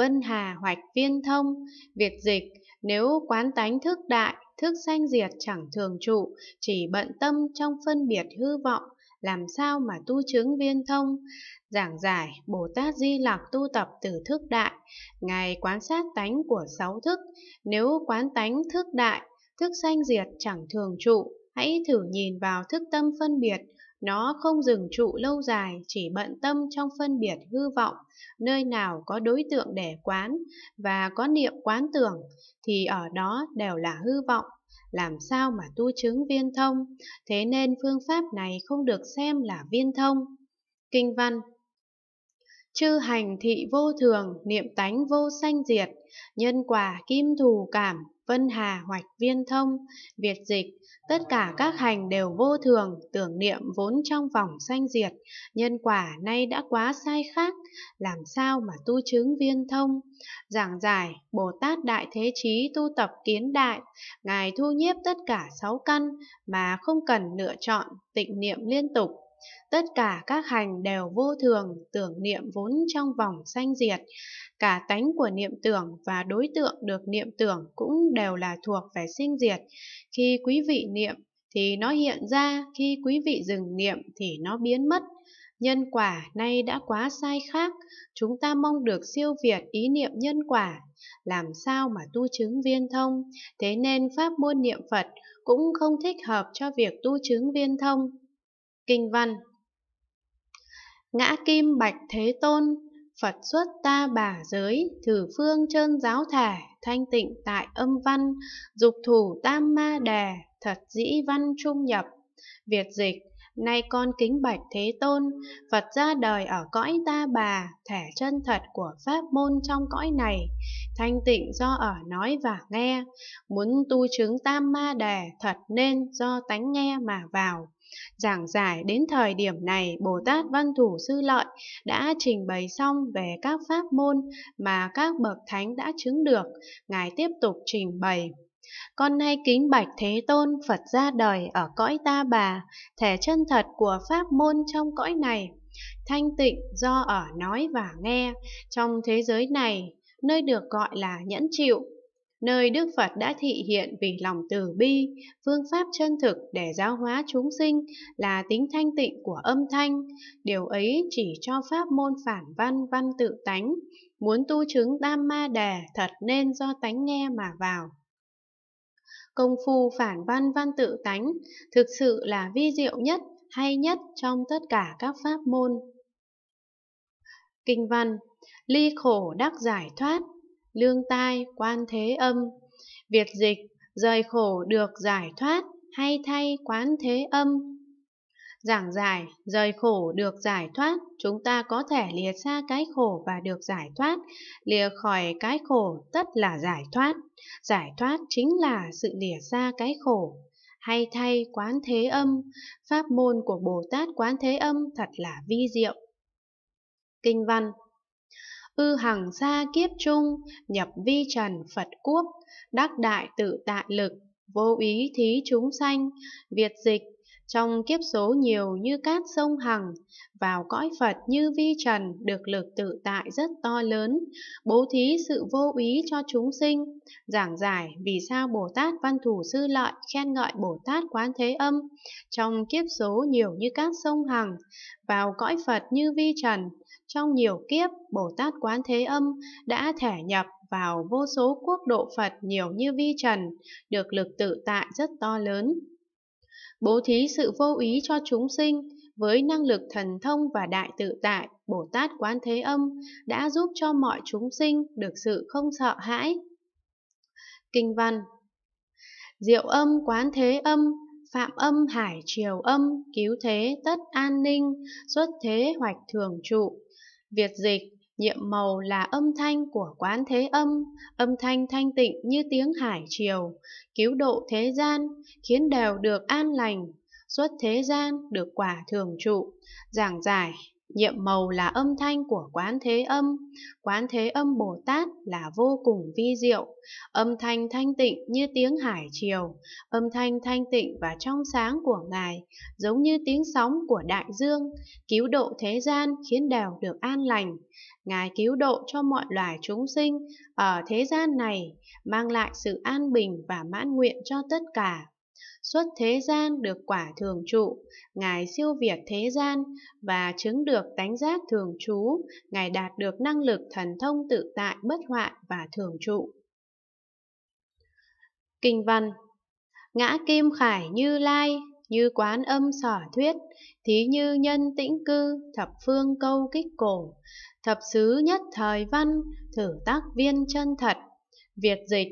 Vân Hà hoạch viên thông, Việt dịch, nếu quán tánh thức đại, thức sanh diệt chẳng thường trụ, chỉ bận tâm trong phân biệt hư vọng, làm sao mà tu chứng viên thông. Giảng giải Bồ Tát Di Lặc tu tập từ thức đại, Ngài quán sát tánh của sáu thức, nếu quán tánh thức đại, thức sanh diệt chẳng thường trụ, hãy thử nhìn vào thức tâm phân biệt, nó không dừng trụ lâu dài, chỉ bận tâm trong phân biệt hư vọng, nơi nào có đối tượng để quán và có niệm quán tưởng, thì ở đó đều là hư vọng. Làm sao mà tu chứng viên thông, thế nên phương pháp này không được xem là viên thông. Kinh văn Chư hành thị vô thường, niệm tánh vô sanh diệt, nhân quả kim thù cảm, vân hà hoạch viên thông, việt dịch, tất cả các hành đều vô thường, tưởng niệm vốn trong vòng sanh diệt, nhân quả nay đã quá sai khác, làm sao mà tu chứng viên thông. Giảng giải, Bồ Tát Đại Thế Chí tu tập kiến đại, Ngài thu nhiếp tất cả sáu căn mà không cần lựa chọn, tịnh niệm liên tục, Tất cả các hành đều vô thường, tưởng niệm vốn trong vòng sanh diệt. Cả tánh của niệm tưởng và đối tượng được niệm tưởng cũng đều là thuộc về sinh diệt. Khi quý vị niệm thì nó hiện ra, khi quý vị dừng niệm thì nó biến mất. Nhân quả nay đã quá sai khác, chúng ta mong được siêu việt ý niệm nhân quả, làm sao mà tu chứng viên thông, thế nên pháp môn niệm Phật cũng không thích hợp cho việc tu chứng viên thông. Kinh văn Ngã kim bạch thế tôn, Phật xuất ta bà giới, thử phương chân giáo thể, thanh tịnh tại âm văn, dục thủ tam ma đà, thật dĩ văn trung nhập. Việt dịch, nay con kính bạch thế tôn, Phật ra đời ở cõi ta bà, thể chân thật của pháp môn trong cõi này, thanh tịnh do ở nói và nghe, muốn tu chứng tam ma đà thật nên do tánh nghe mà vào Giảng giải đến thời điểm này, Bồ Tát Văn Thủ Sư Lợi đã trình bày xong về các pháp môn mà các bậc thánh đã chứng được. Ngài tiếp tục trình bày. Con nay kính bạch Thế Tôn Phật ra đời ở cõi ta bà, thể chân thật của pháp môn trong cõi này. Thanh tịnh do ở nói và nghe, trong thế giới này, nơi được gọi là nhẫn chịu, nơi Đức Phật đã thị hiện vì lòng từ bi, phương pháp chân thực để giáo hóa chúng sinh là tính thanh tịnh của âm thanh. Điều ấy chỉ cho pháp môn phản văn văn tự tánh, muốn tu chứng tam ma đề thật nên do tánh nghe mà vào. Công phu phản văn văn tự tánh thực sự là vi diệu nhất, hay nhất trong tất cả các pháp môn. Kinh văn Ly khổ đắc giải thoát, lương tai, quan thế âm. Việt dịch, rời khổ được giải thoát, hay thay quán thế âm. Giảng giải, rời khổ được giải thoát, chúng ta có thể lìa xa cái khổ và được giải thoát, lìa khỏi cái khổ tất là giải thoát, giải thoát chính là sự lìa xa cái khổ. Hay thay quán thế âm, pháp môn của Bồ Tát quán thế âm thật là vi diệu. Kinh văn ư hằng gia kiếp trung, nhập vi trần Phật quốc, đắc đại tự tại lực, vô ý thí chúng sanh, việt dịch trong kiếp số nhiều như cát sông hằng, vào cõi Phật như vi trần được lực tự tại rất to lớn, bố thí sự vô ý cho chúng sinh, giảng giải vì sao Bồ Tát Văn Thủ Sư Lợi khen ngợi Bồ Tát Quán Thế Âm, trong kiếp số nhiều như cát sông hằng, vào cõi Phật như vi trần, trong nhiều kiếp Bồ Tát Quán Thế Âm đã thể nhập vào vô số quốc độ Phật nhiều như vi trần, được lực tự tại rất to lớn bố thí sự vô ý cho chúng sinh với năng lực thần thông và đại tự tại, Bồ Tát Quán Thế Âm đã giúp cho mọi chúng sinh được sự không sợ hãi. Kinh văn Diệu âm Quán Thế Âm, Phạm âm Hải Triều âm, Cứu Thế Tất An Ninh, Xuất Thế Hoạch Thường Trụ, Việt Dịch nhiệm màu là âm thanh của quán thế âm, âm thanh thanh tịnh như tiếng hải triều, cứu độ thế gian, khiến đều được an lành, xuất thế gian được quả thường trụ, giảng giải. Nhiệm màu là âm thanh của quán thế âm, quán thế âm Bồ Tát là vô cùng vi diệu, âm thanh thanh tịnh như tiếng hải triều, âm thanh thanh tịnh và trong sáng của Ngài, giống như tiếng sóng của đại dương, cứu độ thế gian khiến đều được an lành, Ngài cứu độ cho mọi loài chúng sinh ở thế gian này, mang lại sự an bình và mãn nguyện cho tất cả. Xuất thế gian được quả thường trụ, Ngài siêu việt thế gian và chứng được tánh giác thường trú, Ngài đạt được năng lực thần thông tự tại bất hoại và thường trụ. Kinh văn Ngã kim khải như lai, như quán âm sở thuyết, thí như nhân tĩnh cư, thập phương câu kích cổ, Thập sứ nhất thời văn, thử tác viên chân thật, việt dịch.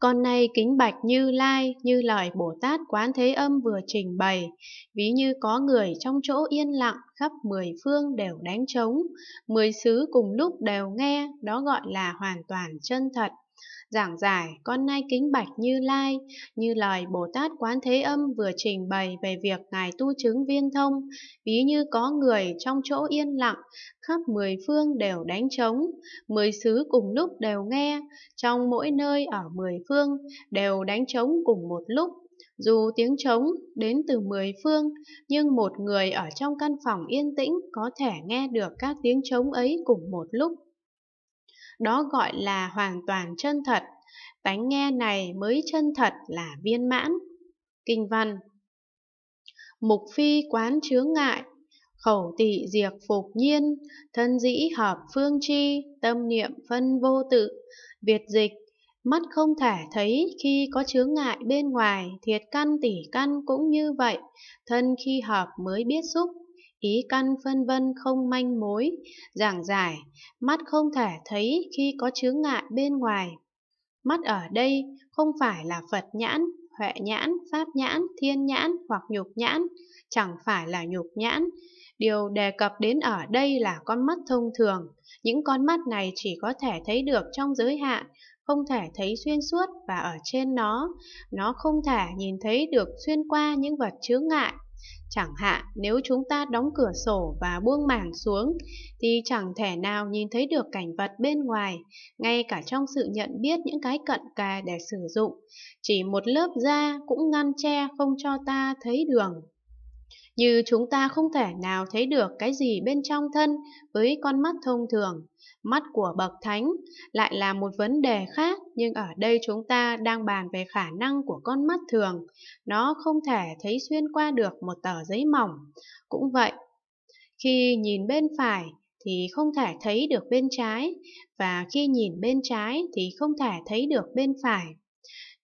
Con này kính bạch như lai, như lời Bồ Tát Quán Thế Âm vừa trình bày, ví như có người trong chỗ yên lặng khắp mười phương đều đánh trống, mười xứ cùng lúc đều nghe, đó gọi là hoàn toàn chân thật giảng giải con nay kính bạch như lai như lời bồ tát quán thế âm vừa trình bày về việc ngài tu chứng viên thông ví như có người trong chỗ yên lặng khắp mười phương đều đánh trống mười xứ cùng lúc đều nghe trong mỗi nơi ở mười phương đều đánh trống cùng một lúc dù tiếng trống đến từ mười phương, nhưng một người ở trong căn phòng yên tĩnh có thể nghe được các tiếng trống ấy cùng một lúc đó gọi là hoàn toàn chân thật tánh nghe này mới chân thật là viên mãn kinh văn mục phi quán chướng ngại khẩu tỵ diệt phục nhiên thân dĩ hợp phương chi tâm niệm phân vô tự việt dịch mắt không thể thấy khi có chướng ngại bên ngoài thiệt căn tỷ căn cũng như vậy thân khi hợp mới biết xúc ý căn phân vân không manh mối, giảng giải, mắt không thể thấy khi có chướng ngại bên ngoài. Mắt ở đây không phải là Phật nhãn, Huệ nhãn, Pháp nhãn, Thiên nhãn hoặc nhục nhãn, chẳng phải là nhục nhãn. Điều đề cập đến ở đây là con mắt thông thường. Những con mắt này chỉ có thể thấy được trong giới hạn, không thể thấy xuyên suốt và ở trên nó. Nó không thể nhìn thấy được xuyên qua những vật chướng ngại Chẳng hạn nếu chúng ta đóng cửa sổ và buông màn xuống thì chẳng thể nào nhìn thấy được cảnh vật bên ngoài, ngay cả trong sự nhận biết những cái cận kề để sử dụng. Chỉ một lớp da cũng ngăn che không cho ta thấy đường. Như chúng ta không thể nào thấy được cái gì bên trong thân với con mắt thông thường mắt của bậc thánh lại là một vấn đề khác nhưng ở đây chúng ta đang bàn về khả năng của con mắt thường nó không thể thấy xuyên qua được một tờ giấy mỏng cũng vậy khi nhìn bên phải thì không thể thấy được bên trái và khi nhìn bên trái thì không thể thấy được bên phải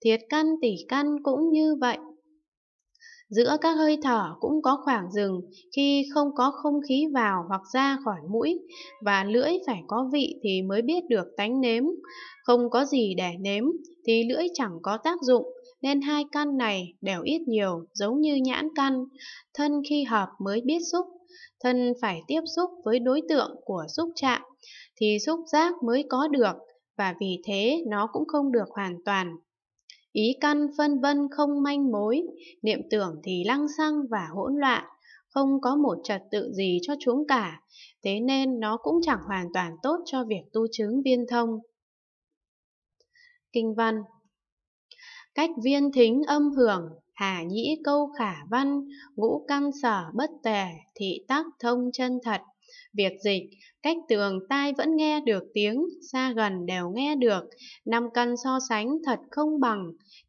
thiệt căn tỷ căn cũng như vậy Giữa các hơi thở cũng có khoảng dừng khi không có không khí vào hoặc ra khỏi mũi và lưỡi phải có vị thì mới biết được tánh nếm. Không có gì để nếm thì lưỡi chẳng có tác dụng nên hai căn này đều ít nhiều giống như nhãn căn. Thân khi hợp mới biết xúc, thân phải tiếp xúc với đối tượng của xúc chạm thì xúc giác mới có được và vì thế nó cũng không được hoàn toàn Ý căn phân vân không manh mối, niệm tưởng thì lăng xăng và hỗn loạn, không có một trật tự gì cho chúng cả, thế nên nó cũng chẳng hoàn toàn tốt cho việc tu chứng viên thông. Kinh văn Cách viên thính âm hưởng, hà nhĩ câu khả văn, ngũ căn sở bất tề, thị tác thông chân thật. Việc dịch, cách tường tai vẫn nghe được tiếng, xa gần đều nghe được, năm cân so sánh thật không bằng,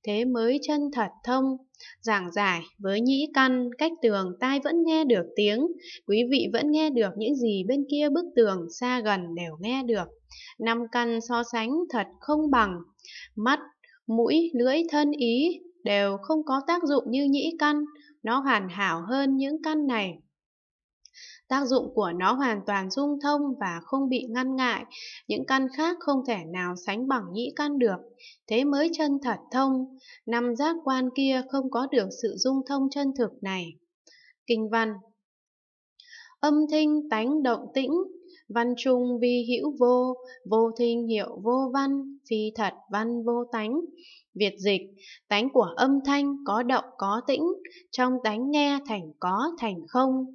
thế mới chân thật thông. Giảng giải với nhĩ căn, cách tường tai vẫn nghe được tiếng, quý vị vẫn nghe được những gì bên kia bức tường xa gần đều nghe được. Năm căn so sánh thật không bằng, mắt, mũi, lưỡi, thân ý đều không có tác dụng như nhĩ căn, nó hoàn hảo hơn những căn này. Tác dụng của nó hoàn toàn dung thông và không bị ngăn ngại, những căn khác không thể nào sánh bằng nhĩ căn được, thế mới chân thật thông, năm giác quan kia không có được sự dung thông chân thực này. Kinh văn Âm thinh tánh động tĩnh, Văn trung vi hữu vô, vô thinh hiệu vô văn, phi thật văn vô tánh. Việt dịch, tánh của âm thanh có động có tĩnh, trong tánh nghe thành có thành không.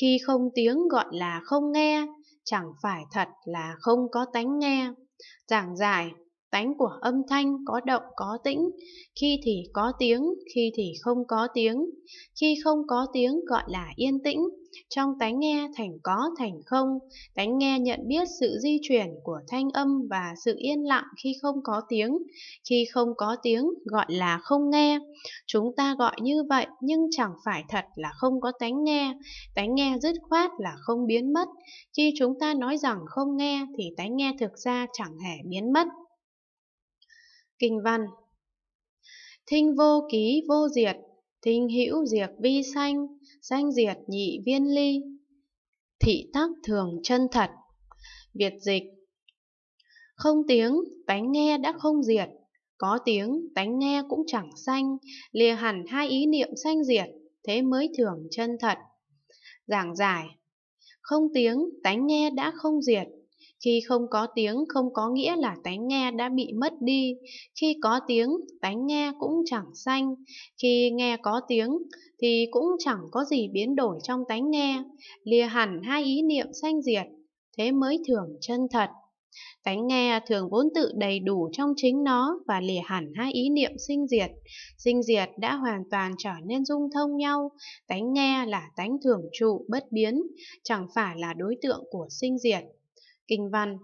Khi không tiếng gọi là không nghe, chẳng phải thật là không có tánh nghe. Giảng giải, tánh của âm thanh có động có tĩnh, khi thì có tiếng, khi thì không có tiếng. Khi không có tiếng gọi là yên tĩnh, trong tánh nghe thành có thành không, tánh nghe nhận biết sự di chuyển của thanh âm và sự yên lặng khi không có tiếng. Khi không có tiếng gọi là không nghe. Chúng ta gọi như vậy nhưng chẳng phải thật là không có tánh nghe. Tánh nghe dứt khoát là không biến mất. Khi chúng ta nói rằng không nghe thì tánh nghe thực ra chẳng hề biến mất. Kinh văn Thinh vô ký vô diệt, thính hữu diệt vi sanh, sanh diệt nhị viên ly. Thị tác thường chân thật. Việt dịch Không tiếng, tánh nghe đã không diệt, có tiếng, tánh nghe cũng chẳng sanh, lìa hẳn hai ý niệm sanh diệt, thế mới thường chân thật. Giảng giải Không tiếng, tánh nghe đã không diệt, khi không có tiếng không có nghĩa là tánh nghe đã bị mất đi, khi có tiếng tánh nghe cũng chẳng xanh khi nghe có tiếng thì cũng chẳng có gì biến đổi trong tánh nghe, lìa hẳn hai ý niệm sanh diệt, thế mới thường chân thật. Tánh nghe thường vốn tự đầy đủ trong chính nó và lìa hẳn hai ý niệm sinh diệt. Sinh diệt đã hoàn toàn trở nên dung thông nhau. Tánh nghe là tánh thường trụ bất biến, chẳng phải là đối tượng của sinh diệt. Kinh văn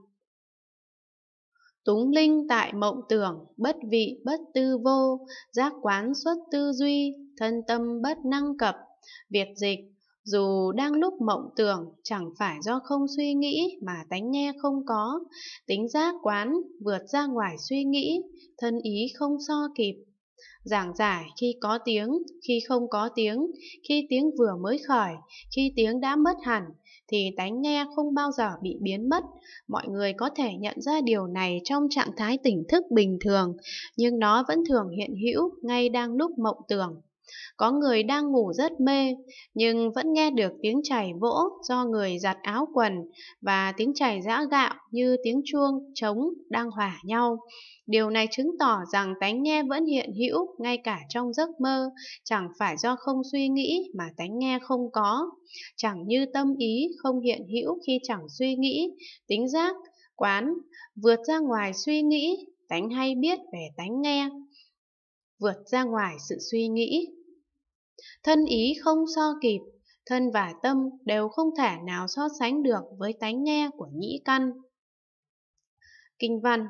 Túng linh tại mộng tưởng, bất vị bất tư vô, giác quán xuất tư duy, thân tâm bất năng cập, việt dịch. Dù đang lúc mộng tưởng, chẳng phải do không suy nghĩ mà tánh nghe không có, tính giác quán vượt ra ngoài suy nghĩ, thân ý không so kịp. Giảng giải khi có tiếng, khi không có tiếng, khi tiếng vừa mới khởi, khi tiếng đã mất hẳn, thì tánh nghe không bao giờ bị biến mất. Mọi người có thể nhận ra điều này trong trạng thái tỉnh thức bình thường, nhưng nó vẫn thường hiện hữu ngay đang lúc mộng tưởng. Có người đang ngủ rất mê, nhưng vẫn nghe được tiếng chảy vỗ do người giặt áo quần và tiếng chảy giã gạo như tiếng chuông, trống đang hòa nhau. Điều này chứng tỏ rằng tánh nghe vẫn hiện hữu ngay cả trong giấc mơ, chẳng phải do không suy nghĩ mà tánh nghe không có. Chẳng như tâm ý không hiện hữu khi chẳng suy nghĩ, tính giác, quán, vượt ra ngoài suy nghĩ, tánh hay biết về tánh nghe, vượt ra ngoài sự suy nghĩ, Thân ý không so kịp, thân và tâm đều không thể nào so sánh được với tánh nghe của nhĩ căn. Kinh văn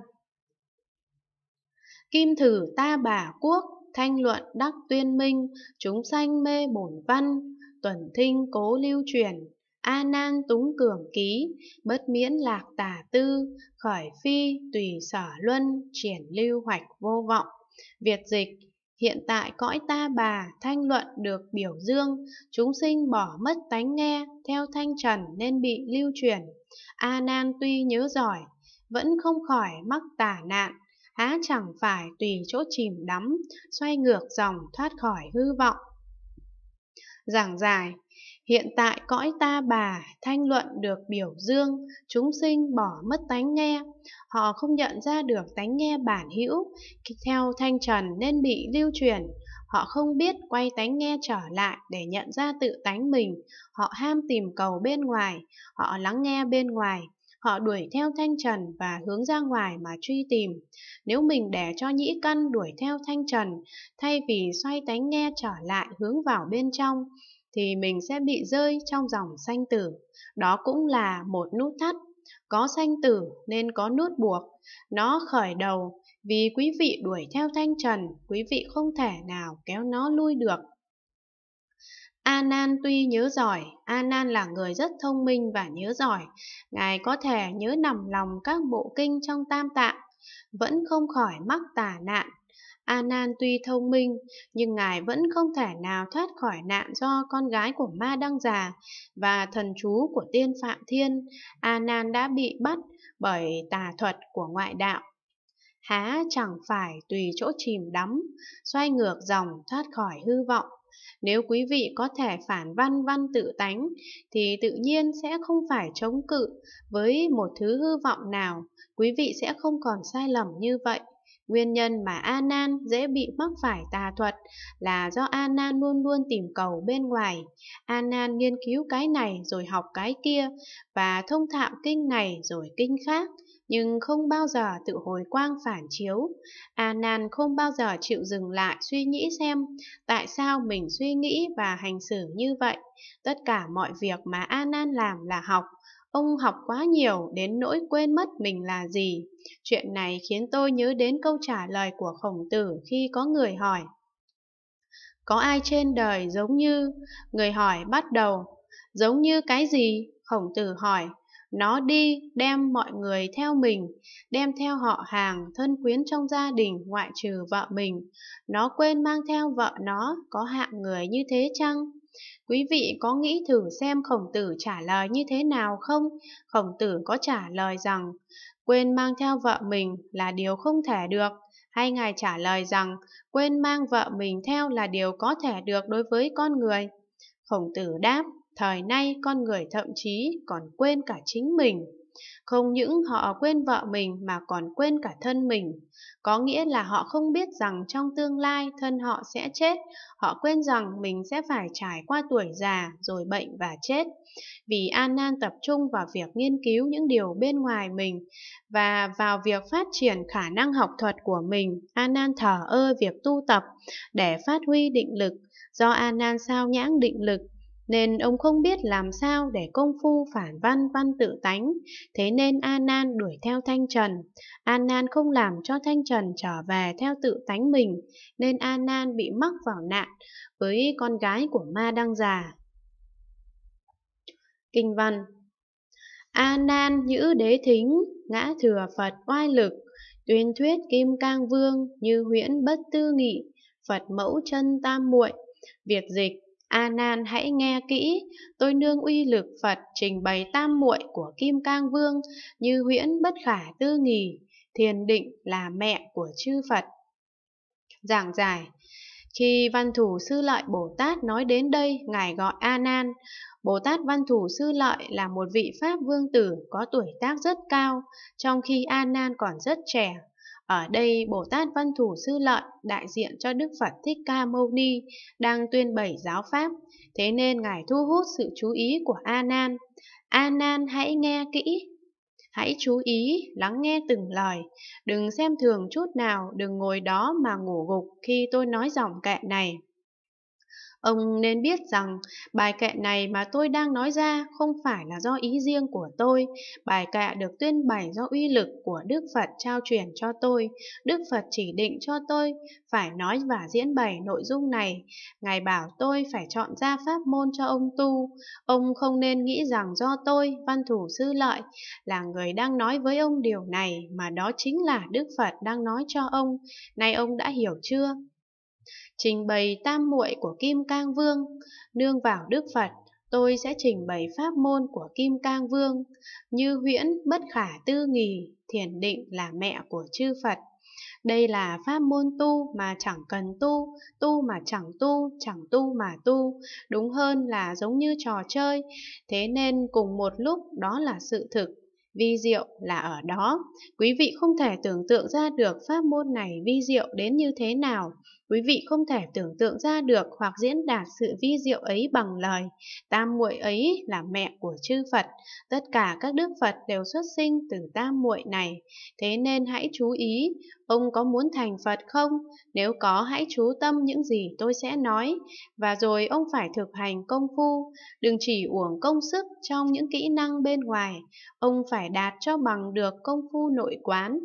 Kim thử ta bà quốc, thanh luận đắc tuyên minh, chúng sanh mê bổn văn, tuần thinh cố lưu truyền, A nang túng cường ký, bất miễn lạc tà tư, khởi phi tùy sở luân, triển lưu hoạch vô vọng. Việt dịch Hiện tại cõi ta bà, thanh luận được biểu dương, chúng sinh bỏ mất tánh nghe, theo thanh trần nên bị lưu truyền. A Nan tuy nhớ giỏi, vẫn không khỏi mắc tả nạn, há chẳng phải tùy chỗ chìm đắm, xoay ngược dòng thoát khỏi hư vọng. Giảng dài Hiện tại cõi ta bà, thanh luận được biểu dương, chúng sinh bỏ mất tánh nghe. Họ không nhận ra được tánh nghe bản hữu, theo thanh trần nên bị lưu truyền. Họ không biết quay tánh nghe trở lại để nhận ra tự tánh mình. Họ ham tìm cầu bên ngoài, họ lắng nghe bên ngoài, họ đuổi theo thanh trần và hướng ra ngoài mà truy tìm. Nếu mình để cho nhĩ căn đuổi theo thanh trần, thay vì xoay tánh nghe trở lại hướng vào bên trong, thì mình sẽ bị rơi trong dòng sanh tử. Đó cũng là một nút thắt. Có sanh tử nên có nút buộc. Nó khởi đầu vì quý vị đuổi theo thanh trần, quý vị không thể nào kéo nó lui được. A nan tuy nhớ giỏi, A nan là người rất thông minh và nhớ giỏi. Ngài có thể nhớ nằm lòng các bộ kinh trong tam tạng, vẫn không khỏi mắc tà nạn A Nan tuy thông minh, nhưng ngài vẫn không thể nào thoát khỏi nạn do con gái của Ma Đăng Già và thần chú của tiên Phạm Thiên. A Nan đã bị bắt bởi tà thuật của ngoại đạo. Há chẳng phải tùy chỗ chìm đắm, xoay ngược dòng thoát khỏi hư vọng. Nếu quý vị có thể phản văn văn tự tánh thì tự nhiên sẽ không phải chống cự với một thứ hư vọng nào, quý vị sẽ không còn sai lầm như vậy. Nguyên nhân mà Anan dễ bị mắc phải tà thuật là do Anan luôn luôn tìm cầu bên ngoài. Anan nghiên cứu cái này rồi học cái kia và thông thạo kinh này rồi kinh khác nhưng không bao giờ tự hồi quang phản chiếu. A Nan không bao giờ chịu dừng lại suy nghĩ xem tại sao mình suy nghĩ và hành xử như vậy. Tất cả mọi việc mà A Nan làm là học, Ông học quá nhiều đến nỗi quên mất mình là gì. Chuyện này khiến tôi nhớ đến câu trả lời của khổng tử khi có người hỏi. Có ai trên đời giống như? Người hỏi bắt đầu. Giống như cái gì? Khổng tử hỏi. Nó đi, đem mọi người theo mình, đem theo họ hàng, thân quyến trong gia đình ngoại trừ vợ mình. Nó quên mang theo vợ nó, có hạng người như thế chăng? Quý vị có nghĩ thử xem khổng tử trả lời như thế nào không? Khổng tử có trả lời rằng, quên mang theo vợ mình là điều không thể được. Hay ngài trả lời rằng, quên mang vợ mình theo là điều có thể được đối với con người? Khổng tử đáp, thời nay con người thậm chí còn quên cả chính mình. Không những họ quên vợ mình mà còn quên cả thân mình. Có nghĩa là họ không biết rằng trong tương lai thân họ sẽ chết, họ quên rằng mình sẽ phải trải qua tuổi già rồi bệnh và chết. Vì An Nan tập trung vào việc nghiên cứu những điều bên ngoài mình và vào việc phát triển khả năng học thuật của mình, An Nan thở ơ việc tu tập để phát huy định lực. Do An Nan sao nhãng định lực nên ông không biết làm sao để công phu phản văn văn tự tánh. Thế nên An Nan đuổi theo Thanh Trần. An Nan không làm cho Thanh Trần trở về theo tự tánh mình, nên An Nan bị mắc vào nạn với con gái của ma đăng già. Kinh văn A Nan nhữ đế thính, ngã thừa Phật oai lực, tuyên thuyết kim cang vương như huyễn bất tư nghị, Phật mẫu chân tam muội, Việt dịch A Nan hãy nghe kỹ, tôi nương uy lực Phật trình bày tam muội của Kim Cang Vương như huyễn bất khả tư nghì, thiền định là mẹ của chư Phật. Giảng giải khi văn thủ sư lợi Bồ Tát nói đến đây, Ngài gọi A Nan. Bồ Tát văn thủ sư lợi là một vị Pháp vương tử có tuổi tác rất cao, trong khi A Nan còn rất trẻ, ở đây Bồ Tát Văn Thủ Sư Lợi đại diện cho Đức Phật Thích Ca Mâu Ni đang tuyên bày giáo pháp, thế nên Ngài thu hút sự chú ý của A Nan. A Nan hãy nghe kỹ, hãy chú ý, lắng nghe từng lời, đừng xem thường chút nào, đừng ngồi đó mà ngủ gục khi tôi nói dòng kệ này. Ông nên biết rằng bài kệ này mà tôi đang nói ra không phải là do ý riêng của tôi. Bài kệ được tuyên bày do uy lực của Đức Phật trao truyền cho tôi. Đức Phật chỉ định cho tôi phải nói và diễn bày nội dung này. Ngài bảo tôi phải chọn ra pháp môn cho ông tu. Ông không nên nghĩ rằng do tôi, văn thủ sư lợi, là người đang nói với ông điều này mà đó chính là Đức Phật đang nói cho ông. Nay ông đã hiểu chưa? trình bày tam muội của Kim Cang Vương, nương vào Đức Phật, tôi sẽ trình bày pháp môn của Kim Cang Vương, như huyễn bất khả tư nghì, thiền định là mẹ của chư Phật. Đây là pháp môn tu mà chẳng cần tu, tu mà chẳng tu, chẳng tu mà tu, đúng hơn là giống như trò chơi, thế nên cùng một lúc đó là sự thực, vi diệu là ở đó. Quý vị không thể tưởng tượng ra được pháp môn này vi diệu đến như thế nào, Quý vị không thể tưởng tượng ra được hoặc diễn đạt sự vi diệu ấy bằng lời. Tam muội ấy là mẹ của chư Phật, tất cả các đức Phật đều xuất sinh từ tam muội này. Thế nên hãy chú ý, ông có muốn thành Phật không? Nếu có hãy chú tâm những gì tôi sẽ nói và rồi ông phải thực hành công phu, đừng chỉ uổng công sức trong những kỹ năng bên ngoài, ông phải đạt cho bằng được công phu nội quán.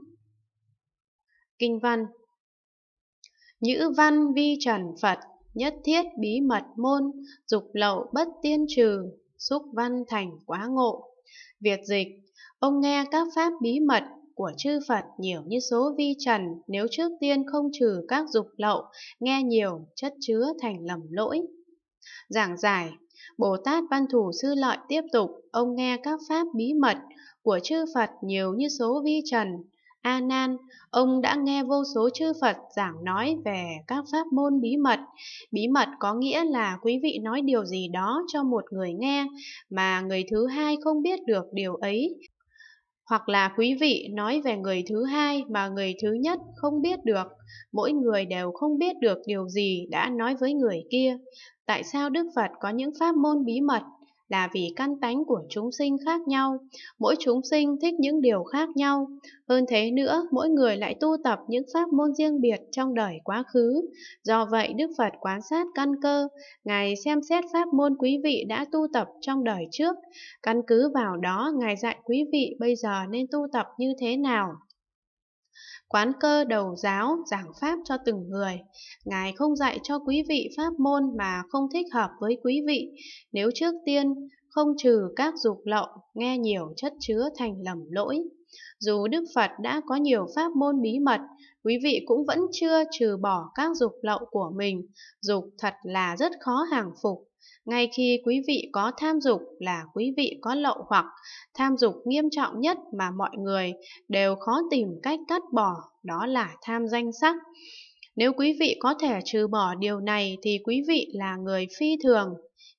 Kinh văn Nhữ văn vi trần Phật, nhất thiết bí mật môn, dục lậu bất tiên trừ, xúc văn thành quá ngộ. Việt dịch, ông nghe các pháp bí mật của chư Phật nhiều như số vi trần, nếu trước tiên không trừ các dục lậu, nghe nhiều, chất chứa thành lầm lỗi. Giảng giải, Bồ Tát Văn Thủ Sư Lợi tiếp tục, ông nghe các pháp bí mật của chư Phật nhiều như số vi trần, A Nan, ông đã nghe vô số chư Phật giảng nói về các pháp môn bí mật. Bí mật có nghĩa là quý vị nói điều gì đó cho một người nghe mà người thứ hai không biết được điều ấy. Hoặc là quý vị nói về người thứ hai mà người thứ nhất không biết được, mỗi người đều không biết được điều gì đã nói với người kia. Tại sao Đức Phật có những pháp môn bí mật là vì căn tánh của chúng sinh khác nhau, mỗi chúng sinh thích những điều khác nhau. Hơn thế nữa, mỗi người lại tu tập những pháp môn riêng biệt trong đời quá khứ. Do vậy, Đức Phật quan sát căn cơ, Ngài xem xét pháp môn quý vị đã tu tập trong đời trước. Căn cứ vào đó, Ngài dạy quý vị bây giờ nên tu tập như thế nào quán cơ đầu giáo giảng pháp cho từng người. Ngài không dạy cho quý vị pháp môn mà không thích hợp với quý vị, nếu trước tiên không trừ các dục lậu, nghe nhiều chất chứa thành lầm lỗi. Dù Đức Phật đã có nhiều pháp môn bí mật, quý vị cũng vẫn chưa trừ bỏ các dục lậu của mình, dục thật là rất khó hàng phục. Ngay khi quý vị có tham dục là quý vị có lậu hoặc, tham dục nghiêm trọng nhất mà mọi người đều khó tìm cách cắt bỏ, đó là tham danh sắc. Nếu quý vị có thể trừ bỏ điều này thì quý vị là người phi thường.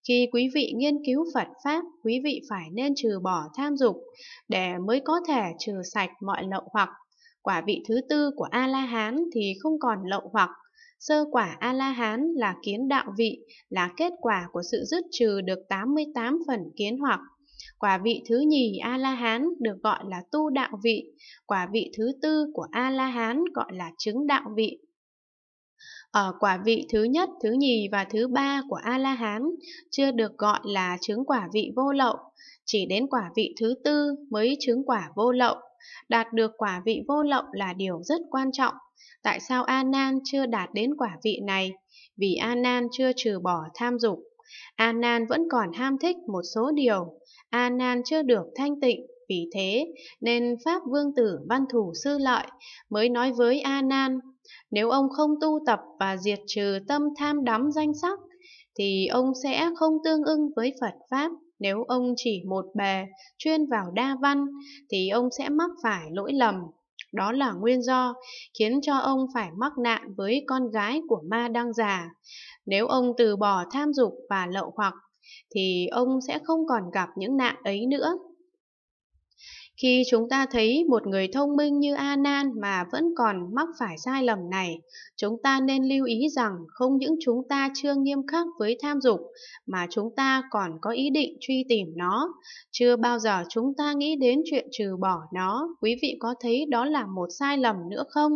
Khi quý vị nghiên cứu Phật Pháp, quý vị phải nên trừ bỏ tham dục để mới có thể trừ sạch mọi lậu hoặc. Quả vị thứ tư của A-la-hán thì không còn lậu hoặc, Sơ quả A-la-hán là kiến đạo vị, là kết quả của sự dứt trừ được 88 phần kiến hoặc. Quả vị thứ nhì A-la-hán được gọi là tu đạo vị, quả vị thứ tư của A-la-hán gọi là chứng đạo vị. Ở quả vị thứ nhất, thứ nhì và thứ ba của A-la-hán chưa được gọi là chứng quả vị vô lậu, chỉ đến quả vị thứ tư mới chứng quả vô lậu. Đạt được quả vị vô lậu là điều rất quan trọng Tại sao A Nan chưa đạt đến quả vị này? Vì A Nan chưa trừ bỏ tham dục. A Nan vẫn còn ham thích một số điều. A Nan chưa được thanh tịnh, vì thế nên Pháp Vương tử Văn Thủ Sư Lợi mới nói với A Nan: "Nếu ông không tu tập và diệt trừ tâm tham đắm danh sắc thì ông sẽ không tương ưng với Phật pháp." Nếu ông chỉ một bề chuyên vào đa văn thì ông sẽ mắc phải lỗi lầm đó là nguyên do khiến cho ông phải mắc nạn với con gái của ma đang già. Nếu ông từ bỏ tham dục và lậu hoặc, thì ông sẽ không còn gặp những nạn ấy nữa. Khi chúng ta thấy một người thông minh như A Nan mà vẫn còn mắc phải sai lầm này, chúng ta nên lưu ý rằng không những chúng ta chưa nghiêm khắc với tham dục mà chúng ta còn có ý định truy tìm nó, chưa bao giờ chúng ta nghĩ đến chuyện trừ bỏ nó. Quý vị có thấy đó là một sai lầm nữa không?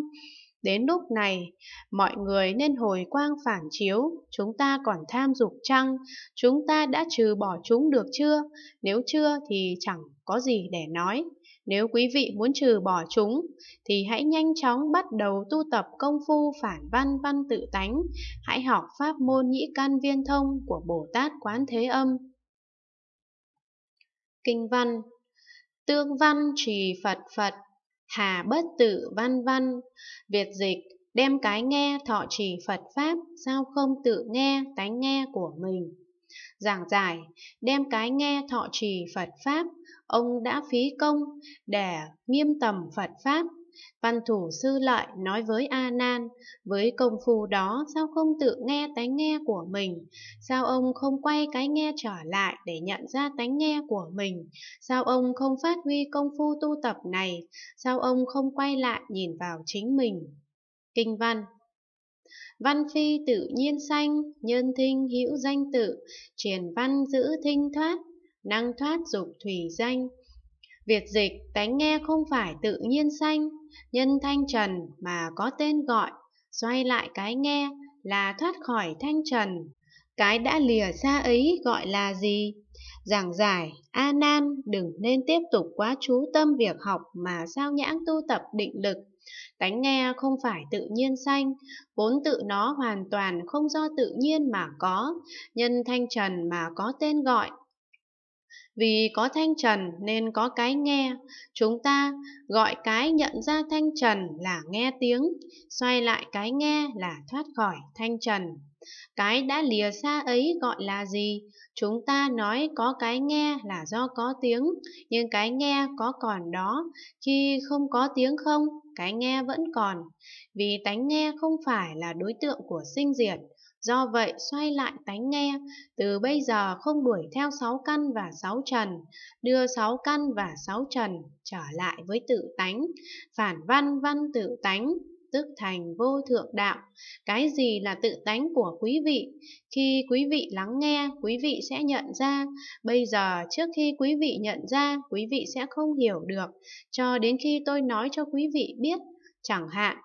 Đến lúc này, mọi người nên hồi quang phản chiếu, chúng ta còn tham dục chăng? Chúng ta đã trừ bỏ chúng được chưa? Nếu chưa thì chẳng có gì để nói. Nếu quý vị muốn trừ bỏ chúng, thì hãy nhanh chóng bắt đầu tu tập công phu phản văn văn tự tánh, hãy học pháp môn nhĩ căn viên thông của Bồ Tát Quán Thế Âm. Kinh văn Tương văn trì Phật Phật hà bất tự văn văn việt dịch đem cái nghe thọ trì phật pháp sao không tự nghe tánh nghe của mình giảng giải đem cái nghe thọ trì phật pháp ông đã phí công để nghiêm tầm phật pháp Văn thủ sư lợi nói với A Nan, với công phu đó sao không tự nghe tánh nghe của mình? Sao ông không quay cái nghe trở lại để nhận ra tánh nghe của mình? Sao ông không phát huy công phu tu tập này? Sao ông không quay lại nhìn vào chính mình? Kinh văn Văn phi tự nhiên sanh, nhân thinh hữu danh tự, truyền văn giữ thinh thoát, năng thoát dục thủy danh. Việt dịch, tánh nghe không phải tự nhiên sanh, nhân thanh trần mà có tên gọi, xoay lại cái nghe là thoát khỏi thanh trần. Cái đã lìa xa ấy gọi là gì? Giảng giải, A Nan đừng nên tiếp tục quá chú tâm việc học mà sao nhãng tu tập định lực. Tánh nghe không phải tự nhiên sanh, vốn tự nó hoàn toàn không do tự nhiên mà có, nhân thanh trần mà có tên gọi, vì có thanh trần nên có cái nghe, chúng ta gọi cái nhận ra thanh trần là nghe tiếng, xoay lại cái nghe là thoát khỏi thanh trần. Cái đã lìa xa ấy gọi là gì? Chúng ta nói có cái nghe là do có tiếng, nhưng cái nghe có còn đó, khi không có tiếng không, cái nghe vẫn còn. Vì tánh nghe không phải là đối tượng của sinh diệt, Do vậy xoay lại tánh nghe, từ bây giờ không đuổi theo sáu căn và sáu trần, đưa sáu căn và sáu trần trở lại với tự tánh, phản văn văn tự tánh, tức thành vô thượng đạo. Cái gì là tự tánh của quý vị? Khi quý vị lắng nghe, quý vị sẽ nhận ra. Bây giờ trước khi quý vị nhận ra, quý vị sẽ không hiểu được, cho đến khi tôi nói cho quý vị biết. Chẳng hạn,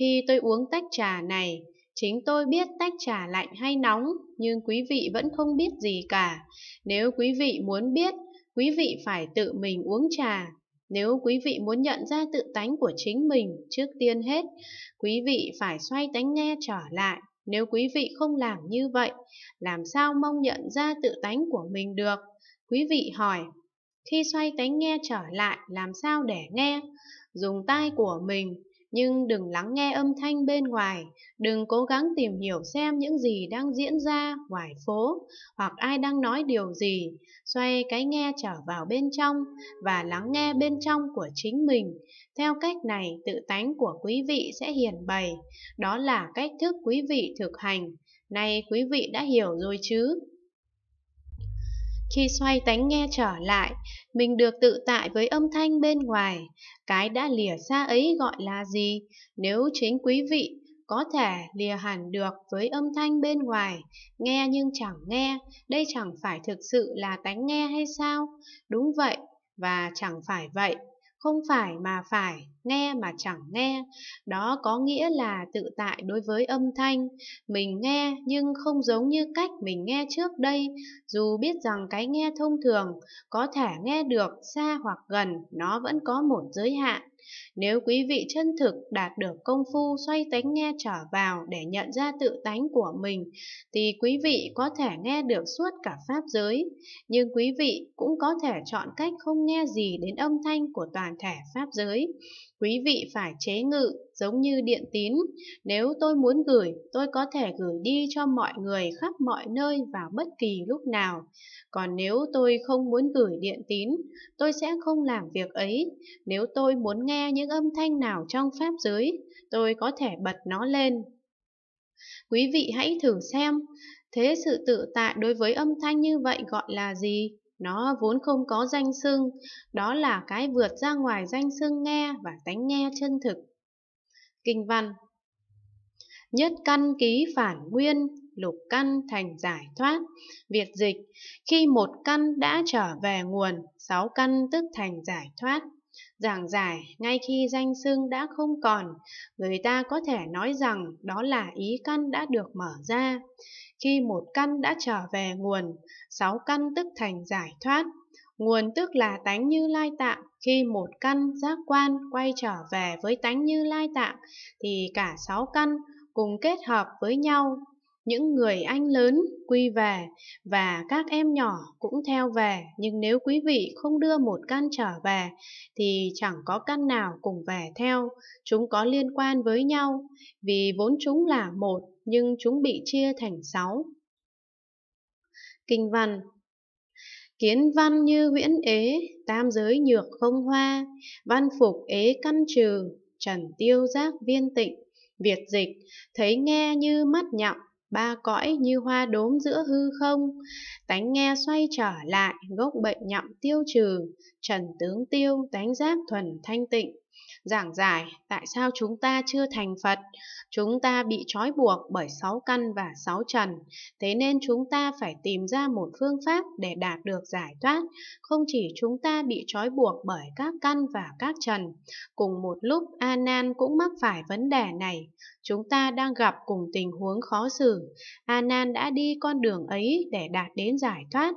khi tôi uống tách trà này, Chính tôi biết tách trà lạnh hay nóng, nhưng quý vị vẫn không biết gì cả. Nếu quý vị muốn biết, quý vị phải tự mình uống trà. Nếu quý vị muốn nhận ra tự tánh của chính mình, trước tiên hết, quý vị phải xoay tánh nghe trở lại. Nếu quý vị không làm như vậy, làm sao mong nhận ra tự tánh của mình được? Quý vị hỏi, khi xoay tánh nghe trở lại, làm sao để nghe? Dùng tai của mình, nhưng đừng lắng nghe âm thanh bên ngoài, đừng cố gắng tìm hiểu xem những gì đang diễn ra ngoài phố hoặc ai đang nói điều gì, xoay cái nghe trở vào bên trong và lắng nghe bên trong của chính mình. Theo cách này, tự tánh của quý vị sẽ hiển bày, đó là cách thức quý vị thực hành. Này quý vị đã hiểu rồi chứ? Khi xoay tánh nghe trở lại, mình được tự tại với âm thanh bên ngoài. Cái đã lìa xa ấy gọi là gì? Nếu chính quý vị có thể lìa hẳn được với âm thanh bên ngoài, nghe nhưng chẳng nghe, đây chẳng phải thực sự là tánh nghe hay sao? Đúng vậy, và chẳng phải vậy không phải mà phải, nghe mà chẳng nghe. Đó có nghĩa là tự tại đối với âm thanh. Mình nghe nhưng không giống như cách mình nghe trước đây. Dù biết rằng cái nghe thông thường, có thể nghe được xa hoặc gần, nó vẫn có một giới hạn. Nếu quý vị chân thực đạt được công phu xoay tánh nghe trở vào để nhận ra tự tánh của mình, thì quý vị có thể nghe được suốt cả pháp giới. Nhưng quý vị cũng có thể chọn cách không nghe gì đến âm thanh của toàn thể pháp giới. Quý vị phải chế ngự, giống như điện tín. Nếu tôi muốn gửi, tôi có thể gửi đi cho mọi người khắp mọi nơi vào bất kỳ lúc nào. Còn nếu tôi không muốn gửi điện tín, tôi sẽ không làm việc ấy. Nếu tôi muốn nghe những những âm thanh nào trong pháp giới, tôi có thể bật nó lên. Quý vị hãy thử xem, thế sự tự tại đối với âm thanh như vậy gọi là gì? Nó vốn không có danh xưng, đó là cái vượt ra ngoài danh xưng nghe và tánh nghe chân thực. Kinh văn Nhất căn ký phản nguyên, lục căn thành giải thoát. Việt dịch, khi một căn đã trở về nguồn, sáu căn tức thành giải thoát giảng giải ngay khi danh xưng đã không còn, người ta có thể nói rằng đó là ý căn đã được mở ra. Khi một căn đã trở về nguồn, sáu căn tức thành giải thoát. Nguồn tức là tánh như lai tạng, khi một căn giác quan quay trở về với tánh như lai tạng thì cả sáu căn cùng kết hợp với nhau những người anh lớn quy về và các em nhỏ cũng theo về, nhưng nếu quý vị không đưa một căn trở về thì chẳng có căn nào cùng về theo, chúng có liên quan với nhau, vì vốn chúng là một nhưng chúng bị chia thành sáu. Kinh văn Kiến văn như nguyễn ế, tam giới nhược không hoa, văn phục ế căn trừ, trần tiêu giác viên tịnh, việt dịch, thấy nghe như mắt nhọng, ba cõi như hoa đốm giữa hư không. Tánh nghe xoay trở lại, gốc bệnh nhậm tiêu trừ, trần tướng tiêu, tánh giác thuần thanh tịnh. Giảng giải tại sao chúng ta chưa thành Phật, chúng ta bị trói buộc bởi sáu căn và sáu trần, thế nên chúng ta phải tìm ra một phương pháp để đạt được giải thoát, không chỉ chúng ta bị trói buộc bởi các căn và các trần. Cùng một lúc A Nan cũng mắc phải vấn đề này, chúng ta đang gặp cùng tình huống khó xử. A Nan đã đi con đường ấy để đạt đến giải thoát,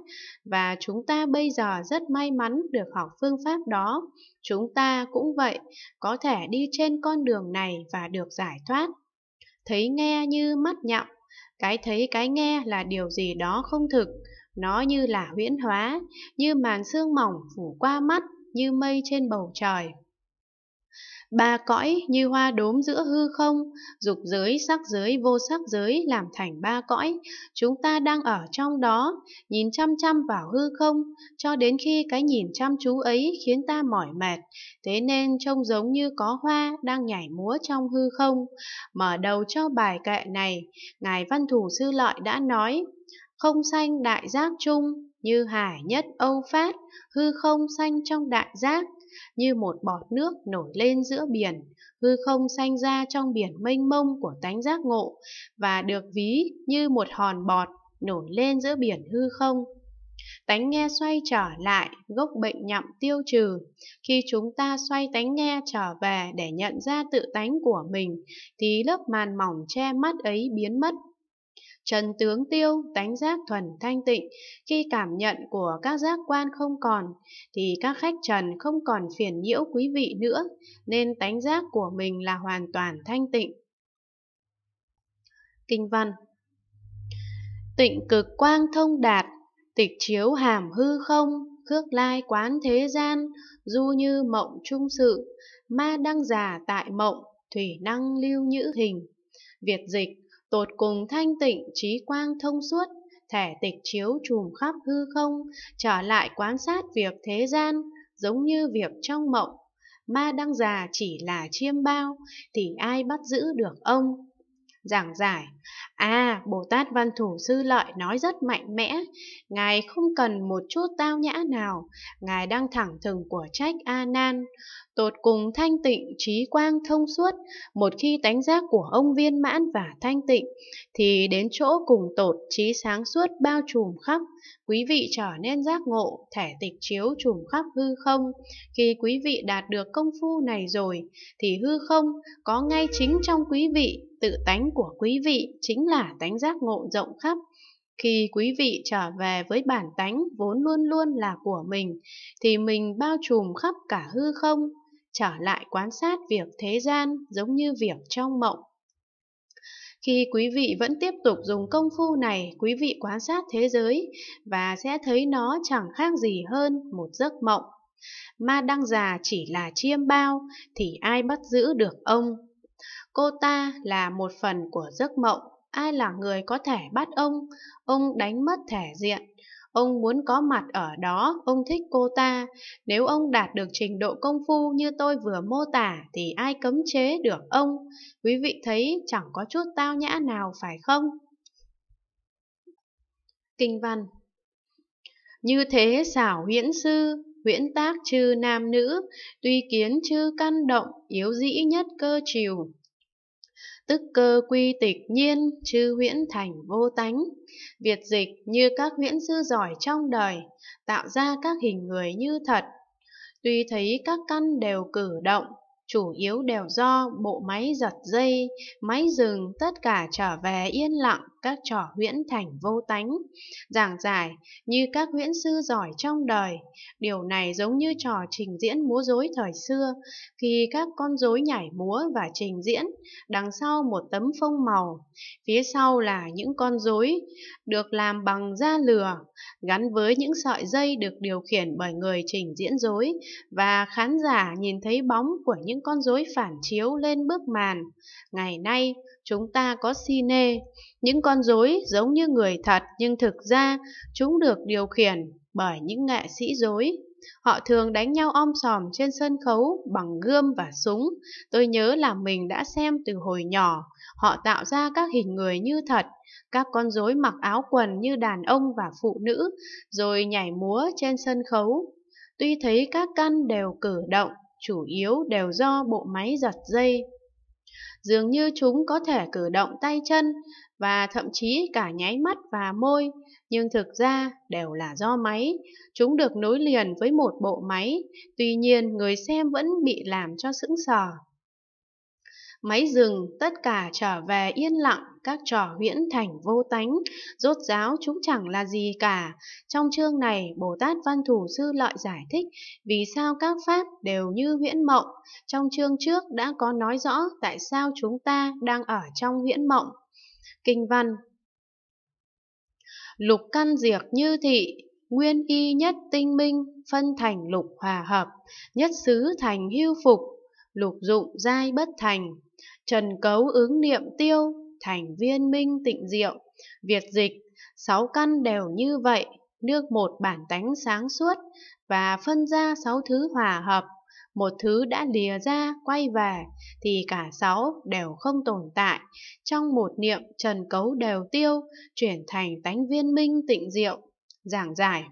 và chúng ta bây giờ rất may mắn được học phương pháp đó. Chúng ta cũng vậy, có thể đi trên con đường này và được giải thoát. Thấy nghe như mắt nhọng, cái thấy cái nghe là điều gì đó không thực, nó như là huyễn hóa, như màn sương mỏng phủ qua mắt, như mây trên bầu trời ba cõi như hoa đốm giữa hư không, dục giới, sắc giới, vô sắc giới làm thành ba cõi, chúng ta đang ở trong đó, nhìn chăm chăm vào hư không, cho đến khi cái nhìn chăm chú ấy khiến ta mỏi mệt, thế nên trông giống như có hoa đang nhảy múa trong hư không. Mở đầu cho bài kệ này, Ngài Văn Thủ Sư Lợi đã nói, không sanh đại giác chung, như hải nhất âu phát, hư không sanh trong đại giác, như một bọt nước nổi lên giữa biển, hư không sanh ra trong biển mênh mông của tánh giác ngộ, và được ví như một hòn bọt nổi lên giữa biển hư không. Tánh nghe xoay trở lại, gốc bệnh nhậm tiêu trừ. Khi chúng ta xoay tánh nghe trở về để nhận ra tự tánh của mình, thì lớp màn mỏng che mắt ấy biến mất Trần tướng tiêu, tánh giác thuần thanh tịnh, khi cảm nhận của các giác quan không còn, thì các khách trần không còn phiền nhiễu quý vị nữa, nên tánh giác của mình là hoàn toàn thanh tịnh. Kinh văn Tịnh cực quang thông đạt, tịch chiếu hàm hư không, khước lai quán thế gian, du như mộng trung sự, ma đăng giả tại mộng, thủy năng lưu nhữ hình. Việt dịch, tột cùng thanh tịnh trí quang thông suốt thẻ tịch chiếu trùm khắp hư không trở lại quan sát việc thế gian giống như việc trong mộng ma đăng già chỉ là chiêm bao thì ai bắt giữ được ông giảng giải à bồ tát văn thủ sư lợi nói rất mạnh mẽ ngài không cần một chút tao nhã nào ngài đang thẳng thừng của trách a nan tột cùng thanh tịnh trí quang thông suốt một khi tánh giác của ông viên mãn và thanh tịnh thì đến chỗ cùng tột trí sáng suốt bao trùm khắp quý vị trở nên giác ngộ thể tịch chiếu trùm khắp hư không khi quý vị đạt được công phu này rồi thì hư không có ngay chính trong quý vị tự tánh của quý vị chính là tánh giác ngộ rộng khắp. Khi quý vị trở về với bản tánh vốn luôn luôn là của mình, thì mình bao trùm khắp cả hư không, trở lại quan sát việc thế gian giống như việc trong mộng. Khi quý vị vẫn tiếp tục dùng công phu này, quý vị quan sát thế giới và sẽ thấy nó chẳng khác gì hơn một giấc mộng. Ma Đăng Già chỉ là chiêm bao thì ai bắt giữ được ông Cô ta là một phần của giấc mộng, ai là người có thể bắt ông, ông đánh mất thể diện. Ông muốn có mặt ở đó, ông thích cô ta. Nếu ông đạt được trình độ công phu như tôi vừa mô tả thì ai cấm chế được ông. Quý vị thấy chẳng có chút tao nhã nào phải không? Kinh văn Như thế xảo huyễn sư, huyễn tác chư nam nữ, tuy kiến chư căn động, yếu dĩ nhất cơ triều. Tức cơ quy tịch nhiên, chư huyễn thành vô tánh. Việt dịch như các huyễn sư giỏi trong đời, tạo ra các hình người như thật. Tuy thấy các căn đều cử động, chủ yếu đều do bộ máy giật dây, máy dừng tất cả trở về yên lặng, các trò huyễn thành vô tánh, giảng giải như các huyễn sư giỏi trong đời. Điều này giống như trò trình diễn múa rối thời xưa, khi các con rối nhảy múa và trình diễn, đằng sau một tấm phông màu, phía sau là những con rối được làm bằng da lừa, gắn với những sợi dây được điều khiển bởi người trình diễn rối và khán giả nhìn thấy bóng của những con rối phản chiếu lên bức màn. Ngày nay, chúng ta có si những con rối giống như người thật nhưng thực ra chúng được điều khiển bởi những nghệ sĩ rối Họ thường đánh nhau om sòm trên sân khấu bằng gươm và súng. Tôi nhớ là mình đã xem từ hồi nhỏ, họ tạo ra các hình người như thật, các con rối mặc áo quần như đàn ông và phụ nữ, rồi nhảy múa trên sân khấu. Tuy thấy các căn đều cử động, chủ yếu đều do bộ máy giật dây dường như chúng có thể cử động tay chân và thậm chí cả nháy mắt và môi, nhưng thực ra đều là do máy. Chúng được nối liền với một bộ máy, tuy nhiên người xem vẫn bị làm cho sững sờ. Máy rừng tất cả trở về yên lặng, các trò huyễn thành vô tánh, rốt giáo chúng chẳng là gì cả. Trong chương này, Bồ Tát Văn Thủ Sư Lợi giải thích vì sao các Pháp đều như huyễn mộng. Trong chương trước đã có nói rõ tại sao chúng ta đang ở trong huyễn mộng. Kinh văn Lục căn diệt như thị, nguyên y nhất tinh minh, phân thành lục hòa hợp, nhất xứ thành hưu phục, lục dụng giai bất thành, Trần Cấu ứng niệm tiêu, thành viên minh tịnh diệu, việt dịch, sáu căn đều như vậy, nước một bản tánh sáng suốt và phân ra sáu thứ hòa hợp, một thứ đã lìa ra quay về thì cả sáu đều không tồn tại, trong một niệm trần cấu đều tiêu, chuyển thành tánh viên minh tịnh diệu. Giảng giải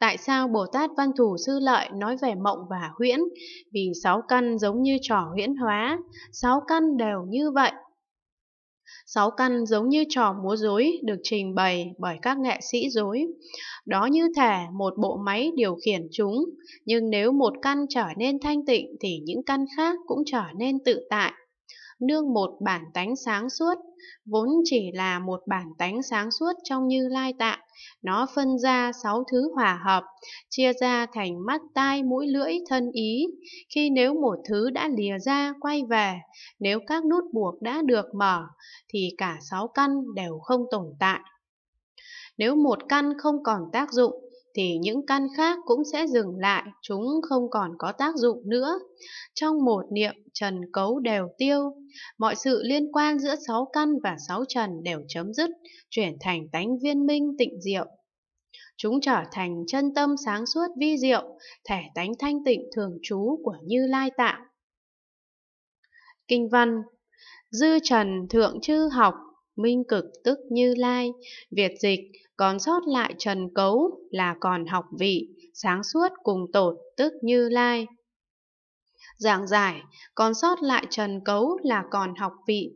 Tại sao Bồ Tát Văn Thù Sư Lợi nói về mộng và huyễn? Vì sáu căn giống như trò huyễn hóa, sáu căn đều như vậy. Sáu căn giống như trò múa rối được trình bày bởi các nghệ sĩ rối. Đó như thể một bộ máy điều khiển chúng, nhưng nếu một căn trở nên thanh tịnh thì những căn khác cũng trở nên tự tại nương một bản tánh sáng suốt, vốn chỉ là một bản tánh sáng suốt trong như lai tạng. Nó phân ra sáu thứ hòa hợp, chia ra thành mắt, tai, mũi, lưỡi, thân, ý. Khi nếu một thứ đã lìa ra, quay về, nếu các nút buộc đã được mở, thì cả sáu căn đều không tồn tại. Nếu một căn không còn tác dụng, thì những căn khác cũng sẽ dừng lại, chúng không còn có tác dụng nữa. Trong một niệm, trần cấu đều tiêu, mọi sự liên quan giữa sáu căn và sáu trần đều chấm dứt, chuyển thành tánh viên minh tịnh diệu. Chúng trở thành chân tâm sáng suốt vi diệu, thể tánh thanh tịnh thường trú của Như Lai Tạng. Kinh văn Dư trần thượng chư học, minh cực tức Như Lai, Việt dịch còn sót lại trần cấu là còn học vị, sáng suốt cùng tột tức như lai giảng giải, còn sót lại trần cấu là còn học vị.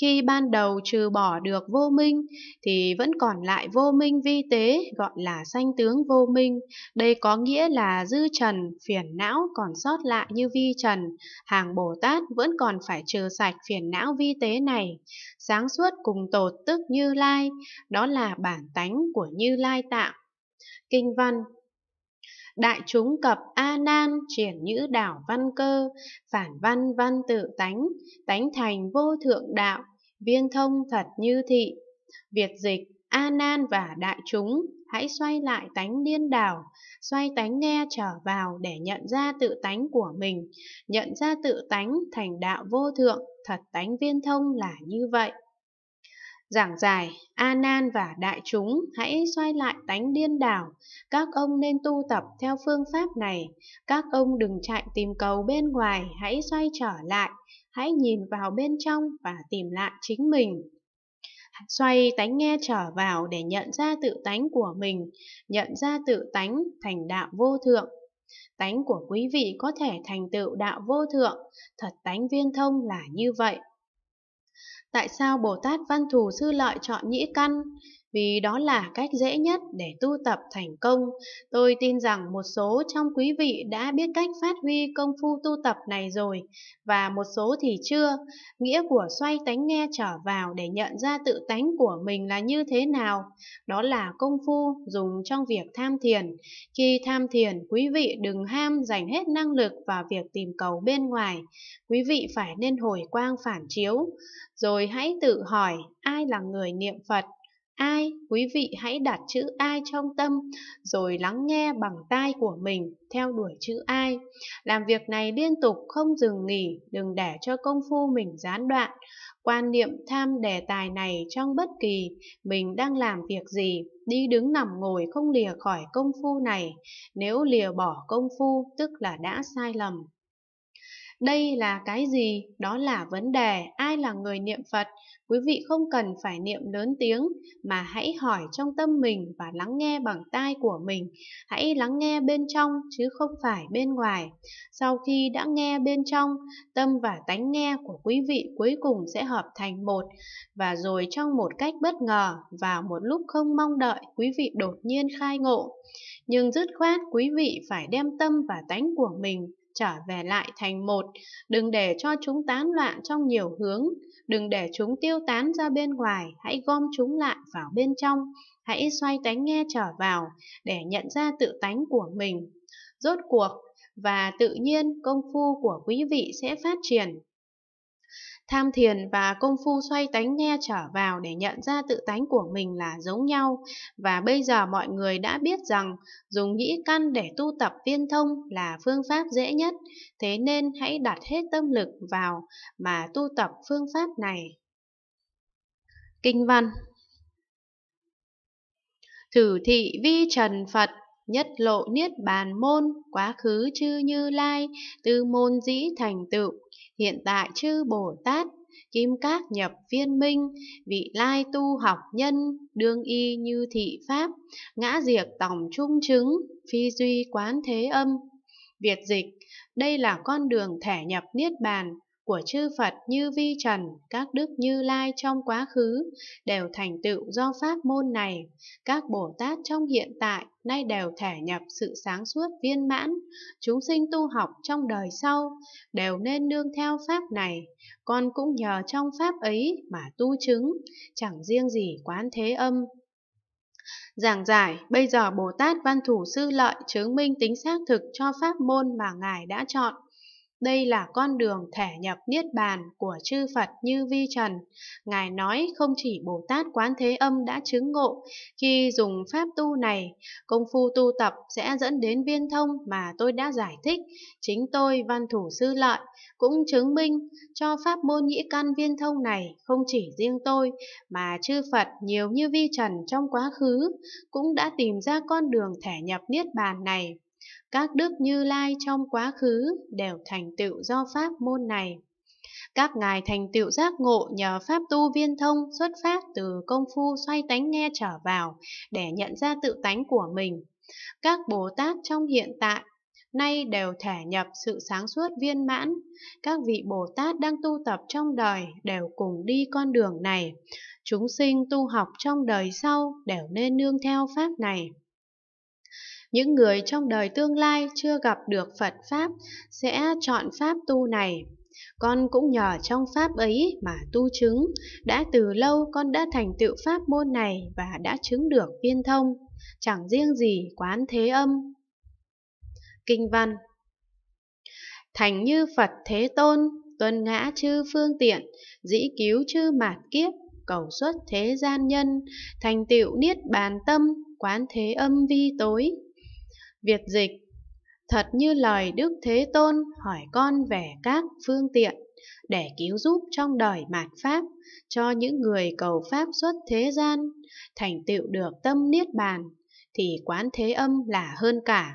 Khi ban đầu trừ bỏ được vô minh, thì vẫn còn lại vô minh vi tế, gọi là sanh tướng vô minh. Đây có nghĩa là dư trần, phiền não còn sót lại như vi trần. Hàng Bồ Tát vẫn còn phải trừ sạch phiền não vi tế này. Sáng suốt cùng tột tức Như Lai, đó là bản tánh của Như Lai tạng Kinh văn Đại chúng cập A Nan triển nhữ đảo văn cơ, phản văn văn tự tánh, tánh thành vô thượng đạo, viên thông thật như thị. Việt dịch A Nan và đại chúng hãy xoay lại tánh điên đảo, xoay tánh nghe trở vào để nhận ra tự tánh của mình, nhận ra tự tánh thành đạo vô thượng, thật tánh viên thông là như vậy. Giảng giải, A Nan và đại chúng hãy xoay lại tánh điên đảo, các ông nên tu tập theo phương pháp này, các ông đừng chạy tìm cầu bên ngoài, hãy xoay trở lại, hãy nhìn vào bên trong và tìm lại chính mình. Xoay tánh nghe trở vào để nhận ra tự tánh của mình, nhận ra tự tánh thành đạo vô thượng. Tánh của quý vị có thể thành tựu đạo vô thượng, thật tánh viên thông là như vậy tại sao Bồ Tát Văn Thù Sư Lợi chọn nhĩ căn vì đó là cách dễ nhất để tu tập thành công. Tôi tin rằng một số trong quý vị đã biết cách phát huy công phu tu tập này rồi, và một số thì chưa. Nghĩa của xoay tánh nghe trở vào để nhận ra tự tánh của mình là như thế nào. Đó là công phu dùng trong việc tham thiền. Khi tham thiền, quý vị đừng ham dành hết năng lực vào việc tìm cầu bên ngoài. Quý vị phải nên hồi quang phản chiếu, rồi hãy tự hỏi ai là người niệm Phật ai, quý vị hãy đặt chữ ai trong tâm rồi lắng nghe bằng tai của mình theo đuổi chữ ai. Làm việc này liên tục không dừng nghỉ, đừng để cho công phu mình gián đoạn. Quan niệm tham đề tài này trong bất kỳ mình đang làm việc gì, đi đứng nằm ngồi không lìa khỏi công phu này. Nếu lìa bỏ công phu tức là đã sai lầm. Đây là cái gì? Đó là vấn đề ai là người niệm Phật. Quý vị không cần phải niệm lớn tiếng mà hãy hỏi trong tâm mình và lắng nghe bằng tai của mình. Hãy lắng nghe bên trong chứ không phải bên ngoài. Sau khi đã nghe bên trong, tâm và tánh nghe của quý vị cuối cùng sẽ hợp thành một và rồi trong một cách bất ngờ và một lúc không mong đợi quý vị đột nhiên khai ngộ. Nhưng dứt khoát quý vị phải đem tâm và tánh của mình trở về lại thành một, đừng để cho chúng tán loạn trong nhiều hướng, đừng để chúng tiêu tán ra bên ngoài, hãy gom chúng lại vào bên trong, hãy xoay tánh nghe trở vào để nhận ra tự tánh của mình. Rốt cuộc và tự nhiên công phu của quý vị sẽ phát triển, Tham thiền và công phu xoay tánh nghe trở vào để nhận ra tự tánh của mình là giống nhau và bây giờ mọi người đã biết rằng dùng nhĩ căn để tu tập viên thông là phương pháp dễ nhất, thế nên hãy đặt hết tâm lực vào mà tu tập phương pháp này. Kinh văn Thử thị vi trần Phật nhất lộ niết bàn môn quá khứ chư như lai tư môn dĩ thành tựu hiện tại chư Bồ Tát, kim các nhập viên minh, vị lai tu học nhân, đương y như thị pháp, ngã diệt tổng trung chứng, phi duy quán thế âm. Việt dịch, đây là con đường thẻ nhập Niết Bàn, của chư Phật như Vi Trần, các Đức Như Lai trong quá khứ đều thành tựu do pháp môn này. Các Bồ Tát trong hiện tại nay đều thể nhập sự sáng suốt viên mãn, chúng sinh tu học trong đời sau đều nên nương theo pháp này. Con cũng nhờ trong pháp ấy mà tu chứng, chẳng riêng gì quán thế âm Giảng giải, bây giờ Bồ Tát Văn Thủ Sư Lợi chứng minh tính xác thực cho pháp môn mà Ngài đã chọn. Đây là con đường thể nhập Niết Bàn của chư Phật như vi trần. Ngài nói không chỉ Bồ Tát Quán Thế Âm đã chứng ngộ, khi dùng pháp tu này, công phu tu tập sẽ dẫn đến viên thông mà tôi đã giải thích. Chính tôi, văn thủ sư lợi, cũng chứng minh cho pháp môn nhĩ căn viên thông này không chỉ riêng tôi, mà chư Phật nhiều như vi trần trong quá khứ cũng đã tìm ra con đường thể nhập Niết Bàn này. Các đức Như Lai trong quá khứ đều thành tựu do pháp môn này. Các ngài thành tựu giác ngộ nhờ pháp tu viên thông xuất phát từ công phu xoay tánh nghe trở vào để nhận ra tự tánh của mình. Các Bồ Tát trong hiện tại nay đều thể nhập sự sáng suốt viên mãn. Các vị Bồ Tát đang tu tập trong đời đều cùng đi con đường này. Chúng sinh tu học trong đời sau đều nên nương theo pháp này. Những người trong đời tương lai chưa gặp được Phật Pháp sẽ chọn Pháp tu này. Con cũng nhờ trong Pháp ấy mà tu chứng, đã từ lâu con đã thành tựu Pháp môn này và đã chứng được viên thông, chẳng riêng gì quán thế âm. Kinh văn Thành như Phật Thế Tôn, tuân ngã chư phương tiện, dĩ cứu chư mạt kiếp, cầu xuất thế gian nhân, thành tựu niết bàn tâm, quán thế âm vi tối, Việt dịch Thật như lời Đức Thế Tôn hỏi con về các phương tiện để cứu giúp trong đời mạt Pháp cho những người cầu Pháp xuất thế gian, thành tựu được tâm Niết Bàn, thì quán thế âm là hơn cả.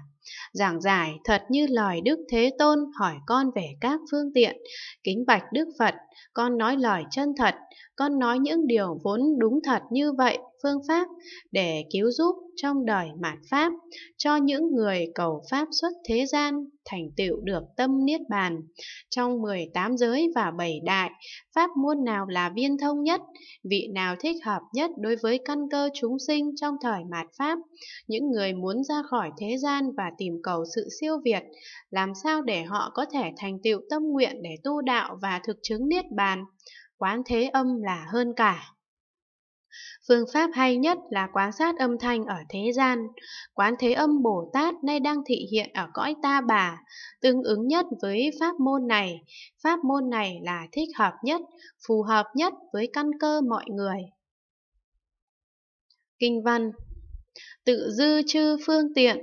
Giảng giải thật như lời Đức Thế Tôn hỏi con về các phương tiện, kính bạch Đức Phật, con nói lời chân thật, con nói những điều vốn đúng thật như vậy, phương pháp để cứu giúp trong đời mạt pháp cho những người cầu pháp xuất thế gian thành tựu được tâm niết bàn. Trong 18 giới và 7 đại, pháp môn nào là viên thông nhất, vị nào thích hợp nhất đối với căn cơ chúng sinh trong thời mạt pháp? Những người muốn ra khỏi thế gian và tìm cầu sự siêu việt, làm sao để họ có thể thành tựu tâm nguyện để tu đạo và thực chứng niết bàn? Quán thế âm là hơn cả. Phương pháp hay nhất là quan sát âm thanh ở thế gian. Quán Thế Âm Bồ Tát nay đang thị hiện ở cõi ta bà, tương ứng nhất với pháp môn này. Pháp môn này là thích hợp nhất, phù hợp nhất với căn cơ mọi người. Kinh văn Tự dư chư phương tiện,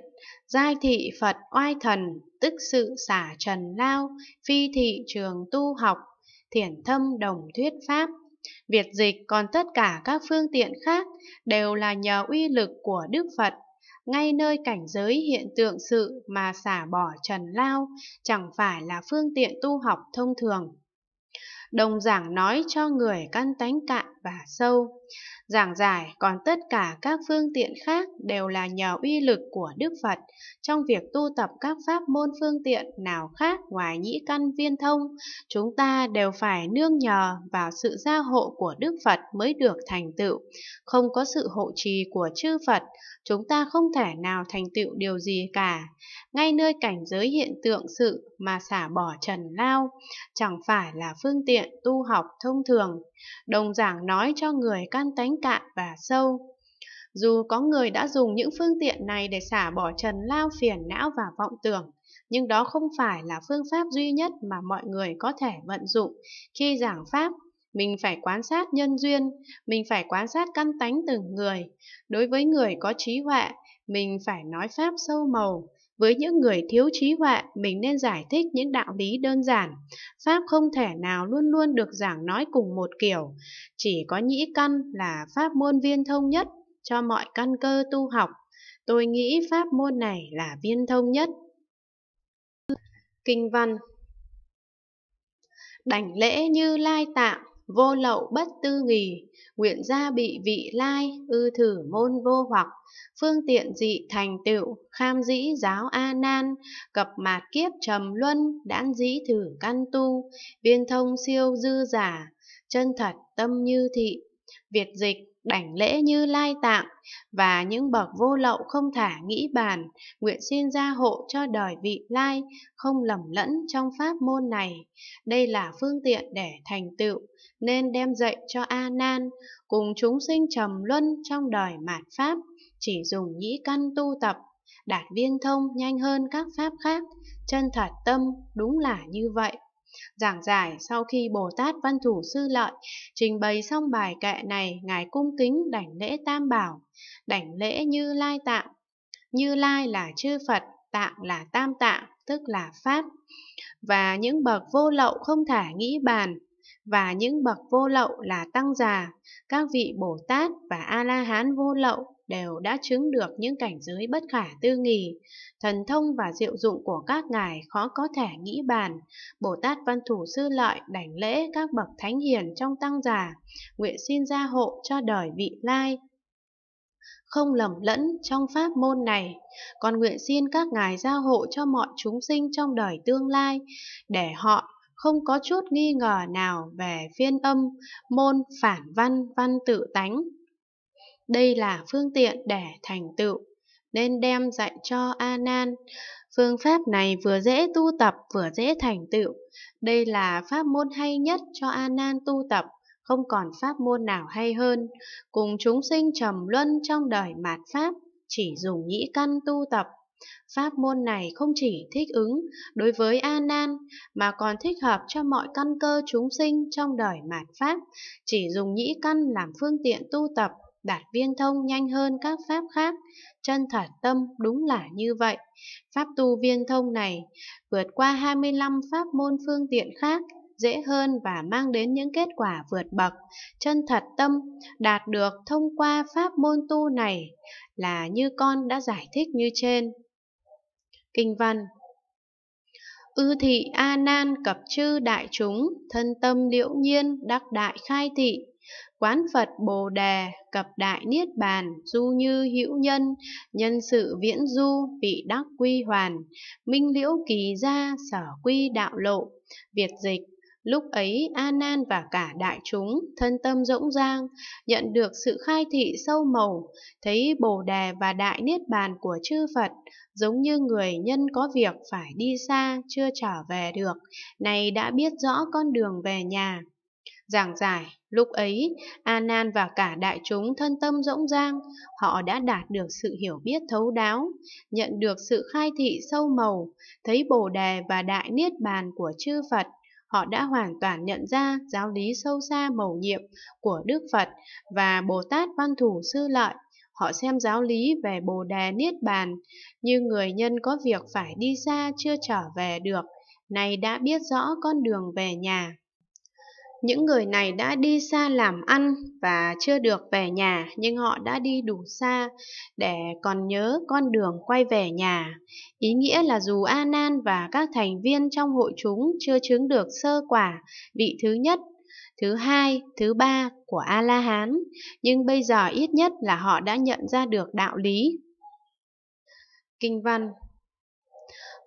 giai thị Phật oai thần, tức sự xả trần lao, phi thị trường tu học, thiển thâm đồng thuyết pháp. Việt dịch còn tất cả các phương tiện khác đều là nhờ uy lực của Đức Phật. Ngay nơi cảnh giới hiện tượng sự mà xả bỏ trần lao chẳng phải là phương tiện tu học thông thường đồng giảng nói cho người căn tánh cạn và sâu. Giảng giải còn tất cả các phương tiện khác đều là nhờ uy lực của Đức Phật trong việc tu tập các pháp môn phương tiện nào khác ngoài nhĩ căn viên thông, chúng ta đều phải nương nhờ vào sự gia hộ của Đức Phật mới được thành tựu. Không có sự hộ trì của chư Phật, chúng ta không thể nào thành tựu điều gì cả. Ngay nơi cảnh giới hiện tượng sự mà xả bỏ trần lao, chẳng phải là phương tiện thiện tu học thông thường, đồng giảng nói cho người căn tánh cạn và sâu. Dù có người đã dùng những phương tiện này để xả bỏ trần lao phiền não và vọng tưởng, nhưng đó không phải là phương pháp duy nhất mà mọi người có thể vận dụng khi giảng pháp mình phải quan sát nhân duyên, mình phải quan sát căn tánh từng người. Đối với người có trí huệ, mình phải nói pháp sâu màu, với những người thiếu trí huệ, mình nên giải thích những đạo lý đơn giản. Pháp không thể nào luôn luôn được giảng nói cùng một kiểu. Chỉ có nhĩ căn là pháp môn viên thông nhất cho mọi căn cơ tu học. Tôi nghĩ pháp môn này là viên thông nhất. Kinh văn Đảnh lễ như lai tạng vô lậu bất tư nghì, nguyện gia bị vị lai, ư thử môn vô hoặc, phương tiện dị thành tựu, kham dĩ giáo A Nan, cập mạt kiếp trầm luân, đãn dĩ thử căn tu, viên thông siêu dư giả, chân thật tâm như thị, Việt dịch đảnh lễ như lai tạng và những bậc vô lậu không thả nghĩ bàn, nguyện xin gia hộ cho đời vị lai, không lầm lẫn trong pháp môn này. Đây là phương tiện để thành tựu, nên đem dạy cho A Nan, cùng chúng sinh trầm luân trong đời mạt pháp, chỉ dùng nhĩ căn tu tập, đạt viên thông nhanh hơn các pháp khác, chân thật tâm đúng là như vậy. Giảng giải sau khi Bồ Tát Văn Thủ Sư Lợi trình bày xong bài kệ này, Ngài cung kính đảnh lễ Tam Bảo, đảnh lễ Như Lai Tạng. Như Lai là chư Phật, Tạng là Tam Tạng, tức là Pháp, và những bậc vô lậu không thể nghĩ bàn, và những bậc vô lậu là tăng già, các vị Bồ Tát và A-la-hán vô lậu đều đã chứng được những cảnh giới bất khả tư nghì. Thần thông và diệu dụng của các ngài khó có thể nghĩ bàn. Bồ Tát Văn Thủ Sư Lợi đảnh lễ các bậc thánh hiền trong tăng già, nguyện xin gia hộ cho đời vị lai không lầm lẫn trong pháp môn này, còn nguyện xin các ngài gia hộ cho mọi chúng sinh trong đời tương lai, để họ không có chút nghi ngờ nào về phiên âm, môn, phản văn, văn tự tánh. Đây là phương tiện để thành tựu, nên đem dạy cho A Nan. Phương pháp này vừa dễ tu tập vừa dễ thành tựu. Đây là pháp môn hay nhất cho A Nan tu tập, không còn pháp môn nào hay hơn. Cùng chúng sinh trầm luân trong đời mạt pháp, chỉ dùng nhĩ căn tu tập. Pháp môn này không chỉ thích ứng đối với A Nan mà còn thích hợp cho mọi căn cơ chúng sinh trong đời mạt pháp, chỉ dùng nhĩ căn làm phương tiện tu tập đạt viên thông nhanh hơn các pháp khác. Chân thật tâm đúng là như vậy. Pháp tu viên thông này vượt qua 25 pháp môn phương tiện khác dễ hơn và mang đến những kết quả vượt bậc. Chân thật tâm đạt được thông qua pháp môn tu này là như con đã giải thích như trên. Kinh văn Ư thị A Nan cập chư đại chúng, thân tâm liễu nhiên, đắc đại khai thị, Quán Phật Bồ Đề, cập đại niết bàn, du như hữu nhân, nhân sự viễn du, vị đắc quy hoàn, minh liễu kỳ gia, sở quy đạo lộ, việt dịch. Lúc ấy A Nan và cả đại chúng thân tâm rỗng rang, nhận được sự khai thị sâu màu, thấy Bồ đề và đại niết bàn của chư Phật, giống như người nhân có việc phải đi xa chưa trở về được, nay đã biết rõ con đường về nhà. Giảng giải Lúc ấy, A Nan và cả đại chúng thân tâm rỗng rang, họ đã đạt được sự hiểu biết thấu đáo, nhận được sự khai thị sâu màu, thấy Bồ đề và đại niết bàn của chư Phật, họ đã hoàn toàn nhận ra giáo lý sâu xa mầu nhiệm của Đức Phật và Bồ Tát Văn Thủ Sư Lợi. Họ xem giáo lý về Bồ đề niết bàn như người nhân có việc phải đi xa chưa trở về được, nay đã biết rõ con đường về nhà những người này đã đi xa làm ăn và chưa được về nhà nhưng họ đã đi đủ xa để còn nhớ con đường quay về nhà. Ý nghĩa là dù A Nan và các thành viên trong hội chúng chưa chứng được sơ quả vị thứ nhất, thứ hai, thứ ba của A-la-hán, nhưng bây giờ ít nhất là họ đã nhận ra được đạo lý. Kinh văn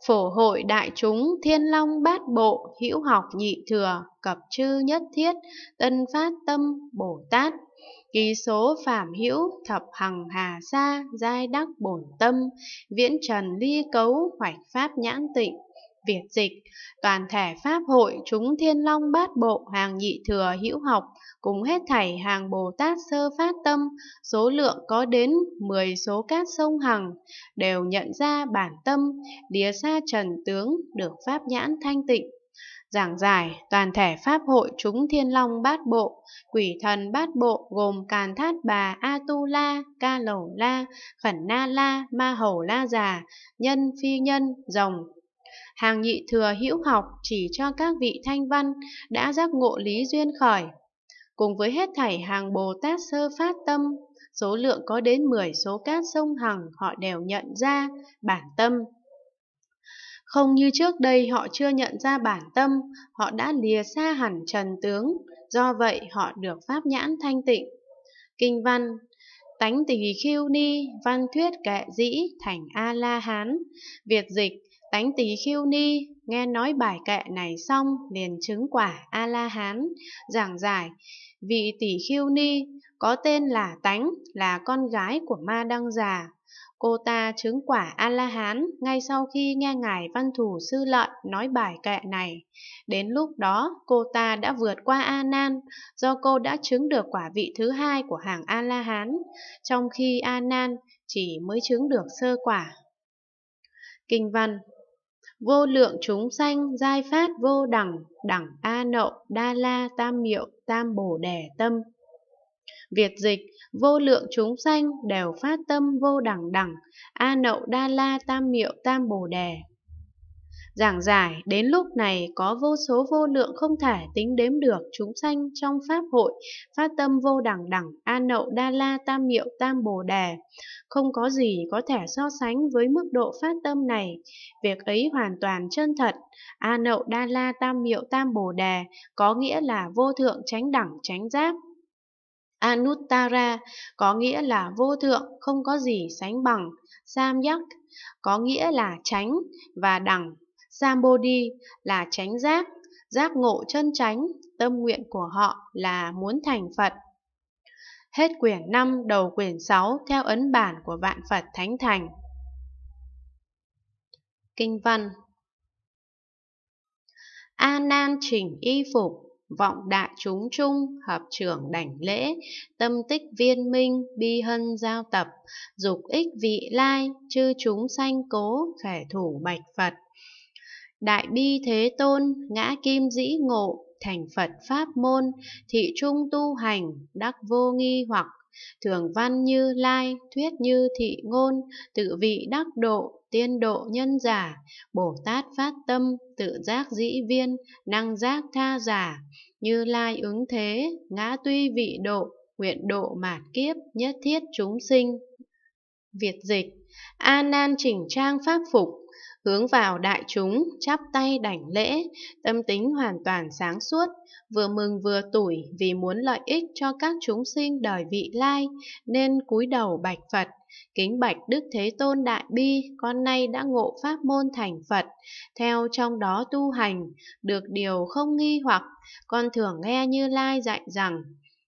phổ hội đại chúng thiên long bát bộ hữu học nhị thừa cập chư nhất thiết tân phát tâm bồ tát ký số phạm hữu thập hằng hà sa giai đắc bổn tâm viễn trần ly cấu hoạch pháp nhãn tịnh Việt dịch, toàn thể Pháp hội chúng thiên long bát bộ hàng nhị thừa hữu học, cùng hết thảy hàng Bồ Tát sơ phát tâm, số lượng có đến 10 số cát sông Hằng, đều nhận ra bản tâm, đìa xa trần tướng, được Pháp nhãn thanh tịnh. Giảng giải toàn thể Pháp hội chúng thiên long bát bộ, quỷ thần bát bộ gồm Càn Thát Bà a tu la Ca Lẩu La, Khẩn Na La, Ma Hầu La Già, Nhân Phi Nhân, Rồng, hàng nhị thừa hữu học chỉ cho các vị thanh văn đã giác ngộ lý duyên khởi. Cùng với hết thảy hàng Bồ Tát sơ phát tâm, số lượng có đến 10 số cát sông Hằng họ đều nhận ra bản tâm. Không như trước đây họ chưa nhận ra bản tâm, họ đã lìa xa hẳn trần tướng, do vậy họ được pháp nhãn thanh tịnh. Kinh văn Tánh tỳ khiêu ni, văn thuyết kệ dĩ, thành A-la-hán, Việt dịch Tánh tí khiêu ni, nghe nói bài kệ này xong liền chứng quả A-la-hán, giảng giải, vị tỷ khiêu ni có tên là Tánh, là con gái của Ma Đăng Già. Cô ta chứng quả A-la-hán ngay sau khi nghe Ngài Văn Thủ Sư Lợi nói bài kệ này. Đến lúc đó, cô ta đã vượt qua A-nan do cô đã chứng được quả vị thứ hai của hàng A-la-hán, trong khi A-nan chỉ mới chứng được sơ quả. Kinh văn vô lượng chúng sanh giai phát vô đẳng, đẳng A nậu, đa la, tam miệu, tam bồ đề tâm. Việt dịch, vô lượng chúng sanh đều phát tâm vô đẳng đẳng, A nậu, đa la, tam miệu, tam bồ đề, Giảng giải đến lúc này có vô số vô lượng không thể tính đếm được chúng sanh trong Pháp hội, phát tâm vô đẳng đẳng, a nậu đa la tam miệu tam bồ đề. Không có gì có thể so sánh với mức độ phát tâm này. Việc ấy hoàn toàn chân thật. A nậu đa la tam miệu tam bồ đề có nghĩa là vô thượng tránh đẳng tránh giáp. Anuttara có nghĩa là vô thượng, không có gì sánh bằng. Samyak có nghĩa là tránh và đẳng Sambodhi là chánh giác, giác ngộ chân chánh, tâm nguyện của họ là muốn thành Phật. Hết quyển 5 đầu quyển 6 theo ấn bản của Vạn Phật Thánh Thành. Kinh văn A Nan chỉnh y phục, vọng đại chúng chung, hợp trưởng đảnh lễ, tâm tích viên minh, bi hân giao tập, dục ích vị lai, chư chúng sanh cố, khẻ thủ bạch Phật. Đại bi thế tôn, ngã kim dĩ ngộ, thành Phật pháp môn, thị trung tu hành, đắc vô nghi hoặc, thường văn như lai, thuyết như thị ngôn, tự vị đắc độ, tiên độ nhân giả, Bồ Tát phát tâm, tự giác dĩ viên, năng giác tha giả, như lai ứng thế, ngã tuy vị độ, nguyện độ mạt kiếp, nhất thiết chúng sinh. Việt dịch A Nan chỉnh trang pháp phục hướng vào đại chúng, chắp tay đảnh lễ, tâm tính hoàn toàn sáng suốt, vừa mừng vừa tủi vì muốn lợi ích cho các chúng sinh đời vị lai, nên cúi đầu bạch Phật. Kính bạch Đức Thế Tôn Đại Bi, con nay đã ngộ pháp môn thành Phật, theo trong đó tu hành, được điều không nghi hoặc, con thường nghe Như Lai dạy rằng,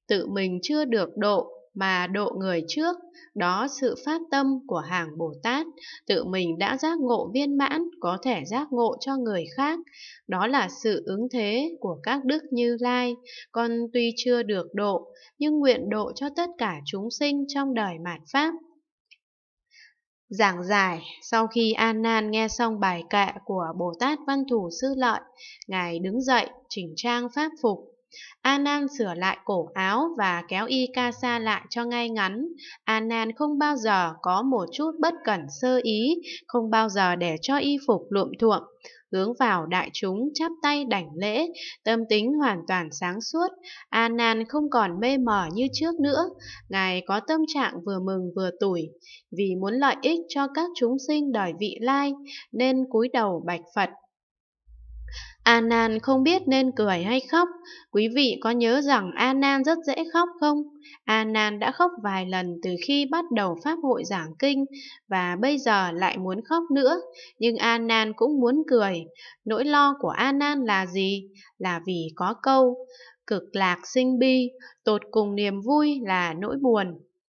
tự mình chưa được độ, mà độ người trước, đó sự phát tâm của hàng Bồ Tát, tự mình đã giác ngộ viên mãn, có thể giác ngộ cho người khác, đó là sự ứng thế của các đức Như Lai, con tuy chưa được độ, nhưng nguyện độ cho tất cả chúng sinh trong đời mạt Pháp. Giảng giải sau khi An Nan nghe xong bài kệ của Bồ Tát Văn Thủ Sư Lợi, Ngài đứng dậy, chỉnh trang pháp phục, Anan sửa lại cổ áo và kéo y ca sa lại cho ngay ngắn. Anan không bao giờ có một chút bất cẩn sơ ý, không bao giờ để cho y phục luộm thuộm. Hướng vào đại chúng chắp tay đảnh lễ, tâm tính hoàn toàn sáng suốt. Anan không còn mê mờ như trước nữa, ngài có tâm trạng vừa mừng vừa tủi, vì muốn lợi ích cho các chúng sinh đời vị lai nên cúi đầu bạch Phật Anan à, không biết nên cười hay khóc. Quý vị có nhớ rằng Anan rất dễ khóc không? Anan đã khóc vài lần từ khi bắt đầu pháp hội giảng kinh và bây giờ lại muốn khóc nữa, nhưng Anan cũng muốn cười. Nỗi lo của Anan là gì? Là vì có câu cực lạc sinh bi, tột cùng niềm vui là nỗi buồn.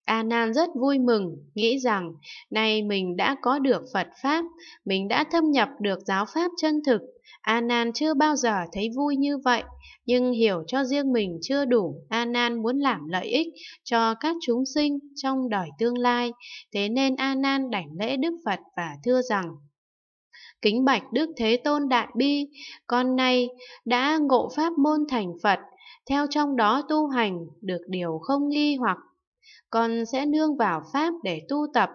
A Nan rất vui mừng, nghĩ rằng nay mình đã có được Phật pháp, mình đã thâm nhập được giáo pháp chân thực. A Nan chưa bao giờ thấy vui như vậy, nhưng hiểu cho riêng mình chưa đủ, A Nan muốn làm lợi ích cho các chúng sinh trong đời tương lai, thế nên A Nan đảnh lễ Đức Phật và thưa rằng: Kính bạch Đức Thế Tôn Đại Bi, con nay đã ngộ pháp môn thành Phật, theo trong đó tu hành được điều không nghi hoặc con sẽ nương vào Pháp để tu tập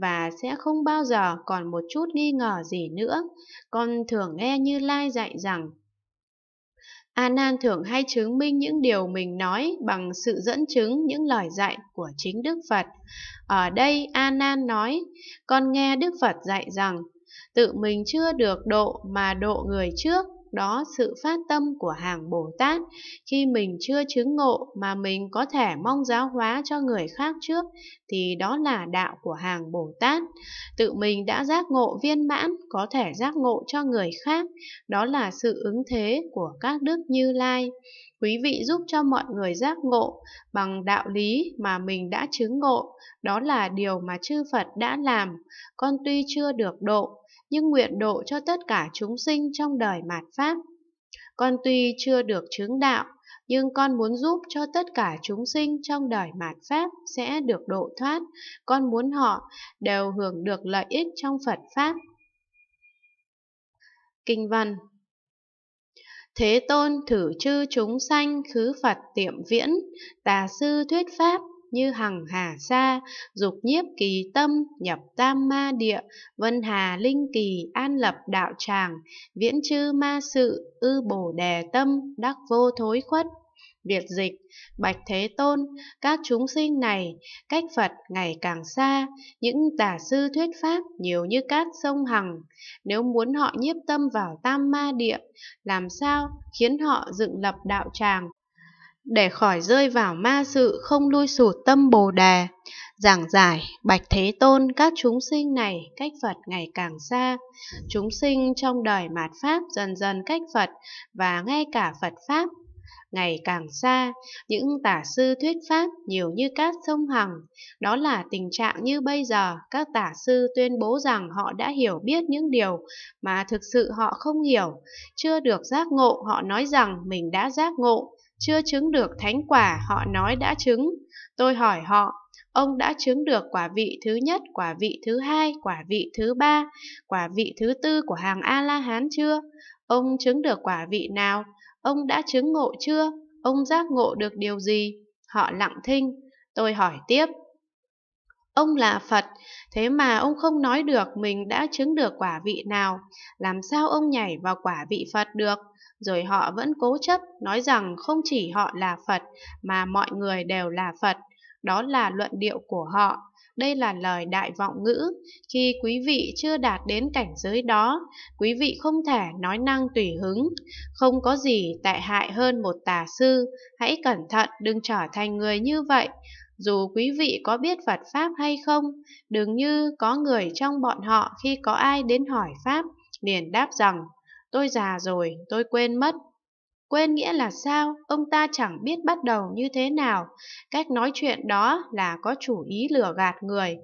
và sẽ không bao giờ còn một chút nghi ngờ gì nữa. Con thường nghe Như Lai dạy rằng A Nan thường hay chứng minh những điều mình nói bằng sự dẫn chứng những lời dạy của chính Đức Phật. Ở đây A Nan nói, con nghe Đức Phật dạy rằng tự mình chưa được độ mà độ người trước đó sự phát tâm của hàng Bồ Tát khi mình chưa chứng ngộ mà mình có thể mong giáo hóa cho người khác trước thì đó là đạo của hàng Bồ Tát. Tự mình đã giác ngộ viên mãn có thể giác ngộ cho người khác, đó là sự ứng thế của các đức Như Lai. Quý vị giúp cho mọi người giác ngộ bằng đạo lý mà mình đã chứng ngộ, đó là điều mà chư Phật đã làm. Con tuy chưa được độ nhưng nguyện độ cho tất cả chúng sinh trong đời mạt Pháp. Con tuy chưa được chứng đạo, nhưng con muốn giúp cho tất cả chúng sinh trong đời mạt Pháp sẽ được độ thoát, con muốn họ đều hưởng được lợi ích trong Phật Pháp. Kinh văn Thế tôn thử chư chúng sanh khứ Phật tiệm viễn, tà sư thuyết Pháp, như hằng hà sa, dục nhiếp kỳ tâm, nhập tam ma địa, vân hà linh kỳ, an lập đạo tràng, viễn chư ma sự, ư bổ đề tâm, đắc vô thối khuất. Việt dịch, Bạch Thế Tôn, các chúng sinh này, cách Phật ngày càng xa, những tà sư thuyết pháp nhiều như cát sông Hằng. Nếu muốn họ nhiếp tâm vào tam ma địa, làm sao khiến họ dựng lập đạo tràng, để khỏi rơi vào ma sự không lui sụt tâm bồ đề, giảng giải Bạch Thế Tôn các chúng sinh này cách Phật ngày càng xa. Chúng sinh trong đời mạt Pháp dần dần cách Phật và ngay cả Phật Pháp ngày càng xa, những tả sư thuyết pháp nhiều như cát sông Hằng. Đó là tình trạng như bây giờ, các tả sư tuyên bố rằng họ đã hiểu biết những điều mà thực sự họ không hiểu. Chưa được giác ngộ, họ nói rằng mình đã giác ngộ. Chưa chứng được thánh quả, họ nói đã chứng. Tôi hỏi họ, ông đã chứng được quả vị thứ nhất, quả vị thứ hai, quả vị thứ ba, quả vị thứ tư của hàng A-la-hán chưa? Ông chứng được quả vị nào? Ông đã chứng ngộ chưa? Ông giác ngộ được điều gì? Họ lặng thinh. Tôi hỏi tiếp, Ông là Phật, thế mà ông không nói được mình đã chứng được quả vị nào, làm sao ông nhảy vào quả vị Phật được? Rồi họ vẫn cố chấp nói rằng không chỉ họ là Phật mà mọi người đều là Phật. Đó là luận điệu của họ. Đây là lời đại vọng ngữ. Khi quý vị chưa đạt đến cảnh giới đó, quý vị không thể nói năng tùy hứng. Không có gì tệ hại hơn một tà sư. Hãy cẩn thận đừng trở thành người như vậy. Dù quý vị có biết Phật Pháp hay không, đừng như có người trong bọn họ khi có ai đến hỏi Pháp, liền đáp rằng, tôi già rồi, tôi quên mất. Quên nghĩa là sao? Ông ta chẳng biết bắt đầu như thế nào. Cách nói chuyện đó là có chủ ý lừa gạt người.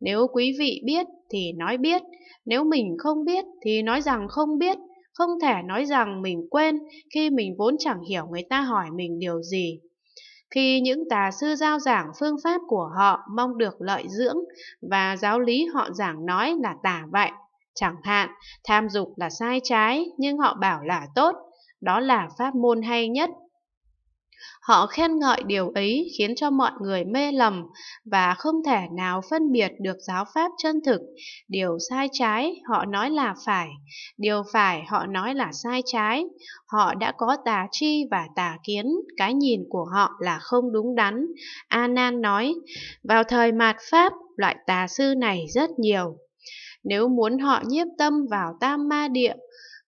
Nếu quý vị biết thì nói biết, nếu mình không biết thì nói rằng không biết. Không thể nói rằng mình quên khi mình vốn chẳng hiểu người ta hỏi mình điều gì khi những tà sư giao giảng phương pháp của họ mong được lợi dưỡng và giáo lý họ giảng nói là tà vậy. Chẳng hạn, tham dục là sai trái nhưng họ bảo là tốt, đó là pháp môn hay nhất Họ khen ngợi điều ấy khiến cho mọi người mê lầm và không thể nào phân biệt được giáo pháp chân thực. Điều sai trái họ nói là phải, điều phải họ nói là sai trái. Họ đã có tà chi và tà kiến, cái nhìn của họ là không đúng đắn. A Nan nói, vào thời mạt Pháp, loại tà sư này rất nhiều. Nếu muốn họ nhiếp tâm vào tam ma địa,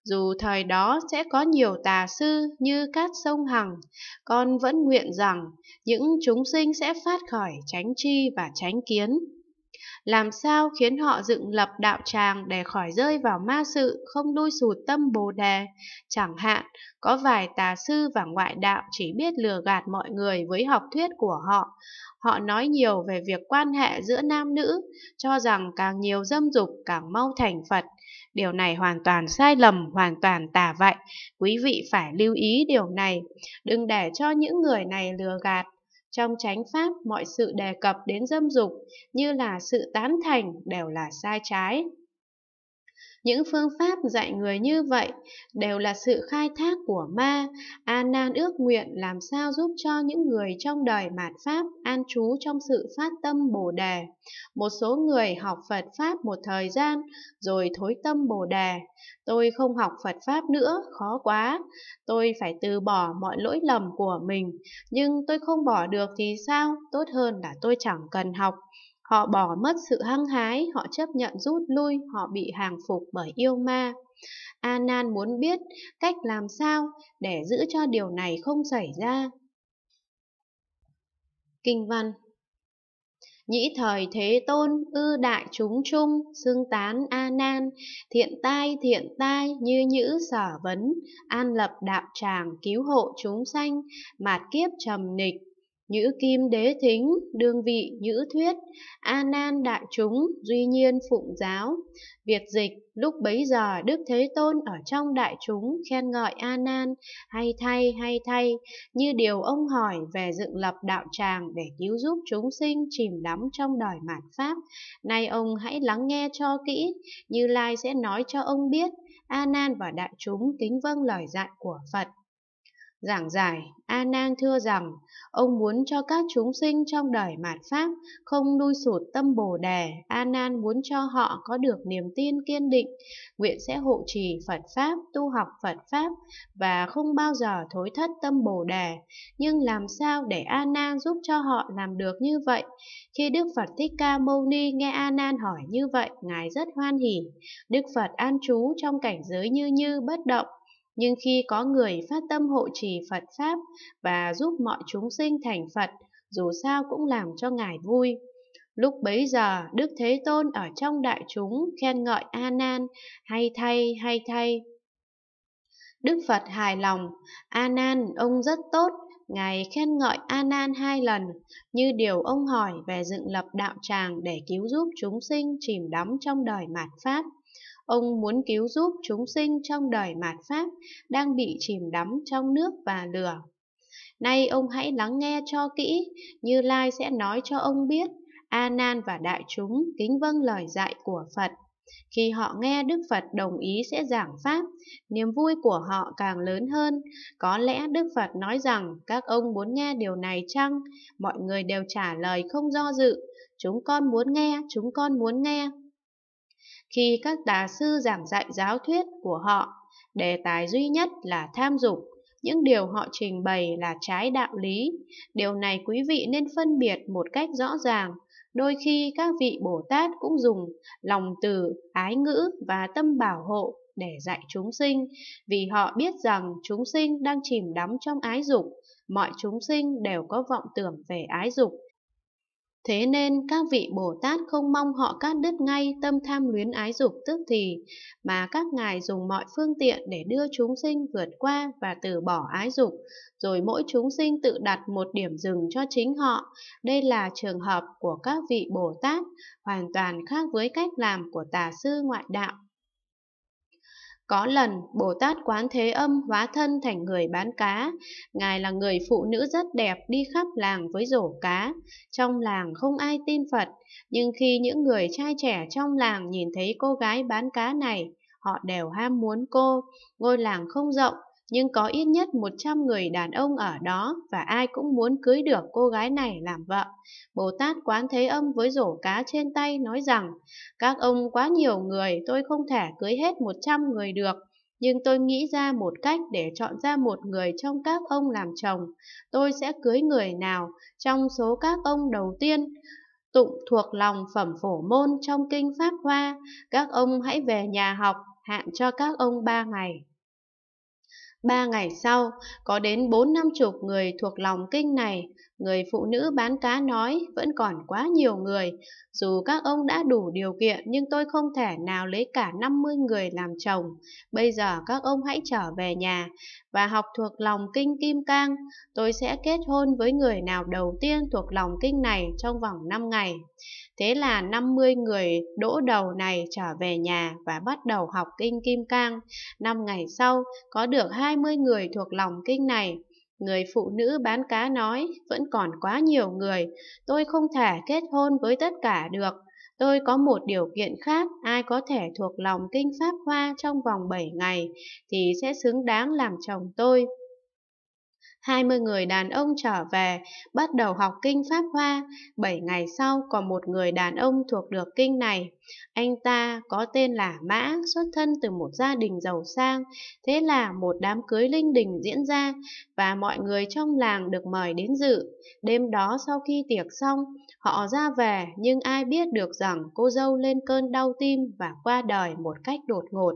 dù thời đó sẽ có nhiều tà sư như cát sông Hằng, con vẫn nguyện rằng những chúng sinh sẽ phát khỏi tránh tri và tránh kiến. Làm sao khiến họ dựng lập đạo tràng để khỏi rơi vào ma sự, không đuôi sụt tâm bồ đề? Chẳng hạn, có vài tà sư và ngoại đạo chỉ biết lừa gạt mọi người với học thuyết của họ. Họ nói nhiều về việc quan hệ giữa nam nữ, cho rằng càng nhiều dâm dục càng mau thành Phật – Điều này hoàn toàn sai lầm, hoàn toàn tà vậy. Quý vị phải lưu ý điều này. Đừng để cho những người này lừa gạt. Trong chánh pháp, mọi sự đề cập đến dâm dục như là sự tán thành đều là sai trái. Những phương pháp dạy người như vậy đều là sự khai thác của ma. A Nan ước nguyện làm sao giúp cho những người trong đời mạt Pháp an trú trong sự phát tâm Bồ Đề. Một số người học Phật Pháp một thời gian rồi thối tâm Bồ Đề. Tôi không học Phật Pháp nữa, khó quá. Tôi phải từ bỏ mọi lỗi lầm của mình. Nhưng tôi không bỏ được thì sao? Tốt hơn là tôi chẳng cần học. Họ bỏ mất sự hăng hái, họ chấp nhận rút lui, họ bị hàng phục bởi yêu ma. A nan muốn biết cách làm sao để giữ cho điều này không xảy ra. Kinh văn Nhĩ thời thế tôn, ư đại chúng chung, xưng tán a nan, thiện tai thiện tai, như nhữ sở vấn, an lập đạo tràng, cứu hộ chúng sanh, mạt kiếp trầm nịch, Nhữ kim đế thính, đương vị nhữ thuyết, a nan đại chúng, duy nhiên phụng giáo. Việt dịch, lúc bấy giờ Đức Thế Tôn ở trong đại chúng khen ngợi a nan, hay thay hay thay, như điều ông hỏi về dựng lập đạo tràng để cứu giúp chúng sinh chìm đắm trong đời mạt Pháp. Nay ông hãy lắng nghe cho kỹ, Như Lai sẽ nói cho ông biết, a nan và đại chúng kính vâng lời dạy của Phật. Giảng giải, A Nan thưa rằng, ông muốn cho các chúng sinh trong đời mạt Pháp không lui sụt tâm Bồ Đề, A Nan muốn cho họ có được niềm tin kiên định, nguyện sẽ hộ trì Phật Pháp, tu học Phật Pháp và không bao giờ thối thất tâm Bồ Đề. Nhưng làm sao để A Nan giúp cho họ làm được như vậy? Khi Đức Phật Thích Ca Mâu Ni nghe A Nan hỏi như vậy, Ngài rất hoan hỉ. Đức Phật an trú trong cảnh giới như như bất động, nhưng khi có người phát tâm hộ trì Phật Pháp và giúp mọi chúng sinh thành Phật, dù sao cũng làm cho Ngài vui. Lúc bấy giờ, Đức Thế Tôn ở trong đại chúng khen ngợi A Nan, hay thay, hay thay. Đức Phật hài lòng, A Nan, ông rất tốt, Ngài khen ngợi A Nan hai lần, như điều ông hỏi về dựng lập đạo tràng để cứu giúp chúng sinh chìm đắm trong đời mạt pháp. Ông muốn cứu giúp chúng sinh trong đời mạt Pháp đang bị chìm đắm trong nước và lửa. Nay ông hãy lắng nghe cho kỹ, Như Lai sẽ nói cho ông biết, A Nan và đại chúng kính vâng lời dạy của Phật. Khi họ nghe Đức Phật đồng ý sẽ giảng Pháp, niềm vui của họ càng lớn hơn. Có lẽ Đức Phật nói rằng các ông muốn nghe điều này chăng? Mọi người đều trả lời không do dự. Chúng con muốn nghe, chúng con muốn nghe khi các tà sư giảng dạy giáo thuyết của họ, đề tài duy nhất là tham dục, những điều họ trình bày là trái đạo lý. Điều này quý vị nên phân biệt một cách rõ ràng. Đôi khi các vị Bồ Tát cũng dùng lòng từ, ái ngữ và tâm bảo hộ để dạy chúng sinh, vì họ biết rằng chúng sinh đang chìm đắm trong ái dục, mọi chúng sinh đều có vọng tưởng về ái dục Thế nên các vị Bồ Tát không mong họ cắt đứt ngay tâm tham luyến ái dục tức thì, mà các ngài dùng mọi phương tiện để đưa chúng sinh vượt qua và từ bỏ ái dục, rồi mỗi chúng sinh tự đặt một điểm dừng cho chính họ. Đây là trường hợp của các vị Bồ Tát, hoàn toàn khác với cách làm của tà sư ngoại đạo. Có lần Bồ Tát Quán Thế Âm hóa thân thành người bán cá, Ngài là người phụ nữ rất đẹp đi khắp làng với rổ cá. Trong làng không ai tin Phật, nhưng khi những người trai trẻ trong làng nhìn thấy cô gái bán cá này, họ đều ham muốn cô. Ngôi làng không rộng, nhưng có ít nhất 100 người đàn ông ở đó và ai cũng muốn cưới được cô gái này làm vợ. Bồ Tát Quán Thế Âm với rổ cá trên tay nói rằng, các ông quá nhiều người, tôi không thể cưới hết 100 người được. Nhưng tôi nghĩ ra một cách để chọn ra một người trong các ông làm chồng. Tôi sẽ cưới người nào trong số các ông đầu tiên tụng thuộc lòng phẩm phổ môn trong kinh Pháp Hoa. Các ông hãy về nhà học, hạn cho các ông ba ngày. Ba ngày sau, có đến bốn năm chục người thuộc lòng kinh này, người phụ nữ bán cá nói vẫn còn quá nhiều người, dù các ông đã đủ điều kiện nhưng tôi không thể nào lấy cả 50 người làm chồng. Bây giờ các ông hãy trở về nhà và học thuộc lòng kinh Kim Cang, tôi sẽ kết hôn với người nào đầu tiên thuộc lòng kinh này trong vòng 5 ngày. Thế là 50 người đỗ đầu này trở về nhà và bắt đầu học kinh Kim Cang. Năm ngày sau, có được 20 người thuộc lòng kinh này. Người phụ nữ bán cá nói, vẫn còn quá nhiều người, tôi không thể kết hôn với tất cả được. Tôi có một điều kiện khác, ai có thể thuộc lòng kinh Pháp Hoa trong vòng 7 ngày thì sẽ xứng đáng làm chồng tôi. 20 người đàn ông trở về, bắt đầu học kinh Pháp Hoa. 7 ngày sau có một người đàn ông thuộc được kinh này. Anh ta có tên là Mã, xuất thân từ một gia đình giàu sang. Thế là một đám cưới linh đình diễn ra và mọi người trong làng được mời đến dự. Đêm đó sau khi tiệc xong, họ ra về nhưng ai biết được rằng cô dâu lên cơn đau tim và qua đời một cách đột ngột.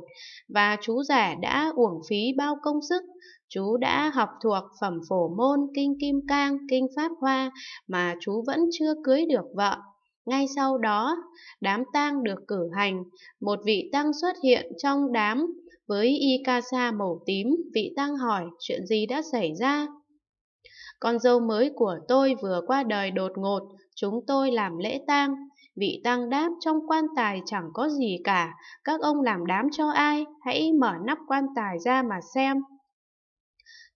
Và chú rẻ đã uổng phí bao công sức Chú đã học thuộc phẩm phổ môn, kinh kim cang, kinh pháp hoa mà chú vẫn chưa cưới được vợ. Ngay sau đó, đám tang được cử hành, một vị tăng xuất hiện trong đám với y ca sa màu tím, vị tăng hỏi chuyện gì đã xảy ra. Con dâu mới của tôi vừa qua đời đột ngột, chúng tôi làm lễ tang. Vị tăng đáp trong quan tài chẳng có gì cả, các ông làm đám cho ai, hãy mở nắp quan tài ra mà xem.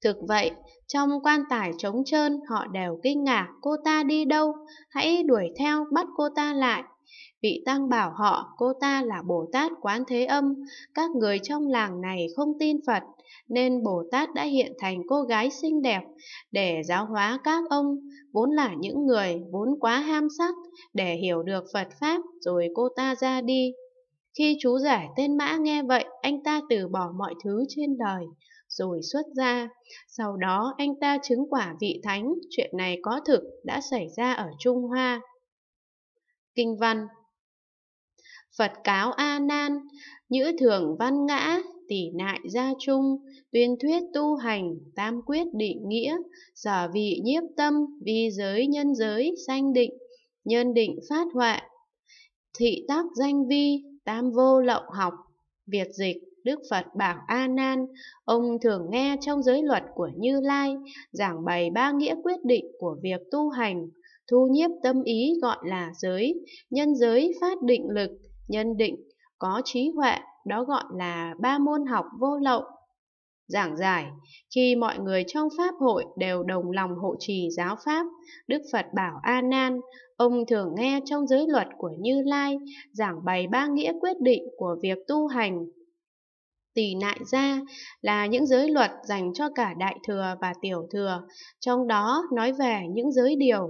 Thực vậy, trong quan tài trống trơn họ đều kinh ngạc cô ta đi đâu, hãy đuổi theo bắt cô ta lại. Vị tăng bảo họ cô ta là Bồ Tát Quán Thế Âm, các người trong làng này không tin Phật, nên Bồ Tát đã hiện thành cô gái xinh đẹp để giáo hóa các ông, vốn là những người vốn quá ham sắc, để hiểu được Phật Pháp rồi cô ta ra đi. Khi chú giải tên Mã nghe vậy, anh ta từ bỏ mọi thứ trên đời, rồi xuất ra. Sau đó anh ta chứng quả vị thánh, chuyện này có thực đã xảy ra ở Trung Hoa. Kinh văn Phật cáo A Nan, nhữ thường văn ngã, tỷ nại gia trung, tuyên thuyết tu hành, tam quyết định nghĩa, sở vị nhiếp tâm, vi giới nhân giới, sanh định, nhân định phát họa, thị tác danh vi, tam vô lậu học, việt dịch. Đức Phật bảo A Nan, ông thường nghe trong giới luật của Như Lai giảng bày ba nghĩa quyết định của việc tu hành, thu nhiếp tâm ý gọi là giới, nhân giới phát định lực, nhân định có trí huệ, đó gọi là ba môn học vô lậu. Giảng giải, khi mọi người trong Pháp hội đều đồng lòng hộ trì giáo Pháp, Đức Phật bảo A Nan, ông thường nghe trong giới luật của Như Lai giảng bày ba nghĩa quyết định của việc tu hành, tỷ nại gia là những giới luật dành cho cả đại thừa và tiểu thừa, trong đó nói về những giới điều.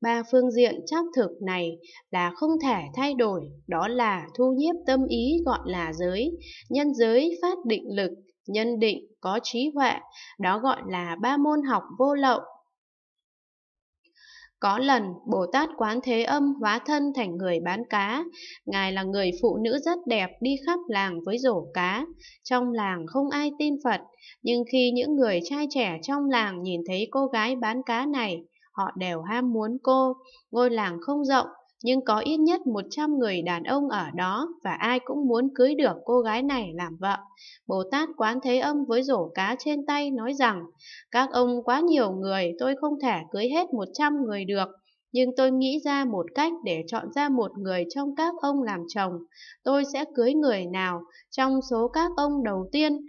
Ba phương diện trác thực này là không thể thay đổi, đó là thu nhiếp tâm ý gọi là giới, nhân giới phát định lực, nhân định có trí huệ, đó gọi là ba môn học vô lậu có lần, Bồ Tát Quán Thế Âm hóa thân thành người bán cá. Ngài là người phụ nữ rất đẹp đi khắp làng với rổ cá. Trong làng không ai tin Phật, nhưng khi những người trai trẻ trong làng nhìn thấy cô gái bán cá này, họ đều ham muốn cô. Ngôi làng không rộng, nhưng có ít nhất 100 người đàn ông ở đó và ai cũng muốn cưới được cô gái này làm vợ. Bồ Tát Quán Thế Âm với rổ cá trên tay nói rằng, các ông quá nhiều người, tôi không thể cưới hết 100 người được. Nhưng tôi nghĩ ra một cách để chọn ra một người trong các ông làm chồng. Tôi sẽ cưới người nào trong số các ông đầu tiên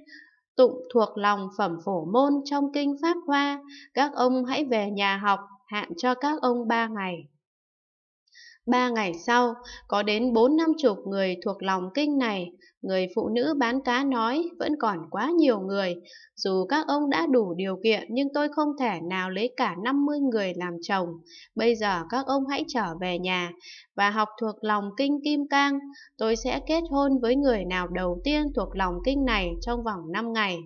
tụng thuộc lòng phẩm phổ môn trong kinh Pháp Hoa. Các ông hãy về nhà học, hạn cho các ông ba ngày. Ba ngày sau, có đến bốn năm chục người thuộc lòng kinh này, người phụ nữ bán cá nói vẫn còn quá nhiều người. Dù các ông đã đủ điều kiện nhưng tôi không thể nào lấy cả 50 người làm chồng. Bây giờ các ông hãy trở về nhà và học thuộc lòng kinh Kim Cang. Tôi sẽ kết hôn với người nào đầu tiên thuộc lòng kinh này trong vòng 5 ngày.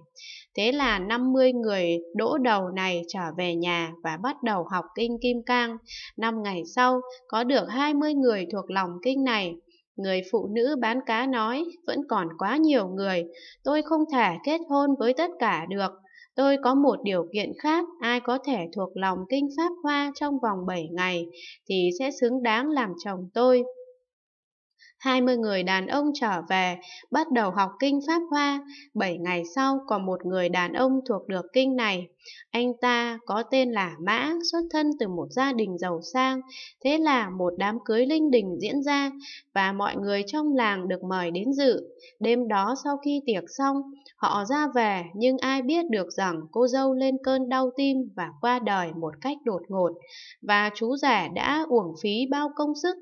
Thế là 50 người đỗ đầu này trở về nhà và bắt đầu học kinh Kim Cang. Năm ngày sau, có được 20 người thuộc lòng kinh này. Người phụ nữ bán cá nói, vẫn còn quá nhiều người, tôi không thể kết hôn với tất cả được. Tôi có một điều kiện khác, ai có thể thuộc lòng kinh Pháp Hoa trong vòng 7 ngày thì sẽ xứng đáng làm chồng tôi. 20 người đàn ông trở về, bắt đầu học kinh Pháp Hoa. 7 ngày sau có một người đàn ông thuộc được kinh này. Anh ta có tên là Mã, xuất thân từ một gia đình giàu sang. Thế là một đám cưới linh đình diễn ra và mọi người trong làng được mời đến dự. Đêm đó sau khi tiệc xong, họ ra về nhưng ai biết được rằng cô dâu lên cơn đau tim và qua đời một cách đột ngột. Và chú rẻ đã uổng phí bao công sức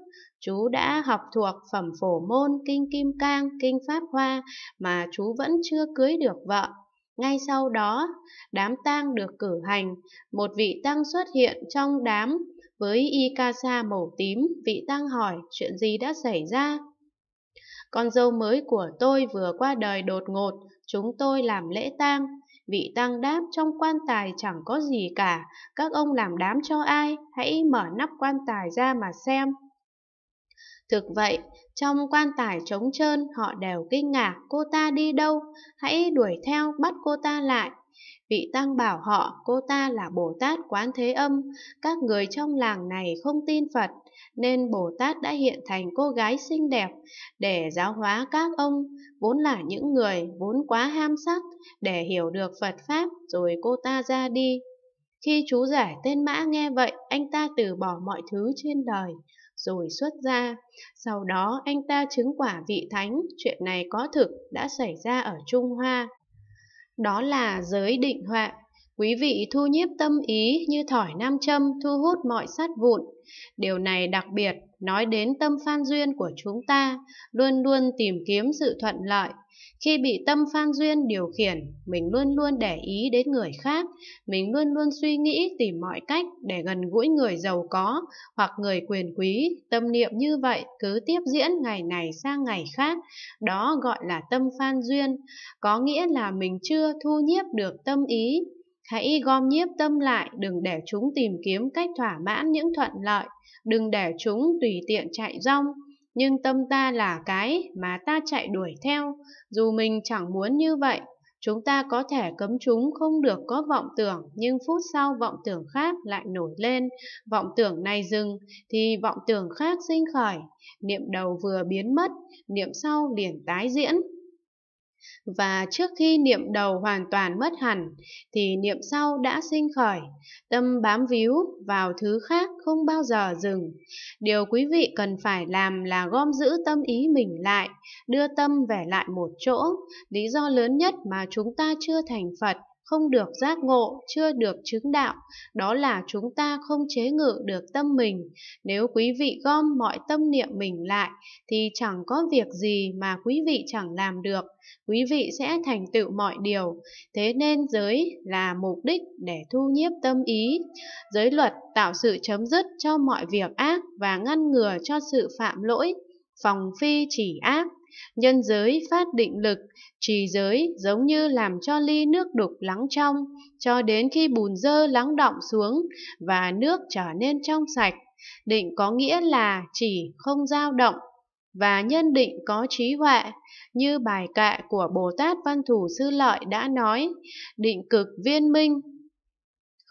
Chú đã học thuộc phẩm phổ môn, kinh kim cang, kinh pháp hoa mà chú vẫn chưa cưới được vợ. Ngay sau đó, đám tang được cử hành, một vị tăng xuất hiện trong đám với y ca sa màu tím, vị tăng hỏi chuyện gì đã xảy ra. Con dâu mới của tôi vừa qua đời đột ngột, chúng tôi làm lễ tang. Vị tăng đáp trong quan tài chẳng có gì cả, các ông làm đám cho ai, hãy mở nắp quan tài ra mà xem. Thực vậy, trong quan tài trống trơn họ đều kinh ngạc cô ta đi đâu, hãy đuổi theo bắt cô ta lại. Vị tăng bảo họ cô ta là Bồ Tát Quán Thế Âm, các người trong làng này không tin Phật, nên Bồ Tát đã hiện thành cô gái xinh đẹp để giáo hóa các ông, vốn là những người vốn quá ham sắc, để hiểu được Phật Pháp rồi cô ta ra đi. Khi chú giải tên mã nghe vậy, anh ta từ bỏ mọi thứ trên đời, rồi xuất ra. Sau đó anh ta chứng quả vị thánh, chuyện này có thực đã xảy ra ở Trung Hoa. Đó là giới định họa Quý vị thu nhiếp tâm ý như thỏi nam châm thu hút mọi sát vụn. Điều này đặc biệt nói đến tâm phan duyên của chúng ta, luôn luôn tìm kiếm sự thuận lợi. Khi bị tâm phan duyên điều khiển, mình luôn luôn để ý đến người khác, mình luôn luôn suy nghĩ tìm mọi cách để gần gũi người giàu có hoặc người quyền quý. Tâm niệm như vậy cứ tiếp diễn ngày này sang ngày khác, đó gọi là tâm phan duyên, có nghĩa là mình chưa thu nhiếp được tâm ý. Hãy gom nhiếp tâm lại, đừng để chúng tìm kiếm cách thỏa mãn những thuận lợi, đừng để chúng tùy tiện chạy rong. Nhưng tâm ta là cái mà ta chạy đuổi theo, dù mình chẳng muốn như vậy, chúng ta có thể cấm chúng không được có vọng tưởng, nhưng phút sau vọng tưởng khác lại nổi lên, vọng tưởng này dừng thì vọng tưởng khác sinh khởi, niệm đầu vừa biến mất, niệm sau liền tái diễn và trước khi niệm đầu hoàn toàn mất hẳn thì niệm sau đã sinh khởi, tâm bám víu vào thứ khác không bao giờ dừng. Điều quý vị cần phải làm là gom giữ tâm ý mình lại, đưa tâm về lại một chỗ. Lý do lớn nhất mà chúng ta chưa thành Phật không được giác ngộ, chưa được chứng đạo, đó là chúng ta không chế ngự được tâm mình. Nếu quý vị gom mọi tâm niệm mình lại, thì chẳng có việc gì mà quý vị chẳng làm được, quý vị sẽ thành tựu mọi điều. Thế nên giới là mục đích để thu nhiếp tâm ý. Giới luật tạo sự chấm dứt cho mọi việc ác và ngăn ngừa cho sự phạm lỗi, phòng phi chỉ ác nhân giới phát định lực, trì giới giống như làm cho ly nước đục lắng trong, cho đến khi bùn dơ lắng động xuống và nước trở nên trong sạch. Định có nghĩa là chỉ không dao động, và nhân định có trí huệ, như bài kệ của Bồ Tát Văn Thủ Sư Lợi đã nói, định cực viên minh.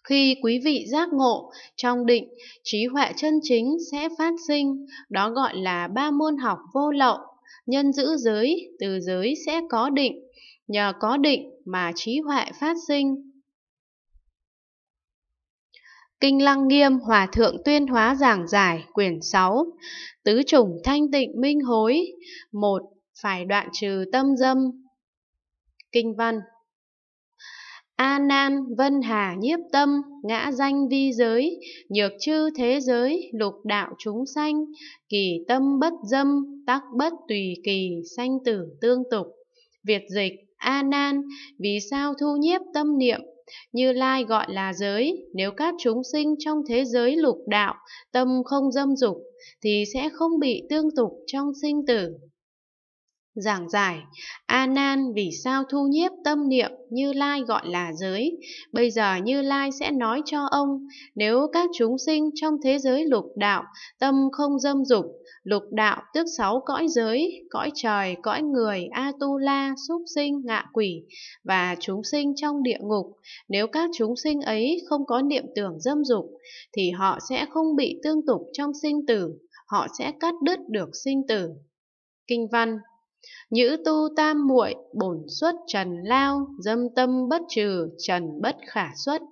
Khi quý vị giác ngộ trong định, trí huệ chân chính sẽ phát sinh, đó gọi là ba môn học vô lậu nhân giữ giới, từ giới sẽ có định, nhờ có định mà trí huệ phát sinh. Kinh Lăng Nghiêm Hòa Thượng Tuyên Hóa Giảng Giải Quyển 6 Tứ chủng thanh tịnh minh hối 1. Phải đoạn trừ tâm dâm Kinh Văn A nan vân hà nhiếp tâm, ngã danh vi giới, nhược chư thế giới, lục đạo chúng sanh, kỳ tâm bất dâm, tắc bất tùy kỳ, sanh tử tương tục. Việt dịch A nan, vì sao thu nhiếp tâm niệm? Như Lai gọi là giới, nếu các chúng sinh trong thế giới lục đạo, tâm không dâm dục, thì sẽ không bị tương tục trong sinh tử. Giảng giải, A Nan vì sao thu nhiếp tâm niệm Như Lai gọi là giới? Bây giờ Như Lai sẽ nói cho ông, nếu các chúng sinh trong thế giới lục đạo, tâm không dâm dục, lục đạo tức sáu cõi giới, cõi trời, cõi người, A Tu La, súc sinh, ngạ quỷ và chúng sinh trong địa ngục. Nếu các chúng sinh ấy không có niệm tưởng dâm dục, thì họ sẽ không bị tương tục trong sinh tử, họ sẽ cắt đứt được sinh tử. Kinh văn Nhữ tu tam muội bổn xuất trần lao, dâm tâm bất trừ, trần bất khả xuất.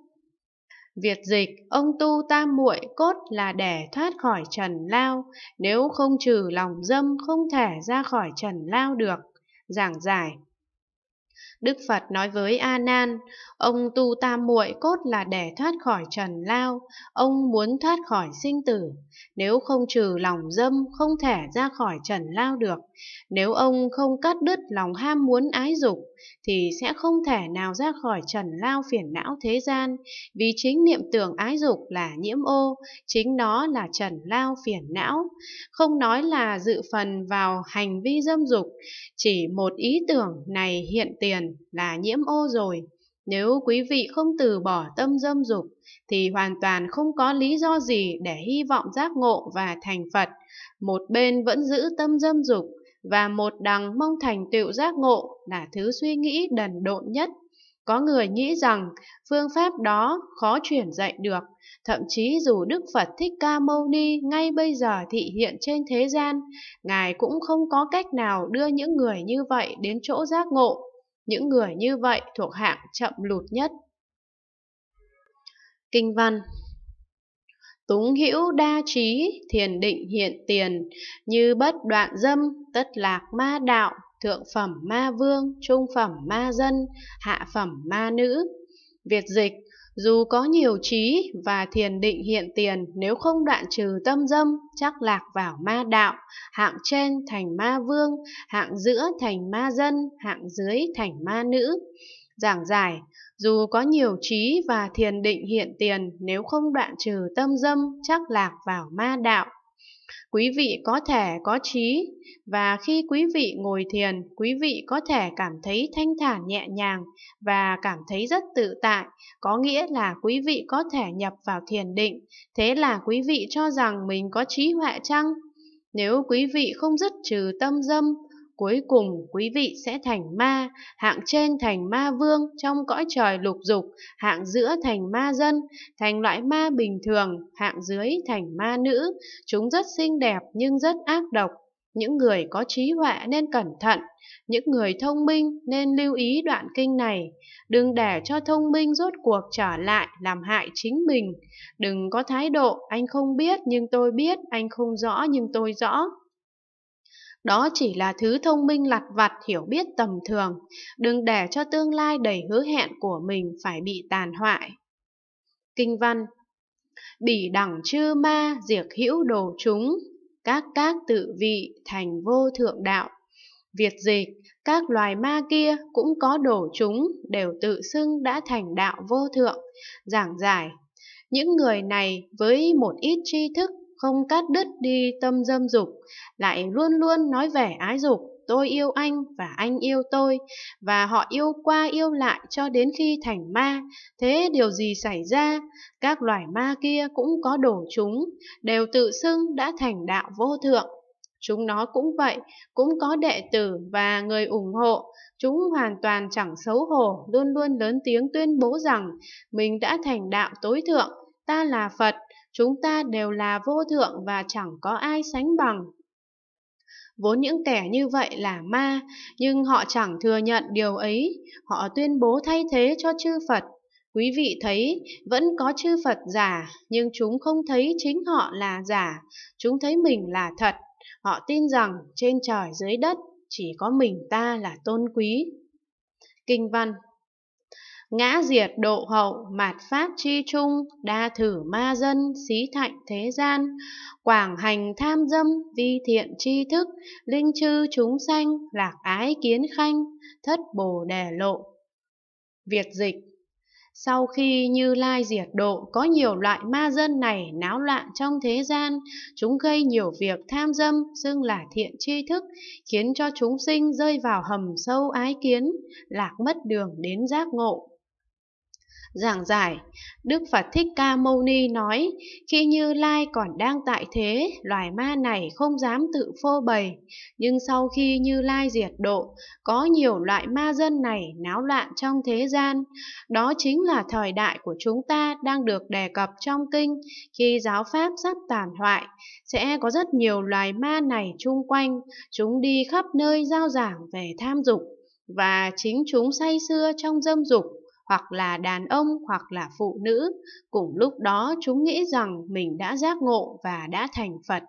Việt dịch, ông tu tam muội cốt là để thoát khỏi trần lao, nếu không trừ lòng dâm không thể ra khỏi trần lao được. Giảng giải Đức Phật nói với A Nan, ông tu tam muội cốt là để thoát khỏi trần lao, ông muốn thoát khỏi sinh tử, nếu không trừ lòng dâm không thể ra khỏi trần lao được. Nếu ông không cắt đứt lòng ham muốn ái dục, thì sẽ không thể nào ra khỏi trần lao phiền não thế gian, vì chính niệm tưởng ái dục là nhiễm ô, chính nó là trần lao phiền não. Không nói là dự phần vào hành vi dâm dục, chỉ một ý tưởng này hiện tiền là nhiễm ô rồi. Nếu quý vị không từ bỏ tâm dâm dục, thì hoàn toàn không có lý do gì để hy vọng giác ngộ và thành Phật. Một bên vẫn giữ tâm dâm dục, và một đằng mong thành tựu giác ngộ là thứ suy nghĩ đần độn nhất. Có người nghĩ rằng phương pháp đó khó chuyển dạy được, thậm chí dù Đức Phật Thích Ca Mâu Ni ngay bây giờ thị hiện trên thế gian, Ngài cũng không có cách nào đưa những người như vậy đến chỗ giác ngộ. Những người như vậy thuộc hạng chậm lụt nhất. Kinh văn Túng hữu đa trí, thiền định hiện tiền, như bất đoạn dâm, tất lạc ma đạo, thượng phẩm ma vương, trung phẩm ma dân, hạ phẩm ma nữ. Việt dịch, dù có nhiều trí và thiền định hiện tiền nếu không đoạn trừ tâm dâm, chắc lạc vào ma đạo, hạng trên thành ma vương, hạng giữa thành ma dân, hạng dưới thành ma nữ giảng giải, dù có nhiều trí và thiền định hiện tiền nếu không đoạn trừ tâm dâm chắc lạc vào ma đạo. Quý vị có thể có trí và khi quý vị ngồi thiền, quý vị có thể cảm thấy thanh thản nhẹ nhàng và cảm thấy rất tự tại, có nghĩa là quý vị có thể nhập vào thiền định, thế là quý vị cho rằng mình có trí huệ chăng? Nếu quý vị không dứt trừ tâm dâm, Cuối cùng quý vị sẽ thành ma, hạng trên thành ma vương trong cõi trời lục dục, hạng giữa thành ma dân, thành loại ma bình thường, hạng dưới thành ma nữ. Chúng rất xinh đẹp nhưng rất ác độc. Những người có trí huệ nên cẩn thận, những người thông minh nên lưu ý đoạn kinh này. Đừng để cho thông minh rốt cuộc trở lại làm hại chính mình. Đừng có thái độ anh không biết nhưng tôi biết, anh không rõ nhưng tôi rõ. Đó chỉ là thứ thông minh lặt vặt hiểu biết tầm thường, đừng để cho tương lai đầy hứa hẹn của mình phải bị tàn hoại. Kinh văn Bỉ đẳng chư ma diệt hữu đồ chúng, các các tự vị thành vô thượng đạo. Việt dịch, các loài ma kia cũng có đổ chúng đều tự xưng đã thành đạo vô thượng. Giảng giải, những người này với một ít tri thức không cắt đứt đi tâm dâm dục, lại luôn luôn nói vẻ ái dục, tôi yêu anh và anh yêu tôi, và họ yêu qua yêu lại cho đến khi thành ma. Thế điều gì xảy ra? Các loài ma kia cũng có đổ chúng, đều tự xưng đã thành đạo vô thượng. Chúng nó cũng vậy, cũng có đệ tử và người ủng hộ, chúng hoàn toàn chẳng xấu hổ, luôn luôn lớn tiếng tuyên bố rằng mình đã thành đạo tối thượng, ta là Phật, chúng ta đều là vô thượng và chẳng có ai sánh bằng. Vốn những kẻ như vậy là ma, nhưng họ chẳng thừa nhận điều ấy, họ tuyên bố thay thế cho chư Phật. Quý vị thấy, vẫn có chư Phật giả, nhưng chúng không thấy chính họ là giả, chúng thấy mình là thật. Họ tin rằng trên trời dưới đất chỉ có mình ta là tôn quý. Kinh văn ngã diệt độ hậu mạt pháp chi trung đa thử ma dân xí thạnh thế gian quảng hành tham dâm vi thiện chi thức linh chư chúng sanh lạc ái kiến khanh thất bồ đề lộ việt dịch sau khi Như Lai diệt độ, có nhiều loại ma dân này náo loạn trong thế gian, chúng gây nhiều việc tham dâm, xưng là thiện tri thức, khiến cho chúng sinh rơi vào hầm sâu ái kiến, lạc mất đường đến giác ngộ. Giảng giải, Đức Phật Thích Ca Mâu Ni nói, khi Như Lai còn đang tại thế, loài ma này không dám tự phô bày, nhưng sau khi Như Lai diệt độ, có nhiều loại ma dân này náo loạn trong thế gian. Đó chính là thời đại của chúng ta đang được đề cập trong kinh, khi giáo pháp sắp tàn hoại, sẽ có rất nhiều loài ma này chung quanh, chúng đi khắp nơi giao giảng về tham dục và chính chúng say xưa trong dâm dục hoặc là đàn ông hoặc là phụ nữ, cùng lúc đó chúng nghĩ rằng mình đã giác ngộ và đã thành Phật.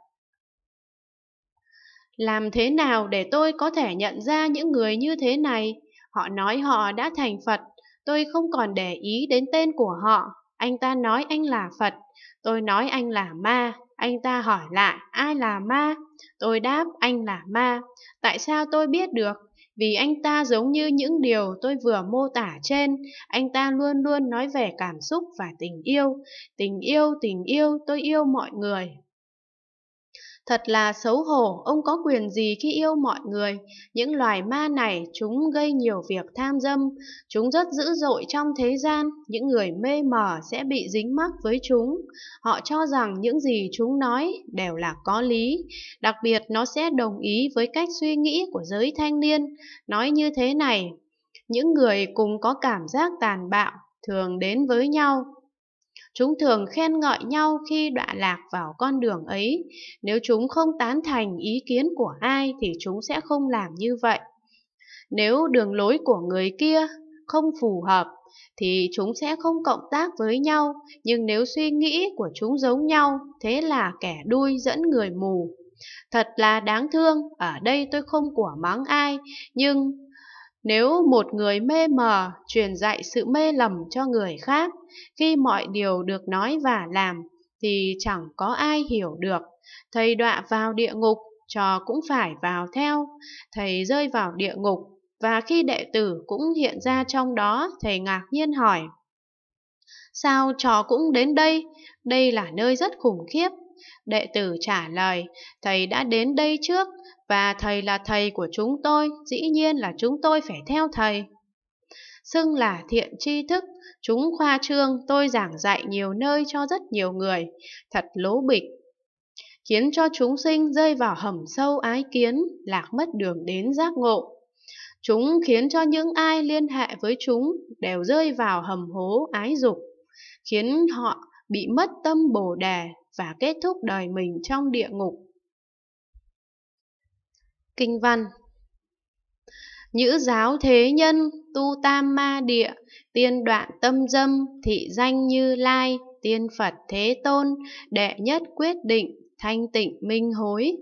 Làm thế nào để tôi có thể nhận ra những người như thế này? Họ nói họ đã thành Phật, tôi không còn để ý đến tên của họ. Anh ta nói anh là Phật, tôi nói anh là ma. Anh ta hỏi lại ai là ma? Tôi đáp anh là ma. Tại sao tôi biết được? vì anh ta giống như những điều tôi vừa mô tả trên, anh ta luôn luôn nói về cảm xúc và tình yêu. Tình yêu, tình yêu, tôi yêu mọi người Thật là xấu hổ, ông có quyền gì khi yêu mọi người. Những loài ma này, chúng gây nhiều việc tham dâm, chúng rất dữ dội trong thế gian, những người mê mờ sẽ bị dính mắc với chúng. Họ cho rằng những gì chúng nói đều là có lý, đặc biệt nó sẽ đồng ý với cách suy nghĩ của giới thanh niên. Nói như thế này, những người cùng có cảm giác tàn bạo thường đến với nhau Chúng thường khen ngợi nhau khi đọa lạc vào con đường ấy. Nếu chúng không tán thành ý kiến của ai thì chúng sẽ không làm như vậy. Nếu đường lối của người kia không phù hợp thì chúng sẽ không cộng tác với nhau, nhưng nếu suy nghĩ của chúng giống nhau, thế là kẻ đuôi dẫn người mù. Thật là đáng thương, ở đây tôi không của mắng ai, nhưng nếu một người mê mờ truyền dạy sự mê lầm cho người khác khi mọi điều được nói và làm thì chẳng có ai hiểu được. Thầy đọa vào địa ngục, trò cũng phải vào theo. Thầy rơi vào địa ngục và khi đệ tử cũng hiện ra trong đó, thầy ngạc nhiên hỏi: "Sao trò cũng đến đây? Đây là nơi rất khủng khiếp." Đệ tử trả lời: "Thầy đã đến đây trước, và thầy là thầy của chúng tôi, dĩ nhiên là chúng tôi phải theo thầy. Xưng là thiện tri thức, chúng khoa trương tôi giảng dạy nhiều nơi cho rất nhiều người, thật lố bịch, khiến cho chúng sinh rơi vào hầm sâu ái kiến, lạc mất đường đến giác ngộ. Chúng khiến cho những ai liên hệ với chúng đều rơi vào hầm hố ái dục, khiến họ bị mất tâm bồ đề và kết thúc đời mình trong địa ngục. Kinh văn Nhữ giáo thế nhân, tu tam ma địa, tiên đoạn tâm dâm, thị danh như lai, tiên Phật thế tôn, đệ nhất quyết định, thanh tịnh minh hối.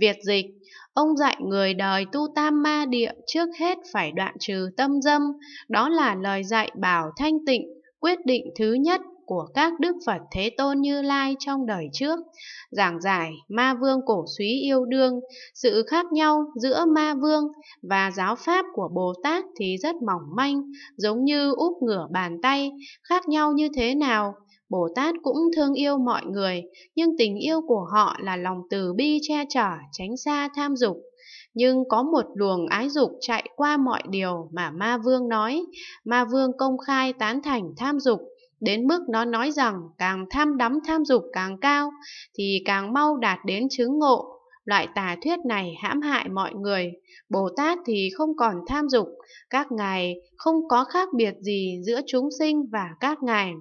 Việt dịch, ông dạy người đời tu tam ma địa trước hết phải đoạn trừ tâm dâm, đó là lời dạy bảo thanh tịnh, quyết định thứ nhất của các đức Phật Thế Tôn Như Lai trong đời trước, giảng giải ma vương cổ suý yêu đương, sự khác nhau giữa ma vương và giáo pháp của Bồ Tát thì rất mỏng manh, giống như úp ngửa bàn tay, khác nhau như thế nào Bồ Tát cũng thương yêu mọi người, nhưng tình yêu của họ là lòng từ bi che chở, tránh xa tham dục. Nhưng có một luồng ái dục chạy qua mọi điều mà Ma Vương nói, Ma Vương công khai tán thành tham dục, đến mức nó nói rằng càng tham đắm tham dục càng cao thì càng mau đạt đến chứng ngộ. Loại tà thuyết này hãm hại mọi người, Bồ Tát thì không còn tham dục, các ngài không có khác biệt gì giữa chúng sinh và các ngài.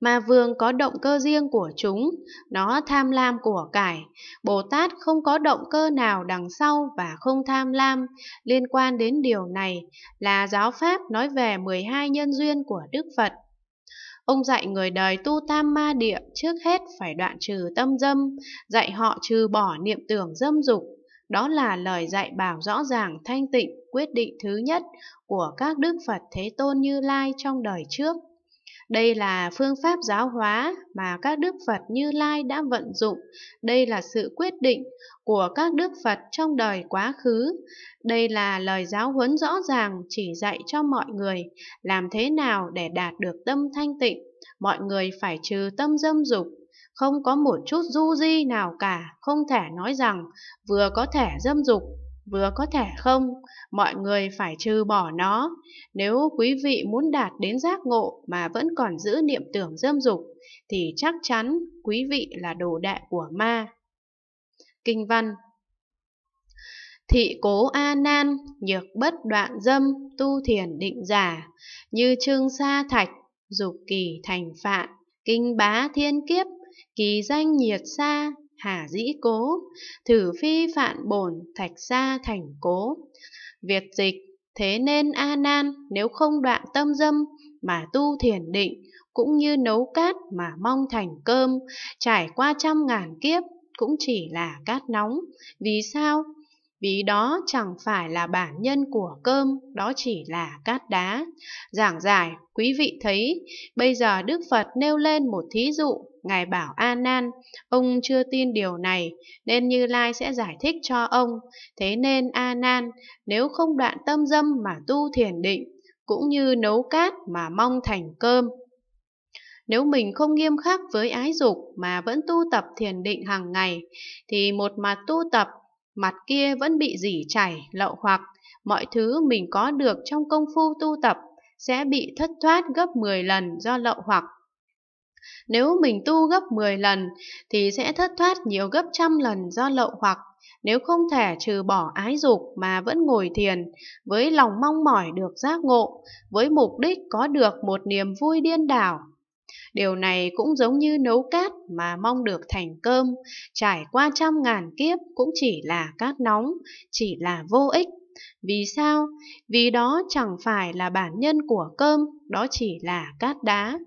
Mà vương có động cơ riêng của chúng, nó tham lam của cải. Bồ Tát không có động cơ nào đằng sau và không tham lam. Liên quan đến điều này là giáo pháp nói về 12 nhân duyên của Đức Phật. Ông dạy người đời tu tam ma địa trước hết phải đoạn trừ tâm dâm, dạy họ trừ bỏ niệm tưởng dâm dục. Đó là lời dạy bảo rõ ràng thanh tịnh, quyết định thứ nhất của các đức Phật Thế Tôn Như Lai trong đời trước. Đây là phương pháp giáo hóa mà các đức Phật Như Lai đã vận dụng, đây là sự quyết định của các đức Phật trong đời quá khứ, đây là lời giáo huấn rõ ràng chỉ dạy cho mọi người làm thế nào để đạt được tâm thanh tịnh, mọi người phải trừ tâm dâm dục, không có một chút du di nào cả, không thể nói rằng vừa có thể dâm dục Vừa có thể không, mọi người phải trừ bỏ nó. Nếu quý vị muốn đạt đến giác ngộ mà vẫn còn giữ niệm tưởng dâm dục, thì chắc chắn quý vị là đồ đệ của ma. Kinh văn Thị cố A Nan, nhược bất đoạn dâm, tu thiền định giả, như trương sa thạch, dục kỳ thành phạn, kinh bá thiên kiếp, kỳ danh nhiệt xa, hà dĩ cố, thử phi phạn bổn thạch gia thành cố. việt dịch, thế nên A Nan nếu không đoạn tâm dâm mà tu thiền định, cũng như nấu cát mà mong thành cơm, trải qua trăm ngàn kiếp cũng chỉ là cát nóng. Vì sao? vì đó chẳng phải là bản nhân của cơm, đó chỉ là cát đá. Giảng giải, quý vị thấy, bây giờ Đức Phật nêu lên một thí dụ, Ngài bảo A Nan, ông chưa tin điều này, nên Như Lai sẽ giải thích cho ông. Thế nên A Nan, nếu không đoạn tâm dâm mà tu thiền định, cũng như nấu cát mà mong thành cơm, nếu mình không nghiêm khắc với ái dục mà vẫn tu tập thiền định hàng ngày thì một mặt tu tập mặt kia vẫn bị dỉ chảy, lậu hoặc, mọi thứ mình có được trong công phu tu tập sẽ bị thất thoát gấp 10 lần do lậu hoặc. Nếu mình tu gấp 10 lần thì sẽ thất thoát nhiều gấp trăm lần do lậu hoặc. Nếu không thể trừ bỏ ái dục mà vẫn ngồi thiền, với lòng mong mỏi được giác ngộ, với mục đích có được một niềm vui điên đảo Điều này cũng giống như nấu cát mà mong được thành cơm, trải qua trăm ngàn kiếp cũng chỉ là cát nóng, chỉ là vô ích. Vì sao? Vì đó chẳng phải là bản nhân của cơm, đó chỉ là cát đá.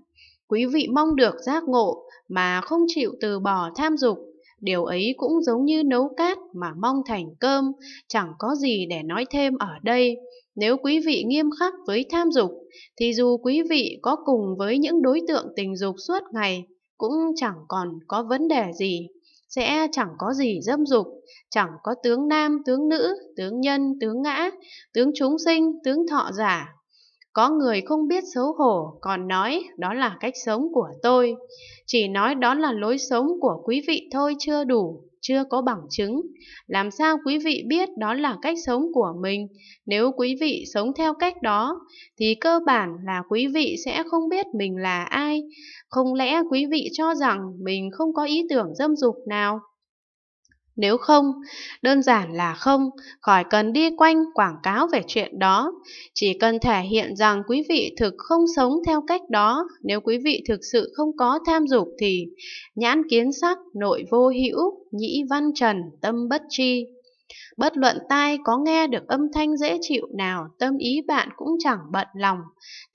Quý vị mong được giác ngộ mà không chịu từ bỏ tham dục, điều ấy cũng giống như nấu cát mà mong thành cơm, chẳng có gì để nói thêm ở đây. Nếu quý vị nghiêm khắc với tham dục, thì dù quý vị có cùng với những đối tượng tình dục suốt ngày, cũng chẳng còn có vấn đề gì, sẽ chẳng có gì dâm dục, chẳng có tướng nam, tướng nữ, tướng nhân, tướng ngã, tướng chúng sinh, tướng thọ giả. Có người không biết xấu hổ còn nói đó là cách sống của tôi, chỉ nói đó là lối sống của quý vị thôi chưa đủ chưa có bằng chứng. Làm sao quý vị biết đó là cách sống của mình? Nếu quý vị sống theo cách đó, thì cơ bản là quý vị sẽ không biết mình là ai. Không lẽ quý vị cho rằng mình không có ý tưởng dâm dục nào? Nếu không, đơn giản là không, khỏi cần đi quanh quảng cáo về chuyện đó. Chỉ cần thể hiện rằng quý vị thực không sống theo cách đó, nếu quý vị thực sự không có tham dục thì nhãn kiến sắc, nội vô hữu, nhĩ văn trần, tâm bất tri. Bất luận tai có nghe được âm thanh dễ chịu nào, tâm ý bạn cũng chẳng bận lòng.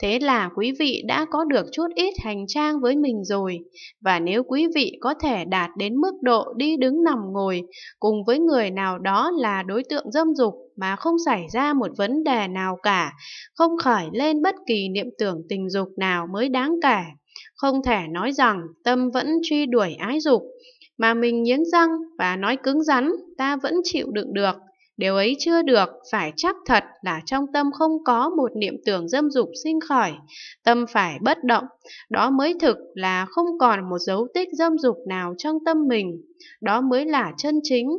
Thế là quý vị đã có được chút ít hành trang với mình rồi. Và nếu quý vị có thể đạt đến mức độ đi đứng nằm ngồi cùng với người nào đó là đối tượng dâm dục mà không xảy ra một vấn đề nào cả, không khởi lên bất kỳ niệm tưởng tình dục nào mới đáng kể. Không thể nói rằng tâm vẫn truy đuổi ái dục, mà mình nghiến răng và nói cứng rắn ta vẫn chịu đựng được. Điều ấy chưa được, phải chắc thật là trong tâm không có một niệm tưởng dâm dục sinh khỏi, tâm phải bất động, đó mới thực là không còn một dấu tích dâm dục nào trong tâm mình, đó mới là chân chính.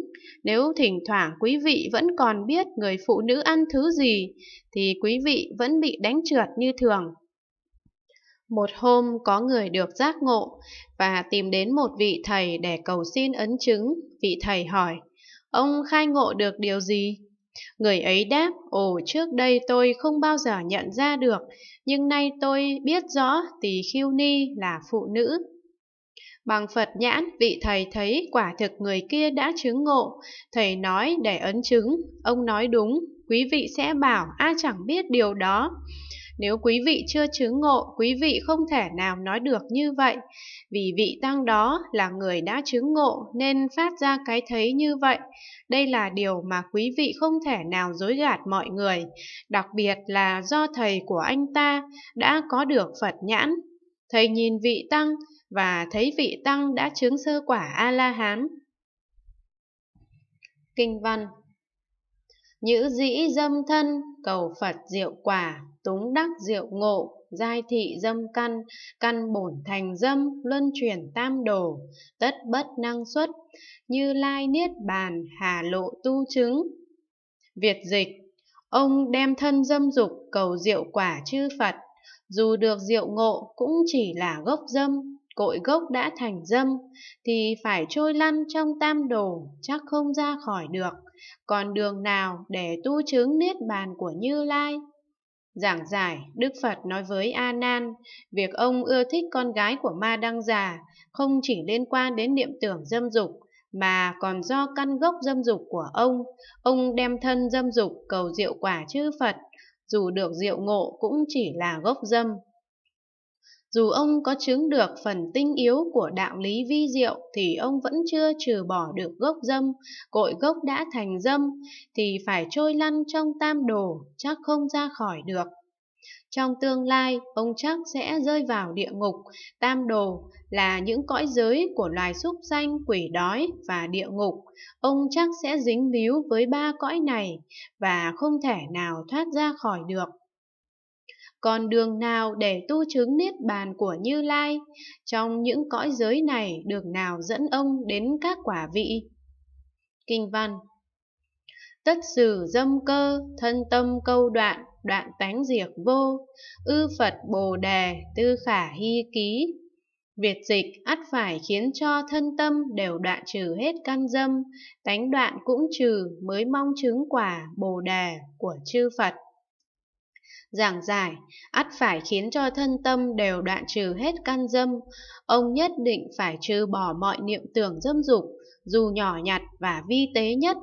Nếu thỉnh thoảng quý vị vẫn còn biết người phụ nữ ăn thứ gì, thì quý vị vẫn bị đánh trượt như thường. Một hôm có người được giác ngộ và tìm đến một vị thầy để cầu xin ấn chứng. Vị thầy hỏi, ông khai ngộ được điều gì? Người ấy đáp, ồ trước đây tôi không bao giờ nhận ra được, nhưng nay tôi biết rõ tỳ khiêu ni là phụ nữ. Bằng Phật nhãn, vị thầy thấy quả thực người kia đã chứng ngộ. Thầy nói để ấn chứng, ông nói đúng, quý vị sẽ bảo ai chẳng biết điều đó. Nếu quý vị chưa chứng ngộ, quý vị không thể nào nói được như vậy, vì vị tăng đó là người đã chứng ngộ nên phát ra cái thấy như vậy. Đây là điều mà quý vị không thể nào dối gạt mọi người, đặc biệt là do thầy của anh ta đã có được Phật nhãn. Thầy nhìn vị tăng và thấy vị tăng đã chứng sơ quả A-la-hán. Kinh văn Nhữ dĩ dâm thân cầu Phật diệu quả túng đắc diệu ngộ, giai thị dâm căn, căn bổn thành dâm, luân chuyển tam đồ, tất bất năng xuất, như lai niết bàn, hà lộ tu chứng. Việt dịch, ông đem thân dâm dục cầu diệu quả chư Phật, dù được diệu ngộ cũng chỉ là gốc dâm, cội gốc đã thành dâm, thì phải trôi lăn trong tam đồ, chắc không ra khỏi được. Còn đường nào để tu chứng niết bàn của Như Lai Giảng giải, Đức Phật nói với A Nan, việc ông ưa thích con gái của Ma Đăng Già không chỉ liên quan đến niệm tưởng dâm dục, mà còn do căn gốc dâm dục của ông. Ông đem thân dâm dục cầu diệu quả chư Phật, dù được diệu ngộ cũng chỉ là gốc dâm. Dù ông có chứng được phần tinh yếu của đạo lý vi diệu thì ông vẫn chưa trừ bỏ được gốc dâm, cội gốc đã thành dâm thì phải trôi lăn trong tam đồ chắc không ra khỏi được. Trong tương lai, ông chắc sẽ rơi vào địa ngục, tam đồ là những cõi giới của loài súc sanh, quỷ đói và địa ngục. Ông chắc sẽ dính líu với ba cõi này và không thể nào thoát ra khỏi được. Còn đường nào để tu chứng niết bàn của Như Lai? Trong những cõi giới này, đường nào dẫn ông đến các quả vị? Kinh văn Tất sử dâm cơ, thân tâm câu đoạn, đoạn tánh diệt vô, ư Phật Bồ Đề, tư khả hy ký. Việt dịch ắt phải khiến cho thân tâm đều đoạn trừ hết căn dâm, tánh đoạn cũng trừ mới mong chứng quả Bồ Đề của chư Phật giảng giải, ắt phải khiến cho thân tâm đều đoạn trừ hết căn dâm. Ông nhất định phải trừ bỏ mọi niệm tưởng dâm dục, dù nhỏ nhặt và vi tế nhất.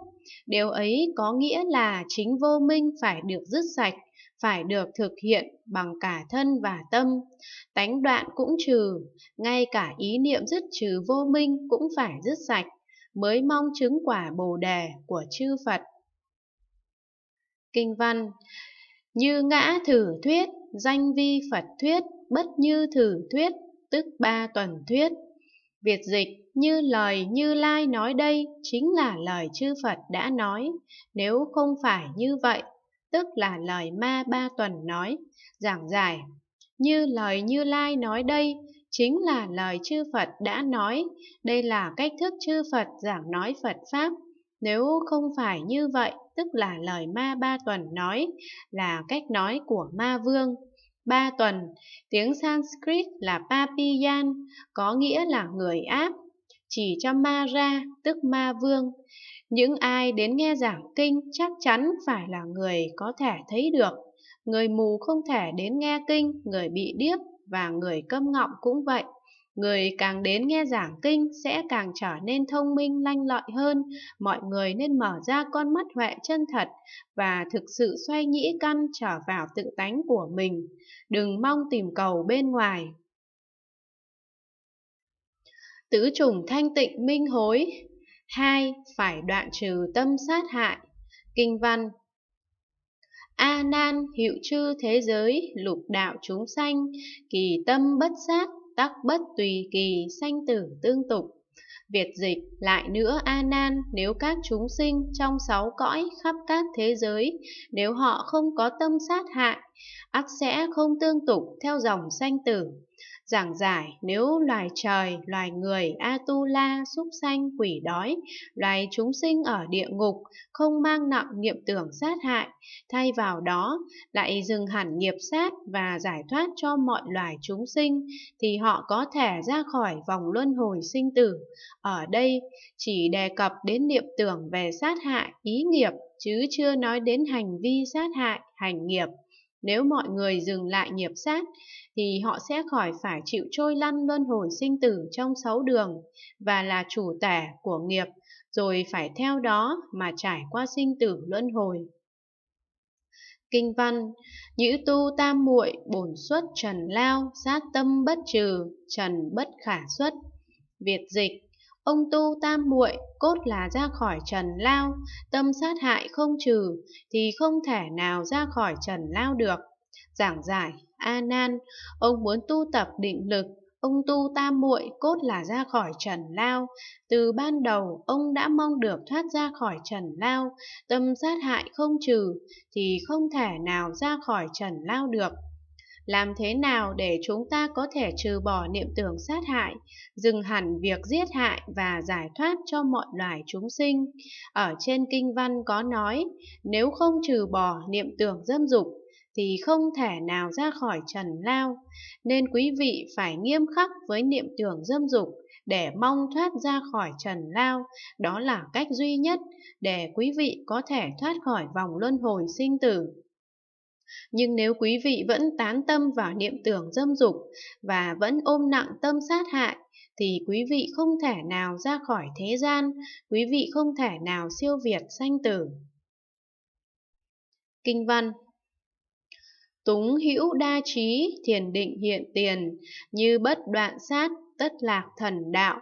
Điều ấy có nghĩa là chính vô minh phải được dứt sạch, phải được thực hiện bằng cả thân và tâm. Tánh đoạn cũng trừ, ngay cả ý niệm dứt trừ vô minh cũng phải dứt sạch, mới mong chứng quả bồ đề của chư Phật. Kinh văn như ngã thử thuyết, danh vi Phật thuyết, bất như thử thuyết, tức ba tuần thuyết. Việt dịch như lời Như Lai nói đây chính là lời chư Phật đã nói, nếu không phải như vậy, tức là lời Ma Ba Tuần nói, giảng giải. Như lời Như Lai nói đây chính là lời chư Phật đã nói, đây là cách thức chư Phật giảng nói Phật Pháp, nếu không phải như vậy tức là lời ma ba tuần nói, là cách nói của ma vương. Ba tuần, tiếng Sanskrit là Papiyan, có nghĩa là người áp, chỉ cho ma ra, tức ma vương. Những ai đến nghe giảng kinh chắc chắn phải là người có thể thấy được. Người mù không thể đến nghe kinh, người bị điếc và người câm ngọng cũng vậy. Người càng đến nghe giảng kinh sẽ càng trở nên thông minh lanh lợi hơn, mọi người nên mở ra con mắt huệ chân thật và thực sự xoay nhĩ căn trở vào tự tánh của mình, đừng mong tìm cầu bên ngoài. Tứ trùng thanh tịnh minh hối 2. Phải đoạn trừ tâm sát hại Kinh văn A nan hiệu chư thế giới, lục đạo chúng sanh, kỳ tâm bất sát, tắc bất tùy kỳ, sanh tử tương tục. Việt dịch lại nữa A Nan, nếu các chúng sinh trong sáu cõi khắp các thế giới, nếu họ không có tâm sát hại, ắt sẽ không tương tục theo dòng sanh tử giảng giải nếu loài trời, loài người, Atula, súc sanh, quỷ đói, loài chúng sinh ở địa ngục, không mang nặng nghiệp tưởng sát hại, thay vào đó lại dừng hẳn nghiệp sát và giải thoát cho mọi loài chúng sinh, thì họ có thể ra khỏi vòng luân hồi sinh tử. Ở đây chỉ đề cập đến niệm tưởng về sát hại, ý nghiệp, chứ chưa nói đến hành vi sát hại, hành nghiệp. Nếu mọi người dừng lại nghiệp sát, thì họ sẽ khỏi phải chịu trôi lăn luân hồi sinh tử trong sáu đường và là chủ tả của nghiệp, rồi phải theo đó mà trải qua sinh tử luân hồi. Kinh văn, nhữ tu tam muội bổn xuất trần lao, sát tâm bất trừ, trần bất khả xuất. Việt dịch, ông tu tam muội cốt là ra khỏi trần lao, tâm sát hại không trừ thì không thể nào ra khỏi trần lao được. Giảng giải A Nan, ông muốn tu tập định lực, ông tu tam muội cốt là ra khỏi trần lao. Từ ban đầu ông đã mong được thoát ra khỏi trần lao, tâm sát hại không trừ thì không thể nào ra khỏi trần lao được. Làm thế nào để chúng ta có thể trừ bỏ niệm tưởng sát hại, dừng hẳn việc giết hại và giải thoát cho mọi loài chúng sinh? Ở trên kinh văn có nói, nếu không trừ bỏ niệm tưởng dâm dục thì không thể nào ra khỏi trần lao, nên quý vị phải nghiêm khắc với niệm tưởng dâm dục để mong thoát ra khỏi trần lao, đó là cách duy nhất để quý vị có thể thoát khỏi vòng luân hồi sinh tử. Nhưng nếu quý vị vẫn tán tâm vào niệm tưởng dâm dục và vẫn ôm nặng tâm sát hại, thì quý vị không thể nào ra khỏi thế gian, quý vị không thể nào siêu việt sanh tử. Kinh văn túng hữu đa trí thiền định hiện tiền như bất đoạn sát tất lạc thần đạo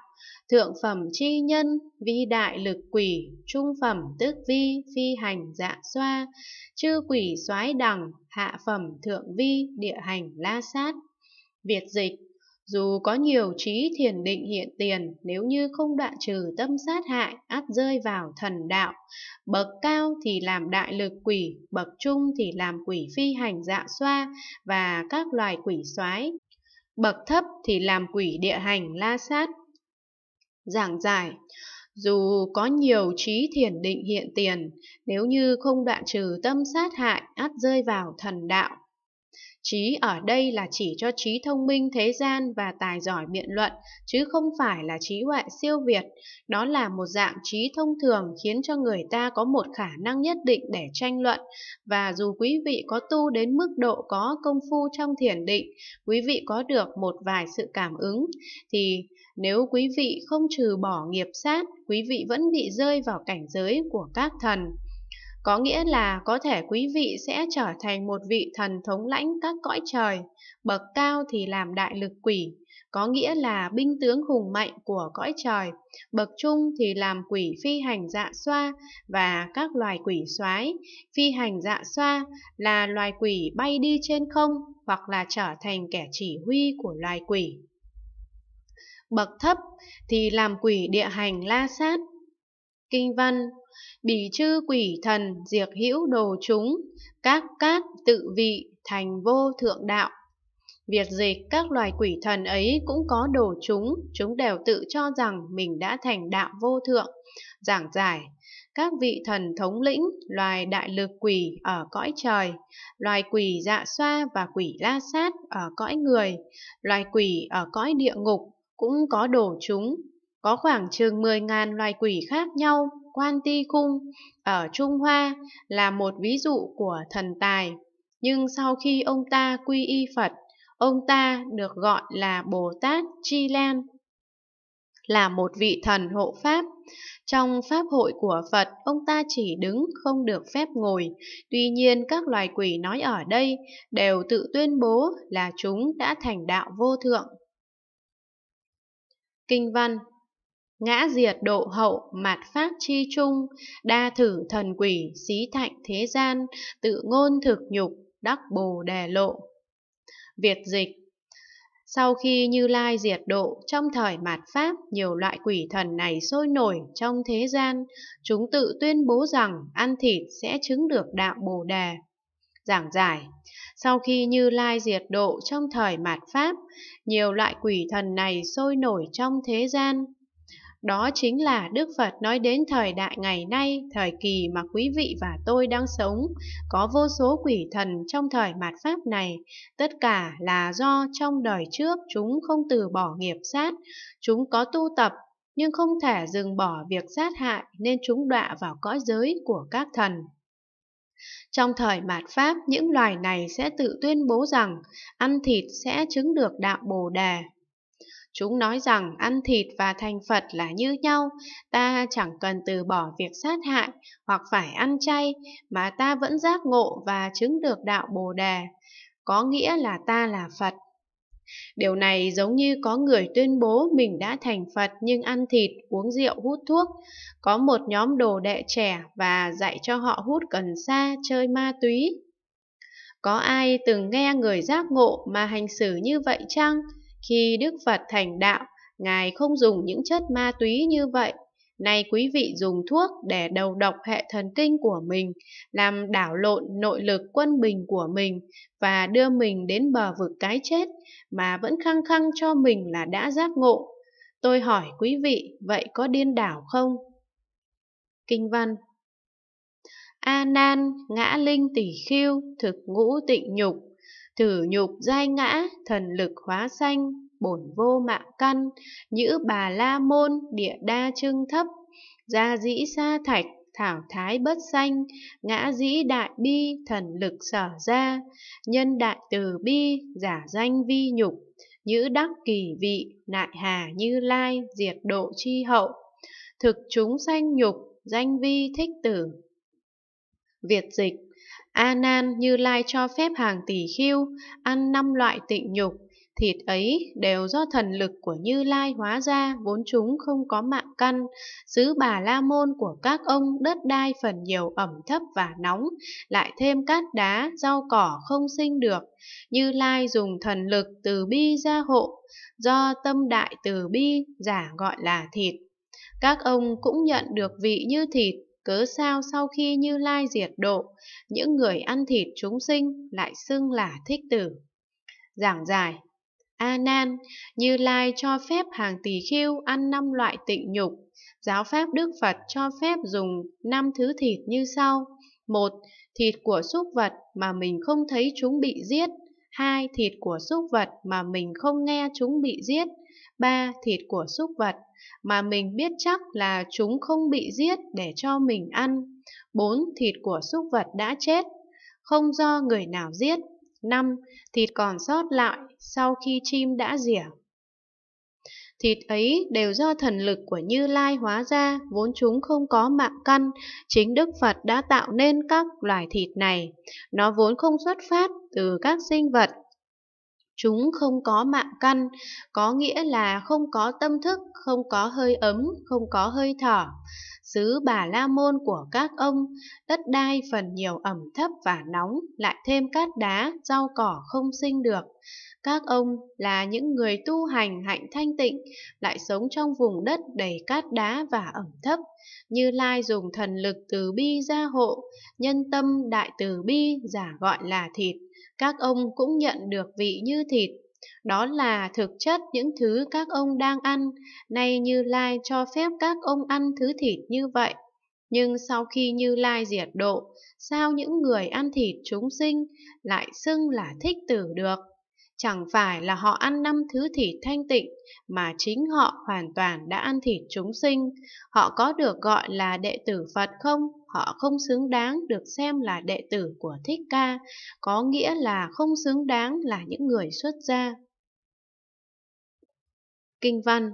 thượng phẩm chi nhân vi đại lực quỷ trung phẩm tức vi phi hành dạ xoa chư quỷ soái đẳng hạ phẩm thượng vi địa hành la sát việt dịch dù có nhiều trí thiền định hiện tiền, nếu như không đoạn trừ tâm sát hại, át rơi vào thần đạo. Bậc cao thì làm đại lực quỷ, bậc trung thì làm quỷ phi hành dạ xoa và các loài quỷ soái Bậc thấp thì làm quỷ địa hành la sát. Giảng giải dù có nhiều trí thiền định hiện tiền, nếu như không đoạn trừ tâm sát hại, át rơi vào thần đạo. Trí ở đây là chỉ cho trí thông minh thế gian và tài giỏi biện luận, chứ không phải là trí huệ siêu việt. Đó là một dạng trí thông thường khiến cho người ta có một khả năng nhất định để tranh luận. Và dù quý vị có tu đến mức độ có công phu trong thiền định, quý vị có được một vài sự cảm ứng, thì nếu quý vị không trừ bỏ nghiệp sát, quý vị vẫn bị rơi vào cảnh giới của các thần có nghĩa là có thể quý vị sẽ trở thành một vị thần thống lãnh các cõi trời, bậc cao thì làm đại lực quỷ, có nghĩa là binh tướng hùng mạnh của cõi trời, bậc trung thì làm quỷ phi hành dạ xoa và các loài quỷ soái. Phi hành dạ xoa là loài quỷ bay đi trên không hoặc là trở thành kẻ chỉ huy của loài quỷ. Bậc thấp thì làm quỷ địa hành la sát. Kinh văn bỉ chư quỷ thần diệt hữu đồ chúng, các cát tự vị thành vô thượng đạo. Việc dịch các loài quỷ thần ấy cũng có đồ chúng, chúng đều tự cho rằng mình đã thành đạo vô thượng. Giảng giải, các vị thần thống lĩnh, loài đại lực quỷ ở cõi trời, loài quỷ dạ xoa và quỷ la sát ở cõi người, loài quỷ ở cõi địa ngục cũng có đồ chúng. Có khoảng chừng 10.000 loài quỷ khác nhau, Quan Ti Khung ở Trung Hoa là một ví dụ của thần tài, nhưng sau khi ông ta quy y Phật, ông ta được gọi là Bồ Tát Chi Lan, là một vị thần hộ Pháp. Trong Pháp hội của Phật, ông ta chỉ đứng, không được phép ngồi. Tuy nhiên, các loài quỷ nói ở đây đều tự tuyên bố là chúng đã thành đạo vô thượng. Kinh văn ngã diệt độ hậu mạt pháp chi trung đa thử thần quỷ xí thạnh thế gian tự ngôn thực nhục đắc bồ đề lộ việt dịch sau khi Như Lai diệt độ, trong thời mạt Pháp, nhiều loại quỷ thần này sôi nổi trong thế gian. Chúng tự tuyên bố rằng ăn thịt sẽ chứng được đạo Bồ Đề. Giảng giải Sau khi Như Lai diệt độ trong thời mạt Pháp, nhiều loại quỷ thần này sôi nổi trong thế gian. Đó chính là Đức Phật nói đến thời đại ngày nay, thời kỳ mà quý vị và tôi đang sống, có vô số quỷ thần trong thời mạt Pháp này. Tất cả là do trong đời trước chúng không từ bỏ nghiệp sát, chúng có tu tập nhưng không thể dừng bỏ việc sát hại nên chúng đọa vào cõi giới của các thần. Trong thời mạt Pháp, những loài này sẽ tự tuyên bố rằng ăn thịt sẽ chứng được đạo Bồ Đề, Chúng nói rằng ăn thịt và thành Phật là như nhau, ta chẳng cần từ bỏ việc sát hại hoặc phải ăn chay mà ta vẫn giác ngộ và chứng được đạo Bồ Đề, có nghĩa là ta là Phật. Điều này giống như có người tuyên bố mình đã thành Phật nhưng ăn thịt, uống rượu, hút thuốc. Có một nhóm đồ đệ trẻ và dạy cho họ hút cần sa, chơi ma túy. Có ai từng nghe người giác ngộ mà hành xử như vậy chăng? Khi Đức Phật thành đạo, Ngài không dùng những chất ma túy như vậy. Nay quý vị dùng thuốc để đầu độc hệ thần kinh của mình, làm đảo lộn nội lực quân bình của mình và đưa mình đến bờ vực cái chết mà vẫn khăng khăng cho mình là đã giác ngộ. Tôi hỏi quý vị, vậy có điên đảo không? Kinh văn A nan ngã linh tỷ khiêu, thực ngũ tịnh nhục, Thử nhục giai ngã, thần lực hóa sanh, bổn vô mạng căn, nhữ bà la môn, địa đa trưng thấp, gia dĩ sa thạch, thảo thái bất sanh, ngã dĩ đại bi, thần lực sở ra, nhân đại từ bi, giả danh vi nhục, nhữ đắc kỳ vị, nại hà như lai, diệt độ chi hậu, thực chúng sanh nhục, danh vi thích tử. Việt dịch A Nan Như Lai cho phép hàng tỷ khiêu ăn năm loại tịnh nhục, thịt ấy đều do thần lực của Như Lai hóa ra, vốn chúng không có mạng căn, xứ Bà La môn của các ông đất đai phần nhiều ẩm thấp và nóng, lại thêm cát đá, rau cỏ không sinh được. Như Lai dùng thần lực từ bi ra hộ, do tâm đại từ bi giả gọi là thịt. Các ông cũng nhận được vị như thịt, cớ sao sau khi Như Lai diệt độ, những người ăn thịt chúng sinh lại xưng là thích tử. Giảng giải A Nan, Như Lai cho phép hàng tỳ khiêu ăn năm loại tịnh nhục. Giáo pháp Đức Phật cho phép dùng năm thứ thịt như sau: một, Thịt của súc vật mà mình không thấy chúng bị giết. 2. Thịt của súc vật mà mình không nghe chúng bị giết. 3. Thịt của súc vật mà mình biết chắc là chúng không bị giết để cho mình ăn. 4. Thịt của súc vật đã chết, không do người nào giết. 5. Thịt còn sót lại sau khi chim đã rỉa thịt ấy đều do thần lực của Như Lai hóa ra, vốn chúng không có mạng căn, chính Đức Phật đã tạo nên các loài thịt này. Nó vốn không xuất phát từ các sinh vật, Chúng không có mạng căn, có nghĩa là không có tâm thức, không có hơi ấm, không có hơi thở. Xứ bà La Môn của các ông, đất đai phần nhiều ẩm thấp và nóng, lại thêm cát đá, rau cỏ không sinh được. Các ông là những người tu hành hạnh thanh tịnh, lại sống trong vùng đất đầy cát đá và ẩm thấp. Như Lai dùng thần lực từ bi gia hộ, nhân tâm đại từ bi giả gọi là thịt các ông cũng nhận được vị như thịt. Đó là thực chất những thứ các ông đang ăn, nay Như Lai cho phép các ông ăn thứ thịt như vậy. Nhưng sau khi Như Lai diệt độ, sao những người ăn thịt chúng sinh lại xưng là thích tử được? Chẳng phải là họ ăn năm thứ thịt thanh tịnh, mà chính họ hoàn toàn đã ăn thịt chúng sinh. Họ có được gọi là đệ tử Phật không? Họ không xứng đáng được xem là đệ tử của Thích Ca, có nghĩa là không xứng đáng là những người xuất gia. Kinh văn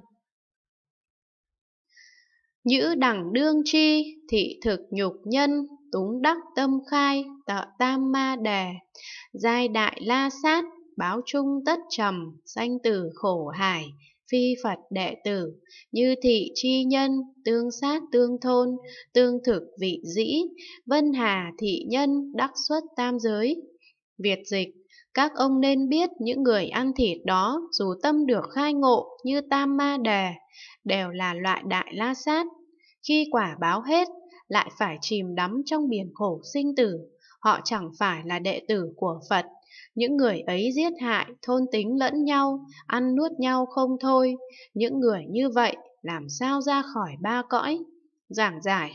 Nhữ đẳng đương chi, thị thực nhục nhân, túng đắc tâm khai, tợ tam ma đề, giai đại la sát, báo trung tất trầm, danh tử khổ hải, phi Phật đệ tử, như thị chi nhân, tương sát tương thôn, tương thực vị dĩ, vân hà thị nhân, đắc xuất tam giới. Việt dịch các ông nên biết những người ăn thịt đó dù tâm được khai ngộ như tam ma đề, đều là loại đại la sát. Khi quả báo hết, lại phải chìm đắm trong biển khổ sinh tử, họ chẳng phải là đệ tử của Phật. Những người ấy giết hại, thôn tính lẫn nhau, ăn nuốt nhau không thôi. Những người như vậy làm sao ra khỏi ba cõi? Giảng giải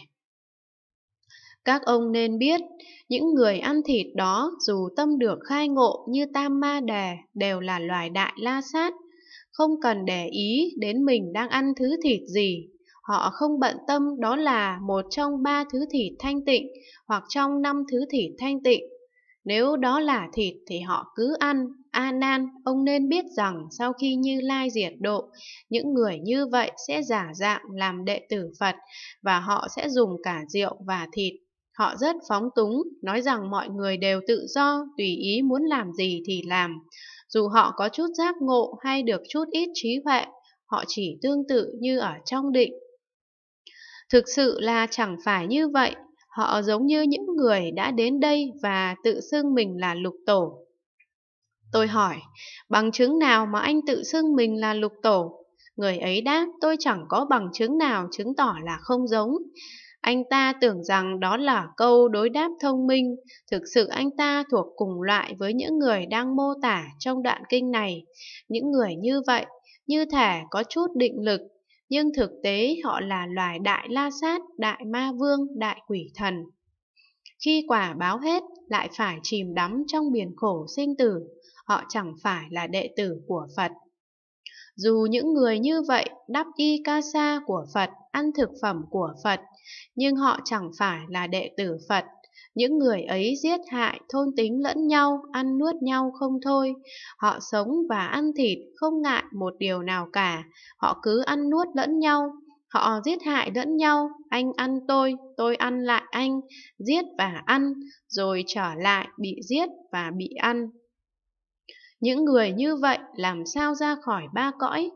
các ông nên biết, những người ăn thịt đó dù tâm được khai ngộ như tam ma đề đều là loài đại la sát. Không cần để ý đến mình đang ăn thứ thịt gì. Họ không bận tâm đó là một trong ba thứ thịt thanh tịnh hoặc trong năm thứ thịt thanh tịnh nếu đó là thịt thì họ cứ ăn. A Nan, ông nên biết rằng sau khi Như Lai diệt độ, những người như vậy sẽ giả dạng làm đệ tử Phật và họ sẽ dùng cả rượu và thịt. Họ rất phóng túng, nói rằng mọi người đều tự do, tùy ý muốn làm gì thì làm. Dù họ có chút giác ngộ hay được chút ít trí huệ, họ chỉ tương tự như ở trong định Thực sự là chẳng phải như vậy, Họ giống như những người đã đến đây và tự xưng mình là lục tổ. Tôi hỏi, bằng chứng nào mà anh tự xưng mình là lục tổ? Người ấy đáp, tôi chẳng có bằng chứng nào chứng tỏ là không giống. Anh ta tưởng rằng đó là câu đối đáp thông minh, thực sự anh ta thuộc cùng loại với những người đang mô tả trong đoạn kinh này. Những người như vậy, như thể có chút định lực nhưng thực tế họ là loài đại la sát, đại ma vương, đại quỷ thần. Khi quả báo hết, lại phải chìm đắm trong biển khổ sinh tử, họ chẳng phải là đệ tử của Phật. Dù những người như vậy đắp y ca sa của Phật, ăn thực phẩm của Phật, nhưng họ chẳng phải là đệ tử Phật những người ấy giết hại, thôn tính lẫn nhau, ăn nuốt nhau không thôi. Họ sống và ăn thịt, không ngại một điều nào cả. Họ cứ ăn nuốt lẫn nhau. Họ giết hại lẫn nhau, anh ăn tôi, tôi ăn lại anh, giết và ăn, rồi trở lại bị giết và bị ăn. Những người như vậy làm sao ra khỏi ba cõi?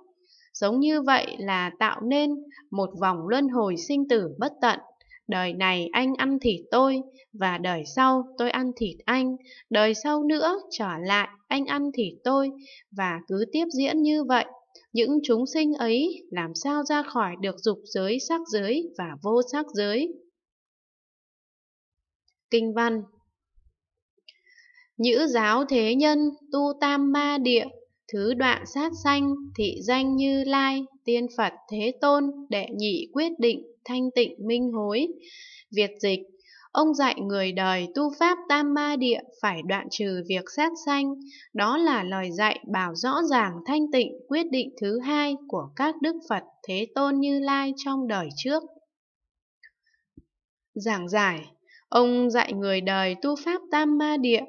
Sống như vậy là tạo nên một vòng luân hồi sinh tử bất tận. Đời này anh ăn thịt tôi và đời sau tôi ăn thịt anh, đời sau nữa trở lại anh ăn thịt tôi và cứ tiếp diễn như vậy. Những chúng sinh ấy làm sao ra khỏi được dục giới, sắc giới và vô sắc giới? Kinh văn Nhữ giáo thế nhân tu tam ma địa, thứ đoạn sát sanh, thị danh như lai, tiên Phật thế tôn, đệ nhị quyết định thanh tịnh minh hối. Việt dịch Ông dạy người đời tu pháp tam ma địa phải đoạn trừ việc sát sanh, đó là lời dạy bảo rõ ràng thanh tịnh quyết định thứ hai của các đức Phật Thế Tôn Như Lai trong đời trước. Giảng giải Ông dạy người đời tu pháp tam ma địa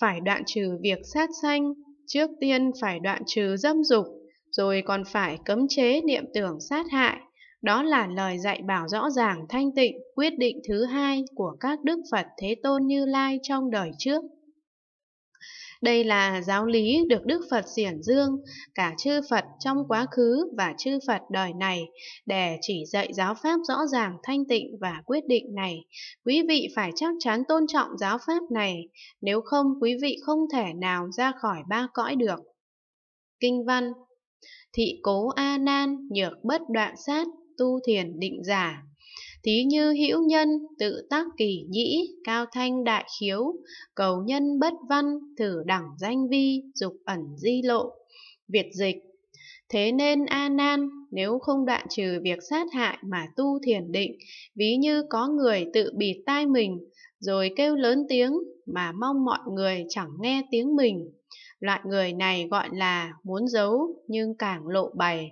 phải đoạn trừ việc sát sanh, trước tiên phải đoạn trừ dâm dục, rồi còn phải cấm chế niệm tưởng sát hại, đó là lời dạy bảo rõ ràng thanh tịnh, quyết định thứ hai của các Đức Phật Thế Tôn Như Lai trong đời trước. Đây là giáo lý được Đức Phật xiển dương, cả chư Phật trong quá khứ và chư Phật đời này, để chỉ dạy giáo pháp rõ ràng thanh tịnh và quyết định này. Quý vị phải chắc chắn tôn trọng giáo pháp này, nếu không quý vị không thể nào ra khỏi ba cõi được. Kinh văn Thị cố A Nan nhược bất đoạn sát, tu thiền định giả Thí như hữu nhân, tự tác kỳ nhĩ, cao thanh đại khiếu, cầu nhân bất văn, thử đẳng danh vi, dục ẩn di lộ. Việt dịch Thế nên A Nan, nếu không đoạn trừ việc sát hại mà tu thiền định, ví như có người tự bịt tai mình, rồi kêu lớn tiếng mà mong mọi người chẳng nghe tiếng mình. Loại người này gọi là muốn giấu nhưng càng lộ bày.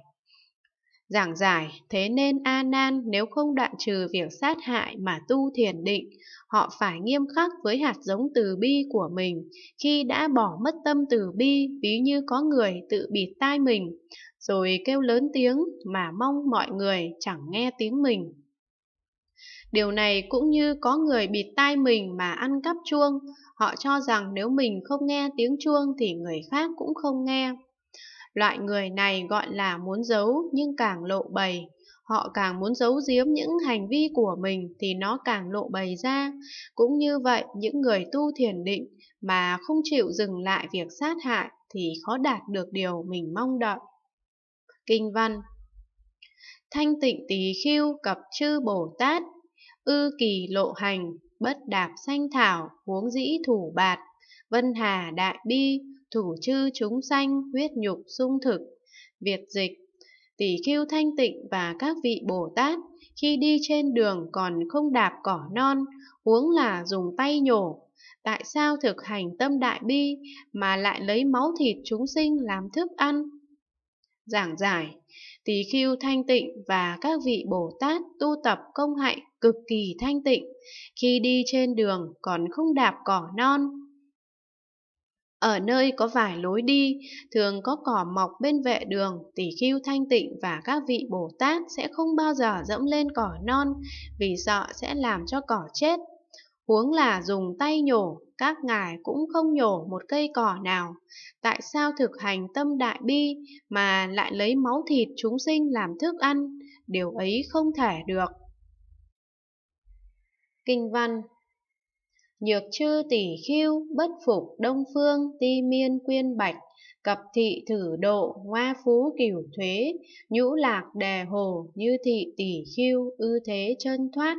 Giảng giải, thế nên A Nan nếu không đoạn trừ việc sát hại mà tu thiền định, họ phải nghiêm khắc với hạt giống từ bi của mình. Khi đã bỏ mất tâm từ bi, ví như có người tự bịt tai mình, rồi kêu lớn tiếng mà mong mọi người chẳng nghe tiếng mình. Điều này cũng như có người bịt tai mình mà ăn cắp chuông, họ cho rằng nếu mình không nghe tiếng chuông thì người khác cũng không nghe. Loại người này gọi là muốn giấu nhưng càng lộ bày. Họ càng muốn giấu giếm những hành vi của mình thì nó càng lộ bày ra. Cũng như vậy, những người tu thiền định mà không chịu dừng lại việc sát hại thì khó đạt được điều mình mong đợi. Kinh văn Thanh tịnh tỳ khiêu cập chư Bồ Tát, ư kỳ lộ hành, bất đạp sanh thảo, huống dĩ thủ bạt, vân hà đại bi, thủ chư chúng sanh huyết nhục sung thực, việt dịch, tỷ khưu thanh tịnh và các vị Bồ Tát khi đi trên đường còn không đạp cỏ non, huống là dùng tay nhổ. Tại sao thực hành tâm đại bi mà lại lấy máu thịt chúng sinh làm thức ăn? Giảng giải, tỷ khưu thanh tịnh và các vị Bồ Tát tu tập công hạnh cực kỳ thanh tịnh, khi đi trên đường còn không đạp cỏ non, ở nơi có vài lối đi, thường có cỏ mọc bên vệ đường, tỷ khiu thanh tịnh và các vị Bồ Tát sẽ không bao giờ dẫm lên cỏ non vì sợ sẽ làm cho cỏ chết. Huống là dùng tay nhổ, các ngài cũng không nhổ một cây cỏ nào. Tại sao thực hành tâm đại bi mà lại lấy máu thịt chúng sinh làm thức ăn? Điều ấy không thể được. Kinh văn Nhược chư tỷ khiêu, bất phục đông phương, ti miên quyên bạch, cập thị thử độ, hoa phú cửu thuế, nhũ lạc đè hồ, như thị tỷ khiêu, ư thế chân thoát,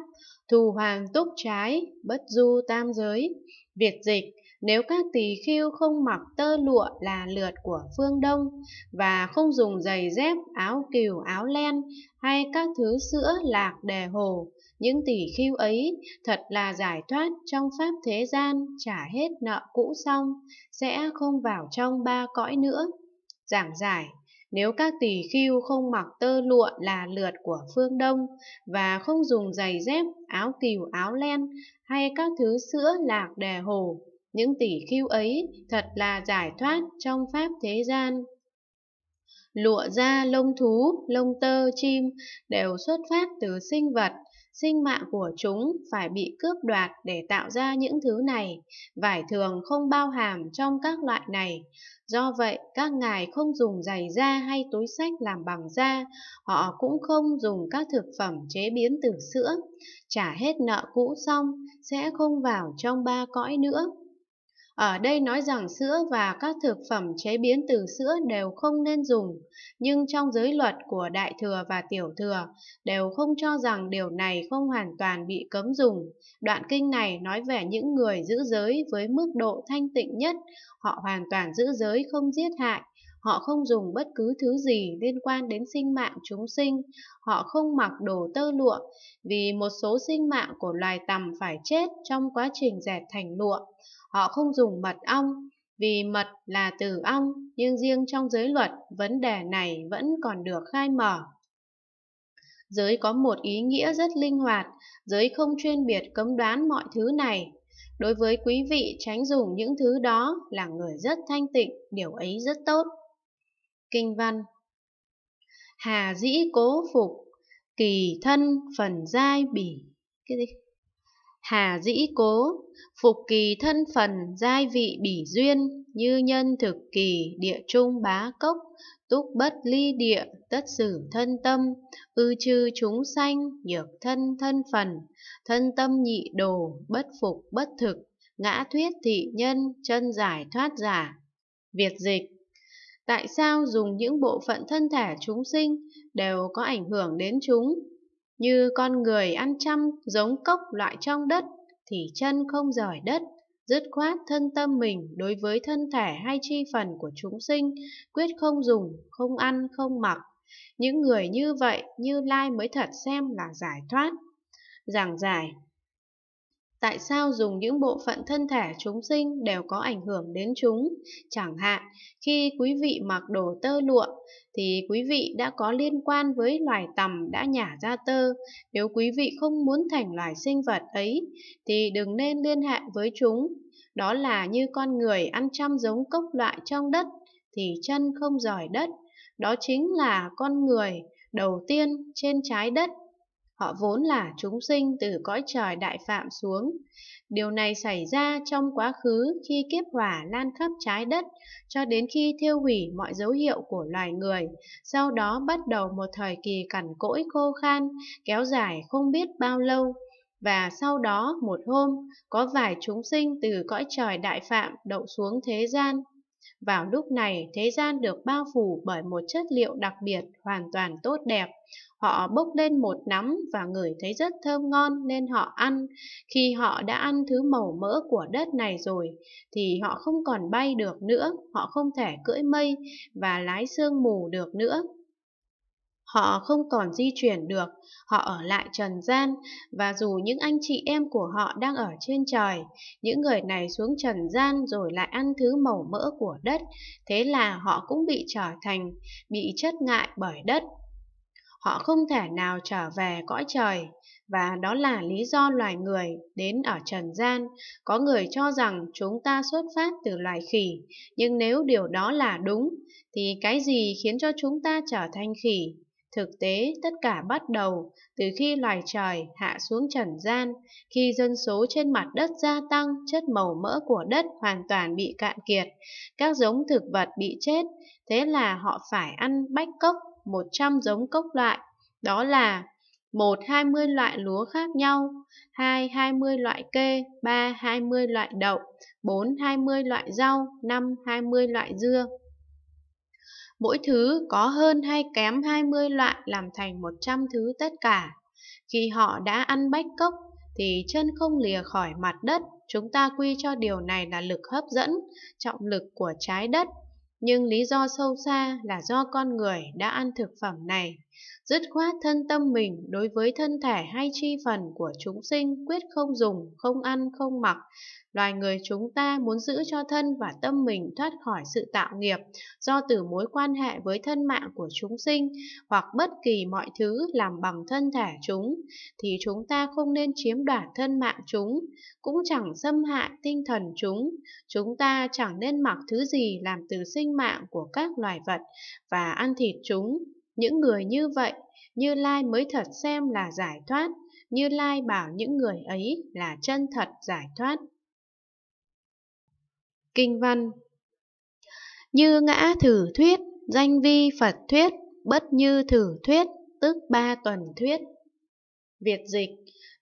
thù hoàng túc trái, bất du tam giới. Việt dịch, nếu các tỳ khiêu không mặc tơ lụa là lượt của phương Đông và không dùng giày dép, áo cừu, áo len hay các thứ sữa lạc đề hồ những tỷ khiu ấy thật là giải thoát trong pháp thế gian, trả hết nợ cũ xong, sẽ không vào trong ba cõi nữa. Giảng giải, nếu các tỷ khiu không mặc tơ lụa là lượt của phương Đông và không dùng giày dép, áo kiều áo len hay các thứ sữa lạc đè hồ, những tỷ khiu ấy thật là giải thoát trong pháp thế gian. Lụa da, lông thú, lông tơ, chim đều xuất phát từ sinh vật, sinh mạng của chúng phải bị cướp đoạt để tạo ra những thứ này. Vải thường không bao hàm trong các loại này. Do vậy, các ngài không dùng giày da hay túi sách làm bằng da, họ cũng không dùng các thực phẩm chế biến từ sữa. Trả hết nợ cũ xong, sẽ không vào trong ba cõi nữa. Ở đây nói rằng sữa và các thực phẩm chế biến từ sữa đều không nên dùng, nhưng trong giới luật của Đại Thừa và Tiểu Thừa đều không cho rằng điều này không hoàn toàn bị cấm dùng. Đoạn kinh này nói về những người giữ giới với mức độ thanh tịnh nhất, họ hoàn toàn giữ giới không giết hại, họ không dùng bất cứ thứ gì liên quan đến sinh mạng chúng sinh, họ không mặc đồ tơ lụa, vì một số sinh mạng của loài tầm phải chết trong quá trình dệt thành lụa họ không dùng mật ong vì mật là từ ong nhưng riêng trong giới luật vấn đề này vẫn còn được khai mở giới có một ý nghĩa rất linh hoạt giới không chuyên biệt cấm đoán mọi thứ này đối với quý vị tránh dùng những thứ đó là người rất thanh tịnh điều ấy rất tốt kinh văn hà dĩ cố phục kỳ thân phần giai bỉ cái gì Hà dĩ cố, phục kỳ thân phần giai vị bỉ duyên, như nhân thực kỳ địa trung bá cốc, túc bất ly địa, tất xử thân tâm, ư chư chúng sanh, nhược thân thân phần, thân tâm nhị đồ, bất phục bất thực, ngã thuyết thị nhân, chân giải thoát giả. Việt dịch Tại sao dùng những bộ phận thân thể chúng sinh đều có ảnh hưởng đến chúng như con người ăn trăm giống cốc loại trong đất thì chân không rời đất, dứt khoát thân tâm mình đối với thân thể hay chi phần của chúng sinh, quyết không dùng, không ăn, không mặc. Những người như vậy Như Lai mới thật xem là giải thoát. Giảng giải tại sao dùng những bộ phận thân thể chúng sinh đều có ảnh hưởng đến chúng. Chẳng hạn, khi quý vị mặc đồ tơ lụa, thì quý vị đã có liên quan với loài tầm đã nhả ra tơ. Nếu quý vị không muốn thành loài sinh vật ấy, thì đừng nên liên hệ với chúng. Đó là như con người ăn trăm giống cốc loại trong đất, thì chân không giỏi đất. Đó chính là con người đầu tiên trên trái đất Họ vốn là chúng sinh từ cõi trời đại phạm xuống. Điều này xảy ra trong quá khứ khi kiếp hỏa lan khắp trái đất cho đến khi thiêu hủy mọi dấu hiệu của loài người, sau đó bắt đầu một thời kỳ cằn cỗi khô khan, kéo dài không biết bao lâu. Và sau đó một hôm, có vài chúng sinh từ cõi trời đại phạm đậu xuống thế gian. Vào lúc này, thế gian được bao phủ bởi một chất liệu đặc biệt hoàn toàn tốt đẹp Họ bốc lên một nắm và ngửi thấy rất thơm ngon nên họ ăn. Khi họ đã ăn thứ màu mỡ của đất này rồi thì họ không còn bay được nữa, họ không thể cưỡi mây và lái sương mù được nữa. Họ không còn di chuyển được, họ ở lại trần gian và dù những anh chị em của họ đang ở trên trời, những người này xuống trần gian rồi lại ăn thứ màu mỡ của đất, thế là họ cũng bị trở thành, bị chất ngại bởi đất họ không thể nào trở về cõi trời và đó là lý do loài người đến ở trần gian có người cho rằng chúng ta xuất phát từ loài khỉ nhưng nếu điều đó là đúng thì cái gì khiến cho chúng ta trở thành khỉ thực tế tất cả bắt đầu từ khi loài trời hạ xuống trần gian khi dân số trên mặt đất gia tăng chất màu mỡ của đất hoàn toàn bị cạn kiệt các giống thực vật bị chết thế là họ phải ăn bách cốc 100 giống cốc loại, đó là một 20 loại lúa khác nhau, 2 20 loại kê, 3 20 loại đậu, 4 20 loại rau, 5 20 loại dưa. Mỗi thứ có hơn hay kém 20 loại làm thành 100 thứ tất cả. Khi họ đã ăn bách cốc thì chân không lìa khỏi mặt đất, chúng ta quy cho điều này là lực hấp dẫn, trọng lực của trái đất nhưng lý do sâu xa là do con người đã ăn thực phẩm này dứt khoát thân tâm mình đối với thân thể hay chi phần của chúng sinh quyết không dùng, không ăn, không mặc. Loài người chúng ta muốn giữ cho thân và tâm mình thoát khỏi sự tạo nghiệp do từ mối quan hệ với thân mạng của chúng sinh hoặc bất kỳ mọi thứ làm bằng thân thể chúng, thì chúng ta không nên chiếm đoạt thân mạng chúng, cũng chẳng xâm hại tinh thần chúng. Chúng ta chẳng nên mặc thứ gì làm từ sinh mạng của các loài vật và ăn thịt chúng những người như vậy, Như Lai mới thật xem là giải thoát, Như Lai bảo những người ấy là chân thật giải thoát. Kinh văn Như ngã thử thuyết, danh vi Phật thuyết, bất như thử thuyết, tức ba tuần thuyết. Việt dịch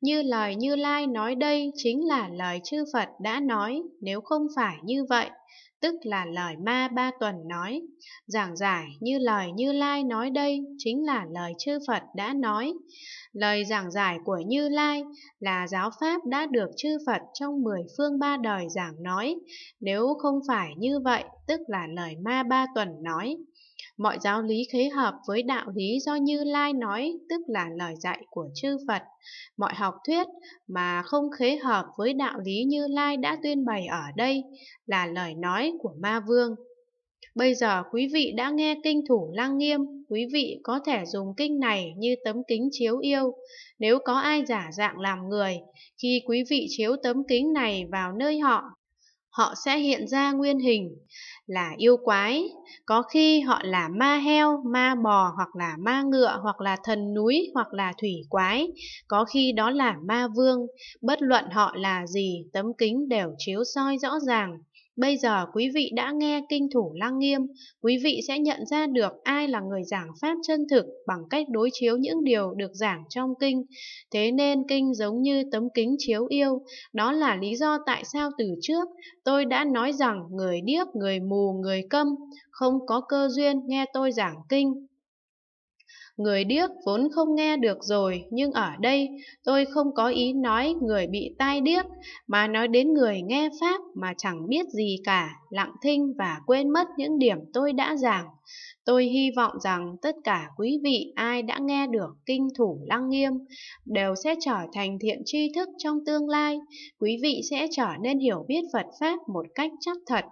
như lời Như Lai nói đây chính là lời chư Phật đã nói, nếu không phải như vậy, tức là lời ma ba tuần nói. Giảng giải như lời Như Lai nói đây chính là lời chư Phật đã nói. Lời giảng giải của Như Lai là giáo pháp đã được chư Phật trong mười phương ba đời giảng nói. Nếu không phải như vậy, tức là lời ma ba tuần nói. Mọi giáo lý khế hợp với đạo lý do Như Lai nói, tức là lời dạy của chư Phật. Mọi học thuyết mà không khế hợp với đạo lý Như Lai đã tuyên bày ở đây là lời nói của Ma Vương. Bây giờ quý vị đã nghe kinh thủ lăng nghiêm, quý vị có thể dùng kinh này như tấm kính chiếu yêu. Nếu có ai giả dạng làm người, khi quý vị chiếu tấm kính này vào nơi họ họ sẽ hiện ra nguyên hình là yêu quái, có khi họ là ma heo, ma bò hoặc là ma ngựa hoặc là thần núi hoặc là thủy quái, có khi đó là ma vương, bất luận họ là gì, tấm kính đều chiếu soi rõ ràng. Bây giờ quý vị đã nghe kinh thủ lăng nghiêm, quý vị sẽ nhận ra được ai là người giảng pháp chân thực bằng cách đối chiếu những điều được giảng trong kinh. Thế nên kinh giống như tấm kính chiếu yêu, đó là lý do tại sao từ trước tôi đã nói rằng người điếc, người mù, người câm không có cơ duyên nghe tôi giảng kinh Người điếc vốn không nghe được rồi, nhưng ở đây tôi không có ý nói người bị tai điếc, mà nói đến người nghe Pháp mà chẳng biết gì cả, lặng thinh và quên mất những điểm tôi đã giảng. Tôi hy vọng rằng tất cả quý vị ai đã nghe được kinh thủ lăng nghiêm đều sẽ trở thành thiện tri thức trong tương lai. Quý vị sẽ trở nên hiểu biết Phật Pháp một cách chắc thật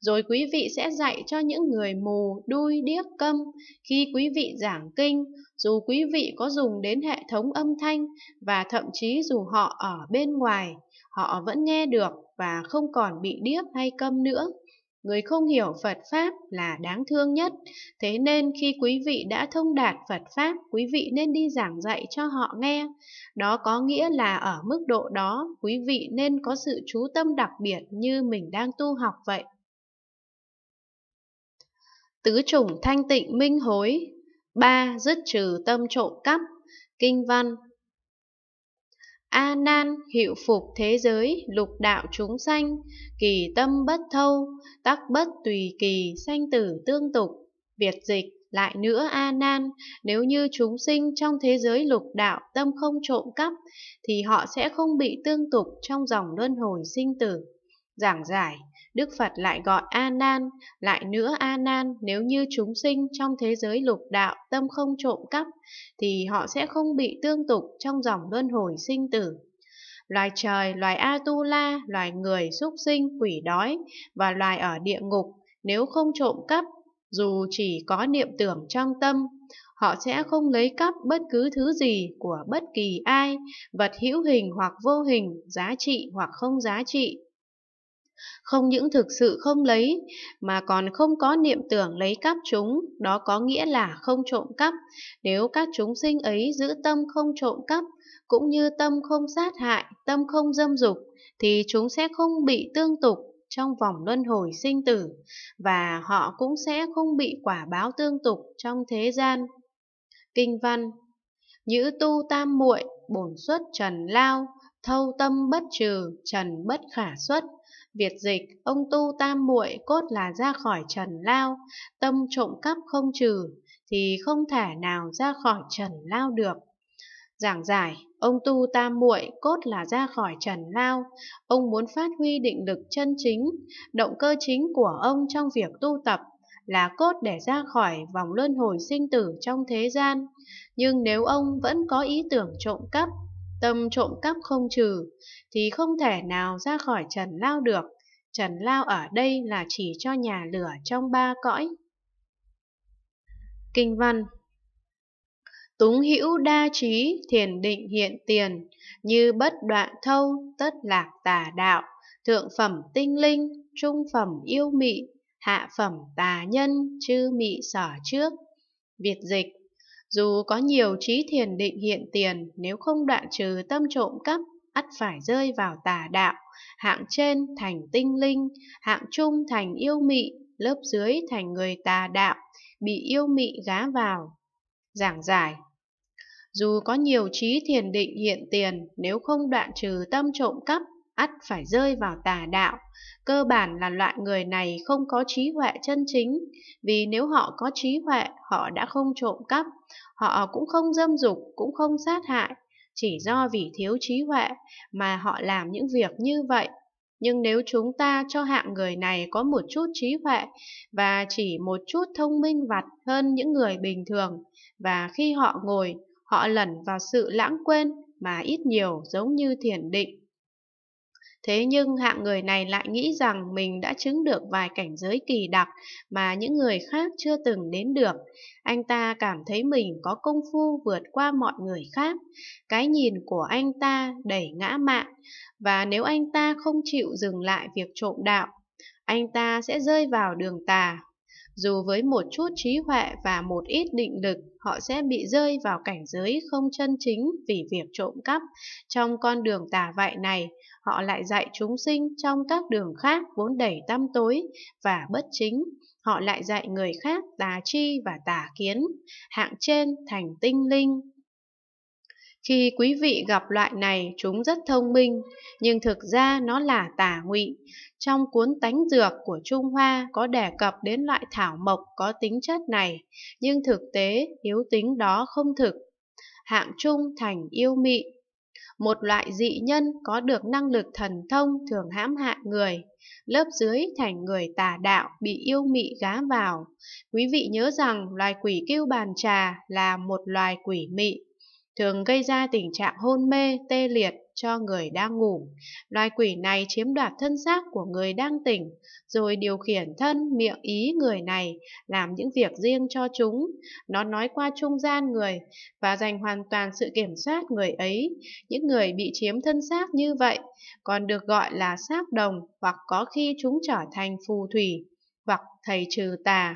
rồi quý vị sẽ dạy cho những người mù, đuôi, điếc, câm. Khi quý vị giảng kinh, dù quý vị có dùng đến hệ thống âm thanh và thậm chí dù họ ở bên ngoài, họ vẫn nghe được và không còn bị điếc hay câm nữa. Người không hiểu Phật Pháp là đáng thương nhất, thế nên khi quý vị đã thông đạt Phật Pháp, quý vị nên đi giảng dạy cho họ nghe. Đó có nghĩa là ở mức độ đó, quý vị nên có sự chú tâm đặc biệt như mình đang tu học vậy tứ chủng thanh tịnh minh hối, ba dứt trừ tâm trộm cắp, kinh văn. A nan hiệu phục thế giới, lục đạo chúng sanh, kỳ tâm bất thâu, tắc bất tùy kỳ, sanh tử tương tục, việt dịch. Lại nữa A Nan, nếu như chúng sinh trong thế giới lục đạo tâm không trộm cắp, thì họ sẽ không bị tương tục trong dòng luân hồi sinh tử. Giảng giải Đức Phật lại gọi A Nan, lại nữa A Nan, nếu như chúng sinh trong thế giới lục đạo tâm không trộm cắp thì họ sẽ không bị tương tục trong dòng luân hồi sinh tử. Loài trời, loài Atula, loài người, súc sinh, quỷ đói và loài ở địa ngục nếu không trộm cắp, dù chỉ có niệm tưởng trong tâm, họ sẽ không lấy cắp bất cứ thứ gì của bất kỳ ai, vật hữu hình hoặc vô hình, giá trị hoặc không giá trị không những thực sự không lấy mà còn không có niệm tưởng lấy cắp chúng, đó có nghĩa là không trộm cắp. Nếu các chúng sinh ấy giữ tâm không trộm cắp, cũng như tâm không sát hại, tâm không dâm dục, thì chúng sẽ không bị tương tục trong vòng luân hồi sinh tử và họ cũng sẽ không bị quả báo tương tục trong thế gian. Kinh văn Nhữ tu tam muội, bổn xuất trần lao, thâu tâm bất trừ, trần bất khả xuất. Việt dịch, ông tu tam muội cốt là ra khỏi trần lao, tâm trộm cắp không trừ, thì không thể nào ra khỏi trần lao được. Giảng giải, ông tu tam muội cốt là ra khỏi trần lao, ông muốn phát huy định lực chân chính, động cơ chính của ông trong việc tu tập là cốt để ra khỏi vòng luân hồi sinh tử trong thế gian. Nhưng nếu ông vẫn có ý tưởng trộm cắp, tâm trộm cắp không trừ, thì không thể nào ra khỏi trần lao được. Trần lao ở đây là chỉ cho nhà lửa trong ba cõi. Kinh văn Túng hữu đa trí, thiền định hiện tiền, như bất đoạn thâu, tất lạc tà đạo, thượng phẩm tinh linh, trung phẩm yêu mị, hạ phẩm tà nhân, chư mị sở trước. Việt dịch dù có nhiều trí thiền định hiện tiền, nếu không đoạn trừ tâm trộm cắp, ắt phải rơi vào tà đạo, hạng trên thành tinh linh, hạng trung thành yêu mị, lớp dưới thành người tà đạo, bị yêu mị gá vào. Giảng giải Dù có nhiều trí thiền định hiện tiền, nếu không đoạn trừ tâm trộm cắp, ắt phải rơi vào tà đạo. Cơ bản là loại người này không có trí huệ chân chính, vì nếu họ có trí huệ, họ đã không trộm cắp, Họ cũng không dâm dục, cũng không sát hại, chỉ do vì thiếu trí huệ mà họ làm những việc như vậy. Nhưng nếu chúng ta cho hạng người này có một chút trí huệ và chỉ một chút thông minh vặt hơn những người bình thường, và khi họ ngồi, họ lẩn vào sự lãng quên mà ít nhiều giống như thiền định Thế nhưng hạng người này lại nghĩ rằng mình đã chứng được vài cảnh giới kỳ đặc mà những người khác chưa từng đến được. Anh ta cảm thấy mình có công phu vượt qua mọi người khác. Cái nhìn của anh ta đẩy ngã mạn và nếu anh ta không chịu dừng lại việc trộm đạo, anh ta sẽ rơi vào đường tà. Dù với một chút trí huệ và một ít định lực, họ sẽ bị rơi vào cảnh giới không chân chính vì việc trộm cắp. Trong con đường tà vại này, họ lại dạy chúng sinh trong các đường khác vốn đầy tăm tối và bất chính. Họ lại dạy người khác tà chi và tà kiến, hạng trên thành tinh linh, khi quý vị gặp loại này chúng rất thông minh, nhưng thực ra nó là tà ngụy. Trong cuốn Tánh Dược của Trung Hoa có đề cập đến loại thảo mộc có tính chất này, nhưng thực tế yếu tính đó không thực. Hạng trung thành yêu mị Một loại dị nhân có được năng lực thần thông thường hãm hại người, lớp dưới thành người tà đạo bị yêu mị gá vào. Quý vị nhớ rằng loài quỷ Kêu bàn trà là một loài quỷ mị thường gây ra tình trạng hôn mê, tê liệt cho người đang ngủ. Loài quỷ này chiếm đoạt thân xác của người đang tỉnh, rồi điều khiển thân, miệng ý người này làm những việc riêng cho chúng. Nó nói qua trung gian người và giành hoàn toàn sự kiểm soát người ấy. Những người bị chiếm thân xác như vậy còn được gọi là xác đồng hoặc có khi chúng trở thành phù thủy hoặc thầy trừ tà.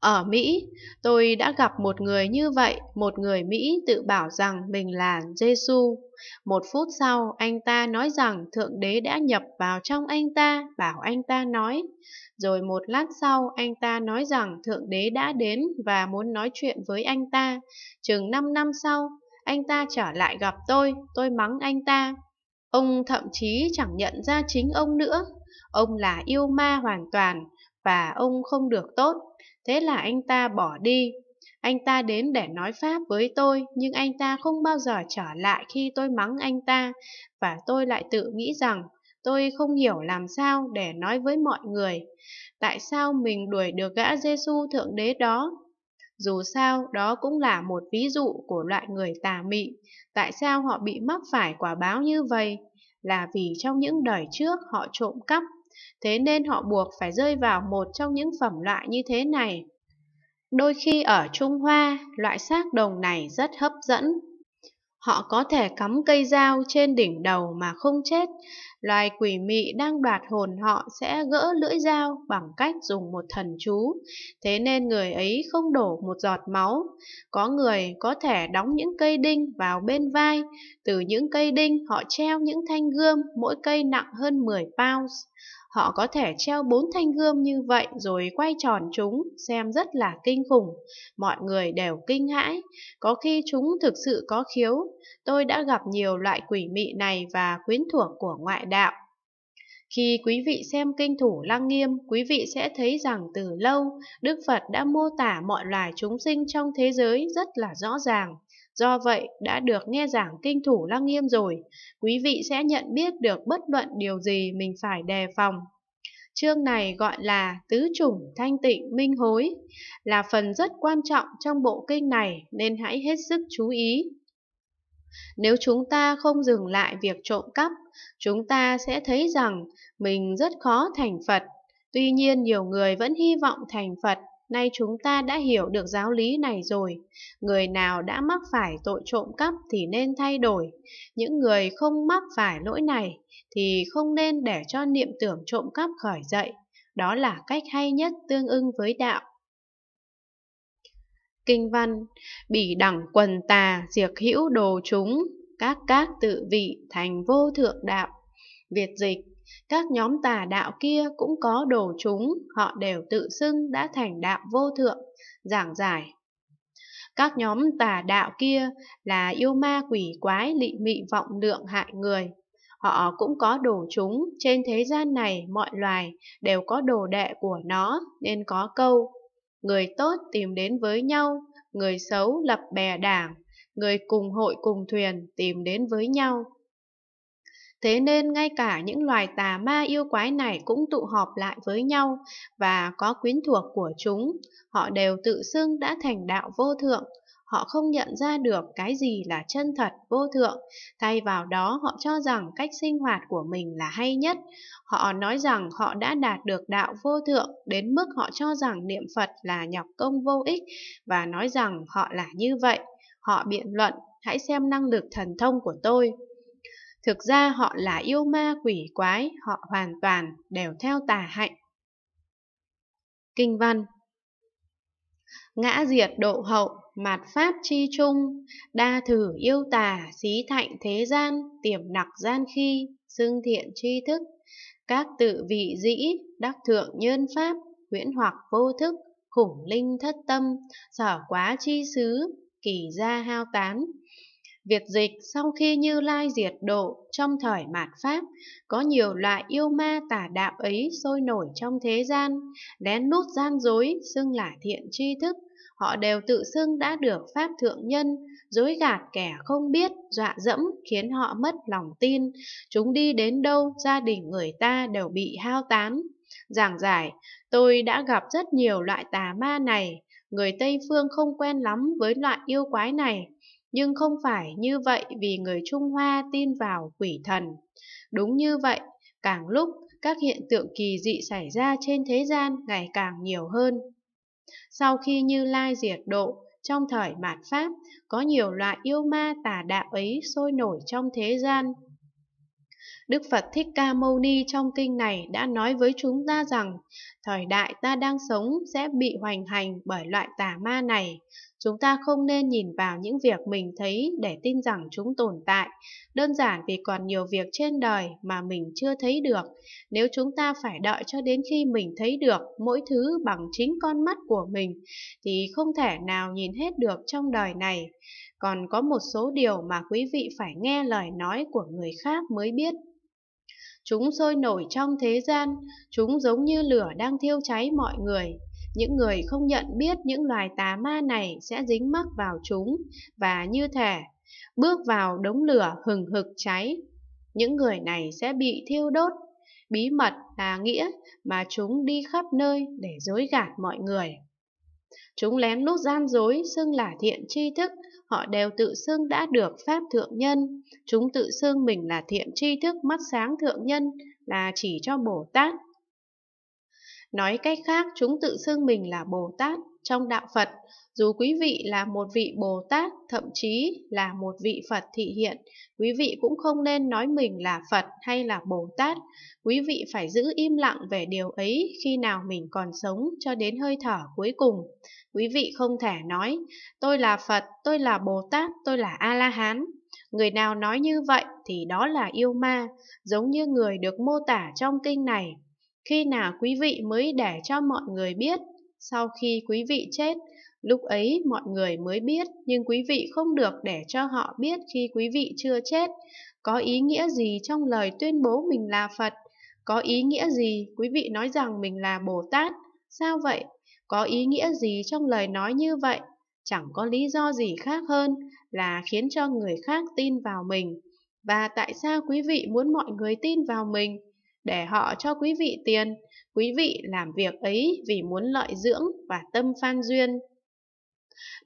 Ở Mỹ, tôi đã gặp một người như vậy, một người Mỹ tự bảo rằng mình là Giêsu. Một phút sau, anh ta nói rằng Thượng Đế đã nhập vào trong anh ta, bảo anh ta nói. Rồi một lát sau, anh ta nói rằng Thượng Đế đã đến và muốn nói chuyện với anh ta. Chừng 5 năm sau, anh ta trở lại gặp tôi, tôi mắng anh ta. Ông thậm chí chẳng nhận ra chính ông nữa. Ông là yêu ma hoàn toàn và ông không được tốt Thế là anh ta bỏ đi. Anh ta đến để nói Pháp với tôi, nhưng anh ta không bao giờ trở lại khi tôi mắng anh ta. Và tôi lại tự nghĩ rằng tôi không hiểu làm sao để nói với mọi người. Tại sao mình đuổi được gã giê Thượng Đế đó? Dù sao, đó cũng là một ví dụ của loại người tà mị. Tại sao họ bị mắc phải quả báo như vậy? Là vì trong những đời trước họ trộm cắp thế nên họ buộc phải rơi vào một trong những phẩm loại như thế này. Đôi khi ở Trung Hoa, loại xác đồng này rất hấp dẫn. Họ có thể cắm cây dao trên đỉnh đầu mà không chết. Loài quỷ mị đang đoạt hồn họ sẽ gỡ lưỡi dao bằng cách dùng một thần chú. Thế nên người ấy không đổ một giọt máu. Có người có thể đóng những cây đinh vào bên vai. Từ những cây đinh họ treo những thanh gươm, mỗi cây nặng hơn 10 pounds. Họ có thể treo bốn thanh gươm như vậy rồi quay tròn chúng, xem rất là kinh khủng. Mọi người đều kinh hãi, có khi chúng thực sự có khiếu. Tôi đã gặp nhiều loại quỷ mị này và quyến thuộc của ngoại đạo. Khi quý vị xem kinh thủ lăng nghiêm, quý vị sẽ thấy rằng từ lâu, Đức Phật đã mô tả mọi loài chúng sinh trong thế giới rất là rõ ràng. Do vậy, đã được nghe giảng kinh thủ lăng nghiêm rồi, quý vị sẽ nhận biết được bất luận điều gì mình phải đề phòng. Chương này gọi là tứ chủng thanh tịnh minh hối, là phần rất quan trọng trong bộ kinh này nên hãy hết sức chú ý. Nếu chúng ta không dừng lại việc trộm cắp, chúng ta sẽ thấy rằng mình rất khó thành Phật. Tuy nhiên nhiều người vẫn hy vọng thành Phật Nay chúng ta đã hiểu được giáo lý này rồi. Người nào đã mắc phải tội trộm cắp thì nên thay đổi. Những người không mắc phải lỗi này thì không nên để cho niệm tưởng trộm cắp khởi dậy. Đó là cách hay nhất tương ưng với đạo. Kinh văn Bỉ đẳng quần tà, diệt hữu đồ chúng, các các tự vị thành vô thượng đạo. Việt dịch các nhóm tà đạo kia cũng có đồ chúng, họ đều tự xưng đã thành đạo vô thượng, giảng giải. Các nhóm tà đạo kia là yêu ma quỷ quái lị mị vọng lượng hại người. Họ cũng có đồ chúng, trên thế gian này mọi loài đều có đồ đệ của nó nên có câu Người tốt tìm đến với nhau, người xấu lập bè đảng, người cùng hội cùng thuyền tìm đến với nhau. Thế nên ngay cả những loài tà ma yêu quái này cũng tụ họp lại với nhau và có quyến thuộc của chúng. Họ đều tự xưng đã thành đạo vô thượng. Họ không nhận ra được cái gì là chân thật vô thượng, thay vào đó họ cho rằng cách sinh hoạt của mình là hay nhất. Họ nói rằng họ đã đạt được đạo vô thượng đến mức họ cho rằng niệm Phật là nhọc công vô ích và nói rằng họ là như vậy. Họ biện luận, hãy xem năng lực thần thông của tôi. Thực ra họ là yêu ma quỷ quái, họ hoàn toàn đều theo tà hạnh. Kinh văn Ngã diệt độ hậu, mạt pháp chi trung, đa thử yêu tà, xí thạnh thế gian, tiềm nặc gian khi, xưng thiện tri thức, các tự vị dĩ, đắc thượng nhân pháp, huyễn hoặc vô thức, khủng linh thất tâm, sở quá chi xứ, kỳ gia hao tán, Việc dịch sau khi Như Lai diệt độ trong thời mạt Pháp, có nhiều loại yêu ma tà đạo ấy sôi nổi trong thế gian, lén nút gian dối, xưng là thiện tri thức. Họ đều tự xưng đã được Pháp Thượng Nhân, dối gạt kẻ không biết, dọa dẫm, khiến họ mất lòng tin. Chúng đi đến đâu, gia đình người ta đều bị hao tán. Giảng giải, tôi đã gặp rất nhiều loại tà ma này, người Tây Phương không quen lắm với loại yêu quái này nhưng không phải như vậy vì người Trung Hoa tin vào quỷ thần. Đúng như vậy, càng lúc các hiện tượng kỳ dị xảy ra trên thế gian ngày càng nhiều hơn. Sau khi Như Lai diệt độ, trong thời mạt Pháp, có nhiều loại yêu ma tà đạo ấy sôi nổi trong thế gian, Đức Phật Thích Ca Mâu Ni trong kinh này đã nói với chúng ta rằng thời đại ta đang sống sẽ bị hoành hành bởi loại tà ma này. Chúng ta không nên nhìn vào những việc mình thấy để tin rằng chúng tồn tại, đơn giản vì còn nhiều việc trên đời mà mình chưa thấy được. Nếu chúng ta phải đợi cho đến khi mình thấy được mỗi thứ bằng chính con mắt của mình, thì không thể nào nhìn hết được trong đời này. Còn có một số điều mà quý vị phải nghe lời nói của người khác mới biết. Chúng sôi nổi trong thế gian, chúng giống như lửa đang thiêu cháy mọi người. Những người không nhận biết những loài tà ma này sẽ dính mắc vào chúng và như thể bước vào đống lửa hừng hực cháy. Những người này sẽ bị thiêu đốt. Bí mật là nghĩa mà chúng đi khắp nơi để dối gạt mọi người. Chúng lén lút gian dối xưng là thiện tri thức họ đều tự xưng đã được Pháp Thượng Nhân. Chúng tự xưng mình là thiện tri thức mắt sáng Thượng Nhân, là chỉ cho Bồ Tát. Nói cách khác, chúng tự xưng mình là Bồ Tát, trong đạo Phật, dù quý vị là một vị Bồ Tát, thậm chí là một vị Phật thị hiện, quý vị cũng không nên nói mình là Phật hay là Bồ Tát. Quý vị phải giữ im lặng về điều ấy khi nào mình còn sống cho đến hơi thở cuối cùng. Quý vị không thể nói, tôi là Phật, tôi là Bồ Tát, tôi là A-la-hán. Người nào nói như vậy thì đó là yêu ma, giống như người được mô tả trong kinh này khi nào quý vị mới để cho mọi người biết sau khi quý vị chết, lúc ấy mọi người mới biết nhưng quý vị không được để cho họ biết khi quý vị chưa chết. Có ý nghĩa gì trong lời tuyên bố mình là Phật? Có ý nghĩa gì quý vị nói rằng mình là Bồ Tát? Sao vậy? Có ý nghĩa gì trong lời nói như vậy? Chẳng có lý do gì khác hơn là khiến cho người khác tin vào mình. Và tại sao quý vị muốn mọi người tin vào mình? để họ cho quý vị tiền, quý vị làm việc ấy vì muốn lợi dưỡng và tâm phan duyên.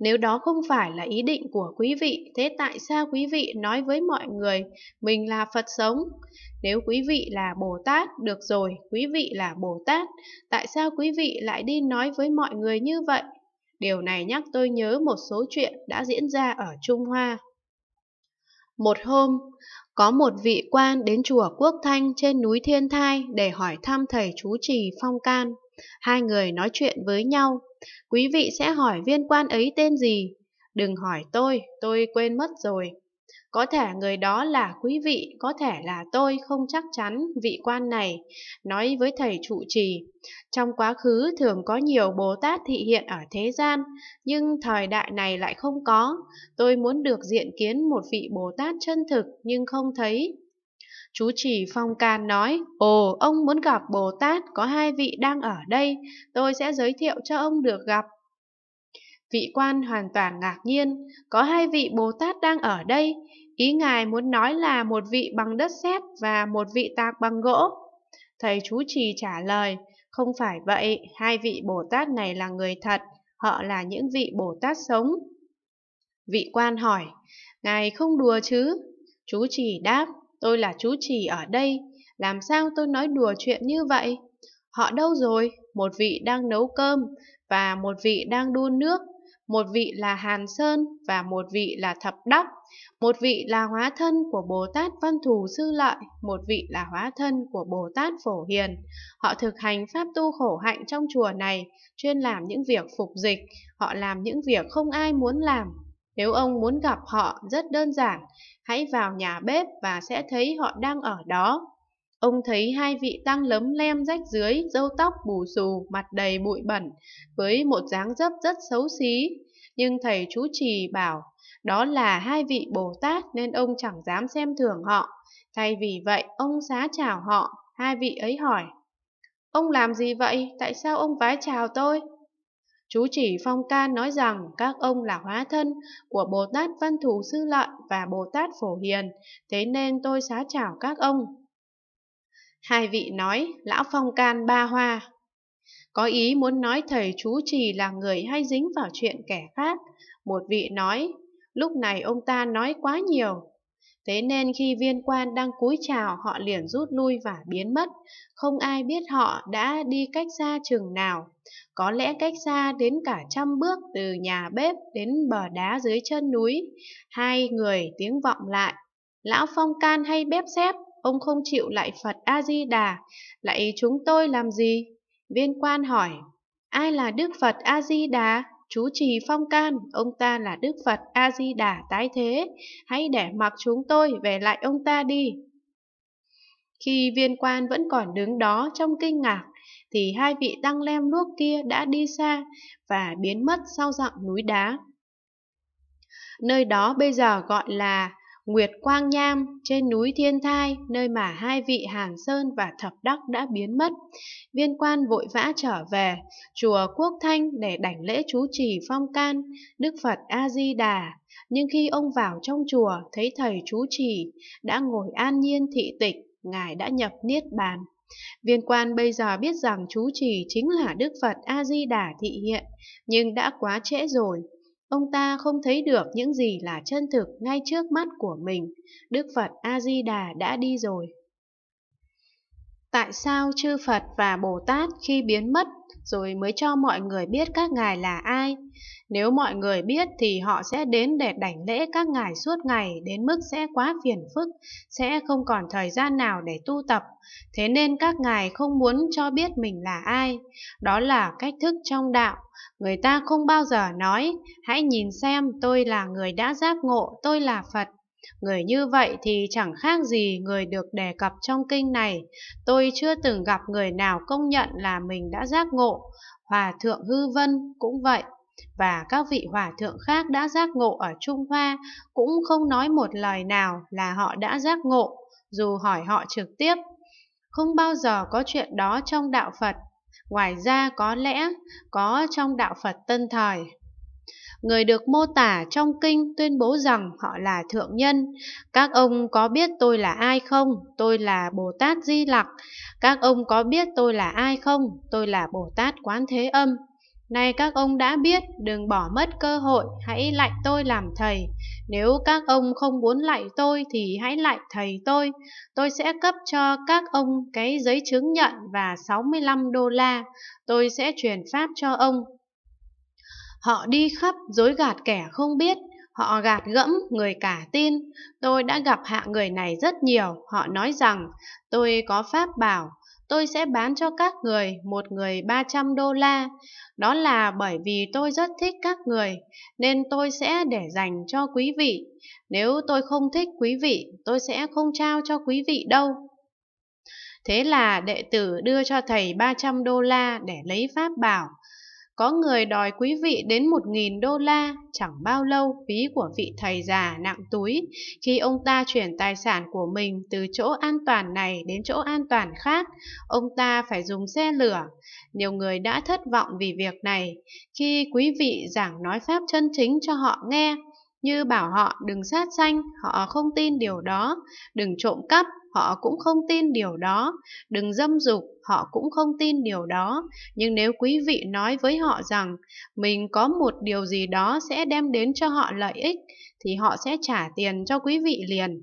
Nếu đó không phải là ý định của quý vị, thế tại sao quý vị nói với mọi người mình là Phật sống? Nếu quý vị là Bồ Tát, được rồi, quý vị là Bồ Tát, tại sao quý vị lại đi nói với mọi người như vậy? Điều này nhắc tôi nhớ một số chuyện đã diễn ra ở Trung Hoa. Một hôm, có một vị quan đến chùa Quốc Thanh trên núi Thiên Thai để hỏi thăm thầy chú trì Phong Can. Hai người nói chuyện với nhau. Quý vị sẽ hỏi viên quan ấy tên gì? Đừng hỏi tôi, tôi quên mất rồi. Có thể người đó là quý vị, có thể là tôi không chắc chắn vị quan này, nói với thầy trụ trì. Trong quá khứ thường có nhiều Bồ Tát thị hiện ở thế gian, nhưng thời đại này lại không có. Tôi muốn được diện kiến một vị Bồ Tát chân thực nhưng không thấy, Chú trì phong can nói, ồ, ông muốn gặp Bồ Tát, có hai vị đang ở đây, tôi sẽ giới thiệu cho ông được gặp. Vị quan hoàn toàn ngạc nhiên, có hai vị Bồ Tát đang ở đây, Ý ngài muốn nói là một vị bằng đất sét và một vị tạc bằng gỗ. Thầy chú trì trả lời, không phải vậy, hai vị Bồ Tát này là người thật, họ là những vị Bồ Tát sống. Vị quan hỏi, ngài không đùa chứ? Chú trì đáp, tôi là chú trì ở đây, làm sao tôi nói đùa chuyện như vậy? Họ đâu rồi? Một vị đang nấu cơm và một vị đang đun nước, một vị là Hàn Sơn và một vị là Thập Đắc, một vị là hóa thân của Bồ Tát Văn Thù Sư Lợi, một vị là hóa thân của Bồ Tát Phổ Hiền. Họ thực hành pháp tu khổ hạnh trong chùa này, chuyên làm những việc phục dịch, họ làm những việc không ai muốn làm. Nếu ông muốn gặp họ rất đơn giản, hãy vào nhà bếp và sẽ thấy họ đang ở đó. Ông thấy hai vị tăng lấm lem rách dưới, râu tóc bù xù, mặt đầy bụi bẩn, với một dáng dấp rất xấu xí. Nhưng thầy chú trì bảo đó là hai vị Bồ Tát nên ông chẳng dám xem thường họ. Thay vì vậy, ông xá chào họ, hai vị ấy hỏi. Ông làm gì vậy? Tại sao ông vái chào tôi? Chú chỉ Phong can nói rằng các ông là hóa thân của Bồ Tát Văn Thù Sư Lợi và Bồ Tát Phổ Hiền, thế nên tôi xá chào các ông. Hai vị nói, lão Phong Can ba hoa. Có ý muốn nói thầy chú trì là người hay dính vào chuyện kẻ khác. Một vị nói, Lúc này ông ta nói quá nhiều. Thế nên khi viên quan đang cúi chào họ liền rút lui và biến mất. Không ai biết họ đã đi cách xa chừng nào. Có lẽ cách xa đến cả trăm bước từ nhà bếp đến bờ đá dưới chân núi. Hai người tiếng vọng lại. Lão Phong Can hay bếp xếp, ông không chịu lại Phật A-di-đà, lại chúng tôi làm gì? Viên quan hỏi, ai là Đức Phật A-di-đà? chú trì phong can, ông ta là Đức Phật A-di-đà tái thế, hãy để mặc chúng tôi về lại ông ta đi. Khi viên quan vẫn còn đứng đó trong kinh ngạc, thì hai vị tăng lem luốc kia đã đi xa và biến mất sau dặm núi đá. Nơi đó bây giờ gọi là Nguyệt Quang Nham trên núi Thiên Thai, nơi mà hai vị Hàn Sơn và Thập Đắc đã biến mất. Viên quan vội vã trở về, chùa Quốc Thanh để đảnh lễ chú trì phong can, Đức Phật A-di-đà. Nhưng khi ông vào trong chùa, thấy thầy chú trì đã ngồi an nhiên thị tịch, ngài đã nhập niết bàn. Viên quan bây giờ biết rằng chú trì chính là Đức Phật A-di-đà thị hiện, nhưng đã quá trễ rồi. Ông ta không thấy được những gì là chân thực ngay trước mắt của mình. Đức Phật A-di-đà đã đi rồi. Tại sao chư Phật và Bồ Tát khi biến mất rồi mới cho mọi người biết các ngài là ai? Nếu mọi người biết thì họ sẽ đến để đảnh lễ các ngài suốt ngày đến mức sẽ quá phiền phức, sẽ không còn thời gian nào để tu tập. Thế nên các ngài không muốn cho biết mình là ai. Đó là cách thức trong đạo. Người ta không bao giờ nói, hãy nhìn xem tôi là người đã giác ngộ, tôi là Phật. Người như vậy thì chẳng khác gì người được đề cập trong kinh này. Tôi chưa từng gặp người nào công nhận là mình đã giác ngộ. Hòa Thượng Hư Vân cũng vậy và các vị hòa thượng khác đã giác ngộ ở Trung Hoa cũng không nói một lời nào là họ đã giác ngộ, dù hỏi họ trực tiếp. Không bao giờ có chuyện đó trong đạo Phật, ngoài ra có lẽ có trong đạo Phật tân thời. Người được mô tả trong kinh tuyên bố rằng họ là thượng nhân. Các ông có biết tôi là ai không? Tôi là Bồ Tát Di Lặc. Các ông có biết tôi là ai không? Tôi là Bồ Tát Quán Thế Âm. Nay các ông đã biết, đừng bỏ mất cơ hội, hãy lạy tôi làm thầy. Nếu các ông không muốn lạy tôi thì hãy lạy thầy tôi. Tôi sẽ cấp cho các ông cái giấy chứng nhận và 65 đô la. Tôi sẽ truyền pháp cho ông. Họ đi khắp dối gạt kẻ không biết, họ gạt gẫm người cả tin. Tôi đã gặp hạ người này rất nhiều, họ nói rằng tôi có pháp bảo, tôi sẽ bán cho các người một người 300 đô la. Đó là bởi vì tôi rất thích các người, nên tôi sẽ để dành cho quý vị. Nếu tôi không thích quý vị, tôi sẽ không trao cho quý vị đâu. Thế là đệ tử đưa cho thầy 300 đô la để lấy pháp bảo. Có người đòi quý vị đến một nghìn đô la, chẳng bao lâu phí của vị thầy già nặng túi khi ông ta chuyển tài sản của mình từ chỗ an toàn này đến chỗ an toàn khác, ông ta phải dùng xe lửa. Nhiều người đã thất vọng vì việc này khi quý vị giảng nói pháp chân chính cho họ nghe, như bảo họ đừng sát sanh, họ không tin điều đó, đừng trộm cắp, họ cũng không tin điều đó. Đừng dâm dục, họ cũng không tin điều đó. Nhưng nếu quý vị nói với họ rằng mình có một điều gì đó sẽ đem đến cho họ lợi ích, thì họ sẽ trả tiền cho quý vị liền.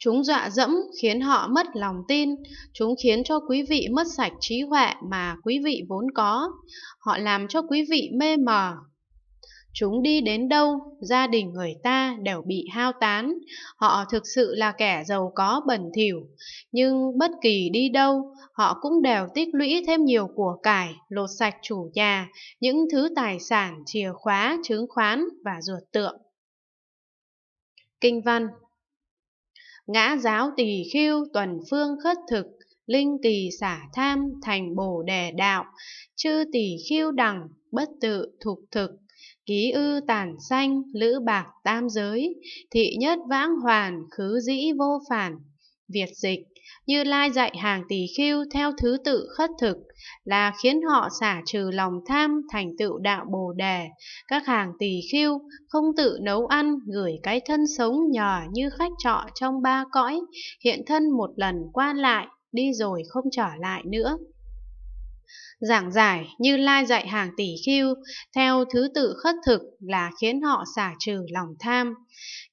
Chúng dọa dẫm khiến họ mất lòng tin, chúng khiến cho quý vị mất sạch trí huệ mà quý vị vốn có. Họ làm cho quý vị mê mờ, Chúng đi đến đâu, gia đình người ta đều bị hao tán, họ thực sự là kẻ giàu có bẩn thỉu, nhưng bất kỳ đi đâu, họ cũng đều tích lũy thêm nhiều của cải, lột sạch chủ nhà, những thứ tài sản, chìa khóa, chứng khoán và ruột tượng. Kinh văn Ngã giáo tỳ khiêu tuần phương khất thực, linh kỳ xả tham thành bồ đề đạo, chư tỳ khiêu đẳng, bất tự thục thực, ký ư tản xanh lữ bạc tam giới thị nhất vãng hoàn khứ dĩ vô phản việt dịch như lai dạy hàng tỷ khiêu theo thứ tự khất thực là khiến họ xả trừ lòng tham thành tựu đạo bồ đề các hàng tỷ khiêu không tự nấu ăn gửi cái thân sống nhỏ như khách trọ trong ba cõi hiện thân một lần qua lại đi rồi không trở lại nữa giảng giải như lai dạy hàng tỷ khiu theo thứ tự khất thực là khiến họ xả trừ lòng tham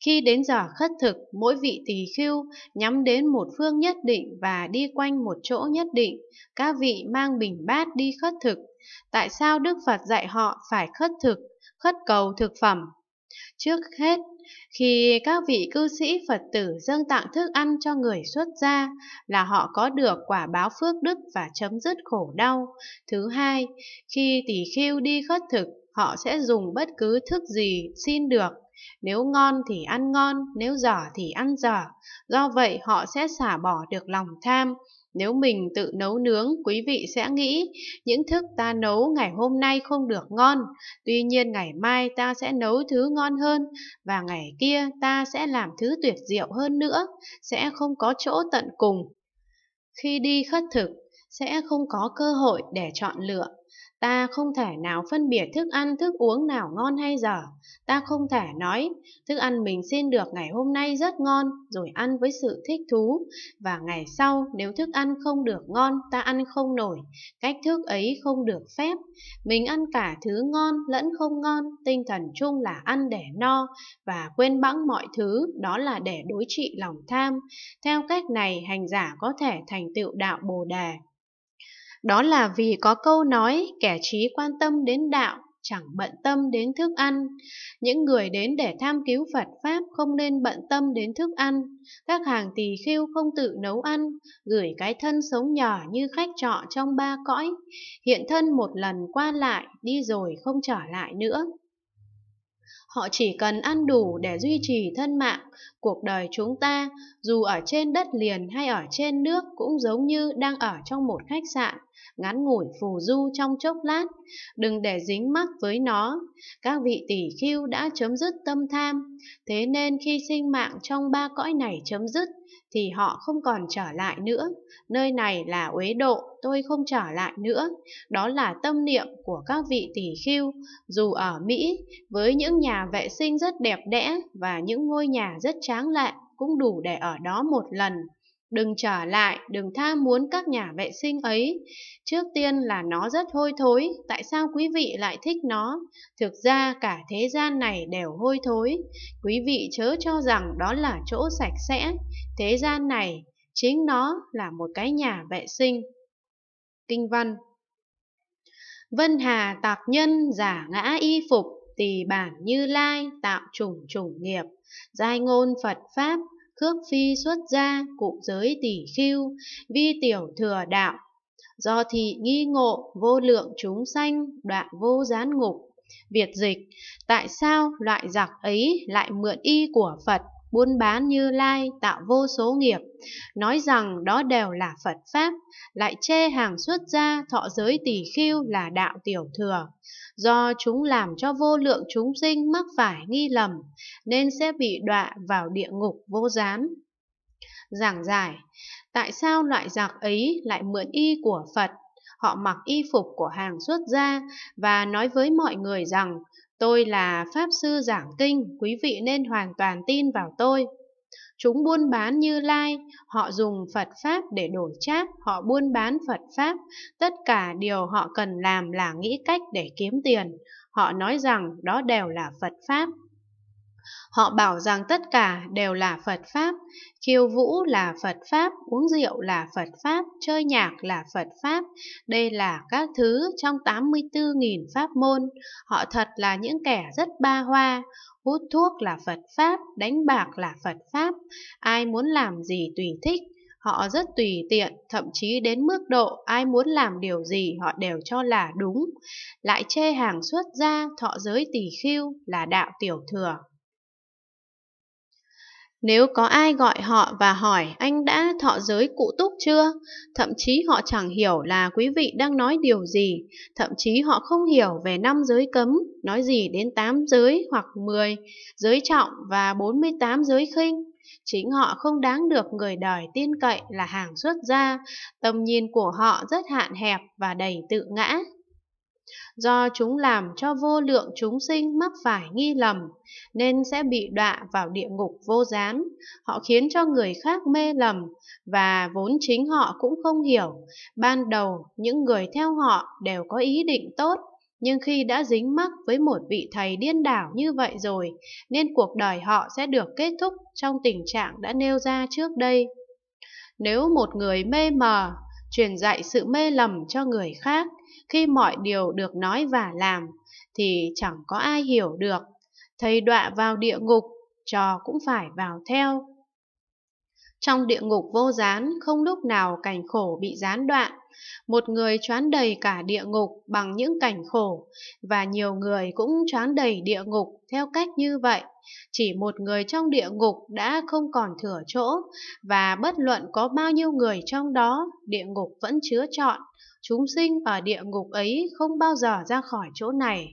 khi đến giờ khất thực mỗi vị tỷ khiu nhắm đến một phương nhất định và đi quanh một chỗ nhất định các vị mang bình bát đi khất thực tại sao đức phật dạy họ phải khất thực khất cầu thực phẩm Trước hết, khi các vị cư sĩ Phật tử dâng tặng thức ăn cho người xuất gia là họ có được quả báo phước đức và chấm dứt khổ đau. Thứ hai, khi tỷ khiêu đi khất thực, họ sẽ dùng bất cứ thức gì xin được. Nếu ngon thì ăn ngon, nếu dở thì ăn dở. Do vậy họ sẽ xả bỏ được lòng tham, nếu mình tự nấu nướng, quý vị sẽ nghĩ những thức ta nấu ngày hôm nay không được ngon, tuy nhiên ngày mai ta sẽ nấu thứ ngon hơn và ngày kia ta sẽ làm thứ tuyệt diệu hơn nữa, sẽ không có chỗ tận cùng. Khi đi khất thực, sẽ không có cơ hội để chọn lựa Ta không thể nào phân biệt thức ăn, thức uống nào ngon hay dở. Ta không thể nói, thức ăn mình xin được ngày hôm nay rất ngon, rồi ăn với sự thích thú. Và ngày sau, nếu thức ăn không được ngon, ta ăn không nổi. Cách thức ấy không được phép. Mình ăn cả thứ ngon lẫn không ngon, tinh thần chung là ăn để no và quên bẵng mọi thứ, đó là để đối trị lòng tham. Theo cách này, hành giả có thể thành tựu đạo Bồ Đề. Đó là vì có câu nói kẻ trí quan tâm đến đạo, chẳng bận tâm đến thức ăn. Những người đến để tham cứu Phật Pháp không nên bận tâm đến thức ăn. Các hàng tỳ khưu không tự nấu ăn, gửi cái thân sống nhỏ như khách trọ trong ba cõi. Hiện thân một lần qua lại, đi rồi không trở lại nữa họ chỉ cần ăn đủ để duy trì thân mạng cuộc đời chúng ta dù ở trên đất liền hay ở trên nước cũng giống như đang ở trong một khách sạn ngắn ngủi phù du trong chốc lát đừng để dính mắc với nó các vị tỷ khiu đã chấm dứt tâm tham thế nên khi sinh mạng trong ba cõi này chấm dứt thì họ không còn trở lại nữa. Nơi này là uế độ, tôi không trở lại nữa. Đó là tâm niệm của các vị tỷ khưu. Dù ở Mỹ, với những nhà vệ sinh rất đẹp đẽ và những ngôi nhà rất tráng lệ, cũng đủ để ở đó một lần. Đừng trở lại, đừng tham muốn các nhà vệ sinh ấy. Trước tiên là nó rất hôi thối, tại sao quý vị lại thích nó? Thực ra cả thế gian này đều hôi thối. Quý vị chớ cho rằng đó là chỗ sạch sẽ. Thế gian này, chính nó là một cái nhà vệ sinh. Kinh văn Vân hà tạc nhân giả ngã y phục, tỳ bản như lai tạo trùng trùng nghiệp, giai ngôn Phật Pháp, khước phi xuất gia, cụ giới tỷ khiêu, vi tiểu thừa đạo. Do thị nghi ngộ, vô lượng chúng sanh, đoạn vô gián ngục. Việt dịch, tại sao loại giặc ấy lại mượn y của Phật buôn bán như lai tạo vô số nghiệp, nói rằng đó đều là Phật Pháp, lại chê hàng xuất gia thọ giới tỷ khiêu là đạo tiểu thừa. Do chúng làm cho vô lượng chúng sinh mắc phải nghi lầm, nên sẽ bị đọa vào địa ngục vô gián. Giảng giải, tại sao loại giặc ấy lại mượn y của Phật? Họ mặc y phục của hàng xuất gia và nói với mọi người rằng Tôi là Pháp Sư Giảng Kinh, quý vị nên hoàn toàn tin vào tôi. Chúng buôn bán như lai, họ dùng Phật Pháp để đổi chác họ buôn bán Phật Pháp. Tất cả điều họ cần làm là nghĩ cách để kiếm tiền. Họ nói rằng đó đều là Phật Pháp. Họ bảo rằng tất cả đều là Phật Pháp, khiêu vũ là Phật Pháp, uống rượu là Phật Pháp, chơi nhạc là Phật Pháp. Đây là các thứ trong 84.000 pháp môn. Họ thật là những kẻ rất ba hoa. Hút thuốc là Phật Pháp, đánh bạc là Phật Pháp. Ai muốn làm gì tùy thích, họ rất tùy tiện, thậm chí đến mức độ ai muốn làm điều gì họ đều cho là đúng, lại chê hàng xuất gia, thọ giới tỳ khưu là đạo tiểu thừa. Nếu có ai gọi họ và hỏi anh đã thọ giới cụ túc chưa, thậm chí họ chẳng hiểu là quý vị đang nói điều gì, thậm chí họ không hiểu về năm giới cấm, nói gì đến 8 giới hoặc 10, giới trọng và 48 giới khinh. Chính họ không đáng được người đời tin cậy là hàng xuất gia, tầm nhìn của họ rất hạn hẹp và đầy tự ngã, do chúng làm cho vô lượng chúng sinh mắc phải nghi lầm, nên sẽ bị đọa vào địa ngục vô gián. Họ khiến cho người khác mê lầm, và vốn chính họ cũng không hiểu. Ban đầu, những người theo họ đều có ý định tốt, nhưng khi đã dính mắc với một vị thầy điên đảo như vậy rồi, nên cuộc đời họ sẽ được kết thúc trong tình trạng đã nêu ra trước đây. Nếu một người mê mờ, truyền dạy sự mê lầm cho người khác, khi mọi điều được nói và làm thì chẳng có ai hiểu được thầy đọa vào địa ngục trò cũng phải vào theo trong địa ngục vô gián không lúc nào cảnh khổ bị gián đoạn một người choán đầy cả địa ngục bằng những cảnh khổ và nhiều người cũng choán đầy địa ngục theo cách như vậy chỉ một người trong địa ngục đã không còn thừa chỗ và bất luận có bao nhiêu người trong đó địa ngục vẫn chứa trọn chúng sinh ở địa ngục ấy không bao giờ ra khỏi chỗ này,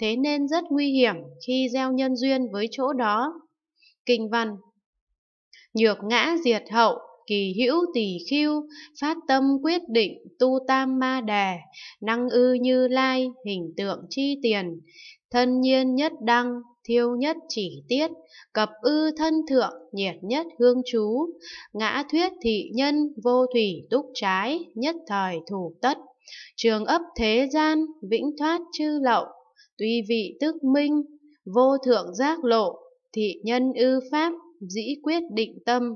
thế nên rất nguy hiểm khi gieo nhân duyên với chỗ đó. Kinh văn Nhược ngã diệt hậu, kỳ hữu tỳ khiu, phát tâm quyết định tu tam ma đề, năng ư như lai, hình tượng chi tiền, thân nhiên nhất đăng, thiêu nhất chỉ tiết, cập ư thân thượng, nhiệt nhất hương chú, ngã thuyết thị nhân, vô thủy túc trái, nhất thời thủ tất, trường ấp thế gian, vĩnh thoát chư lậu, tuy vị tức minh, vô thượng giác lộ, thị nhân ư pháp, dĩ quyết định tâm.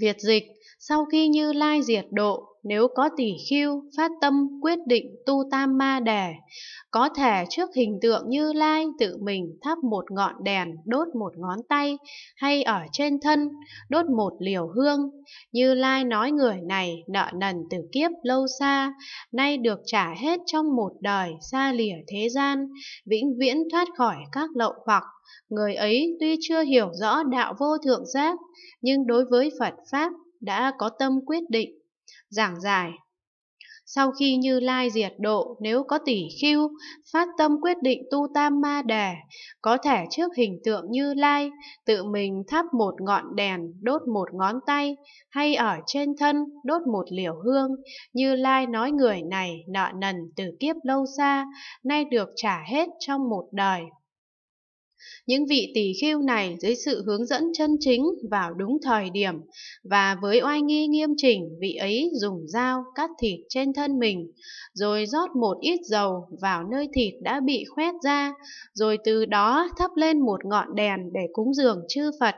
Việt dịch, sau khi Như Lai diệt độ, nếu có tỷ khiu phát tâm quyết định tu tam ma đề, có thể trước hình tượng như lai tự mình thắp một ngọn đèn đốt một ngón tay hay ở trên thân đốt một liều hương. Như lai nói người này nợ nần từ kiếp lâu xa, nay được trả hết trong một đời xa lìa thế gian, vĩnh viễn thoát khỏi các lậu hoặc. Người ấy tuy chưa hiểu rõ đạo vô thượng giác, nhưng đối với Phật Pháp đã có tâm quyết định giảng giải. Sau khi Như Lai diệt độ, nếu có tỷ khiu, phát tâm quyết định tu tam ma đà, có thể trước hình tượng Như Lai, tự mình thắp một ngọn đèn, đốt một ngón tay, hay ở trên thân, đốt một liều hương. Như Lai nói người này nợ nần từ kiếp lâu xa, nay được trả hết trong một đời. Những vị tỳ khiêu này dưới sự hướng dẫn chân chính vào đúng thời điểm và với oai nghi nghiêm chỉnh vị ấy dùng dao cắt thịt trên thân mình, rồi rót một ít dầu vào nơi thịt đã bị khoét ra, rồi từ đó thắp lên một ngọn đèn để cúng dường chư Phật,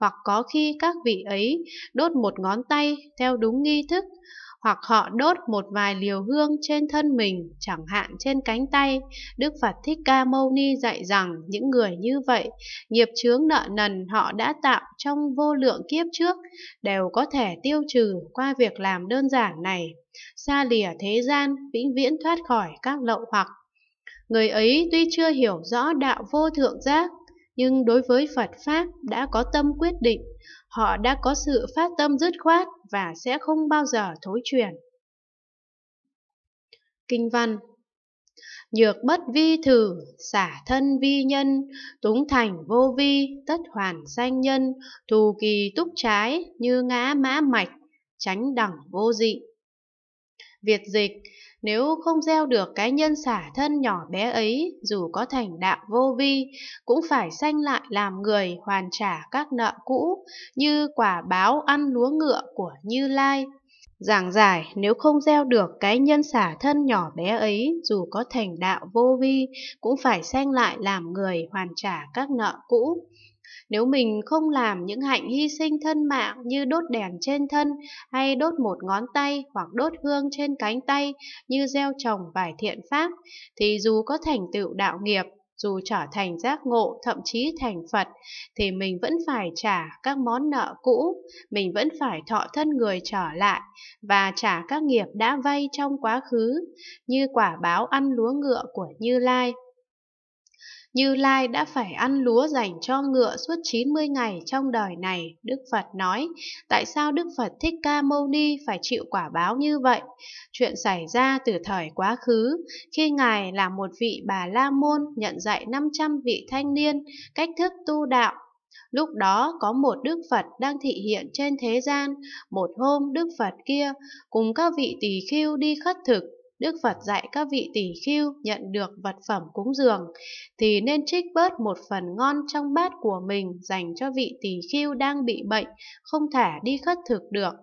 hoặc có khi các vị ấy đốt một ngón tay theo đúng nghi thức hoặc họ đốt một vài liều hương trên thân mình, chẳng hạn trên cánh tay. Đức Phật Thích Ca Mâu Ni dạy rằng những người như vậy, nghiệp chướng nợ nần họ đã tạo trong vô lượng kiếp trước, đều có thể tiêu trừ qua việc làm đơn giản này, xa lìa thế gian, vĩnh viễn thoát khỏi các lậu hoặc. Người ấy tuy chưa hiểu rõ đạo vô thượng giác, nhưng đối với Phật Pháp đã có tâm quyết định họ đã có sự phát tâm dứt khoát và sẽ không bao giờ thối chuyển. Kinh văn Nhược bất vi thử, xả thân vi nhân, túng thành vô vi, tất hoàn sanh nhân, thù kỳ túc trái, như ngã mã mạch, tránh đẳng vô dị. Việt dịch nếu không gieo được cái nhân xả thân nhỏ bé ấy, dù có thành đạo vô vi, cũng phải sanh lại làm người hoàn trả các nợ cũ, như quả báo ăn lúa ngựa của Như Lai. Giảng giải nếu không gieo được cái nhân xả thân nhỏ bé ấy, dù có thành đạo vô vi, cũng phải sanh lại làm người hoàn trả các nợ cũ. Nếu mình không làm những hạnh hy sinh thân mạng như đốt đèn trên thân hay đốt một ngón tay hoặc đốt hương trên cánh tay như gieo trồng vài thiện pháp, thì dù có thành tựu đạo nghiệp, dù trở thành giác ngộ thậm chí thành Phật thì mình vẫn phải trả các món nợ cũ, mình vẫn phải thọ thân người trở lại và trả các nghiệp đã vay trong quá khứ như quả báo ăn lúa ngựa của Như Lai. Như Lai đã phải ăn lúa dành cho ngựa suốt 90 ngày trong đời này, Đức Phật nói, tại sao Đức Phật Thích Ca Mâu Ni phải chịu quả báo như vậy? Chuyện xảy ra từ thời quá khứ, khi Ngài là một vị bà La Môn nhận dạy 500 vị thanh niên cách thức tu đạo Lúc đó có một Đức Phật đang thị hiện trên thế gian, một hôm Đức Phật kia cùng các vị tỳ khưu đi khất thực, Đức Phật dạy các vị tỷ khưu nhận được vật phẩm cúng dường thì nên trích bớt một phần ngon trong bát của mình dành cho vị tỷ khưu đang bị bệnh, không thể đi khất thực được.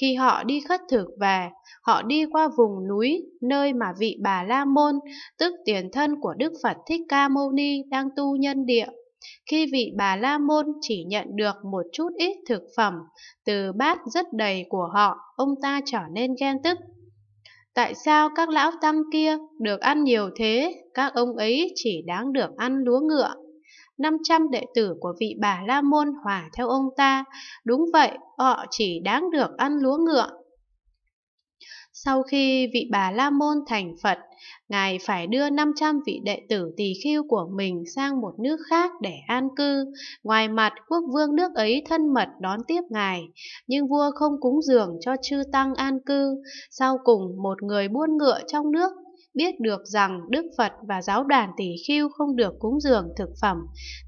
Khi họ đi khất thực về, họ đi qua vùng núi nơi mà vị Bà La Môn, tức tiền thân của Đức Phật Thích Ca Mâu Ni đang tu nhân địa khi vị bà La Môn chỉ nhận được một chút ít thực phẩm từ bát rất đầy của họ, ông ta trở nên ghen tức. Tại sao các lão tăng kia được ăn nhiều thế, các ông ấy chỉ đáng được ăn lúa ngựa? 500 đệ tử của vị bà La Môn hòa theo ông ta, đúng vậy, họ chỉ đáng được ăn lúa ngựa. Sau khi vị bà La Môn thành Phật, Ngài phải đưa 500 vị đệ tử tỳ khưu của mình sang một nước khác để an cư. Ngoài mặt, quốc vương nước ấy thân mật đón tiếp Ngài, nhưng vua không cúng dường cho chư tăng an cư. Sau cùng, một người buôn ngựa trong nước biết được rằng Đức Phật và giáo đoàn tỷ khưu không được cúng dường thực phẩm,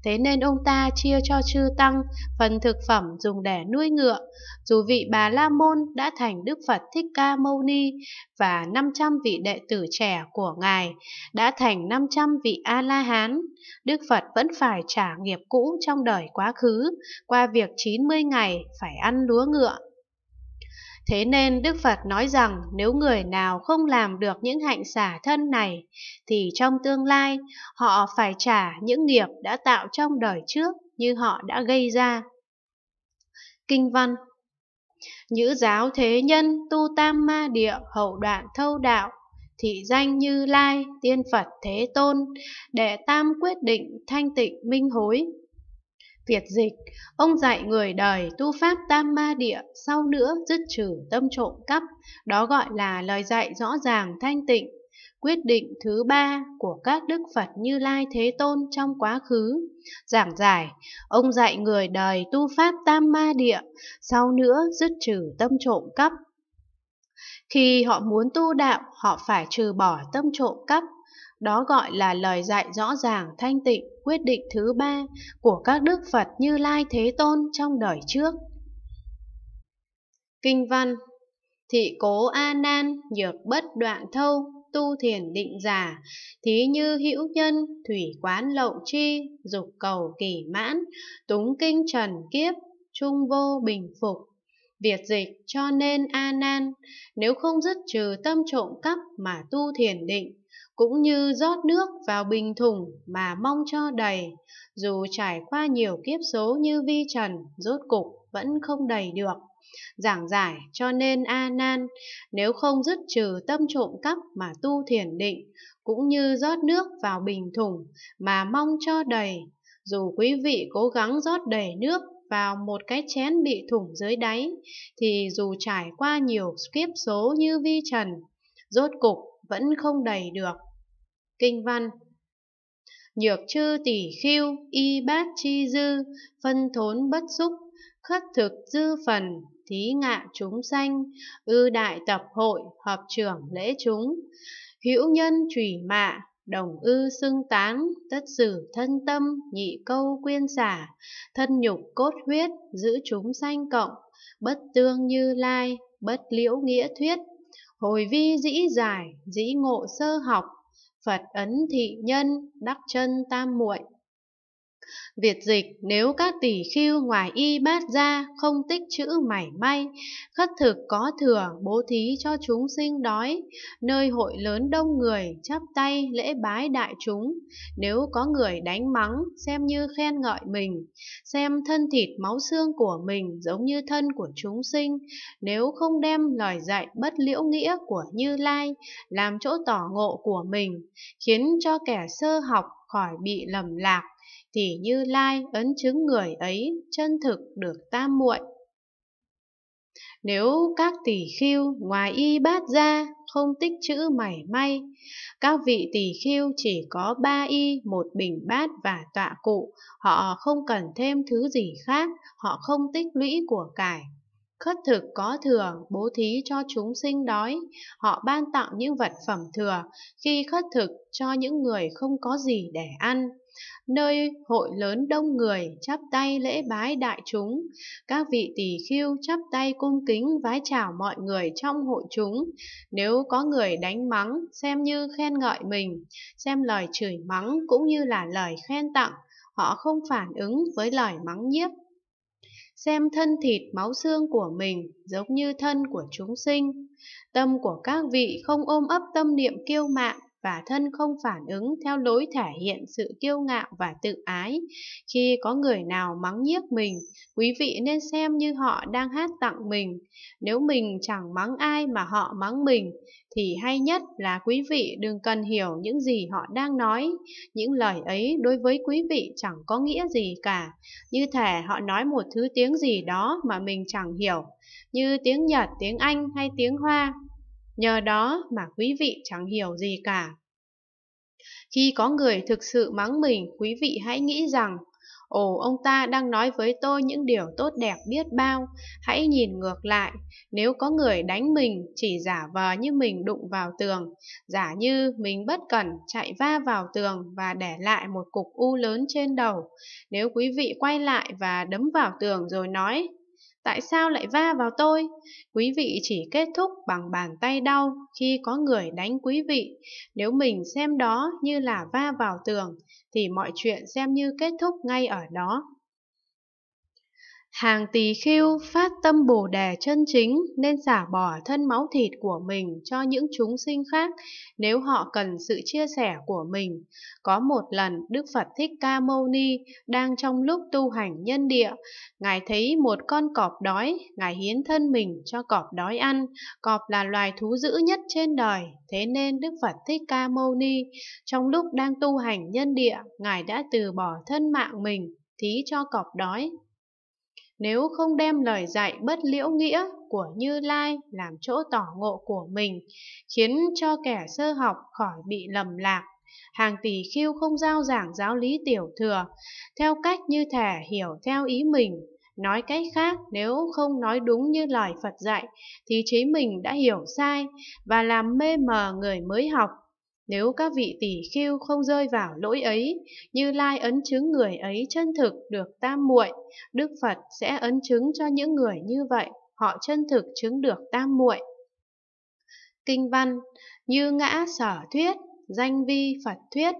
thế nên ông ta chia cho chư tăng phần thực phẩm dùng để nuôi ngựa. Dù vị Bà La Môn đã thành Đức Phật Thích Ca Mâu Ni và 500 vị đệ tử trẻ của Ngài đã thành 500 vị A-la-hán, Đức Phật vẫn phải trả nghiệp cũ trong đời quá khứ qua việc 90 ngày phải ăn lúa ngựa. Thế nên Đức Phật nói rằng nếu người nào không làm được những hạnh xả thân này thì trong tương lai họ phải trả những nghiệp đã tạo trong đời trước như họ đã gây ra. Kinh văn Nhữ giáo thế nhân tu tam ma địa hậu đoạn thâu đạo thị danh như lai tiên phật thế tôn đệ tam quyết định thanh tịnh minh hối việt dịch, ông dạy người đời tu pháp tam ma địa, sau nữa dứt trừ tâm trộm cắp, đó gọi là lời dạy rõ ràng thanh tịnh, quyết định thứ ba của các đức Phật Như Lai Thế Tôn trong quá khứ. Giảng giải, ông dạy người đời tu pháp tam ma địa, sau nữa dứt trừ tâm trộm cắp. Khi họ muốn tu đạo, họ phải trừ bỏ tâm trộm cắp, đó gọi là lời dạy rõ ràng, thanh tịnh, quyết định thứ ba của các đức Phật như Lai Thế Tôn trong đời trước. Kinh văn Thị cố A Nan nhược bất đoạn thâu, tu thiền định giả, thí như hữu nhân, thủy quán lậu chi, dục cầu kỳ mãn, túng kinh trần kiếp, trung vô bình phục. Việt dịch cho nên A Nan, nếu không dứt trừ tâm trộm cắp mà tu thiền định cũng như rót nước vào bình thùng mà mong cho đầy, dù trải qua nhiều kiếp số như vi trần, rốt cục vẫn không đầy được. Giảng giải cho nên A Nan, nếu không dứt trừ tâm trộm cắp mà tu thiền định, cũng như rót nước vào bình thùng mà mong cho đầy, dù quý vị cố gắng rót đầy nước vào một cái chén bị thủng dưới đáy, thì dù trải qua nhiều kiếp số như vi trần, rốt cục vẫn không đầy được. Kinh văn Nhược chư tỷ khiêu, y bát chi dư, phân thốn bất xúc, khất thực dư phần, thí ngạ chúng sanh, ư đại tập hội, họp trưởng lễ chúng, hữu nhân trùy mạ, đồng ư xưng tán, tất xử thân tâm, nhị câu quyên xả, thân nhục cốt huyết, giữ chúng sanh cộng, bất tương như lai, bất liễu nghĩa thuyết, Hồi vi dĩ giải, dĩ ngộ sơ học, Phật ấn thị nhân, đắc chân tam muội Việt dịch nếu các tỷ khiêu ngoài y bát ra không tích chữ mảy may, khất thực có thừa bố thí cho chúng sinh đói, nơi hội lớn đông người chắp tay lễ bái đại chúng, nếu có người đánh mắng xem như khen ngợi mình, xem thân thịt máu xương của mình giống như thân của chúng sinh, nếu không đem lời dạy bất liễu nghĩa của Như Lai làm chỗ tỏ ngộ của mình, khiến cho kẻ sơ học khỏi bị lầm lạc thì Như Lai ấn chứng người ấy chân thực được tam muội. Nếu các tỳ khiêu ngoài y bát ra không tích chữ mảy may, các vị tỳ khiêu chỉ có ba y, một bình bát và tọa cụ, họ không cần thêm thứ gì khác, họ không tích lũy của cải. Khất thực có thừa, bố thí cho chúng sinh đói, họ ban tặng những vật phẩm thừa, khi khất thực cho những người không có gì để ăn nơi hội lớn đông người chắp tay lễ bái đại chúng. Các vị tỳ khưu chắp tay cung kính vái chào mọi người trong hội chúng. Nếu có người đánh mắng, xem như khen ngợi mình, xem lời chửi mắng cũng như là lời khen tặng, họ không phản ứng với lời mắng nhiếc xem thân thịt máu xương của mình giống như thân của chúng sinh. Tâm của các vị không ôm ấp tâm niệm kiêu mạng và thân không phản ứng theo lối thể hiện sự kiêu ngạo và tự ái. Khi có người nào mắng nhiếc mình, quý vị nên xem như họ đang hát tặng mình. Nếu mình chẳng mắng ai mà họ mắng mình, thì hay nhất là quý vị đừng cần hiểu những gì họ đang nói. Những lời ấy đối với quý vị chẳng có nghĩa gì cả. Như thể họ nói một thứ tiếng gì đó mà mình chẳng hiểu, như tiếng Nhật, tiếng Anh hay tiếng Hoa Nhờ đó mà quý vị chẳng hiểu gì cả. Khi có người thực sự mắng mình, quý vị hãy nghĩ rằng, ồ ông ta đang nói với tôi những điều tốt đẹp biết bao, hãy nhìn ngược lại, nếu có người đánh mình chỉ giả vờ như mình đụng vào tường, giả như mình bất cẩn chạy va vào tường và để lại một cục u lớn trên đầu. Nếu quý vị quay lại và đấm vào tường rồi nói, Tại sao lại va vào tôi? Quý vị chỉ kết thúc bằng bàn tay đau khi có người đánh quý vị. Nếu mình xem đó như là va vào tường, thì mọi chuyện xem như kết thúc ngay ở đó. Hàng tỳ khưu phát tâm Bồ Đề chân chính nên xả bỏ thân máu thịt của mình cho những chúng sinh khác nếu họ cần sự chia sẻ của mình. Có một lần Đức Phật Thích Ca Mâu Ni đang trong lúc tu hành nhân địa, Ngài thấy một con cọp đói, Ngài hiến thân mình cho cọp đói ăn. Cọp là loài thú dữ nhất trên đời, thế nên Đức Phật Thích Ca Mâu Ni trong lúc đang tu hành nhân địa, Ngài đã từ bỏ thân mạng mình thí cho cọp đói nếu không đem lời dạy bất liễu nghĩa của Như Lai làm chỗ tỏ ngộ của mình, khiến cho kẻ sơ học khỏi bị lầm lạc. Hàng tỷ khiêu không giao giảng giáo lý tiểu thừa, theo cách như thể hiểu theo ý mình. Nói cách khác, nếu không nói đúng như lời Phật dạy, thì chính mình đã hiểu sai và làm mê mờ người mới học nếu các vị tỷ khiêu không rơi vào lỗi ấy, Như Lai ấn chứng người ấy chân thực được tam muội, Đức Phật sẽ ấn chứng cho những người như vậy, họ chân thực chứng được tam muội. Kinh văn: Như ngã sở thuyết, danh vi Phật thuyết,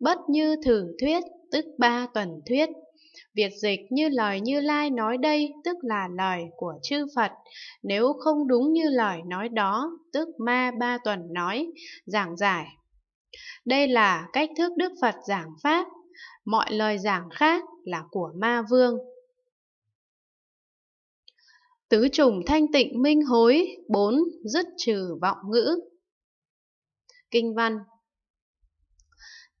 bất như thử thuyết, tức ba tuần thuyết. Việt dịch như lời Như Lai nói đây tức là lời của chư Phật, nếu không đúng như lời nói đó tức ma ba tuần nói, giảng giải đây là cách thức Đức Phật giảng Pháp, mọi lời giảng khác là của ma vương. Tứ trùng thanh tịnh minh hối, bốn dứt trừ vọng ngữ. Kinh văn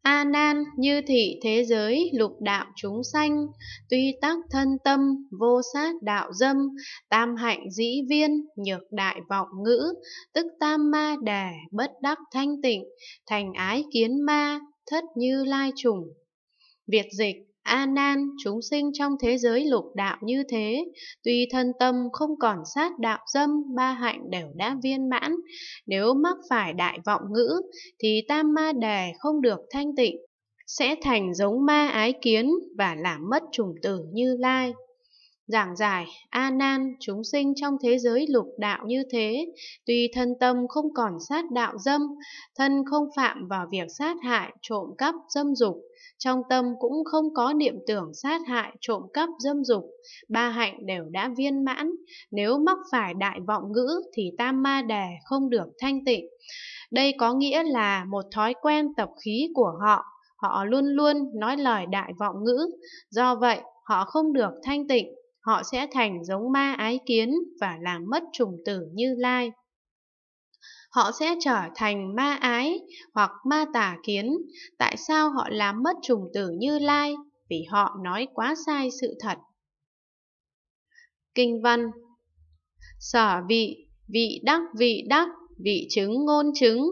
A nan như thị thế giới lục đạo chúng sanh, tuy tác thân tâm, vô sát đạo dâm, tam hạnh dĩ viên, nhược đại vọng ngữ, tức tam ma đà, bất đắc thanh tịnh, thành ái kiến ma, thất như lai trùng. Việt dịch A nan, chúng sinh trong thế giới lục đạo như thế, tuy thân tâm không còn sát đạo dâm, ba hạnh đều đã viên mãn, nếu mắc phải đại vọng ngữ thì tam ma đề không được thanh tịnh, sẽ thành giống ma ái kiến và làm mất trùng tử như lai giảng giải a nan chúng sinh trong thế giới lục đạo như thế tuy thân tâm không còn sát đạo dâm thân không phạm vào việc sát hại trộm cắp dâm dục trong tâm cũng không có niệm tưởng sát hại trộm cắp dâm dục ba hạnh đều đã viên mãn nếu mắc phải đại vọng ngữ thì tam ma đề không được thanh tịnh đây có nghĩa là một thói quen tập khí của họ họ luôn luôn nói lời đại vọng ngữ do vậy họ không được thanh tịnh họ sẽ thành giống ma ái kiến và làm mất trùng tử như lai. Họ sẽ trở thành ma ái hoặc ma tà kiến. Tại sao họ làm mất trùng tử như lai? Vì họ nói quá sai sự thật. Kinh văn Sở vị, vị đắc vị đắc, vị chứng ngôn chứng.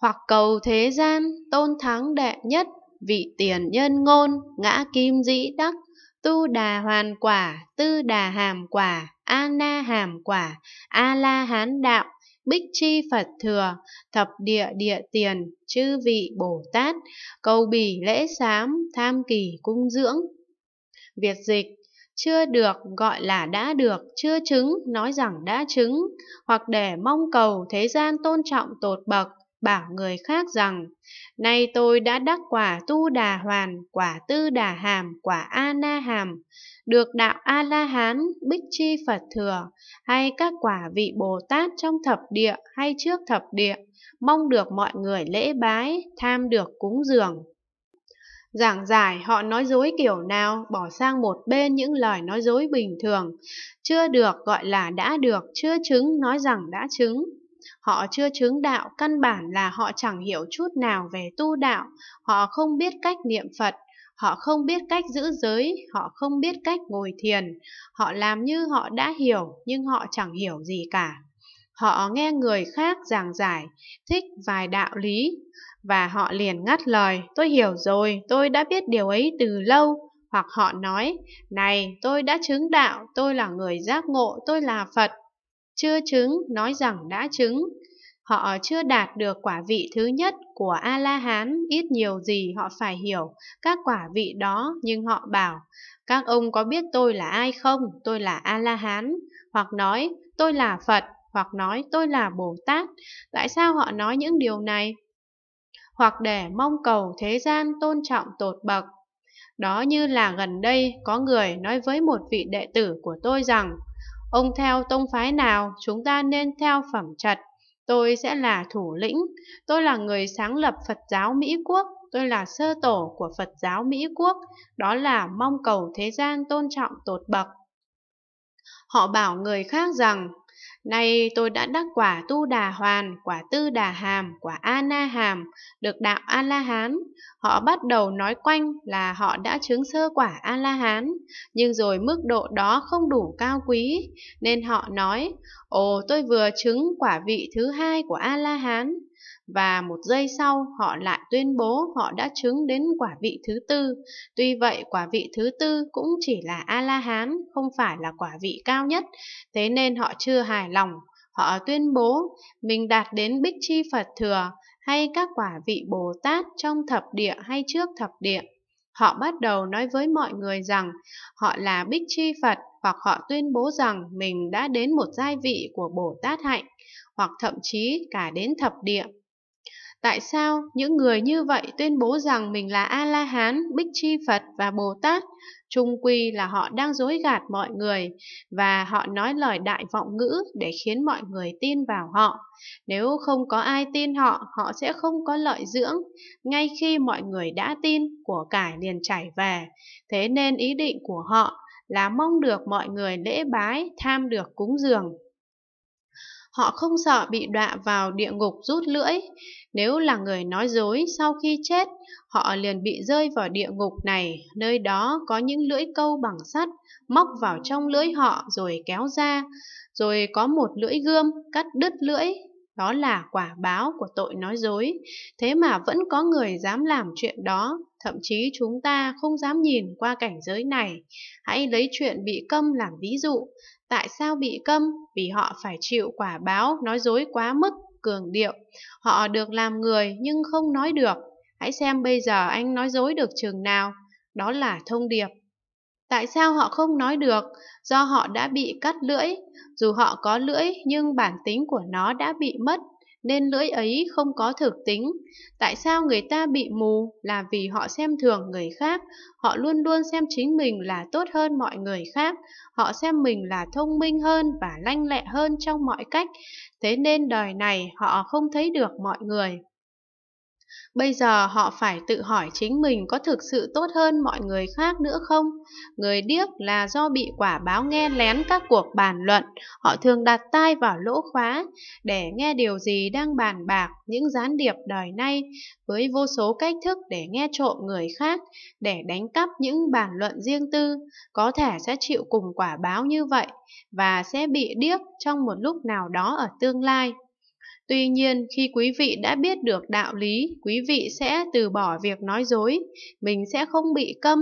Hoặc cầu thế gian, tôn thắng đệ nhất, vị tiền nhân ngôn, ngã kim dĩ đắc, Tu đà hoàn quả, tư đà hàm quả, a na hàm quả, a la hán đạo, bích chi Phật thừa, thập địa địa tiền, chư vị Bồ Tát, cầu bỉ lễ sám, tham kỳ cung dưỡng. Việt dịch chưa được gọi là đã được, chưa chứng nói rằng đã chứng, hoặc để mong cầu thế gian tôn trọng tột bậc, bảo người khác rằng Nay tôi đã đắc quả tu đà hoàn, quả tư đà hàm, quả a na hàm, được đạo a la hán, bích chi Phật thừa, hay các quả vị Bồ Tát trong thập địa hay trước thập địa, mong được mọi người lễ bái, tham được cúng dường. Giảng giải họ nói dối kiểu nào, bỏ sang một bên những lời nói dối bình thường, chưa được gọi là đã được, chưa chứng nói rằng đã chứng. Họ chưa chứng đạo căn bản là họ chẳng hiểu chút nào về tu đạo, họ không biết cách niệm Phật, họ không biết cách giữ giới, họ không biết cách ngồi thiền, họ làm như họ đã hiểu nhưng họ chẳng hiểu gì cả. Họ nghe người khác giảng giải, thích vài đạo lý và họ liền ngắt lời, tôi hiểu rồi, tôi đã biết điều ấy từ lâu. Hoặc họ nói, này, tôi đã chứng đạo, tôi là người giác ngộ, tôi là Phật, chưa chứng nói rằng đã chứng. Họ chưa đạt được quả vị thứ nhất của A-la-hán, ít nhiều gì họ phải hiểu các quả vị đó, nhưng họ bảo, các ông có biết tôi là ai không? Tôi là A-la-hán, hoặc nói tôi là Phật, hoặc nói tôi là Bồ Tát. Tại sao họ nói những điều này? Hoặc để mong cầu thế gian tôn trọng tột bậc. Đó như là gần đây có người nói với một vị đệ tử của tôi rằng Ông theo tông phái nào, chúng ta nên theo phẩm trật. Tôi sẽ là thủ lĩnh, tôi là người sáng lập Phật giáo Mỹ Quốc, tôi là sơ tổ của Phật giáo Mỹ Quốc, đó là mong cầu thế gian tôn trọng tột bậc. Họ bảo người khác rằng Nay tôi đã đắc quả tu đà hoàn, quả tư đà hàm, quả a na hàm, được đạo a la hán. Họ bắt đầu nói quanh là họ đã chứng sơ quả a la hán, nhưng rồi mức độ đó không đủ cao quý, nên họ nói: "Ồ, tôi vừa chứng quả vị thứ hai của a la hán." và một giây sau họ lại tuyên bố họ đã chứng đến quả vị thứ tư. Tuy vậy, quả vị thứ tư cũng chỉ là A-la-hán, không phải là quả vị cao nhất, thế nên họ chưa hài lòng. Họ tuyên bố mình đạt đến Bích Chi Phật Thừa hay các quả vị Bồ Tát trong thập địa hay trước thập địa. Họ bắt đầu nói với mọi người rằng họ là Bích Chi Phật hoặc họ tuyên bố rằng mình đã đến một giai vị của Bồ Tát Hạnh hoặc thậm chí cả đến thập địa. Tại sao những người như vậy tuyên bố rằng mình là A-la-hán, Bích Chi Phật và Bồ Tát? Trung quy là họ đang dối gạt mọi người và họ nói lời đại vọng ngữ để khiến mọi người tin vào họ. Nếu không có ai tin họ, họ sẽ không có lợi dưỡng. Ngay khi mọi người đã tin, của cải liền chảy về. Thế nên ý định của họ là mong được mọi người lễ bái, tham được cúng dường, Họ không sợ bị đọa vào địa ngục rút lưỡi. Nếu là người nói dối sau khi chết, họ liền bị rơi vào địa ngục này, nơi đó có những lưỡi câu bằng sắt, móc vào trong lưỡi họ rồi kéo ra, rồi có một lưỡi gươm cắt đứt lưỡi. Đó là quả báo của tội nói dối. Thế mà vẫn có người dám làm chuyện đó, thậm chí chúng ta không dám nhìn qua cảnh giới này. Hãy lấy chuyện bị câm làm ví dụ, Tại sao bị câm? Vì họ phải chịu quả báo nói dối quá mức, cường điệu. Họ được làm người nhưng không nói được. Hãy xem bây giờ anh nói dối được chừng nào. Đó là thông điệp. Tại sao họ không nói được? Do họ đã bị cắt lưỡi. Dù họ có lưỡi nhưng bản tính của nó đã bị mất nên lưỡi ấy không có thực tính. Tại sao người ta bị mù là vì họ xem thường người khác, họ luôn luôn xem chính mình là tốt hơn mọi người khác, họ xem mình là thông minh hơn và lanh lẹ hơn trong mọi cách, thế nên đời này họ không thấy được mọi người. Bây giờ họ phải tự hỏi chính mình có thực sự tốt hơn mọi người khác nữa không? Người điếc là do bị quả báo nghe lén các cuộc bàn luận, họ thường đặt tai vào lỗ khóa để nghe điều gì đang bàn bạc những gián điệp đời nay với vô số cách thức để nghe trộm người khác, để đánh cắp những bàn luận riêng tư, có thể sẽ chịu cùng quả báo như vậy và sẽ bị điếc trong một lúc nào đó ở tương lai. Tuy nhiên, khi quý vị đã biết được đạo lý, quý vị sẽ từ bỏ việc nói dối, mình sẽ không bị câm.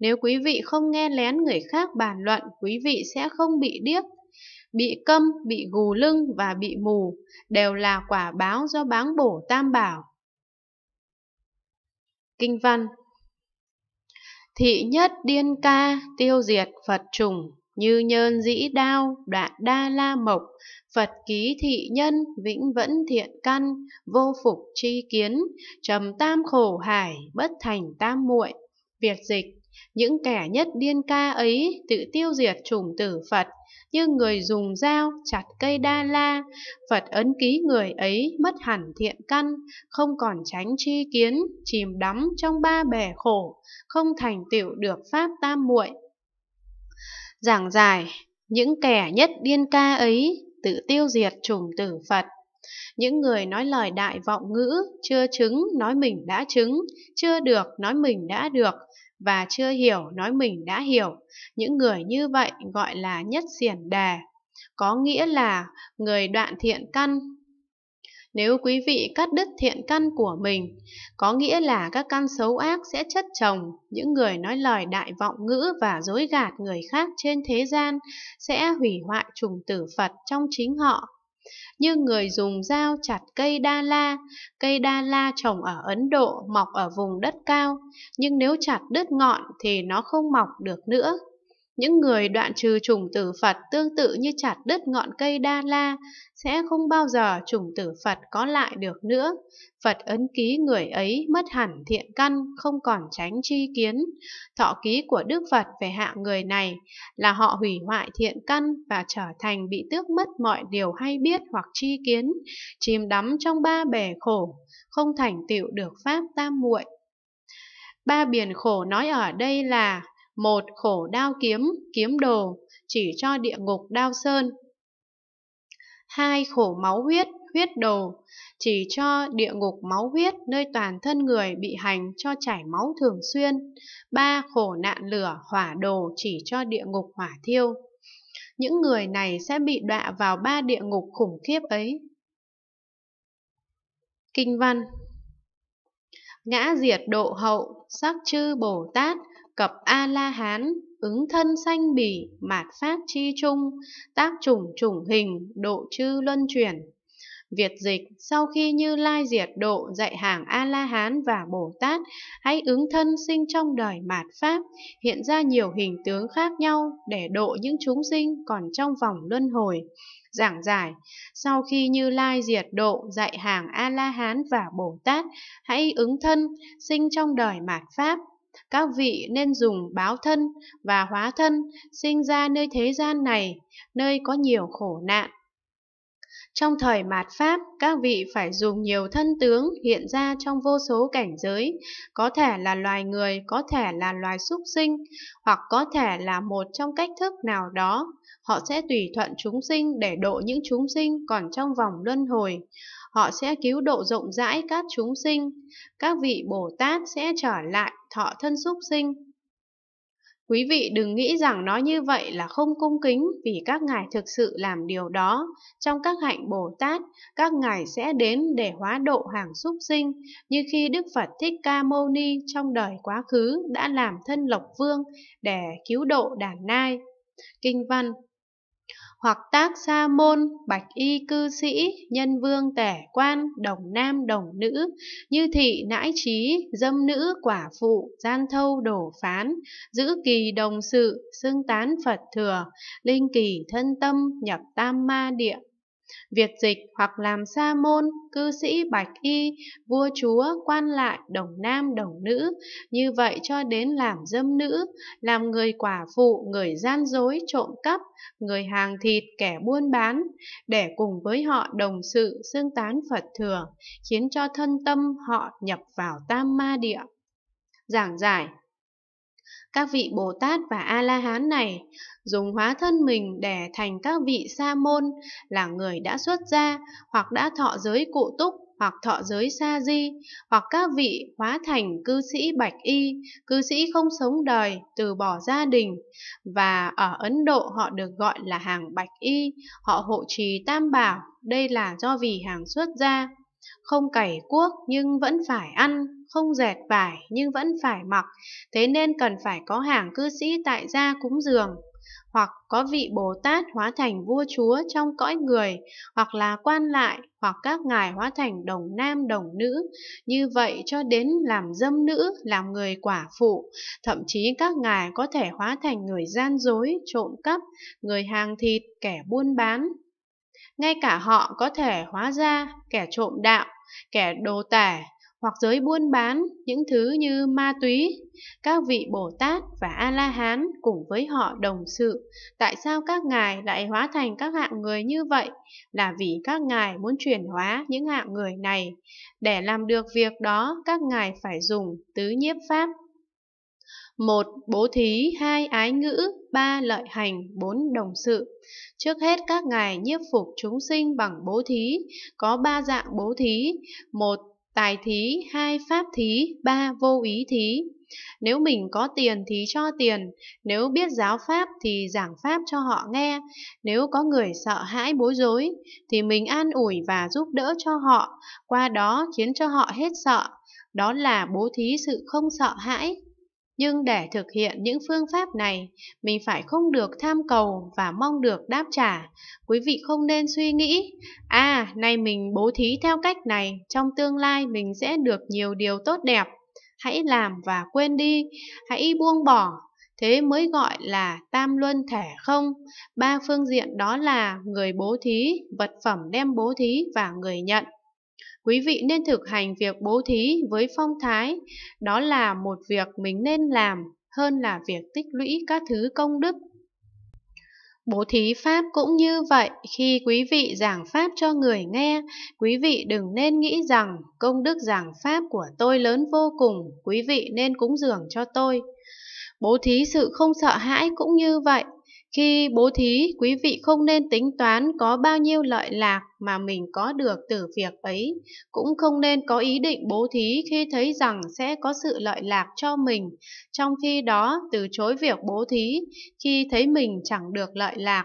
Nếu quý vị không nghe lén người khác bàn luận, quý vị sẽ không bị điếc. Bị câm, bị gù lưng và bị mù đều là quả báo do báng bổ tam bảo. Kinh văn Thị nhất điên ca, tiêu diệt Phật trùng, như nhơn dĩ đao, đoạn đa la mộc, Phật ký thị nhân, vĩnh vẫn thiện căn, vô phục tri kiến, trầm tam khổ hải, bất thành tam muội. Việt dịch, những kẻ nhất điên ca ấy tự tiêu diệt chủng tử Phật, như người dùng dao chặt cây đa la, Phật ấn ký người ấy mất hẳn thiện căn, không còn tránh tri kiến, chìm đắm trong ba bè khổ, không thành tựu được pháp tam muội giảng giải những kẻ nhất điên ca ấy tự tiêu diệt trùng tử Phật. Những người nói lời đại vọng ngữ, chưa chứng nói mình đã chứng, chưa được nói mình đã được, và chưa hiểu nói mình đã hiểu. Những người như vậy gọi là nhất xiển đà. Có nghĩa là người đoạn thiện căn nếu quý vị cắt đứt thiện căn của mình, có nghĩa là các căn xấu ác sẽ chất chồng, những người nói lời đại vọng ngữ và dối gạt người khác trên thế gian sẽ hủy hoại trùng tử Phật trong chính họ. Như người dùng dao chặt cây đa la, cây đa la trồng ở Ấn Độ mọc ở vùng đất cao, nhưng nếu chặt đứt ngọn thì nó không mọc được nữa, những người đoạn trừ chủng tử Phật tương tự như chặt đứt ngọn cây đa la sẽ không bao giờ chủng tử Phật có lại được nữa. Phật ấn ký người ấy mất hẳn thiện căn, không còn tránh chi kiến. Thọ ký của Đức Phật về hạ người này là họ hủy hoại thiện căn và trở thành bị tước mất mọi điều hay biết hoặc chi kiến, chìm đắm trong ba bể khổ, không thành tựu được Pháp tam muội. Ba biển khổ nói ở đây là một khổ đao kiếm, kiếm đồ, chỉ cho địa ngục đao sơn. Hai khổ máu huyết, huyết đồ, chỉ cho địa ngục máu huyết nơi toàn thân người bị hành cho chảy máu thường xuyên. Ba khổ nạn lửa, hỏa đồ, chỉ cho địa ngục hỏa thiêu. Những người này sẽ bị đọa vào ba địa ngục khủng khiếp ấy. Kinh văn Ngã diệt độ hậu, sắc chư Bồ Tát, cập a la hán ứng thân sanh bỉ mạt pháp chi trung tác trùng trùng hình độ chư luân chuyển Việt dịch, sau khi Như Lai diệt độ dạy hàng A-la-hán và Bồ-Tát, hãy ứng thân sinh trong đời mạt Pháp, hiện ra nhiều hình tướng khác nhau để độ những chúng sinh còn trong vòng luân hồi. Giảng giải, sau khi Như Lai diệt độ dạy hàng A-la-hán và Bồ-Tát, hãy ứng thân, sinh trong đời mạt Pháp, các vị nên dùng báo thân và hóa thân sinh ra nơi thế gian này, nơi có nhiều khổ nạn. Trong thời mạt Pháp, các vị phải dùng nhiều thân tướng hiện ra trong vô số cảnh giới, có thể là loài người, có thể là loài súc sinh, hoặc có thể là một trong cách thức nào đó. Họ sẽ tùy thuận chúng sinh để độ những chúng sinh còn trong vòng luân hồi họ sẽ cứu độ rộng rãi các chúng sinh. Các vị Bồ Tát sẽ trở lại thọ thân xúc sinh. Quý vị đừng nghĩ rằng nói như vậy là không cung kính vì các ngài thực sự làm điều đó. Trong các hạnh Bồ Tát, các ngài sẽ đến để hóa độ hàng súc sinh, như khi Đức Phật Thích Ca Mâu Ni trong đời quá khứ đã làm thân Lộc Vương để cứu độ Đàn Nai. Kinh văn hoặc tác sa môn, bạch y cư sĩ, nhân vương tể quan, đồng nam đồng nữ, như thị nãi trí, dâm nữ quả phụ, gian thâu đổ phán, giữ kỳ đồng sự, xưng tán Phật thừa, linh kỳ thân tâm nhập tam ma địa Việt dịch hoặc làm sa môn, cư sĩ bạch y, vua chúa, quan lại, đồng nam, đồng nữ, như vậy cho đến làm dâm nữ, làm người quả phụ, người gian dối, trộm cắp, người hàng thịt, kẻ buôn bán, để cùng với họ đồng sự xương tán Phật thừa, khiến cho thân tâm họ nhập vào tam ma địa. Giảng giải các vị Bồ Tát và A-la-hán này dùng hóa thân mình để thành các vị sa môn là người đã xuất gia hoặc đã thọ giới cụ túc hoặc thọ giới sa di hoặc các vị hóa thành cư sĩ bạch y cư sĩ không sống đời từ bỏ gia đình và ở ấn độ họ được gọi là hàng bạch y họ hộ trì tam bảo đây là do vì hàng xuất gia không cày cuốc nhưng vẫn phải ăn không dệt vải nhưng vẫn phải mặc, thế nên cần phải có hàng cư sĩ tại gia cúng dường hoặc có vị Bồ Tát hóa thành vua chúa trong cõi người, hoặc là quan lại, hoặc các ngài hóa thành đồng nam đồng nữ, như vậy cho đến làm dâm nữ, làm người quả phụ, thậm chí các ngài có thể hóa thành người gian dối, trộm cắp, người hàng thịt, kẻ buôn bán. Ngay cả họ có thể hóa ra kẻ trộm đạo, kẻ đồ tẻ hoặc giới buôn bán những thứ như ma túy. Các vị Bồ Tát và A-la-hán cùng với họ đồng sự. Tại sao các ngài lại hóa thành các hạng người như vậy? Là vì các ngài muốn chuyển hóa những hạng người này. Để làm được việc đó, các ngài phải dùng tứ nhiếp pháp. một Bố thí, hai Ái ngữ, ba Lợi hành, bốn Đồng sự. Trước hết các ngài nhiếp phục chúng sinh bằng bố thí, có ba dạng bố thí. một Tài thí, hai pháp thí, ba vô ý thí. Nếu mình có tiền thì cho tiền, nếu biết giáo pháp thì giảng pháp cho họ nghe, nếu có người sợ hãi bối rối thì mình an ủi và giúp đỡ cho họ, qua đó khiến cho họ hết sợ. Đó là bố thí sự không sợ hãi, nhưng để thực hiện những phương pháp này, mình phải không được tham cầu và mong được đáp trả. Quý vị không nên suy nghĩ, à, nay mình bố thí theo cách này, trong tương lai mình sẽ được nhiều điều tốt đẹp. Hãy làm và quên đi, hãy buông bỏ. Thế mới gọi là tam luân thể không. Ba phương diện đó là người bố thí, vật phẩm đem bố thí và người nhận quý vị nên thực hành việc bố thí với phong thái, đó là một việc mình nên làm hơn là việc tích lũy các thứ công đức. Bố thí Pháp cũng như vậy, khi quý vị giảng Pháp cho người nghe, quý vị đừng nên nghĩ rằng công đức giảng Pháp của tôi lớn vô cùng, quý vị nên cúng dường cho tôi. Bố thí sự không sợ hãi cũng như vậy, khi bố thí, quý vị không nên tính toán có bao nhiêu lợi lạc mà mình có được từ việc ấy, cũng không nên có ý định bố thí khi thấy rằng sẽ có sự lợi lạc cho mình, trong khi đó từ chối việc bố thí khi thấy mình chẳng được lợi lạc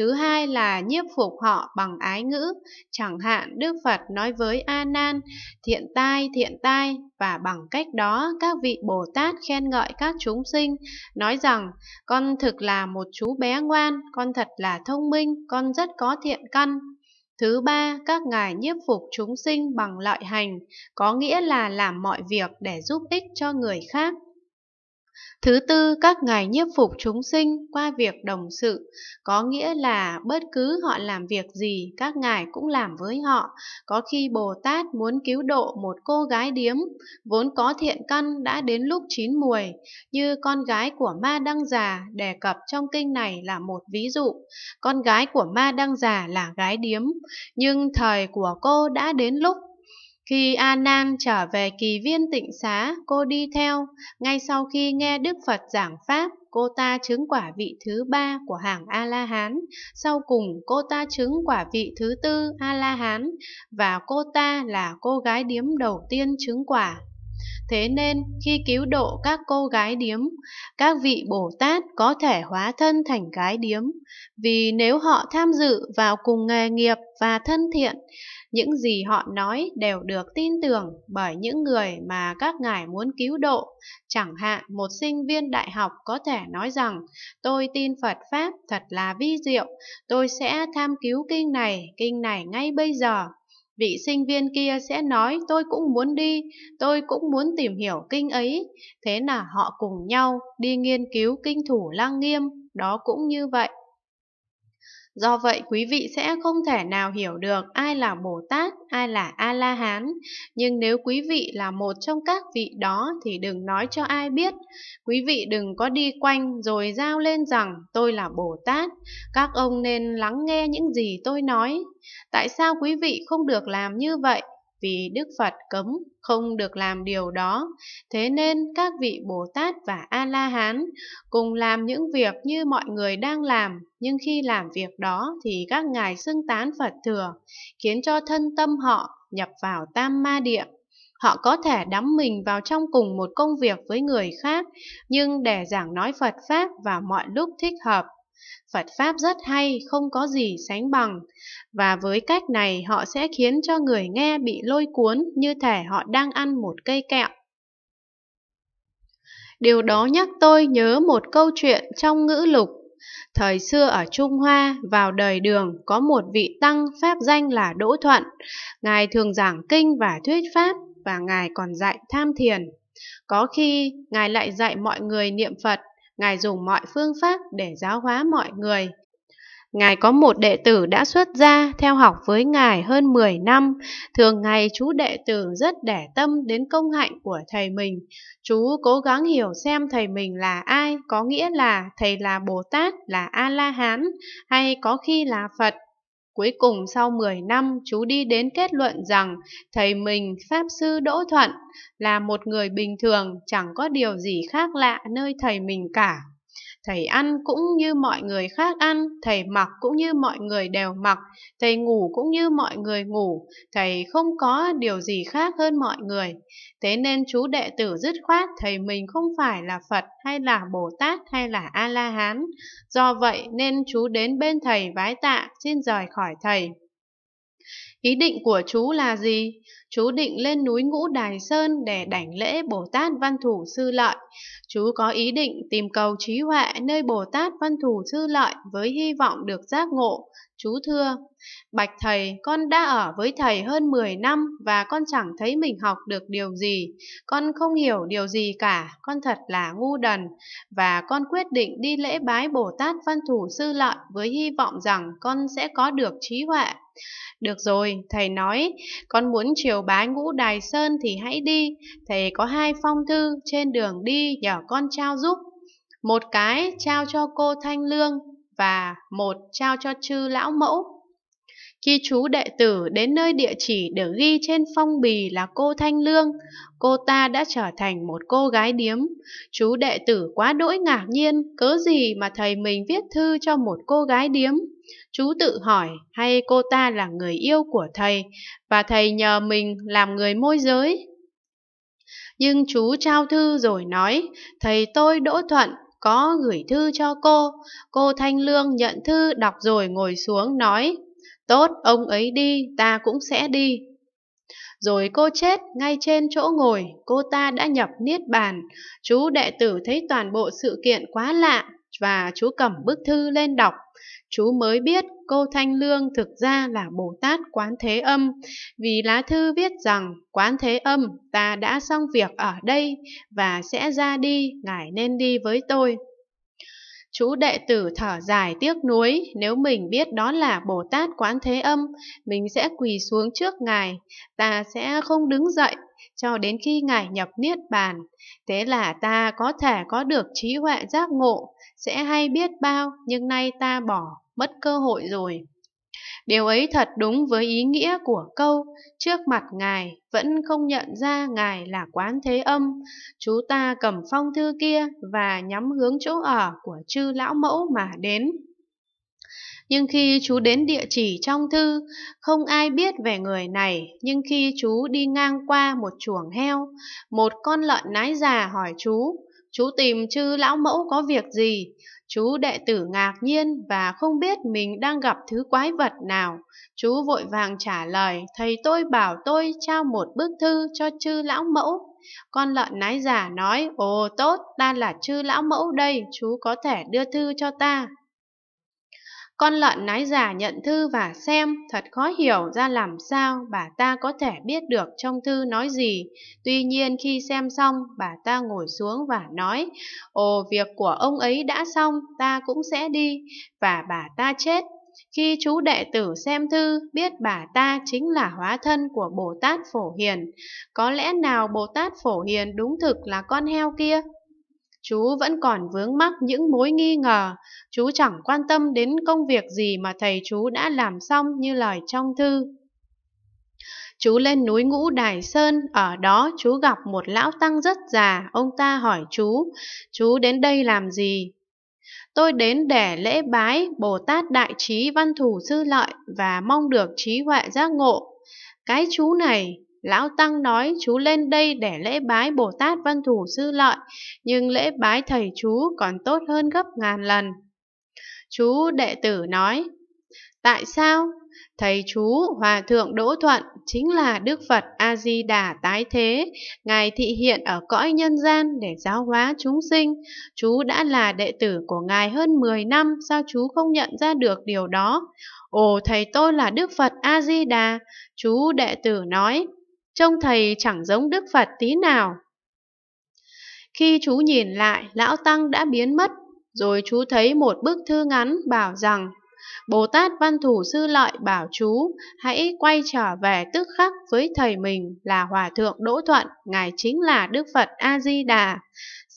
Thứ hai là nhiếp phục họ bằng ái ngữ, chẳng hạn Đức Phật nói với A Nan, thiện tai, thiện tai và bằng cách đó các vị Bồ Tát khen ngợi các chúng sinh, nói rằng con thực là một chú bé ngoan, con thật là thông minh, con rất có thiện căn, Thứ ba, các ngài nhiếp phục chúng sinh bằng lợi hành, có nghĩa là làm mọi việc để giúp ích cho người khác. Thứ tư, các ngài nhiếp phục chúng sinh qua việc đồng sự, có nghĩa là bất cứ họ làm việc gì, các ngài cũng làm với họ. Có khi Bồ Tát muốn cứu độ một cô gái điếm, vốn có thiện căn đã đến lúc chín mùi, như con gái của Ma Đăng Già đề cập trong kinh này là một ví dụ. Con gái của Ma Đăng Già là gái điếm, nhưng thời của cô đã đến lúc khi A Nan trở về kỳ viên tịnh xá, cô đi theo. Ngay sau khi nghe Đức Phật giảng pháp, cô ta chứng quả vị thứ ba của hàng A La Hán. Sau cùng, cô ta chứng quả vị thứ tư A La Hán và cô ta là cô gái điếm đầu tiên chứng quả. Thế nên, khi cứu độ các cô gái điếm, các vị Bồ Tát có thể hóa thân thành gái điếm, vì nếu họ tham dự vào cùng nghề nghiệp và thân thiện, những gì họ nói đều được tin tưởng bởi những người mà các ngài muốn cứu độ. Chẳng hạn một sinh viên đại học có thể nói rằng tôi tin Phật Pháp thật là vi diệu, tôi sẽ tham cứu kinh này, kinh này ngay bây giờ. Vị sinh viên kia sẽ nói tôi cũng muốn đi, tôi cũng muốn tìm hiểu kinh ấy. Thế là họ cùng nhau đi nghiên cứu kinh thủ Lăng nghiêm, đó cũng như vậy Do vậy quý vị sẽ không thể nào hiểu được ai là Bồ Tát, ai là A-la-hán. Nhưng nếu quý vị là một trong các vị đó thì đừng nói cho ai biết. Quý vị đừng có đi quanh rồi giao lên rằng tôi là Bồ Tát. Các ông nên lắng nghe những gì tôi nói. Tại sao quý vị không được làm như vậy? vì Đức Phật cấm không được làm điều đó. Thế nên các vị Bồ Tát và A-la-hán cùng làm những việc như mọi người đang làm, nhưng khi làm việc đó thì các ngài xưng tán Phật thừa, khiến cho thân tâm họ nhập vào tam ma địa. Họ có thể đắm mình vào trong cùng một công việc với người khác, nhưng để giảng nói Phật Pháp vào mọi lúc thích hợp Phật Pháp rất hay, không có gì sánh bằng. Và với cách này họ sẽ khiến cho người nghe bị lôi cuốn như thể họ đang ăn một cây kẹo. Điều đó nhắc tôi nhớ một câu chuyện trong ngữ lục. Thời xưa ở Trung Hoa, vào đời đường, có một vị tăng pháp danh là Đỗ Thuận. Ngài thường giảng kinh và thuyết pháp, và Ngài còn dạy tham thiền. Có khi, Ngài lại dạy mọi người niệm Phật Ngài dùng mọi phương pháp để giáo hóa mọi người. Ngài có một đệ tử đã xuất gia theo học với Ngài hơn 10 năm. Thường ngày chú đệ tử rất đẻ tâm đến công hạnh của thầy mình. Chú cố gắng hiểu xem thầy mình là ai, có nghĩa là thầy là Bồ Tát, là A-la-hán hay có khi là Phật, Cuối cùng sau 10 năm, chú đi đến kết luận rằng thầy mình, Pháp Sư Đỗ Thuận, là một người bình thường, chẳng có điều gì khác lạ nơi thầy mình cả. Thầy ăn cũng như mọi người khác ăn, thầy mặc cũng như mọi người đều mặc, thầy ngủ cũng như mọi người ngủ, thầy không có điều gì khác hơn mọi người. Thế nên chú đệ tử dứt khoát thầy mình không phải là Phật hay là Bồ Tát hay là A-la-hán. Do vậy nên chú đến bên thầy vái tạ xin rời khỏi thầy. Ý định của chú là gì? chú định lên núi Ngũ Đài Sơn để đảnh lễ Bồ Tát Văn Thủ Sư Lợi. Chú có ý định tìm cầu trí huệ nơi Bồ Tát Văn Thủ Sư Lợi với hy vọng được giác ngộ. Chú thưa, Bạch Thầy, con đã ở với Thầy hơn 10 năm và con chẳng thấy mình học được điều gì. Con không hiểu điều gì cả, con thật là ngu đần. Và con quyết định đi lễ bái Bồ Tát Văn Thủ Sư Lợi với hy vọng rằng con sẽ có được trí huệ. Được rồi, thầy nói, con muốn chiều bái ngũ đài sơn thì hãy đi, thầy có hai phong thư trên đường đi nhờ con trao giúp. Một cái trao cho cô Thanh Lương và một trao cho chư lão mẫu. Khi chú đệ tử đến nơi địa chỉ được ghi trên phong bì là cô Thanh Lương, cô ta đã trở thành một cô gái điếm. Chú đệ tử quá đỗi ngạc nhiên, cớ gì mà thầy mình viết thư cho một cô gái điếm. Chú tự hỏi hay cô ta là người yêu của thầy và thầy nhờ mình làm người môi giới. Nhưng chú trao thư rồi nói, thầy tôi đỗ thuận, có gửi thư cho cô. Cô Thanh Lương nhận thư đọc rồi ngồi xuống nói, Tốt, ông ấy đi, ta cũng sẽ đi. Rồi cô chết, ngay trên chỗ ngồi, cô ta đã nhập niết bàn. Chú đệ tử thấy toàn bộ sự kiện quá lạ và chú cầm bức thư lên đọc. Chú mới biết cô Thanh Lương thực ra là Bồ Tát Quán Thế Âm, vì lá thư viết rằng Quán Thế Âm ta đã xong việc ở đây và sẽ ra đi, ngài nên đi với tôi. Chú đệ tử thở dài tiếc nuối, nếu mình biết đó là Bồ Tát Quán Thế Âm, mình sẽ quỳ xuống trước Ngài, ta sẽ không đứng dậy cho đến khi Ngài nhập Niết Bàn. Thế là ta có thể có được trí huệ giác ngộ, sẽ hay biết bao, nhưng nay ta bỏ, mất cơ hội rồi. Điều ấy thật đúng với ý nghĩa của câu Trước mặt Ngài vẫn không nhận ra Ngài là quán thế âm Chú ta cầm phong thư kia và nhắm hướng chỗ ở của chư lão mẫu mà đến nhưng khi chú đến địa chỉ trong thư, không ai biết về người này, nhưng khi chú đi ngang qua một chuồng heo, một con lợn nái già hỏi chú, chú tìm chư lão mẫu có việc gì? Chú đệ tử ngạc nhiên và không biết mình đang gặp thứ quái vật nào. Chú vội vàng trả lời, thầy tôi bảo tôi trao một bức thư cho chư lão mẫu. Con lợn nái giả nói, ồ tốt, ta là chư lão mẫu đây, chú có thể đưa thư cho ta. Con lợn nái già nhận thư và xem, thật khó hiểu ra làm sao bà ta có thể biết được trong thư nói gì. Tuy nhiên khi xem xong, bà ta ngồi xuống và nói, Ồ, việc của ông ấy đã xong, ta cũng sẽ đi, và bà ta chết. Khi chú đệ tử xem thư, biết bà ta chính là hóa thân của Bồ Tát Phổ Hiền. Có lẽ nào Bồ Tát Phổ Hiền đúng thực là con heo kia? chú vẫn còn vướng mắc những mối nghi ngờ, chú chẳng quan tâm đến công việc gì mà thầy chú đã làm xong như lời trong thư. Chú lên núi Ngũ Đài Sơn, ở đó chú gặp một lão tăng rất già, ông ta hỏi chú, chú đến đây làm gì? Tôi đến để lễ bái Bồ Tát Đại Trí Văn Thủ Sư Lợi và mong được trí huệ giác ngộ. Cái chú này, Lão Tăng nói chú lên đây để lễ bái Bồ Tát Văn Thủ Sư Lợi, nhưng lễ bái thầy chú còn tốt hơn gấp ngàn lần. Chú đệ tử nói, tại sao? Thầy chú Hòa Thượng Đỗ Thuận chính là Đức Phật A-di-đà tái thế, Ngài thị hiện ở cõi nhân gian để giáo hóa chúng sinh. Chú đã là đệ tử của Ngài hơn 10 năm, sao chú không nhận ra được điều đó? Ồ, thầy tôi là Đức Phật A-di-đà, chú đệ tử nói. Trông thầy chẳng giống Đức Phật tí nào. Khi chú nhìn lại, lão Tăng đã biến mất, rồi chú thấy một bức thư ngắn bảo rằng Bồ Tát Văn Thủ Sư Lợi bảo chú hãy quay trở về tức khắc với thầy mình là Hòa Thượng Đỗ Thuận, Ngài chính là Đức Phật A-di-đà.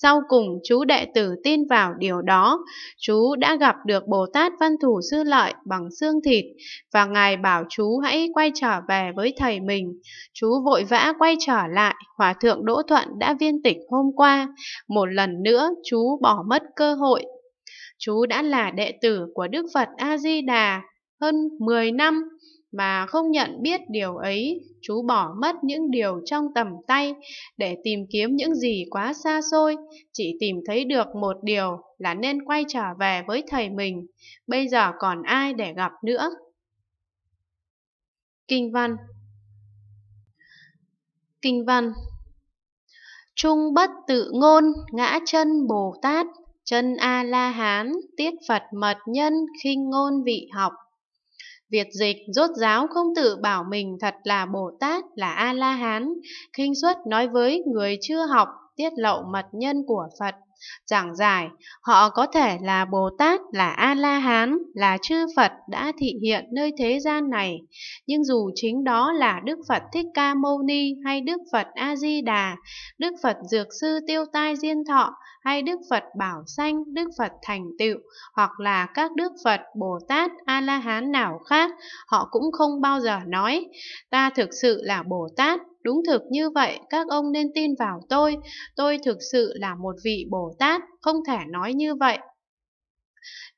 Sau cùng chú đệ tử tin vào điều đó, chú đã gặp được Bồ Tát Văn Thủ Sư Lợi bằng xương thịt và Ngài bảo chú hãy quay trở về với thầy mình. Chú vội vã quay trở lại, Hòa Thượng Đỗ Thuận đã viên tịch hôm qua. Một lần nữa chú bỏ mất cơ hội. Chú đã là đệ tử của Đức Phật A-di-đà hơn 10 năm mà không nhận biết điều ấy, chú bỏ mất những điều trong tầm tay để tìm kiếm những gì quá xa xôi, chỉ tìm thấy được một điều là nên quay trở về với thầy mình, bây giờ còn ai để gặp nữa. Kinh văn Kinh văn Trung bất tự ngôn, ngã chân Bồ Tát, chân A-la-hán, tiết Phật mật nhân, khinh ngôn vị học, Việt dịch rốt giáo không tự bảo mình thật là Bồ Tát là A La Hán, Kinh xuất nói với người chưa học tiết lậu mật nhân của Phật giảng giải, họ có thể là Bồ Tát, là A-la-hán, là chư Phật đã thị hiện nơi thế gian này. Nhưng dù chính đó là Đức Phật Thích Ca Mâu Ni hay Đức Phật A-di-đà, Đức Phật Dược Sư Tiêu Tai Diên Thọ hay Đức Phật Bảo Xanh, Đức Phật Thành Tựu hoặc là các Đức Phật, Bồ Tát, A-la-hán nào khác, họ cũng không bao giờ nói ta thực sự là Bồ Tát, Đúng thực như vậy, các ông nên tin vào tôi, tôi thực sự là một vị Bồ Tát, không thể nói như vậy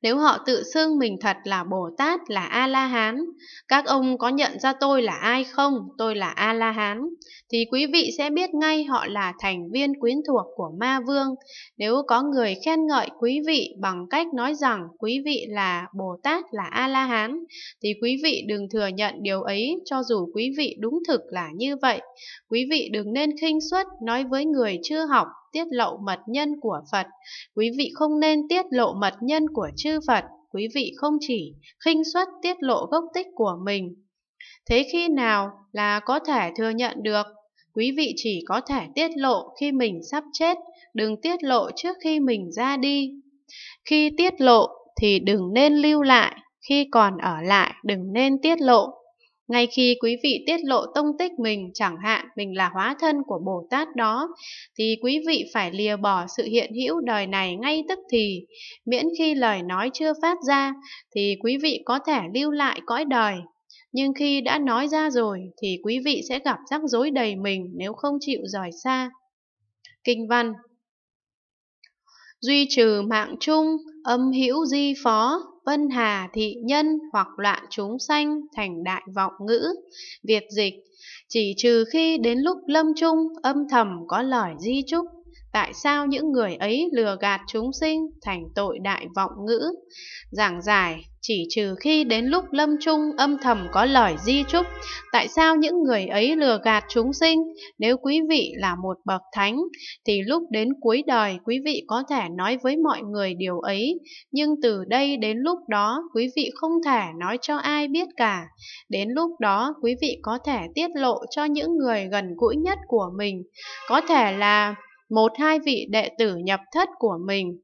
nếu họ tự xưng mình thật là Bồ Tát, là A-la-hán, các ông có nhận ra tôi là ai không? Tôi là A-la-hán. Thì quý vị sẽ biết ngay họ là thành viên quyến thuộc của ma vương. Nếu có người khen ngợi quý vị bằng cách nói rằng quý vị là Bồ Tát, là A-la-hán, thì quý vị đừng thừa nhận điều ấy cho dù quý vị đúng thực là như vậy. Quý vị đừng nên khinh suất nói với người chưa học tiết lộ mật nhân của Phật. Quý vị không nên tiết lộ mật nhân của chư Phật. Quý vị không chỉ khinh suất tiết lộ gốc tích của mình. Thế khi nào là có thể thừa nhận được? Quý vị chỉ có thể tiết lộ khi mình sắp chết, đừng tiết lộ trước khi mình ra đi. Khi tiết lộ thì đừng nên lưu lại, khi còn ở lại đừng nên tiết lộ ngay khi quý vị tiết lộ tông tích mình, chẳng hạn mình là hóa thân của Bồ Tát đó, thì quý vị phải lìa bỏ sự hiện hữu đời này ngay tức thì, miễn khi lời nói chưa phát ra, thì quý vị có thể lưu lại cõi đời. Nhưng khi đã nói ra rồi, thì quý vị sẽ gặp rắc rối đầy mình nếu không chịu rời xa. Kinh văn Duy trừ mạng chung, âm hữu di phó, vân hà thị nhân hoặc loạn chúng sanh thành đại vọng ngữ. Việt dịch, chỉ trừ khi đến lúc lâm chung âm thầm có lời di trúc, tại sao những người ấy lừa gạt chúng sinh thành tội đại vọng ngữ. Giảng giải, chỉ trừ khi đến lúc lâm chung âm thầm có lời di trúc, tại sao những người ấy lừa gạt chúng sinh? Nếu quý vị là một bậc thánh, thì lúc đến cuối đời quý vị có thể nói với mọi người điều ấy, nhưng từ đây đến lúc đó quý vị không thể nói cho ai biết cả. Đến lúc đó quý vị có thể tiết lộ cho những người gần gũi nhất của mình, có thể là một hai vị đệ tử nhập thất của mình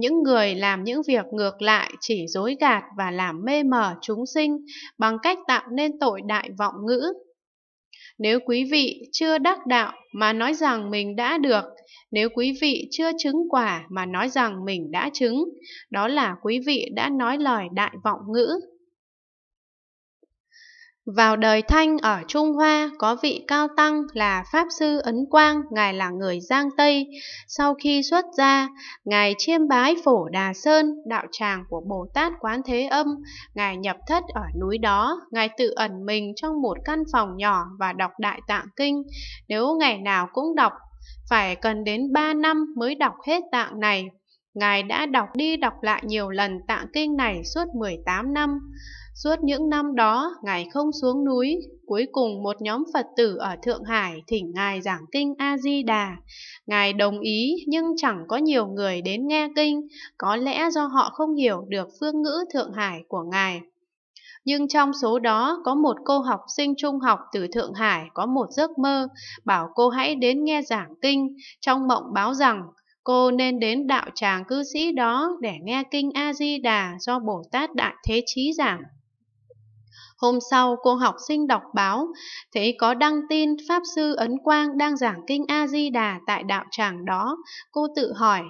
những người làm những việc ngược lại chỉ dối gạt và làm mê mờ chúng sinh bằng cách tạo nên tội đại vọng ngữ. Nếu quý vị chưa đắc đạo mà nói rằng mình đã được, nếu quý vị chưa chứng quả mà nói rằng mình đã chứng, đó là quý vị đã nói lời đại vọng ngữ. Vào đời Thanh ở Trung Hoa có vị cao tăng là Pháp Sư Ấn Quang, Ngài là người Giang Tây. Sau khi xuất gia, Ngài chiêm bái phổ Đà Sơn, đạo tràng của Bồ Tát Quán Thế Âm. Ngài nhập thất ở núi đó, Ngài tự ẩn mình trong một căn phòng nhỏ và đọc Đại Tạng Kinh. Nếu ngày nào cũng đọc, phải cần đến 3 năm mới đọc hết tạng này. Ngài đã đọc đi đọc lại nhiều lần tạng kinh này suốt 18 năm. Suốt những năm đó, Ngài không xuống núi, cuối cùng một nhóm Phật tử ở Thượng Hải thỉnh Ngài giảng kinh A-di-đà. Ngài đồng ý nhưng chẳng có nhiều người đến nghe kinh, có lẽ do họ không hiểu được phương ngữ Thượng Hải của Ngài. Nhưng trong số đó có một cô học sinh trung học từ Thượng Hải có một giấc mơ, bảo cô hãy đến nghe giảng kinh, trong mộng báo rằng cô nên đến đạo tràng cư sĩ đó để nghe kinh A-di-đà do Bồ Tát Đại Thế Chí giảng. Hôm sau, cô học sinh đọc báo, thấy có đăng tin Pháp Sư Ấn Quang đang giảng kinh A-di-đà tại đạo tràng đó. Cô tự hỏi,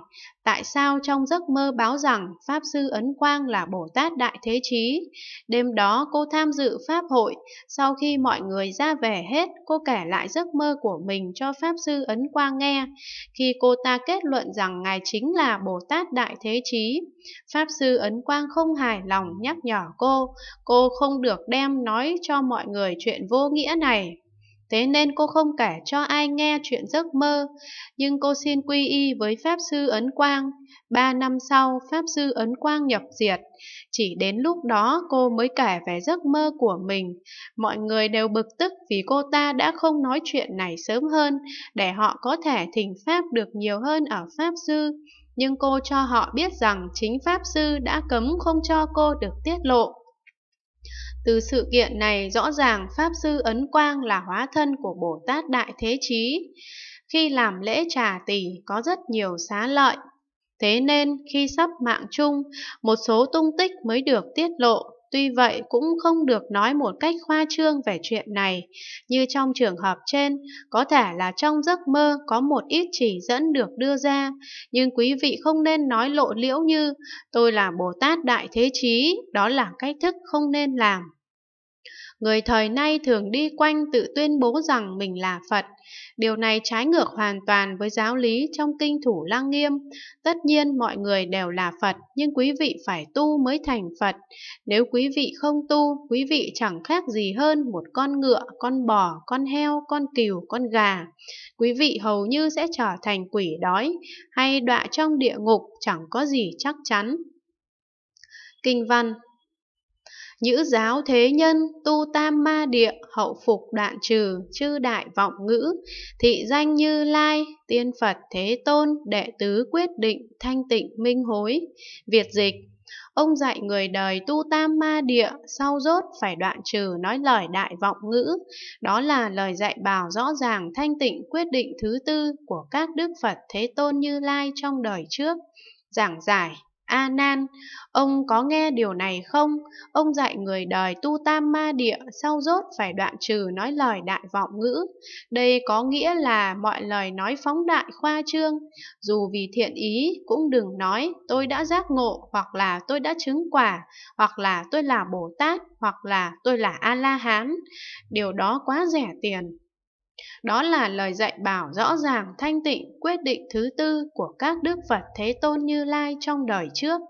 tại sao trong giấc mơ báo rằng Pháp Sư Ấn Quang là Bồ Tát Đại Thế Chí. Đêm đó cô tham dự Pháp hội, sau khi mọi người ra về hết, cô kể lại giấc mơ của mình cho Pháp Sư Ấn Quang nghe. Khi cô ta kết luận rằng Ngài chính là Bồ Tát Đại Thế Chí, Pháp Sư Ấn Quang không hài lòng nhắc nhở cô, cô không được đem nói cho mọi người chuyện vô nghĩa này. Thế nên cô không kể cho ai nghe chuyện giấc mơ, nhưng cô xin quy y với Pháp Sư Ấn Quang. Ba năm sau, Pháp Sư Ấn Quang nhập diệt. Chỉ đến lúc đó cô mới kể về giấc mơ của mình. Mọi người đều bực tức vì cô ta đã không nói chuyện này sớm hơn, để họ có thể thỉnh Pháp được nhiều hơn ở Pháp Sư. Nhưng cô cho họ biết rằng chính Pháp Sư đã cấm không cho cô được tiết lộ. Từ sự kiện này rõ ràng Pháp Sư Ấn Quang là hóa thân của Bồ Tát Đại Thế Chí. Khi làm lễ trà tỷ có rất nhiều xá lợi. Thế nên khi sắp mạng chung, một số tung tích mới được tiết lộ Tuy vậy cũng không được nói một cách khoa trương về chuyện này, như trong trường hợp trên, có thể là trong giấc mơ có một ít chỉ dẫn được đưa ra, nhưng quý vị không nên nói lộ liễu như tôi là Bồ Tát Đại Thế Chí, đó là cách thức không nên làm. Người thời nay thường đi quanh tự tuyên bố rằng mình là Phật. Điều này trái ngược hoàn toàn với giáo lý trong kinh thủ lăng nghiêm. Tất nhiên mọi người đều là Phật, nhưng quý vị phải tu mới thành Phật. Nếu quý vị không tu, quý vị chẳng khác gì hơn một con ngựa, con bò, con heo, con cừu, con gà. Quý vị hầu như sẽ trở thành quỷ đói hay đọa trong địa ngục chẳng có gì chắc chắn. Kinh văn Nhữ giáo thế nhân, tu tam ma địa, hậu phục đoạn trừ, chư đại vọng ngữ, thị danh như lai, tiên Phật thế tôn, đệ tứ quyết định, thanh tịnh minh hối. Việt dịch Ông dạy người đời tu tam ma địa, sau rốt phải đoạn trừ nói lời đại vọng ngữ. Đó là lời dạy bảo rõ ràng thanh tịnh quyết định thứ tư của các đức Phật Thế Tôn Như Lai trong đời trước. Giảng giải A Nan, ông có nghe điều này không? Ông dạy người đời tu tam ma địa, sau rốt phải đoạn trừ nói lời đại vọng ngữ. Đây có nghĩa là mọi lời nói phóng đại khoa trương, dù vì thiện ý cũng đừng nói tôi đã giác ngộ hoặc là tôi đã chứng quả, hoặc là tôi là Bồ Tát, hoặc là tôi là A La Hán. Điều đó quá rẻ tiền, đó là lời dạy bảo rõ ràng thanh tịnh quyết định thứ tư của các đức Phật Thế Tôn Như Lai trong đời trước.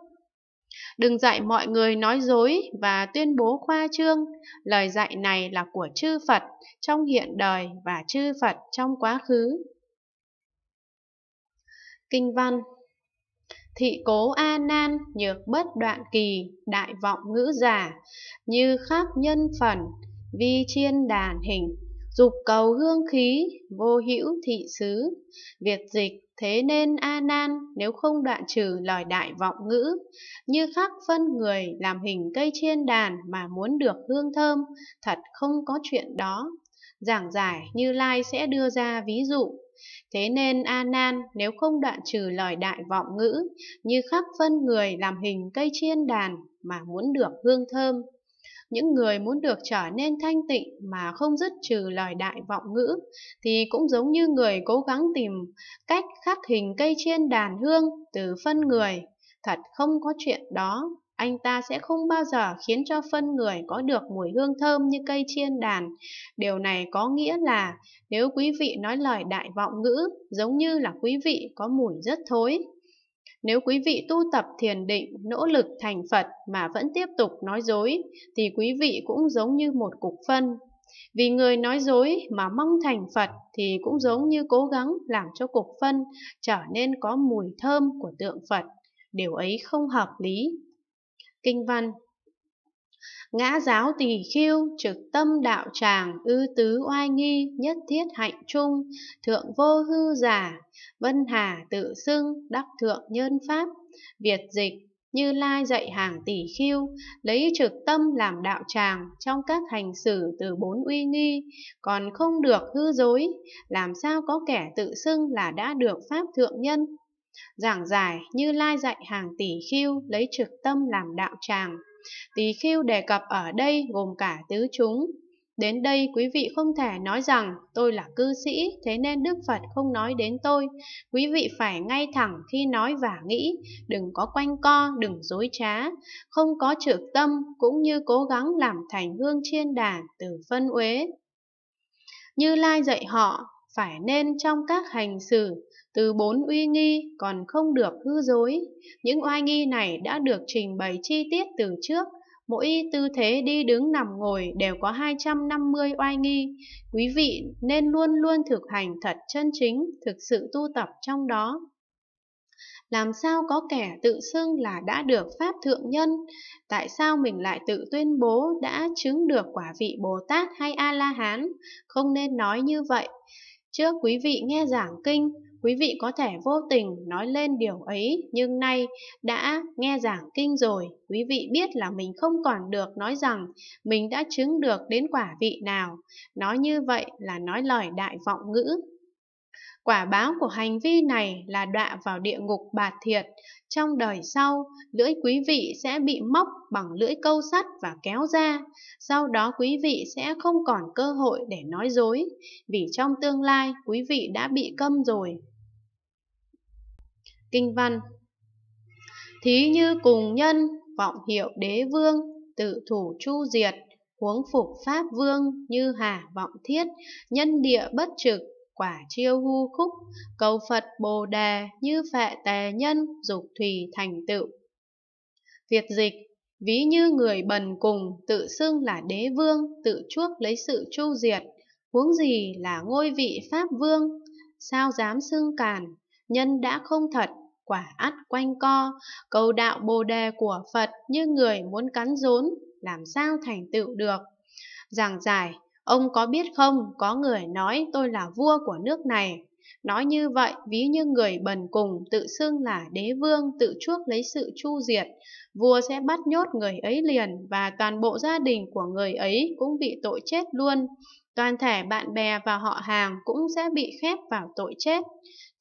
Đừng dạy mọi người nói dối và tuyên bố khoa trương, lời dạy này là của chư Phật trong hiện đời và chư Phật trong quá khứ. Kinh văn Thị cố A Nan nhược bất đoạn kỳ, đại vọng ngữ giả, như khắp nhân phần, vi chiên đàn hình dục cầu hương khí, vô hữu thị xứ. Việt dịch thế nên a nan nếu không đoạn trừ lời đại vọng ngữ, như khắc phân người làm hình cây chiên đàn mà muốn được hương thơm, thật không có chuyện đó. Giảng giải Như Lai sẽ đưa ra ví dụ. Thế nên A Nan nếu không đoạn trừ lời đại vọng ngữ, như khắc phân người làm hình cây chiên đàn mà muốn được hương thơm, những người muốn được trở nên thanh tịnh mà không dứt trừ lời đại vọng ngữ thì cũng giống như người cố gắng tìm cách khắc hình cây trên đàn hương từ phân người. Thật không có chuyện đó, anh ta sẽ không bao giờ khiến cho phân người có được mùi hương thơm như cây chiên đàn. Điều này có nghĩa là nếu quý vị nói lời đại vọng ngữ, giống như là quý vị có mùi rất thối, nếu quý vị tu tập thiền định, nỗ lực thành Phật mà vẫn tiếp tục nói dối, thì quý vị cũng giống như một cục phân. Vì người nói dối mà mong thành Phật thì cũng giống như cố gắng làm cho cục phân trở nên có mùi thơm của tượng Phật. Điều ấy không hợp lý. Kinh văn ngã giáo tỳ khiêu trực tâm đạo tràng ư tứ oai nghi nhất thiết hạnh trung thượng vô hư giả vân hà tự xưng đắc thượng nhân pháp việt dịch như lai dạy hàng tỷ khiêu lấy trực tâm làm đạo tràng trong các hành xử từ bốn uy nghi còn không được hư dối làm sao có kẻ tự xưng là đã được pháp thượng nhân giảng giải như lai dạy hàng tỷ khiêu lấy trực tâm làm đạo tràng Tỳ khiêu đề cập ở đây gồm cả tứ chúng. Đến đây quý vị không thể nói rằng tôi là cư sĩ, thế nên Đức Phật không nói đến tôi. Quý vị phải ngay thẳng khi nói và nghĩ, đừng có quanh co, đừng dối trá, không có trược tâm cũng như cố gắng làm thành hương chiên đà từ phân uế. Như Lai dạy họ, phải nên trong các hành xử từ bốn uy nghi còn không được hư dối. Những oai nghi này đã được trình bày chi tiết từ trước, mỗi tư thế đi đứng nằm ngồi đều có 250 oai nghi. Quý vị nên luôn luôn thực hành thật chân chính, thực sự tu tập trong đó. Làm sao có kẻ tự xưng là đã được Pháp Thượng Nhân? Tại sao mình lại tự tuyên bố đã chứng được quả vị Bồ Tát hay A-La-Hán? Không nên nói như vậy. Trước quý vị nghe giảng kinh, Quý vị có thể vô tình nói lên điều ấy, nhưng nay đã nghe giảng kinh rồi, quý vị biết là mình không còn được nói rằng mình đã chứng được đến quả vị nào. Nói như vậy là nói lời đại vọng ngữ. Quả báo của hành vi này là đọa vào địa ngục bạt thiệt. Trong đời sau, lưỡi quý vị sẽ bị móc bằng lưỡi câu sắt và kéo ra. Sau đó quý vị sẽ không còn cơ hội để nói dối, vì trong tương lai quý vị đã bị câm rồi. Kinh văn Thí như cùng nhân, vọng hiệu đế vương, tự thủ chu diệt, huống phục pháp vương như hà vọng thiết, nhân địa bất trực, quả chiêu hu khúc, cầu Phật Bồ Đề như phệ tề nhân, dục thủy thành tựu. Việt dịch Ví như người bần cùng tự xưng là đế vương, tự chuốc lấy sự chu diệt, huống gì là ngôi vị pháp vương, sao dám xưng càn, nhân đã không thật quả ắt quanh co, câu đạo bồ đề của Phật như người muốn cắn rốn, làm sao thành tựu được. Giảng giải, ông có biết không, có người nói tôi là vua của nước này. Nói như vậy, ví như người bần cùng tự xưng là đế vương tự chuốc lấy sự chu diệt, vua sẽ bắt nhốt người ấy liền và toàn bộ gia đình của người ấy cũng bị tội chết luôn. Toàn thể bạn bè và họ hàng cũng sẽ bị khép vào tội chết.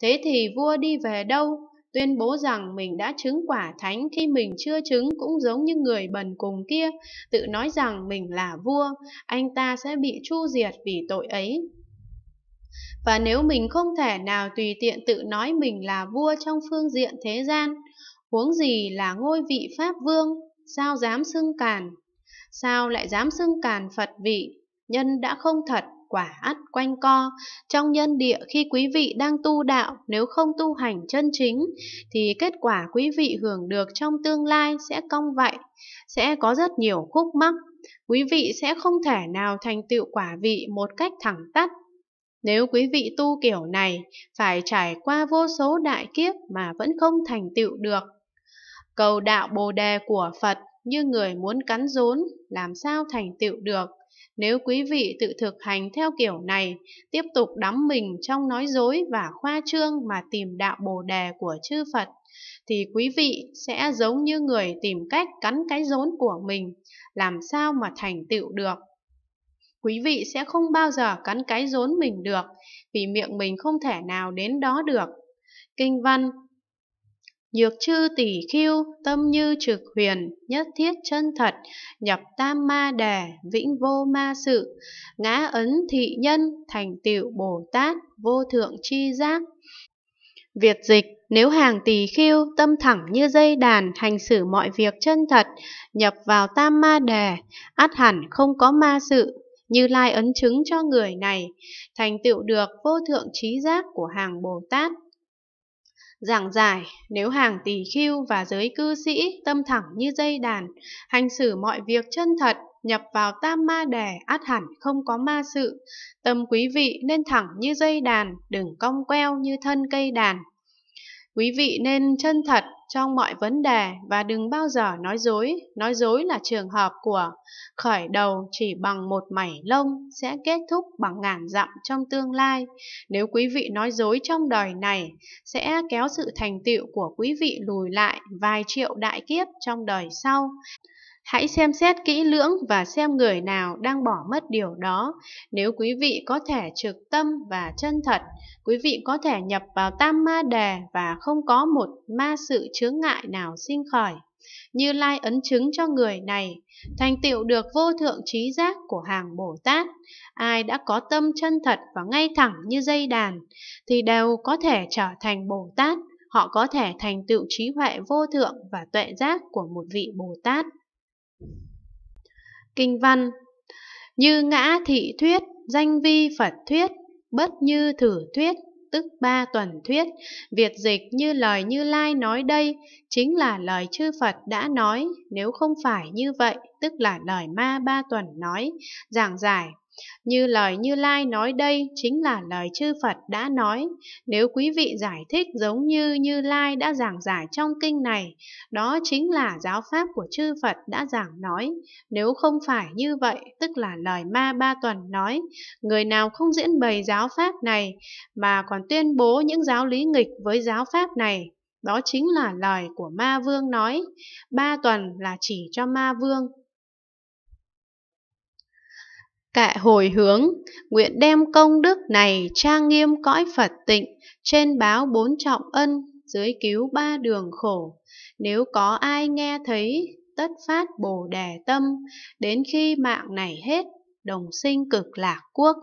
Thế thì vua đi về đâu? tuyên bố rằng mình đã chứng quả thánh khi mình chưa chứng cũng giống như người bần cùng kia, tự nói rằng mình là vua, anh ta sẽ bị chu diệt vì tội ấy. Và nếu mình không thể nào tùy tiện tự nói mình là vua trong phương diện thế gian, huống gì là ngôi vị Pháp Vương, sao dám xưng càn? Sao lại dám xưng càn Phật vị? Nhân đã không thật, quả ắt quanh co. Trong nhân địa khi quý vị đang tu đạo, nếu không tu hành chân chính, thì kết quả quý vị hưởng được trong tương lai sẽ cong vậy, sẽ có rất nhiều khúc mắc. Quý vị sẽ không thể nào thành tựu quả vị một cách thẳng tắt. Nếu quý vị tu kiểu này, phải trải qua vô số đại kiếp mà vẫn không thành tựu được. Cầu đạo Bồ đề của Phật như người muốn cắn rốn, làm sao thành tựu được? Nếu quý vị tự thực hành theo kiểu này, tiếp tục đắm mình trong nói dối và khoa trương mà tìm đạo bồ đề của chư Phật, thì quý vị sẽ giống như người tìm cách cắn cái rốn của mình, làm sao mà thành tựu được. Quý vị sẽ không bao giờ cắn cái rốn mình được, vì miệng mình không thể nào đến đó được. Kinh văn Nhược chư tỷ khiêu, tâm như trực huyền, nhất thiết chân thật, nhập tam ma đà, vĩnh vô ma sự, ngã ấn thị nhân, thành tiểu Bồ Tát, vô thượng chi giác. Việt dịch, nếu hàng tỳ khiêu, tâm thẳng như dây đàn, hành xử mọi việc chân thật, nhập vào tam ma đà, át hẳn không có ma sự, như Lai ấn chứng cho người này, thành tựu được vô thượng trí giác của hàng Bồ Tát. Giảng giải, nếu hàng tỳ khưu và giới cư sĩ tâm thẳng như dây đàn, hành xử mọi việc chân thật, nhập vào tam ma đề át hẳn không có ma sự. Tâm quý vị nên thẳng như dây đàn, đừng cong queo như thân cây đàn. Quý vị nên chân thật trong mọi vấn đề và đừng bao giờ nói dối. Nói dối là trường hợp của khởi đầu chỉ bằng một mảy lông sẽ kết thúc bằng ngàn dặm trong tương lai. Nếu quý vị nói dối trong đời này sẽ kéo sự thành tựu của quý vị lùi lại vài triệu đại kiếp trong đời sau. Hãy xem xét kỹ lưỡng và xem người nào đang bỏ mất điều đó. Nếu quý vị có thể trực tâm và chân thật, quý vị có thể nhập vào tam ma đề và không có một ma sự chướng ngại nào sinh khởi. Như Lai ấn chứng cho người này, thành tựu được vô thượng trí giác của hàng Bồ Tát. Ai đã có tâm chân thật và ngay thẳng như dây đàn, thì đều có thể trở thành Bồ Tát. Họ có thể thành tựu trí huệ vô thượng và tuệ giác của một vị Bồ Tát. Kinh văn Như ngã thị thuyết, danh vi Phật thuyết, bất như thử thuyết, tức ba tuần thuyết, việt dịch như lời Như Lai nói đây, chính là lời chư Phật đã nói, nếu không phải như vậy, tức là lời ma ba tuần nói, giảng giải như lời Như Lai nói đây chính là lời chư Phật đã nói. Nếu quý vị giải thích giống như Như Lai đã giảng giải trong kinh này, đó chính là giáo pháp của chư Phật đã giảng nói. Nếu không phải như vậy, tức là lời Ma Ba Tuần nói, người nào không diễn bày giáo pháp này mà còn tuyên bố những giáo lý nghịch với giáo pháp này đó chính là lời của ma vương nói. Ba tuần là chỉ cho ma vương, Cạ hồi hướng, nguyện đem công đức này trang nghiêm cõi Phật tịnh, trên báo bốn trọng ân, dưới cứu ba đường khổ. Nếu có ai nghe thấy, tất phát bồ đề tâm, đến khi mạng này hết, đồng sinh cực lạc quốc.